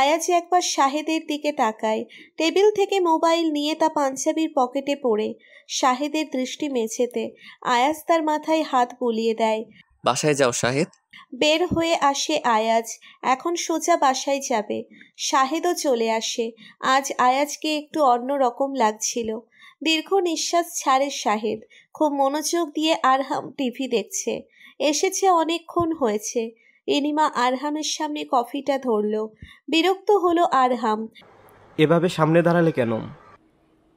আয়াজ একবার শাহেদের দিকে তাকায় টেবিল থেকে মোবাইল নিয়ে তা পাঞ্জাবির পকেটে পড়ে শাহেদের দৃষ্টি মেঝেতে আয়াজ তার মাথায় হাত বুলিয়ে দেয় বাসায় যাও শাহেদ বের হয়ে আসে আয়াজ এখন সোজা বাসায় যাবে শাহেদও চলে আসে আজ আয়াজকে একটু অন্য রকম লাগছিল দীর্ঘ নিঃশ্বাস ছাড়ে শাহেদ খুব মনোযোগ দিয়ে আরহাম টিভি দেখছে এসেছে অনেকক্ষণ হয়েছে এনিমা আরহামের সামনে কফিটা ধরল বিরক্ত হলো আরহাম এভাবে সামনে দাঁড়ালে কেন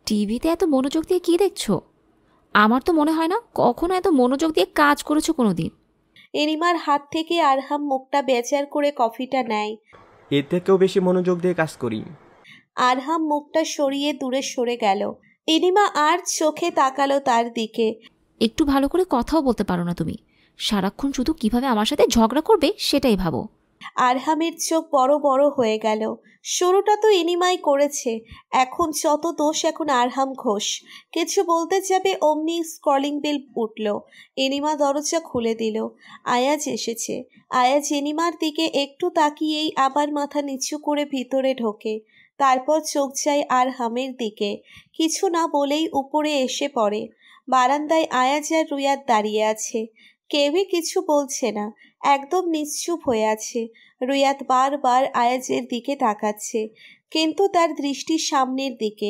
টিভিতে এত মনোযোগ দিয়ে কি দেখছো আমার তো মনে হয় না কখনো এত মনোযোগ দিয়ে কাজ করেছো কোনোদিন এনিমার হাত থেকে আরহাম মুখটা বেচার করে কফিটা নেয় এর থেকেও বেশি মনোযোগ দিয়ে কাজ করি আরহাম মুখটা সরিয়ে দূরে সরে গেল এনিমা আর চোখে তাকালো তার দিকে একটু ভালো করে কথাও বলতে পারো না তুমি সারাক্ষণ শুধু কিভাবে আমার সাথে ঝগড়া করবে সেটাই ভাবো আরহামের চোখ বড় বড় হয়ে গেল শুরুটা তো ইনিমাই করেছে এখন যত দোষ এখন আরহাম ঘোষ কিছু বলতে যাবে অমনি স্ক্রলিং বেল উঠল এনিমা দরজা খুলে দিল আয়াজ এসেছে আয়াজ এনিমার দিকে একটু তাকিয়েই আবার মাথা নিচু করে ভিতরে ঢোকে তারপর চোখ যায় আরহামের দিকে কিছু না বলেই উপরে এসে পড়ে বারান্দায় আয়াজ আর রুয়াদ দাঁড়িয়ে আছে কেউই কিছু বলছে না একদম নিশ্চুপ হয়ে আছে রুয়াত বারবার আয়াজের দিকে তাকাচ্ছে কিন্তু তার দৃষ্টি সামনের দিকে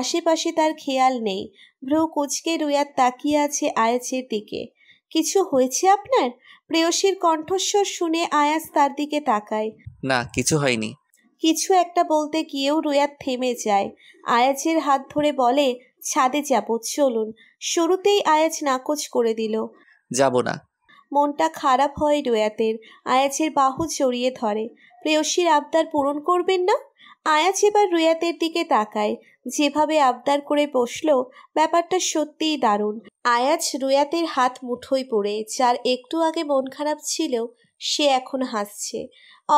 আশেপাশে তার খেয়াল নেই ভ্রু কুচকে রুয়াত তাকিয়ে আছে আয়াজের দিকে কিছু হয়েছে আপনার প্রেয়সীর কণ্ঠস্বর শুনে আয়াজ তার দিকে তাকায় না কিছু হয়নি কিছু একটা বলতে গিয়েও রুয়াত থেমে যায় আয়াজের হাত ধরে বলে ছাদে যাব চলুন শুরুতেই আয়াজ নাকচ করে দিল যাব না মনটা খারাপ হয় রোয়াতের আয়াছের বাহু জড়িয়ে ধরে প্রেয়সীর আবদার পূরণ করবেন না আয়াছ এবার রুয়াতের দিকে তাকায় যেভাবে আবদার করে বসল ব্যাপারটা সত্যিই দারুণ আয়াজ রুয়াতের হাত মুঠোয় পড়ে যার একটু আগে মন খারাপ ছিল সে এখন হাসছে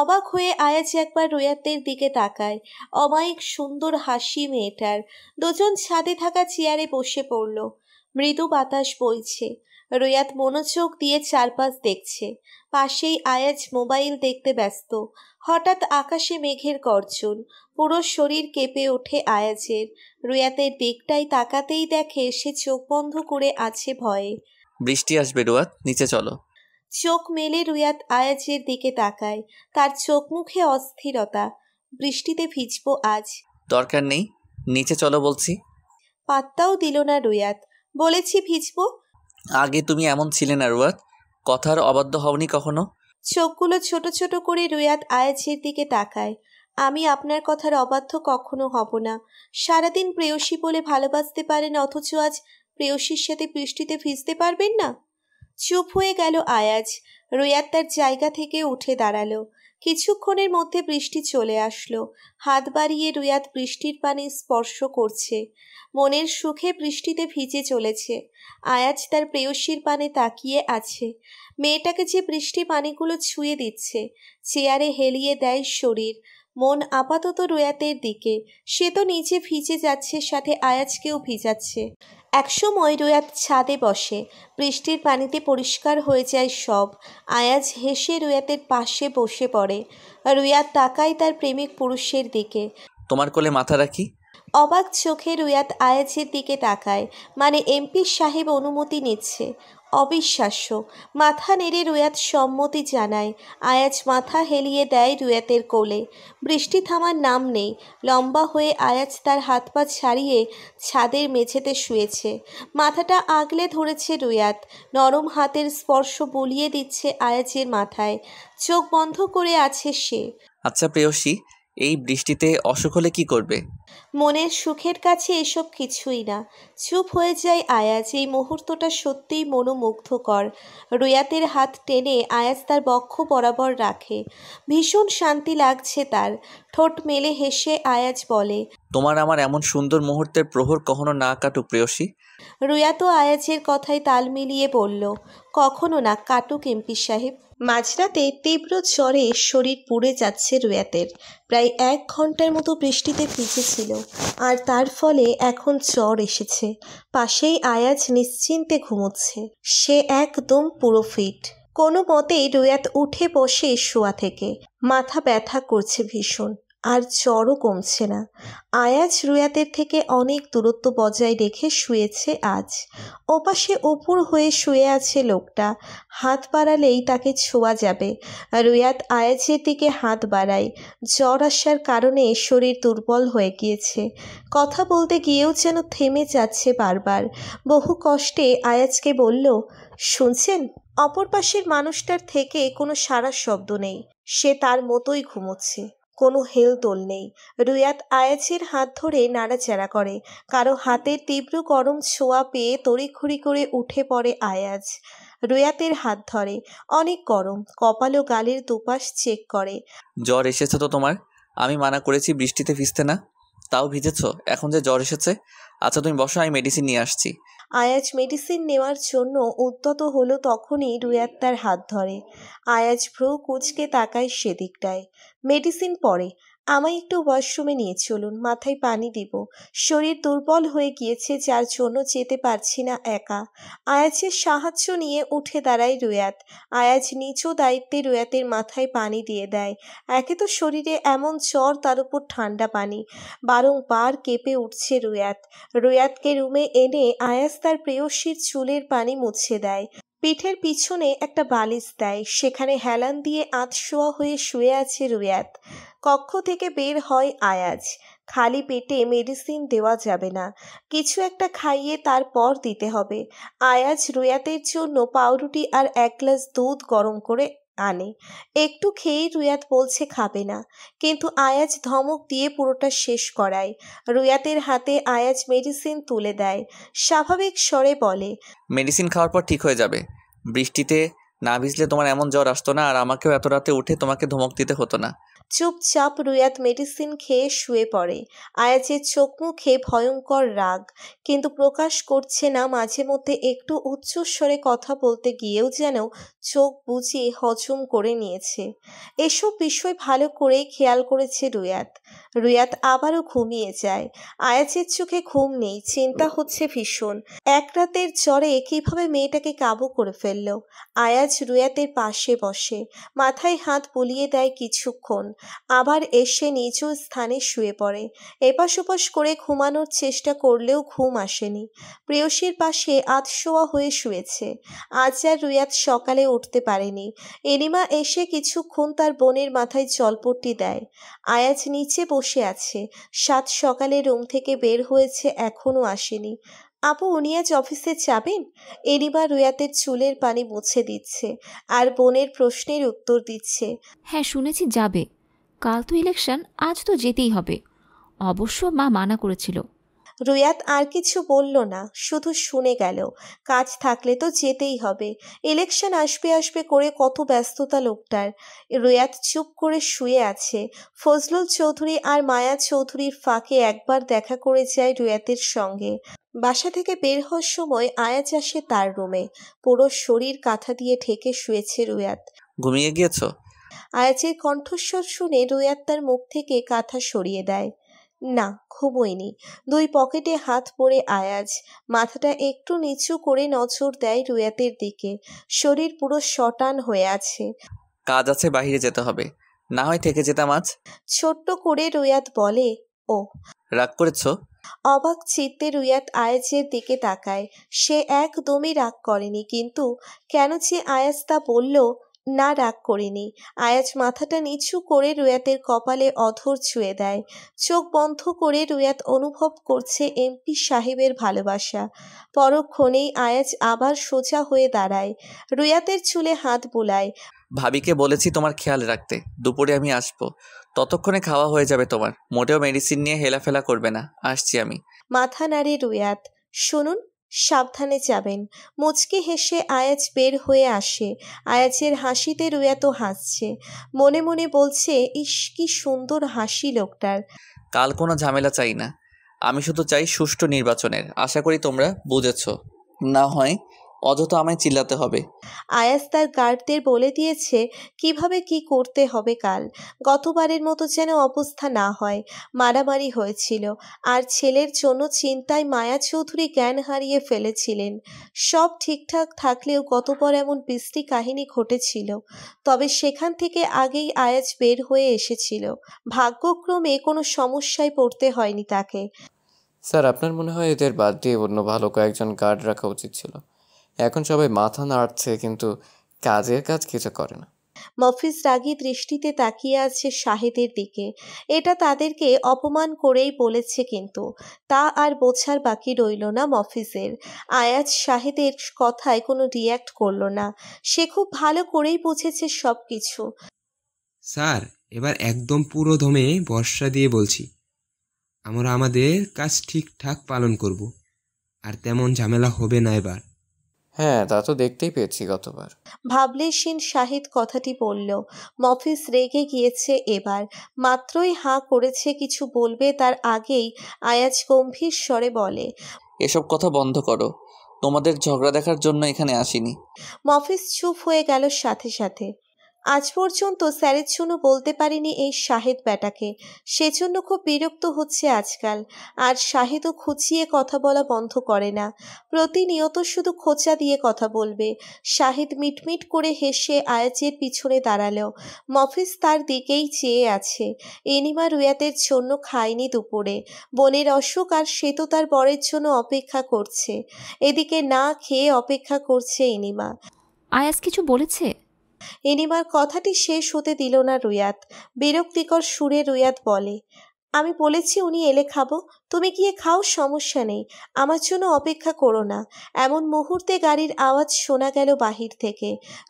অবাক হয়ে আয়াজ একবার রুয়াতের দিকে তাকায় অমায়িক সুন্দর হাসি মেয়েটার দুজন ছাদে থাকা চেয়ারে বসে পড়ল মৃদু বাতাস বইছে রুয়াত মনোযোগ দিয়ে চারপাশ দেখছে পাশেই আয়াজ মোবাইল দেখতে ব্যস্ত হঠাৎ আকাশে মেঘের গর্জন পুরো শরীর কেঁপে ওঠে আয়াজের রুয়াতের দিকটাই তাকাতেই দেখে সে চোখ বন্ধ করে আছে ভয়ে বৃষ্টি আসবে রুয়াত নিচে চলো চোখ মেলে রুয়াত আয়াজের দিকে তাকায় তার চোখ মুখে অস্থিরতা বৃষ্টিতে ভিজব আজ দরকার নেই নিচে চলো বলছি পাত্তাও দিল না রুয়াত বলেছি ভিজবো আগে তুমি এমন ছিলে না রুয়াত কথার অবাধ্য হওনি কখনো চোখগুলো ছোট ছোট করে রুয়াত আয়েজের দিকে তাকায় আমি আপনার কথার অবাধ্য কখনো হব না সারাদিন প্রেয়সী বলে ভালোবাসতে পারেন অথচ আজ প্রেয়সীর সাথে বৃষ্টিতে ভিজতে পারবেন না চুপ হয়ে গেল আয়াজ রুয়াত তার জায়গা থেকে উঠে দাঁড়ালো কিছুক্ষণের মধ্যে বৃষ্টি চলে আসলো হাত বাড়িয়ে রুয়াত বৃষ্টির পানি স্পর্শ করছে মনের সুখে বৃষ্টিতে ভিজে চলেছে আয়াজ তার প্রেয়সীর পানে তাকিয়ে আছে মেয়েটাকে যে বৃষ্টি পানিগুলো ছুঁয়ে দিচ্ছে চেয়ারে হেলিয়ে দেয় শরীর মন আপাতত রুয়াতের দিকে সে তো নিচে ভিজে যাচ্ছে সাথে আয়াজকেও ভিজাচ্ছে একশো ময়রুয়াত ছাদে বসে বৃষ্টির পানিতে পরিষ্কার হয়ে যায় সব আয়াজ হেসে রুয়াতের পাশে বসে পড়ে রুয়াত তাকায় তার প্রেমিক পুরুষের দিকে তোমার কোলে মাথা রাখি অবাক চোখে রুয়াত আয়াজের দিকে তাকায় মানে এমপি সাহেব অনুমতি নিচ্ছে অবিশ্বাস্য মাথা নেড়ে রুয়াত সম্মতি জানায় আয়াজ মাথা হেলিয়ে দেয় রুয়াতের কোলে বৃষ্টি থামার নাম নেই লম্বা হয়ে আয়াজ তার হাত পা ছাড়িয়ে ছাদের মেঝেতে শুয়েছে মাথাটা আগলে ধরেছে রুয়াত নরম হাতের স্পর্শ বলিয়ে দিচ্ছে আয়াজের মাথায় চোখ বন্ধ করে আছে সে আচ্ছা প্রেয়সী এই বৃষ্টিতে অসুখ হলে কি করবে মনের সুখের কাছে এসব কিছুই না চুপ হয়ে যায় আয়াজ এই মুহূর্তটা সত্যিই মনোমুগ্ধকর রুয়াতের হাত টেনে আয়াজ তার বক্ষ বরাবর রাখে ভীষণ শান্তি লাগছে তার ঠোঁট মেলে হেসে আয়াজ বলে তোমার আমার এমন সুন্দর মুহূর্তের প্রহর কখনো না কাটুক প্রেয়সী রুয়াত আয়াজের কথায় তাল মিলিয়ে বলল কখনো না কাটুক এমপি সাহেব মাঝরাতে তীব্র জ্বরে শরীর পুড়ে যাচ্ছে রুয়াতের প্রায় এক ঘন্টার মতো বৃষ্টিতে ভিজেছিল আর তার ফলে এখন জ্বর এসেছে পাশেই আয়াজ নিশ্চিন্তে ঘুমোচ্ছে সে একদম পুরো ফিট কোনো মতেই রুয়াত উঠে বসে শোয়া থেকে মাথা ব্যথা করছে ভীষণ আর জ্বরও কমছে না আয়াজ রুয়াতের থেকে অনেক দূরত্ব বজায় রেখে শুয়েছে আজ ওপাশে ওপর হয়ে শুয়ে আছে লোকটা হাত বাড়ালেই তাকে ছোঁয়া যাবে রুয়াত আয়াজের দিকে হাত বাড়ায় জ্বর আসার কারণে শরীর দুর্বল হয়ে গিয়েছে কথা বলতে গিয়েও যেন থেমে যাচ্ছে বারবার বহু কষ্টে আয়াজকে বলল শুনছেন অপর পাশের মানুষটার থেকে কোনো সারা শব্দ নেই সে তার মতোই ঘুমোচ্ছে কোনো হেলতোল নেই রুয়াত আয়াছের হাত ধরে নাড়াচাড়া করে কারো হাতের তীব্র গরম ছোঁয়া পেয়ে তড়িঘড়ি করে উঠে পড়ে আয়াজ রুয়াতের হাত ধরে অনেক গরম কপাল ও গালের দুপাশ চেক করে জ্বর এসেছে তো তোমার আমি মানা করেছি বৃষ্টিতে ভিজতে না তাও ভিজেছ এখন যে জ্বর এসেছে আচ্ছা তুমি বসো আমি মেডিসিন নিয়ে আসছি আয়াজ মেডিসিন নেওয়ার জন্য উদ্যত হলো তখনই রুয়াত্তার হাত ধরে আয়াজ ভ্রু কুচকে তাকায় সেদিকটায় মেডিসিন পড়ে আমায় একটু ওয়াশরুমে নিয়ে চলুন মাথায় পানি দিব শরীর দুর্বল হয়ে গিয়েছে যার জন্য যেতে পারছি না একা আয়াজের সাহায্য নিয়ে উঠে দাঁড়ায় রুয়াত আয়াজ নিচু দায়িত্বে রুয়াতের মাথায় পানি দিয়ে দেয় একে তো শরীরে এমন চর তার উপর ঠান্ডা পানি বারংবার কেঁপে উঠছে রুয়াত রুয়াতকে রুমে এনে আয়াজ তার প্রেয়সীর চুলের পানি মুছে দেয় পিঠের পিছনে একটা বালিশ দেয় সেখানে হেলান দিয়ে আঁত শোয়া হয়ে শুয়ে আছে রুয়াত কক্ষ থেকে বের হয় আয়াজ খালি পেটে মেডিসিন দেওয়া যাবে না কিছু একটা খাইয়ে তারপর দিতে হবে আয়াজ রুয়াতের জন্য পাউরুটি আর এক গ্লাস দুধ গরম করে আনে একটু খেয়েই রুয়াত বলছে খাবে না কিন্তু আয়াজ ধমক দিয়ে পুরোটা শেষ করায় রুয়াতের হাতে আয়াজ মেডিসিন তুলে দেয় স্বাভাবিক স্বরে বলে মেডিসিন খাওয়ার পর ঠিক হয়ে যাবে বৃষ্টিতে না ভিজলে তোমার এমন জ্বর আসতো না আর আমাকেও এত রাতে উঠে তোমাকে ধমক দিতে হতো না চুপচাপ রুয়াত মেডিসিন খেয়ে শুয়ে পড়ে আয়াজের চোখ মুখে ভয়ঙ্কর রাগ কিন্তু প্রকাশ করছে না মাঝে মধ্যে একটু উচ্চস্বরে কথা বলতে গিয়েও যেন চোখ বুঝিয়ে হজম করে নিয়েছে এসব বিষয় ভালো করেই খেয়াল করেছে রুয়াত রুয়াত আবারও ঘুমিয়ে যায় আয়াজের চোখে ঘুম নেই চিন্তা হচ্ছে ভীষণ এক রাতের জ্বরে কিভাবে মেয়েটাকে কাবু করে ফেলল আয়াজ রুয়াতের পাশে বসে মাথায় হাত বুলিয়ে দেয় কিছুক্ষণ আবার এসে নিচু স্থানে শুয়ে পড়ে এপাশ ওপাশ করে ঘুমানোর চেষ্টা করলেও ঘুম আসেনি প্রেয়সীর পাশে আধশোয়া হয়ে শুয়েছে আজ আর রুয়াত সকালে উঠতে পারেনি এনিমা এসে কিছুক্ষণ তার বোনের মাথায় জলপট্টি দেয় আয়াজ নিচে বসে আছে সাত সকালে রুম থেকে বের হয়েছে এখনও আসেনি আপু উনি আজ অফিসে যাবেন এনিমা রুয়াতের চুলের পানি মুছে দিচ্ছে আর বোনের প্রশ্নের উত্তর দিচ্ছে হ্যাঁ শুনেছি যাবে কাল তো ইলেকশন আজ তো যেতেই হবে অবশ্য মা মানা করেছিল রুয়াত আর কিছু বলল না শুধু শুনে গেল কাজ থাকলে তো যেতেই হবে ইলেকশন আসবে আসবে করে কত ব্যস্ততা লোকটার রুয়াত চুপ করে শুয়ে আছে ফজলুল চৌধুরী আর মায়া চৌধুরীর ফাঁকে একবার দেখা করে যায় রুয়াতের সঙ্গে বাসা থেকে বের হওয়ার সময় আয়াজ আসে তার রুমে পুরো শরীর কাঁথা দিয়ে ঢেকে শুয়েছে রুয়াত ঘুমিয়ে গিয়েছো আয়াজের কণ্ঠস্বর শুনে দুই আত্মার মুখ থেকে কাঁথা সরিয়ে দেয় না ঘুমোয়নি দুই পকেটে হাত পরে আয়াজ মাথাটা একটু নিচু করে নজর দেয় রুয়াতের দিকে শরীর পুরো শটান হয়ে আছে কাজ আছে বাইরে যেতে হবে না হয় থেকে যেতাম আজ ছোট্ট করে রুয়াত বলে ও রাগ করেছ অবাক চিত্তে রুয়াত আয়াজের দিকে তাকায় সে একদমই রাগ করেনি কিন্তু কেন যে আয়াজ তা বলল না রাগ করিনি আয়াজ মাথাটা নিচু করে রুয়াতের কপালে অধর ছুঁয়ে দেয় চোখ বন্ধ করে রুয়াত অনুভব করছে এমপি সাহেবের ভালোবাসা পরক্ষণেই আয়াজ আবার সোজা হয়ে দাঁড়ায় রুয়াতের চুলে হাত বোলায় ভাবিকে বলেছি তোমার খেয়াল রাখতে দুপুরে আমি আসবো ততক্ষণে খাওয়া হয়ে যাবে তোমার মোটেও মেডিসিন নিয়ে হেলাফেলা করবে না আসছি আমি মাথা নাড়ে রুয়াত শুনুন সাবধানে যাবেন মুচকে হেসে আয়াজ বের হয়ে আসে আয়াজের হাসিতে রুয়া তো হাসছে মনে মনে বলছে ইস কি সুন্দর হাসি লোকটার কাল কোনো ঝামেলা চাই না আমি শুধু চাই সুষ্ঠু নির্বাচনের আশা করি তোমরা বুঝেছ না হয় অযথা আমায় চিল্লাতে হবে আয়াস তার গার্ডদের বলে দিয়েছে কিভাবে কি করতে হবে কাল গতবারের মতো যেন অবস্থা না হয় মারামারি হয়েছিল আর ছেলের জন্য চিন্তায় মায়া চৌধুরী জ্ঞান হারিয়ে ফেলেছিলেন সব ঠিকঠাক থাকলেও গতবার এমন বৃষ্টি কাহিনী ঘটেছিল তবে সেখান থেকে আগেই আয়াজ বের হয়ে এসেছিল ভাগ্যক্রমে কোনো সমস্যায় পড়তে হয়নি তাকে স্যার আপনার মনে হয় এদের বাদ দিয়ে অন্য ভালো কয়েকজন গার্ড রাখা উচিত ছিল এখন সবাই মাথা নাড়ছে কিন্তু কাজের কাজ কিছু করে না মফিজ রাগী দৃষ্টিতে তাকিয়ে আছে শাহেদের দিকে এটা তাদেরকে অপমান করেই বলেছে কিন্তু তা আর বোঝার বাকি রইল না মফিজের আয়াজ শাহেদের কথায় কোনো রিয়্যাক্ট করল না সে খুব ভালো করেই বুঝেছে সব কিছু স্যার এবার একদম পুরো ধমে বর্ষা দিয়ে বলছি আমরা আমাদের কাজ ঠিকঠাক পালন করব আর তেমন ঝামেলা হবে না এবার হ্যাঁ তা তো দেখতেই পেয়েছি গতবার সিন শাহিদ কথাটি বলল মফিস রেগে গিয়েছে এবার মাত্রই হাঁ করেছে কিছু বলবে তার আগেই আয়াজ গম্ভীর স্বরে বলে এসব কথা বন্ধ করো তোমাদের ঝগড়া দেখার জন্য এখানে আসিনি মফিস চুপ হয়ে গেল সাথে সাথে আজ পর্যন্ত স্যারের জন্য বলতে পারিনি এই শাহেদ ব্যাটাকে সেজন্য খুব বিরক্ত হচ্ছে আজকাল আর শাহেদও খুঁচিয়ে কথা বলা বন্ধ করে না প্রতিনিয়ত শুধু খোঁচা দিয়ে কথা বলবে শাহেদ মিটমিট করে হেসে আয়াজের পিছনে দাঁড়ালো মফিস তার দিকেই চেয়ে আছে এনিমা রুয়াতের জন্য খায়নি দুপুরে বনের অসুখ আর সে তো তার বরের জন্য অপেক্ষা করছে এদিকে না খেয়ে অপেক্ষা করছে এনিমা আয়াজ কিছু বলেছে এনিমার কথাটি শেষ হতে দিল না রুয়াত বিরক্তিকর সুরে রুয়াত বলে আমি বলেছি উনি এলে খাবো তুমি গিয়ে খাও সমস্যা নেই আমার জন্য অপেক্ষা করো না এমন মুহূর্তে গাড়ির আওয়াজ শোনা গেল বাহির থেকে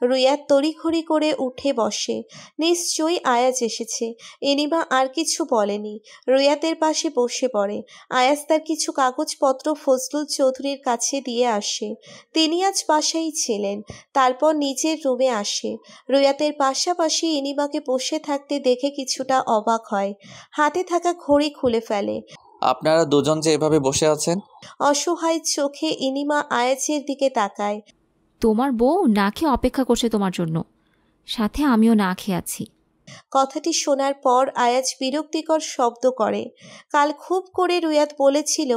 রুইয়া তড়িঘড়ি করে উঠে বসে নিশ্চয়ই আয়াজ এসেছে এনিমা আর কিছু বলেনি রুইয়াতের পাশে বসে পড়ে আয়াজ তার কিছু কাগজপত্র ফজলুল চৌধুরীর কাছে দিয়ে আসে তিনি আজ বাসাই ছিলেন তারপর নিজের রুমে আসে রুইয়াতের পাশাপাশি এনিমাকে বসে থাকতে দেখে কিছুটা অবাক হয় হাতে থাকা ঘড়ি খুলে ফেলে আপনারা দুজন যে এভাবে বসে আছেন অসহায় চোখে ইনিমা আয়েজের দিকে তাকায় তোমার বউ না খেয়ে অপেক্ষা করছে তোমার জন্য সাথে আমিও না খেয়ে আছি কথাটি শোনার পর আয়াজ বিরক্তিকর শব্দ করে কাল খুব করে রুয়াত বলেছিল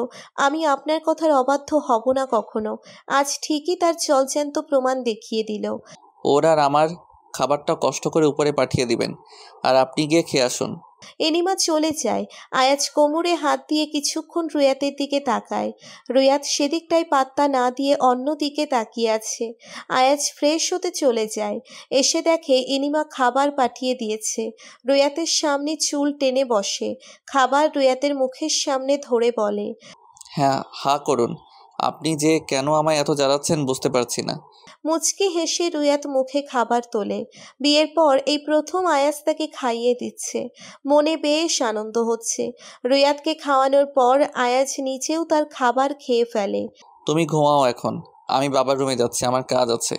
আমি আপনার কথার অবাধ্য হব না কখনো আজ ঠিকই তার চলচ্যান্ত প্রমাণ দেখিয়ে দিল ওর আর আমার খাবারটা কষ্ট করে উপরে পাঠিয়ে দিবেন আর আপনি গিয়ে খেয়ে আসুন এনিমা চলে যায় আয়াজ কোমরে হাত দিয়ে কিছুক্ষণ রুয়াতের দিকে তাকায় রুয়াত সেদিকটায় পাত্তা না দিয়ে অন্য দিকে তাকিয়ে আছে আয়াজ ফ্রেশ হতে চলে যায় এসে দেখে এনিমা খাবার পাঠিয়ে দিয়েছে রুয়াতের সামনে চুল টেনে বসে খাবার রুয়াতের মুখের সামনে ধরে বলে হ্যাঁ হা করুন আপনি যে কেন আমায় এত জ্বালাচ্ছেন বুঝতে পারছি না মুচকি হেসে রুয়াত মুখে খাবার তোলে বিয়ের পর এই প্রথম আয়াস তাকে খাইয়ে দিচ্ছে মনে বেশ আনন্দ হচ্ছে রুয়াতকে খাওয়ানোর পর আয়াজ নিচেও তার খাবার খেয়ে ফেলে তুমি ঘুমাও এখন আমি বাবার রুমে যাচ্ছি আমার কাজ আছে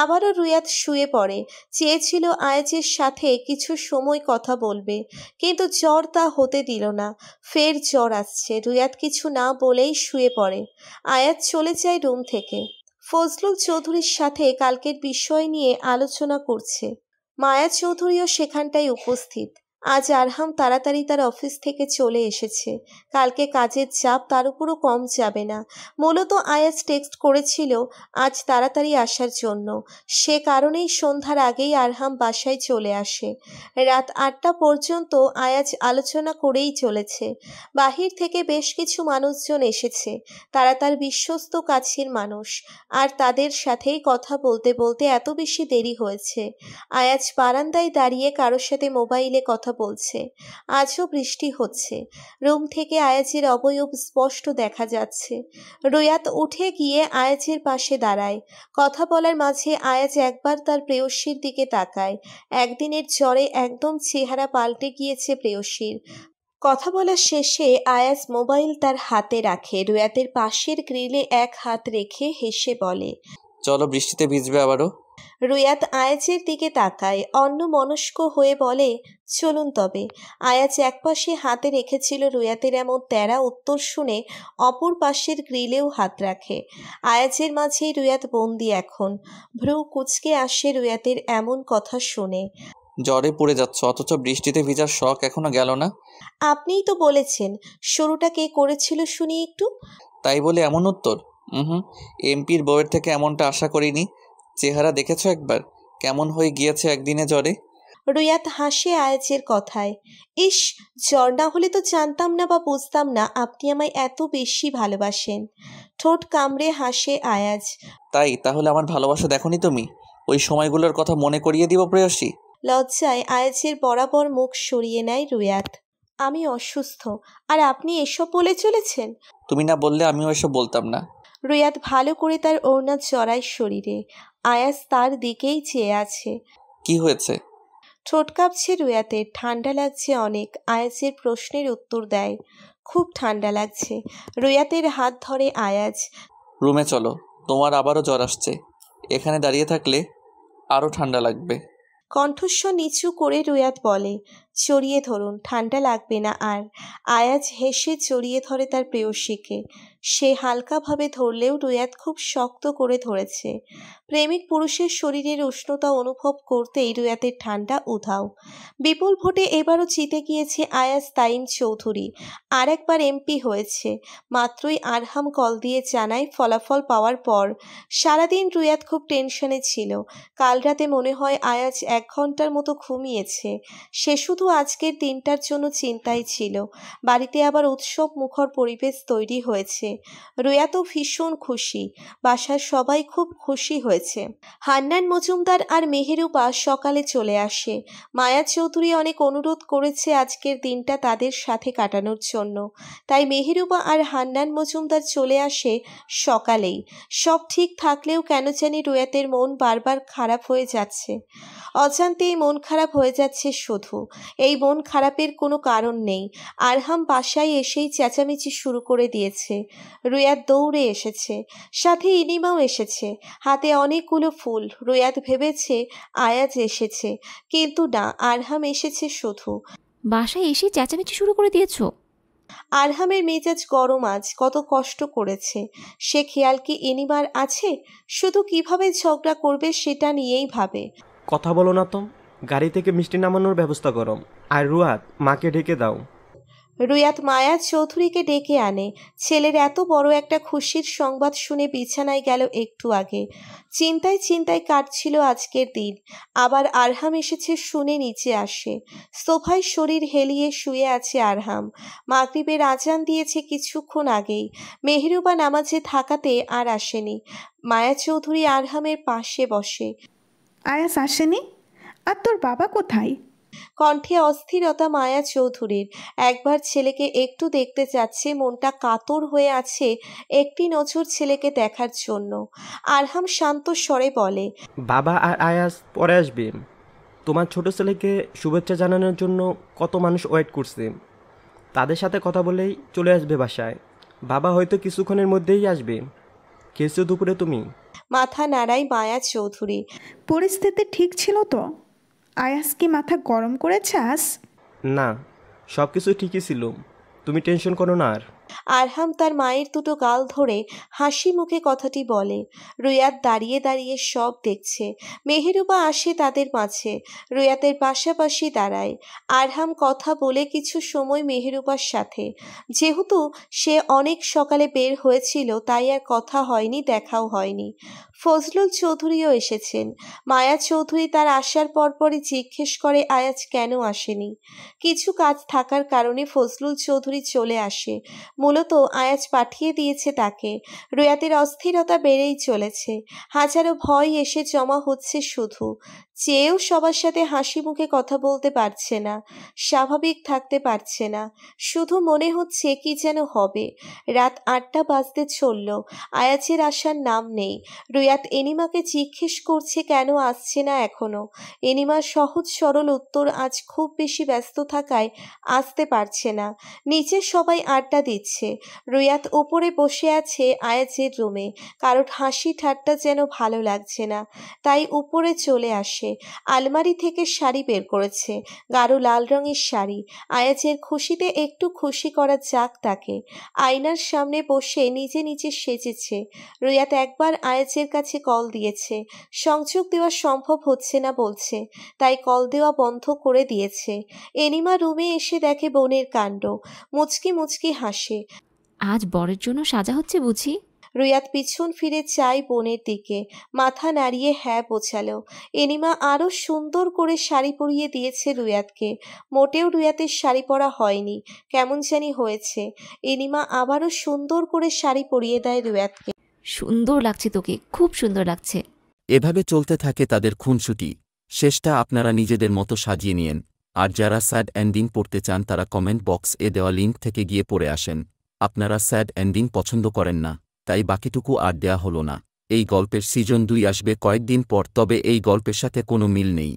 আবারও রুয়াত শুয়ে পড়ে চেয়েছিল আয়াজের সাথে কিছু সময় কথা বলবে কিন্তু জ্বর তা হতে দিল না ফের জ্বর আসছে রুয়াত কিছু না বলেই শুয়ে পড়ে আয়াত চলে যায় রুম থেকে ফজলুল চৌধুরীর সাথে কালকের বিষয় নিয়ে আলোচনা করছে মায়া চৌধুরীও সেখানটায় উপস্থিত আজ আরহাম তাড়াতাড়ি তার অফিস থেকে চলে এসেছে কালকে কাজের চাপ তার উপরও কম যাবে না মূলত আয়াজ টেক্সট করেছিল আজ তাড়াতাড়ি আসার জন্য সে কারণেই সন্ধ্যার আগেই আরহাম বাসায় চলে আসে রাত আটটা পর্যন্ত আয়াজ আলোচনা করেই চলেছে বাহির থেকে বেশ কিছু মানুষজন এসেছে তারা তার বিশ্বস্ত কাছের মানুষ আর তাদের সাথেই কথা বলতে বলতে এত বেশি দেরি হয়েছে আয়াজ বারান্দায় দাঁড়িয়ে কারোর সাথে মোবাইলে কথা কথা বলছে আজও বৃষ্টি হচ্ছে রুম থেকে আয়াজের অবয়ব স্পষ্ট দেখা যাচ্ছে রোয়াত উঠে গিয়ে আয়াজের পাশে দাঁড়ায় কথা বলার মাঝে আয়াজ একবার তার প্রেয়সীর দিকে তাকায় একদিনের জ্বরে একদম চেহারা পাল্টে গিয়েছে প্রেয়সীর কথা বলার শেষে আয়াজ মোবাইল তার হাতে রাখে রোয়াতের পাশের গ্রিলে এক হাত রেখে হেসে বলে চলো বৃষ্টিতে ভিজবে আবারও রুয়াত আয়াজের দিকে তাকায় অন্য মনস্ক হয়ে বলে চলুন তবে আয়াজ এক পাশে হাতে রেখেছিল রুয়াতের এমন তেরা উত্তর শুনে অপর পাশের গ্রিলেও হাত রাখে আয়াজের মাঝে রুয়াত বন্দি এখন ভ্রু কুচকে আসে রুয়াতের এমন কথা শুনে জ্বরে পড়ে যাচ্ছ অথচ বৃষ্টিতে ভিজার শখ এখনো গেল না আপনিই তো বলেছেন শুরুটা কে করেছিল শুনি একটু তাই বলে এমন উত্তর হুম এমপির বউয়ের থেকে এমনটা আশা করিনি চেহারা দেখেছ একবার কেমন হয়ে গিয়েছে একদিনে জ্বরে রুয়াত হাসে আয়াজের কথায় ইস জ্বর না হলে তো জানতাম না বা বুঝতাম না আপনি আমায় এত বেশি ভালোবাসেন ঠোঁট কামড়ে হাসে আয়াজ তাই তাহলে আমার ভালোবাসা দেখনি তুমি ওই সময়গুলোর কথা মনে করিয়ে দিব প্রেয়সী লজ্জায় আয়াজের বরাবর মুখ সরিয়ে নেয় রুয়াত আমি অসুস্থ আর আপনি এসব বলে চলেছেন তুমি না বললে আমিও এসব বলতাম না রুয়াদ ভালো করে তার ওড়না চড়ায় শরীরে আয়াস তার দিকেই চেয়ে আছে কি হয়েছে ঠোঁট কাঁপছে রুয়াতে ঠান্ডা লাগছে অনেক আয়াজের প্রশ্নের উত্তর দেয় খুব ঠান্ডা লাগছে রুয়াতের হাত ধরে আয়াজ রুমে চলো তোমার আবারও জ্বর আসছে এখানে দাঁড়িয়ে থাকলে আরও ঠান্ডা লাগবে কণ্ঠস্ব নিচু করে রুয়াত বলে চড়িয়ে ধরুন ঠান্ডা লাগবে না আর আয়াজ হেসে চড়িয়ে ধরে তার প্রেয়সীকে সে হালকাভাবে ধরলেও রুয়াত খুব শক্ত করে ধরেছে প্রেমিক পুরুষের শরীরের উষ্ণতা অনুভব করতেই রুয়াতের ঠান্ডা উধাও বিপুল ভোটে এবারও জিতে গিয়েছে আয়াজ তাইম চৌধুরী আর একবার এমপি হয়েছে মাত্রই আরহাম কল দিয়ে জানায় ফলাফল পাওয়ার পর সারাদিন রুয়াত খুব টেনশনে ছিল কাল রাতে মনে হয় আয়াজ এক ঘন্টার মতো ঘুমিয়েছে সে শুধু শুধু আজকের দিনটার জন্য চিন্তাই ছিল বাড়িতে আবার উৎসব মুখর পরিবেশ তৈরি হয়েছে রুয়া তো ভীষণ খুশি বাসার সবাই খুব খুশি হয়েছে হান্নান মজুমদার আর মেহেরুবা সকালে চলে আসে মায়া চৌধুরী অনেক অনুরোধ করেছে আজকের দিনটা তাদের সাথে কাটানোর জন্য তাই মেহেরুবা আর হান্নান মজুমদার চলে আসে সকালেই সব ঠিক থাকলেও কেন জানি রুয়াতের মন বারবার খারাপ হয়ে যাচ্ছে অজান্তেই মন খারাপ হয়ে যাচ্ছে শুধু এই মন খারাপের কোনো কারণ নেই আরহাম বাসায় এসেই চেঁচামেচি শুরু করে দিয়েছে রুয়াদ দৌড়ে এসেছে সাথে ইনিমাও এসেছে হাতে অনেকগুলো ফুল রুয়াদ ভেবেছে আয়াজ এসেছে কিন্তু না আরহাম এসেছে শুধু বাসায় এসে চেঁচামেচি শুরু করে দিয়েছো আরহামের মেজাজ গরম আজ কত কষ্ট করেছে সে খেয়াল কি এনিমার আছে শুধু কিভাবে ঝগড়া করবে সেটা নিয়েই ভাবে কথা বলো না তো গাড়ি থেকে মিষ্টি নামানোর ব্যবস্থা করো আর রুয়াত মাকে ডেকে দাও রুয়াত মায়া চৌধুরীকে ডেকে আনে ছেলের এত বড় একটা খুশির সংবাদ শুনে বিছানায় গেল একটু আগে চিন্তায় চিন্তায় কাটছিল আজকের দিন আবার আরহাম এসেছে শুনে নিচে আসে সোফায় শরীর হেলিয়ে শুয়ে আছে আরহাম মাগরীবের আজান দিয়েছে কিছুক্ষণ আগেই মেহরুবা নামাজে থাকাতে আর আসেনি মায়া চৌধুরী আরহামের পাশে বসে আয়াস আসেনি আর তোর বাবা কোথায় কণ্ঠে অস্থিরতা মায়া চৌধুরীর একবার ছেলেকে একটু দেখতে চাচ্ছে মনটা কাতর হয়ে আছে একটি নজর ছেলেকে দেখার জন্য আরহাম শান্ত স্বরে বলে বাবা আর আয়াস পরে আসবে তোমার ছোট ছেলেকে শুভেচ্ছা জানানোর জন্য কত মানুষ ওয়েট করছে তাদের সাথে কথা বলেই চলে আসবে বাসায় বাবা হয়তো কিছুক্ষণের মধ্যেই আসবে খেয়েছো দুপুরে তুমি মাথা নাড়াই মায়া চৌধুরী পরিস্থিতি ঠিক ছিল তো আয়াস কি মাথা গরম করেছে আস না সব কিছু ঠিকই ছিল তুমি টেনশন করো না আর আরহাম তার মায়ের দুটো গাল ধরে হাসি মুখে কথাটি বলে রুয়াত দাঁড়িয়ে দাঁড়িয়ে সব দেখছে মেহেরুবা আসে তাদের মাঝে রুয়াতের পাশাপাশি দাঁড়ায় আরহাম কথা বলে কিছু সময় মেহেরুবার সাথে যেহেতু সে অনেক সকালে বের হয়েছিল তাই আর কথা হয়নি দেখাও হয়নি ফজলুল চৌধুরীও এসেছেন মায়া চৌধুরী তার আসার পরপরই জিজ্ঞেস করে আয়াজ কেন আসেনি কিছু কাজ থাকার কারণে ফজলুল চৌধুরী চলে আসে মূলত আয়াজ পাঠিয়ে দিয়েছে তাকে রোয়াতের অস্থিরতা বেড়েই চলেছে হাজারো ভয় এসে জমা হচ্ছে শুধু চেয়েও সবার সাথে হাসি মুখে কথা বলতে পারছে না স্বাভাবিক থাকতে পারছে না শুধু মনে হচ্ছে কি যেন হবে রাত আটটা বাজতে চলল আয়াজের আসার নাম নেই রুয়াত এনিমাকে জিজ্ঞেস করছে কেন আসছে না এখনো এনিমার সহজ সরল উত্তর আজ খুব বেশি ব্যস্ত থাকায় আসতে পারছে না নিচে সবাই আড্ডা দিচ্ছে দিচ্ছে রুয়াত উপরে বসে আছে আয়াজের রুমে কারোর হাসি ঠাট্টা যেন ভালো লাগছে না তাই উপরে চলে আসে আলমারি থেকে শাড়ি বের করেছে গাঢ় লাল রঙের শাড়ি আয়াজের খুশিতে একটু খুশি করা যাক তাকে আয়নার সামনে বসে নিজে নিজে সেজেছে রুয়াত একবার আয়াজের কাছে কল দিয়েছে সংযোগ দেওয়া সম্ভব হচ্ছে না বলছে তাই কল দেওয়া বন্ধ করে দিয়েছে এনিমা রুমে এসে দেখে বোনের কাণ্ড মুচকি মুচকি হাসে আজ বরের জন্য সাজা হচ্ছে বুঝি রুয়াত পিছন ফিরে চাই বোনের দিকে মাথা নাড়িয়ে হ্যাঁ বোঝালো এনিমা আরও সুন্দর করে শাড়ি পরিয়ে দিয়েছে রুয়াতকে মোটেও রুয়াতের শাড়ি পরা হয়নি কেমন জানি হয়েছে এনিমা আবারও সুন্দর করে শাড়ি পরিয়ে দেয় রুয়াতকে সুন্দর লাগছে তোকে খুব সুন্দর লাগছে এভাবে চলতে থাকে তাদের খুনসুটি শেষটা আপনারা নিজেদের মতো সাজিয়ে নিয়েন আর যারা স্যাড এন্ডিং পড়তে চান তারা কমেন্ট বক্স এ দেওয়া লিঙ্ক থেকে গিয়ে পড়ে আসেন আপনারা স্যাড এন্ডিং পছন্দ করেন না তাই বাকিটুকু আর দেয়া হলো না এই গল্পের সিজন দুই আসবে কয়েকদিন পর তবে এই গল্পের সাথে কোনো মিল নেই